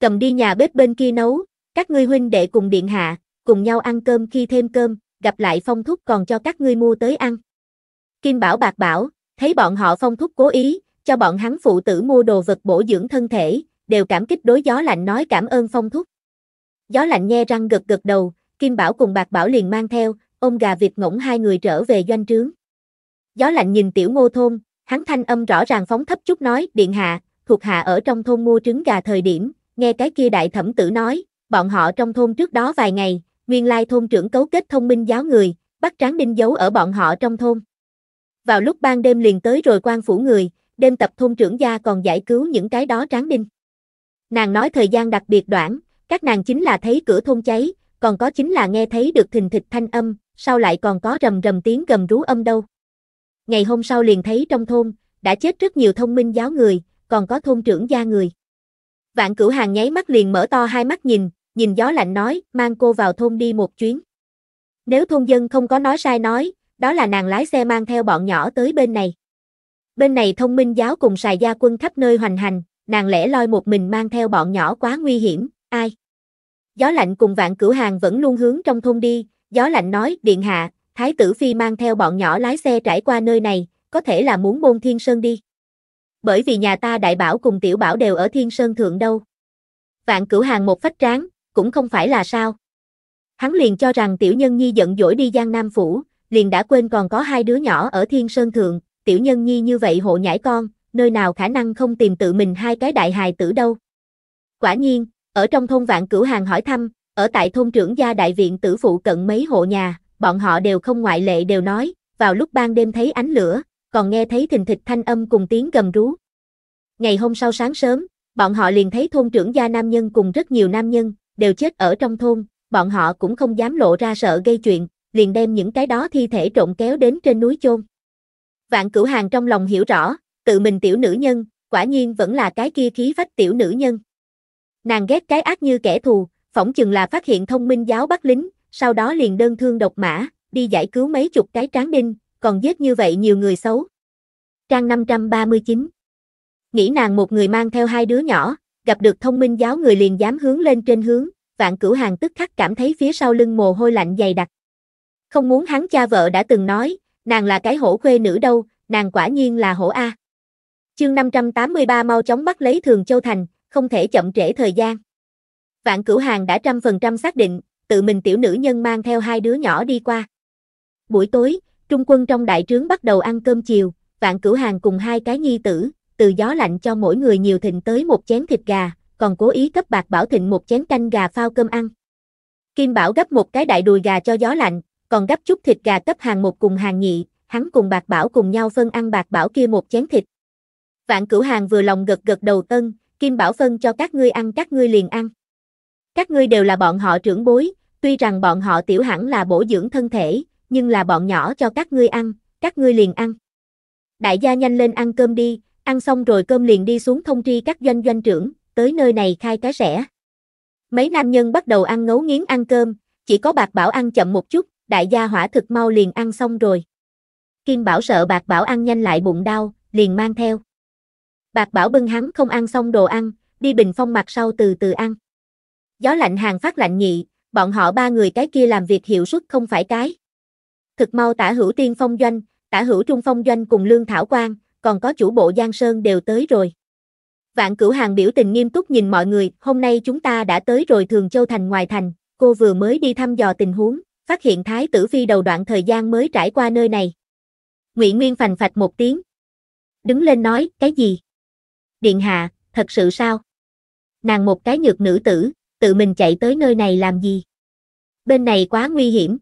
Cầm đi nhà bếp bên kia nấu, các ngươi huynh đệ cùng điện hạ, cùng nhau ăn cơm khi thêm cơm, gặp lại phong thúc còn cho các ngươi mua tới ăn. Kim Bảo Bạc Bảo, thấy bọn họ phong thúc cố ý, cho bọn hắn phụ tử mua đồ vật bổ dưỡng thân thể, đều cảm kích đối gió lạnh nói cảm ơn phong thúc. Gió lạnh nghe răng gật gật đầu, Kim Bảo cùng Bạc Bảo liền mang theo, ôm gà vịt ngỗng hai người trở về doanh trướng. Gió lạnh nhìn tiểu ngô thôn, hắn thanh âm rõ ràng phóng thấp chút nói, điện hạ, thuộc hạ ở trong thôn mua trứng gà thời điểm, nghe cái kia đại thẩm tử nói, bọn họ trong thôn trước đó vài ngày, nguyên lai thôn trưởng cấu kết thông minh giáo người, bắt tráng đinh giấu ở bọn họ trong thôn. Vào lúc ban đêm liền tới rồi quan phủ người, đêm tập thôn trưởng gia còn giải cứu những cái đó tráng đinh. Nàng nói thời gian đặc biệt đoạn, các nàng chính là thấy cửa thôn cháy, còn có chính là nghe thấy được thình thịch thanh âm, sau lại còn có rầm rầm tiếng gầm rú âm đâu. Ngày hôm sau liền thấy trong thôn, đã chết rất nhiều thông minh giáo người, còn có thôn trưởng gia người. Vạn cửu hàng nháy mắt liền mở to hai mắt nhìn, nhìn gió lạnh nói, mang cô vào thôn đi một chuyến. Nếu thôn dân không có nói sai nói, đó là nàng lái xe mang theo bọn nhỏ tới bên này. Bên này thông minh giáo cùng xài gia quân khắp nơi hoành hành, nàng lẻ loi một mình mang theo bọn nhỏ quá nguy hiểm, ai? Gió lạnh cùng vạn cửu hàng vẫn luôn hướng trong thôn đi, gió lạnh nói, điện hạ, thái tử phi mang theo bọn nhỏ lái xe trải qua nơi này, có thể là muốn môn thiên sơn đi. Bởi vì nhà ta đại bảo cùng tiểu bảo đều ở thiên sơn thượng đâu. Vạn cửu hàng một phách tráng, cũng không phải là sao. Hắn liền cho rằng tiểu nhân nhi giận dỗi đi Giang Nam Phủ, liền đã quên còn có hai đứa nhỏ ở Thiên Sơn Thượng, tiểu nhân nhi như vậy hộ nhãi con, nơi nào khả năng không tìm tự mình hai cái đại hài tử đâu. Quả nhiên, ở trong thôn vạn cửu hàng hỏi thăm, ở tại thôn trưởng gia đại viện tử phụ cận mấy hộ nhà, bọn họ đều không ngoại lệ đều nói, vào lúc ban đêm thấy ánh lửa, còn nghe thấy thình thịch thanh âm cùng tiếng gầm rú. Ngày hôm sau sáng sớm, bọn họ liền thấy thôn trưởng gia nam nhân cùng rất nhiều nam nhân, đều chết ở trong thôn, bọn họ cũng không dám lộ ra sợ gây chuyện, liền đem những cái đó thi thể trộn kéo đến trên núi chôn. Vạn cửu hàng trong lòng hiểu rõ, tự mình tiểu nữ nhân, quả nhiên vẫn là cái kia khí phách tiểu nữ nhân. Nàng ghét cái ác như kẻ thù, phỏng chừng là phát hiện thông minh giáo bắt lính, sau đó liền đơn thương độc mã, đi giải cứu mấy chục cái tráng đinh, còn giết như vậy nhiều người xấu. Trang 539 Nghĩ nàng một người mang theo hai đứa nhỏ, gặp được thông minh giáo người liền dám hướng lên trên hướng, vạn cửu hàng tức khắc cảm thấy phía sau lưng mồ hôi lạnh dày đặc. Không muốn hắn cha vợ đã từng nói, nàng là cái hổ khuê nữ đâu, nàng quả nhiên là hổ A. Chương 583 mau chóng bắt lấy Thường Châu Thành, không thể chậm trễ thời gian. Vạn cửu hàng đã trăm phần trăm xác định, tự mình tiểu nữ nhân mang theo hai đứa nhỏ đi qua. Buổi tối, trung quân trong đại trướng bắt đầu ăn cơm chiều, vạn cửu hàng cùng hai cái nhi tử, từ gió lạnh cho mỗi người nhiều thịnh tới một chén thịt gà, còn cố ý cấp bạc bảo thịnh một chén canh gà phao cơm ăn. Kim Bảo gấp một cái đại đùi gà cho gió lạnh, còn gấp chút thịt gà cấp hàng một cùng hàng nhị, hắn cùng bạc bảo cùng nhau phân ăn bạc bảo kia một chén thịt. Vạn cửu hàng vừa lòng gật gật đầu tân, Kim Bảo phân cho các ngươi ăn các ngươi liền ăn. Các ngươi đều là bọn họ trưởng bối, tuy rằng bọn họ tiểu hẳn là bổ dưỡng thân thể, nhưng là bọn nhỏ cho các ngươi ăn, các ngươi liền ăn. Đại gia nhanh lên ăn cơm đi, Ăn xong rồi cơm liền đi xuống thông tri các doanh doanh trưởng, tới nơi này khai cái rẻ. Mấy nam nhân bắt đầu ăn ngấu nghiến ăn cơm, chỉ có bạc bảo ăn chậm một chút, đại gia hỏa thực mau liền ăn xong rồi. Kim bảo sợ bạc bảo ăn nhanh lại bụng đau, liền mang theo. Bạc bảo bưng hắn không ăn xong đồ ăn, đi bình phong mặt sau từ từ ăn. Gió lạnh hàng phát lạnh nhị, bọn họ ba người cái kia làm việc hiệu suất không phải cái. Thực mau tả hữu tiên phong doanh, tả hữu trung phong doanh cùng lương thảo quang còn có chủ bộ Giang Sơn đều tới rồi. Vạn cửu hàng biểu tình nghiêm túc nhìn mọi người, hôm nay chúng ta đã tới rồi Thường Châu Thành ngoài thành, cô vừa mới đi thăm dò tình huống, phát hiện Thái tử Phi đầu đoạn thời gian mới trải qua nơi này. Ngụy Nguyên phành phạch một tiếng. Đứng lên nói, cái gì? Điện hạ, thật sự sao? Nàng một cái nhược nữ tử, tự mình chạy tới nơi này làm gì? Bên này quá nguy hiểm.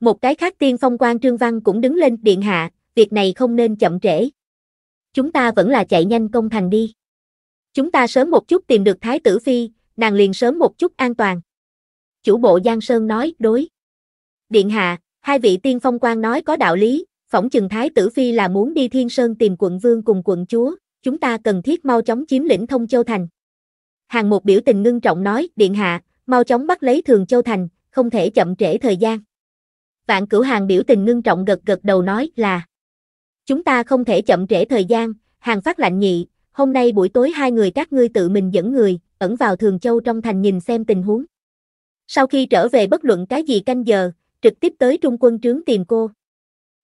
Một cái khác tiên phong quan Trương Văn cũng đứng lên, điện hạ, việc này không nên chậm trễ chúng ta vẫn là chạy nhanh công thành đi. Chúng ta sớm một chút tìm được Thái tử Phi, nàng liền sớm một chút an toàn. Chủ bộ Giang Sơn nói, đối. Điện hạ, hai vị tiên phong quan nói có đạo lý, phỏng chừng Thái tử Phi là muốn đi Thiên Sơn tìm quận vương cùng quận chúa, chúng ta cần thiết mau chóng chiếm lĩnh Thông Châu Thành. Hàng một biểu tình ngưng trọng nói, điện hạ, mau chóng bắt lấy Thường Châu Thành, không thể chậm trễ thời gian. Vạn cửu hàng biểu tình ngưng trọng gật gật đầu nói là Chúng ta không thể chậm trễ thời gian, hàng phát lạnh nhị, hôm nay buổi tối hai người các ngươi tự mình dẫn người, ẩn vào Thường Châu trong thành nhìn xem tình huống. Sau khi trở về bất luận cái gì canh giờ, trực tiếp tới trung quân trướng tìm cô.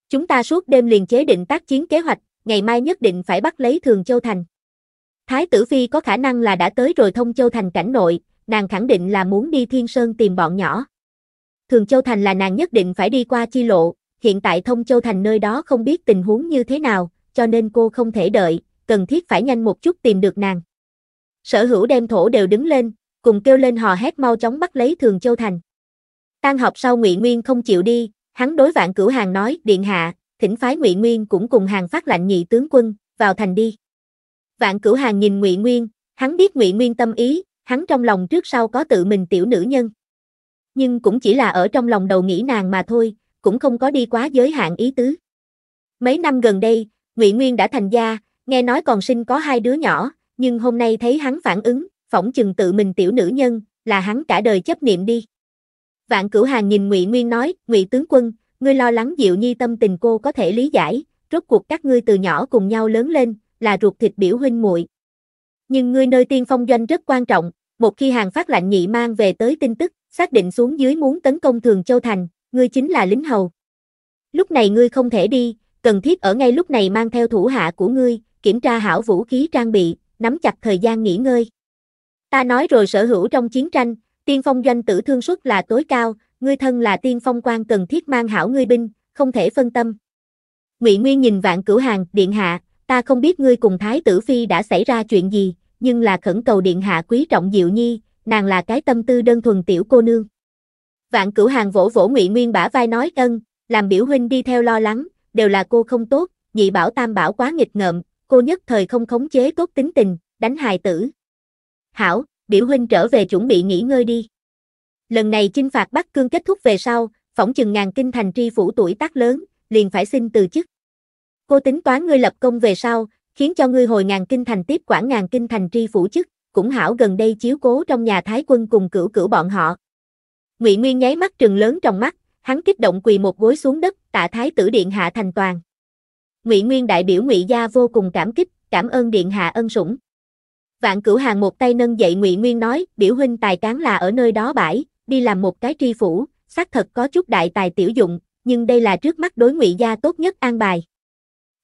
Chúng ta suốt đêm liền chế định tác chiến kế hoạch, ngày mai nhất định phải bắt lấy Thường Châu Thành. Thái tử Phi có khả năng là đã tới rồi thông Châu Thành cảnh nội, nàng khẳng định là muốn đi Thiên Sơn tìm bọn nhỏ. Thường Châu Thành là nàng nhất định phải đi qua chi lộ, hiện tại Thông Châu Thành nơi đó không biết tình huống như thế nào, cho nên cô không thể đợi, cần thiết phải nhanh một chút tìm được nàng. Sở hữu đem thổ đều đứng lên, cùng kêu lên hò hét mau chóng bắt lấy Thường Châu Thành. Tan học sau Ngụy Nguyên không chịu đi, hắn đối vạn cửu hàng nói, điện hạ, thỉnh phái Ngụy Nguyên cũng cùng hàng phát lạnh nhị tướng quân, vào thành đi. Vạn cửu hàng nhìn Ngụy Nguyên, hắn biết Ngụy Nguyên tâm ý, hắn trong lòng trước sau có tự mình tiểu nữ nhân. Nhưng cũng chỉ là ở trong lòng đầu nghĩ nàng mà thôi, cũng không có đi quá giới hạn ý tứ. Mấy năm gần đây, Ngụy Nguyên đã thành gia, nghe nói còn sinh có hai đứa nhỏ, nhưng hôm nay thấy hắn phản ứng, phỏng chừng tự mình tiểu nữ nhân, là hắn cả đời chấp niệm đi. Vạn Cửu Hàn nhìn Ngụy Nguyên nói, "Ngụy tướng quân, ngươi lo lắng Diệu Nhi tâm tình cô có thể lý giải, rốt cuộc các ngươi từ nhỏ cùng nhau lớn lên, là ruột thịt biểu huynh muội. Nhưng ngươi nơi tiên phong doanh rất quan trọng, một khi hàng phát lạnh nhị mang về tới tin tức, xác định xuống dưới muốn tấn công Thường Châu Thành, ngươi chính là lính hầu. Lúc này ngươi không thể đi, cần thiết ở ngay lúc này mang theo thủ hạ của ngươi, kiểm tra hảo vũ khí trang bị, nắm chặt thời gian nghỉ ngơi. Ta nói rồi sở hữu trong chiến tranh, tiên phong doanh tử thương suất là tối cao, ngươi thân là tiên phong quan cần thiết mang hảo ngươi binh, không thể phân tâm. Ngụy Nguyên nhìn vạn cửu hàng, điện hạ, ta không biết ngươi cùng Thái tử Phi đã xảy ra chuyện gì, nhưng là khẩn cầu điện hạ quý trọng Diệu Nhi, nàng là cái tâm tư đơn thuần tiểu cô nương. Vạn cửu hàng vỗ vỗ ngụy Nguyên bả vai nói ân, làm biểu huynh đi theo lo lắng, đều là cô không tốt, nhị bảo tam bảo quá nghịch ngợm, cô nhất thời không khống chế tốt tính tình, đánh hài tử. Hảo, biểu huynh trở về chuẩn bị nghỉ ngơi đi. Lần này chinh phạt Bắc Cương kết thúc về sau, phỏng chừng ngàn kinh thành tri phủ tuổi tác lớn, liền phải xin từ chức. Cô tính toán ngươi lập công về sau, khiến cho ngươi hồi ngàn kinh thành tiếp quản ngàn kinh thành tri phủ chức, cũng hảo gần đây chiếu cố trong nhà thái quân cùng cửu cửu bọn họ. Ngụy Nguyên nháy mắt trừng lớn trong mắt, hắn kích động quỳ một gối xuống đất, tạ thái tử điện hạ thành toàn. Ngụy Nguyên đại biểu Ngụy gia vô cùng cảm kích, cảm ơn điện hạ ân sủng. Vạn Cửu Hàng một tay nâng dậy Ngụy Nguyên nói, biểu huynh tài cán là ở nơi đó bãi, đi làm một cái tri phủ, xác thật có chút đại tài tiểu dụng, nhưng đây là trước mắt đối Ngụy gia tốt nhất an bài.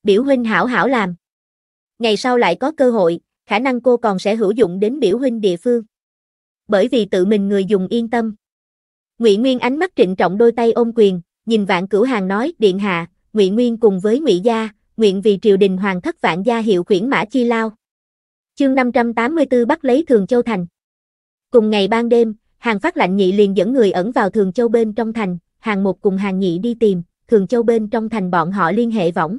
Biểu huynh hảo hảo làm. Ngày sau lại có cơ hội, khả năng cô còn sẽ hữu dụng đến biểu huynh địa phương. Bởi vì tự mình người dùng yên tâm. Ngụy Nguyên ánh mắt trịnh trọng đôi tay ôm quyền, nhìn Vạn Cửu Hàng nói, điện hạ, Ngụy Nguyên cùng với Ngụy gia, nguyện vì triều đình hoàng thất Vạn gia hiệu quyển mã chi lao. Chương 584 bắt lấy Thường Châu thành. Cùng ngày ban đêm, Hàng Phát lạnh nhị liền dẫn người ẩn vào Thường Châu bên trong thành, Hàng Một cùng Hàng Nhị đi tìm, Thường Châu bên trong thành bọn họ liên hệ võng.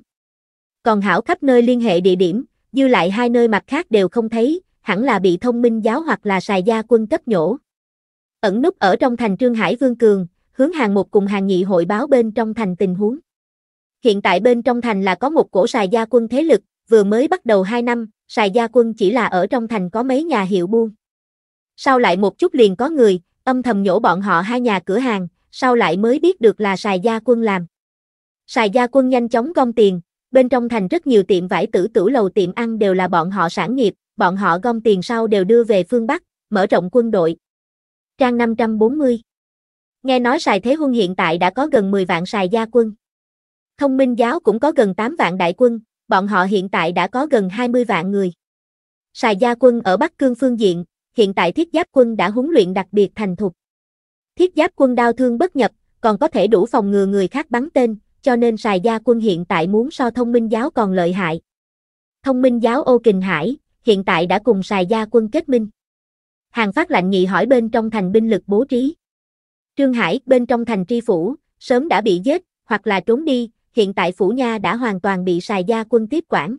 Còn hảo khắp nơi liên hệ địa điểm, dư lại hai nơi mặt khác đều không thấy, hẳn là bị thông minh giáo hoặc là xài gia quân cấp nhổ, Ẩn núp ở trong thành Trương Hải Vương Cường, hướng hàng một cùng hàng nhị hội báo bên trong thành tình huống. Hiện tại bên trong thành là có một cổ xài gia quân thế lực, vừa mới bắt đầu 2 năm, xài gia quân chỉ là ở trong thành có mấy nhà hiệu buôn. Sau lại một chút liền có người, âm thầm nhổ bọn họ hai nhà cửa hàng, sau lại mới biết được là xài gia quân làm. Xài gia quân nhanh chóng gom tiền, bên trong thành rất nhiều tiệm vải tử tử lầu tiệm ăn đều là bọn họ sản nghiệp, bọn họ gom tiền sau đều đưa về phương Bắc, mở rộng quân đội, Trang 540 Nghe nói Sài Thế Huân hiện tại đã có gần 10 vạn Sài gia quân. Thông minh giáo cũng có gần 8 vạn đại quân, bọn họ hiện tại đã có gần 20 vạn người. Sài gia quân ở Bắc Cương phương diện, hiện tại thiết giáp quân đã huấn luyện đặc biệt thành thục. Thiết giáp quân đau thương bất nhập, còn có thể đủ phòng ngừa người khác bắn tên, cho nên Sài gia quân hiện tại muốn so thông minh giáo còn lợi hại. Thông minh giáo ô kình hải, hiện tại đã cùng Sài gia quân kết minh. Hàng phát lạnh nghị hỏi bên trong thành binh lực bố trí. Trương Hải, bên trong thành tri phủ, sớm đã bị giết, hoặc là trốn đi, hiện tại phủ nha đã hoàn toàn bị xài gia quân tiếp quản.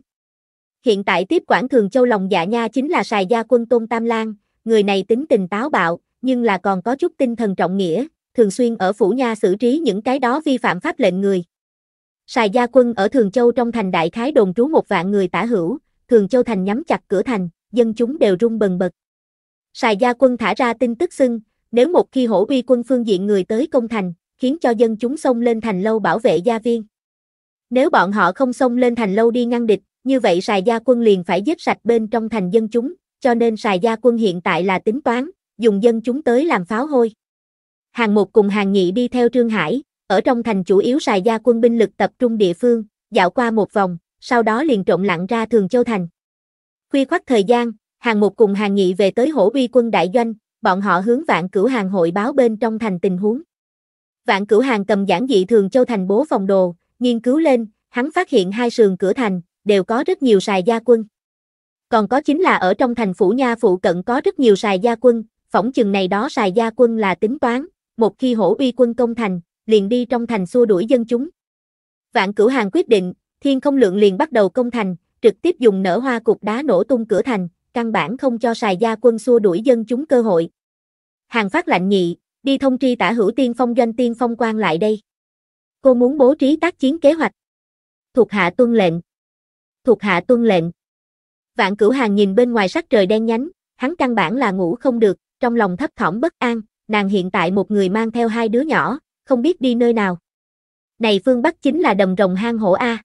Hiện tại tiếp quản Thường Châu lòng dạ nha chính là xài gia quân Tôn Tam Lan, người này tính tình táo bạo, nhưng là còn có chút tinh thần trọng nghĩa, thường xuyên ở phủ nha xử trí những cái đó vi phạm pháp lệnh người. Xài gia quân ở Thường Châu trong thành đại khái đồn trú một vạn người tả hữu, Thường Châu thành nhắm chặt cửa thành, dân chúng đều rung bần bật. Sài Gia quân thả ra tin tức xưng, nếu một khi hổ uy quân phương diện người tới công thành, khiến cho dân chúng xông lên thành lâu bảo vệ gia viên. Nếu bọn họ không xông lên thành lâu đi ngăn địch, như vậy Sài Gia quân liền phải giết sạch bên trong thành dân chúng, cho nên Sài Gia quân hiện tại là tính toán, dùng dân chúng tới làm pháo hôi. Hàng một cùng hàng nhị đi theo Trương Hải, ở trong thành chủ yếu Sài Gia quân binh lực tập trung địa phương, dạo qua một vòng, sau đó liền trộn lặng ra Thường Châu Thành. Khuy khoắt thời gian, hàng một cùng hàng nghị về tới hổ uy quân đại doanh, bọn họ hướng vạn cửu hàng hội báo bên trong thành tình huống. Vạn cửu hàng cầm giảng dị thường châu thành bố phòng đồ, nghiên cứu lên, hắn phát hiện hai sườn cửa thành, đều có rất nhiều sài gia quân. Còn có chính là ở trong thành phủ nha phụ cận có rất nhiều sài gia quân, phỏng chừng này đó sài gia quân là tính toán, một khi hổ uy quân công thành, liền đi trong thành xua đuổi dân chúng. Vạn cửu hàng quyết định, thiên không lượng liền bắt đầu công thành, trực tiếp dùng nở hoa cục đá nổ tung cửa thành, căn bản không cho xài gia quân xua đuổi dân chúng cơ hội. Hàng phát lạnh nhị, đi thông tri tả hữu tiên phong doanh tiên phong quan lại đây. Cô muốn bố trí tác chiến kế hoạch. Thuộc hạ tuân lệnh. Thuộc hạ tuân lệnh. Vạn cửu hàng nhìn bên ngoài sắc trời đen nhánh, hắn căn bản là ngủ không được, trong lòng thấp thỏm bất an, nàng hiện tại một người mang theo hai đứa nhỏ, không biết đi nơi nào. Này phương Bắc chính là đầm rồng hang hổ A.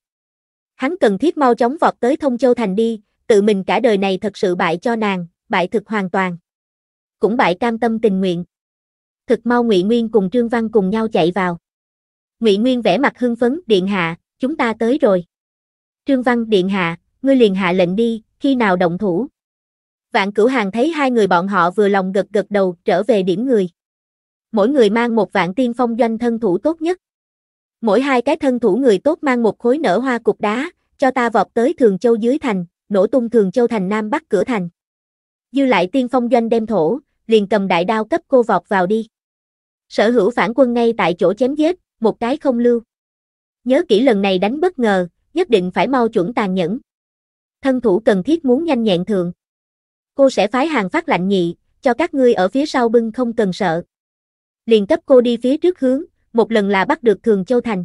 Hắn cần thiết mau chóng vọt tới thông châu thành đi, tự mình cả đời này thật sự bại cho nàng, bại thực hoàn toàn. Cũng bại cam tâm tình nguyện. Thực mau Ngụy Nguyên cùng Trương Văn cùng nhau chạy vào. Ngụy Nguyên vẻ mặt hưng phấn, điện hạ, chúng ta tới rồi. Trương Văn điện hạ, ngươi liền hạ lệnh đi, khi nào động thủ. Vạn Cửu Hàng thấy hai người bọn họ vừa lòng gật gật đầu, trở về điểm người. Mỗi người mang một vạn tiên phong doanh thân thủ tốt nhất. Mỗi hai cái thân thủ người tốt mang một khối nở hoa cục đá, cho ta vọt tới Thường Châu dưới thành, nổ tung Thường Châu thành Nam Bắc cửa thành. Dư lại tiên phong doanh đem thổ, liền cầm đại đao cấp cô vọt vào đi. Sở hữu phản quân ngay tại chỗ chém giết, một cái không lưu. Nhớ kỹ lần này đánh bất ngờ, nhất định phải mau chuẩn tàn nhẫn. Thân thủ cần thiết muốn nhanh nhẹn thường. Cô sẽ phái hàng phát lạnh nhị, cho các ngươi ở phía sau bưng không cần sợ. Liền cấp cô đi phía trước hướng, một lần là bắt được Thường Châu Thành.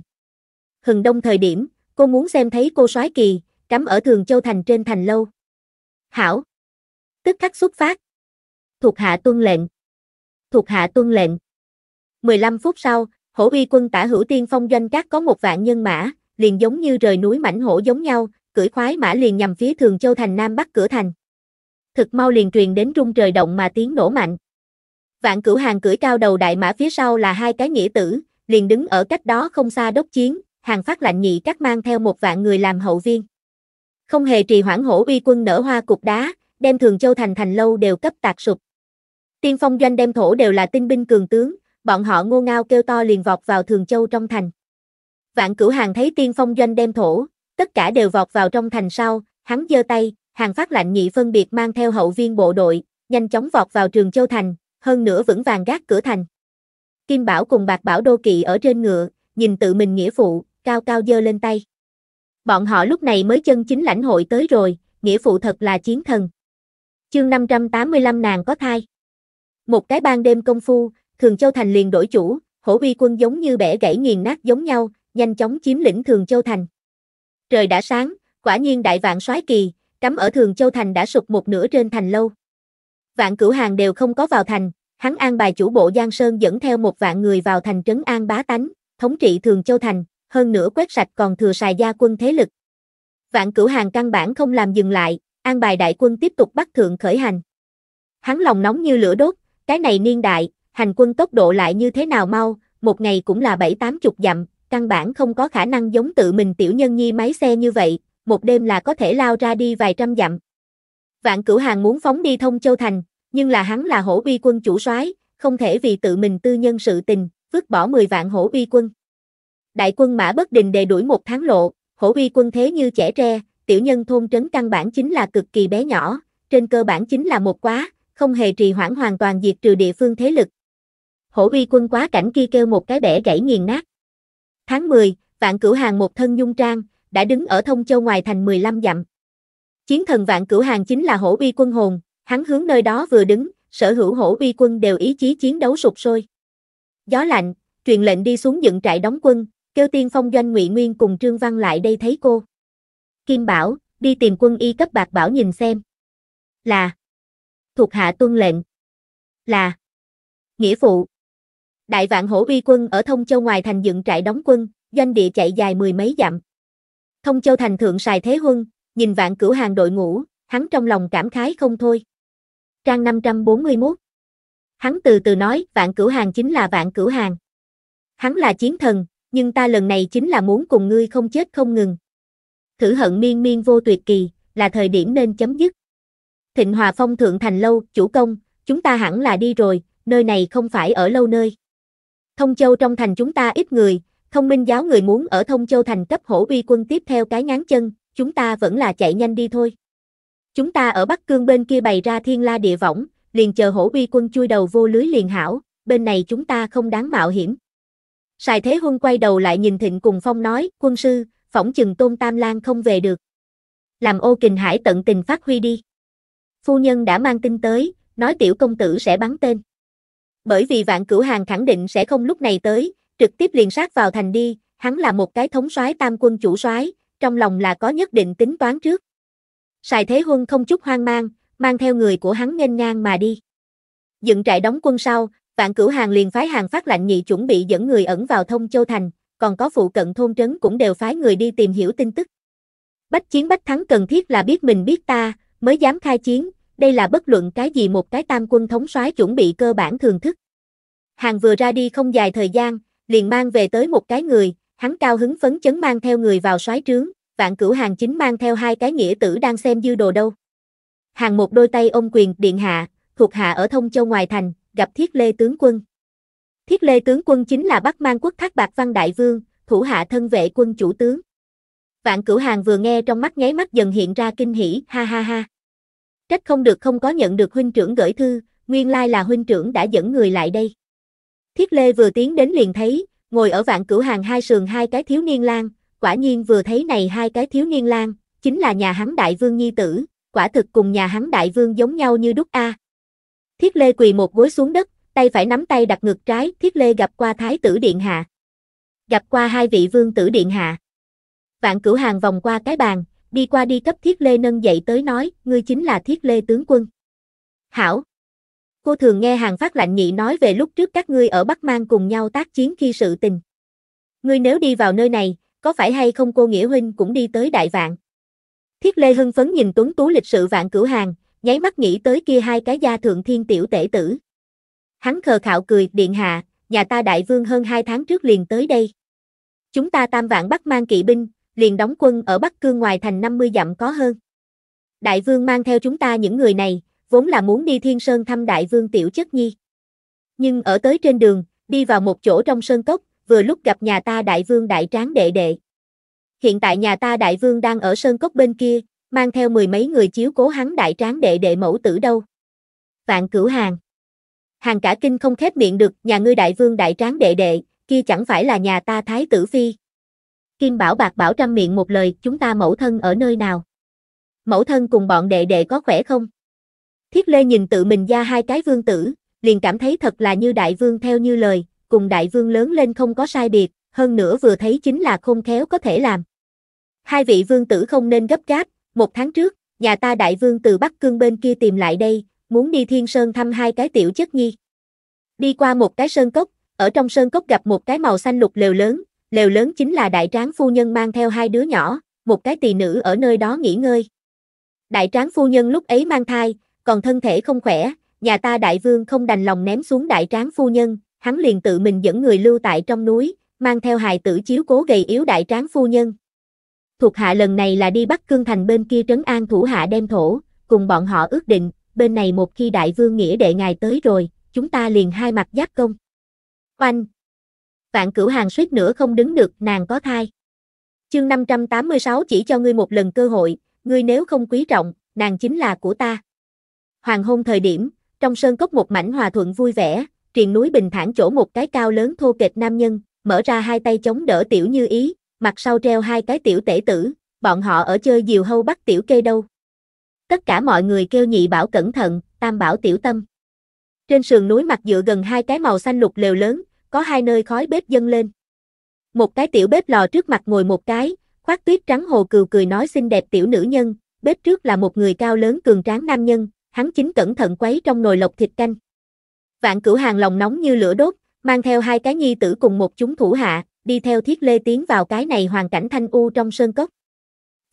Hừng đông thời điểm, cô muốn xem thấy cô soái kỳ, cắm ở Thường Châu Thành trên thành lâu. Hảo! Tức khắc xuất phát. Thuộc hạ tuân lệnh. Thuộc hạ tuân lệnh. 15 phút sau, hổ uy quân tả hữu tiên phong doanh các có một vạn nhân mã, liền giống như rời núi mảnh hổ giống nhau, cưỡi khoái mã liền nhằm phía Thường Châu Thành Nam Bắc cửa thành. Thực mau liền truyền đến rung trời động mà tiếng nổ mạnh. Vạn cửu hàng cưỡi cao đầu đại mã phía sau là hai cái nghĩa tử, liền đứng ở cách đó không xa đốc chiến, hàng phát lạnh nhị các mang theo một vạn người làm hậu viên. Không hề trì hoãn hổ uy quân nở hoa cục đá, đem Thường Châu thành thành lâu đều cấp tạc sụp. Tiên phong doanh đem thổ đều là tinh binh cường tướng, bọn họ ngô ngao kêu to liền vọt vào Thường Châu trong thành. Vạn cửu hàng thấy tiên phong doanh đem thổ, tất cả đều vọt vào trong thành sau, hắn giơ tay, hàng phát lạnh nhị phân biệt mang theo hậu viên bộ đội, nhanh chóng vọt vào Trường Châu thành, hơn nữa vững vàng gác cửa thành. Kim Bảo cùng Bạc Bảo Đô Kỵ ở trên ngựa, nhìn tự mình nghĩa phụ, cao cao giơ lên tay. Bọn họ lúc này mới chân chính lãnh hội tới rồi, nghĩa phụ thật là chiến thần. Chương 585 nàng có thai. Một cái ban đêm công phu, Thường Châu Thành liền đổi chủ, hổ uy quân giống như bẻ gãy nghiền nát giống nhau, nhanh chóng chiếm lĩnh Thường Châu Thành. Trời đã sáng, quả nhiên đại vạn soái kỳ, cắm ở Thường Châu Thành đã sụp một nửa trên thành lâu. Vạn cửu hàng đều không có vào thành, hắn an bài chủ bộ Giang Sơn dẫn theo một vạn người vào thành trấn an bá tánh, thống trị Thường Châu Thành, hơn nữa quét sạch còn thừa xài gia quân thế lực. Vạn cửu hàng căn bản không làm dừng lại, an bài đại quân tiếp tục bắt thượng khởi hành. Hắn lòng nóng như lửa đốt, cái này niên đại, hành quân tốc độ lại như thế nào mau, một ngày cũng là bảy tám chục dặm, căn bản không có khả năng giống tự mình tiểu nhân nhi máy xe như vậy, một đêm là có thể lao ra đi vài trăm dặm. Vạn cửu hàng muốn phóng đi thông châu thành, nhưng là hắn là hổ uy quân chủ soái, không thể vì tự mình tư nhân sự tình, vứt bỏ 10 vạn hổ uy quân đại quân mã bất đình đề đuổi một tháng lộ, hổ uy quân thế như trẻ tre, tiểu nhân thôn trấn căn bản chính là cực kỳ bé nhỏ, trên cơ bản chính là một quá, không hề trì hoãn hoàn toàn diệt trừ địa phương thế lực. Hổ uy quân quá cảnh kia kêu một cái bẻ gãy nghiền nát. Tháng 10, vạn cửu hàng một thân nhung trang, đã đứng ở thông châu ngoài thành 15 dặm. Chiến thần vạn cửu hàng chính là hổ uy quân hồn, hắn hướng nơi đó vừa đứng, sở hữu hổ uy quân đều ý chí chiến đấu sụp sôi. Gió lạnh, truyền lệnh đi xuống dựng trại đóng quân, Kêu tiên phong doanh ngụy Nguyên cùng Trương Văn lại đây thấy cô. Kim bảo, đi tìm quân y cấp bạc bảo nhìn xem. Là. Thuộc hạ tuân lệnh. Là. Nghĩa phụ. Đại vạn hổ uy quân ở Thông Châu ngoài thành dựng trại đóng quân, doanh địa chạy dài mười mấy dặm. Thông Châu thành thượng xài thế huân, nhìn vạn cửu hàng đội ngũ, hắn trong lòng cảm khái không thôi. Trang 541 Hắn từ từ nói vạn cửu hàng chính là vạn cửu hàng. Hắn là chiến thần, nhưng ta lần này chính là muốn cùng ngươi không chết không ngừng. Thử hận miên miên vô tuyệt kỳ, là thời điểm nên chấm dứt. Thịnh Hòa Phong Thượng Thành Lâu, chủ công, chúng ta hẳn là đi rồi, nơi này không phải ở lâu nơi. Thông Châu trong thành chúng ta ít người, thông minh giáo người muốn ở Thông Châu thành cấp hổ uy quân tiếp theo cái ngán chân, chúng ta vẫn là chạy nhanh đi thôi. Chúng ta ở Bắc Cương bên kia bày ra thiên la địa võng, liền chờ hổ uy quân chui đầu vô lưới liền hảo, bên này chúng ta không đáng mạo hiểm. Sài Thế Huân quay đầu lại nhìn Thịnh Cùng Phong nói, quân sư, phỏng chừng Tôn Tam Lan không về được. Làm ô kình hải tận tình phát huy đi. Phu nhân đã mang tin tới, nói tiểu công tử sẽ bắn tên. Bởi vì vạn cửu hàng khẳng định sẽ không lúc này tới, trực tiếp liền sát vào thành đi, hắn là một cái thống soái tam quân chủ soái, trong lòng là có nhất định tính toán trước. Sài Thế Huân không chút hoang mang, mang theo người của hắn nghênh ngang mà đi. Dựng trại đóng quân sau, Vạn Cửu Hàng liền phái hàng phát lạnh nhị chuẩn bị dẫn người ẩn vào Thông Châu Thành, còn có phụ cận thôn trấn cũng đều phái người đi tìm hiểu tin tức. Bách chiến bách thắng cần thiết là biết mình biết ta, mới dám khai chiến, đây là bất luận cái gì một cái tam quân thống soái chuẩn bị cơ bản thường thức. Hàng vừa ra đi không dài thời gian, liền mang về tới một cái người, hắn cao hứng phấn chấn mang theo người vào soái trướng, vạn cửu hàng chính mang theo hai cái nghĩa tử đang xem dư đồ đâu. Hàng một đôi tay ôm quyền điện hạ, thuộc hạ ở thông châu ngoài thành, gặp Thiết Lê tướng quân. Thiết Lê tướng quân chính là Bắc Mang quốc Thác Bạc Văn Đại Vương, thủ hạ thân vệ quân chủ tướng. Vạn Cửu Hàng vừa nghe trong mắt nháy mắt dần hiện ra kinh hỉ, ha ha ha. Trách không được không có nhận được huynh trưởng gửi thư, nguyên lai là huynh trưởng đã dẫn người lại đây. Thiết Lê vừa tiến đến liền thấy, ngồi ở Vạn Cửu Hàng hai sườn hai cái thiếu niên lang, quả nhiên vừa thấy này hai cái thiếu niên lang, chính là nhà hắn đại vương nhi tử, quả thực cùng nhà hắn đại vương giống nhau như đúc a. Thiết Lê quỳ một gối xuống đất, tay phải nắm tay đặt ngược trái, Thiết Lê gặp qua Thái tử Điện Hạ. Gặp qua hai vị vương tử Điện Hạ. Vạn cửu hàng vòng qua cái bàn, đi qua đi cấp Thiết Lê nâng dậy tới nói, ngươi chính là Thiết Lê tướng quân. Hảo. Cô thường nghe hàng phát lạnh nhị nói về lúc trước các ngươi ở Bắc Mang cùng nhau tác chiến khi sự tình. Ngươi nếu đi vào nơi này, có phải hay không cô Nghĩa Huynh cũng đi tới Đại Vạn? Thiết Lê hưng phấn nhìn tuấn tú lịch sự Vạn Cửu Hàng, nháy mắt nghĩ tới kia hai cái gia thượng thiên tiểu tể tử. Hắn khờ khạo cười, điện hạ, nhà ta đại vương hơn hai tháng trước liền tới đây. Chúng ta tam vạn bắt mang kỵ binh, liền đóng quân ở Bắc Cương ngoài thành 50 dặm có hơn. Đại vương mang theo chúng ta những người này, vốn là muốn đi Thiên Sơn thăm đại vương Tiểu Chất Nhi. Nhưng ở tới trên đường, đi vào một chỗ trong sơn cốc, vừa lúc gặp nhà ta đại vương đại tráng đệ đệ. Hiện tại nhà ta đại vương đang ở sơn cốc bên kia, mang theo mười mấy người chiếu cố hắn đại tráng đệ đệ mẫu tử đâu. Vạn cửu hàng. Hàng cả kinh không khép miệng được, nhà ngươi đại vương đại tráng đệ đệ, kia chẳng phải là nhà ta thái tử phi. Kim bảo bạc bảo trăm miệng một lời, chúng ta mẫu thân ở nơi nào? Mẫu thân cùng bọn đệ đệ có khỏe không? Thiết Lê nhìn tự mình ra hai cái vương tử, liền cảm thấy thật là như đại vương theo như lời, cùng đại vương lớn lên không có sai biệt, hơn nữa vừa thấy chính là không khéo có thể làm. Hai vị vương tử không nên gấp gáp, một tháng trước, nhà ta đại vương từ Bắc Cương bên kia tìm lại đây, muốn đi Thiên Sơn thăm hai cái tiểu chất nhi. Đi qua một cái sơn cốc, ở trong sơn cốc gặp một cái màu xanh lục lều lớn, lều lớn chính là đại tráng phu nhân mang theo hai đứa nhỏ, một cái tỳ nữ ở nơi đó nghỉ ngơi. Đại tráng phu nhân lúc ấy mang thai, còn thân thể không khỏe, nhà ta đại vương không đành lòng ném xuống đại tráng phu nhân, hắn liền tự mình dẫn người lưu tại trong núi, mang theo hài tử chiếu cố gầy yếu đại tráng phu nhân. Thuộc hạ lần này là đi bắt Cương thành bên kia trấn an thủ hạ đem thổ, cùng bọn họ ước định, bên này một khi đại vương nghĩa đệ ngài tới rồi, chúng ta liền hai mặt giáp công. Oanh! Vạn cửu hàng suýt nữa không đứng được, nàng có thai. Chương 586 chỉ cho ngươi một lần cơ hội, ngươi nếu không quý trọng, nàng chính là của ta. Hoàng hôn thời điểm, trong sơn cốc một mảnh hòa thuận vui vẻ, triền núi bình thản chỗ một cái cao lớn thô kệch nam nhân, mở ra hai tay chống đỡ tiểu như ý, mặt sau treo hai cái tiểu tể tử, bọn họ ở chơi diều hâu bắt tiểu kê đâu. Tất cả mọi người kêu nhị bảo cẩn thận, tam bảo tiểu tâm. Trên sườn núi mặt dựa gần hai cái màu xanh lục lều lớn, có hai nơi khói bếp dâng lên. Một cái tiểu bếp lò trước mặt ngồi một cái, khoác tuyết trắng hồ cừu cười nói xinh đẹp tiểu nữ nhân, bếp trước là một người cao lớn cường tráng nam nhân, hắn chính cẩn thận quấy trong nồi lộc thịt canh. Vạn cửu hàng lòng nóng như lửa đốt, mang theo hai cái nhi tử cùng một chúng thủ hạ, đi theo thiết lê tiến vào cái này hoàn cảnh thanh u trong sơn cốc.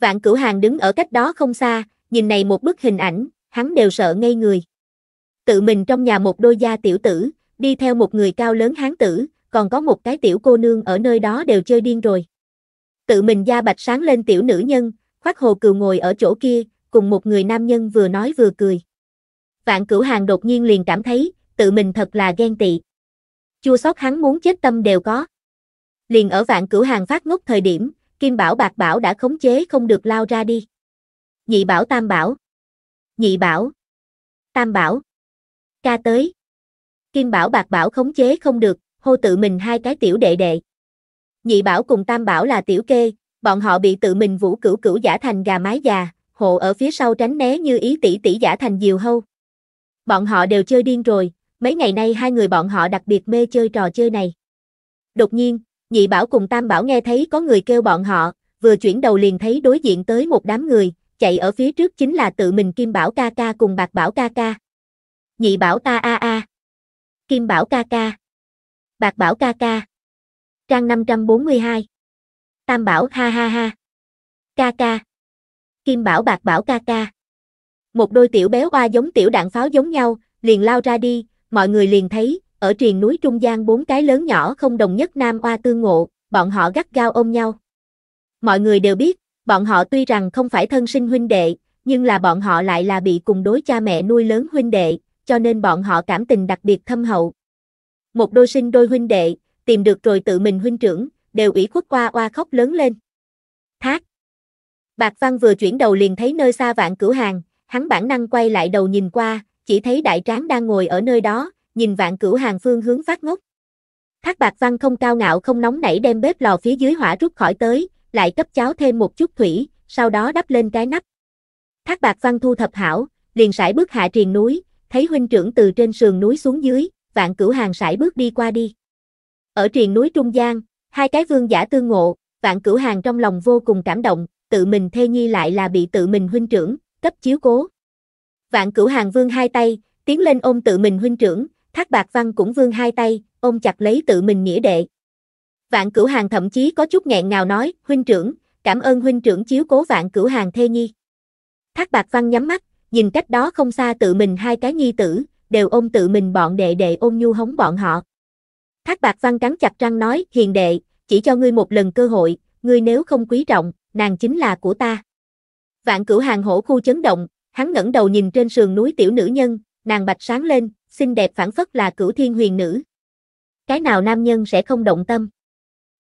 Vạn cửu hàng đứng ở cách đó không xa, nhìn này một bức hình ảnh, hắn đều sợ ngây người. Tự mình trong nhà một đôi gia tiểu tử, đi theo một người cao lớn hán tử, còn có một cái tiểu cô nương ở nơi đó đều chơi điên rồi. Tự mình da bạch sáng lên tiểu nữ nhân, khoác hồ cừu ngồi ở chỗ kia, cùng một người nam nhân vừa nói vừa cười. Vạn cửu hàng đột nhiên liền cảm thấy, tự mình thật là ghen tị. Chua xót hắn muốn chết tâm đều có. Liền ở vạn cửu hàng phát ngốc thời điểm, Kim Bảo Bạc Bảo đã khống chế không được lao ra đi. Nhị Bảo Tam Bảo. Nhị Bảo. Tam Bảo. Ca tới. Kim Bảo Bạc Bảo khống chế không được, hô tự mình hai cái tiểu đệ đệ. Nhị Bảo cùng Tam Bảo là tiểu kê, bọn họ bị tự mình vũ cửu cửu giả thành gà mái già, hộ ở phía sau tránh né như ý tỷ tỷ giả thành diều hâu. Bọn họ đều chơi điên rồi, mấy ngày nay hai người bọn họ đặc biệt mê chơi trò chơi này. Đột nhiên, nhị bảo cùng tam bảo nghe thấy có người kêu bọn họ, vừa chuyển đầu liền thấy đối diện tới một đám người, chạy ở phía trước chính là tự mình kim bảo ca ca cùng bạc bảo ca ca. Nhị bảo ta a a. Kim bảo ca ca. Bạc bảo ca ca. Trang 542. Tam bảo ha ha ha. Ca ca. Kim bảo bạc bảo ca ca. Một đôi tiểu béo hoa giống tiểu đạn pháo giống nhau, liền lao ra đi, mọi người liền thấy, ở triền núi trung gian bốn cái lớn nhỏ không đồng nhất nam oa tương ngộ, bọn họ gắt gao ôm nhau. Mọi người đều biết, bọn họ tuy rằng không phải thân sinh huynh đệ, nhưng là bọn họ lại là bị cùng đối cha mẹ nuôi lớn huynh đệ, cho nên bọn họ cảm tình đặc biệt thâm hậu. Một đôi sinh đôi huynh đệ, tìm được rồi tự mình huynh trưởng, đều ủy khuất qua oa khóc lớn lên. Thác. Bạc Văn vừa chuyển đầu liền thấy nơi xa vạn cửa hàng, hắn bản năng quay lại đầu nhìn qua, chỉ thấy đại tráng đang ngồi ở nơi đó, nhìn vạn cửu hàng phương hướng phát ngốc. Thác bạc văn không cao ngạo không nóng nảy đem bếp lò phía dưới hỏa rút khỏi tới, lại cấp cháo thêm một chút thủy, sau đó đắp lên cái nắp. Thác bạc văn thu thập hảo, liền sải bước hạ triền núi, thấy huynh trưởng từ trên sườn núi xuống dưới, vạn cửu hàng sải bước đi qua đi. Ở triền núi trung gian, hai cái vương giả tương ngộ, vạn cửu hàng trong lòng vô cùng cảm động, tự mình thê nhi lại là bị tự mình huynh trưởng, cấp chiếu cố. Vạn cửu hàng vương hai tay, tiến lên ôm tự mình huynh trưởng, Thác Bạc Văn cũng vươn hai tay, ôm chặt lấy tự mình nghĩa đệ. Vạn Cửu Hàng thậm chí có chút nghẹn ngào nói, huynh trưởng, cảm ơn huynh trưởng chiếu cố Vạn Cửu Hàng thê nhi. Thác Bạc Văn nhắm mắt, nhìn cách đó không xa tự mình hai cái nhi tử, đều ôm tự mình bọn đệ đệ ôm nhu hống bọn họ. Thác Bạc Văn cắn chặt răng nói, hiền đệ, chỉ cho ngươi một lần cơ hội, ngươi nếu không quý trọng, nàng chính là của ta. Vạn Cửu Hàng hổ khu chấn động, hắn ngẩng đầu nhìn trên sườn núi tiểu nữ nhân, nàng bạch sáng lên, xinh đẹp phản phất là cửu thiên huyền nữ. Cái nào nam nhân sẽ không động tâm?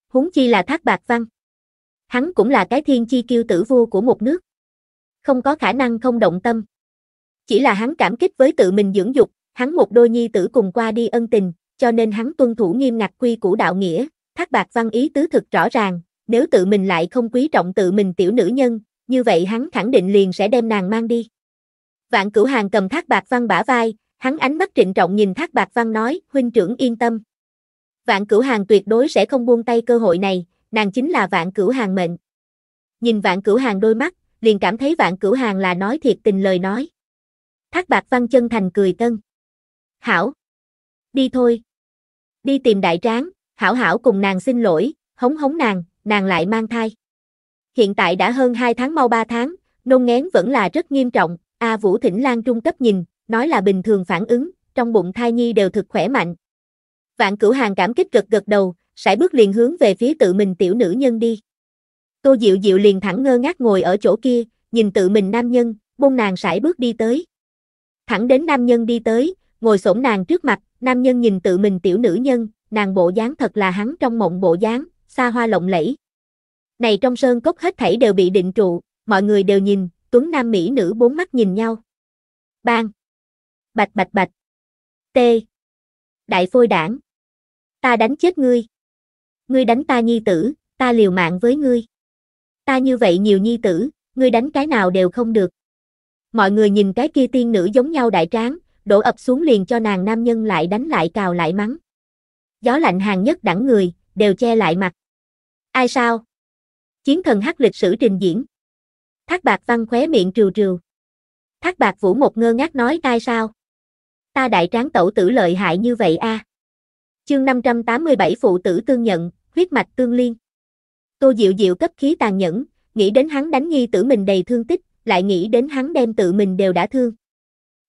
húng chi là Thác Bạc Văn. Hắn cũng là cái thiên chi kiêu tử vua của một nước. Không có khả năng không động tâm. Chỉ là hắn cảm kích với tự mình dưỡng dục, hắn một đôi nhi tử cùng qua đi ân tình, cho nên hắn tuân thủ nghiêm ngặt quy củ đạo nghĩa, Thác Bạc Văn ý tứ thực rõ ràng, nếu tự mình lại không quý trọng tự mình tiểu nữ nhân, như vậy hắn khẳng định liền sẽ đem nàng mang đi. Vạn Cửu Hàng cầm Thác Bạc Văn bả vai, Hắn ánh mắt trịnh trọng nhìn Thác Bạc Văn nói, huynh trưởng yên tâm. Vạn cửu hàng tuyệt đối sẽ không buông tay cơ hội này, nàng chính là vạn cửu hàng mệnh. Nhìn vạn cửu hàng đôi mắt, liền cảm thấy vạn cửu hàng là nói thiệt tình lời nói. Thác Bạc Văn chân thành cười tân. Hảo. Đi thôi. Đi tìm đại tráng, Hảo Hảo cùng nàng xin lỗi, hống hống nàng, nàng lại mang thai. Hiện tại đã hơn 2 tháng mau 3 tháng, nôn ngén vẫn là rất nghiêm trọng, A Vũ Thỉnh Lan trung cấp nhìn, nói là bình thường phản ứng, trong bụng thai nhi đều thực khỏe mạnh. Vạn cửu hàng cảm kích gật gật đầu, sải bước liền hướng về phía tự mình tiểu nữ nhân đi. Tô Diệu Diệu liền thẳng ngơ ngác ngồi ở chỗ kia, nhìn tự mình nam nhân, bông nàng sải bước đi tới. Thẳng đến nam nhân đi tới, ngồi xổm nàng trước mặt, nam nhân nhìn tự mình tiểu nữ nhân, nàng bộ dáng thật là hắn trong mộng bộ dáng, xa hoa lộng lẫy. Này trong sơn cốc hết thảy đều bị định trụ, mọi người đều nhìn, tuấn nam mỹ nữ bốn mắt nhìn nhau. Bang! Bạch bạch bạch. T. Đại phôi đảng. Ta đánh chết ngươi. Ngươi đánh ta nhi tử, ta liều mạng với ngươi. Ta như vậy nhiều nhi tử, ngươi đánh cái nào đều không được. Mọi người nhìn cái kia tiên nữ giống nhau đại tráng, đổ ập xuống liền cho nàng nam nhân lại đánh lại cào lại mắng. Gió lạnh hàng nhất đẳng người, đều che lại mặt. Ai sao? Chiến thần hắc lịch sử trình diễn. Thác bạc văn khóe miệng trừ trừ. Thác bạc vũ một ngơ ngác nói tai sao? ta đại tráng tẩu tử lợi hại như vậy a. À. Chương 587 phụ tử tương nhận, huyết mạch tương liên. Tô Diệu Diệu cấp khí tàn nhẫn, nghĩ đến hắn đánh nghi tử mình đầy thương tích, lại nghĩ đến hắn đem tự mình đều đã thương.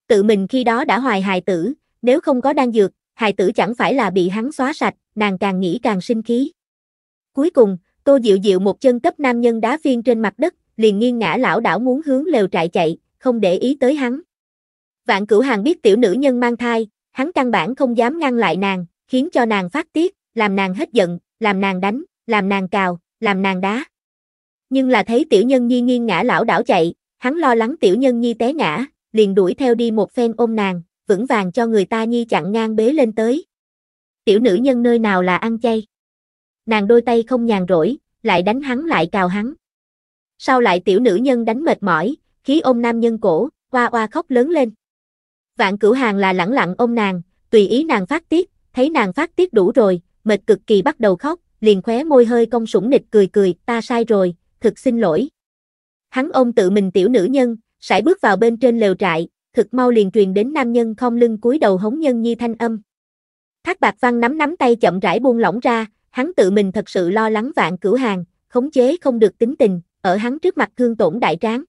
Tự mình khi đó đã hoài hài tử, nếu không có đan dược, hài tử chẳng phải là bị hắn xóa sạch, nàng càng nghĩ càng sinh khí. Cuối cùng, Tô Diệu Diệu một chân cấp nam nhân đá phiên trên mặt đất, liền nghiêng ngã lão đảo muốn hướng lều trại chạy, không để ý tới hắn. Vạn cửu hàng biết tiểu nữ nhân mang thai, hắn căn bản không dám ngăn lại nàng, khiến cho nàng phát tiết, làm nàng hết giận, làm nàng đánh, làm nàng cào, làm nàng đá. Nhưng là thấy tiểu nhân nhi nghiêng ngã lão đảo chạy, hắn lo lắng tiểu nhân nhi té ngã, liền đuổi theo đi một phen ôm nàng, vững vàng cho người ta nhi chặn ngang bế lên tới. Tiểu nữ nhân nơi nào là ăn chay. Nàng đôi tay không nhàn rỗi, lại đánh hắn lại cào hắn. Sau lại tiểu nữ nhân đánh mệt mỏi, khí ôm nam nhân cổ, qua qua khóc lớn lên. Vạn cửu hàng là lẳng lặng ôm nàng, tùy ý nàng phát tiết, thấy nàng phát tiết đủ rồi, mệt cực kỳ bắt đầu khóc, liền khóe môi hơi cong sủng nịch cười cười, ta sai rồi, thực xin lỗi. Hắn ôm tự mình tiểu nữ nhân, sải bước vào bên trên lều trại, thực mau liền truyền đến nam nhân không lưng cúi đầu hống nhân nhi thanh âm. Thác bạc văn nắm nắm tay chậm rãi buông lỏng ra, hắn tự mình thật sự lo lắng vạn cửu hàng, khống chế không được tính tình, ở hắn trước mặt thương tổn đại tráng.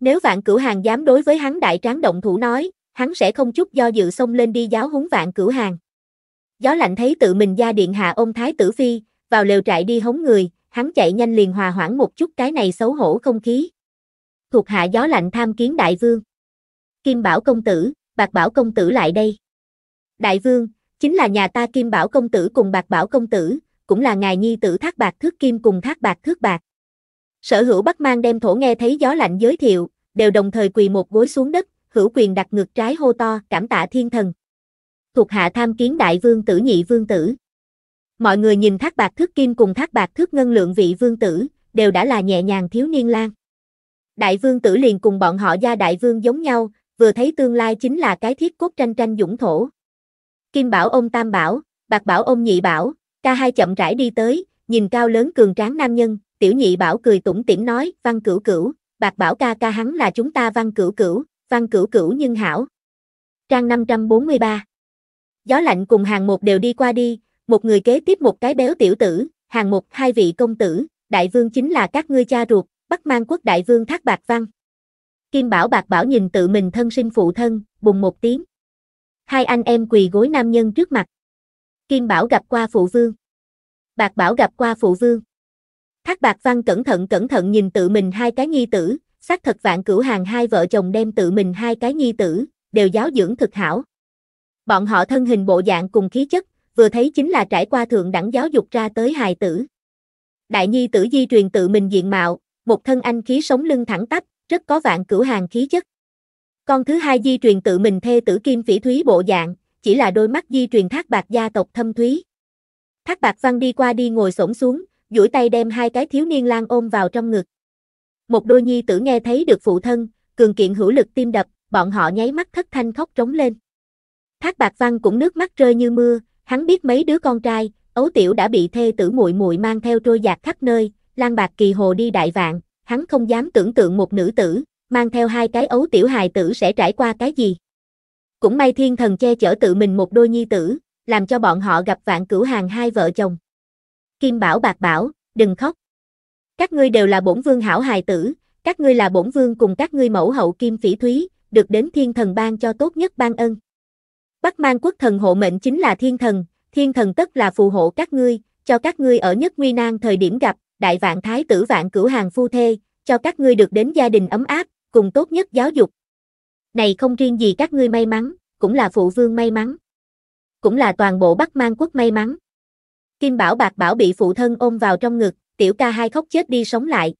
Nếu vạn cửu hàng dám đối với hắn đại tráng động thủ nói, hắn sẽ không chút do dự xông lên đi giáo húng vạn cửu hàng. Gió lạnh thấy tự mình gia điện hạ ôm thái tử phi, vào lều trại đi hống người, hắn chạy nhanh liền hòa hoãn một chút cái này xấu hổ không khí. Thuộc hạ gió lạnh tham kiến đại vương. Kim Bảo công tử, Bạc Bảo công tử lại đây. Đại vương, chính là nhà ta Kim Bảo công tử cùng Bạc Bảo công tử, cũng là ngài nhi tử Thác Bạc Thước Kim cùng Thác Bạc Thước Bạc. Sở hữu Bắc Mang đem thổ nghe thấy gió lạnh giới thiệu, đều đồng thời quỳ một gối xuống đất, hữu quyền đặt ngược trái hô to, cảm tạ thiên thần. Thuộc hạ tham kiến đại vương tử nhị vương tử. Mọi người nhìn thác bạc thước kim cùng thác bạc thước ngân lượng vị vương tử, đều đã là nhẹ nhàng thiếu niên lang. Đại vương tử liền cùng bọn họ gia đại vương giống nhau, vừa thấy tương lai chính là cái thiết cốt tranh tranh dũng thổ. Kim bảo ôm tam bảo, bạc bảo ôm nhị bảo, ca hai chậm rãi đi tới, nhìn cao lớn cường tráng nam nhân, tiểu nhị bảo cười tủm tỉm nói, văn cửu cửu, bạc bảo ca ca hắn là chúng ta văn cửu cửu, văn cửu cửu nhân hảo. Trang 543 Gió lạnh cùng hàng một đều đi qua đi, một người kế tiếp một cái béo tiểu tử, hàng một hai vị công tử, đại vương chính là các ngươi cha ruột, bắt Mang quốc đại vương Thác Bạc Văn. Kim Bảo Bạc Bảo nhìn tự mình thân sinh phụ thân, bùng một tiếng. Hai anh em quỳ gối nam nhân trước mặt. Kim Bảo gặp qua phụ vương. Bạc Bảo gặp qua phụ vương. Thác Bạc Văn cẩn thận cẩn thận nhìn tự mình hai cái nghi tử, xác thật vạn cửu hàng hai vợ chồng đem tự mình hai cái nhi tử, đều giáo dưỡng thực hảo. Bọn họ thân hình bộ dạng cùng khí chất, vừa thấy chính là trải qua thượng đẳng giáo dục ra tới hài tử. Đại nhi tử di truyền tự mình diện mạo, một thân anh khí sống lưng thẳng tắp, rất có vạn cửu hàng khí chất. Con thứ hai di truyền tự mình thê tử kim phỉ thúy bộ dạng, chỉ là đôi mắt di truyền thác bạc gia tộc thâm thúy. Thác bạc văn đi qua đi ngồi xổm xuống, duỗi tay đem hai cái thiếu niên lang ôm vào trong ngực. Một đôi nhi tử nghe thấy được phụ thân, cường kiện hữu lực tim đập, bọn họ nháy mắt thất thanh khóc trống lên. Thác Bạc Văn cũng nước mắt rơi như mưa, hắn biết mấy đứa con trai, ấu tiểu đã bị thê tử muội muội mang theo trôi giạt khắp nơi, Lan Bạc Kỳ Hồ đi đại vạn, hắn không dám tưởng tượng một nữ tử, mang theo hai cái ấu tiểu hài tử sẽ trải qua cái gì. Cũng may thiên thần che chở tự mình một đôi nhi tử, làm cho bọn họ gặp vạn cửu hàng hai vợ chồng. Kim Bảo Bạc Bảo, đừng khóc, các ngươi đều là bổn vương hảo hài tử, các ngươi là bổn vương cùng các ngươi mẫu hậu kim phỉ thúy, được đến thiên thần ban cho tốt nhất ban ân. Bắc mang quốc thần hộ mệnh chính là thiên thần, thiên thần tất là phù hộ các ngươi, cho các ngươi ở nhất nguy nan thời điểm gặp, đại vạn thái tử vạn cửu hàng phu thê, cho các ngươi được đến gia đình ấm áp, cùng tốt nhất giáo dục. Này không riêng gì các ngươi may mắn, cũng là phụ vương may mắn. Cũng là toàn bộ Bắc Mang quốc may mắn. Kim Bảo Bạc Bảo bị phụ thân ôm vào trong ngực, tiểu ca hai khóc chết đi sống lại.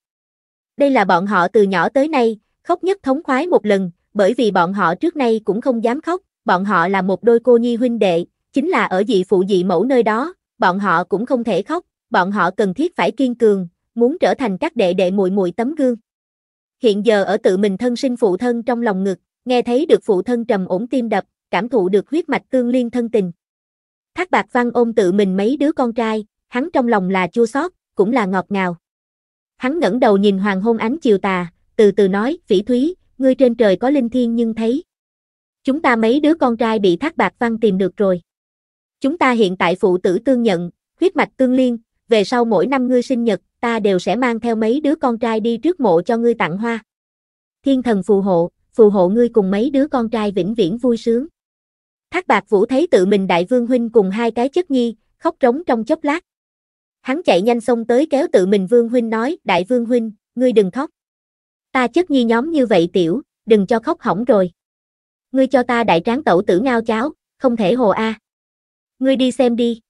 Đây là bọn họ từ nhỏ tới nay, khóc nhất thống khoái một lần, bởi vì bọn họ trước nay cũng không dám khóc, bọn họ là một đôi cô nhi huynh đệ, chính là ở dị phụ dị mẫu nơi đó, bọn họ cũng không thể khóc, bọn họ cần thiết phải kiên cường, muốn trở thành các đệ đệ muội muội tấm gương. Hiện giờ ở tự mình thân sinh phụ thân trong lòng ngực, nghe thấy được phụ thân trầm ổn tim đập, cảm thụ được huyết mạch tương liên thân tình. Thác Bạc Văn ôm tự mình mấy đứa con trai, hắn trong lòng là chua xót, cũng là ngọt ngào. Hắn ngẩng đầu nhìn hoàng hôn ánh chiều tà, từ từ nói, phỉ thúy, ngươi trên trời có linh thiên nhưng thấy. Chúng ta mấy đứa con trai bị thác bạc văn tìm được rồi. Chúng ta hiện tại phụ tử tương nhận, huyết mạch tương liên, về sau mỗi năm ngươi sinh nhật, ta đều sẽ mang theo mấy đứa con trai đi trước mộ cho ngươi tặng hoa. Thiên thần phù hộ, phù hộ ngươi cùng mấy đứa con trai vĩnh viễn vui sướng. Thác bạc vũ thấy tự mình đại vương huynh cùng hai cái chất nhi, khóc trống trong chốc lát. Hắn chạy nhanh xông tới kéo tự mình Vương Huynh nói, Đại Vương Huynh, ngươi đừng khóc. Ta chất nhi nhóm như vậy tiểu, đừng cho khóc hỏng rồi. Ngươi cho ta đại tráng tẩu tử ngao cháo, không thể hồ a. Ngươi đi xem đi.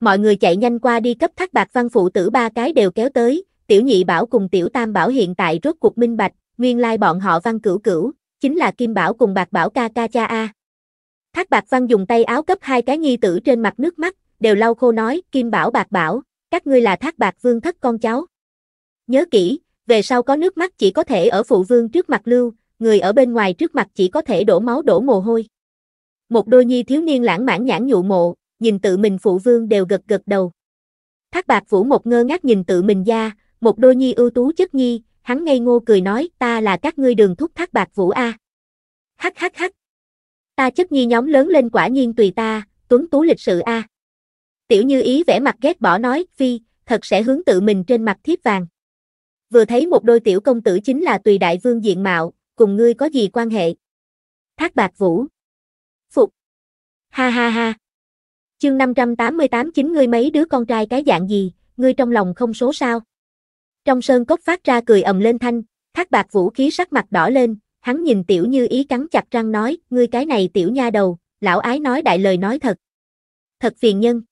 Mọi người chạy nhanh qua đi cấp thác bạc văn phụ tử ba cái đều kéo tới, tiểu nhị bảo cùng tiểu tam bảo hiện tại rốt cuộc minh bạch, nguyên lai bọn họ văn cửu cửu, chính là kim bảo cùng bạc bảo ca ca cha a. Thác bạc văn dùng tay áo cấp hai cái nghi tử trên mặt nước mắt, đều lau khô nói, kim bảo bạc bảo, các ngươi là thác bạc vương thất con cháu. Nhớ kỹ, về sau có nước mắt chỉ có thể ở phụ vương trước mặt lưu, người ở bên ngoài trước mặt chỉ có thể đổ máu đổ mồ hôi. Một đôi nhi thiếu niên lãng mãn nhãn nhụ mộ, nhìn tự mình phụ vương đều gật gật đầu. Thác bạc vũ một ngơ ngác nhìn tự mình ra, một đôi nhi ưu tú chất nhi, hắn ngây ngô cười nói ta là các ngươi đường thúc thác bạc vũ A. Hắc hắc hắc. Ta chất nhi nhóm lớn lên quả nhiên tùy ta, tuấn tú lịch sự A. Tiểu Như Ý vẻ mặt ghét bỏ nói, phi, thật sẽ hướng tự mình trên mặt thiếp vàng. Vừa thấy một đôi tiểu công tử chính là tùy đại vương diện mạo, cùng ngươi có gì quan hệ? Thác bạc vũ. Phục. Ha ha ha. Chương 588 chính ngươi mấy đứa con trai cái dạng gì, ngươi trong lòng không số sao? Trong sơn cốc phát ra cười ầm lên thanh, thác bạc vũ khí sắc mặt đỏ lên, hắn nhìn tiểu như ý cắn chặt răng nói, ngươi cái này tiểu nha đầu, lão ái nói đại lời nói thật. Thật phiền nhân.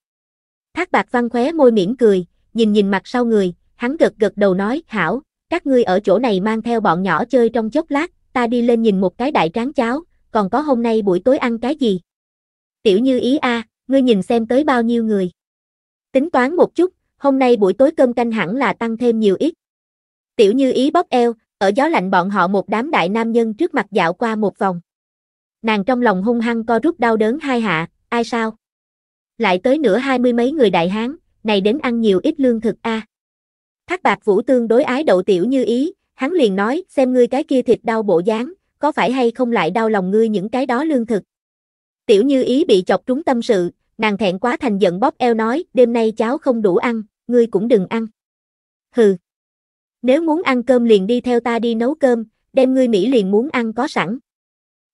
Thác bạc văn khóe môi mỉm cười, nhìn nhìn mặt sau người, hắn gật gật đầu nói, hảo, các ngươi ở chỗ này mang theo bọn nhỏ chơi trong chốc lát, ta đi lên nhìn một cái đại tráng cháo, còn có hôm nay buổi tối ăn cái gì. Tiểu như ý a, à, ngươi nhìn xem tới bao nhiêu người. Tính toán một chút, hôm nay buổi tối cơm canh hẳn là tăng thêm nhiều ít. Tiểu như ý bóp eo, ở gió lạnh bọn họ một đám đại nam nhân trước mặt dạo qua một vòng. Nàng trong lòng hung hăng co rút đau đớn hai hạ, ai sao? lại tới nửa hai mươi mấy người đại hán, này đến ăn nhiều ít lương thực a. À. Thác bạc vũ tương đối ái đậu tiểu như ý, hắn liền nói, xem ngươi cái kia thịt đau bộ dáng, có phải hay không lại đau lòng ngươi những cái đó lương thực. Tiểu như ý bị chọc trúng tâm sự, nàng thẹn quá thành giận bóp eo nói, đêm nay cháu không đủ ăn, ngươi cũng đừng ăn. Hừ. Nếu muốn ăn cơm liền đi theo ta đi nấu cơm, đem ngươi Mỹ liền muốn ăn có sẵn.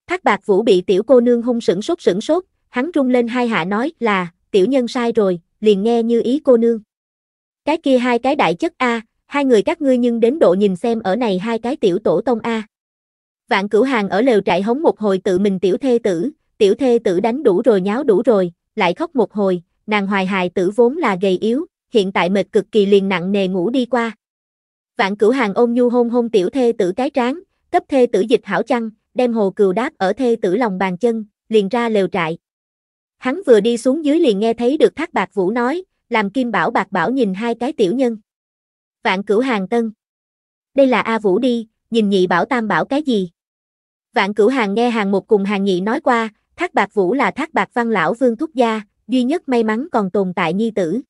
Thác bạc vũ bị tiểu cô nương hung sửng sốt sửng sốt, hắn rung lên hai hạ nói là, tiểu nhân sai rồi, liền nghe như ý cô nương. Cái kia hai cái đại chất A, hai người các ngươi nhưng đến độ nhìn xem ở này hai cái tiểu tổ tông A. Vạn cửu hàng ở lều trại hống một hồi tự mình tiểu thê tử, tiểu thê tử đánh đủ rồi nháo đủ rồi, lại khóc một hồi, nàng hoài hài tử vốn là gầy yếu, hiện tại mệt cực kỳ liền nặng nề ngủ đi qua. Vạn cửu hàng ôm nhu hôn hôn tiểu thê tử cái tráng cấp thê tử dịch hảo chăng, đem hồ cừu đáp ở thê tử lòng bàn chân, liền ra lều trại. Hắn vừa đi xuống dưới liền nghe thấy được Thác Bạc Vũ nói, làm Kim Bảo Bạc Bảo nhìn hai cái tiểu nhân. Vạn Cửu Hàng Tân. Đây là A Vũ đi, nhìn nhị bảo tam bảo cái gì? Vạn Cửu Hàng nghe Hàng Một cùng Hàng Nhị nói qua, Thác Bạc Vũ là Thác Bạc Văn lão Vương Thúc gia, duy nhất may mắn còn tồn tại nhi tử.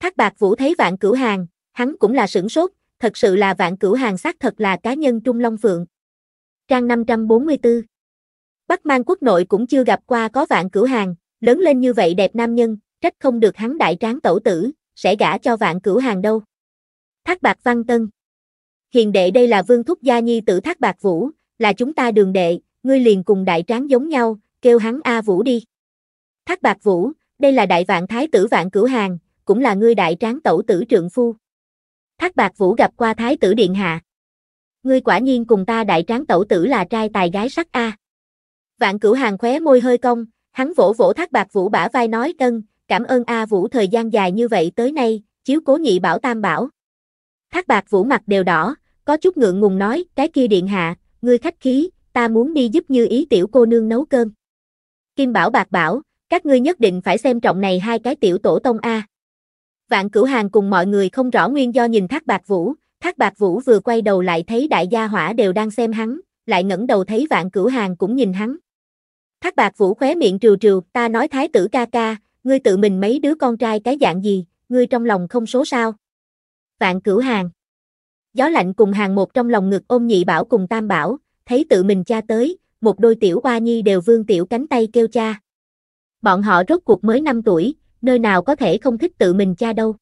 Thác Bạc Vũ thấy Vạn Cửu Hàng, hắn cũng là sửng sốt, thật sự là Vạn Cửu Hàng xác thật là cá nhân Trung Long Phượng. Trang 544 Bắc Mang quốc nội cũng chưa gặp qua có Vạn Cửu Hàng, lớn lên như vậy đẹp nam nhân, trách không được hắn đại tráng tẩu tử, sẽ gả cho vạn cửu hàng đâu. Thác bạc văn tân. Hiền đệ đây là vương thúc gia nhi tử thác bạc vũ, là chúng ta đường đệ, ngươi liền cùng đại tráng giống nhau, kêu hắn A Vũ đi. Thác bạc vũ, đây là đại vạn thái tử vạn cửu hàng, cũng là ngươi đại tráng tẩu tử trượng phu. Thác bạc vũ gặp qua thái tử điện hạ. Ngươi quả nhiên cùng ta đại tráng tẩu tử là trai tài gái sắc A. Vạn cửu hàng khóe môi hơi cong, Hắn vỗ vỗ thác bạc vũ bả vai nói ân, cảm ơn A Vũ thời gian dài như vậy tới nay, chiếu cố nhị bảo tam bảo. Thác bạc vũ mặt đều đỏ, có chút ngượng ngùng nói, cái kia điện hạ, ngươi khách khí, ta muốn đi giúp như ý tiểu cô nương nấu cơm. Kim bảo bạc bảo, các ngươi nhất định phải xem trọng này hai cái tiểu tổ tông A. Vạn cửu hàng cùng mọi người không rõ nguyên do nhìn thác bạc vũ, thác bạc vũ vừa quay đầu lại thấy đại gia hỏa đều đang xem hắn, lại ngẩng đầu thấy vạn cửu hàng cũng nhìn hắn. Thác bạc vũ khóe miệng trừ trừ, ta nói thái tử ca ca, ngươi tự mình mấy đứa con trai cái dạng gì, ngươi trong lòng không số sao. Vạn cửu hàng. Gió lạnh cùng hàng một trong lòng ngực ôm nhị bảo cùng tam bảo, thấy tự mình cha tới, một đôi tiểu hoa nhi đều vương tiểu cánh tay kêu cha. Bọn họ rốt cuộc mới 5 tuổi, nơi nào có thể không thích tự mình cha đâu.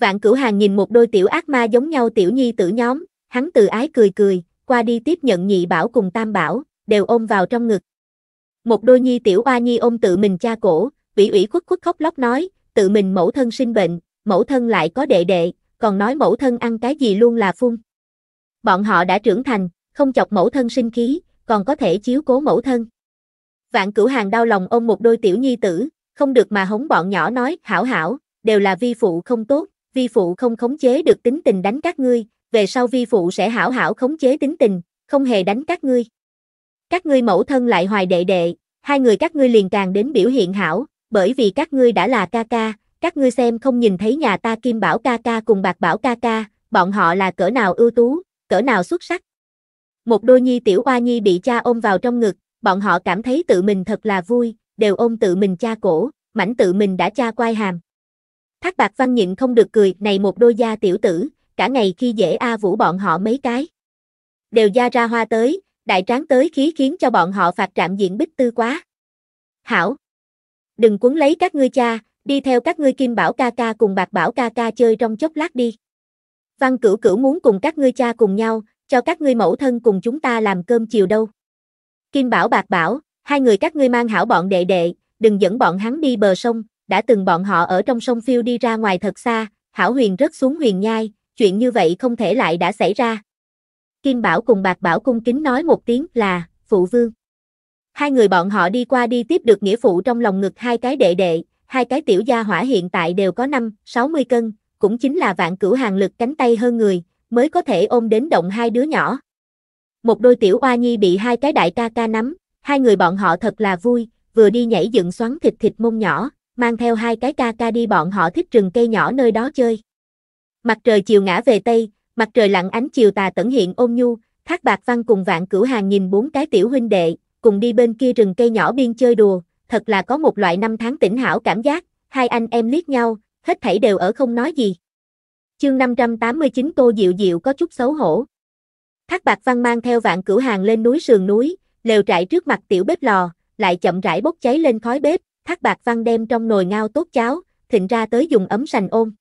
Vạn cửu hàng nhìn một đôi tiểu ác ma giống nhau tiểu nhi tử nhóm, hắn tự ái cười cười, qua đi tiếp nhận nhị bảo cùng tam bảo, đều ôm vào trong ngực, một đôi nhi tiểu oa nhi ôm tự mình cha cổ, vĩ ủy khuất khuất khóc lóc nói, tự mình mẫu thân sinh bệnh, mẫu thân lại có đệ đệ, còn nói mẫu thân ăn cái gì luôn là phun. Bọn họ đã trưởng thành, không chọc mẫu thân sinh khí, còn có thể chiếu cố mẫu thân. Vạn cửu hàng đau lòng ôm một đôi tiểu nhi tử, không được mà hống bọn nhỏ nói, hảo hảo, đều là vi phụ không tốt, vi phụ không khống chế được tính tình đánh các ngươi, về sau vi phụ sẽ hảo hảo khống chế tính tình, không hề đánh các ngươi. Các ngươi mẫu thân lại hoài đệ đệ, hai người các ngươi liền càng đến biểu hiện hảo, bởi vì các ngươi đã là ca ca, các ngươi xem không nhìn thấy nhà ta kim bảo ca ca cùng bạc bảo ca ca, bọn họ là cỡ nào ưu tú, cỡ nào xuất sắc. Một đôi nhi tiểu oa nhi bị cha ôm vào trong ngực, bọn họ cảm thấy tự mình thật là vui, đều ôm tự mình cha cổ, mảnh tự mình đã cha quai hàm. Thác bạc văn nhịn không được cười, này một đôi gia tiểu tử, cả ngày khi dễ A Vũ bọn họ mấy cái. Đều gia ra hoa tới, đại tráng tới khí khiến cho bọn họ phạt trạm diện bích tư quá. Hảo! Đừng cuốn lấy các ngươi cha, đi theo các ngươi kim bảo ca ca cùng bạc bảo ca ca chơi trong chốc lát đi. Văn cửu cửu muốn cùng các ngươi cha cùng nhau, cho các ngươi mẫu thân cùng chúng ta làm cơm chiều đâu. Kim bảo bạc bảo, hai người các ngươi mang hảo bọn đệ đệ, đừng dẫn bọn hắn đi bờ sông, đã từng bọn họ ở trong sông phiêu đi ra ngoài thật xa, hảo huyền rất xuống huyền nhai, chuyện như vậy không thể lại đã xảy ra. Kim Bảo cùng Bạc Bảo cung kính nói một tiếng là, phụ vương. Hai người bọn họ đi qua đi tiếp được nghĩa phụ trong lòng ngực hai cái đệ đệ, hai cái tiểu gia hỏa hiện tại đều có 5, 60 cân, cũng chính là vạn cửu hàng lực cánh tay hơn người, mới có thể ôm đến động hai đứa nhỏ. Một đôi tiểu oa nhi bị hai cái đại ca ca nắm, hai người bọn họ thật là vui, vừa đi nhảy dựng xoắn thịt thịt mông nhỏ, mang theo hai cái ca ca đi bọn họ thích rừng cây nhỏ nơi đó chơi. Mặt trời chiều ngã về Tây, mặt trời lặn ánh chiều tà tẩn hiện ôn nhu, thác bạc văn cùng vạn cửu hàng nhìn bốn cái tiểu huynh đệ, cùng đi bên kia rừng cây nhỏ biên chơi đùa, thật là có một loại năm tháng tỉnh hảo cảm giác, hai anh em liếc nhau, hết thảy đều ở không nói gì. Chương 589 Tô Diệu Diệu có chút xấu hổ. Thác Bạc Văn mang theo vạn cửu hàng lên núi sườn núi, lều trại trước mặt tiểu bếp lò, lại chậm rãi bốc cháy lên khói bếp, Thác Bạc Văn đem trong nồi ngao tốt cháo, thịnh ra tới dùng ấm sành ôm.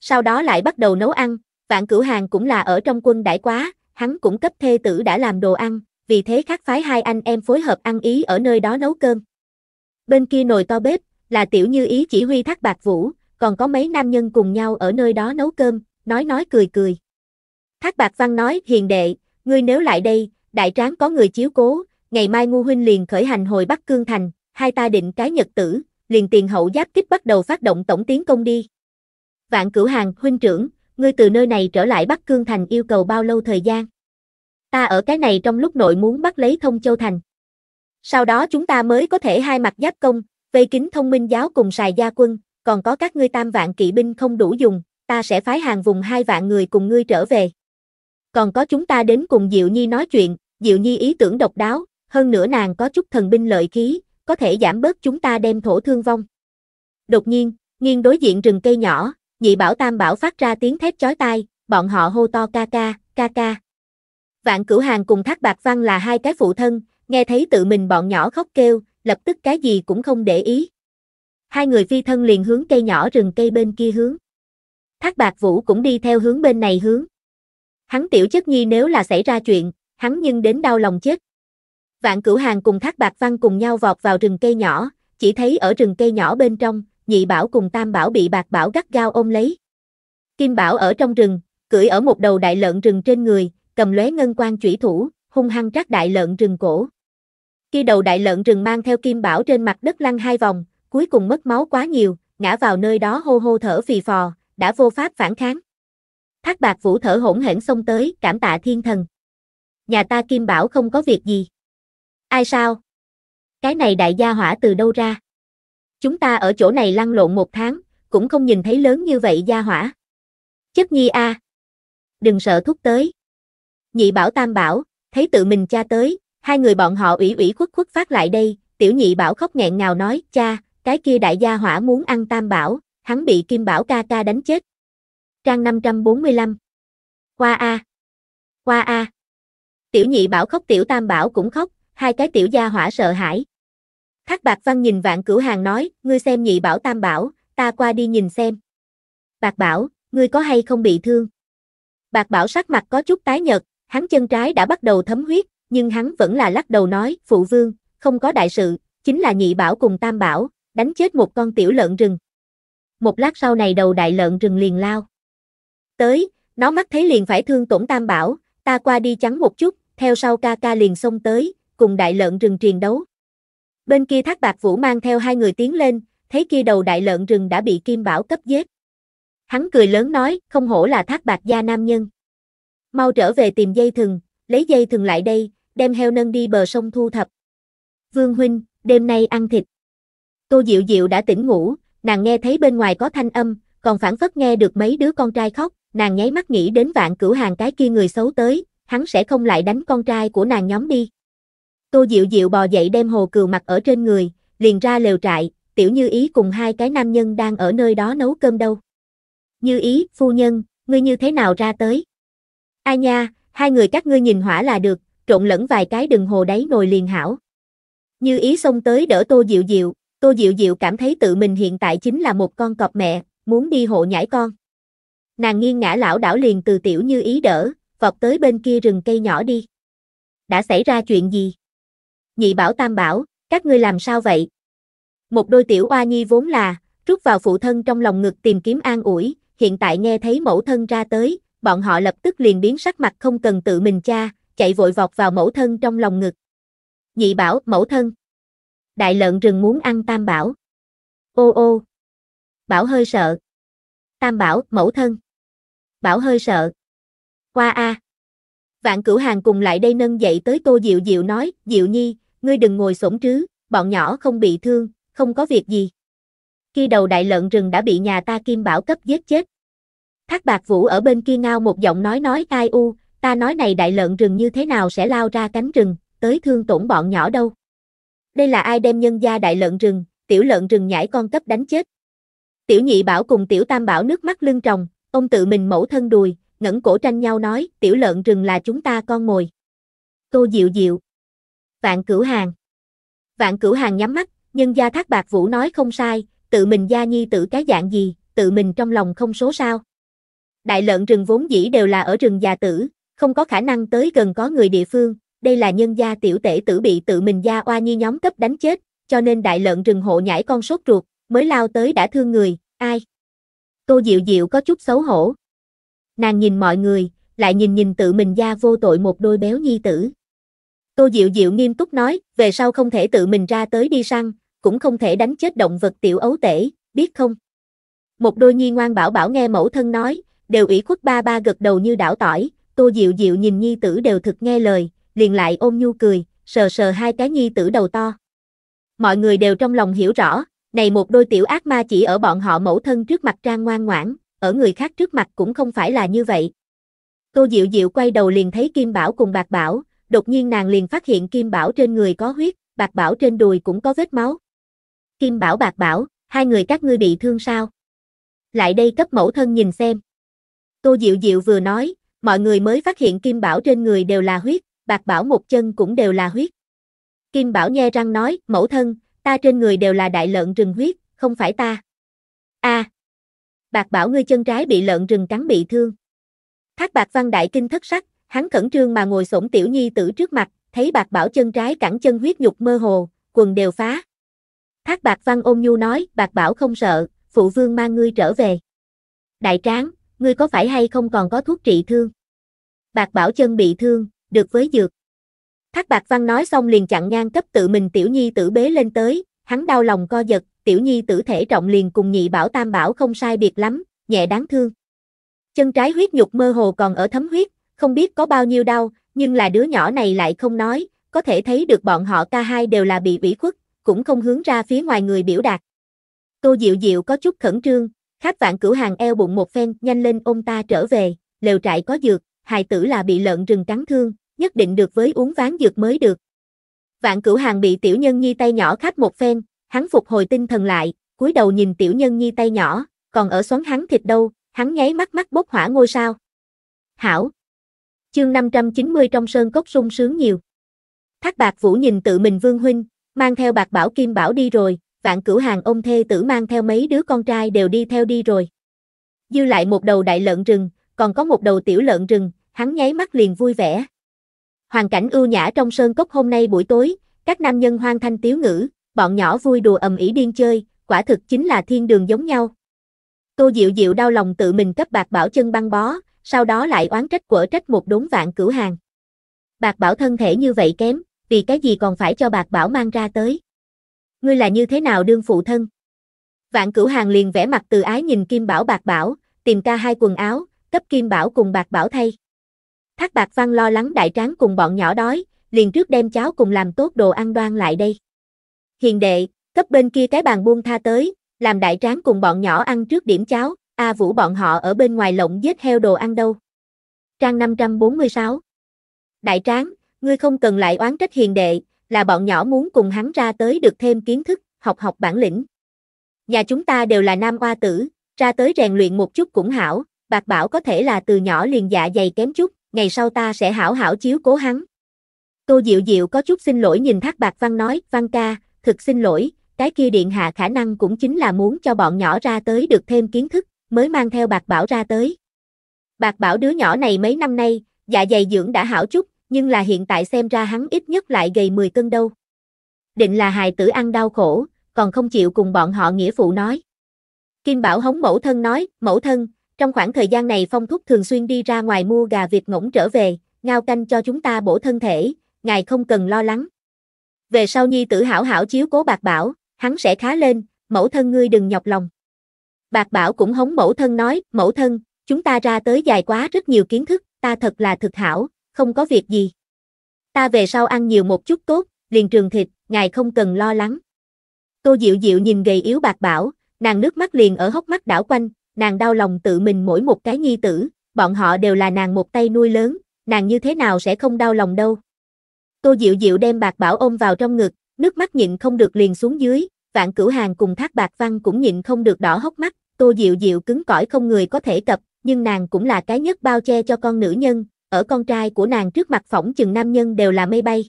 Sau đó lại bắt đầu nấu ăn, Vạn Cửu Hàng cũng là ở trong quân đại quá, hắn cũng cấp thê tử đã làm đồ ăn, vì thế khắc phái hai anh em phối hợp ăn ý ở nơi đó nấu cơm. Bên kia nồi to bếp, là tiểu như ý chỉ huy thác bạc vũ, còn có mấy nam nhân cùng nhau ở nơi đó nấu cơm, nói nói cười cười. Thác bạc văn nói, hiền đệ, ngươi nếu lại đây, đại tráng có người chiếu cố, ngày mai ngu huynh liền khởi hành hồi Bắc Cương Thành, hai ta định cái nhật tử, liền tiền hậu giáp kích bắt đầu phát động tổng tiến công đi. Vạn cửu hàng, huynh trưởng, ngươi từ nơi này trở lại Bắc Cương Thành yêu cầu bao lâu thời gian? Ta ở cái này trong lúc nội muốn bắt lấy Thông Châu Thành. Sau đó chúng ta mới có thể hai mặt giáp công, vây kính thông minh giáo cùng xài gia quân, còn có các ngươi tam vạn kỵ binh không đủ dùng, ta sẽ phái hàng vùng hai vạn người cùng ngươi trở về. Còn có chúng ta đến cùng Diệu Nhi nói chuyện, Diệu Nhi ý tưởng độc đáo, hơn nữa nàng có chút thần binh lợi khí, có thể giảm bớt chúng ta đem thổ thương vong. Đột nhiên, nghiêng đối diện rừng cây nhỏ, nhị bảo tam bảo phát ra tiếng thét chói tai, bọn họ hô to ca ca, ca ca. Vạn cửu hàng cùng thác bạc văn là hai cái phụ thân, nghe thấy tự mình bọn nhỏ khóc kêu, lập tức cái gì cũng không để ý. Hai người phi thân liền hướng cây nhỏ rừng cây bên kia hướng. Thác bạc vũ cũng đi theo hướng bên này hướng. Hắn tiểu chất nhi nếu là xảy ra chuyện, hắn nhưng đến đau lòng chết. Vạn cửu hàng cùng thác bạc văn cùng nhau vọt vào rừng cây nhỏ, chỉ thấy ở rừng cây nhỏ bên trong, nhị bảo cùng tam bảo bị bạc bảo gắt gao ôm lấy. Kim bảo ở trong rừng, cưỡi ở một đầu đại lợn rừng trên người, cầm lóe ngân quan chủy thủ, hung hăng trát đại lợn rừng cổ. Khi đầu đại lợn rừng mang theo kim bảo trên mặt đất lăn hai vòng, cuối cùng mất máu quá nhiều, ngã vào nơi đó hô hô thở phì phò, đã vô pháp phản kháng. Thác bạc vũ thở hỗn hển xông tới, cảm tạ thiên thần. Nhà ta kim bảo không có việc gì. Ai sao? Cái này đại gia hỏa từ đâu ra? Chúng ta ở chỗ này lăn lộn một tháng, cũng không nhìn thấy lớn như vậy gia hỏa. Chất nhi a Đừng sợ thúc tới. Nhị bảo tam bảo, thấy tự mình cha tới, hai người bọn họ ủy ủy khuất khuất phát lại đây, tiểu nhị bảo khóc nghẹn ngào nói, cha, cái kia đại gia hỏa muốn ăn tam bảo, hắn bị kim bảo ca ca đánh chết. Trang 545 Qua a Qua a Tiểu nhị bảo khóc tiểu tam bảo cũng khóc, hai cái tiểu gia hỏa sợ hãi. Thác Bạc Văn nhìn vạn cửu hàng nói, ngươi xem nhị bảo tam bảo, ta qua đi nhìn xem. Bạc bảo, ngươi có hay không bị thương? Bạc bảo sắc mặt có chút tái nhợt, hắn chân trái đã bắt đầu thấm huyết, nhưng hắn vẫn là lắc đầu nói, phụ vương, không có đại sự, chính là nhị bảo cùng tam bảo, đánh chết một con tiểu lợn rừng. Một lát sau này đầu đại lợn rừng liền lao. Tới, nó mắt thấy liền phải thương tổn tam bảo, ta qua đi chắn một chút, theo sau ca ca liền xông tới, cùng đại lợn rừng truyền đấu. Bên kia thác bạc vũ mang theo hai người tiến lên, thấy kia đầu đại lợn rừng đã bị kim bảo cấp giết. Hắn cười lớn nói, không hổ là thác bạc gia nam nhân. Mau trở về tìm dây thừng, lấy dây thừng lại đây, đem heo nâng đi bờ sông thu thập. Vương huynh, đêm nay ăn thịt. Tô Diệu Diệu đã tỉnh ngủ, nàng nghe thấy bên ngoài có thanh âm, còn phản phất nghe được mấy đứa con trai khóc, nàng nháy mắt nghĩ đến vạn cửu hàng cái kia người xấu tới, hắn sẽ không lại đánh con trai của nàng nhóm đi. Tô Diệu Diệu bò dậy đem hồ cừu mặc ở trên người, liền ra lều trại, tiểu như ý cùng hai cái nam nhân đang ở nơi đó nấu cơm đâu. Như ý, phu nhân, ngươi như thế nào ra tới? Ai nha, hai người các ngươi nhìn hỏa là được, trộn lẫn vài cái đừng hồ đáy nồi liền hảo. Như ý xông tới đỡ Tô Diệu Diệu, Tô Diệu Diệu cảm thấy tự mình hiện tại chính là một con cọp mẹ, muốn đi hộ nhảy con. Nàng nghiêng ngã lão đảo liền từ tiểu như ý đỡ, vọt tới bên kia rừng cây nhỏ đi. Đã xảy ra chuyện gì? nhị bảo tam bảo, các ngươi làm sao vậy? Một đôi tiểu oa nhi vốn là, rút vào phụ thân trong lòng ngực tìm kiếm an ủi, hiện tại nghe thấy mẫu thân ra tới, bọn họ lập tức liền biến sắc mặt không cần tự mình cha, chạy vội vọt vào mẫu thân trong lòng ngực. Nhị bảo, mẫu thân. Đại lợn rừng muốn ăn tam bảo. Ô ô. Bảo hơi sợ. Tam bảo, mẫu thân. Bảo hơi sợ. Qua a. À. Vạn cửu hàng cùng lại đây nâng dậy tới tô Diệu Diệu nói, Diệu Nhi, ngươi đừng ngồi xổm trứ, bọn nhỏ không bị thương, không có việc gì. Khi đầu đại lợn rừng đã bị nhà ta Kim Bảo cấp giết chết. Thác bạc vũ ở bên kia ngao một giọng nói nói ai u, ta nói này đại lợn rừng như thế nào sẽ lao ra cánh rừng, tới thương tổn bọn nhỏ đâu. Đây là ai đem nhân gia đại lợn rừng, tiểu lợn rừng nhảy con cấp đánh chết. Tiểu nhị bảo cùng tiểu tam bảo nước mắt lưng tròng, ông tự mình mẫu thân đùi, ngẩng cổ tranh nhau nói, tiểu lợn rừng là chúng ta con mồi. Cô Diệu Diệu Vạn Cửu Hàng. Vạn Cửu Hàng nhắm mắt, nhưng Gia Thác Bạc Vũ nói không sai, tự mình gia nhi tử cái dạng gì, tự mình trong lòng không số sao. Đại lợn rừng vốn dĩ đều là ở rừng già tử, không có khả năng tới gần có người địa phương, đây là nhân gia tiểu tể tử bị tự mình gia oa nhi nhóm cấp đánh chết, cho nên đại lợn rừng hộ nhảy con sốt ruột, mới lao tới đã thương người, ai? cô Diệu Diệu có chút xấu hổ. Nàng nhìn mọi người, lại nhìn nhìn tự mình gia vô tội một đôi béo nhi tử. Tô Diệu Diệu nghiêm túc nói, về sau không thể tự mình ra tới đi săn, cũng không thể đánh chết động vật tiểu ấu tể, biết không? Một đôi nhi ngoan bảo bảo nghe mẫu thân nói, đều ủy khuất ba ba gật đầu như đảo tỏi, Tô Diệu Diệu nhìn nhi tử đều thực nghe lời, liền lại ôm nhu cười, sờ sờ hai cái nhi tử đầu to. Mọi người đều trong lòng hiểu rõ, này một đôi tiểu ác ma chỉ ở bọn họ mẫu thân trước mặt trang ngoan ngoãn, ở người khác trước mặt cũng không phải là như vậy. Tô Diệu Diệu quay đầu liền thấy Kim Bảo cùng Bạc Bảo, đột nhiên nàng liền phát hiện Kim Bảo trên người có huyết, Bạc Bảo trên đùi cũng có vết máu. Kim Bảo Bạc Bảo, hai người các ngươi bị thương sao? Lại đây cấp mẫu thân nhìn xem. Tô Diệu Diệu vừa nói, mọi người mới phát hiện Kim Bảo trên người đều là huyết, Bạc Bảo một chân cũng đều là huyết. Kim Bảo nhe răng nói, mẫu thân, ta trên người đều là đại lợn rừng huyết, không phải ta. a Bạc Bảo ngươi chân trái bị lợn rừng cắn bị thương. Thác Bạc Văn Đại Kinh thất sắc, hắn khẩn trương mà ngồi xổm tiểu nhi tử trước mặt, thấy bạc bảo chân trái cẳng chân huyết nhục mơ hồ, quần đều phá. Thác bạc văn ôm nhu nói, bạc bảo không sợ, phụ vương mang ngươi trở về. Đại tráng, ngươi có phải hay không còn có thuốc trị thương? Bạc bảo chân bị thương, được với dược. Thác bạc văn nói xong liền chặn ngang cấp tự mình tiểu nhi tử bế lên tới, hắn đau lòng co giật, tiểu nhi tử thể trọng liền cùng nhị bảo tam bảo không sai biệt lắm, nhẹ đáng thương. Chân trái huyết nhục mơ hồ còn ở thấm huyết, không biết có bao nhiêu đau, nhưng là đứa nhỏ này lại không nói, có thể thấy được bọn họ ca hai đều là bị ủy khuất, cũng không hướng ra phía ngoài người biểu đạt. Tô Diệu Diệu có chút khẩn trương, khát vạn cửu hàng eo bụng một phen, nhanh lên ôm ta trở về, lều trại có dược, hài tử là bị lợn rừng cắn thương, nhất định được với uống ván dược mới được. Vạn cửu hàng bị tiểu nhân nhi tay nhỏ khát một phen, hắn phục hồi tinh thần lại, cúi đầu nhìn tiểu nhân nhi tay nhỏ, còn ở xoắn hắn thịt đâu, hắn nháy mắt mắt bốc hỏa ngôi sao. Hảo, Chương 590 trong sơn cốc sung sướng nhiều. Thác bạc vũ nhìn tự mình vương huynh, mang theo bạc bảo kim bảo đi rồi, vạn cửu hàng ông thê tử mang theo mấy đứa con trai đều đi theo đi rồi. Dư lại một đầu đại lợn rừng, còn có một đầu tiểu lợn rừng, hắn nháy mắt liền vui vẻ. Hoàn cảnh ưu nhã trong sơn cốc hôm nay buổi tối, các nam nhân hoang thanh tiếu ngữ, bọn nhỏ vui đùa ầm ĩ điên chơi, quả thực chính là thiên đường giống nhau. Tô Diệu Diệu đau lòng tự mình cấp bạc bảo chân băng bó, sau đó lại oán trách quở trách một đốn vạn cửu hàng. Bạc Bảo thân thể như vậy kém, vì cái gì còn phải cho Bạc Bảo mang ra tới? Ngươi là như thế nào đương phụ thân? Vạn cửu hàng liền vẽ mặt từ ái nhìn Kim Bảo Bạc Bảo, tìm ca hai quần áo, cấp Kim Bảo cùng Bạc Bảo thay. Thác Bạc Văn lo lắng đại tráng cùng bọn nhỏ đói, liền trước đem cháo cùng làm tốt đồ ăn đoan lại đây. Hiền đệ, cấp bên kia cái bàn buông tha tới, làm đại tráng cùng bọn nhỏ ăn trước điểm cháo, A Vũ bọn họ ở bên ngoài lộng giết heo đồ ăn đâu. Trang 546 Đại tráng, ngươi không cần lại oán trách hiền đệ, là bọn nhỏ muốn cùng hắn ra tới được thêm kiến thức, học học bản lĩnh. Nhà chúng ta đều là nam oa tử, ra tới rèn luyện một chút cũng hảo, bạc bảo có thể là từ nhỏ liền dạ dày kém chút, ngày sau ta sẽ hảo hảo chiếu cố hắn. Tô Diệu Diệu có chút xin lỗi nhìn Thác Bạc Văn nói, Văn ca, thực xin lỗi, cái kia điện hạ khả năng cũng chính là muốn cho bọn nhỏ ra tới được thêm kiến thức mới mang theo bạc bảo ra tới. Bạc bảo đứa nhỏ này mấy năm nay, dạ dày dưỡng đã hảo chút, nhưng là hiện tại xem ra hắn ít nhất lại gầy 10 cân đâu. Định là hài tử ăn đau khổ, còn không chịu cùng bọn họ nghĩa phụ nói. Kim Bảo hống mẫu thân nói, mẫu thân, trong khoảng thời gian này Phong Thúc thường xuyên đi ra ngoài mua gà vịt ngỗng trở về, ngao canh cho chúng ta bổ thân thể, ngài không cần lo lắng. Về sau nhi tử hảo hảo chiếu cố bạc bảo, hắn sẽ khá lên, mẫu thân ngươi đừng nhọc lòng. Bạc Bảo cũng hống mẫu thân nói, mẫu thân, chúng ta ra tới dài quá rất nhiều kiến thức, ta thật là thực hảo, không có việc gì. Ta về sau ăn nhiều một chút tốt, liền trường thịt, ngài không cần lo lắng. Tô Diệu Diệu nhìn gầy yếu Bạc Bảo, nàng nước mắt liền ở hốc mắt đảo quanh, nàng đau lòng tự mình mỗi một cái nhi tử, bọn họ đều là nàng một tay nuôi lớn, nàng như thế nào sẽ không đau lòng đâu. Tô Diệu Diệu đem Bạc Bảo ôm vào trong ngực, nước mắt nhịn không được liền xuống dưới, vạn cửu hàng cùng thác bạc văn cũng nhịn không được đỏ hốc mắt, tô diệu diệu cứng cỏi không người có thể cập, nhưng nàng cũng là cái nhất bao che cho con nữ nhân, ở con trai của nàng trước mặt phỏng chừng nam nhân đều là mây bay.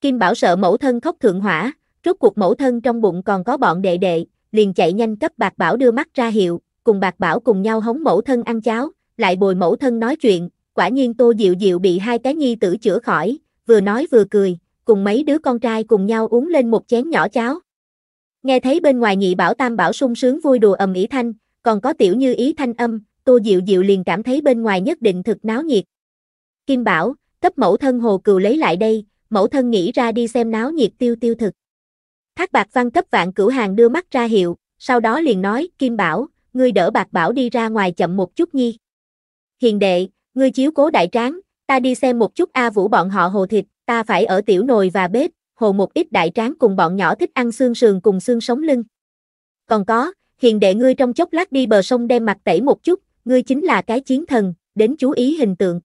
Kim Bảo sợ mẫu thân khóc thượng hỏa, rốt cuộc mẫu thân trong bụng còn có bọn đệ đệ, liền chạy nhanh cấp bạc bảo đưa mắt ra hiệu, cùng bạc bảo cùng nhau hống mẫu thân ăn cháo, lại bồi mẫu thân nói chuyện, quả nhiên tô diệu diệu bị hai cái nhi tử chữa khỏi, vừa nói vừa cười, cùng mấy đứa con trai cùng nhau uống lên một chén nhỏ cháo. Nghe thấy bên ngoài nhị bảo tam bảo sung sướng vui đùa ầm ĩ thanh, còn có tiểu như ý thanh âm, tô diệu diệu liền cảm thấy bên ngoài nhất định thực náo nhiệt. Kim bảo, cấp mẫu thân hồ cừu lấy lại đây, mẫu thân nghĩ ra đi xem náo nhiệt tiêu tiêu thực. Thác bạc văn cấp vạn cửu hàng đưa mắt ra hiệu, sau đó liền nói, Kim bảo, ngươi đỡ bạc bảo đi ra ngoài chậm một chút nhi. Hiền đệ, ngươi chiếu cố đại tráng, ta đi xem một chút A Vũ bọn họ hồ thịt, ta phải ở tiểu nồi và bếp, hồ một ít đại tráng cùng bọn nhỏ thích ăn xương sườn cùng xương sống lưng. Còn có, hiền đệ ngươi trong chốc lát đi bờ sông đem mặt tẩy một chút, ngươi chính là cái chiến thần, đến chú ý hình tượng.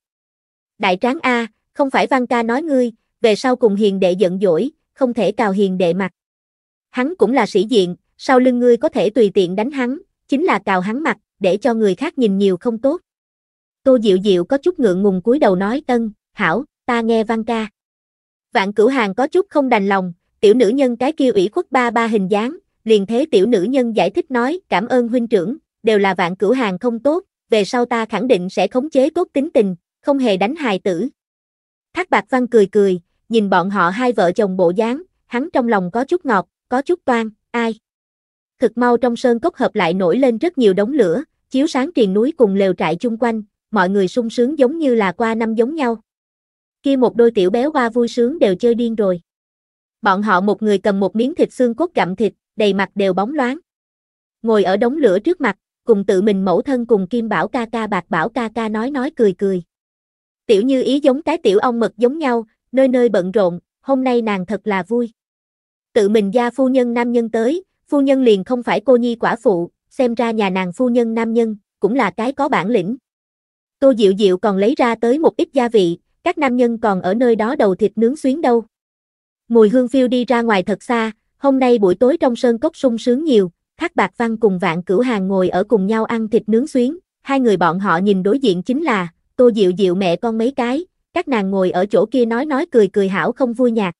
Đại tráng A, không phải văn ca nói ngươi, về sau cùng hiền đệ giận dỗi, không thể cào hiền đệ mặt. Hắn cũng là sĩ diện, sau lưng ngươi có thể tùy tiện đánh hắn, chính là cào hắn mặt, để cho người khác nhìn nhiều không tốt. Tô Diệu Diệu có chút ngượng ngùng cúi đầu nói tân hảo, ta nghe văn ca. Vạn cửu hàng có chút không đành lòng, tiểu nữ nhân cái kia ủy khuất ba ba hình dáng, liền thế tiểu nữ nhân giải thích nói cảm ơn huynh trưởng, đều là vạn cửu hàng không tốt, về sau ta khẳng định sẽ khống chế tốt tính tình, không hề đánh hài tử. Thác bạc văn cười cười, nhìn bọn họ hai vợ chồng bộ dáng, hắn trong lòng có chút ngọt, có chút toan, ai. Thực mau trong sơn cốc hợp lại nổi lên rất nhiều đống lửa, chiếu sáng triền núi cùng lều trại chung quanh, mọi người sung sướng giống như là qua năm giống nhau kia một đôi tiểu béo hoa vui sướng đều chơi điên rồi. Bọn họ một người cầm một miếng thịt xương cốt gặm thịt, đầy mặt đều bóng loáng. Ngồi ở đống lửa trước mặt, cùng tự mình mẫu thân cùng Kim Bảo ca ca bạc Bảo ca ca nói nói cười cười. Tiểu Như Ý giống cái tiểu ong mật giống nhau, nơi nơi bận rộn, hôm nay nàng thật là vui. Tự mình gia phu nhân nam nhân tới, phu nhân liền không phải cô nhi quả phụ, xem ra nhà nàng phu nhân nam nhân, cũng là cái có bản lĩnh. Tô Diệu Diệu còn lấy ra tới một ít gia vị, các nam nhân còn ở nơi đó đầu thịt nướng xuyến đâu. Mùi hương phiêu đi ra ngoài thật xa, hôm nay buổi tối trong sơn cốc sung sướng nhiều, Thác Bạc Văn cùng Vạn Cửu Hàng ngồi ở cùng nhau ăn thịt nướng xuyến, hai người bọn họ nhìn đối diện chính là, Tô Diệu Diệu mẹ con mấy cái, các nàng ngồi ở chỗ kia nói nói cười cười hảo không vui nhạt.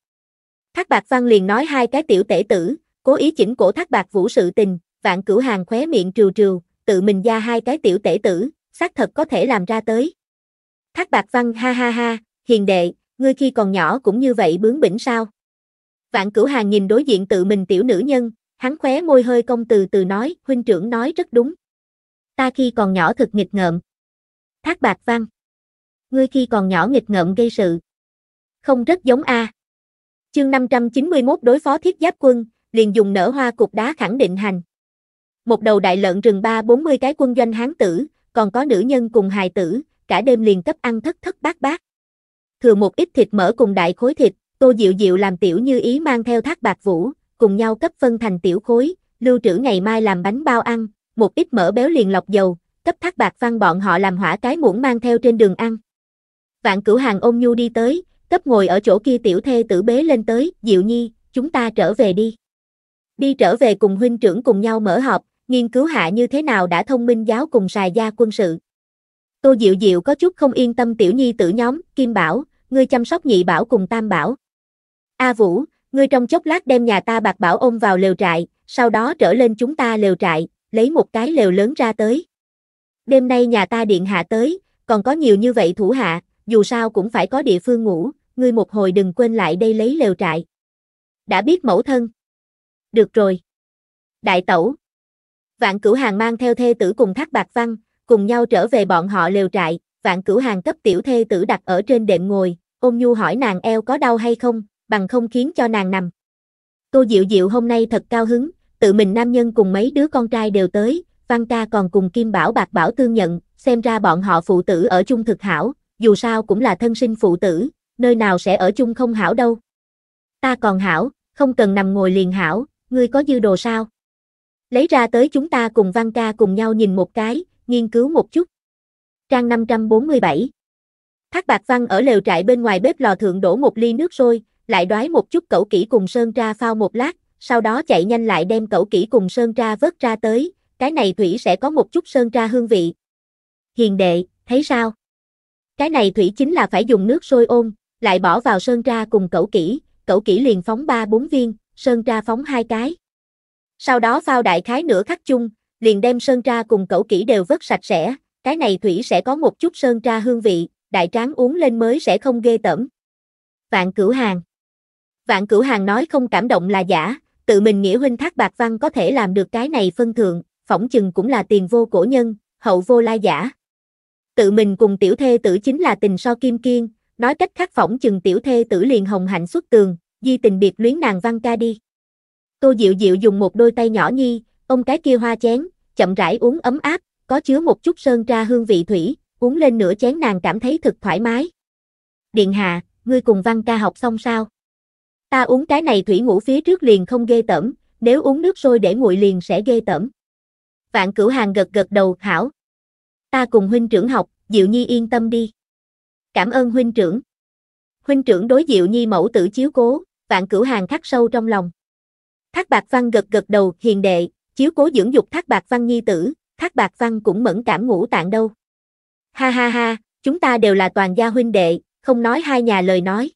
Thác Bạc Văn liền nói hai cái tiểu tể tử, cố ý chỉnh cổ Thác Bạc Vũ sự tình, Vạn Cửu Hàng khóe miệng trừ trừ, tự mình ra hai cái tiểu tể tử, xác thật có thể làm ra tới. Thác bạc văn ha ha ha, hiền đệ, ngươi khi còn nhỏ cũng như vậy bướng bỉnh sao. Vạn cửu hàng nhìn đối diện tự mình tiểu nữ nhân, hắn khóe môi hơi công từ từ nói, huynh trưởng nói rất đúng. Ta khi còn nhỏ thực nghịch ngợm. Thác bạc văn. Ngươi khi còn nhỏ nghịch ngợm gây sự. Không rất giống a. À. Chương 591 đối phó thiết giáp quân, liền dùng nở hoa cục đá khẳng định hành. Một đầu đại lợn rừng ba bốn mươi cái quân doanh hán tử, còn có nữ nhân cùng hài tử, cả đêm liền cấp ăn thất thất bát bát. Thừa một ít thịt mỡ cùng đại khối thịt, Tô Diệu Diệu làm tiểu như ý mang theo thác bạc vũ, cùng nhau cấp phân thành tiểu khối, lưu trữ ngày mai làm bánh bao ăn, một ít mỡ béo liền lọc dầu, cấp thác bạc văn bọn họ làm hỏa cái muỗng mang theo trên đường ăn. Vạn cửu hàng ôm nhu đi tới, cấp ngồi ở chỗ kia tiểu thê tử bế lên tới, Diệu Nhi, chúng ta trở về đi. Đi trở về cùng huynh trưởng cùng nhau mở họp, nghiên cứu hạ như thế nào đã thông minh giáo cùng xài gia quân sự. Tô Diệu Diệu có chút không yên tâm tiểu nhi tử nhóm, Kim Bảo, ngươi chăm sóc nhị bảo cùng tam bảo. A Vũ, ngươi trong chốc lát đem nhà ta bạc bảo ôm vào lều trại, sau đó trở lên chúng ta lều trại, lấy một cái lều lớn ra tới. Đêm nay nhà ta điện hạ tới, còn có nhiều như vậy thủ hạ, dù sao cũng phải có địa phương ngủ, ngươi một hồi đừng quên lại đây lấy lều trại. Đã biết mẫu thân. Được rồi. Đại tẩu. Vạn cửu hàng mang theo thê tử cùng thác bạc văn, cùng nhau trở về bọn họ lều trại, vạn cửu hàng cấp tiểu thê tử đặt ở trên đệm ngồi, ôm nhu hỏi nàng eo có đau hay không, bằng không khiến cho nàng nằm. Tô Diệu Diệu hôm nay thật cao hứng, tự mình nam nhân cùng mấy đứa con trai đều tới, Văn ca còn cùng Kim Bảo Bạc Bảo tương nhận, xem ra bọn họ phụ tử ở chung thực hảo, dù sao cũng là thân sinh phụ tử, nơi nào sẽ ở chung không hảo đâu. Ta còn hảo, không cần nằm ngồi liền hảo, ngươi có dư đồ sao? Lấy ra tới chúng ta cùng Văn ca cùng nhau nhìn một cái, nghiên cứu một chút. Trang 547 Thác Bạc Văn ở lều trại bên ngoài bếp lò thượng đổ một ly nước sôi, lại đoái một chút cẩu kỹ cùng sơn tra phao một lát, sau đó chạy nhanh lại đem cẩu kỹ cùng sơn tra vớt ra tới, cái này thủy sẽ có một chút sơn tra hương vị. Hiền đệ, thấy sao? Cái này thủy chính là phải dùng nước sôi ôm, lại bỏ vào sơn tra cùng cẩu kỹ, cẩu kỹ liền phóng 3-4 viên, sơn tra phóng hai cái. Sau đó phao đại khái nửa khắc chung, liền đem sơn tra cùng cẩu kỹ đều vớt sạch sẽ, cái này thủy sẽ có một chút sơn tra hương vị, đại tráng uống lên mới sẽ không ghê tởm. Vạn Cửu Hàng Vạn Cửu Hàng nói không cảm động là giả, tự mình nghĩa huynh Thác Bạc Văn có thể làm được cái này phân thượng, phỏng chừng cũng là tiền vô cổ nhân, hậu vô lai giả. Tự mình cùng tiểu thê tử chính là tình so kim kiên, nói cách khác phỏng chừng tiểu thê tử liền hồng hạnh xuất tường, di tình biệt luyến nàng văn ca đi. Tô Diệu Diệu dùng một đôi tay nhỏ nhi, ông cái kia hoa chén, chậm rãi uống ấm áp, có chứa một chút sơn tra hương vị thủy, uống lên nửa chén nàng cảm thấy thực thoải mái. Điện hạ, ngươi cùng văn ca học xong sao? Ta uống cái này thủy ngủ phía trước liền không ghê tẩm, nếu uống nước sôi để nguội liền sẽ ghê tẩm. Vạn cửu hàng gật gật đầu, hảo. Ta cùng huynh trưởng học, Diệu Nhi yên tâm đi. Cảm ơn huynh trưởng. Huynh trưởng đối Diệu Nhi mẫu tử chiếu cố, vạn cửu hàng khắc sâu trong lòng. Thác bạc văn gật gật đầu, hiền đệ, Chiếu cố dưỡng dục thác bạc văn nhi tử, thác bạc văn cũng mẫn cảm ngủ tạng đâu. Ha ha ha, chúng ta đều là toàn gia huynh đệ, không nói hai nhà lời nói.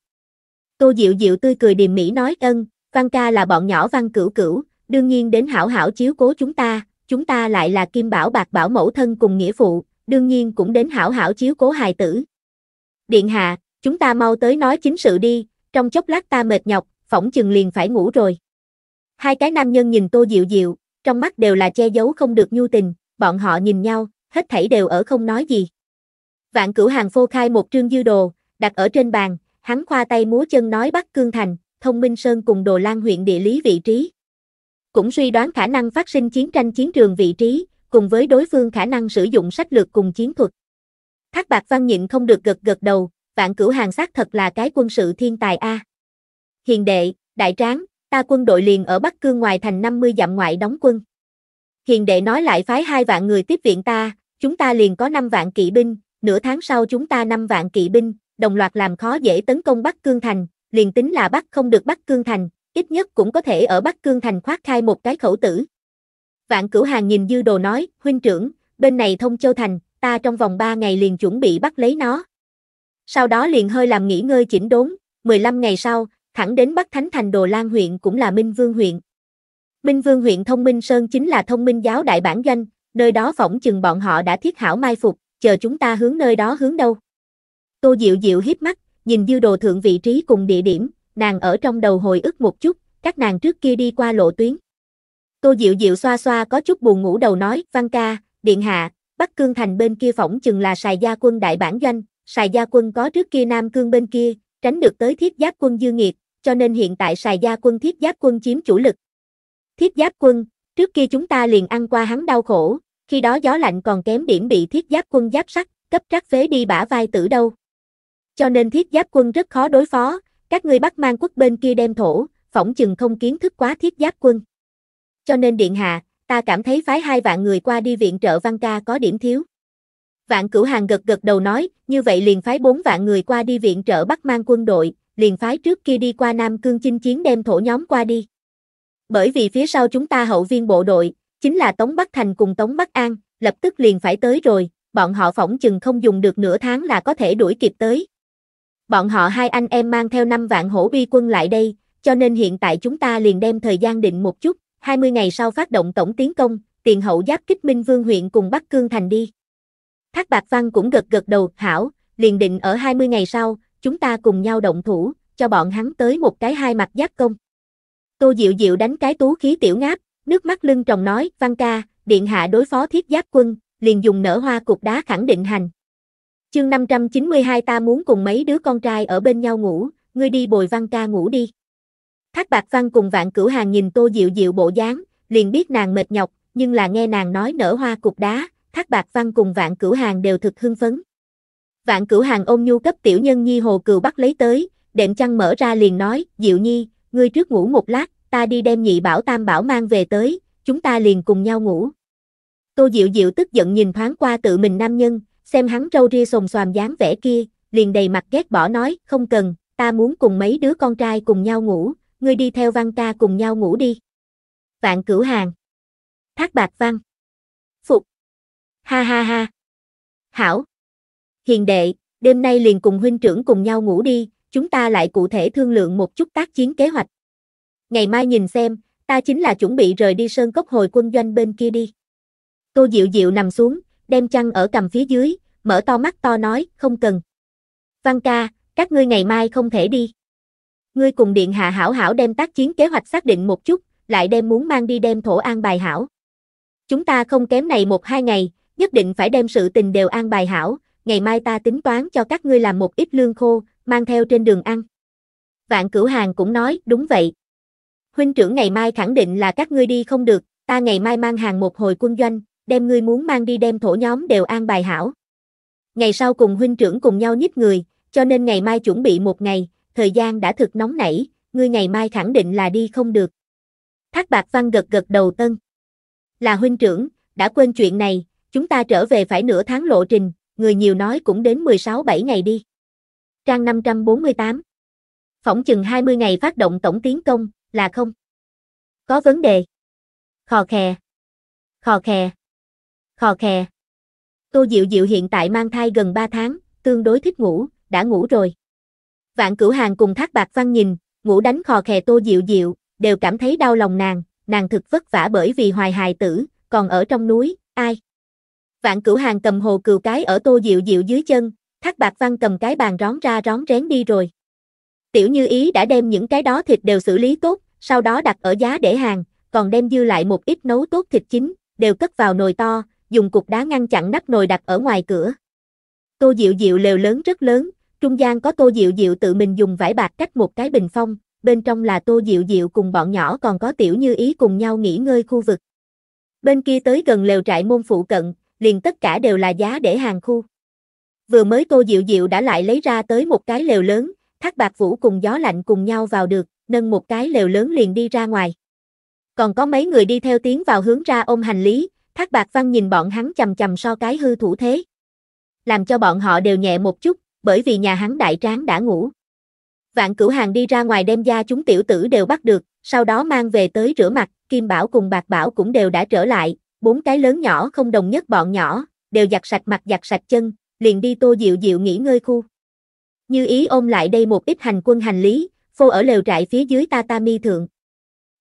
Tô Diệu Diệu tươi cười điềm mỹ nói ân, văn ca là bọn nhỏ văn cửu cửu, đương nhiên đến hảo hảo chiếu cố chúng ta, chúng ta lại là kim bảo bạc bảo mẫu thân cùng nghĩa phụ, đương nhiên cũng đến hảo hảo chiếu cố hài tử. Điện hạ, chúng ta mau tới nói chính sự đi, trong chốc lát ta mệt nhọc, phỏng chừng liền phải ngủ rồi. Hai cái nam nhân nhìn Tô Diệu Diệu, trong mắt đều là che giấu không được nhu tình, bọn họ nhìn nhau, hết thảy đều ở không nói gì. Vạn cửu hàng phô khai một trương dư đồ, đặt ở trên bàn, hắn khoa tay múa chân nói Bắc Cương Thành, Thông Minh Sơn cùng Đồ Lan huyện địa lý vị trí. Cũng suy đoán khả năng phát sinh chiến tranh chiến trường vị trí, cùng với đối phương khả năng sử dụng sách lược cùng chiến thuật. Thác Bạc Văn nhịn không được gật gật đầu, vạn cửu hàng xác thật là cái quân sự thiên tài A. Hiền đệ, đại tráng, ta quân đội liền ở Bắc Cương ngoài thành 50 dặm ngoại đóng quân. Hiền đệ nói lại phái hai vạn người tiếp viện ta, chúng ta liền có 5 vạn kỵ binh, nửa tháng sau chúng ta 5 vạn kỵ binh, đồng loạt làm khó dễ tấn công Bắc Cương thành, liền tính là bắt không được Bắc Cương thành, ít nhất cũng có thể ở Bắc Cương thành khoát khai một cái khẩu tử. Vạn Cửu Hàng nhìn Dư Đồ nói, huynh trưởng, bên này Thông Châu thành, ta trong vòng 3 ngày liền chuẩn bị bắt lấy nó. Sau đó liền hơi làm nghỉ ngơi chỉnh đốn, 15 ngày sau, thẳng đến Bắc Thánh Thành Đồ Lan huyện cũng là Minh Vương huyện. Minh Vương huyện Thông Minh Sơn chính là Thông Minh giáo đại bản doanh, nơi đó phỏng chừng bọn họ đã thiết hảo mai phục, chờ chúng ta hướng nơi đó hướng đâu. Tô Diệu Diệu hiếp mắt, nhìn dư đồ thượng vị trí cùng địa điểm, nàng ở trong đầu hồi ức một chút, các nàng trước kia đi qua lộ tuyến. Tô Diệu Diệu xoa xoa có chút buồn ngủ đầu nói, Văn ca, Điện Hạ, Bắc Cương Thành bên kia phỏng chừng là sài gia quân đại bản doanh, sài gia quân có trước kia Nam Cương bên kia, tránh được tới thiết giáp quân dư nghiệt, cho nên hiện tại xài gia quân thiết giáp quân chiếm chủ lực. Thiết giáp quân, trước kia chúng ta liền ăn qua hắn đau khổ, khi đó gió lạnh còn kém điểm bị thiết giáp quân giáp sắt, cấp trắc phế đi bả vai tử đâu. Cho nên thiết giáp quân rất khó đối phó, các ngươi bắt mang quốc bên kia đem thổ, phỏng chừng không kiến thức quá thiết giáp quân. Cho nên điện hạ, ta cảm thấy phái hai vạn người qua đi viện trợ văn ca có điểm thiếu. Vạn cửu hàng gật gật đầu nói, như vậy liền phái bốn vạn người qua đi viện trợ bắt mang quân đội, liền phái trước kia đi qua Nam Cương chinh chiến đem thổ nhóm qua đi. Bởi vì phía sau chúng ta hậu viên bộ đội, chính là Tống Bắc Thành cùng Tống Bắc An, lập tức liền phải tới rồi, bọn họ phỏng chừng không dùng được nửa tháng là có thể đuổi kịp tới. Bọn họ hai anh em mang theo năm vạn hổ uy quân lại đây, cho nên hiện tại chúng ta liền đem thời gian định một chút, 20 ngày sau phát động tổng tiến công, tiền hậu giáp kích Minh Vương huyện cùng Bắc Cương Thành đi. Thác Bạc Văn cũng gật gật đầu, hảo, liền định ở 20 ngày sau, chúng ta cùng nhau động thủ, cho bọn hắn tới một cái hai mặt giác công. Tô Diệu Diệu đánh cái tú khí tiểu ngáp, nước mắt lưng tròng nói, Văn ca, điện hạ đối phó thiết giác quân, liền dùng nở hoa cục đá khẳng định hành. Chương 592 ta muốn cùng mấy đứa con trai ở bên nhau ngủ, ngươi đi bồi Văn ca ngủ đi. Thác Bạc Văn cùng Vạn Cửu Hàng nhìn Tô Diệu Diệu bộ dáng, liền biết nàng mệt nhọc, nhưng là nghe nàng nói nở hoa cục đá, Thác Bạc Văn cùng Vạn Cửu Hàng đều thực hưng phấn. Vạn cửu hàng ôm nhu cấp tiểu nhân nhi hồ cừu bắt lấy tới, đệm chăn mở ra liền nói, Diệu Nhi, ngươi trước ngủ một lát, ta đi đem nhị bảo tam bảo mang về tới, chúng ta liền cùng nhau ngủ. Tô Diệu Diệu tức giận nhìn thoáng qua tự mình nam nhân, xem hắn râu ria xồm xoàm dáng vẻ kia, liền đầy mặt ghét bỏ nói, không cần, ta muốn cùng mấy đứa con trai cùng nhau ngủ, ngươi đi theo văn ca cùng nhau ngủ đi. Vạn cửu hàng. Thác bạc văn. Phục. Ha ha ha. Hảo. Hiền đệ, đêm nay liền cùng huynh trưởng cùng nhau ngủ đi, chúng ta lại cụ thể thương lượng một chút tác chiến kế hoạch. Ngày mai nhìn xem, ta chính là chuẩn bị rời đi sơn cốc hồi quân doanh bên kia đi. Tô Diệu Diệu nằm xuống, đem chăn ở cầm phía dưới, mở to mắt to nói, không cần. Văn ca, các ngươi ngày mai không thể đi. Ngươi cùng điện hạ hảo hảo đem tác chiến kế hoạch xác định một chút, lại đem muốn mang đi đem thổ an bài hảo. Chúng ta không kém này một hai ngày, nhất định phải đem sự tình đều an bài hảo, ngày mai ta tính toán cho các ngươi làm một ít lương khô, mang theo trên đường ăn. Vạn cửu hàng cũng nói, đúng vậy. Huynh trưởng ngày mai khẳng định là các ngươi đi không được, ta ngày mai mang hàng một hồi quân doanh, đem ngươi muốn mang đi đem thổ nhóm đều an bài hảo. Ngày sau cùng huynh trưởng cùng nhau nhíp người, cho nên ngày mai chuẩn bị một ngày, thời gian đã thực nóng nảy, ngươi ngày mai khẳng định là đi không được. Thác bạc văn gật gật đầu tân. Là huynh trưởng, đã quên chuyện này, chúng ta trở về phải nửa tháng lộ trình, người nhiều nói cũng đến 16-7 ngày đi. Trang 548 Phỏng chừng 20 ngày phát động tổng tiến công, là không? Có vấn đề. Khò khè. Khò khè. Khò khè. Tô Diệu Diệu hiện tại mang thai gần 3 tháng, tương đối thích ngủ, đã ngủ rồi. Vạn cửu hàng cùng thác bạc văn nhìn, ngủ đánh khò khè Tô Diệu Diệu, đều cảm thấy đau lòng nàng, nàng thực vất vả bởi vì hoài hài tử, còn ở trong núi, ai? vạn cửu hàng cầm hồ cừu cái ở tô diệu diệu dưới chân, thác bạc văn cầm cái bàn rón ra rón rén đi rồi. Tiểu như ý đã đem những cái đó thịt đều xử lý tốt, sau đó đặt ở giá để hàng, còn đem dư lại một ít nấu tốt thịt chính đều cất vào nồi to, dùng cục đá ngăn chặn nắp nồi đặt ở ngoài cửa. Tô Diệu Diệu lều lớn rất lớn, trung gian có Tô Diệu Diệu tự mình dùng vải bạc cách một cái bình phong, bên trong là Tô Diệu Diệu cùng bọn nhỏ còn có Tiểu Như Ý cùng nhau nghỉ ngơi khu vực. Bên kia tới gần lều trại môn phụ cận, liền tất cả đều là giá để hàng khu. Vừa mới Tô Diệu Diệu đã lại lấy ra tới một cái lều lớn, Thác Bạc Vũ cùng gió lạnh cùng nhau vào được, nâng một cái lều lớn liền đi ra ngoài. Còn có mấy người đi theo tiếng vào hướng ra ôm hành lý, Thác Bạc Văn nhìn bọn hắn chầm chầm so cái hư thủ thế. Làm cho bọn họ đều nhẹ một chút, bởi vì nhà hắn đại tráng đã ngủ. Vạn cửu hàng đi ra ngoài đem gia chúng tiểu tử đều bắt được, sau đó mang về tới rửa mặt, Kim Bảo cùng Bạc Bảo cũng đều đã trở lại, bốn cái lớn nhỏ không đồng nhất bọn nhỏ, đều giặt sạch mặt giặt sạch chân, liền đi tô dịu dịu nghỉ ngơi khu. Như ý ôm lại đây một ít hành quân hành lý, phô ở lều trại phía dưới tatami thượng.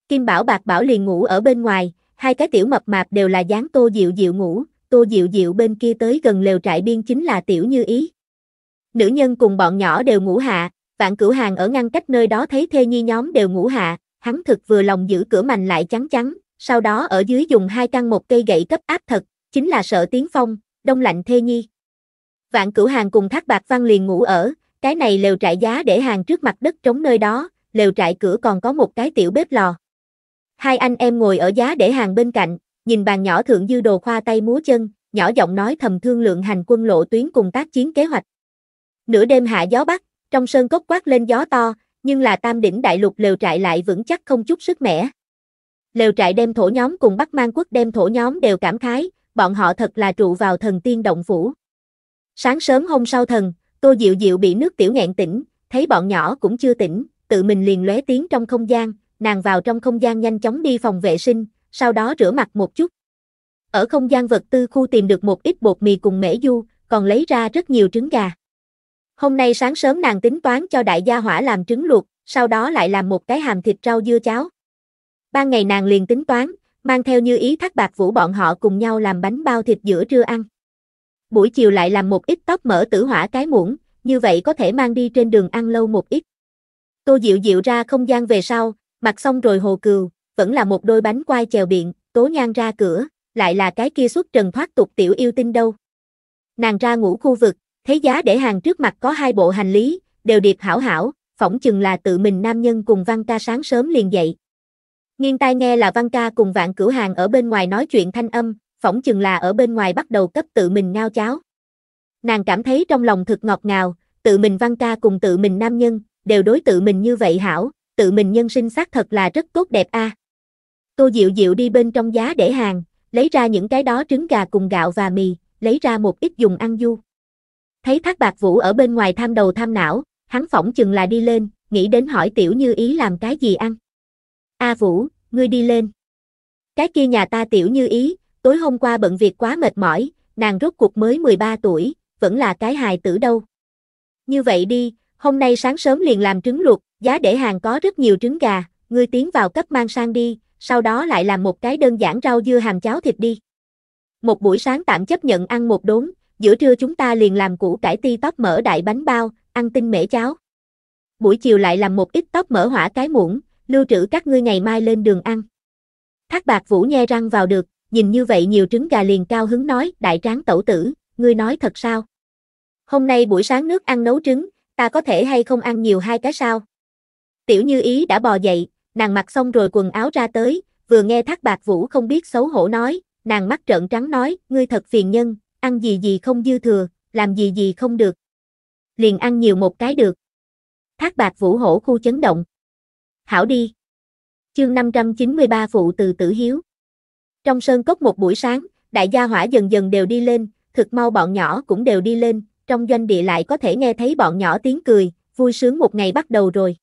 Kim Bảo Bạc Bảo liền ngủ ở bên ngoài, hai cái tiểu mập mạp đều là dáng tô dịu dịu ngủ, tô dịu dịu bên kia tới gần lều trại biên chính là tiểu như ý. Nữ nhân cùng bọn nhỏ đều ngủ hạ, vạn cửu hàng ở ngăn cách nơi đó thấy thê nhi nhóm đều ngủ hạ, hắn thực vừa lòng giữ cửa mành lại chắn chắn, sau đó ở dưới dùng hai căn một cây gậy cấp áp thật, chính là sợ tiếng phong, đông lạnh thê nhi. Vạn cửu hàng cùng thác bạc văn liền ngủ ở, cái này lều trại giá để hàng trước mặt đất trống nơi đó, lều trại cửa còn có một cái tiểu bếp lò. Hai anh em ngồi ở giá để hàng bên cạnh, nhìn bàn nhỏ thượng dư đồ khoa tay múa chân, nhỏ giọng nói thầm thương lượng hành quân lộ tuyến cùng tác chiến kế hoạch. Nửa đêm hạ gió bắc, trong sơn cốc quát lên gió to, nhưng là tam đỉnh đại lục lều trại lại vững chắc không chút sức mẻ lều trại đem thổ nhóm cùng bắt Mang Quốc đem thổ nhóm đều cảm khái, bọn họ thật là trụ vào thần tiên động phủ. Sáng sớm hôm sau thần, Tô dịu dịu bị nước tiểu nghẹn tỉnh, thấy bọn nhỏ cũng chưa tỉnh, tự mình liền lóe tiếng trong không gian, nàng vào trong không gian nhanh chóng đi phòng vệ sinh, sau đó rửa mặt một chút. Ở không gian vật tư khu tìm được một ít bột mì cùng mễ du, còn lấy ra rất nhiều trứng gà. Hôm nay sáng sớm nàng tính toán cho đại gia hỏa làm trứng luộc, sau đó lại làm một cái hàm thịt rau dưa cháo. Ban ngày nàng liền tính toán, mang theo như ý thác bạc vũ bọn họ cùng nhau làm bánh bao thịt giữa trưa ăn. Buổi chiều lại làm một ít tóc mỡ tử hỏa cái muỗng, như vậy có thể mang đi trên đường ăn lâu một ít. Tô Diệu Diệu ra không gian về sau, mặc xong rồi hồ cừu, vẫn là một đôi bánh quai chèo biện, tố nhan ra cửa, lại là cái kia xuất trần thoát tục tiểu yêu tinh đâu. Nàng ra ngủ khu vực, thấy giá để hàng trước mặt có hai bộ hành lý, đều điệp hảo hảo, phỏng chừng là tự mình nam nhân cùng văn ca sáng sớm liền dậy. Nghiêng tai nghe là Văn Ca cùng vạn cửu hàng ở bên ngoài nói chuyện thanh âm, phỏng chừng là ở bên ngoài bắt đầu cấp tự mình ngao cháo. Nàng cảm thấy trong lòng thật ngọt ngào, tự mình Văn Ca cùng tự mình nam nhân, đều đối tự mình như vậy hảo, tự mình nhân sinh xác thật là rất tốt đẹp a. À. Tô dịu Diệu đi bên trong giá để hàng, lấy ra những cái đó trứng gà cùng gạo và mì, lấy ra một ít dùng ăn du. Thấy Thác Bạc Vũ ở bên ngoài tham đầu tham não, hắn phỏng chừng là đi lên, nghĩ đến hỏi Tiểu Như Ý làm cái gì ăn. A Vũ, ngươi đi lên. Cái kia nhà ta tiểu như ý, tối hôm qua bận việc quá mệt mỏi, nàng rốt cuộc mới 13 tuổi, vẫn là cái hài tử đâu. Như vậy đi, hôm nay sáng sớm liền làm trứng luộc, giá để hàng có rất nhiều trứng gà, ngươi tiến vào cấp mang sang đi, sau đó lại làm một cái đơn giản rau dưa hàm cháo thịt đi. Một buổi sáng tạm chấp nhận ăn một đốn, giữa trưa chúng ta liền làm củ cải ti tóc mỡ đại bánh bao, ăn tinh mễ cháo. Buổi chiều lại làm một ít tóc mỡ hỏa cái muỗng, lưu trữ các ngươi ngày mai lên đường ăn. Thác bạc vũ nhe răng vào được, nhìn như vậy nhiều trứng gà liền cao hứng nói, đại tráng tẩu tử, ngươi nói thật sao? Hôm nay buổi sáng nước ăn nấu trứng, ta có thể hay không ăn nhiều hai cái sao? Tiểu như ý đã bò dậy, nàng mặc xong rồi quần áo ra tới, vừa nghe thác bạc vũ không biết xấu hổ nói, nàng mắt trợn trắng nói, ngươi thật phiền nhân, ăn gì gì không dư thừa, làm gì gì không được. Liền ăn nhiều một cái được. Thác bạc vũ hổ khu chấn động, hảo đi. Chương 593 Phụ từ tử hiếu Trong sơn cốc một buổi sáng, đại gia hỏa dần dần đều đi lên, thực mau bọn nhỏ cũng đều đi lên, trong doanh địa lại có thể nghe thấy bọn nhỏ tiếng cười, vui sướng một ngày bắt đầu rồi.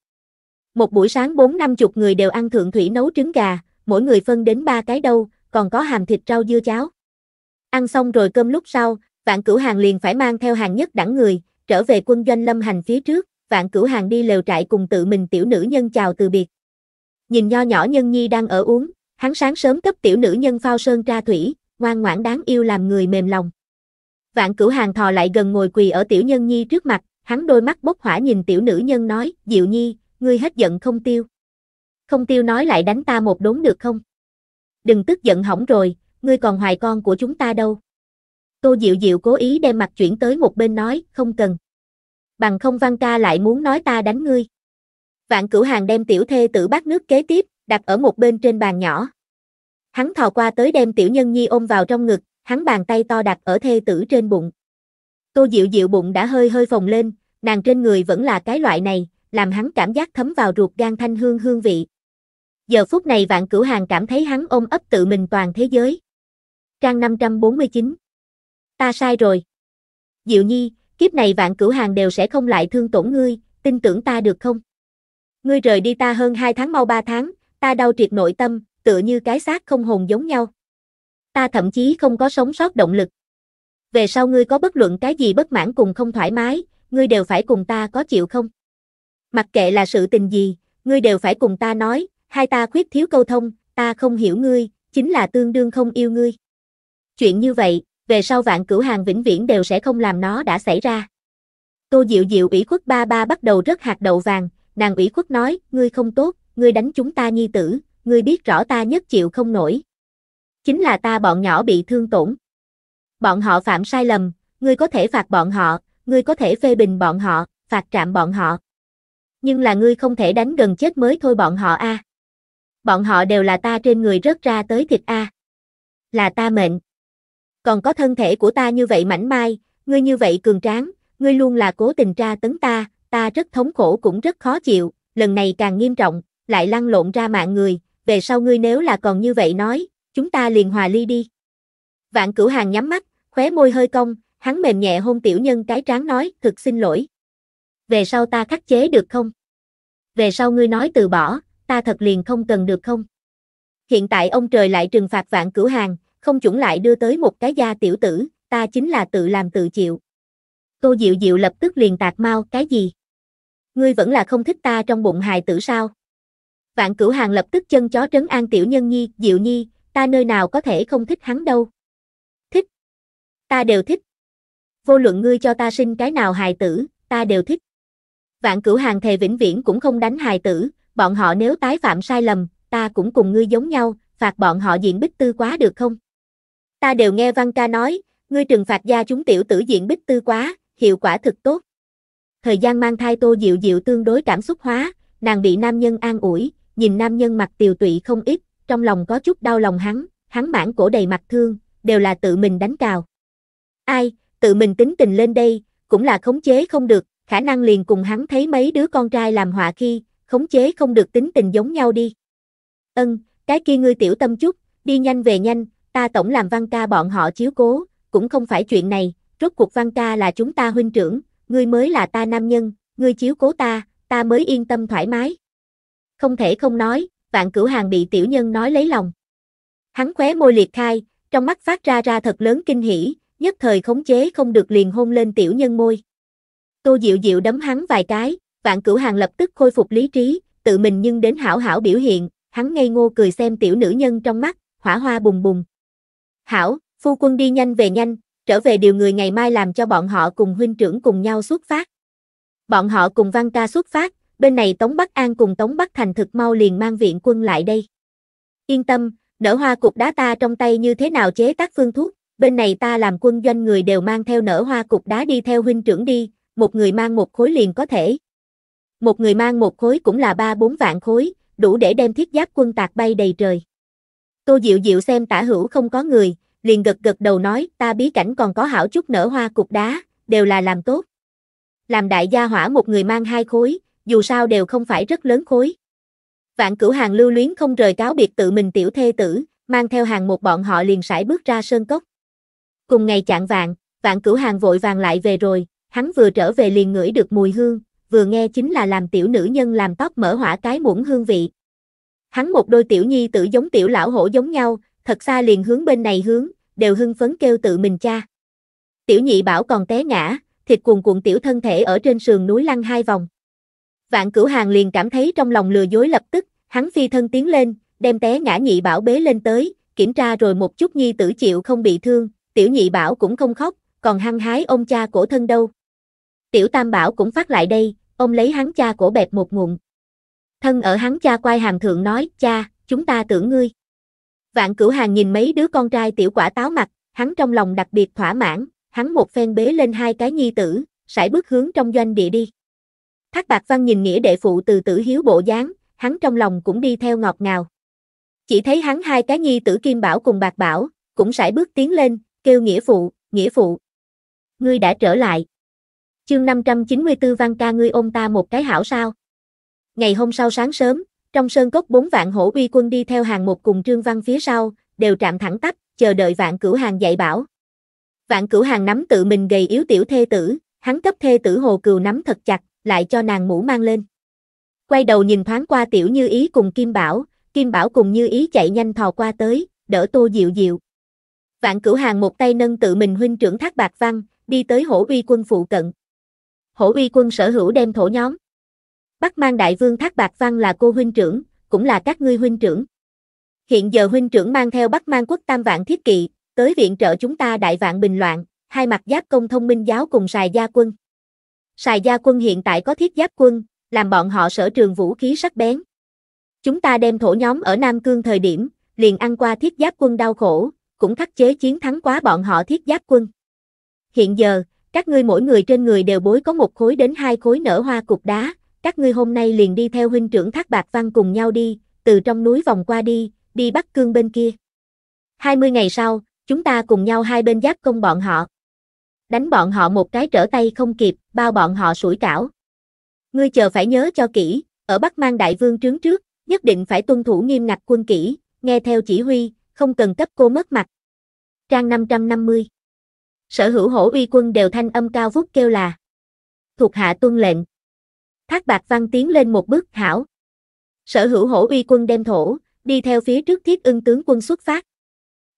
Một buổi sáng bốn năm chục người đều ăn thượng thủy nấu trứng gà, mỗi người phân đến ba cái đâu, còn có hàm thịt rau dưa cháo. Ăn xong rồi cơm lúc sau, vạn cửu hàng liền phải mang theo hàng nhất đẳng người, trở về quân doanh lâm hành phía trước vạn cửu hàng đi lều trại cùng tự mình tiểu nữ nhân chào từ biệt. Nhìn nho nhỏ nhân nhi đang ở uống, hắn sáng sớm cấp tiểu nữ nhân phao sơn tra thủy, ngoan ngoãn đáng yêu làm người mềm lòng. Vạn cửu hàng thò lại gần ngồi quỳ ở tiểu nhân nhi trước mặt, hắn đôi mắt bốc hỏa nhìn tiểu nữ nhân nói, Diệu nhi, ngươi hết giận không tiêu. Không tiêu nói lại đánh ta một đốn được không? Đừng tức giận hỏng rồi, ngươi còn hoài con của chúng ta đâu. Tô Diệu Diệu cố ý đem mặt chuyển tới một bên nói, không cần bằng không văn ca lại muốn nói ta đánh ngươi. Vạn cửu hàng đem tiểu thê tử bát nước kế tiếp, đặt ở một bên trên bàn nhỏ. Hắn thò qua tới đem tiểu nhân nhi ôm vào trong ngực, hắn bàn tay to đặt ở thê tử trên bụng. Tô dịu dịu bụng đã hơi hơi phồng lên, nàng trên người vẫn là cái loại này, làm hắn cảm giác thấm vào ruột gan thanh hương hương vị. Giờ phút này vạn cửu hàng cảm thấy hắn ôm ấp tự mình toàn thế giới. Trang 549 Ta sai rồi. Diệu Nhi, kiếp này vạn cửu hàng đều sẽ không lại thương tổn ngươi, tin tưởng ta được không? Ngươi rời đi ta hơn 2 tháng mau 3 tháng, ta đau triệt nội tâm, tựa như cái xác không hồn giống nhau. Ta thậm chí không có sống sót động lực. Về sau ngươi có bất luận cái gì bất mãn cùng không thoải mái, ngươi đều phải cùng ta có chịu không? Mặc kệ là sự tình gì, ngươi đều phải cùng ta nói, hai ta khuyết thiếu câu thông, ta không hiểu ngươi, chính là tương đương không yêu ngươi. Chuyện như vậy, về sau vạn cửu hàng vĩnh viễn đều sẽ không làm nó đã xảy ra. Tô Diệu Diệu ủy khuất ba ba bắt đầu rất hạt đậu vàng, nàng ủy khuất nói, ngươi không tốt, ngươi đánh chúng ta nhi tử, ngươi biết rõ ta nhất chịu không nổi. Chính là ta bọn nhỏ bị thương tổn. Bọn họ phạm sai lầm, ngươi có thể phạt bọn họ, ngươi có thể phê bình bọn họ, phạt trạm bọn họ. Nhưng là ngươi không thể đánh gần chết mới thôi bọn họ a. Bọn họ đều là ta trên người rớt ra tới thịt a. Là ta mệnh, còn có thân thể của ta như vậy mảnh mai, ngươi như vậy cường tráng, ngươi luôn là cố tình tra tấn ta, ta rất thống khổ cũng rất khó chịu, lần này càng nghiêm trọng, lại lăn lộn ra mạng người, về sau ngươi nếu là còn như vậy nói, chúng ta liền hòa ly đi. Vạn cửu hàng nhắm mắt, khóe môi hơi cong, hắn mềm nhẹ hôn tiểu nhân cái tráng nói, thực xin lỗi. Về sau ta khắc chế được không? Về sau ngươi nói từ bỏ, ta thật liền không cần được không? Hiện tại ông trời lại trừng phạt vạn cửu hàng, không chuẩn lại đưa tới một cái da tiểu tử, ta chính là tự làm tự chịu. Tô Diệu Diệu lập tức liền tạc mau, cái gì? Ngươi vẫn là không thích ta trong bụng hài tử sao? Vạn cửu hàng lập tức chân chó trấn an tiểu nhân nhi, Diệu nhi, ta nơi nào có thể không thích hắn đâu. Thích. Ta đều thích. Vô luận ngươi cho ta sinh cái nào hài tử, ta đều thích. Vạn cửu hàng thề vĩnh viễn cũng không đánh hài tử, bọn họ nếu tái phạm sai lầm, ta cũng cùng ngươi giống nhau, phạt bọn họ diện bích tư quá được không? Ta đều nghe Văn ca nói, ngươi trừng phạt gia chúng tiểu tử diện bích tư quá, hiệu quả thực tốt. Thời gian mang thai tô dịu dịu tương đối cảm xúc hóa, nàng bị nam nhân an ủi, nhìn nam nhân mặt tiều tụy không ít, trong lòng có chút đau lòng hắn, hắn mãn cổ đầy mặt thương, đều là tự mình đánh cào. Ai, tự mình tính tình lên đây, cũng là khống chế không được, khả năng liền cùng hắn thấy mấy đứa con trai làm họa khi, khống chế không được tính tình giống nhau đi. Ân, cái kia ngươi tiểu tâm chút, đi nhanh về nhanh, ta tổng làm văn ca bọn họ chiếu cố, cũng không phải chuyện này, rốt cuộc văn ca là chúng ta huynh trưởng, ngươi mới là ta nam nhân, ngươi chiếu cố ta, ta mới yên tâm thoải mái. Không thể không nói, vạn cửu hàng bị tiểu nhân nói lấy lòng. Hắn khóe môi liệt khai, trong mắt phát ra ra thật lớn kinh hỉ, nhất thời khống chế không được liền hôn lên tiểu nhân môi. Tô Diệu Diệu đấm hắn vài cái, vạn cửu hàng lập tức khôi phục lý trí, tự mình nhưng đến hảo hảo biểu hiện, hắn ngây ngô cười xem tiểu nữ nhân trong mắt, hỏa hoa bùng bùng, Hảo, phu quân đi nhanh về nhanh, trở về điều người ngày mai làm cho bọn họ cùng huynh trưởng cùng nhau xuất phát. Bọn họ cùng Văn Ca xuất phát, bên này Tống Bắc An cùng Tống Bắc Thành thực mau liền mang viện quân lại đây. Yên tâm, nở hoa cục đá ta trong tay như thế nào chế tác phương thuốc, bên này ta làm quân doanh người đều mang theo nở hoa cục đá đi theo huynh trưởng đi, một người mang một khối liền có thể. Một người mang một khối cũng là ba bốn vạn khối, đủ để đem thiết giáp quân tạc bay đầy trời. Tô Diệu Diệu xem tả hữu không có người, liền gật gật đầu nói ta bí cảnh còn có hảo chút nở hoa cục đá, đều là làm tốt. Làm đại gia hỏa một người mang hai khối, dù sao đều không phải rất lớn khối. Vạn cửu hàng lưu luyến không rời cáo biệt tự mình tiểu thê tử, mang theo hàng một bọn họ liền sải bước ra sơn cốc. Cùng ngày chạng vạn, vạn cửu hàng vội vàng lại về rồi, hắn vừa trở về liền ngửi được mùi hương, vừa nghe chính là làm tiểu nữ nhân làm tóc mở hỏa cái muỗng hương vị, Hắn một đôi tiểu nhi tử giống tiểu lão hổ giống nhau, thật xa liền hướng bên này hướng, đều hưng phấn kêu tự mình cha. Tiểu nhị bảo còn té ngã, thịt cuồn cuộn tiểu thân thể ở trên sườn núi lăn hai vòng. Vạn cửu hàng liền cảm thấy trong lòng lừa dối lập tức, hắn phi thân tiến lên, đem té ngã nhị bảo bế lên tới, kiểm tra rồi một chút nhi tử chịu không bị thương, tiểu nhị bảo cũng không khóc, còn hăng hái ôm cha cổ thân đâu. Tiểu tam bảo cũng phát lại đây, ông lấy hắn cha cổ bẹp một ngụm. Thân ở hắn cha quay hàng thượng nói, cha, chúng ta tưởng ngươi. Vạn cửu hàng nhìn mấy đứa con trai tiểu quả táo mặt, hắn trong lòng đặc biệt thỏa mãn, hắn một phen bế lên hai cái nhi tử, sải bước hướng trong doanh địa đi. Thác bạc văn nhìn nghĩa đệ phụ từ tử hiếu bộ dáng, hắn trong lòng cũng đi theo ngọt ngào. Chỉ thấy hắn hai cái nhi tử kim bảo cùng bạc bảo, cũng sải bước tiến lên, kêu nghĩa phụ, nghĩa phụ. Ngươi đã trở lại. Chương 594 văn ca ngươi ôm ta một cái hảo sao. Ngày hôm sau sáng sớm, trong sơn cốc bốn vạn hổ uy quân đi theo hàng một cùng Trương Văn phía sau, đều trạm thẳng tắp, chờ đợi vạn cửu hàng dạy bảo. Vạn cửu hàng nắm tự mình gầy yếu tiểu thê tử, hắn cấp thê tử hồ cừu nắm thật chặt, lại cho nàng mũ mang lên. Quay đầu nhìn thoáng qua tiểu như ý cùng Kim Bảo, Kim Bảo cùng như ý chạy nhanh thò qua tới, đỡ tô diệu diệu. Vạn cửu hàng một tay nâng tự mình huynh trưởng thác bạc văn, đi tới hổ uy quân phụ cận. Hổ uy quân sở hữu đem thổ nhóm. Bắc Mang Đại Vương Thác Bạc Văn là cô huynh trưởng, cũng là các ngươi huynh trưởng. Hiện giờ huynh trưởng mang theo Bắc Mang Quốc Tam Vạn Thiết Kỵ, tới viện trợ chúng ta Đại Vạn Bình Loạn, hai mặt giáp công thông minh giáo cùng Sài Gia Quân. Sài Gia Quân hiện tại có thiết giáp quân, làm bọn họ sở trường vũ khí sắc bén. Chúng ta đem thổ nhóm ở Nam Cương thời điểm, liền ăn qua thiết giáp quân đau khổ, cũng khắc chế chiến thắng quá bọn họ thiết giáp quân. Hiện giờ, các ngươi mỗi người trên người đều bối có một khối đến hai khối nở hoa cục đá, các ngươi hôm nay liền đi theo huynh trưởng Thác Bạc Văn cùng nhau đi, từ trong núi vòng qua đi, đi Bắc Cương bên kia. 20 ngày sau, chúng ta cùng nhau hai bên giáp công bọn họ. Đánh bọn họ một cái trở tay không kịp, bao bọn họ sủi cảo. Ngươi chờ phải nhớ cho kỹ, ở Bắc Mang Đại Vương trướng trước, nhất định phải tuân thủ nghiêm ngặt quân kỹ nghe theo chỉ huy, không cần cấp cô mất mặt. Trang 550 Sở hữu hổ uy quân đều thanh âm cao vút kêu là Thuộc hạ tuân lệnh Thác Bạc Văn tiến lên một bước, hảo. Sở hữu hổ uy quân đem thổ, đi theo phía trước thiết ưng tướng quân xuất phát.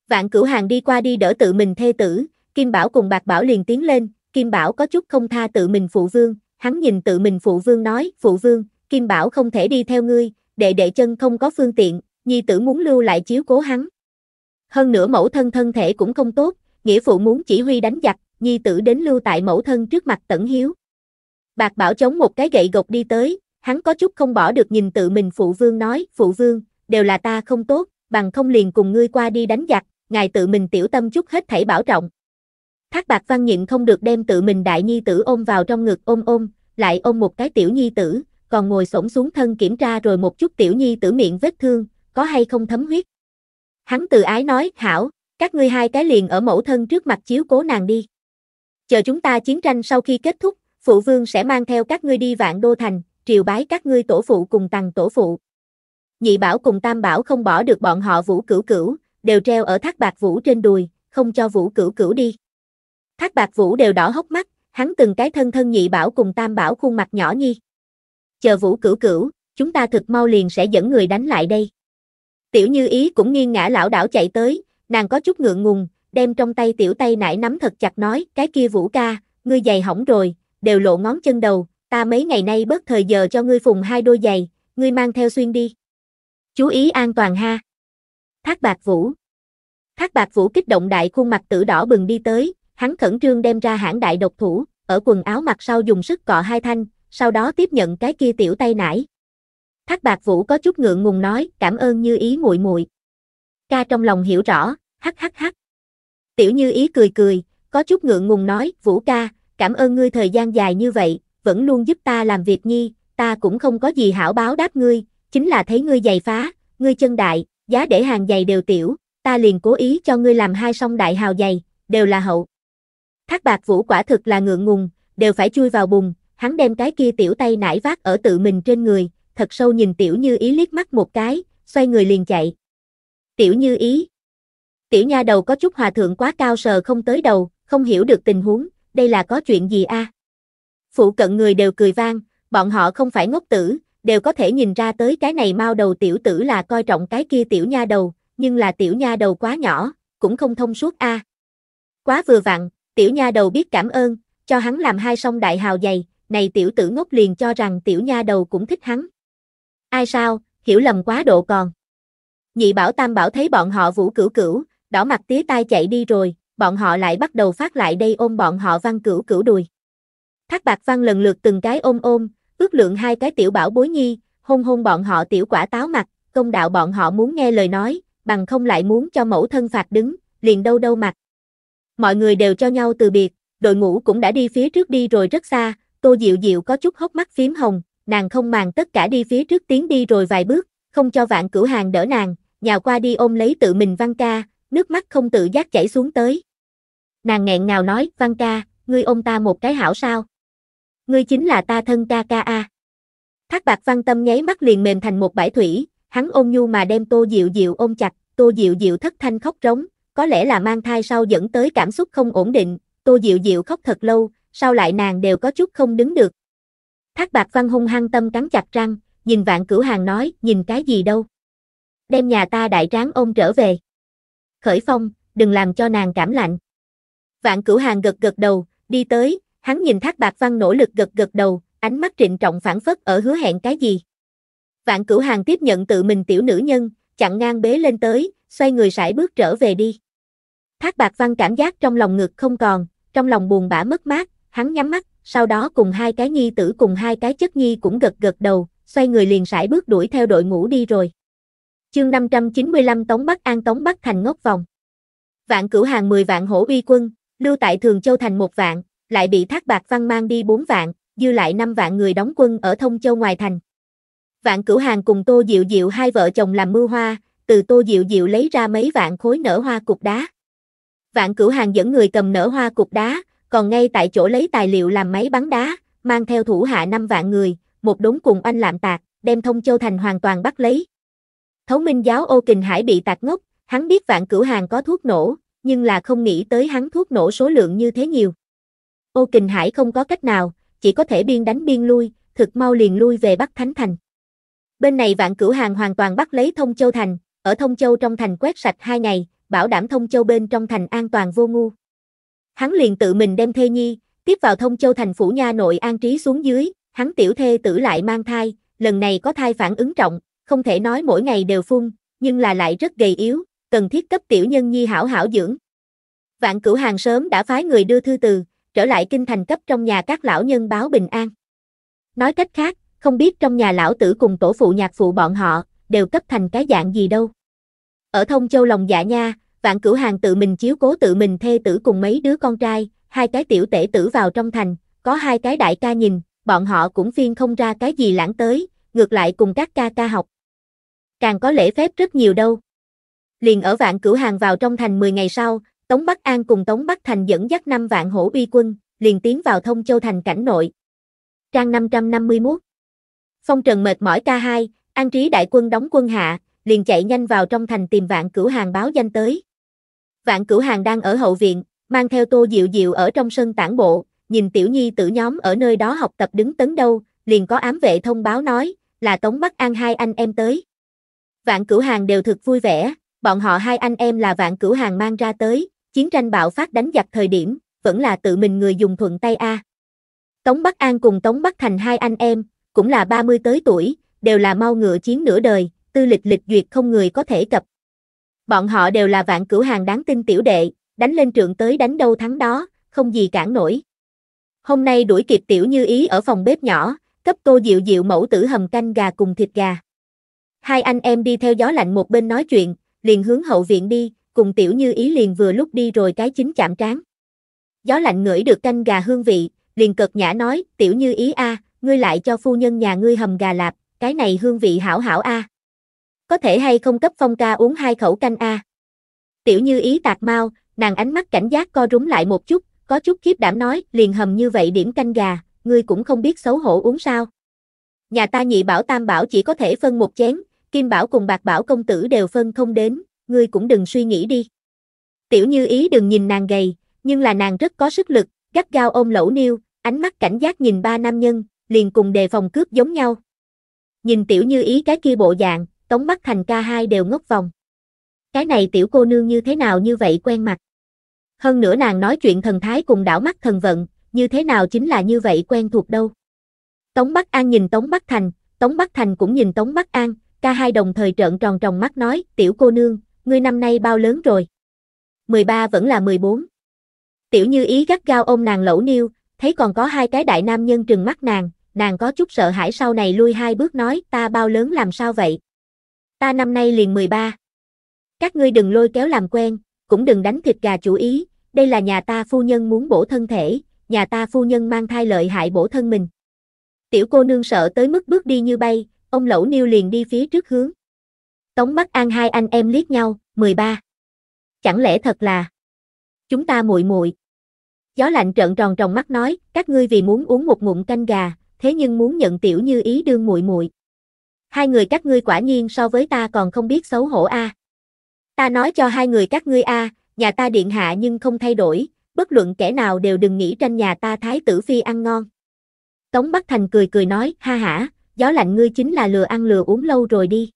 Vạn cửu hàng đi qua đi đỡ tự mình thê tử, Kim Bảo cùng Bạc Bảo liền tiến lên, Kim Bảo có chút không tha tự mình phụ vương, hắn nhìn tự mình phụ vương nói, phụ vương, Kim Bảo không thể đi theo ngươi, đệ đệ chân không có phương tiện, nhi tử muốn lưu lại chiếu cố hắn. Hơn nữa mẫu thân thân thể cũng không tốt, nghĩa phụ muốn chỉ huy đánh giặc, nhi tử đến lưu tại mẫu thân trước mặt tẩn hiếu. Bạc Bảo chống một cái gậy gộc đi tới, hắn có chút không bỏ được nhìn tự mình phụ vương nói, phụ vương, đều là ta không tốt, bằng không liền cùng ngươi qua đi đánh giặc, ngài tự mình tiểu tâm chút hết thảy bảo trọng. Thác bạc văn nhịn không được đem tự mình đại nhi tử ôm vào trong ngực ôm ôm, lại ôm một cái tiểu nhi tử, còn ngồi xổm xuống thân kiểm tra rồi một chút tiểu nhi tử miệng vết thương, có hay không thấm huyết. Hắn từ ái nói, hảo, các ngươi hai cái liền ở mẫu thân trước mặt chiếu cố nàng đi. Chờ chúng ta chiến tranh sau khi kết thúc, phụ vương sẽ mang theo các ngươi đi vạn đô thành, triều bái các ngươi tổ phụ cùng tầng tổ phụ. Nhị bảo cùng tam bảo không bỏ được bọn họ vũ cửu cửu, đều treo ở thác bạc vũ trên đùi, không cho vũ cửu cửu đi. Thác bạc vũ đều đỏ hốc mắt, hắn từng cái thân thân nhị bảo cùng tam bảo khuôn mặt nhỏ nhi. Chờ vũ cửu cửu, chúng ta thực mau liền sẽ dẫn người đánh lại đây. Tiểu như ý cũng nghiêng ngã lão đảo chạy tới, nàng có chút ngượng ngùng, đem trong tay tiểu tay nải nắm thật chặt nói, cái kia vũ ca, ngươi dày hỏng rồi, đều lộ ngón chân đầu, ta mấy ngày nay bớt thời giờ cho ngươi phùng hai đôi giày, ngươi mang theo xuyên đi. Chú ý an toàn ha. Thác bạc vũ. Thác bạc vũ kích động đại khuôn mặt tử đỏ bừng đi tới, hắn khẩn trương đem ra hãng đại độc thủ, ở quần áo mặt sau dùng sức cọ hai thanh, sau đó tiếp nhận cái kia tiểu tay nải. Thác bạc vũ có chút ngượng ngùng nói, cảm ơn như ý muội muội. Ca trong lòng hiểu rõ, hắc hắc hắc. Tiểu như ý cười cười, có chút ngượng ngùng nói, vũ ca, cảm ơn ngươi thời gian dài như vậy, vẫn luôn giúp ta làm việc nhi, ta cũng không có gì hảo báo đáp ngươi, chính là thấy ngươi giày phá, ngươi chân đại, giá để hàng giày đều tiểu, ta liền cố ý cho ngươi làm hai song đại hào giày, đều là hậu. Thác bạc vũ quả thực là ngượng ngùng, đều phải chui vào bùn, hắn đem cái kia tiểu tay nải vác ở tự mình trên người, thật sâu nhìn tiểu như ý liếc mắt một cái, xoay người liền chạy. Tiểu như ý. Tiểu nha đầu có chút hòa thượng quá cao sờ không tới đầu, không hiểu được tình huống, đây là có chuyện gì a? À? Phụ cận người đều cười vang, bọn họ không phải ngốc tử, đều có thể nhìn ra tới cái này mau đầu tiểu tử là coi trọng cái kia tiểu nha đầu, nhưng là tiểu nha đầu quá nhỏ, cũng không thông suốt a. À. Quá vừa vặn, tiểu nha đầu biết cảm ơn, cho hắn làm hai song đại hào dày, này tiểu tử ngốc liền cho rằng tiểu nha đầu cũng thích hắn. Ai sao, hiểu lầm quá độ còn. Nhị bảo tam bảo thấy bọn họ vũ cửu cửu, đỏ mặt tía tai chạy đi rồi, bọn họ lại bắt đầu phát lại đây ôm bọn họ văn cửu cửu đùi. Thác bạc văn lần lượt từng cái ôm ôm, ước lượng hai cái tiểu bảo bối nhi, hôn hôn bọn họ tiểu quả táo mặt, công đạo bọn họ muốn nghe lời nói, bằng không lại muốn cho mẫu thân phạt đứng, liền đâu đâu mặt. Mọi người đều cho nhau từ biệt, đội ngũ cũng đã đi phía trước đi rồi rất xa, tô diệu diệu có chút hốc mắt phím hồng, nàng không màng tất cả đi phía trước tiến đi rồi vài bước, không cho vạn cửu hàng đỡ nàng, nhào qua đi ôm lấy tự mình văn ca, nước mắt không tự giác chảy xuống tới. Nàng nghẹn ngào nói, Văn ca, ngươi ôm ta một cái hảo sao? Ngươi chính là ta thân ca ca a. Thác bạc văn tâm nháy mắt liền mềm thành một bãi thủy, hắn ôm nhu mà đem tô diệu diệu ôm chặt, tô diệu diệu thất thanh khóc rống, có lẽ là mang thai sau dẫn tới cảm xúc không ổn định, tô diệu diệu khóc thật lâu, sau lại nàng đều có chút không đứng được. Thác bạc văn hung hăng tâm cắn chặt răng, nhìn vạn cửu hàng nói, nhìn cái gì đâu. Đem nhà ta đại tráng ôm trở về khởi phong, đừng làm cho nàng cảm lạnh. Vạn cửu hàng gật gật đầu, đi tới, hắn nhìn thác bạc văn nỗ lực gật gật đầu, ánh mắt trịnh trọng phản phất ở hứa hẹn cái gì. Vạn cửu hàng tiếp nhận tự mình tiểu nữ nhân, chặn ngang bế lên tới, xoay người sải bước trở về đi. Thác bạc văn cảm giác trong lòng ngực không còn, trong lòng buồn bã mất mát, hắn nhắm mắt, sau đó cùng hai cái nhi tử cùng hai cái chất nhi cũng gật gật đầu, xoay người liền sải bước đuổi theo đội ngũ đi rồi. Chương 595 Tống Bắc An Tống Bắc Thành ngốc vòng. Vạn cửu hàng 10 vạn hổ uy quân, lưu tại Thường Châu thành một vạn, lại bị Thác Bạc Văn mang đi 4 vạn, dư lại 5 vạn người đóng quân ở Thông Châu ngoài thành. Vạn cửu hàng cùng Tô Diệu Diệu hai vợ chồng làm mưu hoa, từ Tô Diệu Diệu lấy ra mấy vạn khối nở hoa cục đá. Vạn cửu hàng dẫn người cầm nở hoa cục đá, còn ngay tại chỗ lấy tài liệu làm máy bắn đá, mang theo thủ hạ 5 vạn người, một đống cùng anh lạm tạc, đem Thông Châu thành hoàn toàn bắt lấy. Thấu Minh giáo Ô Kình Hải bị tạc ngốc, hắn biết vạn cửu hàng có thuốc nổ, nhưng là không nghĩ tới hắn thuốc nổ số lượng như thế nhiều. Ô Kình Hải không có cách nào, chỉ có thể biên đánh biên lui, thực mau liền lui về Bắc Thánh Thành. Bên này vạn cửu hàng hoàn toàn bắt lấy Thông Châu Thành, ở Thông Châu trong thành quét sạch hai ngày, bảo đảm Thông Châu bên trong thành an toàn vô ngu. Hắn liền tự mình đem thê nhi, tiếp vào Thông Châu thành phủ nha nội an trí xuống dưới, hắn tiểu thê tử lại mang thai, lần này có thai phản ứng trọng, không thể nói mỗi ngày đều phun, nhưng là lại rất gầy yếu, cần thiết cấp tiểu nhân nhi hảo hảo dưỡng. Vạn cửu hàng sớm đã phái người đưa thư từ, trở lại kinh thành cấp trong nhà các lão nhân báo bình an. Nói cách khác, không biết trong nhà lão tử cùng tổ phụ nhạc phụ bọn họ, đều cấp thành cái dạng gì đâu. Ở thông châu lòng dạ nha, vạn cửu hàng tự mình chiếu cố tự mình thê tử cùng mấy đứa con trai, hai cái tiểu tể tử vào trong thành, có hai cái đại ca nhìn, bọn họ cũng phiên không ra cái gì lãng tới, ngược lại cùng các ca ca học càng có lễ phép rất nhiều đâu. Liền ở vạn cửu hàng vào trong thành 10 ngày sau, Tống Bắc An cùng Tống Bắc Thành dẫn dắt 5 vạn hổ uy quân, liền tiến vào thông châu thành cảnh nội. Trang 551 Phong trần mệt mỏi ca 2, an trí đại quân đóng quân hạ, liền chạy nhanh vào trong thành tìm vạn cửu hàng báo danh tới. Vạn cửu hàng đang ở hậu viện, mang theo tô diệu diệu ở trong sân tản bộ, nhìn tiểu nhi tử nhóm ở nơi đó học tập đứng tấn đâu, liền có ám vệ thông báo nói, là Tống Bắc An hai anh em tới. Vạn Cửu Hàng đều thực vui vẻ, bọn họ hai anh em là Vạn Cửu Hàng mang ra tới, chiến tranh bạo phát đánh giặc thời điểm, vẫn là tự mình người dùng thuận tay a. Tống Bắc An cùng Tống Bắc Thành hai anh em, cũng là 30 tới tuổi, đều là mau ngựa chiến nửa đời, tư lịch lịch duyệt không người có thể cập. Bọn họ đều là Vạn Cửu Hàng đáng tin tiểu đệ, đánh lên trượng tới đánh đâu thắng đó, không gì cản nổi. Hôm nay đuổi kịp tiểu Như Ý ở phòng bếp nhỏ, cấp Tô dịu dịu mẫu tử hầm canh gà cùng thịt gà. Hai anh em đi theo gió lạnh một bên nói chuyện, liền hướng hậu viện đi, cùng tiểu như ý liền vừa lúc đi rồi cái chính chạm trán. Gió lạnh ngửi được canh gà hương vị, liền cực nhã nói, tiểu như ý a, ngươi lại cho phu nhân nhà ngươi hầm gà lạp, cái này hương vị hảo hảo a. Có thể hay không cấp phong ca uống hai khẩu canh a. Tiểu như ý tạc mau, nàng ánh mắt cảnh giác co rúm lại một chút, có chút khiếp đảm nói, liền hầm như vậy điểm canh gà, ngươi cũng không biết xấu hổ uống sao. Nhà ta nhị bảo tam bảo chỉ có thể phân một chén, Kim Bảo cùng Bạc Bảo công tử đều phân không đến, ngươi cũng đừng suy nghĩ đi. Tiểu Như Ý đừng nhìn nàng gầy, nhưng là nàng rất có sức lực, gắt gao ôm lẩu niêu, ánh mắt cảnh giác nhìn ba nam nhân, liền cùng đề phòng cướp giống nhau. Nhìn Tiểu Như Ý cái kia bộ dạng, tống mắt thành ca hai đều ngốc vòng. Cái này tiểu cô nương như thế nào như vậy quen mặt. Hơn nữa nàng nói chuyện thần thái cùng đảo mắt thần vận, như thế nào chính là như vậy quen thuộc đâu. Tống Bắc An nhìn Tống Bắc Thành, Tống Bắc Thành cũng nhìn Tống Bắc An, Cả hai đồng thời trợn tròn tròn mắt nói, tiểu cô nương, ngươi năm nay bao lớn rồi? 13 vẫn là 14. Tiểu như ý gắt gao ôm nàng lẩu niêu, thấy còn có hai cái đại nam nhân trừng mắt nàng, nàng có chút sợ hãi sau này lui hai bước nói ta bao lớn làm sao vậy? Ta năm nay liền 13. Các ngươi đừng lôi kéo làm quen, cũng đừng đánh thịt gà chủ ý, đây là nhà ta phu nhân muốn bổ thân thể, nhà ta phu nhân mang thai lợi hại bổ thân mình. Tiểu cô nương sợ tới mức bước đi như bay, ông Lẩu Niêu liền đi phía trước hướng. Tống Bắc An hai anh em liếc nhau, 13. Chẳng lẽ thật là chúng ta muội muội? Gió lạnh trợn tròn tròng mắt nói, các ngươi vì muốn uống một ngụm canh gà, thế nhưng muốn nhận tiểu như ý đương muội muội. Hai người các ngươi quả nhiên so với ta còn không biết xấu hổ a. À. Ta nói cho hai người các ngươi a, à, nhà ta điện hạ nhưng không thay đổi, bất luận kẻ nào đều đừng nghĩ tranh nhà ta thái tử phi ăn ngon. Tống Bắc Thành cười cười nói, ha hả, gió lạnh ngươi chính là lừa ăn lừa uống lâu rồi đi.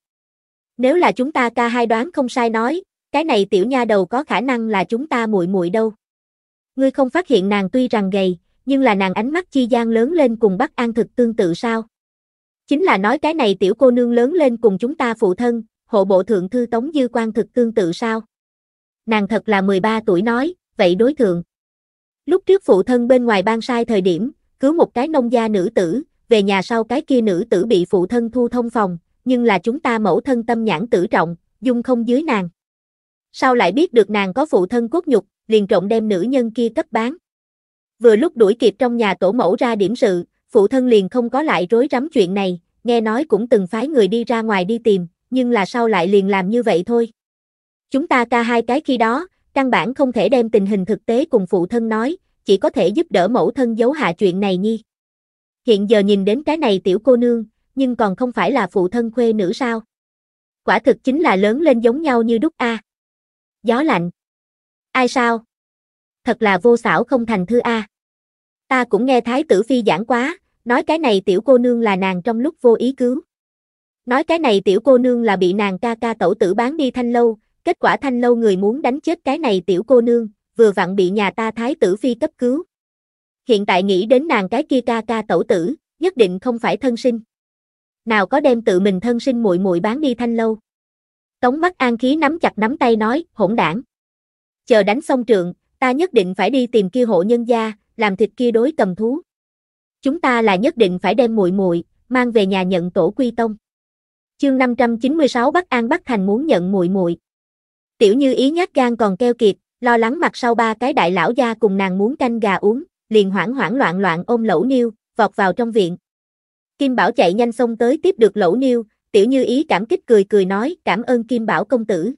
Nếu là chúng ta ca hai đoán không sai nói, cái này tiểu nha đầu có khả năng là chúng ta muội muội đâu. Ngươi không phát hiện nàng tuy rằng gầy, nhưng là nàng ánh mắt chi gian lớn lên cùng Bắc An thực tương tự sao? Chính là nói cái này tiểu cô nương lớn lên cùng chúng ta phụ thân, hộ bộ thượng thư Tống Dư Quan thực tương tự sao? Nàng thật là 13 tuổi nói, vậy đối thượng. Lúc trước phụ thân bên ngoài ban sai thời điểm, cứu một cái nông gia nữ tử, về nhà sau cái kia nữ tử bị phụ thân thu thông phòng, nhưng là chúng ta mẫu thân tâm nhãn tử trọng, dung không dưới nàng. Sao lại biết được nàng có phụ thân cốt nhục, liền trộn đem nữ nhân kia cấp bán. Vừa lúc đuổi kịp trong nhà tổ mẫu ra điểm sự, phụ thân liền không có lại rối rắm chuyện này, nghe nói cũng từng phái người đi ra ngoài đi tìm, nhưng là sau lại liền làm như vậy thôi. Chúng ta ca hai cái khi đó, căn bản không thể đem tình hình thực tế cùng phụ thân nói, chỉ có thể giúp đỡ mẫu thân giấu hạ chuyện này nhi hiện giờ nhìn đến cái này tiểu cô nương, nhưng còn không phải là phụ thân khuê nữ sao. Quả thực chính là lớn lên giống nhau như đúc A. Gió lạnh. Ai sao? Thật là vô xảo không thành thư A. Ta cũng nghe Thái tử Phi giảng quá, nói cái này tiểu cô nương là nàng trong lúc vô ý cứu. Nói cái này tiểu cô nương là bị nàng ca ca tẩu tử bán đi thanh lâu, kết quả thanh lâu người muốn đánh chết cái này tiểu cô nương, vừa vặn bị nhà ta thái tử phi cấp cứu hiện tại nghĩ đến nàng cái kia ca ca tẩu tử, nhất định không phải thân sinh. Nào có đem tự mình thân sinh muội muội bán đi thanh lâu. Tống mắt an khí nắm chặt nắm tay nói, hỗn đảng. Chờ đánh xong trượng, ta nhất định phải đi tìm kia hộ nhân gia, làm thịt kia đối cầm thú. Chúng ta là nhất định phải đem muội muội mang về nhà nhận tổ quy tông. Chương 596 Bắc An Bắc Thành muốn nhận muội muội. Tiểu Như ý nhát gan còn keo kiệt, lo lắng mặt sau ba cái đại lão gia cùng nàng muốn canh gà uống liền hoảng hoảng loạn loạn ôm lẩu niêu, vọt vào trong viện. Kim Bảo chạy nhanh xông tới tiếp được lẩu niêu, tiểu như ý cảm kích cười cười nói cảm ơn Kim Bảo công tử.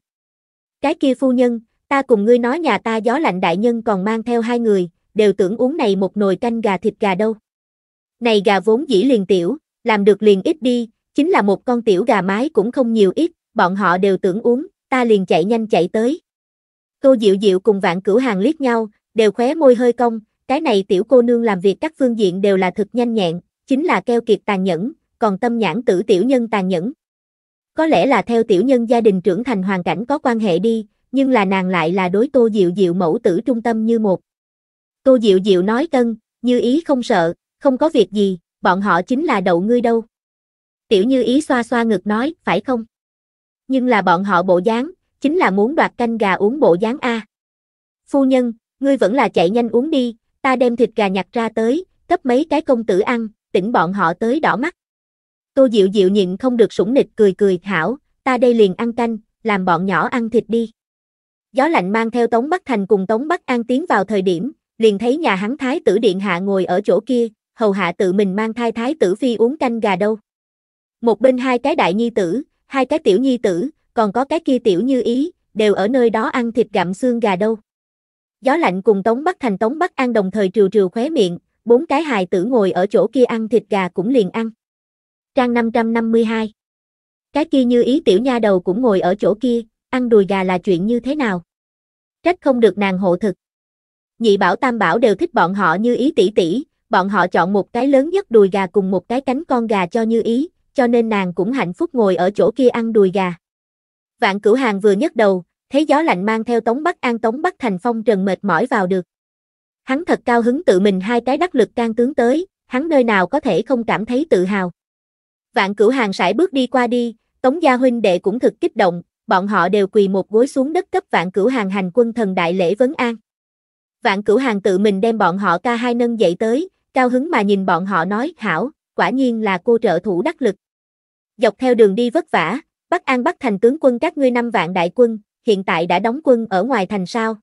Cái kia phu nhân, ta cùng ngươi nói nhà ta gió lạnh đại nhân còn mang theo hai người, đều tưởng uống này một nồi canh gà thịt gà đâu. Này gà vốn dĩ liền tiểu, làm được liền ít đi, chính là một con tiểu gà mái cũng không nhiều ít, bọn họ đều tưởng uống, ta liền chạy nhanh chạy tới. Cô Diệu Diệu cùng vạn cửu hàng liếc nhau, đều khóe môi hơi cong, cái này tiểu cô nương làm việc các phương diện đều là thực nhanh nhẹn, chính là keo kiệt tàn nhẫn, còn tâm nhãn tử tiểu nhân tàn nhẫn. Có lẽ là theo tiểu nhân gia đình trưởng thành hoàn cảnh có quan hệ đi, nhưng là nàng lại là đối tô diệu diệu mẫu tử trung tâm như một. Tô diệu diệu nói cân, như ý không sợ, không có việc gì, bọn họ chính là đậu ngươi đâu. Tiểu như ý xoa xoa ngực nói, phải không? Nhưng là bọn họ bộ dáng, chính là muốn đoạt canh gà uống bộ dáng A. Phu nhân, ngươi vẫn là chạy nhanh uống đi, ta đem thịt gà nhặt ra tới, cấp mấy cái công tử ăn, tỉnh bọn họ tới đỏ mắt. Tô Diệu Diệu nhịn không được sủng nịch cười cười hảo, ta đây liền ăn canh, làm bọn nhỏ ăn thịt đi. Gió lạnh mang theo Tống Bắc Thành cùng Tống Bắc An tiến vào thời điểm, liền thấy nhà hắn thái tử điện hạ ngồi ở chỗ kia, hầu hạ tự mình mang thai thái tử phi uống canh gà đâu. Một bên hai cái đại nhi tử, hai cái tiểu nhi tử, còn có cái kia tiểu như ý, đều ở nơi đó ăn thịt gặm xương gà đâu. Gió lạnh cùng Tống Bắc Thành Tống Bắc An đồng thời trừ trừ khóe miệng, bốn cái hài tử ngồi ở chỗ kia ăn thịt gà cũng liền ăn. Trang 552 Cái kia như ý tiểu nha đầu cũng ngồi ở chỗ kia, ăn đùi gà là chuyện như thế nào? Trách không được nàng hộ thực. Nhị bảo tam bảo đều thích bọn họ như ý tỷ tỷ, bọn họ chọn một cái lớn nhất đùi gà cùng một cái cánh con gà cho như ý, cho nên nàng cũng hạnh phúc ngồi ở chỗ kia ăn đùi gà. Vạn cửu hàng vừa nhấc đầu, thế gió lạnh mang theo Tống Bắc An Tống Bắc Thành Phong Trần mệt mỏi vào được. Hắn thật cao hứng tự mình hai cái đắc lực can tướng tới, hắn nơi nào có thể không cảm thấy tự hào. Vạn cửu hàng sải bước đi qua đi, Tống Gia Huynh đệ cũng thực kích động, bọn họ đều quỳ một gối xuống đất cấp vạn cửu hàng hành quân thần đại lễ vấn an. Vạn cửu hàng tự mình đem bọn họ ca hai nâng dậy tới, cao hứng mà nhìn bọn họ nói, hảo, quả nhiên là cô trợ thủ đắc lực. Dọc theo đường đi vất vả, Bắc An Bắc thành tướng quân các ngươi năm vạn đại quân, hiện tại đã đóng quân ở ngoài thành sao?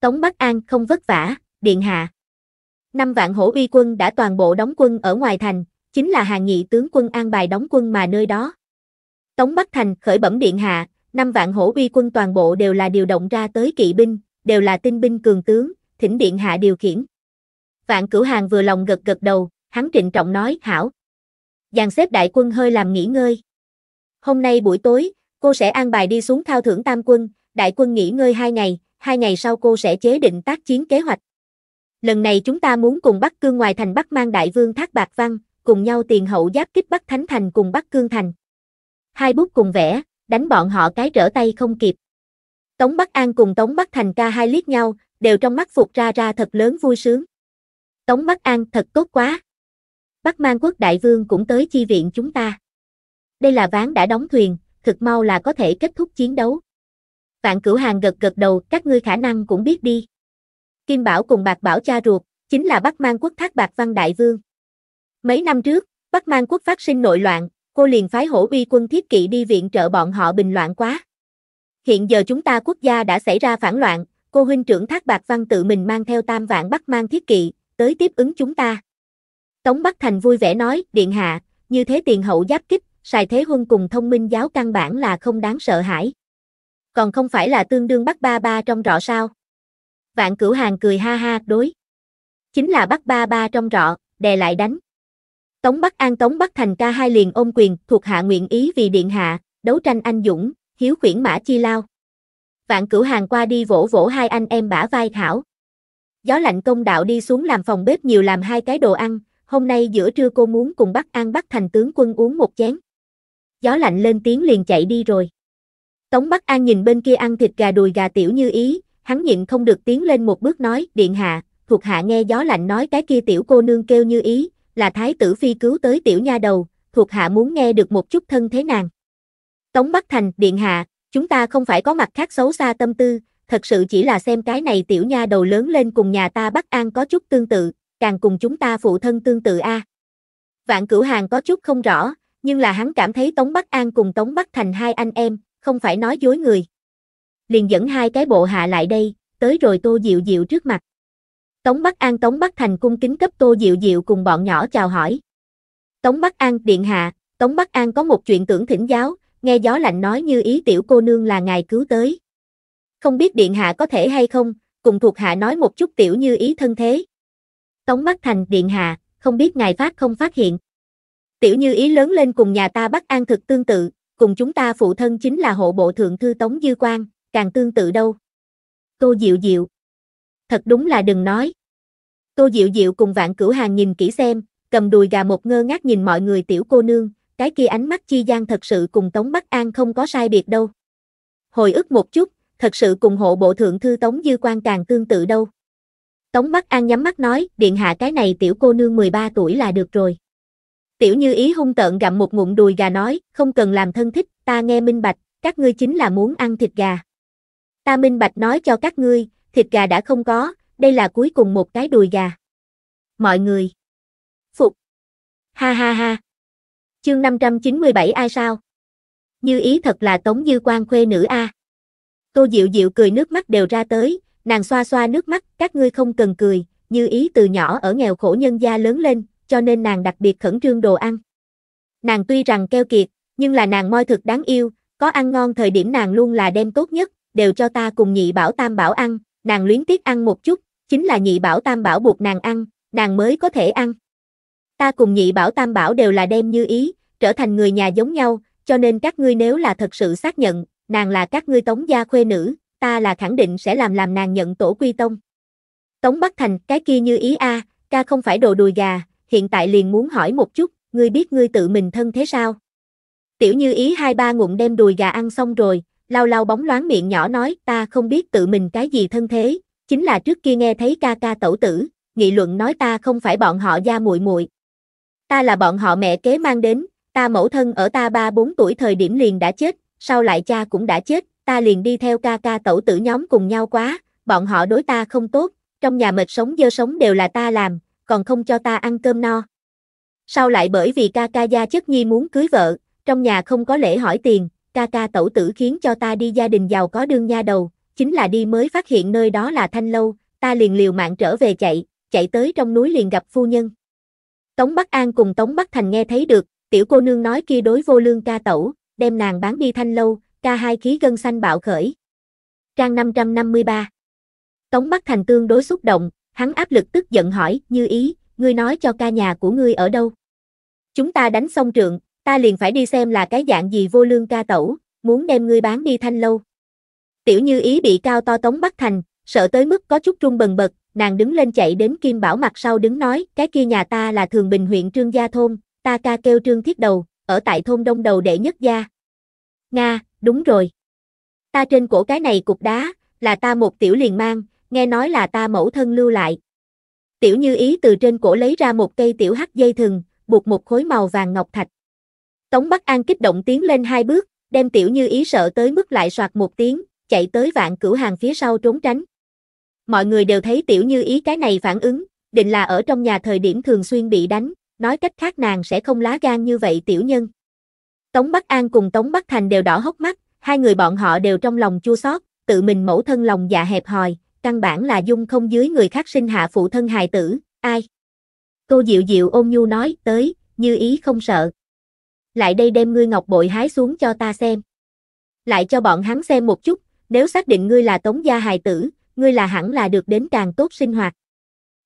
Tống Bắc An không vất vả, điện hạ. Năm vạn hổ uy quân đã toàn bộ đóng quân ở ngoài thành, chính là hàng nghị tướng quân an bài đóng quân mà nơi đó. Tống Bắc Thành khởi bẩm điện hạ, năm vạn hổ uy quân toàn bộ đều là điều động ra tới kỵ binh, đều là tinh binh cường tướng, thỉnh điện hạ điều khiển. Vạn cửu hàng vừa lòng gật gật đầu, hắn trịnh trọng nói hảo. Dàn xếp đại quân hơi làm nghỉ ngơi. Hôm nay buổi tối, Cô sẽ an bài đi xuống thao thưởng tam quân, đại quân nghỉ ngơi hai ngày, hai ngày sau cô sẽ chế định tác chiến kế hoạch. Lần này chúng ta muốn cùng Bắc Cương ngoài thành Bắc mang đại vương Thác Bạc Văn, cùng nhau tiền hậu giáp kích Bắc Thánh Thành cùng Bắc Cương Thành. Hai bút cùng vẽ, đánh bọn họ cái trở tay không kịp. Tống Bắc An cùng Tống Bắc Thành ca hai liếc nhau, đều trong mắt phục ra ra thật lớn vui sướng. Tống Bắc An thật tốt quá. Bắc Mang quốc đại vương cũng tới chi viện chúng ta. Đây là ván đã đóng thuyền, thực mau là có thể kết thúc chiến đấu. Vạn cửu hàng gật gật đầu, các ngươi khả năng cũng biết đi. Kim Bảo cùng Bạc Bảo cha ruột, chính là Bắc Mang quốc thác Bạc Văn Đại Vương. Mấy năm trước, Bắc Mang quốc phát sinh nội loạn, cô liền phái hổ uy quân thiết kỵ đi viện trợ bọn họ bình loạn quá. Hiện giờ chúng ta quốc gia đã xảy ra phản loạn, cô huynh trưởng Thác Bạc Văn tự mình mang theo tam vạn Bắc Mang thiết kỵ, tới tiếp ứng chúng ta. Tống Bắc Thành vui vẻ nói, điện hạ, như thế tiền hậu giáp kích, Sài Thế Huân cùng thông minh giáo căn bản là không đáng sợ hãi. Còn không phải là tương đương bắt Ba Ba trong rõ sao? Vạn Cửu Hàng cười ha ha, đối. Chính là bắt Ba Ba trong rõ, đè lại đánh. Tống Bắc An Tống Bắc Thành ca hai liền ôm quyền, thuộc hạ nguyện ý vì điện hạ, đấu tranh anh dũng, hiếu khuyển mã chi lao. Vạn Cửu Hàng qua đi vỗ vỗ hai anh em bả vai thảo. Gió lạnh công đạo đi xuống làm phòng bếp nhiều làm hai cái đồ ăn, hôm nay giữa trưa cô muốn cùng Bắc An Bắc Thành tướng quân uống một chén gió lạnh lên tiếng liền chạy đi rồi. Tống Bắc An nhìn bên kia ăn thịt gà đùi gà tiểu như ý, hắn nhịn không được tiến lên một bước nói, điện hạ, thuộc hạ nghe gió lạnh nói cái kia tiểu cô nương kêu như ý, là thái tử phi cứu tới tiểu nha đầu, thuộc hạ muốn nghe được một chút thân thế nàng. Tống Bắc Thành, điện hạ, chúng ta không phải có mặt khác xấu xa tâm tư, thật sự chỉ là xem cái này tiểu nha đầu lớn lên cùng nhà ta Bắc An có chút tương tự, càng cùng chúng ta phụ thân tương tự a. À. Vạn Cửu Hàng có chút không rõ, nhưng là hắn cảm thấy Tống Bắc An cùng Tống Bắc Thành hai anh em, không phải nói dối người. Liền dẫn hai cái bộ hạ lại đây, tới rồi Tô Diệu Diệu trước mặt. Tống Bắc An Tống Bắc Thành cung kính cấp Tô Diệu Diệu cùng bọn nhỏ chào hỏi. Tống Bắc An điện hạ, Tống Bắc An có một chuyện tưởng thỉnh giáo, nghe gió lạnh nói như ý tiểu cô nương là ngài cứu tới. Không biết điện hạ có thể hay không, cùng thuộc hạ nói một chút tiểu như ý thân thế. Tống Bắc Thành điện hạ, không biết ngài phát không phát hiện. Tiểu Như Ý lớn lên cùng nhà ta bắt An thực tương tự, cùng chúng ta phụ thân chính là hộ bộ thượng thư Tống Dư Quang, càng tương tự đâu. Tô Diệu Diệu. Thật đúng là đừng nói. Tô Diệu Diệu cùng vạn cửu hàng nhìn kỹ xem, cầm đùi gà một ngơ ngác nhìn mọi người tiểu cô nương, cái kia ánh mắt chi gian thật sự cùng Tống Bắc An không có sai biệt đâu. Hồi ức một chút, thật sự cùng hộ bộ thượng thư Tống Dư Quang càng tương tự đâu. Tống Bắc An nhắm mắt nói, điện hạ cái này tiểu cô nương 13 tuổi là được rồi. Tiểu như ý hung tợn gặm một ngụm đùi gà nói, không cần làm thân thích, ta nghe minh bạch, các ngươi chính là muốn ăn thịt gà. Ta minh bạch nói cho các ngươi, thịt gà đã không có, đây là cuối cùng một cái đùi gà. Mọi người. Phục. Ha ha ha. Chương 597 ai sao? Như ý thật là tống dư quan khuê nữ A. À. Cô Diệu Diệu cười nước mắt đều ra tới, nàng xoa xoa nước mắt, các ngươi không cần cười, như ý từ nhỏ ở nghèo khổ nhân gia lớn lên, cho nên nàng đặc biệt khẩn trương đồ ăn. Nàng tuy rằng keo kiệt, nhưng là nàng moi thực đáng yêu, có ăn ngon thời điểm nàng luôn là đem tốt nhất, đều cho ta cùng nhị bảo tam bảo ăn, nàng luyến tiếc ăn một chút, chính là nhị bảo tam bảo buộc nàng ăn, nàng mới có thể ăn. Ta cùng nhị bảo tam bảo đều là đem như ý, trở thành người nhà giống nhau, cho nên các ngươi nếu là thật sự xác nhận, nàng là các ngươi tống gia khuê nữ, ta là khẳng định sẽ làm làm nàng nhận tổ quy tông. Tống Bắc Thành, cái kia như ý a, ca không phải đồ đùi gà, hiện tại liền muốn hỏi một chút, ngươi biết ngươi tự mình thân thế sao? Tiểu như ý hai ba ngụm đem đùi gà ăn xong rồi, lau lau bóng loáng miệng nhỏ nói ta không biết tự mình cái gì thân thế, chính là trước kia nghe thấy ca ca tẩu tử, nghị luận nói ta không phải bọn họ gia muội muội Ta là bọn họ mẹ kế mang đến, ta mẫu thân ở ta ba bốn tuổi thời điểm liền đã chết, sau lại cha cũng đã chết, ta liền đi theo ca ca tẩu tử nhóm cùng nhau quá, bọn họ đối ta không tốt, trong nhà mệt sống dơ sống đều là ta làm, còn không cho ta ăn cơm no. sao lại bởi vì ca ca gia chất nhi muốn cưới vợ, trong nhà không có lễ hỏi tiền, ca ca tẩu tử khiến cho ta đi gia đình giàu có đương nha đầu, chính là đi mới phát hiện nơi đó là thanh lâu, ta liền liều mạng trở về chạy, chạy tới trong núi liền gặp phu nhân. Tống Bắc An cùng Tống Bắc Thành nghe thấy được, tiểu cô nương nói kia đối vô lương ca tẩu, đem nàng bán đi thanh lâu, ca hai khí gân xanh bạo khởi. Trang 553 Tống Bắc Thành tương đối xúc động, hắn áp lực tức giận hỏi, như ý, ngươi nói cho ca nhà của ngươi ở đâu. Chúng ta đánh xong trượng, ta liền phải đi xem là cái dạng gì vô lương ca tẩu, muốn đem ngươi bán đi thanh lâu. Tiểu như ý bị cao to tống bắt thành, sợ tới mức có chút trung bần bật, nàng đứng lên chạy đến Kim Bảo mặt sau đứng nói, cái kia nhà ta là Thường Bình huyện Trương Gia Thôn, ta ca kêu Trương Thiết Đầu, ở tại thôn Đông Đầu Đệ Nhất Gia. Nga, đúng rồi. Ta trên cổ cái này cục đá, là ta một tiểu liền mang, nghe nói là ta mẫu thân lưu lại. Tiểu Như Ý từ trên cổ lấy ra một cây tiểu hắc dây thừng, buộc một khối màu vàng ngọc thạch. Tống Bắc An kích động tiến lên hai bước, đem Tiểu Như Ý sợ tới mức lại soạt một tiếng, chạy tới vạn cửu hàng phía sau trốn tránh. Mọi người đều thấy Tiểu Như Ý cái này phản ứng, định là ở trong nhà thời điểm thường xuyên bị đánh, nói cách khác nàng sẽ không lá gan như vậy tiểu nhân. Tống Bắc An cùng Tống Bắc Thành đều đỏ hốc mắt, hai người bọn họ đều trong lòng chua xót, tự mình mẫu thân lòng dạ hẹp hòi, căn bản là dung không dưới người khác sinh hạ phụ thân hài tử, ai? cô dịu dịu ôn nhu nói, tới, như ý không sợ. Lại đây đem ngươi ngọc bội hái xuống cho ta xem. Lại cho bọn hắn xem một chút, nếu xác định ngươi là tống gia hài tử, ngươi là hẳn là được đến càng tốt sinh hoạt.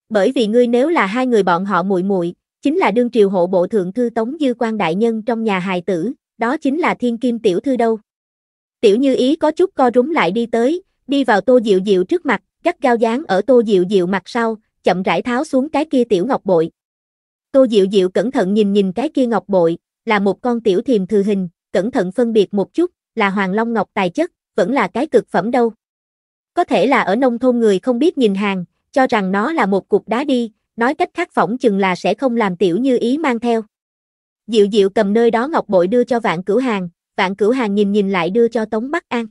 Bởi vì ngươi nếu là hai người bọn họ muội muội, chính là đương triều hộ bộ thượng thư Tống Dư Quan đại nhân trong nhà hài tử, đó chính là Thiên Kim tiểu thư đâu. Tiểu Như Ý có chút co rúm lại đi tới, đi vào tô diệu diệu trước mặt, gắt gao dán ở tô diệu diệu mặt sau, chậm rãi tháo xuống cái kia tiểu ngọc bội. Tô diệu diệu cẩn thận nhìn nhìn cái kia ngọc bội, là một con tiểu thiềm thư hình, cẩn thận phân biệt một chút, là hoàng long ngọc tài chất, vẫn là cái cực phẩm đâu. Có thể là ở nông thôn người không biết nhìn hàng, cho rằng nó là một cục đá đi, nói cách khác phỏng chừng là sẽ không làm tiểu như ý mang theo. Diệu diệu cầm nơi đó ngọc bội đưa cho vạn cửu hàng, vạn cửu hàng nhìn nhìn lại đưa cho Tống Bắc An.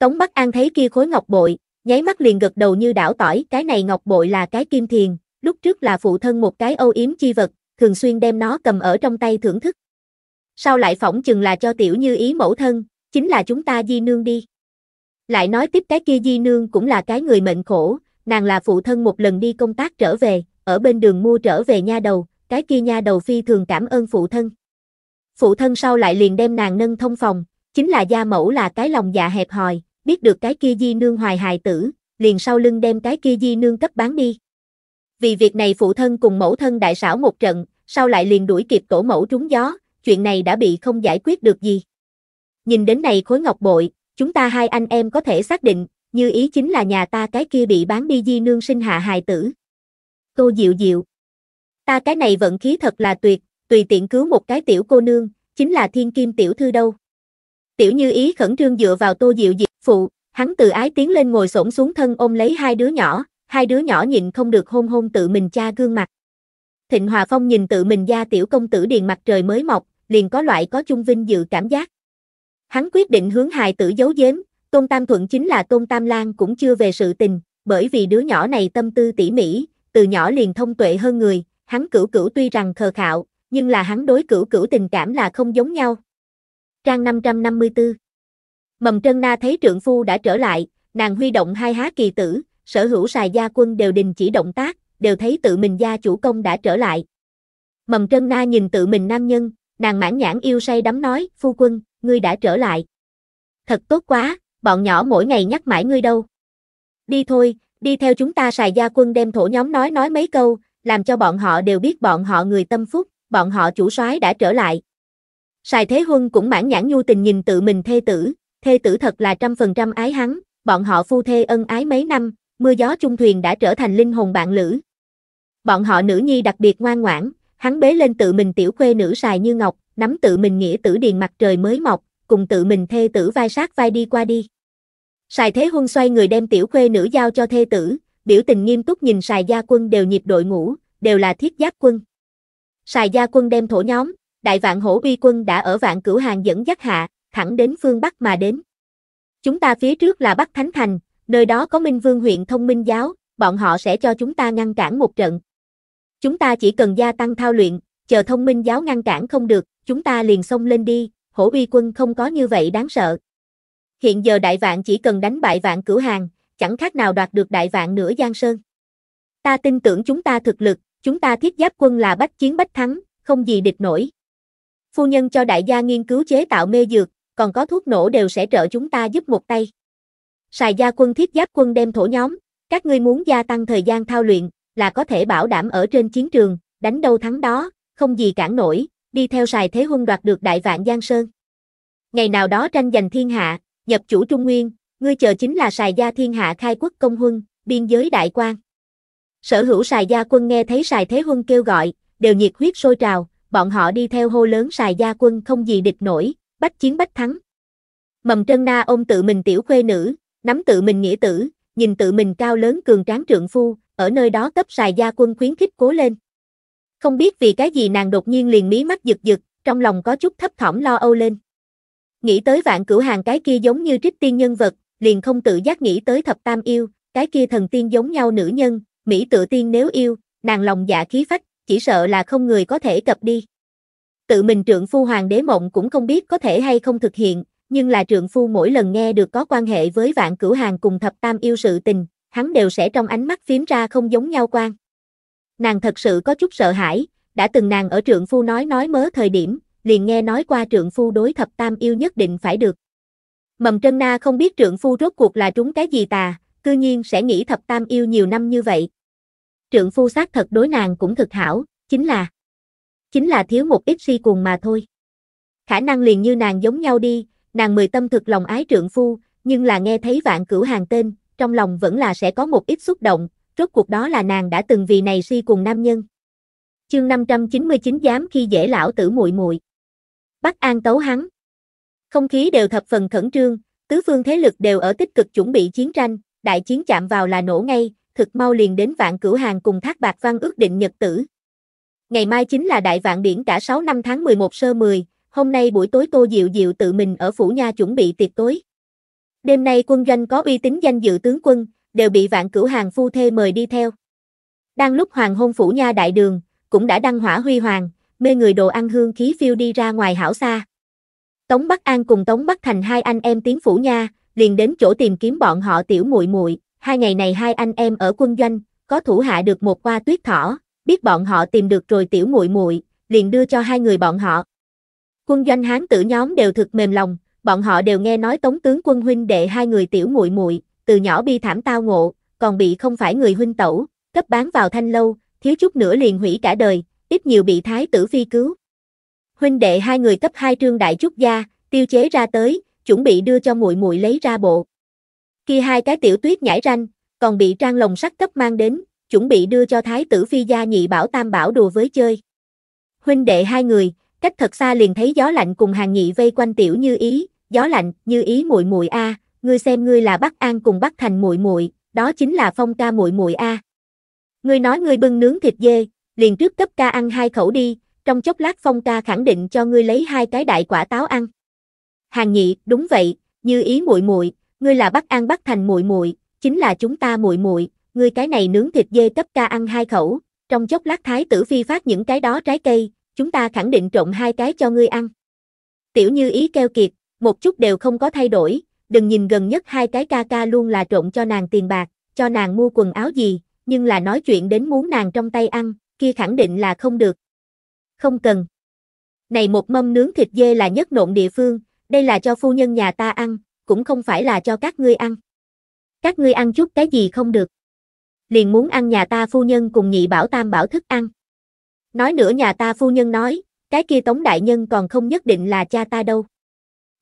Tống Bắc An thấy kia khối ngọc bội, nháy mắt liền gật đầu như đảo tỏi, cái này ngọc bội là cái kim thiền, lúc trước là phụ thân một cái âu yếm chi vật, thường xuyên đem nó cầm ở trong tay thưởng thức. Sau lại phỏng chừng là cho tiểu như ý mẫu thân, chính là chúng ta di nương đi. Lại nói tiếp cái kia di nương cũng là cái người mệnh khổ, nàng là phụ thân một lần đi công tác trở về, ở bên đường mua trở về nha đầu, cái kia nha đầu phi thường cảm ơn phụ thân. Phụ thân sau lại liền đem nàng nâng thông phòng, chính là gia mẫu là cái lòng dạ hẹp hòi, biết được cái kia di nương hoài hài tử, liền sau lưng đem cái kia di nương cấp bán đi. Vì việc này phụ thân cùng mẫu thân đại xảo một trận, sau lại liền đuổi kịp tổ mẫu trúng gió, chuyện này đã bị không giải quyết được gì. Nhìn đến này khối ngọc bội, chúng ta hai anh em có thể xác định, như ý chính là nhà ta cái kia bị bán đi di nương sinh hạ hài tử. cô Diệu Diệu. Ta cái này vận khí thật là tuyệt, tùy tiện cứu một cái tiểu cô nương, chính là thiên kim tiểu thư đâu. Tiểu Như Ý khẩn trương dựa vào Tô Diệu Diệu Phụ, hắn từ ái tiến lên ngồi xổm xuống thân ôm lấy hai đứa nhỏ, hai đứa nhỏ nhìn không được hôn hôn tự mình cha gương mặt. Thịnh Hòa Phong nhìn tự mình gia tiểu công tử điền mặt trời mới mọc, liền có loại có chung vinh dự cảm giác. Hắn quyết định hướng hài tử giấu giếm, Tôn Tam Thuận chính là Tôn Tam Lan cũng chưa về sự tình, bởi vì đứa nhỏ này tâm tư tỉ mỉ, từ nhỏ liền thông tuệ hơn người, hắn cửu cửu tuy rằng khờ khạo, nhưng là hắn đối cửu cửu tình cảm là không giống nhau. Trang 554 Mầm Trân Na thấy trượng phu đã trở lại, nàng huy động hai há kỳ tử, sở hữu xài gia quân đều đình chỉ động tác, đều thấy tự mình gia chủ công đã trở lại. Mầm Trân Na nhìn tự mình nam nhân, nàng mãn nhãn yêu say đắm nói, phu quân, ngươi đã trở lại. Thật tốt quá, bọn nhỏ mỗi ngày nhắc mãi ngươi đâu. Đi thôi, đi theo chúng ta xài gia quân đem thổ nhóm nói nói mấy câu, làm cho bọn họ đều biết bọn họ người tâm phúc, bọn họ chủ soái đã trở lại. Xài Thế Huân cũng mãn nhãn nhu tình nhìn tự mình thê tử, thê tử thật là trăm phần trăm ái hắn, bọn họ phu thê ân ái mấy năm, mưa gió chung thuyền đã trở thành linh hồn bạn lữ. Bọn họ nữ nhi đặc biệt ngoan ngoãn, hắn bế lên tự mình tiểu khuê nữ xài như ngọc, nắm tự mình nghĩa tử điền mặt trời mới mọc, cùng tự mình thê tử vai sát vai đi qua đi. Xài Thế Huân xoay người đem tiểu khuê nữ giao cho thê tử, biểu tình nghiêm túc nhìn xài Gia Quân đều nhịp đội ngũ, đều là thiết giáp quân. Xài Gia Quân đem thổ nhóm, đại vạn hổ uy quân đã ở vạn cửu hàng dẫn dắt hạ, thẳng đến phương Bắc mà đến. Chúng ta phía trước là Bắc Thánh Thành, nơi đó có Minh Vương huyện thông minh giáo, bọn họ sẽ cho chúng ta ngăn cản một trận. Chúng ta chỉ cần gia tăng thao luyện, chờ thông minh giáo ngăn cản không được, chúng ta liền xông lên đi, hổ uy quân không có như vậy đáng sợ. Hiện giờ đại vạn chỉ cần đánh bại vạn cửu hàng, chẳng khác nào đoạt được đại vạn nửa giang sơn. Ta tin tưởng chúng ta thực lực, chúng ta thiết giáp quân là bách chiến bách thắng, không gì địch nổi. Phu nhân cho đại gia nghiên cứu chế tạo mê dược, còn có thuốc nổ đều sẽ trợ chúng ta giúp một tay. Xài gia quân thiết giáp quân đem thổ nhóm, các ngươi muốn gia tăng thời gian thao luyện, là có thể bảo đảm ở trên chiến trường, đánh đâu thắng đó, không gì cản nổi, đi theo xài thế huân đoạt được đại vạn Giang Sơn. Ngày nào đó tranh giành thiên hạ, nhập chủ Trung Nguyên, ngươi chờ chính là xài gia thiên hạ khai quốc công huân, biên giới đại quan. Sở hữu xài gia quân nghe thấy xài thế huân kêu gọi, đều nhiệt huyết sôi trào, bọn họ đi theo hô lớn xài gia quân không gì địch nổi, bách chiến bách thắng. Mầm trân na ôm tự mình tiểu khuê nữ, nắm tự mình nghĩa tử, nhìn tự mình cao lớn cường tráng trượng phu, ở nơi đó cấp xài gia quân khuyến khích cố lên. Không biết vì cái gì nàng đột nhiên liền mí mắt giật giật, trong lòng có chút thấp thỏm lo âu lên. Nghĩ tới vạn cửu hàng cái kia giống như trích tiên nhân vật, liền không tự giác nghĩ tới thập tam yêu, cái kia thần tiên giống nhau nữ nhân, mỹ tự tiên nếu yêu, nàng lòng dạ khí phách, chỉ sợ là không người có thể cập đi tự mình trượng phu hoàng đế mộng cũng không biết có thể hay không thực hiện, nhưng là trượng phu mỗi lần nghe được có quan hệ với vạn cửu hàng cùng thập tam yêu sự tình, hắn đều sẽ trong ánh mắt phím ra không giống nhau quan. Nàng thật sự có chút sợ hãi, đã từng nàng ở trượng phu nói nói mớ thời điểm, liền nghe nói qua trượng phu đối thập tam yêu nhất định phải được. Mầm Trân Na không biết trượng phu rốt cuộc là trúng cái gì tà, cư nhiên sẽ nghĩ thập tam yêu nhiều năm như vậy. Trượng phu xác thật đối nàng cũng thực hảo, chính là Chính là thiếu một ít si cuồng mà thôi. Khả năng liền như nàng giống nhau đi, nàng mười tâm thực lòng ái trượng phu, nhưng là nghe thấy vạn cửu hàng tên, trong lòng vẫn là sẽ có một ít xúc động, rốt cuộc đó là nàng đã từng vì này si cuồng nam nhân. Chương 599 dám khi dễ lão tử muội muội. bắt An tấu hắn. Không khí đều thập phần khẩn trương, tứ phương thế lực đều ở tích cực chuẩn bị chiến tranh, đại chiến chạm vào là nổ ngay, thực mau liền đến vạn cửu hàng cùng Thác Bạc Văn ước định nhật tử, Ngày mai chính là đại vạn điển cả 6 năm tháng 11 sơ 10, hôm nay buổi tối Tô Diệu Diệu tự mình ở phủ nha chuẩn bị tiệc tối. Đêm nay quân doanh có uy tín danh dự tướng quân, đều bị vạn cửu hàng phu thê mời đi theo. Đang lúc hoàng hôn phủ nha đại đường, cũng đã đăng hỏa huy hoàng, mê người đồ ăn hương khí phiêu đi ra ngoài hảo xa. Tống Bắc An cùng Tống Bắc Thành hai anh em tiến phủ nha, liền đến chỗ tìm kiếm bọn họ tiểu muội muội. Hai ngày này hai anh em ở quân doanh, có thủ hạ được một qua tuyết thỏ, biết bọn họ tìm được rồi tiểu muội muội, liền đưa cho hai người bọn họ. Quân doanh hán tử nhóm đều thực mềm lòng, bọn họ đều nghe nói Tống tướng quân huynh đệ hai người tiểu muội muội, từ nhỏ bi thảm tao ngộ, còn bị không phải người huynh tẩu, cấp bán vào thanh lâu, thiếu chút nữa liền hủy cả đời, ít nhiều bị thái tử phi cứu. Huynh đệ hai người cấp hai trương đại trúc gia, tiêu chế ra tới, chuẩn bị đưa cho muội muội lấy ra bộ. kia hai cái tiểu tuyết nhảy ranh, còn bị trang lồng sắt cấp mang đến, chuẩn bị đưa cho thái tử phi gia nhị bảo tam bảo đùa với chơi. Huynh đệ hai người, cách thật xa liền thấy gió lạnh cùng hàng nhị vây quanh tiểu như ý, gió lạnh, như ý muội muội a, ngươi xem ngươi là Bắc An cùng Bắc Thành muội muội, đó chính là Phong ca muội muội a. Ngươi nói ngươi bưng nướng thịt dê, liền trước cấp ca ăn hai khẩu đi, trong chốc lát Phong ca khẳng định cho ngươi lấy hai cái đại quả táo ăn. Hàng nhị, đúng vậy, như ý muội muội, ngươi là Bắc An Bắc Thành muội muội, chính là chúng ta muội muội, ngươi cái này nướng thịt dê cấp ca ăn hai khẩu, trong chốc lát thái tử phi phát những cái đó trái cây, chúng ta khẳng định trộn hai cái cho ngươi ăn. Tiểu như ý keo kiệt, một chút đều không có thay đổi, đừng nhìn gần nhất hai cái ca ca luôn là trộn cho nàng tiền bạc, cho nàng mua quần áo gì, nhưng là nói chuyện đến muốn nàng trong tay ăn, kia khẳng định là không được. Không cần. Này một mâm nướng thịt dê là nhất nộn địa phương, đây là cho phu nhân nhà ta ăn, cũng không phải là cho các ngươi ăn. Các ngươi ăn chút cái gì không được liền muốn ăn nhà ta phu nhân cùng nhị bảo tam bảo thức ăn. Nói nữa nhà ta phu nhân nói, cái kia tống đại nhân còn không nhất định là cha ta đâu.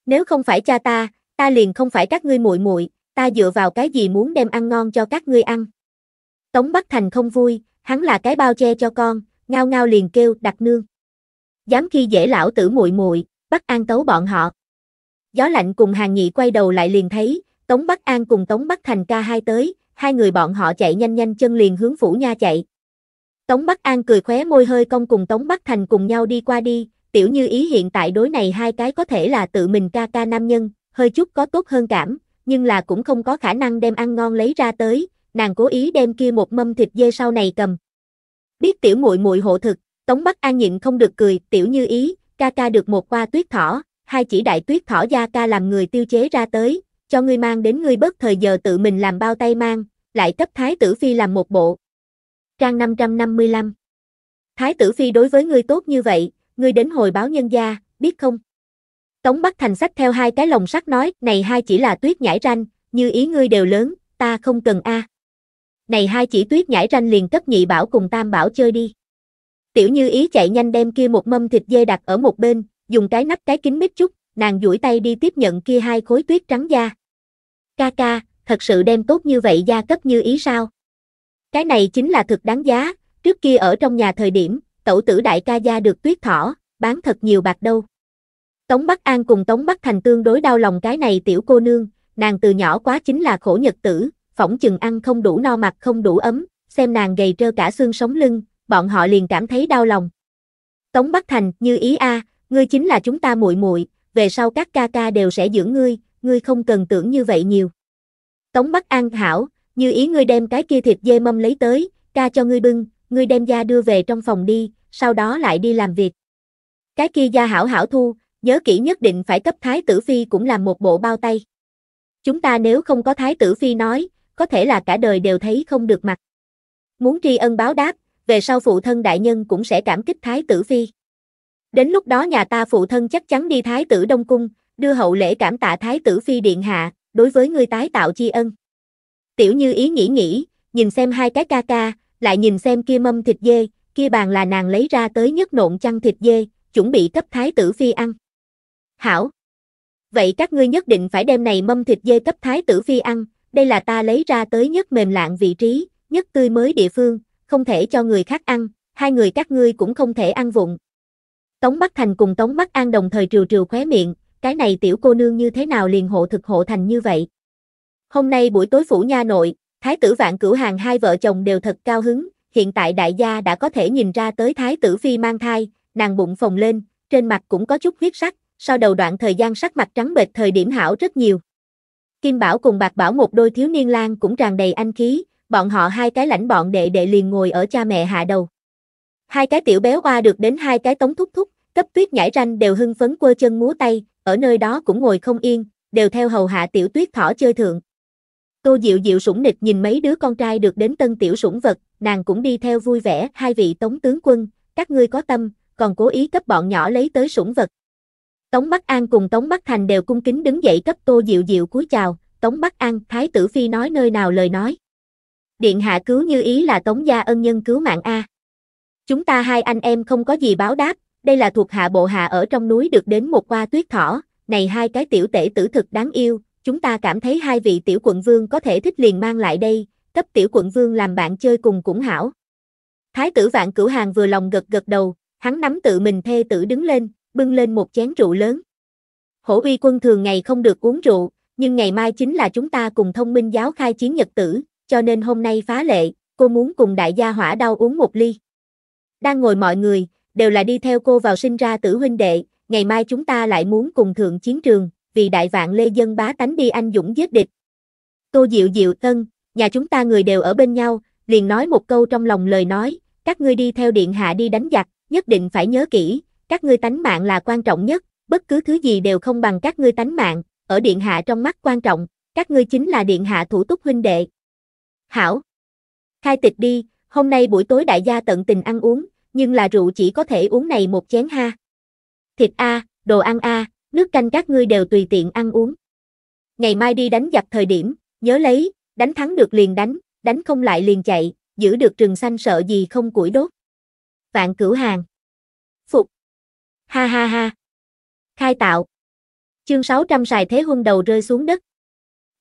Nếu không phải cha ta, ta liền không phải các ngươi muội muội, ta dựa vào cái gì muốn đem ăn ngon cho các ngươi ăn. Tống Bắc Thành không vui, hắn là cái bao che cho con, ngao ngao liền kêu đặt nương. Dám khi dễ lão tử muội muội, bắt an tấu bọn họ. Gió lạnh cùng hàng nhị quay đầu lại liền thấy, Tống Bắc An cùng Tống Bắc Thành ca hai tới, hai người bọn họ chạy nhanh nhanh chân liền hướng phủ nha chạy. Tống Bắc An cười khóe môi hơi cong cùng Tống Bắc Thành cùng nhau đi qua đi, tiểu như ý hiện tại đối này hai cái có thể là tự mình ca ca nam nhân, hơi chút có tốt hơn cảm, nhưng là cũng không có khả năng đem ăn ngon lấy ra tới, nàng cố ý đem kia một mâm thịt dê sau này cầm. Biết tiểu muội muội hộ thực, Tống Bắc An nhịn không được cười, tiểu như ý, ca ca được một qua tuyết thỏ, hai chỉ đại tuyết thỏ gia ca làm người tiêu chế ra tới, cho ngươi mang đến ngươi bớt thời giờ tự mình làm bao tay mang, lại cấp Thái tử Phi làm một bộ. Trang 555 Thái tử Phi đối với ngươi tốt như vậy, ngươi đến hồi báo nhân gia, biết không? Tống Bắc Thành sách theo hai cái lồng sắt nói, này hai chỉ là tuyết nhảy ranh, như ý ngươi đều lớn, ta không cần a. Này hai chỉ tuyết nhảy ranh liền cấp nhị bảo cùng tam bảo chơi đi. Tiểu Như Ý chạy nhanh đem kia một mâm thịt dê đặt ở một bên, dùng cái nắp cái kính mít chút, nàng duỗi tay đi tiếp nhận kia hai khối tuyết trắng da. Ca ca, thật sự đem tốt như vậy gia cấp như ý sao? Cái này chính là thực đáng giá, trước kia ở trong nhà thời điểm, tẩu tử đại ca gia được tuyết thỏ, bán thật nhiều bạc đâu. Tống Bắc An cùng Tống Bắc Thành tương đối đau lòng cái này tiểu cô nương, nàng từ nhỏ quá chính là khổ nhật tử, phỏng chừng ăn không đủ no mặt không đủ ấm, xem nàng gầy trơ cả xương sống lưng, bọn họ liền cảm thấy đau lòng. Tống Bắc Thành, như ý a, ngươi chính là chúng ta muội muội, về sau các ca ca đều sẽ dưỡng ngươi, ngươi không cần tưởng như vậy nhiều. Tống Bắc An hảo, như ý ngươi đem cái kia thịt dê mâm lấy tới, ca cho ngươi bưng, ngươi đem da đưa về trong phòng đi, sau đó lại đi làm việc. Cái kia gia hảo hảo thu, nhớ kỹ nhất định phải cấp thái tử phi cũng làm một bộ bao tay. Chúng ta nếu không có thái tử phi nói, có thể là cả đời đều thấy không được mặt. Muốn tri ân báo đáp, về sau phụ thân đại nhân cũng sẽ cảm kích thái tử phi. Đến lúc đó nhà ta phụ thân chắc chắn đi thái tử Đông Cung, đưa hậu lễ cảm tạ thái tử phi điện hạ, đối với người tái tạo chi ân. Tiểu Như ý nghĩ nghĩ, nhìn xem hai cái ca ca, lại nhìn xem kia mâm thịt dê, kia bàn là nàng lấy ra tới nhất nộn chăn thịt dê, chuẩn bị cấp thái tử phi ăn. Hảo! Vậy các ngươi nhất định phải đem này mâm thịt dê cấp thái tử phi ăn, đây là ta lấy ra tới nhất mềm lạng vị trí, nhất tươi mới địa phương, không thể cho người khác ăn, hai người các ngươi cũng không thể ăn vụng, Tống Bắc Thành cùng Tống Bắc An đồng thời triều triều khóe miệng, cái này tiểu cô nương như thế nào liền hộ thực hộ thành như vậy. Hôm nay buổi tối phủ nha nội, thái tử vạn cửu hàng hai vợ chồng đều thật cao hứng, hiện tại đại gia đã có thể nhìn ra tới thái tử phi mang thai, nàng bụng phồng lên, trên mặt cũng có chút huyết sắc, sau đầu đoạn thời gian sắc mặt trắng bệch thời điểm hảo rất nhiều. Kim Bảo cùng Bạc Bảo một đôi thiếu niên lang cũng tràn đầy anh khí, bọn họ hai cái lãnh bọn đệ đệ liền ngồi ở cha mẹ hạ đầu. Hai cái tiểu béo oa được đến hai cái tống thúc thúc, cấp tuyết nhảy ranh đều hưng phấn quơ chân múa tay, ở nơi đó cũng ngồi không yên, đều theo hầu hạ tiểu tuyết thỏ chơi thượng. Tô Diệu Diệu sủng nịch nhìn mấy đứa con trai được đến tân tiểu sủng vật, nàng cũng đi theo vui vẻ, hai vị tống tướng quân, các ngươi có tâm, còn cố ý cấp bọn nhỏ lấy tới sủng vật. Tống Bắc An cùng Tống Bắc Thành đều cung kính đứng dậy cấp Tô Diệu Diệu cúi chào, Tống Bắc An, Thái tử Phi nói nơi nào lời nói. Điện hạ cứu như ý là Tống gia ân nhân cứu mạng A. Chúng ta hai anh em không có gì báo đáp, đây là thuộc hạ bộ hạ ở trong núi được đến một qua tuyết thỏ, này hai cái tiểu tể tử thực đáng yêu, chúng ta cảm thấy hai vị tiểu quận vương có thể thích liền mang lại đây, cấp tiểu quận vương làm bạn chơi cùng cũng hảo. Thái tử vạn cửu hàng vừa lòng gật gật đầu, hắn nắm tự mình thê tử đứng lên, bưng lên một chén rượu lớn. Hổ uy quân thường ngày không được uống rượu, nhưng ngày mai chính là chúng ta cùng thông minh giáo khai chiến nhật tử, cho nên hôm nay phá lệ, cô muốn cùng đại gia hỏa đau uống một ly. Đang ngồi mọi người, đều là đi theo cô vào sinh ra tử huynh đệ, ngày mai chúng ta lại muốn cùng thượng chiến trường, vì đại vạn lê dân bá tánh đi anh dũng giết địch. Tô Diệu Diệu Tân, nhà chúng ta người đều ở bên nhau, liền nói một câu trong lòng lời nói, các ngươi đi theo điện hạ đi đánh giặc, nhất định phải nhớ kỹ, các ngươi tánh mạng là quan trọng nhất, bất cứ thứ gì đều không bằng các ngươi tánh mạng, ở điện hạ trong mắt quan trọng, các ngươi chính là điện hạ thủ túc huynh đệ. Hảo! Khai tịch đi, hôm nay buổi tối đại gia tận tình ăn uống, nhưng là rượu chỉ có thể uống này một chén ha. Thịt a, đồ ăn a, nước canh các ngươi đều tùy tiện ăn uống. Ngày mai đi đánh giặc thời điểm, nhớ lấy, đánh thắng được liền đánh, đánh không lại liền chạy, giữ được rừng xanh sợ gì không củi đốt. Vạn cửu hàng. Phục. Ha ha ha. Khai tạo. Chương 600 xài thế huân đầu rơi xuống đất.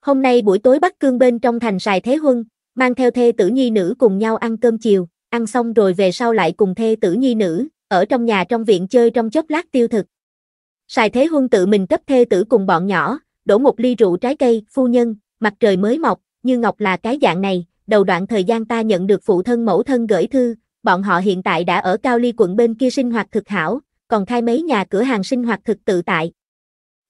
Hôm nay buổi tối Bắc Cương bên trong thành xài thế huân, mang theo thê tử nhi nữ cùng nhau ăn cơm chiều, ăn xong rồi về sau lại cùng thê tử nhi nữ, ở trong nhà trong viện chơi trong chốc lát tiêu thực. Sài Thế Huân tự mình cấp thê tử cùng bọn nhỏ, đổ một ly rượu trái cây, phu nhân, mặt trời mới mọc, như ngọc là cái dạng này, đầu đoạn thời gian ta nhận được phụ thân mẫu thân gửi thư, bọn họ hiện tại đã ở Cao Ly quận bên kia sinh hoạt thực hảo, còn khai mấy nhà cửa hàng sinh hoạt thực tự tại.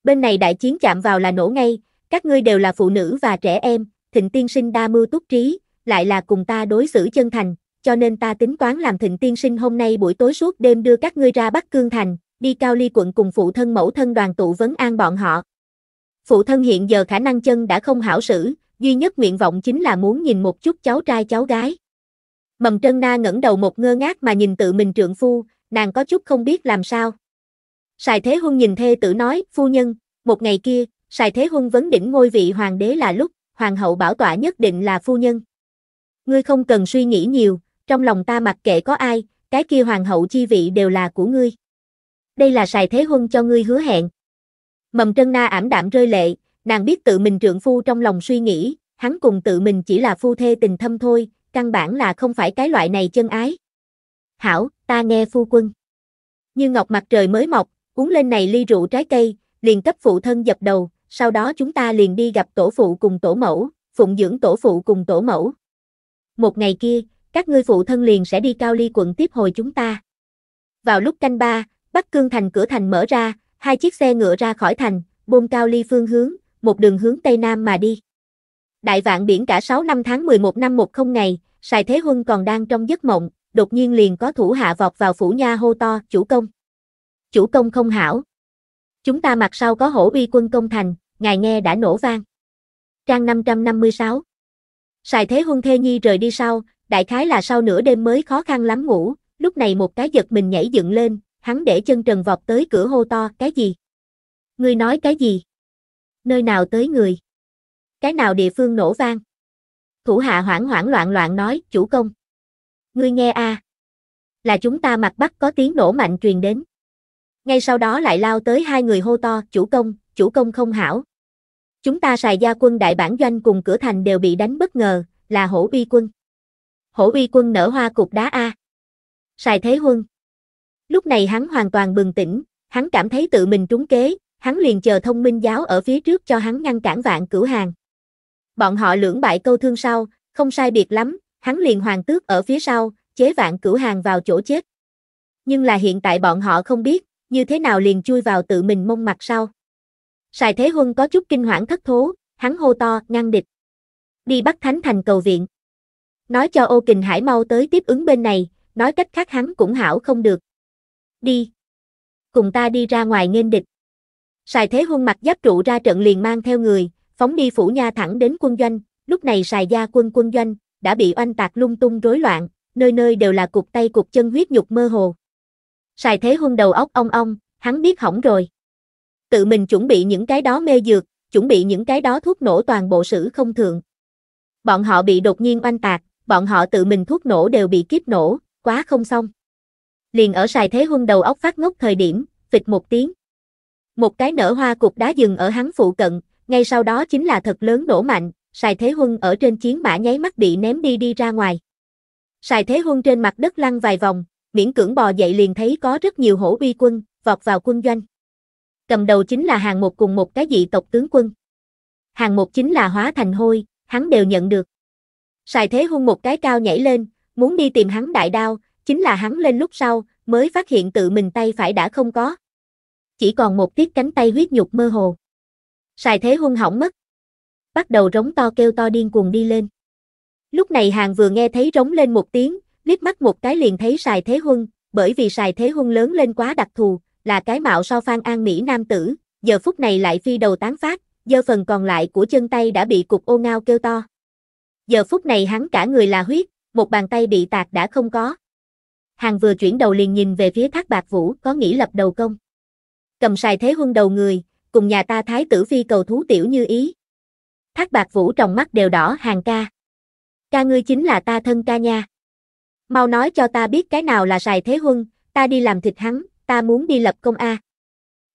Bên này đại chiến chạm vào là nổ ngay, các ngươi đều là phụ nữ và trẻ em, thịnh tiên sinh đa mưu túc trí, lại là cùng ta đối xử chân thành, cho nên ta tính toán làm thịnh tiên sinh hôm nay buổi tối suốt đêm đưa các ngươi ra Bắc Cương Thành, đi Cao Ly quận cùng phụ thân mẫu thân đoàn tụ vấn an bọn họ. Phụ thân hiện giờ khả năng chân đã không hảo xử, duy nhất nguyện vọng chính là muốn nhìn một chút cháu trai cháu gái. Mầm Trân Na ngẩng đầu một ngơ ngác mà nhìn tự mình trượng phu, nàng có chút không biết làm sao. Sài Thế Huân nhìn thê tử nói, phu nhân, một ngày kia, Sài Thế Huân vấn đỉnh ngôi vị hoàng đế là lúc, hoàng hậu bảo tọa nhất định là phu nhân. Ngươi không cần suy nghĩ nhiều, trong lòng ta mặc kệ có ai, cái kia hoàng hậu chi vị đều là của ngươi. Đây là sài thế huân cho ngươi hứa hẹn. Mầm trân na ảm đạm rơi lệ, nàng biết tự mình trượng phu trong lòng suy nghĩ, hắn cùng tự mình chỉ là phu thê tình thâm thôi, căn bản là không phải cái loại này chân ái. Hảo, ta nghe phu quân. Như ngọc mặt trời mới mọc, uống lên này ly rượu trái cây, liền cấp phụ thân dập đầu, sau đó chúng ta liền đi gặp tổ phụ cùng tổ mẫu, phụng dưỡng tổ phụ cùng tổ mẫu. Một ngày kia, các ngươi phụ thân liền sẽ đi cao ly quận tiếp hồi chúng ta. Vào lúc canh ba, Bắc Cương thành cửa thành mở ra, hai chiếc xe ngựa ra khỏi thành, bôn cao ly phương hướng, một đường hướng Tây Nam mà đi. Đại vạn biển cả 6 năm tháng 11 năm 10 ngày, Sài Thế Huân còn đang trong giấc mộng, đột nhiên liền có thủ hạ vọt vào phủ nha hô to, chủ công. Chủ công không hảo. Chúng ta mặt sau có hổ uy quân công thành, ngài nghe đã nổ vang. Trang 556 Sài thế huân thê nhi rời đi sau, đại khái là sau nửa đêm mới khó khăn lắm ngủ, lúc này một cái giật mình nhảy dựng lên, hắn để chân trần vọt tới cửa hô to, cái gì? Ngươi nói cái gì? Nơi nào tới người? Cái nào địa phương nổ vang? Thủ hạ hoảng hoảng loạn loạn nói, chủ công. Ngươi nghe a à? Là chúng ta mặt bắc có tiếng nổ mạnh truyền đến ngay sau đó lại lao tới hai người hô to, chủ công, chủ công không hảo. Chúng ta xài gia quân đại bản doanh cùng cửa thành đều bị đánh bất ngờ, là hổ uy quân. Hổ uy quân nở hoa cục đá A. Xài thế huân. Lúc này hắn hoàn toàn bừng tỉnh, hắn cảm thấy tự mình trúng kế, hắn liền chờ thông minh giáo ở phía trước cho hắn ngăn cản vạn cửu hàng. Bọn họ lưỡng bại câu thương sau, không sai biệt lắm, hắn liền hoàng tước ở phía sau, chế vạn cửu hàng vào chỗ chết. Nhưng là hiện tại bọn họ không biết, như thế nào liền chui vào tự mình mông mặt sau. Sài Thế Huân có chút kinh hoảng thất thố, hắn hô to, ngăn địch. Đi bắt Thánh Thành cầu viện. Nói cho ô kình hải mau tới tiếp ứng bên này, nói cách khác hắn cũng hảo không được. Đi. Cùng ta đi ra ngoài nghênh địch. Sài Thế Huân mặt giáp trụ ra trận liền mang theo người, phóng đi phủ nha thẳng đến quân doanh, lúc này Sài Gia quân quân doanh, đã bị oanh tạc lung tung rối loạn, nơi nơi đều là cục tay cục chân huyết nhục mơ hồ. Sài Thế Huân đầu óc ong ong, hắn biết hỏng rồi. Tự mình chuẩn bị những cái đó mê dược, chuẩn bị những cái đó thuốc nổ toàn bộ sử không thường. Bọn họ bị đột nhiên oanh tạc, bọn họ tự mình thuốc nổ đều bị kiếp nổ, quá không xong. Liền ở Sài Thế Huân đầu óc phát ngốc thời điểm, phịch một tiếng. Một cái nở hoa cục đá dừng ở hắn phụ cận, ngay sau đó chính là thật lớn nổ mạnh, Sài Thế Huân ở trên chiến mã nháy mắt bị ném đi đi ra ngoài. Sài Thế Huân trên mặt đất lăn vài vòng, miễn cưỡng bò dậy liền thấy có rất nhiều hổ uy quân, vọt vào quân doanh. Cầm đầu chính là hàng một cùng một cái dị tộc tướng quân. Hàng một chính là hóa thành hôi, hắn đều nhận được. xài thế hung một cái cao nhảy lên, muốn đi tìm hắn đại đao, chính là hắn lên lúc sau, mới phát hiện tự mình tay phải đã không có. Chỉ còn một tiết cánh tay huyết nhục mơ hồ. xài thế hung hỏng mất. Bắt đầu rống to kêu to điên cuồng đi lên. Lúc này hàng vừa nghe thấy rống lên một tiếng, liếc mắt một cái liền thấy xài Thế Huân, bởi vì xài Thế Huân lớn lên quá đặc thù, là cái mạo so Phan An Mỹ nam tử, giờ phút này lại phi đầu tán phát, do phần còn lại của chân tay đã bị cục ô ngao kêu to. Giờ phút này hắn cả người là huyết, một bàn tay bị tạc đã không có. Hàng vừa chuyển đầu liền nhìn về phía thác bạc vũ, có nghĩ lập đầu công. Cầm xài Thế Huân đầu người, cùng nhà ta thái tử phi cầu thú tiểu như ý. Thác bạc vũ trong mắt đều đỏ hàng ca. Ca ngươi chính là ta thân ca nha. Mau nói cho ta biết cái nào là xài thế huân, ta đi làm thịt hắn, ta muốn đi lập công A.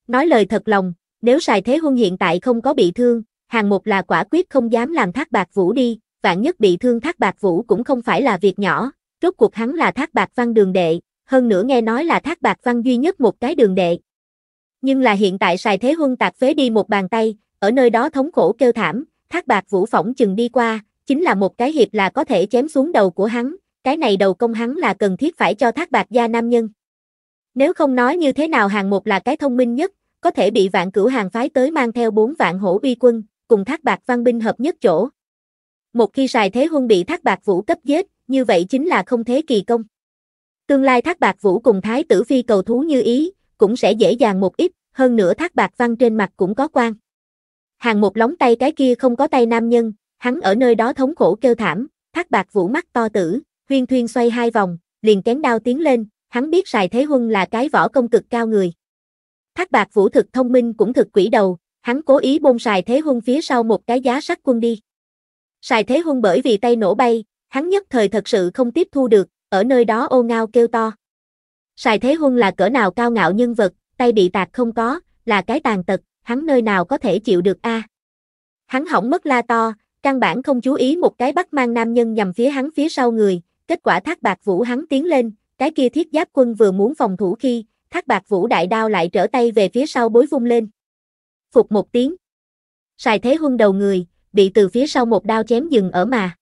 Nói lời thật lòng, nếu xài thế huân hiện tại không có bị thương, hàng một là quả quyết không dám làm thác bạc vũ đi, vạn nhất bị thương thác bạc vũ cũng không phải là việc nhỏ, rốt cuộc hắn là thác bạc văn đường đệ, hơn nữa nghe nói là thác bạc văn duy nhất một cái đường đệ. Nhưng là hiện tại xài thế huân tạc phế đi một bàn tay, ở nơi đó thống khổ kêu thảm, thác bạc vũ phỏng chừng đi qua, chính là một cái hiệp là có thể chém xuống đầu của hắn, cái này đầu công hắn là cần thiết phải cho thác bạc gia nam nhân. Nếu không nói như thế nào hàng một là cái thông minh nhất, có thể bị vạn cửu hàng phái tới mang theo bốn vạn hổ uy quân, cùng thác bạc văn binh hợp nhất chỗ. Một khi xài thế huân bị thác bạc vũ cấp giết, như vậy chính là không thế kỳ công. Tương lai thác bạc vũ cùng thái tử phi cầu thú như ý, cũng sẽ dễ dàng một ít, hơn nữa thác bạc văn trên mặt cũng có quan. Hàng một lóng tay cái kia không có tay nam nhân, hắn ở nơi đó thống khổ kêu thảm, thác bạc vũ mắt to tử, Huyên Thuyên xoay hai vòng, liền kén đao tiến lên, hắn biết Sài Thế Huân là cái võ công cực cao người. Thác bạc vũ thực thông minh cũng thực quỷ đầu, hắn cố ý bôn Sài Thế Huân phía sau một cái giá sắt quân đi. Sài Thế Huân bởi vì tay nổ bay, hắn nhất thời thật sự không tiếp thu được, ở nơi đó ô ngao kêu to. Sài Thế Huân là cỡ nào cao ngạo nhân vật, tay bị tạc không có, là cái tàn tật, hắn nơi nào có thể chịu được a? À? Hắn hỏng mất la to, căn bản không chú ý một cái bắt mang nam nhân nhằm phía hắn phía sau người, kết quả thác bạc vũ hắn tiến lên, cái kia thiết giáp quân vừa muốn phòng thủ khi, thác bạc vũ đại đao lại trở tay về phía sau bối vung lên. Phục một tiếng. Xài thế huân đầu người, bị từ phía sau một đao chém dừng ở mà.